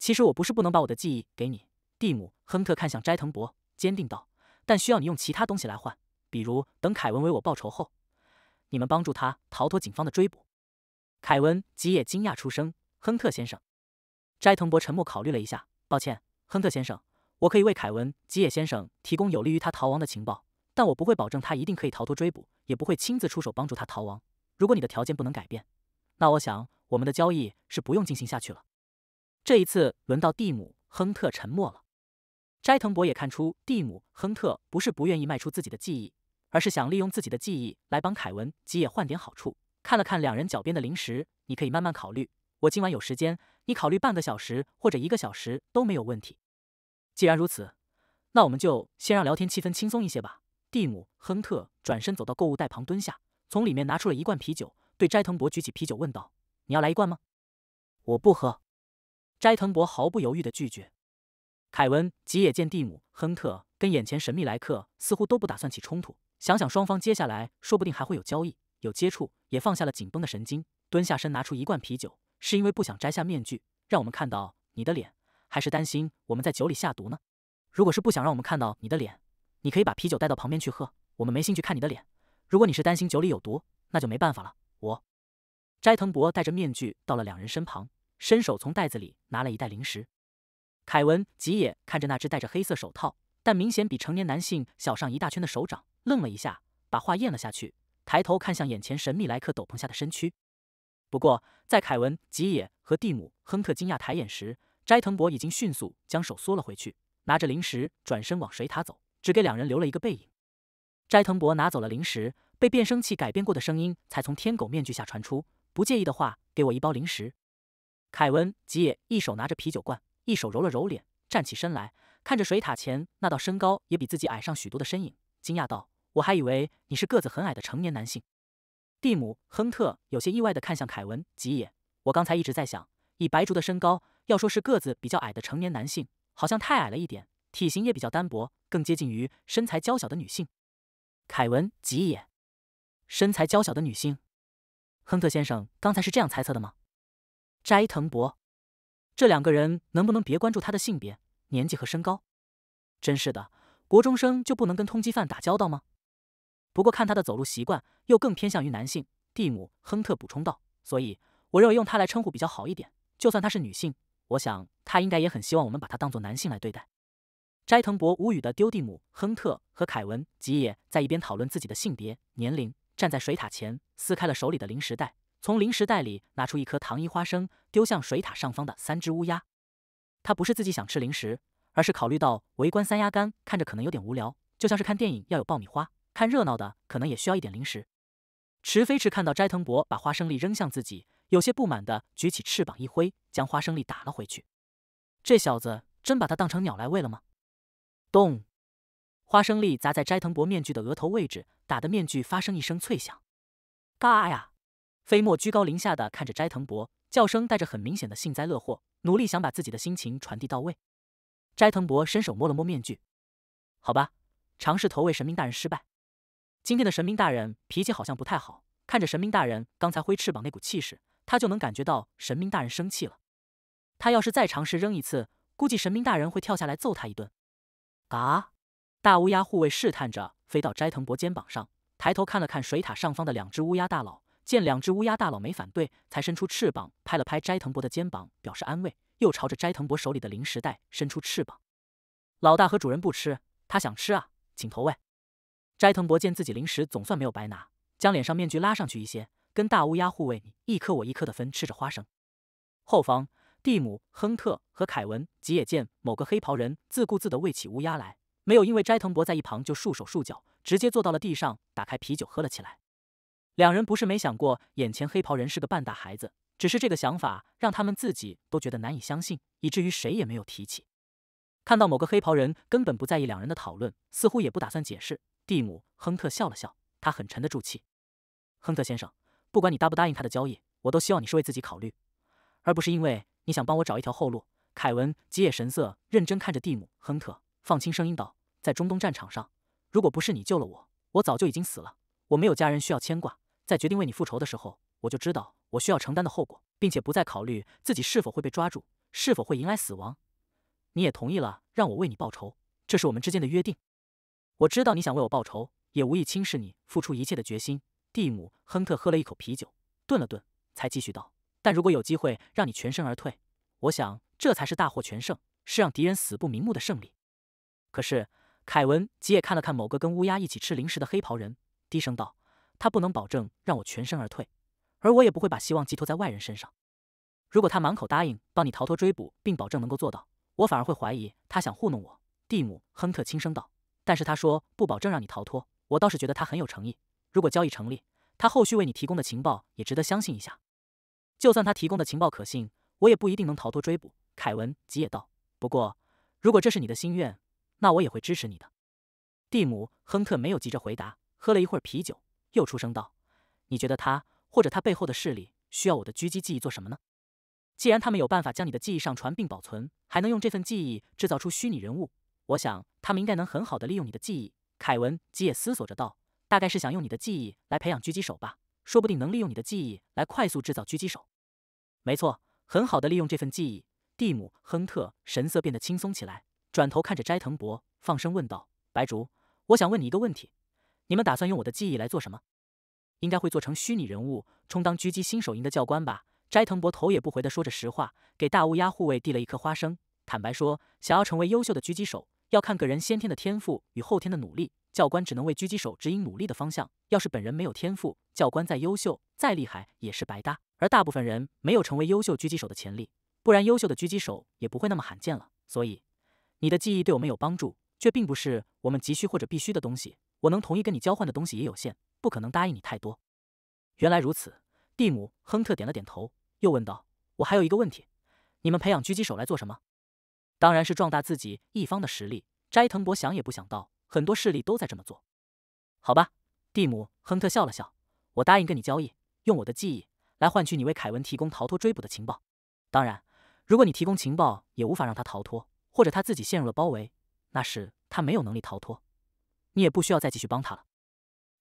其实我不是不能把我的记忆给你，蒂姆·亨特看向斋藤博，坚定道：“但需要你用其他东西来换，比如等凯文为我报仇后，你们帮助他逃脱警方的追捕。”凯文·吉野惊讶出声：“亨特先生。”斋藤博沉默考虑了一下，抱歉：“亨特先生，我可以为凯文·吉野先生提供有利于他逃亡的情报，但我不会保证他一定可以逃脱追捕，也不会亲自出手帮助他逃亡。”如果你的条件不能改变，那我想我们的交易是不用进行下去了。这一次轮到蒂姆·亨特沉默了。斋藤博也看出蒂姆·亨特不是不愿意卖出自己的记忆，而是想利用自己的记忆来帮凯文·吉野换点好处。看了看两人脚边的零食，你可以慢慢考虑。我今晚有时间，你考虑半个小时或者一个小时都没有问题。既然如此，那我们就先让聊天气氛轻松一些吧。蒂姆·亨特转身走到购物袋旁蹲下。从里面拿出了一罐啤酒，对斋藤博举起啤酒问道：“你要来一罐吗？”“我不喝。”斋藤博毫不犹豫地拒绝。凯文、吉野见、蒂姆、亨特跟眼前神秘来客似乎都不打算起冲突，想想双方接下来说不定还会有交易、有接触，也放下了紧绷的神经，蹲下身拿出一罐啤酒。是因为不想摘下面具让我们看到你的脸，还是担心我们在酒里下毒呢？如果是不想让我们看到你的脸，你可以把啤酒带到旁边去喝，我们没兴趣看你的脸。如果你是担心酒里有毒，那就没办法了。我，斋藤博戴着面具到了两人身旁，伸手从袋子里拿了一袋零食。凯文吉野看着那只戴着黑色手套，但明显比成年男性小上一大圈的手掌，愣了一下，把话咽了下去，抬头看向眼前神秘来客斗篷下的身躯。不过，在凯文吉野和蒂姆亨特惊讶抬眼时，斋藤博已经迅速将手缩了回去，拿着零食转身往水塔走，只给两人留了一个背影。斋藤博拿走了零食，被变声器改变过的声音才从天狗面具下传出。不介意的话，给我一包零食。凯文吉野一手拿着啤酒罐，一手揉了揉脸，站起身来，看着水塔前那道身高也比自己矮上许多的身影，惊讶道：“我还以为你是个子很矮的成年男性。”蒂姆亨特有些意外的看向凯文吉野：“我刚才一直在想，以白竹的身高，要说是个子比较矮的成年男性，好像太矮了一点，体型也比较单薄，更接近于身材娇小的女性。”凯文吉也，身材娇小的女性，亨特先生刚才是这样猜测的吗？斋藤博，这两个人能不能别关注他的性别、年纪和身高？真是的，国中生就不能跟通缉犯打交道吗？不过看他的走路习惯，又更偏向于男性。蒂姆亨特补充道：“所以我认为用他来称呼比较好一点。就算他是女性，我想他应该也很希望我们把他当做男性来对待。”斋藤博无语的丢蒂姆、亨特和凯文吉野在一边讨论自己的性别年龄，站在水塔前撕开了手里的零食袋，从零食袋里拿出一颗糖衣花生，丢向水塔上方的三只乌鸦。他不是自己想吃零食，而是考虑到围观三鸭干看着可能有点无聊，就像是看电影要有爆米花，看热闹的可能也需要一点零食。池飞池看到斋藤博把花生粒扔向自己，有些不满的举起翅膀一挥，将花生粒打了回去。这小子真把他当成鸟来喂了吗？咚！花生粒砸在斋藤博面具的额头位置，打的面具发生一声脆响。嘎呀！飞沫居高临下的看着斋藤博，叫声带着很明显的幸灾乐祸，努力想把自己的心情传递到位。斋藤博伸手摸了摸面具，好吧，尝试投喂神明大人失败。今天的神明大人脾气好像不太好，看着神明大人刚才挥翅膀那股气势，他就能感觉到神明大人生气了。他要是再尝试扔一次，估计神明大人会跳下来揍他一顿。啊！大乌鸦护卫试探着飞到斋藤博肩膀上，抬头看了看水塔上方的两只乌鸦大佬，见两只乌鸦大佬没反对，才伸出翅膀拍了拍斋藤博的肩膀表示安慰，又朝着斋藤博手里的零食袋伸出翅膀。老大和主人不吃，他想吃啊，请投喂。斋藤博见自己零食总算没有白拿，将脸上面具拉上去一些，跟大乌鸦护卫你一颗我一颗的分吃着花生。后方。蒂姆·亨特和凯文吉野见某个黑袍人自顾自地喂起乌鸦来，没有因为斋藤博在一旁就束手束脚，直接坐到了地上，打开啤酒喝了起来。两人不是没想过眼前黑袍人是个半大孩子，只是这个想法让他们自己都觉得难以相信，以至于谁也没有提起。看到某个黑袍人根本不在意两人的讨论，似乎也不打算解释，蒂姆·亨特笑了笑，他很沉得住气。亨特先生，不管你答不答应他的交易，我都希望你是为自己考虑，而不是因为。你想帮我找一条后路，凯文吉野神色认真看着蒂姆亨特，放轻声音道：“在中东战场上，如果不是你救了我，我早就已经死了。我没有家人需要牵挂，在决定为你复仇的时候，我就知道我需要承担的后果，并且不再考虑自己是否会被抓住，是否会迎来死亡。你也同意了，让我为你报仇，这是我们之间的约定。我知道你想为我报仇，也无意轻视你付出一切的决心。”蒂姆亨特喝了一口啤酒，顿了顿，才继续道。但如果有机会让你全身而退，我想这才是大获全胜，是让敌人死不瞑目的胜利。可是，凯文吉也看了看某个跟乌鸦一起吃零食的黑袍人，低声道：“他不能保证让我全身而退，而我也不会把希望寄托在外人身上。如果他满口答应帮你逃脱追捕，并保证能够做到，我反而会怀疑他想糊弄我。”蒂姆亨特轻声道：“但是他说不保证让你逃脱，我倒是觉得他很有诚意。如果交易成立，他后续为你提供的情报也值得相信一下。”就算他提供的情报可信，我也不一定能逃脱追捕。凯文吉也道。不过，如果这是你的心愿，那我也会支持你的。蒂姆亨特没有急着回答，喝了一会儿啤酒，又出声道：“你觉得他或者他背后的势力需要我的狙击记忆做什么呢？既然他们有办法将你的记忆上传并保存，还能用这份记忆制造出虚拟人物，我想他们应该能很好的利用你的记忆。”凯文吉也思索着道：“大概是想用你的记忆来培养狙击手吧。”说不定能利用你的记忆来快速制造狙击手。没错，很好的利用这份记忆。蒂姆·亨特神色变得轻松起来，转头看着斋藤博，放声问道：“白竹，我想问你一个问题，你们打算用我的记忆来做什么？”应该会做成虚拟人物，充当狙击新手营的教官吧？斋藤博头也不回地说着实话，给大乌鸦护卫递了一颗花生。坦白说，想要成为优秀的狙击手，要看个人先天的天赋与后天的努力。教官只能为狙击手指引努力的方向。要是本人没有天赋，教官再优秀再厉害也是白搭。而大部分人没有成为优秀狙击手的潜力，不然优秀的狙击手也不会那么罕见了。所以，你的记忆对我们有帮助，却并不是我们急需或者必须的东西。我能同意跟你交换的东西也有限，不可能答应你太多。原来如此，蒂姆·亨特点了点头，又问道：“我还有一个问题，你们培养狙击手来做什么？”“当然是壮大自己一方的实力。”斋藤博想也不想到，很多势力都在这么做，好吧。蒂姆·亨特笑了笑，我答应跟你交易，用我的记忆来换取你为凯文提供逃脱追捕的情报。当然，如果你提供情报，也无法让他逃脱，或者他自己陷入了包围，那是他没有能力逃脱，你也不需要再继续帮他了。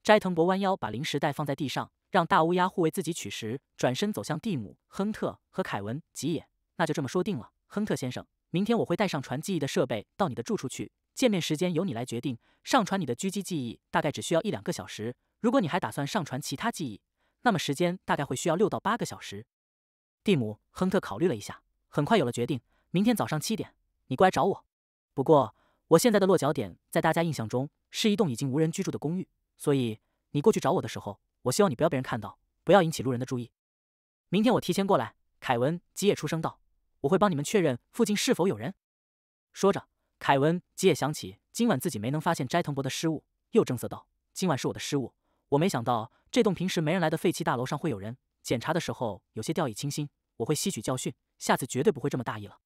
斋藤博弯腰把零食袋放在地上，让大乌鸦护卫自己取食，转身走向蒂姆·亨特和凯文吉野。那就这么说定了，亨特先生，明天我会带上传记忆的设备到你的住处去。见面时间由你来决定。上传你的狙击记忆大概只需要一两个小时。如果你还打算上传其他记忆，那么时间大概会需要六到八个小时。蒂姆·亨特考虑了一下，很快有了决定。明天早上七点，你过来找我。不过我现在的落脚点在大家印象中是一栋已经无人居住的公寓，所以你过去找我的时候，我希望你不要被人看到，不要引起路人的注意。明天我提前过来。凯文·吉野出声道：“我会帮你们确认附近是否有人。”说着。凯文吉也想起今晚自己没能发现斋藤博的失误，又正色道：“今晚是我的失误，我没想到这栋平时没人来的废弃大楼上会有人。检查的时候有些掉以轻心，我会吸取教训，下次绝对不会这么大意了。”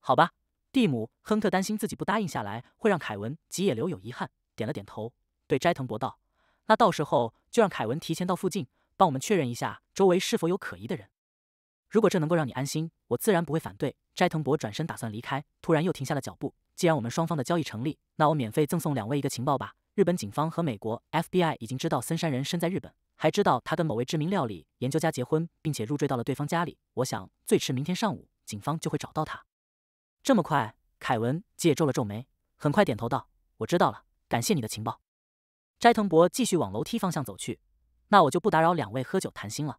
好吧，蒂姆亨特担心自己不答应下来会让凯文吉也留有遗憾，点了点头，对斋藤博道：“那到时候就让凯文提前到附近，帮我们确认一下周围是否有可疑的人。如果这能够让你安心，我自然不会反对。”斋藤博转身打算离开，突然又停下了脚步。既然我们双方的交易成立，那我免费赠送两位一个情报吧。日本警方和美国 FBI 已经知道森山人身在日本，还知道他跟某位知名料理研究家结婚，并且入赘到了对方家里。我想，最迟明天上午，警方就会找到他。这么快，凯文也皱了皱眉，很快点头道：“我知道了，感谢你的情报。”斋藤博继续往楼梯方向走去。那我就不打扰两位喝酒谈心了。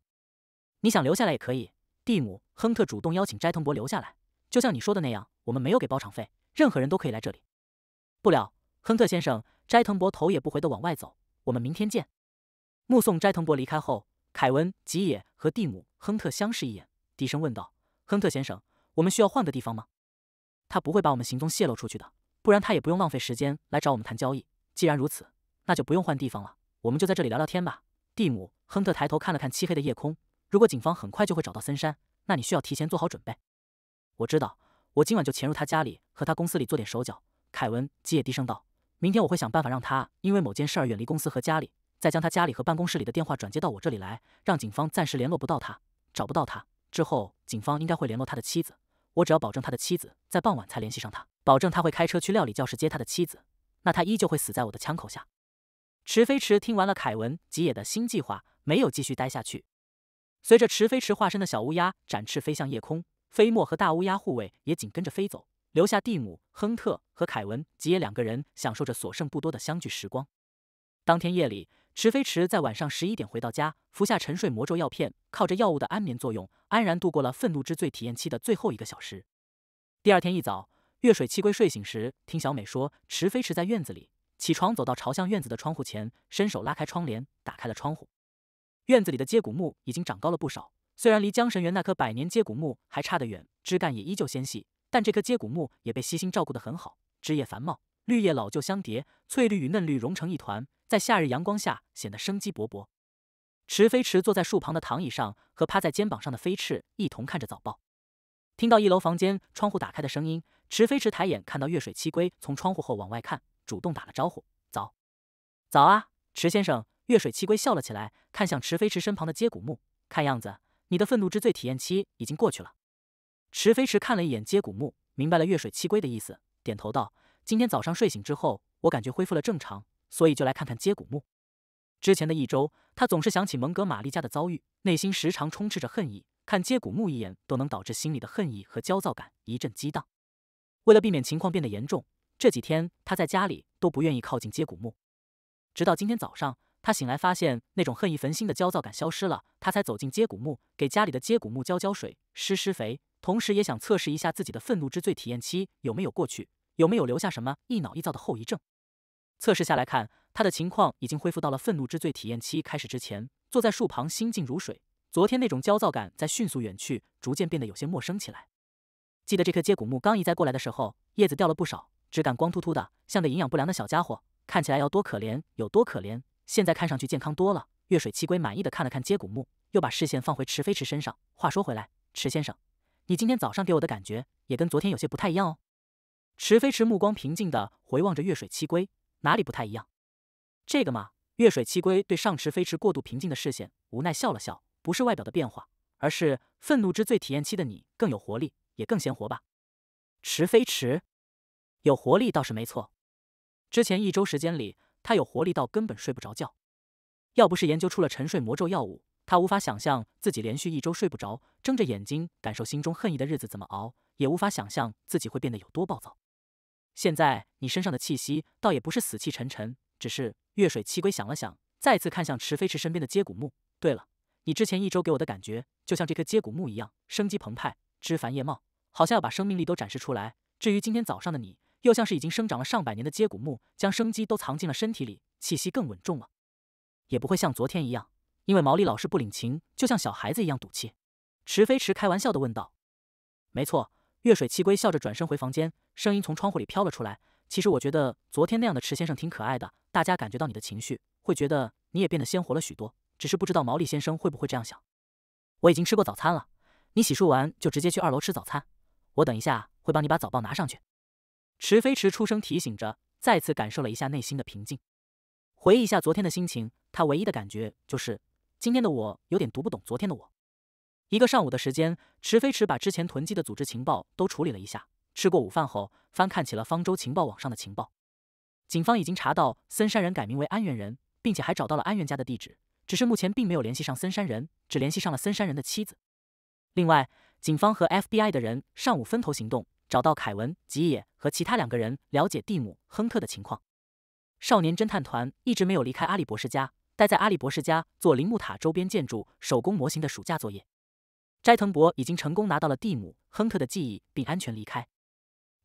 你想留下来也可以。蒂姆·亨特主动邀请斋藤博留下来。就像你说的那样，我们没有给包场费，任何人都可以来这里。不了，亨特先生。斋藤博头也不回的往外走。我们明天见。目送斋藤博离开后，凯文、吉野和蒂姆·亨特相视一眼，低声问道：“亨特先生，我们需要换个地方吗？”他不会把我们行踪泄露出去的，不然他也不用浪费时间来找我们谈交易。既然如此，那就不用换地方了，我们就在这里聊聊天吧。蒂姆·亨特抬头看了看漆黑的夜空。如果警方很快就会找到森山，那你需要提前做好准备。我知道，我今晚就潜入他家里和他公司里做点手脚。凯文吉野低声道：“明天我会想办法让他因为某件事而远离公司和家里，再将他家里和办公室里的电话转接到我这里来，让警方暂时联络不到他，找不到他。之后警方应该会联络他的妻子，我只要保证他的妻子在傍晚才联系上他，保证他会开车去料理教室接他的妻子，那他依旧会死在我的枪口下。”池飞池听完了凯文吉野的新计划，没有继续待下去。随着池飞池化身的小乌鸦展翅飞向夜空。飞沫和大乌鸦护卫也紧跟着飞走，留下蒂姆、亨特和凯文吉野两个人享受着所剩不多的相聚时光。当天夜里，池飞池在晚上十一点回到家，服下沉睡魔咒药片，靠着药物的安眠作用，安然度过了愤怒之最体验期的最后一个小时。第二天一早，月水七龟睡醒时，听小美说池飞池在院子里，起床走到朝向院子的窗户前，伸手拉开窗帘，打开了窗户。院子里的接骨木已经长高了不少。虽然离江神园那棵百年接骨木还差得远，枝干也依旧纤细，但这棵接骨木也被悉心照顾得很好，枝叶繁茂，绿叶老旧相叠，翠绿与嫩绿融成一团，在夏日阳光下显得生机勃勃。池飞池坐在树旁的躺椅上，和趴在肩膀上的飞翅一同看着早报。听到一楼房间窗户打开的声音，池飞池抬眼看到月水七龟从窗户后往外看，主动打了招呼：“早，早啊，池先生。”月水七龟笑了起来，看向池飞池身旁的接骨木，看样子。你的愤怒之罪体验期已经过去了。池飞池看了一眼接骨木，明白了月水七龟的意思，点头道：“今天早上睡醒之后，我感觉恢复了正常，所以就来看看接骨木。之前的一周，他总是想起蒙哥玛利家的遭遇，内心时常充斥着恨意，看接骨木一眼都能导致心里的恨意和焦躁感一阵激荡。为了避免情况变得严重，这几天他在家里都不愿意靠近接骨木，直到今天早上。”他醒来发现那种恨意焚心的焦躁感消失了，他才走进接骨木，给家里的接骨木浇浇水、施施肥，同时也想测试一下自己的愤怒之最体验期有没有过去，有没有留下什么一恼一躁的后遗症。测试下来看，他的情况已经恢复到了愤怒之最体验期开始之前，坐在树旁心静如水。昨天那种焦躁感在迅速远去，逐渐变得有些陌生起来。记得这棵接骨木刚移栽过来的时候，叶子掉了不少，枝干光秃秃的，像个营养不良的小家伙，看起来要多可怜有多可怜。现在看上去健康多了。月水七龟满意的看了看接骨木，又把视线放回池飞池身上。话说回来，池先生，你今天早上给我的感觉也跟昨天有些不太一样哦。池飞池目光平静的回望着月水七龟，哪里不太一样？这个嘛，月水七龟对上池飞池过度平静的视线无奈笑了笑，不是外表的变化，而是愤怒之最体验期的你更有活力，也更鲜活吧？池飞池，有活力倒是没错。之前一周时间里。他有活力到根本睡不着觉，要不是研究出了沉睡魔咒药物，他无法想象自己连续一周睡不着，睁着眼睛感受心中恨意的日子怎么熬，也无法想象自己会变得有多暴躁。现在你身上的气息倒也不是死气沉沉，只是月水七鬼想了想，再次看向池飞池身边的接骨木。对了，你之前一周给我的感觉，就像这棵接骨木一样，生机澎湃，枝繁叶茂，好像要把生命力都展示出来。至于今天早上的你。又像是已经生长了上百年的接骨木，将生机都藏进了身体里，气息更稳重了，也不会像昨天一样，因为毛利老师不领情，就像小孩子一样赌气。池飞池开玩笑的问道：“没错。”月水七龟笑着转身回房间，声音从窗户里飘了出来：“其实我觉得昨天那样的池先生挺可爱的，大家感觉到你的情绪，会觉得你也变得鲜活了许多。只是不知道毛利先生会不会这样想。”我已经吃过早餐了，你洗漱完就直接去二楼吃早餐，我等一下会帮你把早报拿上去。池飞池出声提醒着，再次感受了一下内心的平静，回忆一下昨天的心情，他唯一的感觉就是今天的我有点读不懂昨天的我。一个上午的时间，池飞池把之前囤积的组织情报都处理了一下。吃过午饭后，翻看起了方舟情报网上的情报。警方已经查到森山人改名为安源人，并且还找到了安源家的地址，只是目前并没有联系上森山人，只联系上了森山人的妻子。另外，警方和 FBI 的人上午分头行动。找到凯文、吉野和其他两个人，了解蒂姆·亨特的情况。少年侦探团一直没有离开阿里博士家，待在阿里博士家做铃木塔周边建筑手工模型的暑假作业。斋藤博已经成功拿到了蒂姆·亨特的记忆，并安全离开。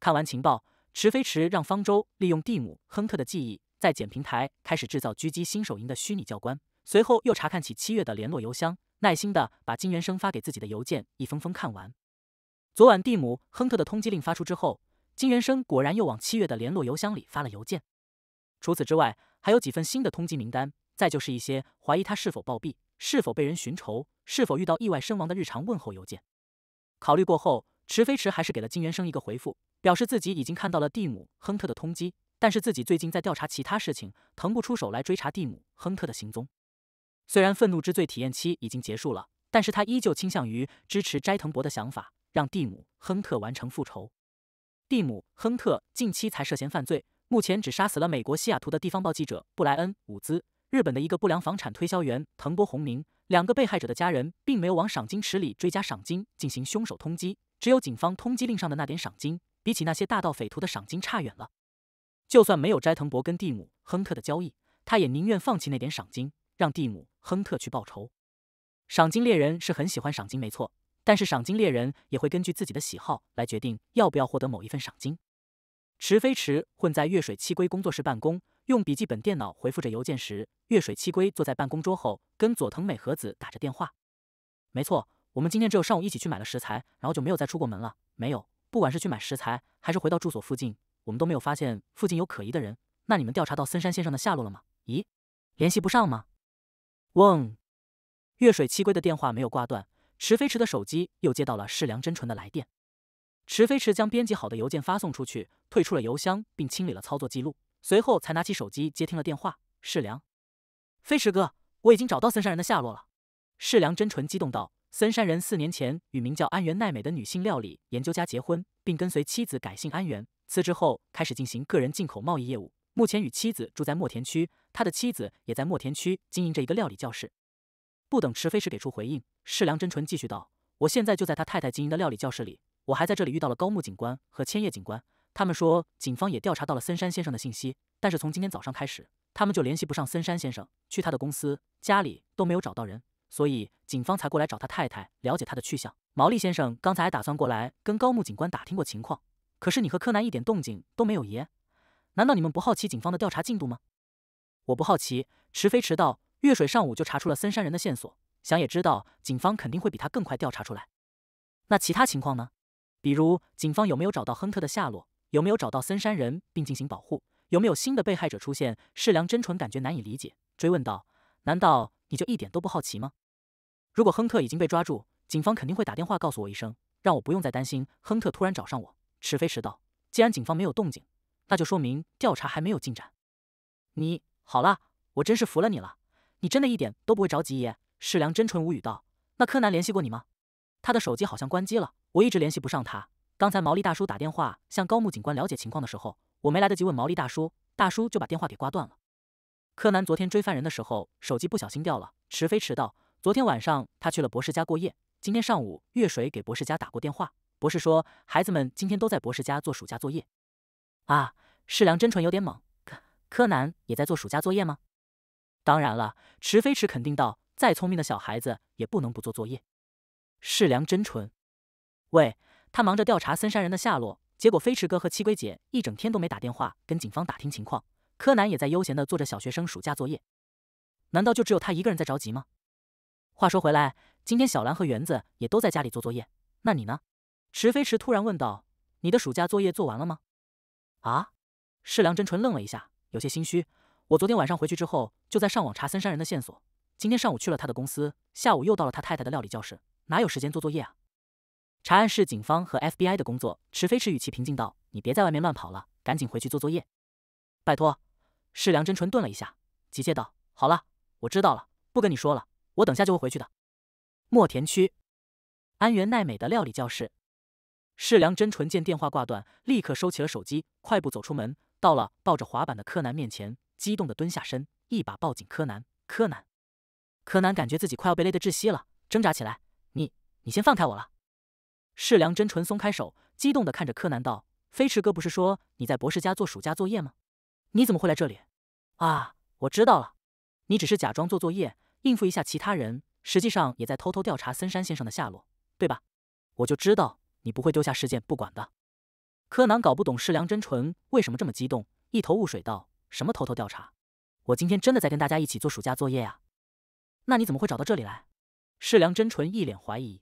看完情报，池飞池让方舟利用蒂姆·亨特的记忆，在简平台开始制造狙击新手营的虚拟教官。随后又查看起七月的联络邮箱，耐心地把金元生发给自己的邮件一封封看完。昨晚蒂姆·亨特的通缉令发出之后，金元生果然又往七月的联络邮箱里发了邮件。除此之外，还有几份新的通缉名单，再就是一些怀疑他是否暴毙、是否被人寻仇、是否遇到意外身亡的日常问候邮件。考虑过后，池飞池还是给了金元生一个回复，表示自己已经看到了蒂姆·亨特的通缉，但是自己最近在调查其他事情，腾不出手来追查蒂姆·亨特的行踪。虽然愤怒之罪体验期已经结束了，但是他依旧倾向于支持斋藤博的想法。让蒂姆·亨特完成复仇。蒂姆·亨特近期才涉嫌犯罪，目前只杀死了美国西雅图的地方报记者布莱恩·伍兹、日本的一个不良房产推销员藤波宏明。两个被害者的家人并没有往赏金池里追加赏金，进行凶手通缉，只有警方通缉令上的那点赏金，比起那些大盗匪徒的赏金差远了。就算没有斋藤博跟蒂姆·亨特的交易，他也宁愿放弃那点赏金，让蒂姆·亨特去报仇。赏金猎人是很喜欢赏金，没错。但是赏金猎人也会根据自己的喜好来决定要不要获得某一份赏金。池飞池混在月水七龟工作室办公，用笔记本电脑回复着邮件时，月水七龟坐在办公桌后跟佐藤美和子打着电话。没错，我们今天只有上午一起去买了食材，然后就没有再出过门了。没有，不管是去买食材还是回到住所附近，我们都没有发现附近有可疑的人。那你们调查到森山先生的下落了吗？咦，联系不上吗？嗡，月水七龟的电话没有挂断。池飞池的手机又接到了世良真纯的来电，池飞池将编辑好的邮件发送出去，退出了邮箱，并清理了操作记录，随后才拿起手机接听了电话。世良，飞池哥，我已经找到森山人的下落了。世良真纯激动道：“森山人四年前与名叫安原奈美的女性料理研究家结婚，并跟随妻子改姓安原。辞职后开始进行个人进口贸易业务，目前与妻子住在墨田区。他的妻子也在墨田区经营着一个料理教室。”不等池飞池给出回应。世良真纯继续道：“我现在就在他太太经营的料理教室里，我还在这里遇到了高木警官和千叶警官。他们说，警方也调查到了森山先生的信息，但是从今天早上开始，他们就联系不上森山先生，去他的公司、家里都没有找到人，所以警方才过来找他太太了解他的去向。毛利先生刚才还打算过来跟高木警官打听过情况，可是你和柯南一点动静都没有，爷，难道你们不好奇警方的调查进度吗？”“我不好奇。”迟飞迟到。”月水上午就查出了森山人的线索。”想也知道，警方肯定会比他更快调查出来。那其他情况呢？比如警方有没有找到亨特的下落？有没有找到森山人并进行保护？有没有新的被害者出现？世良真纯感觉难以理解，追问道：“难道你就一点都不好奇吗？”如果亨特已经被抓住，警方肯定会打电话告诉我一声，让我不用再担心亨特突然找上我。池飞迟道：“既然警方没有动静，那就说明调查还没有进展。”你好啦，我真是服了你了，你真的一点都不会着急耶。世良真纯无语道：“那柯南联系过你吗？他的手机好像关机了，我一直联系不上他。刚才毛利大叔打电话向高木警官了解情况的时候，我没来得及问毛利大叔，大叔就把电话给挂断了。”柯南昨天追犯人的时候，手机不小心掉了。迟飞迟道：“昨天晚上他去了博士家过夜。今天上午，月水给博士家打过电话，博士说孩子们今天都在博士家做暑假作业。”啊！世良真纯有点懵。柯南也在做暑假作业吗？当然了，池飞迟肯定道。再聪明的小孩子也不能不做作业。世良真纯，喂，他忙着调查森山人的下落，结果飞驰哥和七龟姐一整天都没打电话跟警方打听情况。柯南也在悠闲的做着小学生暑假作业。难道就只有他一个人在着急吗？话说回来，今天小兰和园子也都在家里做作业。那你呢？池飞驰突然问道：“你的暑假作业做完了吗？”啊！世良真纯愣了一下，有些心虚。我昨天晚上回去之后，就在上网查森山人的线索。今天上午去了他的公司，下午又到了他太太的料理教室，哪有时间做作业啊？查案室警方和 FBI 的工作。池飞驰语气平静道：“你别在外面乱跑了，赶紧回去做作业。”拜托。世良真纯顿了一下，急切道：“好了，我知道了，不跟你说了，我等下就会回去的。”墨田区，安原奈美的料理教室。世良真纯见电话挂断，立刻收起了手机，快步走出门，到了抱着滑板的柯南面前，激动的蹲下身，一把抱紧柯南。柯南。柯南感觉自己快要被勒得窒息了，挣扎起来。你，你先放开我了！世良真纯松开手，激动的看着柯南道：“飞驰哥不是说你在博士家做暑假作业吗？你怎么会来这里？”啊，我知道了，你只是假装做作业应付一下其他人，实际上也在偷偷调查森山先生的下落，对吧？我就知道你不会丢下事件不管的。柯南搞不懂世良真纯为什么这么激动，一头雾水道：“什么偷偷调查？我今天真的在跟大家一起做暑假作业呀。”那你怎么会找到这里来？世良真纯一脸怀疑。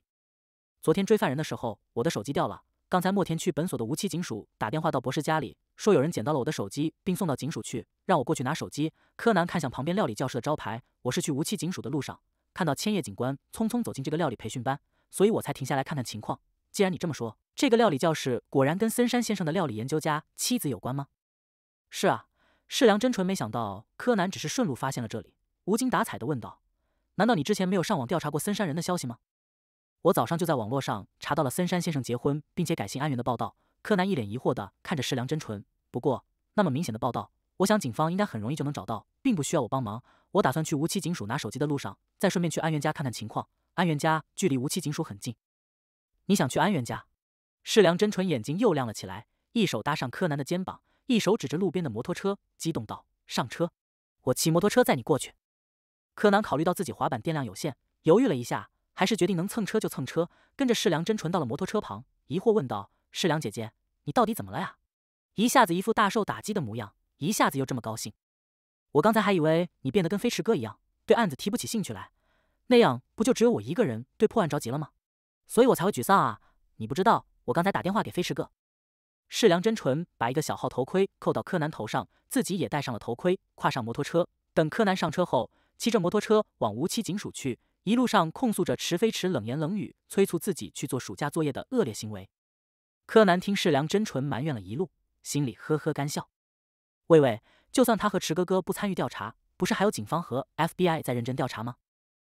昨天追犯人的时候，我的手机掉了。刚才莫田区本所的无期警署打电话到博士家里，说有人捡到了我的手机，并送到警署去，让我过去拿手机。柯南看向旁边料理教室的招牌，我是去无期警署的路上看到千叶警官匆匆走进这个料理培训班，所以我才停下来看看情况。既然你这么说，这个料理教室果然跟森山先生的料理研究家妻子有关吗？是啊，世良真纯没想到柯南只是顺路发现了这里，无精打采的问道。难道你之前没有上网调查过森山人的消息吗？我早上就在网络上查到了森山先生结婚并且改姓安元的报道。柯南一脸疑惑的看着世良真纯，不过那么明显的报道，我想警方应该很容易就能找到，并不需要我帮忙。我打算去无期警署拿手机的路上，再顺便去安元家看看情况。安元家距离无期警署很近。你想去安元家？世良真纯眼睛又亮了起来，一手搭上柯南的肩膀，一手指着路边的摩托车，激动道：“上车，我骑摩托车载你过去。”柯南考虑到自己滑板电量有限，犹豫了一下，还是决定能蹭车就蹭车，跟着世良真纯到了摩托车旁，疑惑问道：“世良姐姐，你到底怎么了呀？”一下子一副大受打击的模样，一下子又这么高兴。我刚才还以为你变得跟飞驰哥一样，对案子提不起兴趣来，那样不就只有我一个人对破案着急了吗？所以我才会沮丧啊！你不知道，我刚才打电话给飞驰哥。世良真纯把一个小号头盔扣到柯南头上，自己也戴上了头盔，跨上摩托车。等柯南上车后。骑着摩托车往无期警署去，一路上控诉着池飞池冷言冷语、催促自己去做暑假作业的恶劣行为。柯南听世良真纯埋怨了一路，心里呵呵干笑。喂喂，就算他和池哥哥不参与调查，不是还有警方和 FBI 在认真调查吗？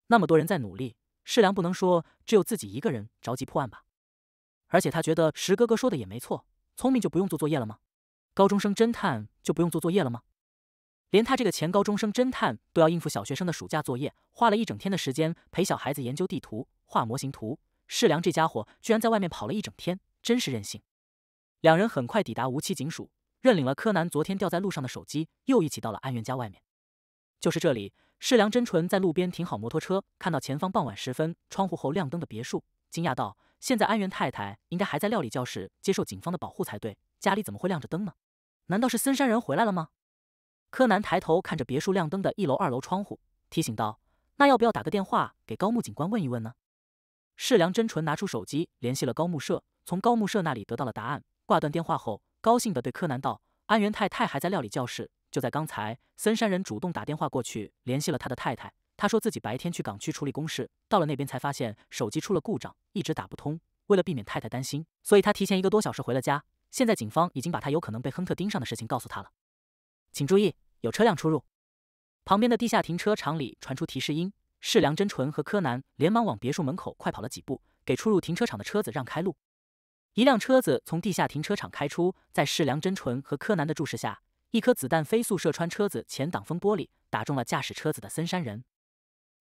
那么多人在努力，世良不能说只有自己一个人着急破案吧？而且他觉得池哥哥说的也没错，聪明就不用做作业了吗？高中生侦探就不用做作业了吗？连他这个前高中生侦探都要应付小学生的暑假作业，花了一整天的时间陪小孩子研究地图、画模型图。世良这家伙居然在外面跑了一整天，真是任性。两人很快抵达无期警署，认领了柯南昨天掉在路上的手机，又一起到了安源家外面。就是这里，世良真纯在路边停好摩托车，看到前方傍晚时分窗户后亮灯的别墅，惊讶道：“现在安源太太应该还在料理教室接受警方的保护才对，家里怎么会亮着灯呢？难道是森山人回来了吗？”柯南抬头看着别墅亮灯的一楼、二楼窗户，提醒道：“那要不要打个电话给高木警官问一问呢？”世良真纯拿出手机联系了高木社，从高木社那里得到了答案。挂断电话后，高兴的对柯南道：“安原太太还在料理教室，就在刚才，森山人主动打电话过去联系了他的太太。他说自己白天去港区处理公事，到了那边才发现手机出了故障，一直打不通。为了避免太太担心，所以他提前一个多小时回了家。现在警方已经把他有可能被亨特盯上的事情告诉他了。”请注意，有车辆出入。旁边的地下停车场里传出提示音，世良真纯和柯南连忙往别墅门口快跑了几步，给出入停车场的车子让开路。一辆车子从地下停车场开出，在世良真纯和柯南的注视下，一颗子弹飞速射穿车子前挡风玻璃，打中了驾驶车子的森山人。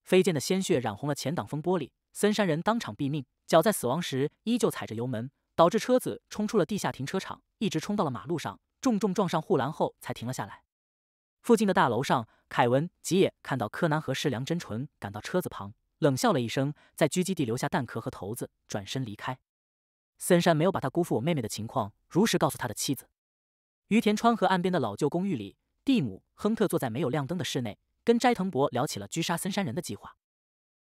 飞溅的鲜血染红了前挡风玻璃，森山人当场毙命，脚在死亡时依旧踩着油门，导致车子冲出了地下停车场，一直冲到了马路上。重重撞上护栏后才停了下来。附近的大楼上，凯文吉野看到柯南和世良真纯赶到车子旁，冷笑了一声，在狙击地留下弹壳和头子，转身离开。森山没有把他辜负我妹妹的情况如实告诉他的妻子。于田川河岸边的老旧公寓里，蒂姆亨特坐在没有亮灯的室内，跟斋藤博聊起了狙杀森山人的计划。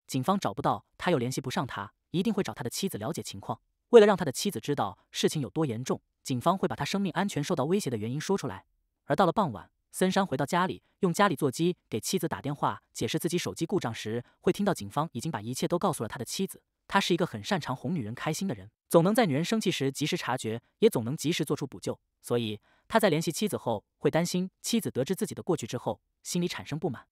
警方找不到他，又联系不上他，一定会找他的妻子了解情况。为了让他的妻子知道事情有多严重，警方会把他生命安全受到威胁的原因说出来。而到了傍晚，森山回到家里，用家里座机给妻子打电话解释自己手机故障时，会听到警方已经把一切都告诉了他的妻子。他是一个很擅长哄女人开心的人，总能在女人生气时及时察觉，也总能及时做出补救。所以他在联系妻子后，会担心妻子得知自己的过去之后，心里产生不满。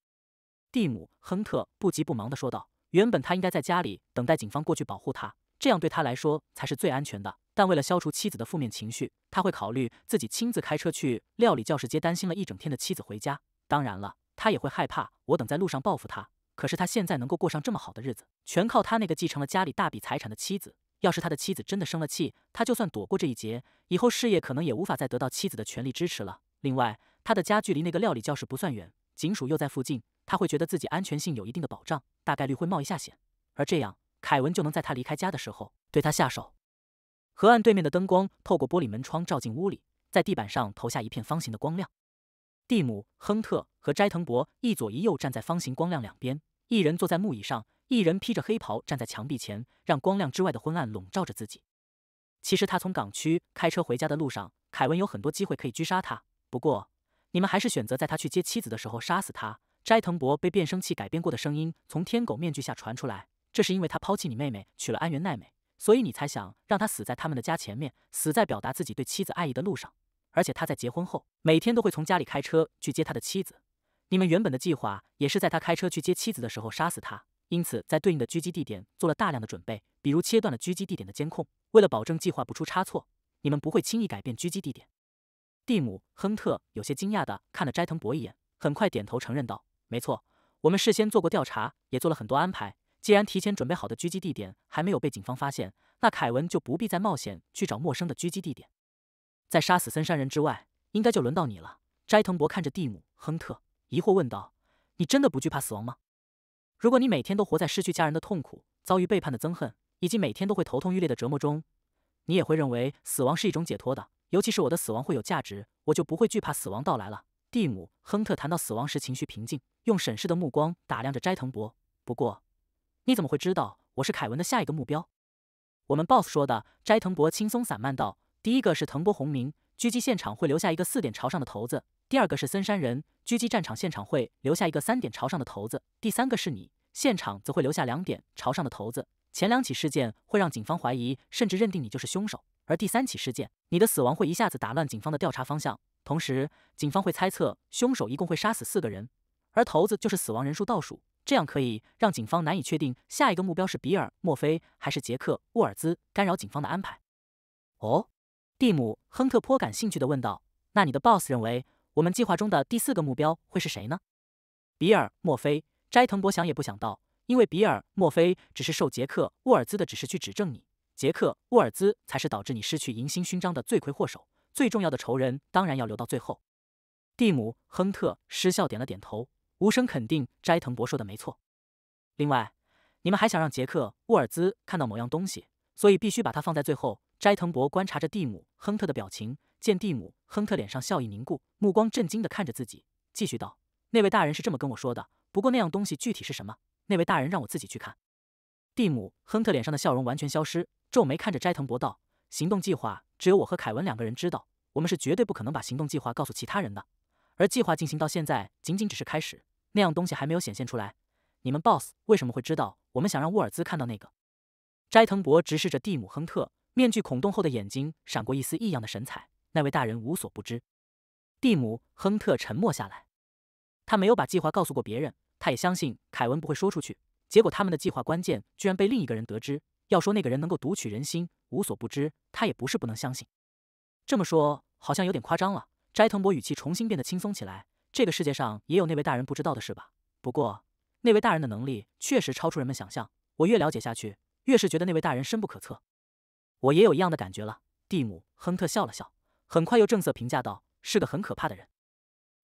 蒂姆·亨特不急不忙地说道：“原本他应该在家里等待警方过去保护他。”这样对他来说才是最安全的。但为了消除妻子的负面情绪，他会考虑自己亲自开车去料理教室接担心了一整天的妻子回家。当然了，他也会害怕我等在路上报复他。可是他现在能够过上这么好的日子，全靠他那个继承了家里大笔财产的妻子。要是他的妻子真的生了气，他就算躲过这一劫，以后事业可能也无法再得到妻子的全力支持了。另外，他的家距离那个料理教室不算远，警署又在附近，他会觉得自己安全性有一定的保障，大概率会冒一下险。而这样。凯文就能在他离开家的时候对他下手。河岸对面的灯光透过玻璃门窗照进屋里，在地板上投下一片方形的光亮。蒂姆、亨特和斋藤博一左一右站在方形光亮两边，一人坐在木椅上，一人披着黑袍站在墙壁前，让光亮之外的昏暗笼罩着自己。其实他从港区开车回家的路上，凯文有很多机会可以狙杀他。不过，你们还是选择在他去接妻子的时候杀死他。斋藤博被变声器改变过的声音从天狗面具下传出来。这是因为他抛弃你妹妹，娶了安源奈美，所以你才想让他死在他们的家前面，死在表达自己对妻子爱意的路上。而且他在结婚后每天都会从家里开车去接他的妻子。你们原本的计划也是在他开车去接妻子的时候杀死他，因此在对应的狙击地点做了大量的准备，比如切断了狙击地点的监控。为了保证计划不出差错，你们不会轻易改变狙击地点。蒂姆·亨特有些惊讶地看了斋藤博一眼，很快点头承认道：“没错，我们事先做过调查，也做了很多安排。”既然提前准备好的狙击地点还没有被警方发现，那凯文就不必再冒险去找陌生的狙击地点。在杀死森山人之外，应该就轮到你了。斋藤博看着蒂姆·亨特，疑惑问道：“你真的不惧怕死亡吗？如果你每天都活在失去家人的痛苦、遭遇背叛的憎恨，以及每天都会头痛欲裂的折磨中，你也会认为死亡是一种解脱的。尤其是我的死亡会有价值，我就不会惧怕死亡到来。”了。蒂姆·亨特谈到死亡时情绪平静，用审视的目光打量着斋藤博。不过。你怎么会知道我是凯文的下一个目标？我们 BOSS 说的。斋藤博轻松散漫道：“第一个是藤波宏明，狙击现场会留下一个四点朝上的头子；第二个是森山人，狙击战场现场会留下一个三点朝上的头子；第三个是你，现场则会留下两点朝上的头子。前两起事件会让警方怀疑，甚至认定你就是凶手。而第三起事件，你的死亡会一下子打乱警方的调查方向，同时警方会猜测凶手一共会杀死四个人，而头子就是死亡人数倒数。”这样可以让警方难以确定下一个目标是比尔·墨菲还是杰克·沃尔兹干扰警方的安排。哦，蒂姆·亨特颇感兴趣的问道：“那你的 boss 认为我们计划中的第四个目标会是谁呢？”比尔·墨菲，斋藤博想也不想到，因为比尔·墨菲只是受杰克·沃尔兹的指示去指证你，杰克·沃尔兹才是导致你失去银星勋章的罪魁祸首。最重要的仇人当然要留到最后。蒂姆·亨特失笑点了点头。无声肯定斋藤博说的没错。另外，你们还想让杰克·沃尔兹看到某样东西，所以必须把它放在最后。斋藤博观察着蒂姆·亨特的表情，见蒂姆·亨特脸上笑意凝固，目光震惊地看着自己，继续道：“那位大人是这么跟我说的。不过，那样东西具体是什么？那位大人让我自己去看。”蒂姆·亨特脸上的笑容完全消失，皱眉看着斋藤博道：“行动计划只有我和凯文两个人知道，我们是绝对不可能把行动计划告诉其他人的。”而计划进行到现在，仅仅只是开始，那样东西还没有显现出来。你们 boss 为什么会知道我们想让沃尔兹看到那个？斋藤博直视着蒂姆·亨特面具孔洞后的眼睛，闪过一丝异样的神采。那位大人无所不知。蒂姆·亨特沉默下来，他没有把计划告诉过别人，他也相信凯文不会说出去。结果他们的计划关键居然被另一个人得知。要说那个人能够读取人心、无所不知，他也不是不能相信。这么说好像有点夸张了。斋藤博语气重新变得轻松起来。这个世界上也有那位大人不知道的事吧？不过那位大人的能力确实超出人们想象。我越了解下去，越是觉得那位大人深不可测。我也有一样的感觉了。蒂姆·亨特笑了笑，很快又正色评价道：“是个很可怕的人。”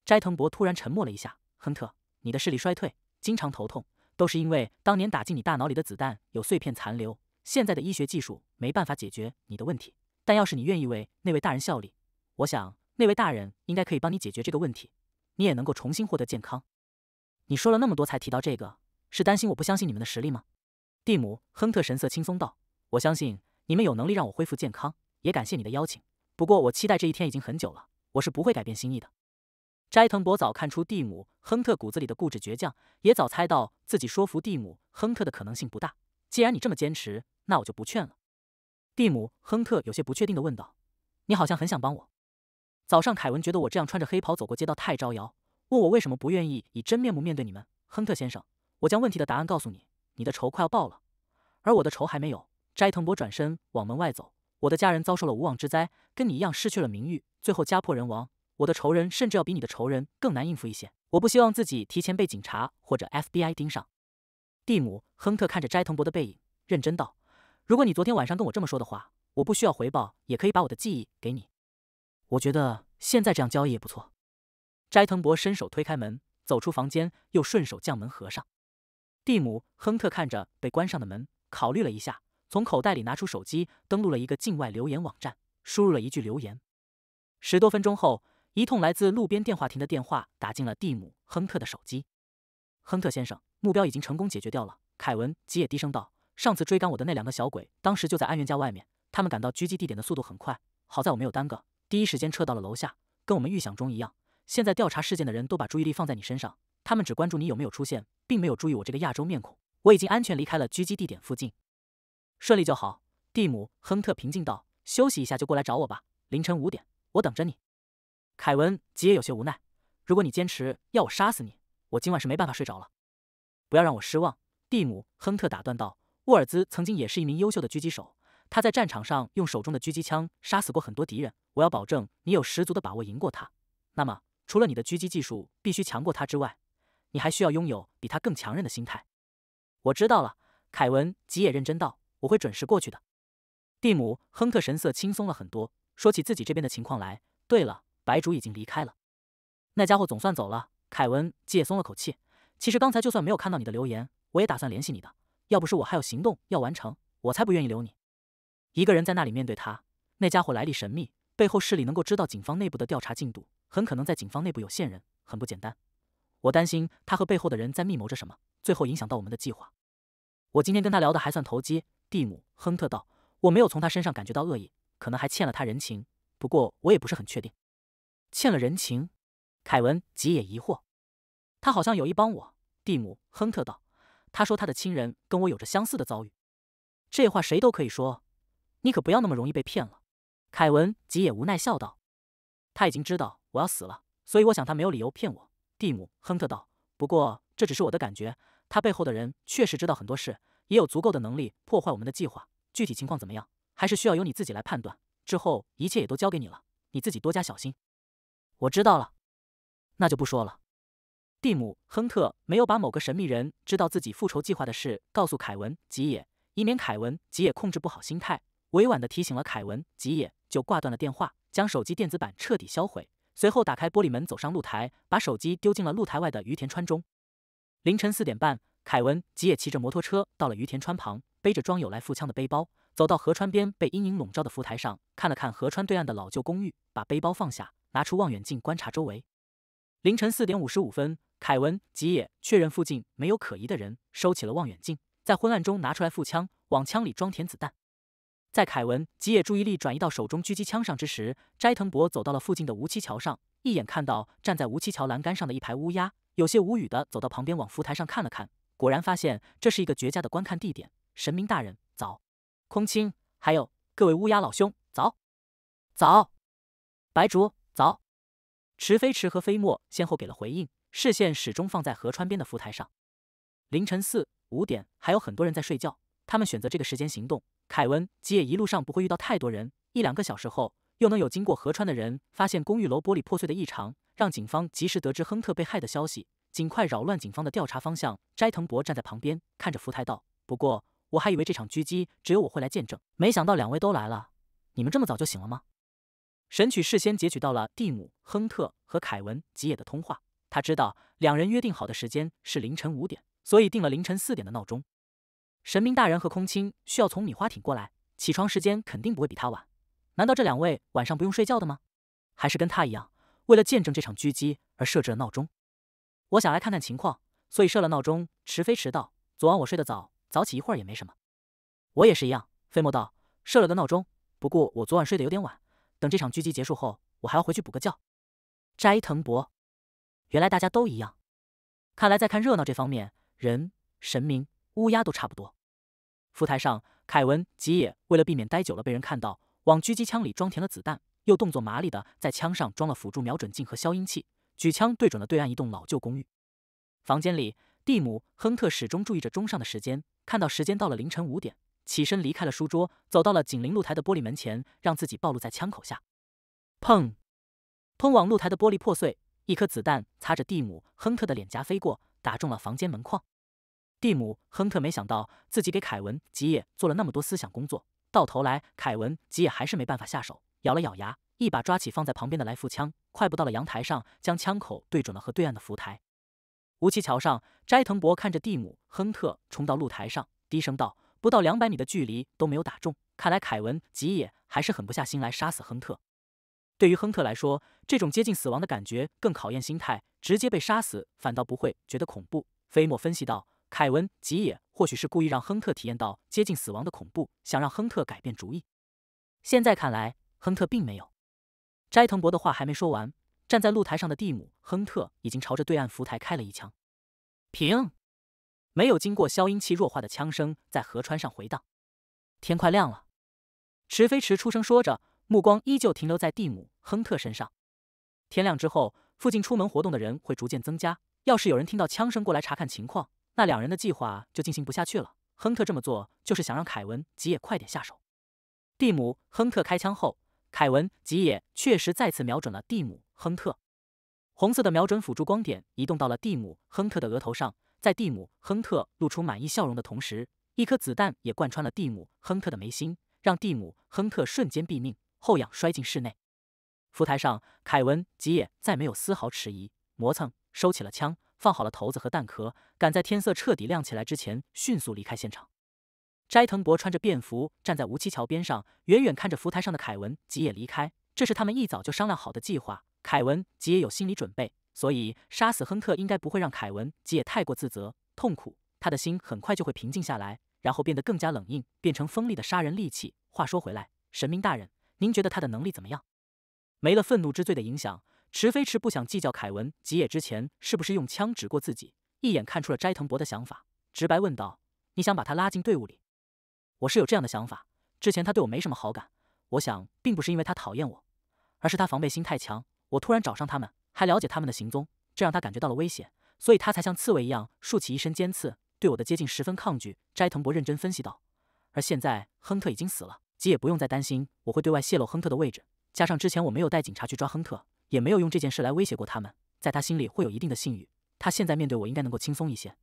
斋藤博突然沉默了一下。亨特，你的视力衰退、经常头痛，都是因为当年打进你大脑里的子弹有碎片残留。现在的医学技术没办法解决你的问题，但要是你愿意为那位大人效力，我想……那位大人应该可以帮你解决这个问题，你也能够重新获得健康。你说了那么多才提到这个，是担心我不相信你们的实力吗？蒂姆·亨特神色轻松道：“我相信你们有能力让我恢复健康，也感谢你的邀请。不过我期待这一天已经很久了，我是不会改变心意的。”斋藤博早看出蒂姆·亨特骨子里的固执倔强，也早猜到自己说服蒂姆·亨特的可能性不大。既然你这么坚持，那我就不劝了。蒂姆·亨特有些不确定地问道：“你好像很想帮我。”早上，凯文觉得我这样穿着黑袍走过街道太招摇，问我为什么不愿意以真面目面对你们，亨特先生。我将问题的答案告诉你，你的仇快要报了，而我的仇还没有。斋藤博转身往门外走，我的家人遭受了无妄之灾，跟你一样失去了名誉，最后家破人亡。我的仇人甚至要比你的仇人更难应付一些。我不希望自己提前被警察或者 FBI 盯上。蒂姆·亨特看着斋藤博的背影，认真道：“如果你昨天晚上跟我这么说的话，我不需要回报，也可以把我的记忆给你。”我觉得现在这样交易也不错。斋藤博伸手推开门，走出房间，又顺手将门合上。蒂姆·亨特看着被关上的门，考虑了一下，从口袋里拿出手机，登录了一个境外留言网站，输入了一句留言。十多分钟后，一通来自路边电话亭的电话打进了蒂姆·亨特的手机。亨特先生，目标已经成功解决掉了。凯文·吉也低声道：“上次追赶我的那两个小鬼，当时就在安源家外面。他们赶到狙击地点的速度很快，好在我没有耽搁。”第一时间撤到了楼下，跟我们预想中一样。现在调查事件的人都把注意力放在你身上，他们只关注你有没有出现，并没有注意我这个亚洲面孔。我已经安全离开了狙击地点附近，顺利就好。蒂姆·亨特平静道：“休息一下就过来找我吧，凌晨五点，我等着你。”凯文·吉也有些无奈：“如果你坚持要我杀死你，我今晚是没办法睡着了。不要让我失望。”蒂姆·亨特打断道：“沃尔兹曾经也是一名优秀的狙击手。”他在战场上用手中的狙击枪杀死过很多敌人，我要保证你有十足的把握赢过他。那么，除了你的狙击技术必须强过他之外，你还需要拥有比他更强韧的心态。我知道了，凯文吉野认真道：“我会准时过去的。”蒂姆亨特神色轻松了很多，说起自己这边的情况来。对了，白主已经离开了，那家伙总算走了。凯文吉野松了口气。其实刚才就算没有看到你的留言，我也打算联系你的。要不是我还有行动要完成，我才不愿意留你。一个人在那里面对他，那家伙来历神秘，背后势力能够知道警方内部的调查进度，很可能在警方内部有线人，很不简单。我担心他和背后的人在密谋着什么，最后影响到我们的计划。我今天跟他聊得还算投机。蒂姆·亨特道：“我没有从他身上感觉到恶意，可能还欠了他人情，不过我也不是很确定。”欠了人情，凯文·吉也疑惑。他好像有意帮我。蒂姆·亨特道：“他说他的亲人跟我有着相似的遭遇。”这话谁都可以说。你可不要那么容易被骗了，凯文吉野无奈笑道：“他已经知道我要死了，所以我想他没有理由骗我。”蒂姆亨特道：“不过这只是我的感觉，他背后的人确实知道很多事，也有足够的能力破坏我们的计划。具体情况怎么样，还是需要由你自己来判断。之后一切也都交给你了，你自己多加小心。”我知道了，那就不说了。蒂姆亨特没有把某个神秘人知道自己复仇计划的事告诉凯文吉野，以免凯文吉野控制不好心态。委婉地提醒了凯文，吉野就挂断了电话，将手机电子版彻底销毁。随后打开玻璃门，走上露台，把手机丢进了露台外的于田川中。凌晨四点半，凯文吉野骑着摩托车到了于田川旁，背着装有来复枪的背包，走到河川边被阴影笼罩的浮台上，看了看河川对岸的老旧公寓，把背包放下，拿出望远镜观察周围。凌晨四点五十五分，凯文吉野确认附近没有可疑的人，收起了望远镜，在昏暗中拿出来复枪，往枪里装填子弹。在凯文吉野注意力转移到手中狙击枪上之时，斋藤博走到了附近的无期桥上，一眼看到站在无期桥栏杆上的一排乌鸦，有些无语的走到旁边，往浮台上看了看，果然发现这是一个绝佳的观看地点。神明大人早，空青，还有各位乌鸦老兄早，早，白竹早，池飞池和飞沫先后给了回应，视线始终放在河川边的浮台上。凌晨四五点，还有很多人在睡觉，他们选择这个时间行动。凯文吉野一路上不会遇到太多人，一两个小时后，又能有经过河川的人发现公寓楼玻璃破碎的异常，让警方及时得知亨特被害的消息，尽快扰乱警方的调查方向。斋藤博站在旁边看着福太道，不过我还以为这场狙击只有我会来见证，没想到两位都来了。你们这么早就醒了吗？神曲事先截取到了蒂姆亨特和凯文吉野的通话，他知道两人约定好的时间是凌晨五点，所以定了凌晨四点的闹钟。神明大人和空青需要从米花艇过来，起床时间肯定不会比他晚。难道这两位晚上不用睡觉的吗？还是跟他一样，为了见证这场狙击而设置了闹钟？我想来看看情况，所以设了闹钟。迟飞迟到，昨晚我睡得早，早起一会儿也没什么。我也是一样。飞莫道，设了个闹钟，不过我昨晚睡得有点晚，等这场狙击结束后，我还要回去补个觉。斋藤博，原来大家都一样。看来在看热闹这方面，人神明。乌鸦都差不多。浮台上，凯文吉野为了避免待久了被人看到，往狙击枪里装填了子弹，又动作麻利的在枪上装了辅助瞄准镜和消音器，举枪对准了对岸一栋老旧公寓。房间里，蒂姆亨特始终注意着钟上的时间，看到时间到了凌晨五点，起身离开了书桌，走到了紧邻露台的玻璃门前，让自己暴露在枪口下。砰！通往露台的玻璃破碎，一颗子弹擦着蒂姆亨特的脸颊飞过，打中了房间门框。蒂姆·亨特没想到自己给凯文·吉野做了那么多思想工作，到头来凯文·吉野还是没办法下手。咬了咬牙，一把抓起放在旁边的来福枪，快步到了阳台上，将枪口对准了河对岸的浮台。吴奇桥上，斋藤博看着蒂姆·亨特冲到露台上，低声道：“不到两百米的距离都没有打中，看来凯文·吉野还是狠不下心来杀死亨特。”对于亨特来说，这种接近死亡的感觉更考验心态，直接被杀死反倒不会觉得恐怖。飞莫分析道。凯文吉野或许是故意让亨特体验到接近死亡的恐怖，想让亨特改变主意。现在看来，亨特并没有。斋藤博的话还没说完，站在露台上的蒂姆·亨特已经朝着对岸浮台开了一枪。平，没有经过消音器弱化的枪声在河川上回荡。天快亮了，池飞池出声说着，目光依旧停留在蒂姆·亨特身上。天亮之后，附近出门活动的人会逐渐增加。要是有人听到枪声过来查看情况。那两人的计划就进行不下去了。亨特这么做，就是想让凯文吉野快点下手。蒂姆亨特开枪后，凯文吉野确实再次瞄准了蒂姆亨特，红色的瞄准辅助光点移动到了蒂姆亨特的额头上。在蒂姆亨特露出满意笑容的同时，一颗子弹也贯穿了蒂姆亨特的眉心，让蒂姆亨特瞬间毙命，后仰摔进室内。浮台上，凯文吉野再没有丝毫迟疑，磨蹭收起了枪。放好了头子和弹壳，赶在天色彻底亮起来之前，迅速离开现场。斋藤博穿着便服站在无七桥边上，远远看着浮台上的凯文吉野离开。这是他们一早就商量好的计划。凯文吉野有心理准备，所以杀死亨特应该不会让凯文吉野太过自责痛苦。他的心很快就会平静下来，然后变得更加冷硬，变成锋利的杀人利器。话说回来，神明大人，您觉得他的能力怎么样？没了愤怒之罪的影响。池飞驰不想计较凯文吉野之前是不是用枪指过自己，一眼看出了斋藤博的想法，直白问道：“你想把他拉进队伍里？”我是有这样的想法。之前他对我没什么好感，我想并不是因为他讨厌我，而是他防备心太强。我突然找上他们，还了解他们的行踪，这让他感觉到了危险，所以他才像刺猬一样竖起一身尖刺，对我的接近十分抗拒。斋藤博认真分析道：“而现在亨特已经死了，吉野不用再担心我会对外泄露亨特的位置。加上之前我没有带警察去抓亨特。”也没有用这件事来威胁过他们，在他心里会有一定的信誉。他现在面对我应该能够轻松一些。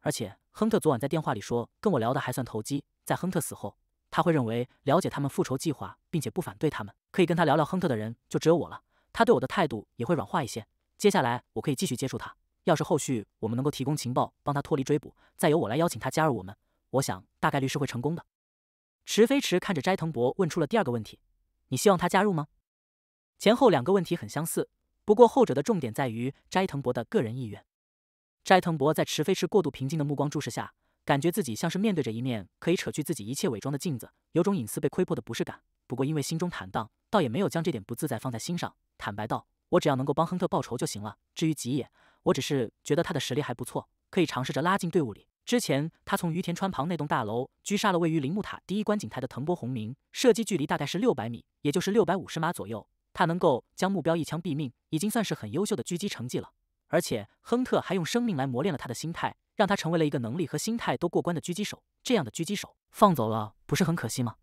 而且，亨特昨晚在电话里说，跟我聊得还算投机。在亨特死后，他会认为了解他们复仇计划，并且不反对他们，可以跟他聊聊亨特的人就只有我了。他对我的态度也会软化一些。接下来，我可以继续接触他。要是后续我们能够提供情报，帮他脱离追捕，再由我来邀请他加入我们，我想大概率是会成功的。池飞池看着斋藤博问出了第二个问题：“你希望他加入吗？”前后两个问题很相似，不过后者的重点在于斋藤博的个人意愿。斋藤博在池飞池过度平静的目光注视下，感觉自己像是面对着一面可以扯去自己一切伪装的镜子，有种隐私被窥破的不适感。不过因为心中坦荡，倒也没有将这点不自在放在心上，坦白道：“我只要能够帮亨特报仇就行了。至于吉野，我只是觉得他的实力还不错，可以尝试着拉进队伍里。之前他从于田川旁那栋大楼狙杀了位于铃木塔第一观景台的藤波宏明，射击距离大概是六百米，也就是六百五十码左右。”他能够将目标一枪毙命，已经算是很优秀的狙击成绩了。而且亨特还用生命来磨练了他的心态，让他成为了一个能力和心态都过关的狙击手。这样的狙击手放走了，不是很可惜吗？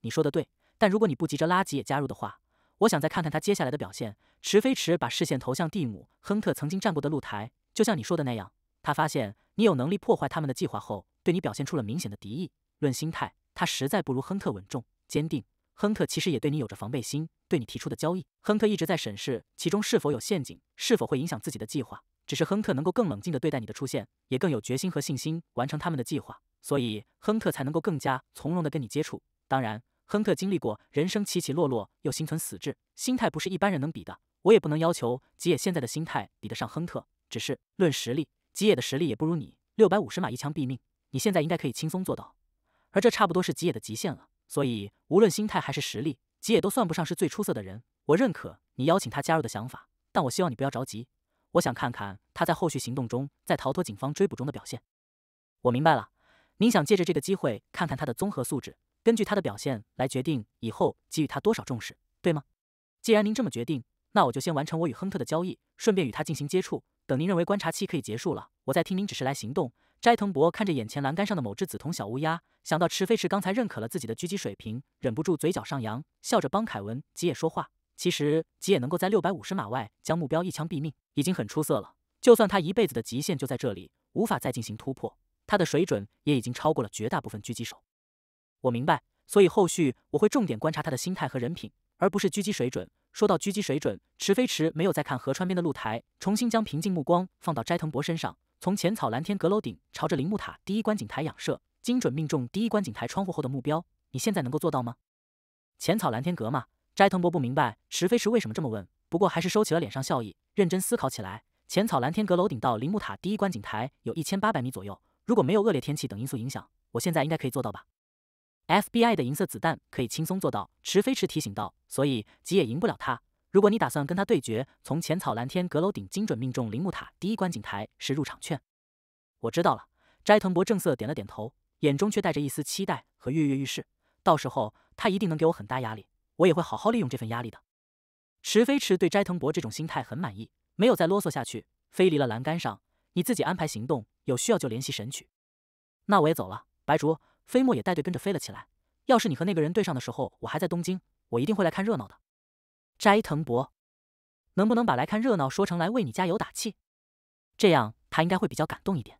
你说的对，但如果你不急着拉吉也加入的话，我想再看看他接下来的表现。池飞池把视线投向蒂姆·亨特曾经站过的露台，就像你说的那样，他发现你有能力破坏他们的计划后，对你表现出了明显的敌意。论心态，他实在不如亨特稳重坚定。亨特其实也对你有着防备心，对你提出的交易，亨特一直在审视其中是否有陷阱，是否会影响自己的计划。只是亨特能够更冷静地对待你的出现，也更有决心和信心完成他们的计划，所以亨特才能够更加从容地跟你接触。当然，亨特经历过人生起起落落，又心存死志，心态不是一般人能比的。我也不能要求吉野现在的心态比得上亨特，只是论实力，吉野的实力也不如你。六百五十码一枪毙命，你现在应该可以轻松做到，而这差不多是吉野的极限了。所以，无论心态还是实力，吉也都算不上是最出色的人。我认可你邀请他加入的想法，但我希望你不要着急。我想看看他在后续行动中，在逃脱警方追捕中的表现。我明白了，您想借着这个机会看看他的综合素质，根据他的表现来决定以后给予他多少重视，对吗？既然您这么决定，那我就先完成我与亨特的交易，顺便与他进行接触。等您认为观察期可以结束了，我再听您指示来行动。斋藤博看着眼前栏杆上的某只紫铜小乌鸦，想到池飞池刚才认可了自己的狙击水平，忍不住嘴角上扬，笑着帮凯文吉野说话。其实吉野能够在六百五十码外将目标一枪毙命，已经很出色了。就算他一辈子的极限就在这里，无法再进行突破，他的水准也已经超过了绝大部分狙击手。我明白，所以后续我会重点观察他的心态和人品，而不是狙击水准。说到狙击水准，池飞池没有再看河川边的露台，重新将平静目光放到斋藤博身上。从浅草蓝天阁楼顶朝着铃木塔第一观景台仰射，精准命中第一观景台窗户后的目标，你现在能够做到吗？浅草蓝天阁嘛，斋藤博不明白池飞池为什么这么问，不过还是收起了脸上笑意，认真思考起来。浅草蓝天阁楼顶到铃木塔第一观景台有一千八百米左右，如果没有恶劣天气等因素影响，我现在应该可以做到吧？FBI 的银色子弹可以轻松做到，池飞池提醒道，所以吉野赢不了他。如果你打算跟他对决，从浅草蓝天阁楼顶精准命中铃木塔第一观景台是入场券。我知道了，斋藤博正色点了点头，眼中却带着一丝期待和跃跃欲试。到时候他一定能给我很大压力，我也会好好利用这份压力的。池飞驰对斋藤博这种心态很满意，没有再啰嗦下去，飞离了栏杆上。你自己安排行动，有需要就联系神曲。那我也走了，白竹，飞沫也带队跟着飞了起来。要是你和那个人对上的时候，我还在东京，我一定会来看热闹的。斋藤博，能不能把来看热闹说成来为你加油打气？这样他应该会比较感动一点。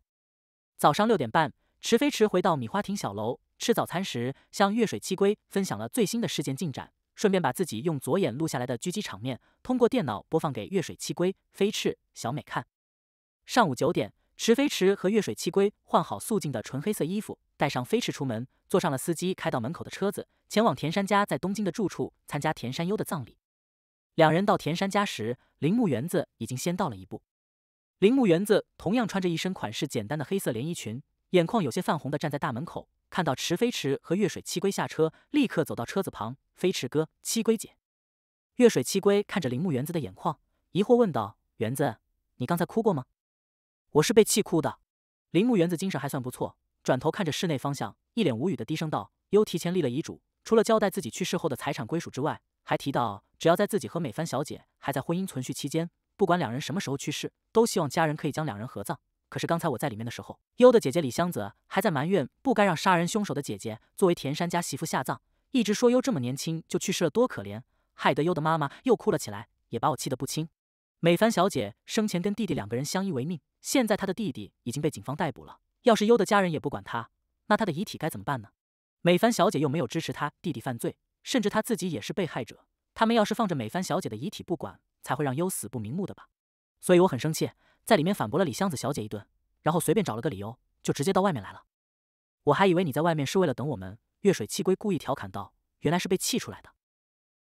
早上六点半，池飞驰回到米花亭小楼吃早餐时，向月水七龟分享了最新的事件进展，顺便把自己用左眼录下来的狙击场面通过电脑播放给月水七龟、飞翅、小美看。上午九点，池飞驰和月水七龟换好素净的纯黑色衣服，带上飞驰出门，坐上了司机开到门口的车子，前往田山家在东京的住处参加田山优的葬礼。两人到田山家时，铃木园子已经先到了一步。铃木园子同样穿着一身款式简单的黑色连衣裙，眼眶有些泛红的站在大门口。看到池飞驰和月水七龟下车，立刻走到车子旁。飞驰哥，七龟姐。月水七龟看着铃木园子的眼眶，疑惑问道：“园子，你刚才哭过吗？”“我是被气哭的。”铃木园子精神还算不错，转头看着室内方向，一脸无语的低声道：“优提前立了遗嘱，除了交代自己去世后的财产归属之外。”还提到，只要在自己和美帆小姐还在婚姻存续期间，不管两人什么时候去世，都希望家人可以将两人合葬。可是刚才我在里面的时候，优的姐姐李香子还在埋怨不该让杀人凶手的姐姐作为田山家媳妇下葬，一直说优这么年轻就去世了，多可怜，害得优的妈妈又哭了起来，也把我气得不轻。美帆小姐生前跟弟弟两个人相依为命，现在她的弟弟已经被警方逮捕了，要是优的家人也不管她，那她的遗体该怎么办呢？美帆小姐又没有支持她弟弟犯罪。甚至他自己也是被害者，他们要是放着美帆小姐的遗体不管，才会让优死不瞑目的吧？所以我很生气，在里面反驳了李香子小姐一顿，然后随便找了个理由，就直接到外面来了。我还以为你在外面是为了等我们。月水七龟故意调侃道：“原来是被气出来的。”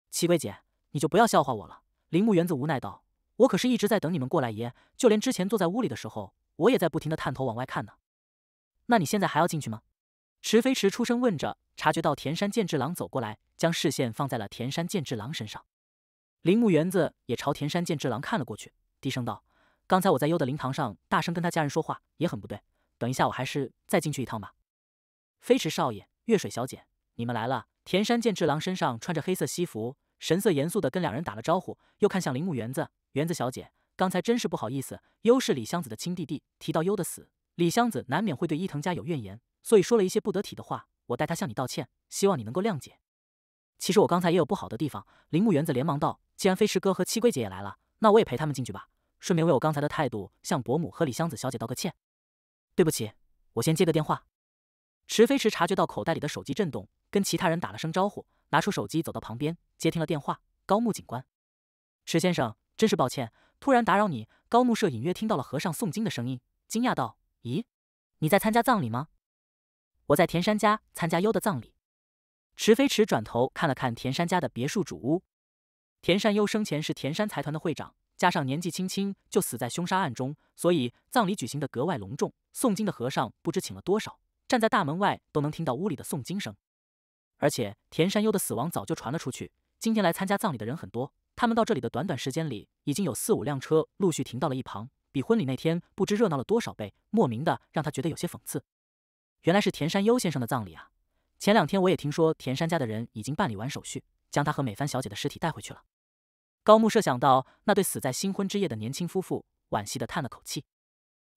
七龟姐，你就不要笑话我了。铃木园子无奈道：“我可是一直在等你们过来耶，就连之前坐在屋里的时候，我也在不停的探头往外看呢。那你现在还要进去吗？”池飞驰出声问着，察觉到田山健治郎走过来，将视线放在了田山健治郎身上。铃木园子也朝田山健治郎看了过去，低声道：“刚才我在优的灵堂上大声跟他家人说话，也很不对。等一下，我还是再进去一趟吧。”飞驰少爷，月水小姐，你们来了。田山健治郎身上穿着黑色西服，神色严肃的跟两人打了招呼，又看向铃木园子。园子小姐，刚才真是不好意思。优是李湘子的亲弟弟，提到优的死，李湘子难免会对伊藤家有怨言。所以说了一些不得体的话，我代他向你道歉，希望你能够谅解。其实我刚才也有不好的地方。铃木园子连忙道：“既然飞驰哥和七龟姐也来了，那我也陪他们进去吧，顺便为我刚才的态度向伯母和李香子小姐道个歉。对不起，我先接个电话。”池飞驰察觉到口袋里的手机震动，跟其他人打了声招呼，拿出手机走到旁边接听了电话。高木警官，池先生，真是抱歉，突然打扰你。高木社隐约听到了和尚诵经的声音，惊讶道：“咦，你在参加葬礼吗？”我在田山家参加优的葬礼。池飞池转头看了看田山家的别墅主屋。田山优生前是田山财团的会长，加上年纪轻轻就死在凶杀案中，所以葬礼举行的格外隆重。诵经的和尚不知请了多少，站在大门外都能听到屋里的诵经声。而且田山优的死亡早就传了出去，今天来参加葬礼的人很多。他们到这里的短短时间里，已经有四五辆车陆续停到了一旁，比婚礼那天不知热闹了多少倍。莫名的让他觉得有些讽刺。原来是田山优先生的葬礼啊！前两天我也听说田山家的人已经办理完手续，将他和美帆小姐的尸体带回去了。高木社想到那对死在新婚之夜的年轻夫妇，惋惜的叹了口气。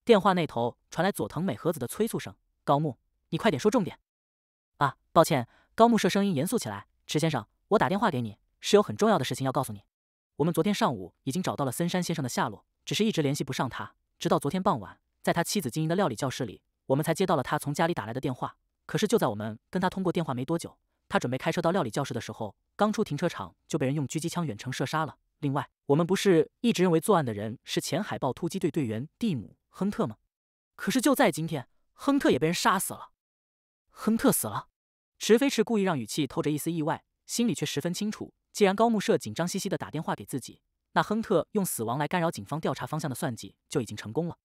电话那头传来佐藤美和子的催促声：“高木，你快点说重点啊！”抱歉，高木社声音严肃起来：“池先生，我打电话给你是有很重要的事情要告诉你。我们昨天上午已经找到了森山先生的下落，只是一直联系不上他。直到昨天傍晚，在他妻子经营的料理教室里。”我们才接到了他从家里打来的电话，可是就在我们跟他通过电话没多久，他准备开车到料理教室的时候，刚出停车场就被人用狙击枪远程射杀了。另外，我们不是一直认为作案的人是前海豹突击队队员蒂姆·亨特吗？可是就在今天，亨特也被人杀死了。亨特死了。池飞驰故意让语气透着一丝意外，心里却十分清楚，既然高木社紧张兮兮的打电话给自己，那亨特用死亡来干扰警方调查方向的算计就已经成功了。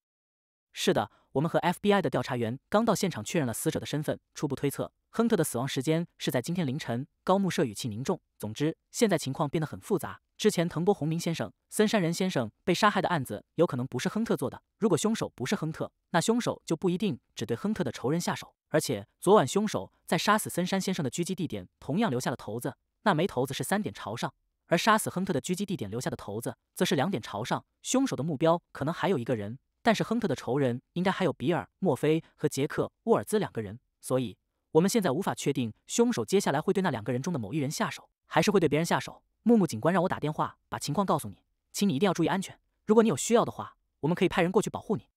是的。我们和 FBI 的调查员刚到现场，确认了死者的身份。初步推测，亨特的死亡时间是在今天凌晨。高木社语气凝重。总之，现在情况变得很复杂。之前藤波宏明先生、森山仁先生被杀害的案子，有可能不是亨特做的。如果凶手不是亨特，那凶手就不一定只对亨特的仇人下手。而且，昨晚凶手在杀死森山先生的狙击地点同样留下了头子，那枚头子是三点朝上；而杀死亨特的狙击地点留下的头子，则是两点朝上。凶手的目标可能还有一个人。但是，亨特的仇人应该还有比尔·墨菲和杰克·沃尔兹两个人，所以我们现在无法确定凶手接下来会对那两个人中的某一人下手，还是会对别人下手。木木警官让我打电话把情况告诉你，请你一定要注意安全。如果你有需要的话，我们可以派人过去保护你。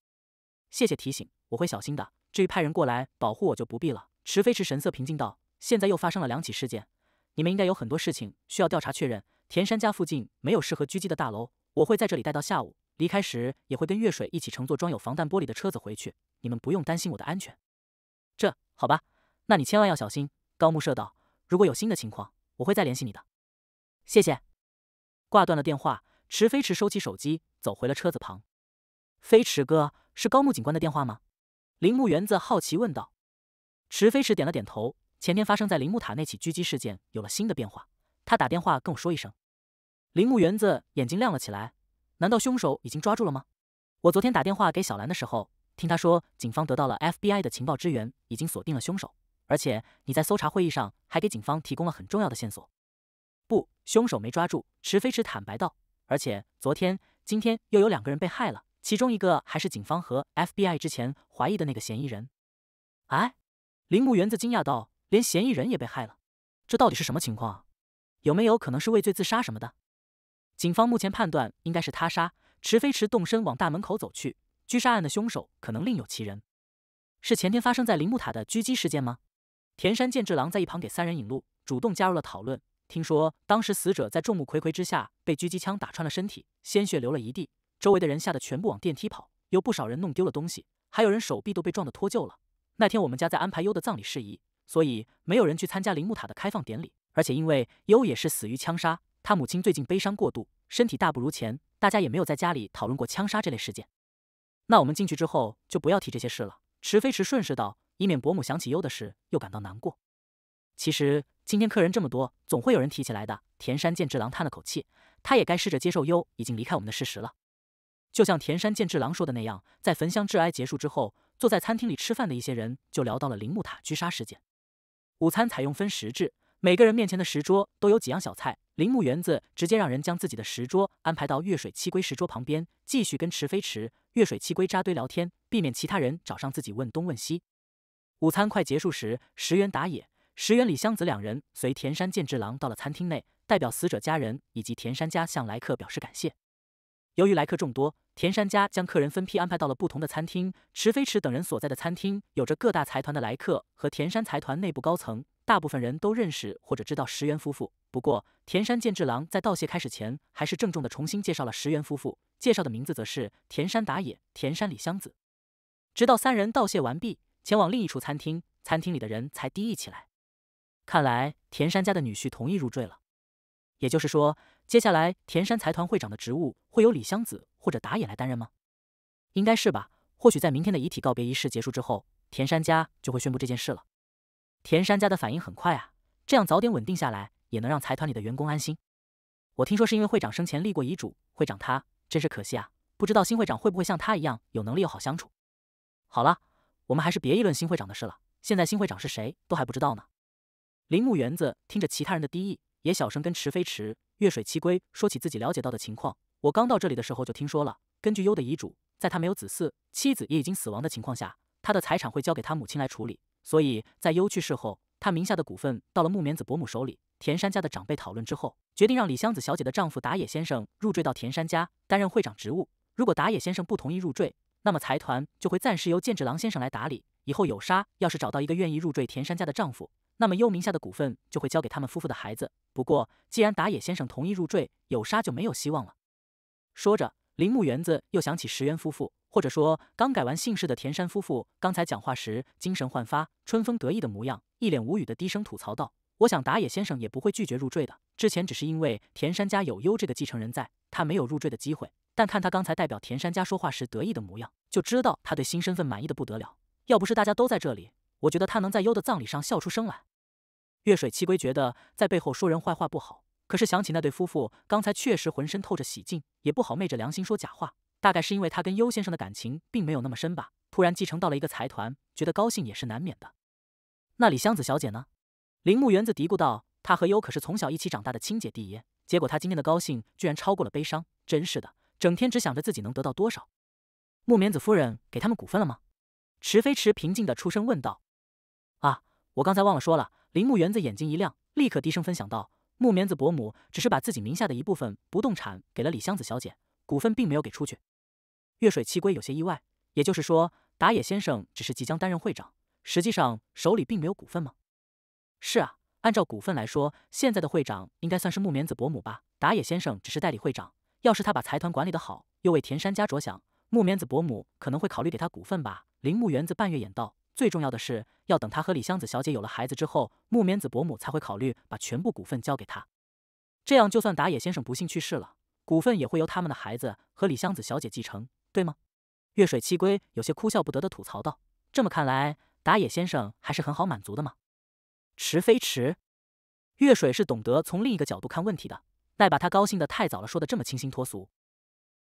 谢谢提醒，我会小心的。至于派人过来保护我就不必了。池飞池神色平静道：“现在又发生了两起事件，你们应该有很多事情需要调查确认。田山家附近没有适合狙击的大楼，我会在这里待到下午。”离开时也会跟月水一起乘坐装有防弹玻璃的车子回去，你们不用担心我的安全。这好吧，那你千万要小心。高木社道，如果有新的情况，我会再联系你的。谢谢。挂断了电话，池飞驰收起手机，走回了车子旁。飞驰哥，是高木警官的电话吗？铃木园子好奇问道。池飞驰点了点头。前天发生在铃木塔那起狙击事件有了新的变化，他打电话跟我说一声。铃木园子眼睛亮了起来。难道凶手已经抓住了吗？我昨天打电话给小兰的时候，听她说警方得到了 FBI 的情报支援，已经锁定了凶手。而且你在搜查会议上还给警方提供了很重要的线索。不，凶手没抓住。池飞驰坦白道。而且昨天、今天又有两个人被害了，其中一个还是警方和 FBI 之前怀疑的那个嫌疑人。哎，铃木园子惊讶道：“连嫌疑人也被害了，这到底是什么情况？有没有可能是畏罪自杀什么的？”警方目前判断应该是他杀。池飞驰动身往大门口走去。狙杀案的凶手可能另有其人，是前天发生在铃木塔的狙击事件吗？田山健治郎在一旁给三人引路，主动加入了讨论。听说当时死者在众目睽睽之下被狙击枪打穿了身体，鲜血流了一地，周围的人吓得全部往电梯跑，有不少人弄丢了东西，还有人手臂都被撞得脱臼了。那天我们家在安排优的葬礼事宜，所以没有人去参加铃木塔的开放典礼，而且因为优也是死于枪杀。他母亲最近悲伤过度，身体大不如前。大家也没有在家里讨论过枪杀这类事件。那我们进去之后就不要提这些事了。池飞池顺势道，以免伯母想起优的事又感到难过。其实今天客人这么多，总会有人提起来的。田山健治郎叹了口气，他也该试着接受优已经离开我们的事实了。就像田山健治郎说的那样，在焚香致哀结束之后，坐在餐厅里吃饭的一些人就聊到了铃木塔狙杀事件。午餐采用分食制，每个人面前的食桌都有几样小菜。铃木园子直接让人将自己的石桌安排到月水七龟石桌旁边，继续跟池飞池、月水七龟扎堆聊天，避免其他人找上自己问东问西。午餐快结束时，石原打野、石原里香子两人随田山健治郎到了餐厅内，代表死者家人以及田山家向来客表示感谢。由于来客众多，田山家将客人分批安排到了不同的餐厅。池飞池等人所在的餐厅有着各大财团的来客和田山财团内部高层，大部分人都认识或者知道石原夫妇。不过，田山健治郎在道谢开始前，还是郑重的重新介绍了石原夫妇。介绍的名字则是田山打野、田山李香子。直到三人道谢完毕，前往另一处餐厅，餐厅里的人才低意起来。看来田山家的女婿同意入赘了，也就是说，接下来田山财团会长的职务会由李香子或者打野来担任吗？应该是吧。或许在明天的遗体告别仪式结束之后，田山家就会宣布这件事了。田山家的反应很快啊，这样早点稳定下来。也能让财团里的员工安心。我听说是因为会长生前立过遗嘱。会长他真是可惜啊，不知道新会长会不会像他一样有能力又好相处。好了，我们还是别议论新会长的事了。现在新会长是谁都还不知道呢。铃木园子听着其他人的低意，也小声跟池飞池月水七龟说起自己了解到的情况。我刚到这里的时候就听说了，根据优的遗嘱，在他没有子嗣、妻子也已经死亡的情况下，他的财产会交给他母亲来处理。所以在优去世后，他名下的股份到了木棉子伯母手里。田山家的长辈讨论之后，决定让李香子小姐的丈夫打野先生入赘到田山家，担任会长职务。如果打野先生不同意入赘，那么财团就会暂时由剑指郎先生来打理。以后有杀要是找到一个愿意入赘田山家的丈夫，那么幽冥下的股份就会交给他们夫妇的孩子。不过，既然打野先生同意入赘，有杀就没有希望了。说着，铃木园子又想起石原夫妇，或者说刚改完姓氏的田山夫妇，刚才讲话时精神焕发、春风得意的模样，一脸无语的低声吐槽道。我想打野先生也不会拒绝入赘的。之前只是因为田山家有优这个继承人在，他没有入赘的机会。但看他刚才代表田山家说话时得意的模样，就知道他对新身份满意的不得了。要不是大家都在这里，我觉得他能在优的葬礼上笑出声来。月水七龟觉得在背后说人坏话不好，可是想起那对夫妇刚才确实浑身透着喜劲，也不好昧着良心说假话。大概是因为他跟优先生的感情并没有那么深吧。突然继承到了一个财团，觉得高兴也是难免的。那李湘子小姐呢？铃木园子嘀咕道：“他和优可是从小一起长大的亲姐弟耶，结果他今天的高兴居然超过了悲伤，真是的，整天只想着自己能得到多少。”木棉子夫人给他们股份了吗？池飞池平静地出声问道。“啊，我刚才忘了说了。”铃木园子眼睛一亮，立刻低声分享道：“木棉子伯母只是把自己名下的一部分不动产给了李香子小姐，股份并没有给出去。”月水七龟有些意外，也就是说，打野先生只是即将担任会长，实际上手里并没有股份吗？是啊，按照股份来说，现在的会长应该算是木棉子伯母吧。打野先生只是代理会长，要是他把财团管理的好，又为田山家着想，木棉子伯母可能会考虑给他股份吧。铃木园子半月眼道，最重要的是要等他和李香子小姐有了孩子之后，木棉子伯母才会考虑把全部股份交给他。这样就算打野先生不幸去世了，股份也会由他们的孩子和李香子小姐继承，对吗？月水七龟有些哭笑不得的吐槽道：“这么看来，打野先生还是很好满足的嘛。”池飞池，月水是懂得从另一个角度看问题的，奈把他高兴的太早了，说的这么清新脱俗。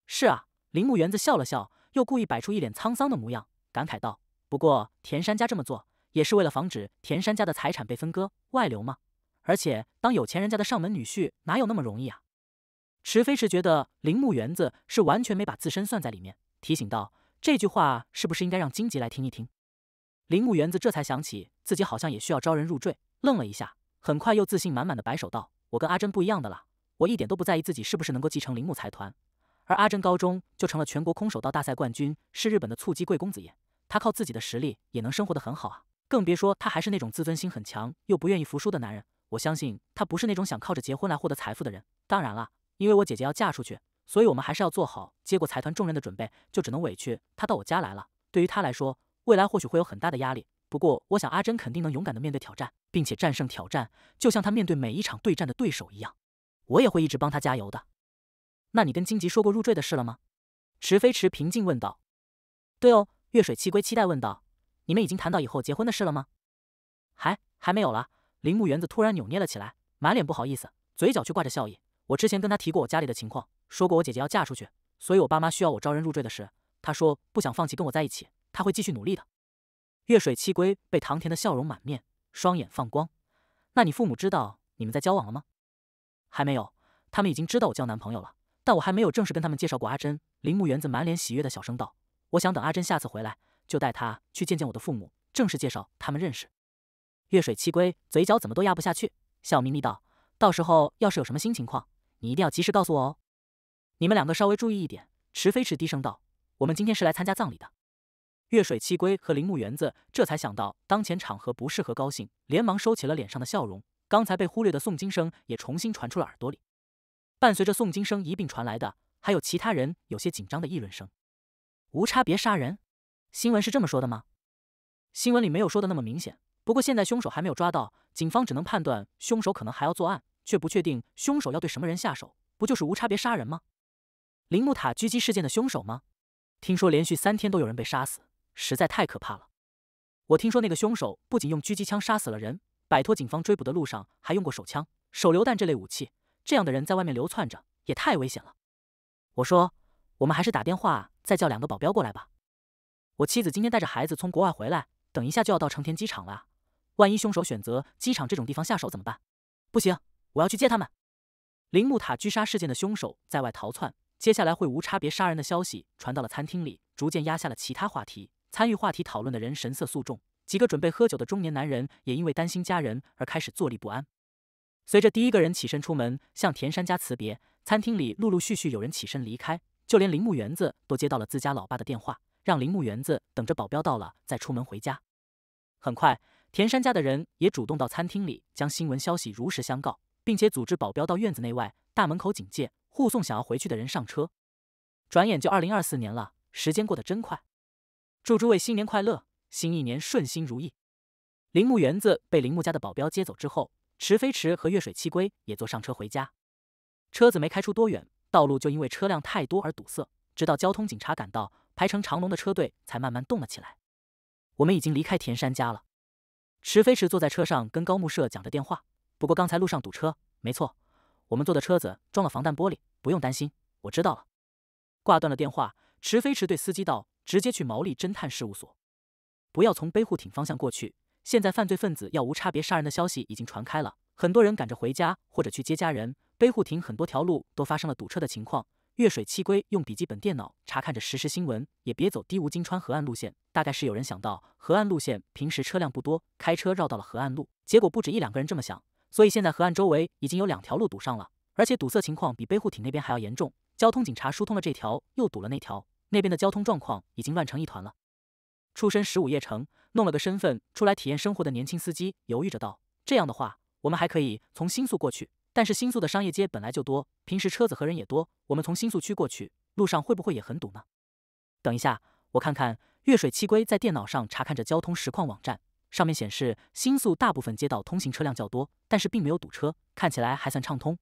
是啊，铃木园子笑了笑，又故意摆出一脸沧桑的模样，感慨道：“不过田山家这么做，也是为了防止田山家的财产被分割外流吗？而且当有钱人家的上门女婿，哪有那么容易啊？”池飞池觉得铃木园子是完全没把自身算在里面，提醒道：“这句话是不是应该让荆棘来听一听？”铃木园子这才想起自己好像也需要招人入赘，愣了一下，很快又自信满满的摆手道：“我跟阿珍不一样的啦，我一点都不在意自己是不是能够继承铃木财团，而阿珍高中就成了全国空手道大赛冠军，是日本的蹴击贵公子爷，他靠自己的实力也能生活得很好啊，更别说他还是那种自尊心很强又不愿意服输的男人。我相信他不是那种想靠着结婚来获得财富的人。当然了，因为我姐姐要嫁出去，所以我们还是要做好接过财团重任的准备，就只能委屈他到我家来了。对于他来说。”未来或许会有很大的压力，不过我想阿珍肯定能勇敢的面对挑战，并且战胜挑战，就像她面对每一场对战的对手一样。我也会一直帮她加油的。那你跟荆棘说过入赘的事了吗？池飞池平静问道。对哦，月水期归期待问道，你们已经谈到以后结婚的事了吗？还还没有了。铃木园子突然扭捏了起来，满脸不好意思，嘴角却挂着笑意。我之前跟他提过我家里的情况，说过我姐姐要嫁出去，所以我爸妈需要我招人入赘的事。他说不想放弃跟我在一起。他会继续努力的。月水七龟被唐田的笑容满面，双眼放光。那你父母知道你们在交往了吗？还没有，他们已经知道我交男朋友了，但我还没有正式跟他们介绍过阿珍。铃木园子满脸喜悦的小声道：“我想等阿珍下次回来，就带她去见见我的父母，正式介绍他们认识。”月水七龟嘴角怎么都压不下去，笑眯眯道：“到时候要是有什么新情况，你一定要及时告诉我哦。”你们两个稍微注意一点，池飞池低声道：“我们今天是来参加葬礼的。”月水七龟和铃木园子这才想到当前场合不适合高兴，连忙收起了脸上的笑容。刚才被忽略的诵经声也重新传出了耳朵里，伴随着诵经声一并传来的，还有其他人有些紧张的议论声。无差别杀人？新闻是这么说的吗？新闻里没有说的那么明显。不过现在凶手还没有抓到，警方只能判断凶手可能还要作案，却不确定凶手要对什么人下手。不就是无差别杀人吗？铃木塔狙击事件的凶手吗？听说连续三天都有人被杀死。实在太可怕了！我听说那个凶手不仅用狙击枪杀死了人，摆脱警方追捕的路上还用过手枪、手榴弹这类武器。这样的人在外面流窜着，也太危险了。我说，我们还是打电话再叫两个保镖过来吧。我妻子今天带着孩子从国外回来，等一下就要到成田机场了。万一凶手选择机场这种地方下手怎么办？不行，我要去接他们。铃木塔狙杀事件的凶手在外逃窜，接下来会无差别杀人的消息传到了餐厅里，逐渐压下了其他话题。参与话题讨论的人神色肃重，几个准备喝酒的中年男人也因为担心家人而开始坐立不安。随着第一个人起身出门向田山家辞别，餐厅里陆陆续续有人起身离开，就连铃木园子都接到了自家老爸的电话，让铃木园子等着保镖到了再出门回家。很快，田山家的人也主动到餐厅里将新闻消息如实相告，并且组织保镖到院子内外大门口警戒，护送想要回去的人上车。转眼就二零二四年了，时间过得真快。祝诸位新年快乐，新一年顺心如意。铃木园子被铃木家的保镖接走之后，池飞池和月水七龟也坐上车回家。车子没开出多远，道路就因为车辆太多而堵塞，直到交通警察赶到，排成长龙的车队才慢慢动了起来。我们已经离开田山家了。池飞池坐在车上跟高木社讲着电话，不过刚才路上堵车，没错，我们坐的车子装了防弹玻璃，不用担心。我知道了。挂断了电话，池飞池对司机道。直接去毛利侦探事务所，不要从背护艇方向过去。现在犯罪分子要无差别杀人的消息已经传开了，很多人赶着回家或者去接家人。背护亭很多条路都发生了堵车的情况。月水七龟用笔记本电脑查看着实时新闻，也别走低无金川河岸路线。大概是有人想到河岸路线平时车辆不多，开车绕到了河岸路，结果不止一两个人这么想，所以现在河岸周围已经有两条路堵上了，而且堵塞情况比背护艇那边还要严重。交通警察疏通了这条，又堵了那条。那边的交通状况已经乱成一团了。出身十五夜城，弄了个身份出来体验生活的年轻司机犹豫着道：“这样的话，我们还可以从新宿过去。但是新宿的商业街本来就多，平时车子和人也多，我们从新宿区过去，路上会不会也很堵呢？”等一下，我看看。月水七龟在电脑上查看着交通实况网站，上面显示新宿大部分街道通行车辆较多，但是并没有堵车，看起来还算畅通。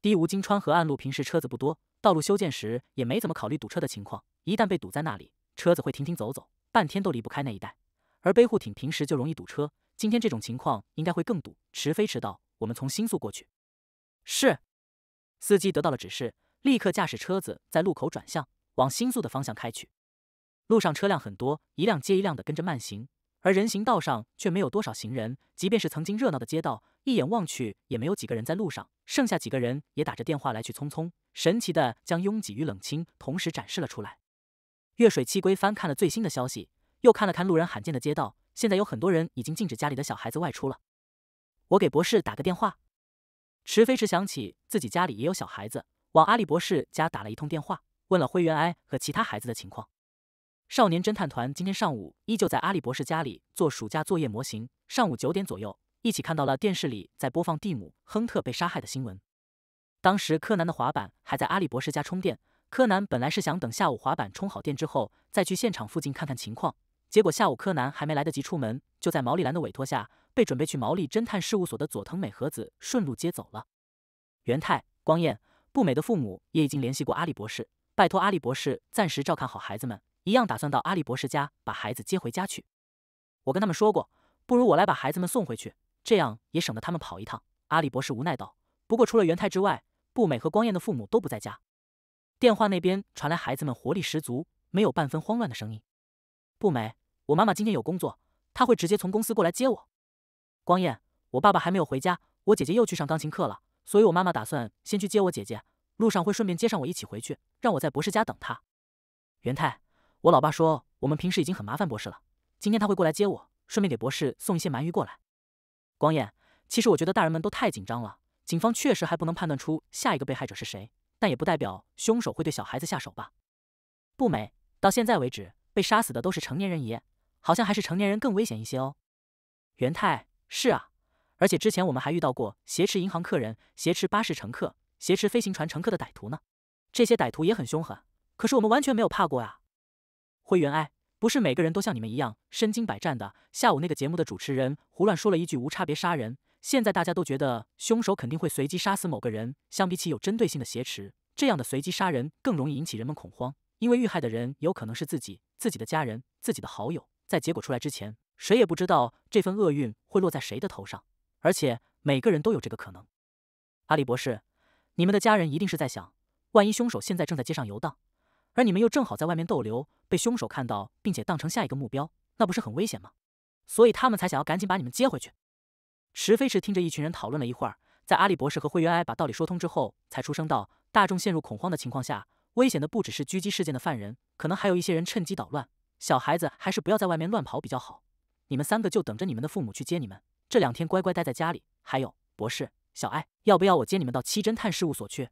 低吴金川河岸路平时车子不多。道路修建时也没怎么考虑堵车的情况，一旦被堵在那里，车子会停停走走，半天都离不开那一带。而背护艇平时就容易堵车，今天这种情况应该会更堵。迟飞，迟到，我们从新宿过去。是，司机得到了指示，立刻驾驶车子在路口转向，往新宿的方向开去。路上车辆很多，一辆接一辆的跟着慢行，而人行道上却没有多少行人。即便是曾经热闹的街道。一眼望去，也没有几个人在路上。剩下几个人也打着电话来去匆匆，神奇的将拥挤与冷清同时展示了出来。月水七龟翻看了最新的消息，又看了看路人罕见的街道。现在有很多人已经禁止家里的小孩子外出了。我给博士打个电话。池飞时想起自己家里也有小孩子，往阿里博士家打了一通电话，问了灰原哀和其他孩子的情况。少年侦探团今天上午依旧在阿里博士家里做暑假作业模型。上午九点左右。一起看到了电视里在播放蒂姆·亨特被杀害的新闻。当时柯南的滑板还在阿笠博士家充电。柯南本来是想等下午滑板充好电之后再去现场附近看看情况，结果下午柯南还没来得及出门，就在毛利兰的委托下被准备去毛利侦探事务所的佐藤美和子顺路接走了。元太、光彦、不美的父母也已经联系过阿笠博士，拜托阿笠博士暂时照看好孩子们，一样打算到阿笠博士家把孩子接回家去。我跟他们说过，不如我来把孩子们送回去。这样也省得他们跑一趟。阿笠博士无奈道：“不过除了元太之外，步美和光彦的父母都不在家。”电话那边传来孩子们活力十足、没有半分慌乱的声音。步美：“我妈妈今天有工作，她会直接从公司过来接我。”光彦：“我爸爸还没有回家，我姐姐又去上钢琴课了，所以我妈妈打算先去接我姐姐，路上会顺便接上我一起回去，让我在博士家等她。元太：“我老爸说我们平时已经很麻烦博士了，今天他会过来接我，顺便给博士送一些鳗鱼过来。”广彦，其实我觉得大人们都太紧张了。警方确实还不能判断出下一个被害者是谁，但也不代表凶手会对小孩子下手吧？不美，到现在为止被杀死的都是成年人耶，好像还是成年人更危险一些哦。元太，是啊，而且之前我们还遇到过挟持银行客人、挟持巴士乘客、挟持飞行船乘客的歹徒呢。这些歹徒也很凶狠，可是我们完全没有怕过啊。灰原哀，不是每个人都像你们一样身经百战的。下午那个节目的主持人胡乱说了一句“无差别杀人”，现在大家都觉得凶手肯定会随机杀死某个人。相比起有针对性的挟持，这样的随机杀人更容易引起人们恐慌，因为遇害的人有可能是自己、自己的家人、自己的好友。在结果出来之前，谁也不知道这份厄运会落在谁的头上，而且每个人都有这个可能。阿里博士，你们的家人一定是在想，万一凶手现在正在街上游荡。而你们又正好在外面逗留，被凶手看到，并且当成下一个目标，那不是很危险吗？所以他们才想要赶紧把你们接回去。池飞石听着一群人讨论了一会儿，在阿里博士和惠元埃把道理说通之后，才出声道：“大众陷入恐慌的情况下，危险的不只是狙击事件的犯人，可能还有一些人趁机捣乱。小孩子还是不要在外面乱跑比较好。你们三个就等着你们的父母去接你们，这两天乖乖待在家里。还有，博士，小爱，要不要我接你们到七侦探事务所去？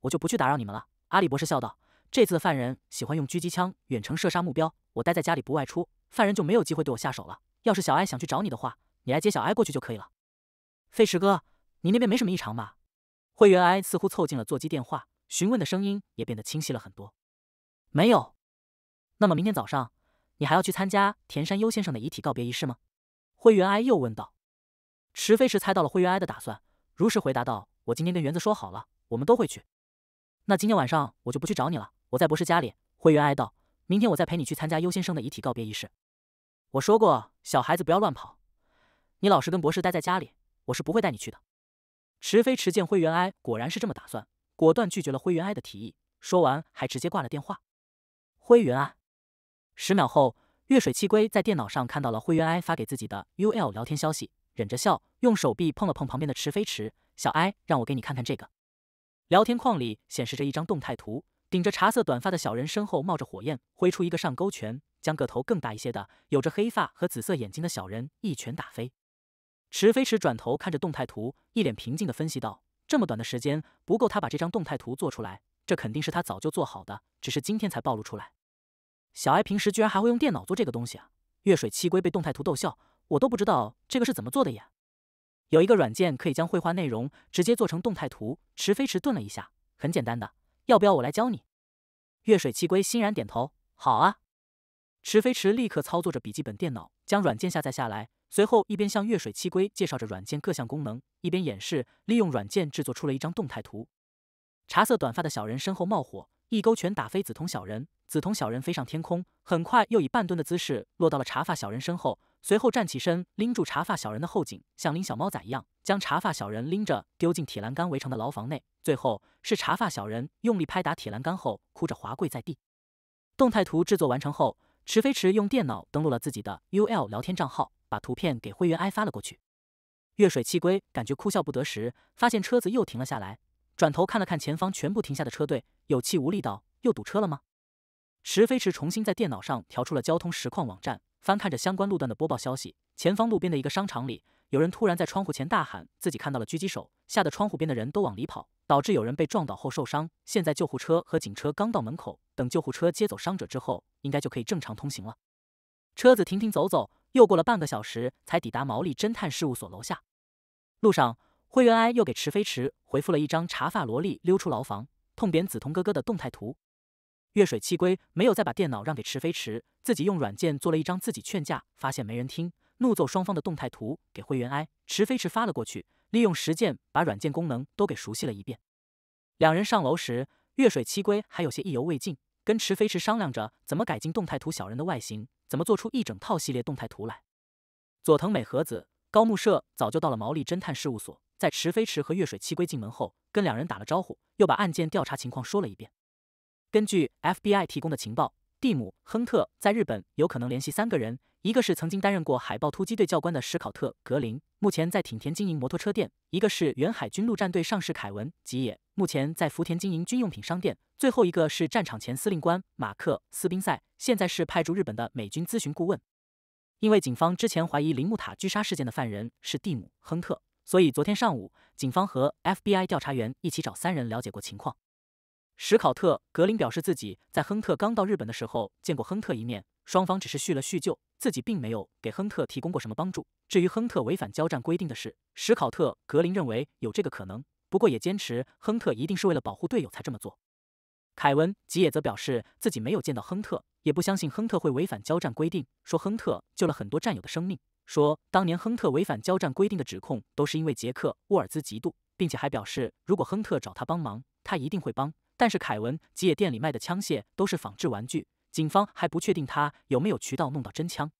我就不去打扰你们了。”阿里博士笑道。这次的犯人喜欢用狙击枪远程射杀目标，我待在家里不外出，犯人就没有机会对我下手了。要是小哀想去找你的话，你来接小哀过去就可以了。费时哥，你那边没什么异常吧？灰原哀似乎凑近了座机电话，询问的声音也变得清晰了很多。没有。那么明天早上，你还要去参加田山优先生的遗体告别仪式吗？灰原哀又问道。池飞时猜到了灰原哀的打算，如实回答道：我今天跟园子说好了，我们都会去。那今天晚上我就不去找你了，我在博士家里。灰原哀道：“明天我再陪你去参加优先生的遗体告别仪式。”我说过，小孩子不要乱跑，你老实跟博士待在家里，我是不会带你去的。池飞驰见灰原哀果然是这么打算，果断拒绝了灰原哀的提议，说完还直接挂了电话。灰原，十秒后，月水七龟在电脑上看到了灰原哀发给自己的 U L 聊天消息，忍着笑，用手臂碰了碰旁边的池飞驰：“小哀，让我给你看看这个。”聊天框里显示着一张动态图，顶着茶色短发的小人身后冒着火焰，挥出一个上勾拳，将个头更大一些的、有着黑发和紫色眼睛的小人一拳打飞。池飞池转头看着动态图，一脸平静地分析道：“这么短的时间不够他把这张动态图做出来，这肯定是他早就做好的，只是今天才暴露出来。”小艾平时居然还会用电脑做这个东西啊！月水七龟被动态图逗笑，我都不知道这个是怎么做的呀。有一个软件可以将绘画内容直接做成动态图。池飞池顿了一下，很简单的，要不要我来教你？月水七龟欣然点头，好啊。池飞池立刻操作着笔记本电脑，将软件下载下来，随后一边向月水七龟介绍着软件各项功能，一边演示，利用软件制作出了一张动态图。茶色短发的小人身后冒火，一勾拳打飞紫瞳小人，紫瞳小人飞上天空，很快又以半蹲的姿势落到了茶发小人身后。随后站起身，拎住茶发小人的后颈，像拎小猫仔一样，将茶发小人拎着丢进铁栏杆围成的牢房内。最后是茶发小人用力拍打铁栏杆后，哭着滑跪在地。动态图制作完成后，池飞池用电脑登录了自己的 U L 聊天账号，把图片给灰原哀发了过去。月水七龟感觉哭笑不得时，发现车子又停了下来，转头看了看前方全部停下的车队，有气无力道：“又堵车了吗？”池飞池重新在电脑上调出了交通实况网站。翻看着相关路段的播报消息，前方路边的一个商场里，有人突然在窗户前大喊自己看到了狙击手，吓得窗户边的人都往里跑，导致有人被撞倒后受伤。现在救护车和警车刚到门口，等救护车接走伤者之后，应该就可以正常通行了。车子停停走走，又过了半个小时才抵达毛利侦探事务所楼下。路上，灰原哀又给池飞池回复了一张茶发萝莉溜出牢房，痛扁紫瞳哥哥的动态图。月水七龟没有再把电脑让给池飞池，自己用软件做了一张自己劝架发现没人听，怒揍双方的动态图给灰原哀、池飞池发了过去。利用实践把软件功能都给熟悉了一遍。两人上楼时，月水七龟还有些意犹未尽，跟池飞池商量着怎么改进动态图小人的外形，怎么做出一整套系列动态图来。佐藤美和子、高木社早就到了毛利侦探事务所，在池飞池和月水七龟进门后，跟两人打了招呼，又把案件调查情况说了一遍。根据 FBI 提供的情报，蒂姆·亨特在日本有可能联系三个人，一个是曾经担任过海豹突击队教官的史考特·格林，目前在挺田经营摩托车店；一个是原海军陆战队上士凯文·吉野，目前在福田经营军用品商店；最后一个是战场前司令官马克·斯宾塞，现在是派驻日本的美军咨询顾问。因为警方之前怀疑铃木塔狙杀事件的犯人是蒂姆·亨特，所以昨天上午，警方和 FBI 调查员一起找三人了解过情况。史考特·格林表示自己在亨特刚到日本的时候见过亨特一面，双方只是叙了叙旧，自己并没有给亨特提供过什么帮助。至于亨特违反交战规定的事，史考特·格林认为有这个可能，不过也坚持亨特一定是为了保护队友才这么做。凯文·吉野则表示自己没有见到亨特，也不相信亨特会违反交战规定，说亨特救了很多战友的生命，说当年亨特违反交战规定的指控都是因为杰克·沃尔兹嫉妒，并且还表示如果亨特找他帮忙，他一定会帮。但是凯文吉野店里卖的枪械都是仿制玩具，警方还不确定他有没有渠道弄到真枪。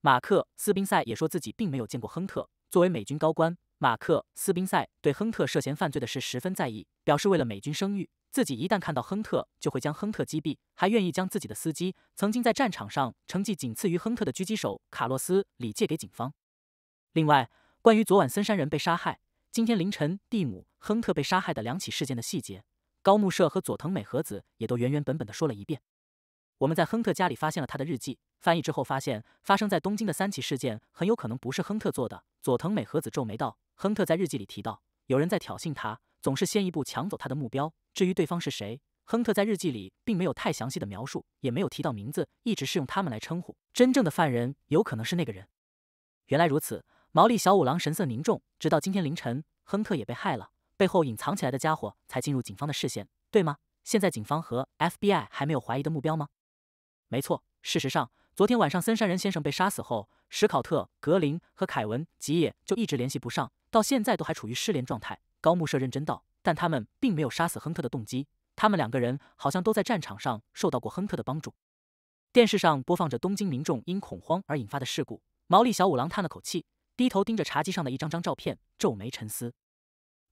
马克斯宾塞也说自己并没有见过亨特。作为美军高官，马克斯宾塞对亨特涉嫌犯罪的事十分在意，表示为了美军声誉，自己一旦看到亨特就会将亨特击毙，还愿意将自己的司机、曾经在战场上成绩仅次于亨特的狙击手卡洛斯里借给警方。另外，关于昨晚森山人被杀害、今天凌晨蒂姆亨特被杀害的两起事件的细节。高木社和佐藤美和子也都原原本本的说了一遍。我们在亨特家里发现了他的日记，翻译之后发现，发生在东京的三起事件很有可能不是亨特做的。佐藤美和子皱眉道：“亨特在日记里提到，有人在挑衅他，总是先一步抢走他的目标。至于对方是谁，亨特在日记里并没有太详细的描述，也没有提到名字，一直是用他们来称呼。真正的犯人有可能是那个人。”原来如此，毛利小五郎神色凝重。直到今天凌晨，亨特也被害了。背后隐藏起来的家伙才进入警方的视线，对吗？现在警方和 FBI 还没有怀疑的目标吗？没错，事实上，昨天晚上森山人先生被杀死后，史考特、格林和凯文吉野就一直联系不上，到现在都还处于失联状态。高木社认真道，但他们并没有杀死亨特的动机。他们两个人好像都在战场上受到过亨特的帮助。电视上播放着东京民众因恐慌而引发的事故。毛利小五郎叹了口气，低头盯着茶几上的一张张照片，皱眉沉思。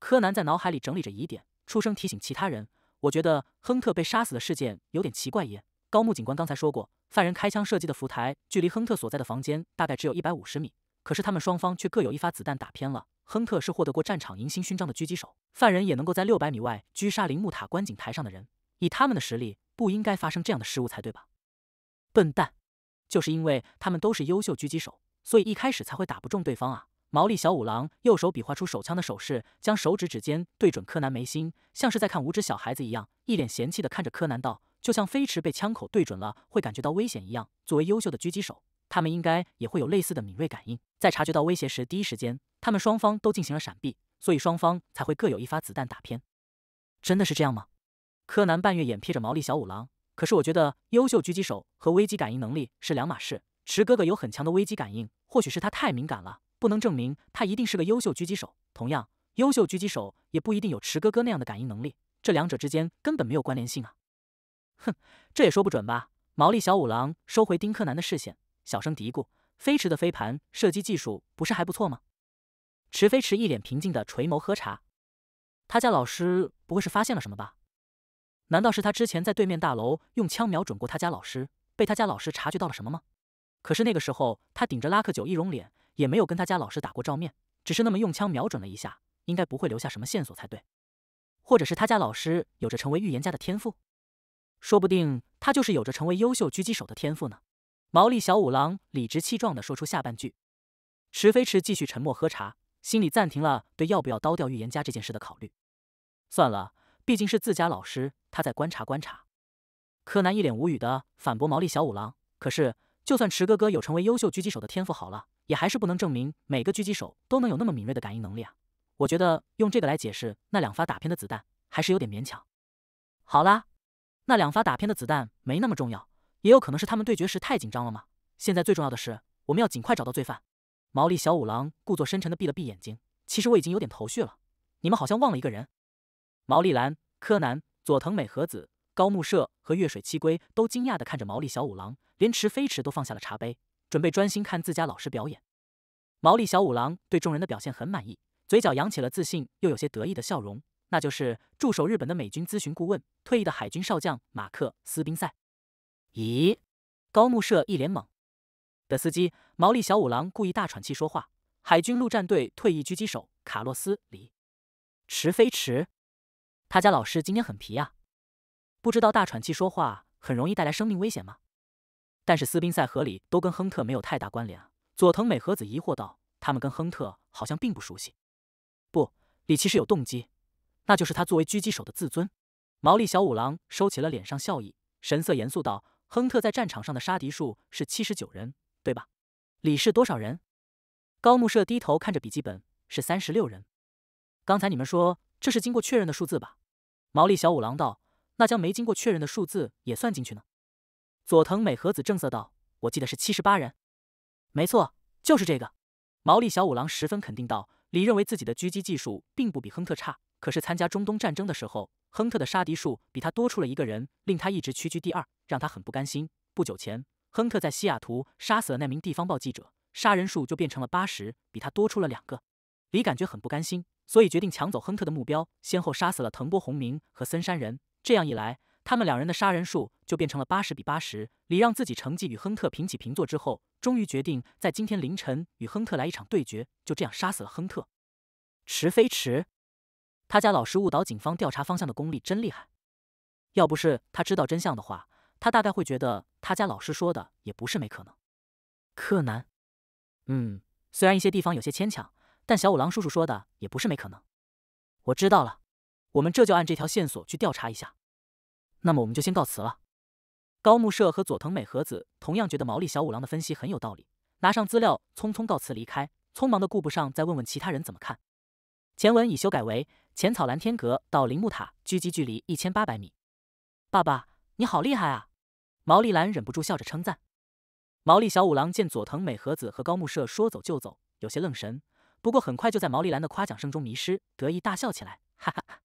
柯南在脑海里整理着疑点，出声提醒其他人：“我觉得亨特被杀死的事件有点奇怪耶。”高木警官刚才说过，犯人开枪射击的浮台距离亨特所在的房间大概只有一百五十米，可是他们双方却各有一发子弹打偏了。亨特是获得过战场银星勋章的狙击手，犯人也能够在六百米外狙杀铃木塔观景台上的人，以他们的实力，不应该发生这样的失误才对吧？笨蛋，就是因为他们都是优秀狙击手，所以一开始才会打不中对方啊。毛利小五郎右手比划出手枪的手势，将手指指尖对准柯南眉心，像是在看无知小孩子一样，一脸嫌弃地看着柯南道：“就像飞驰被枪口对准了会感觉到危险一样，作为优秀的狙击手，他们应该也会有类似的敏锐感应。在察觉到威胁时，第一时间，他们双方都进行了闪避，所以双方才会各有一发子弹打偏。”真的是这样吗？柯南半月眼瞥着毛利小五郎，可是我觉得优秀狙击手和危机感应能力是两码事。池哥哥有很强的危机感应，或许是他太敏感了。不能证明他一定是个优秀狙击手，同样，优秀狙击手也不一定有池哥哥那样的感应能力。这两者之间根本没有关联性啊！哼，这也说不准吧？毛利小五郎收回丁克南的视线，小声嘀咕：“飞驰的飞盘射击技术不是还不错吗？”池飞驰一脸平静的垂眸喝茶。他家老师不会是发现了什么吧？难道是他之前在对面大楼用枪瞄准过他家老师，被他家老师察觉到了什么吗？可是那个时候他顶着拉克九易容脸。也没有跟他家老师打过照面，只是那么用枪瞄准了一下，应该不会留下什么线索才对。或者是他家老师有着成为预言家的天赋，说不定他就是有着成为优秀狙击手的天赋呢。毛利小五郎理直气壮地说出下半句。池飞池继续沉默喝茶，心里暂停了对要不要刀掉预言家这件事的考虑。算了，毕竟是自家老师，他在观察观察。柯南一脸无语地反驳毛利小五郎。可是，就算池哥哥有成为优秀狙击手的天赋，好了。也还是不能证明每个狙击手都能有那么敏锐的感应能力啊！我觉得用这个来解释那两发打偏的子弹还是有点勉强。好啦，那两发打偏的子弹没那么重要，也有可能是他们对决时太紧张了吗？现在最重要的是我们要尽快找到罪犯。毛利小五郎故作深沉的闭了闭眼睛，其实我已经有点头绪了。你们好像忘了一个人。毛利兰、柯南、佐藤美和子、高木社和月水七龟都惊讶的看着毛利小五郎，连池飞池都放下了茶杯。准备专心看自家老师表演。毛利小五郎对众人的表现很满意，嘴角扬起了自信又有些得意的笑容。那就是驻守日本的美军咨询顾问、退役的海军少将马克斯宾塞。咦？高木社一脸懵。的司机毛利小五郎故意大喘气说话。海军陆战队退役狙击手卡洛斯里池飞池。他家老师今天很皮呀！不知道大喘气说话很容易带来生命危险吗？但是斯宾塞和里都跟亨特没有太大关联啊，佐藤美和子疑惑道：“他们跟亨特好像并不熟悉。”“不，里其实有动机，那就是他作为狙击手的自尊。”毛利小五郎收起了脸上笑意，神色严肃道：“亨特在战场上的杀敌数是七十九人，对吧？里是多少人？”高木社低头看着笔记本，是三十六人。刚才你们说这是经过确认的数字吧？”毛利小五郎道：“那将没经过确认的数字也算进去呢？”佐藤美和子正色道：“我记得是七十八人，没错，就是这个。”毛利小五郎十分肯定道：“李认为自己的狙击技术并不比亨特差，可是参加中东战争的时候，亨特的杀敌数比他多出了一个人，令他一直屈居第二，让他很不甘心。不久前，亨特在西雅图杀死了那名地方报记者，杀人数就变成了八十，比他多出了两个。李感觉很不甘心，所以决定抢走亨特的目标，先后杀死了藤波宏明和森山人，这样一来。”他们两人的杀人数就变成了八十比八十。李让自己成绩与亨特平起平坐之后，终于决定在今天凌晨与亨特来一场对决。就这样杀死了亨特。池飞池，他家老师误导警方调查方向的功力真厉害。要不是他知道真相的话，他大概会觉得他家老师说的也不是没可能。柯南，嗯，虽然一些地方有些牵强，但小五郎叔叔说的也不是没可能。我知道了，我们这就按这条线索去调查一下。那么我们就先告辞了。高木社和佐藤美和子同样觉得毛利小五郎的分析很有道理，拿上资料匆匆告辞离开，匆忙的顾不上再问问其他人怎么看。前文已修改为浅草蓝天阁到铃木塔狙击距离一千八百米。爸爸，你好厉害啊！毛利兰忍不住笑着称赞。毛利小五郎见佐藤美和子和高木社说走就走，有些愣神，不过很快就在毛利兰的夸奖声中迷失，得意大笑起来，哈哈哈。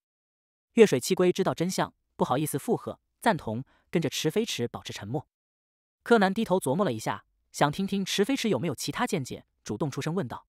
月水七龟知道真相。不好意思，附和赞同，跟着池飞池保持沉默。柯南低头琢磨了一下，想听听池飞池有没有其他见解，主动出声问道。